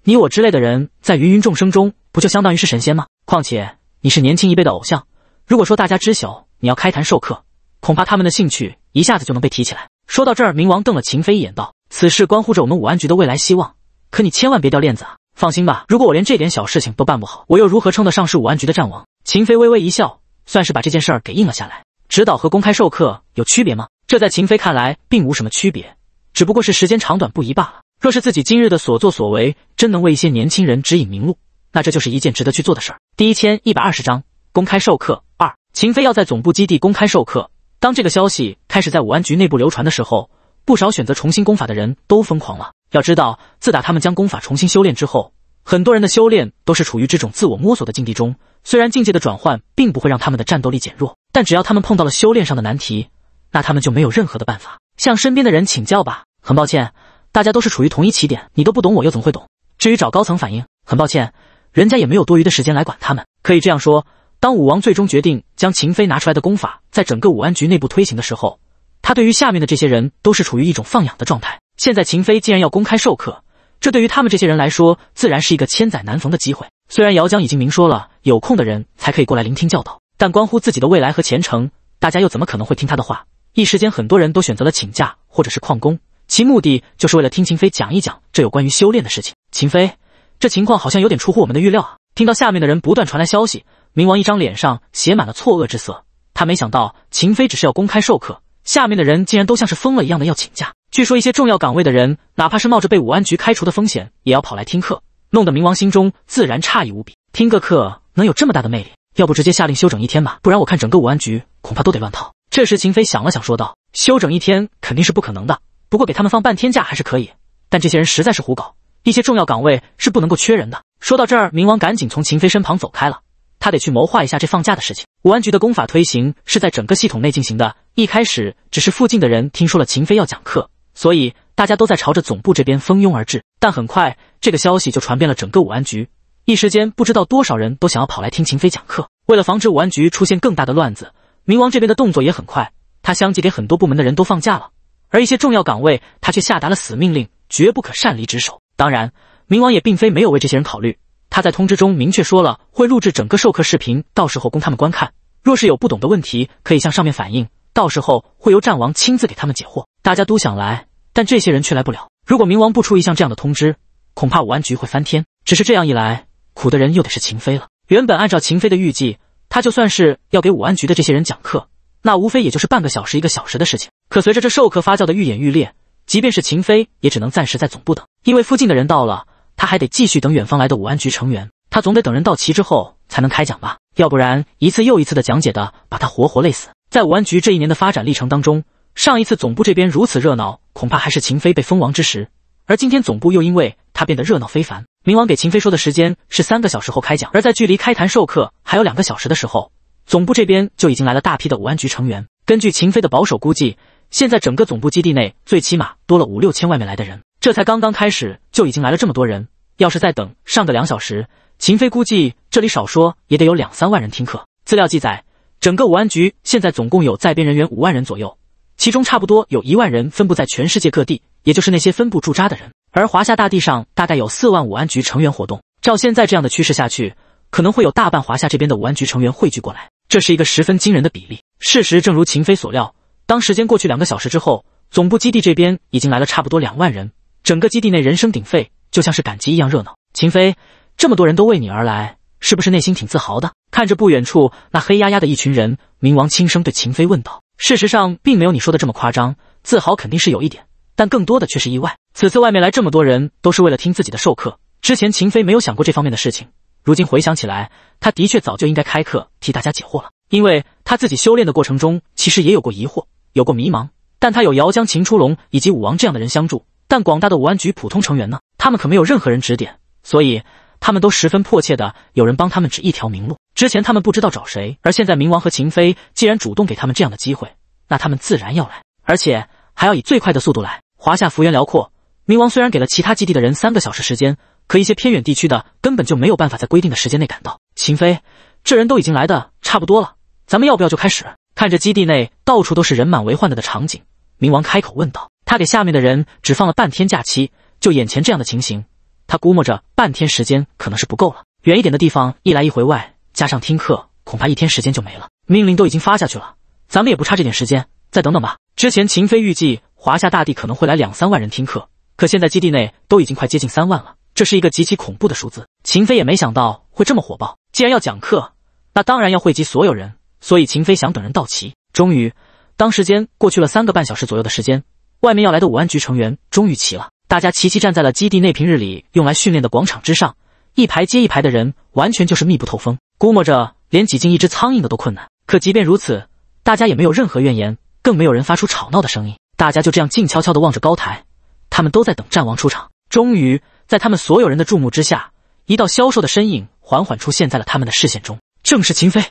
你我之类的人，在芸芸众生中，不就相当于是神仙吗？况且你是年轻一辈的偶像。如果说大家知晓你要开坛授课，恐怕他们的兴趣一下子就能被提起来。说到这儿，冥王瞪了秦飞一眼，道：“此事关乎着我们武安局的未来希望，可你千万别掉链子啊！”放心吧，如果我连这点小事情都办不好，我又如何称得上是武安局的战王？秦飞微微一笑，算是把这件事儿给应了下来。指导和公开授课有区别吗？这在秦飞看来并无什么区别，只不过是时间长短不一罢了。若是自己今日的所作所为真能为一些年轻人指引明路，那这就是一件值得去做的事儿。第一千一百二十章公开授课二。秦飞要在总部基地公开授课。当这个消息开始在武安局内部流传的时候，不少选择重新功法的人都疯狂了。要知道，自打他们将功法重新修炼之后，很多人的修炼都是处于这种自我摸索的境地中。虽然境界的转换并不会让他们的战斗力减弱，但只要他们碰到了修炼上的难题，那他们就没有任何的办法，向身边的人请教吧。很抱歉，大家都是处于同一起点，你都不懂，我又怎么会懂？至于找高层反映，很抱歉，人家也没有多余的时间来管他们。可以这样说，当武王最终决定将秦妃拿出来的功法在整个武安局内部推行的时候，他对于下面的这些人都是处于一种放养的状态。现在秦妃竟然要公开授课，这对于他们这些人来说，自然是一个千载难逢的机会。虽然姚江已经明说了，有空的人才可以过来聆听教导，但关乎自己的未来和前程，大家又怎么可能会听他的话？一时间，很多人都选择了请假或者是旷工，其目的就是为了听秦飞讲一讲这有关于修炼的事情。秦飞，这情况好像有点出乎我们的预料啊！听到下面的人不断传来消息，冥王一张脸上写满了错愕之色。他没想到秦飞只是要公开授课，下面的人竟然都像是疯了一样的要请假。据说一些重要岗位的人，哪怕是冒着被武安局开除的风险，也要跑来听课，弄得冥王心中自然诧异无比。听个课能有这么大的魅力？要不直接下令休整一天吧，不然我看整个武安局恐怕都得乱套。这时，秦飞想了想，说道：“休整一天肯定是不可能的，不过给他们放半天假还是可以。但这些人实在是胡搞，一些重要岗位是不能够缺人的。”说到这儿，冥王赶紧从秦飞身旁走开了，他得去谋划一下这放假的事情。武安局的功法推行是在整个系统内进行的，一开始只是附近的人听说了秦飞要讲课，所以大家都在朝着总部这边蜂拥而至。但很快，这个消息就传遍了整个武安局，一时间不知道多少人都想要跑来听秦飞讲课。为了防止武安局出现更大的乱子，冥王这边的动作也很快，他相继给很多部门的人都放假了，而一些重要岗位，他却下达了死命令，绝不可擅离职守。当然，冥王也并非没有为这些人考虑，他在通知中明确说了，会录制整个授课视频，到时候供他们观看。若是有不懂的问题，可以向上面反映，到时候会由战王亲自给他们解惑。大家都想来，但这些人却来不了。如果冥王不出一项这样的通知，恐怕武安局会翻天。只是这样一来，苦的人又得是秦飞了。原本按照秦飞的预计。他就算是要给武安局的这些人讲课，那无非也就是半个小时、一个小时的事情。可随着这授课发酵的愈演愈烈，即便是秦飞，也只能暂时在总部等，因为附近的人到了，他还得继续等远方来的武安局成员。他总得等人到齐之后才能开讲吧？要不然一次又一次的讲解的，把他活活累死。在武安局这一年的发展历程当中，上一次总部这边如此热闹，恐怕还是秦飞被封王之时，而今天总部又因为他变得热闹非凡。冥王给秦飞说的时间是三个小时后开讲，而在距离开坛授课还有两个小时的时候，总部这边就已经来了大批的武安局成员。根据秦飞的保守估计，现在整个总部基地内最起码多了五六千外面来的人。这才刚刚开始，就已经来了这么多人。要是再等上个两小时，秦飞估计这里少说也得有两三万人听课。资料记载，整个武安局现在总共有在编人员五万人左右，其中差不多有一万人分布在全世界各地，也就是那些分布驻扎的人。而华夏大地上大概有四万武安局成员活动，照现在这样的趋势下去，可能会有大半华夏这边的武安局成员汇聚过来，这是一个十分惊人的比例。事实正如秦飞所料，当时间过去两个小时之后，总部基地这边已经来了差不多两万人，整个基地内人声鼎沸，就像是赶集一样热闹。秦飞，这么多人都为你而来，是不是内心挺自豪的？看着不远处那黑压压的一群人，冥王轻声对秦飞问道。事实上，并没有你说的这么夸张，自豪肯定是有一点。但更多的却是意外。此次外面来这么多人，都是为了听自己的授课。之前秦飞没有想过这方面的事情，如今回想起来，他的确早就应该开课替大家解惑了。因为他自己修炼的过程中，其实也有过疑惑，有过迷茫。但他有姚江、秦初龙以及武王这样的人相助，但广大的武安局普通成员呢？他们可没有任何人指点，所以他们都十分迫切的有人帮他们指一条明路。之前他们不知道找谁，而现在冥王和秦飞既然主动给他们这样的机会，那他们自然要来，而且还要以最快的速度来。华夏幅员辽阔，冥王虽然给了其他基地的人三个小时时间，可一些偏远地区的根本就没有办法在规定的时间内赶到。秦飞，这人都已经来的差不多了，咱们要不要就开始？看着基地内到处都是人满为患的的场景，冥王开口问道。他给下面的人只放了半天假期，就眼前这样的情形，他估摸着半天时间可能是不够了。远一点的地方，一来一回外加上听课，恐怕一天时间就没了。命令都已经发下去了，咱们也不差这点时间，再等等吧。之前秦飞预计华夏大地可能会来两三万人听课，可现在基地内都已经快接近三万了，这是一个极其恐怖的数字。秦飞也没想到会这么火爆。既然要讲课，那当然要汇集所有人，所以秦飞想等人到齐。终于，当时间过去了三个半小时左右的时间，外面要来的武安局成员终于齐了。大家齐齐站在了基地内平日里用来训练的广场之上，一排接一排的人，完全就是密不透风，估摸着连挤进一只苍蝇的都困难。可即便如此，大家也没有任何怨言。更没有人发出吵闹的声音，大家就这样静悄悄地望着高台，他们都在等战王出场。终于，在他们所有人的注目之下，一道消瘦的身影缓缓出现在了他们的视线中，正是秦飞。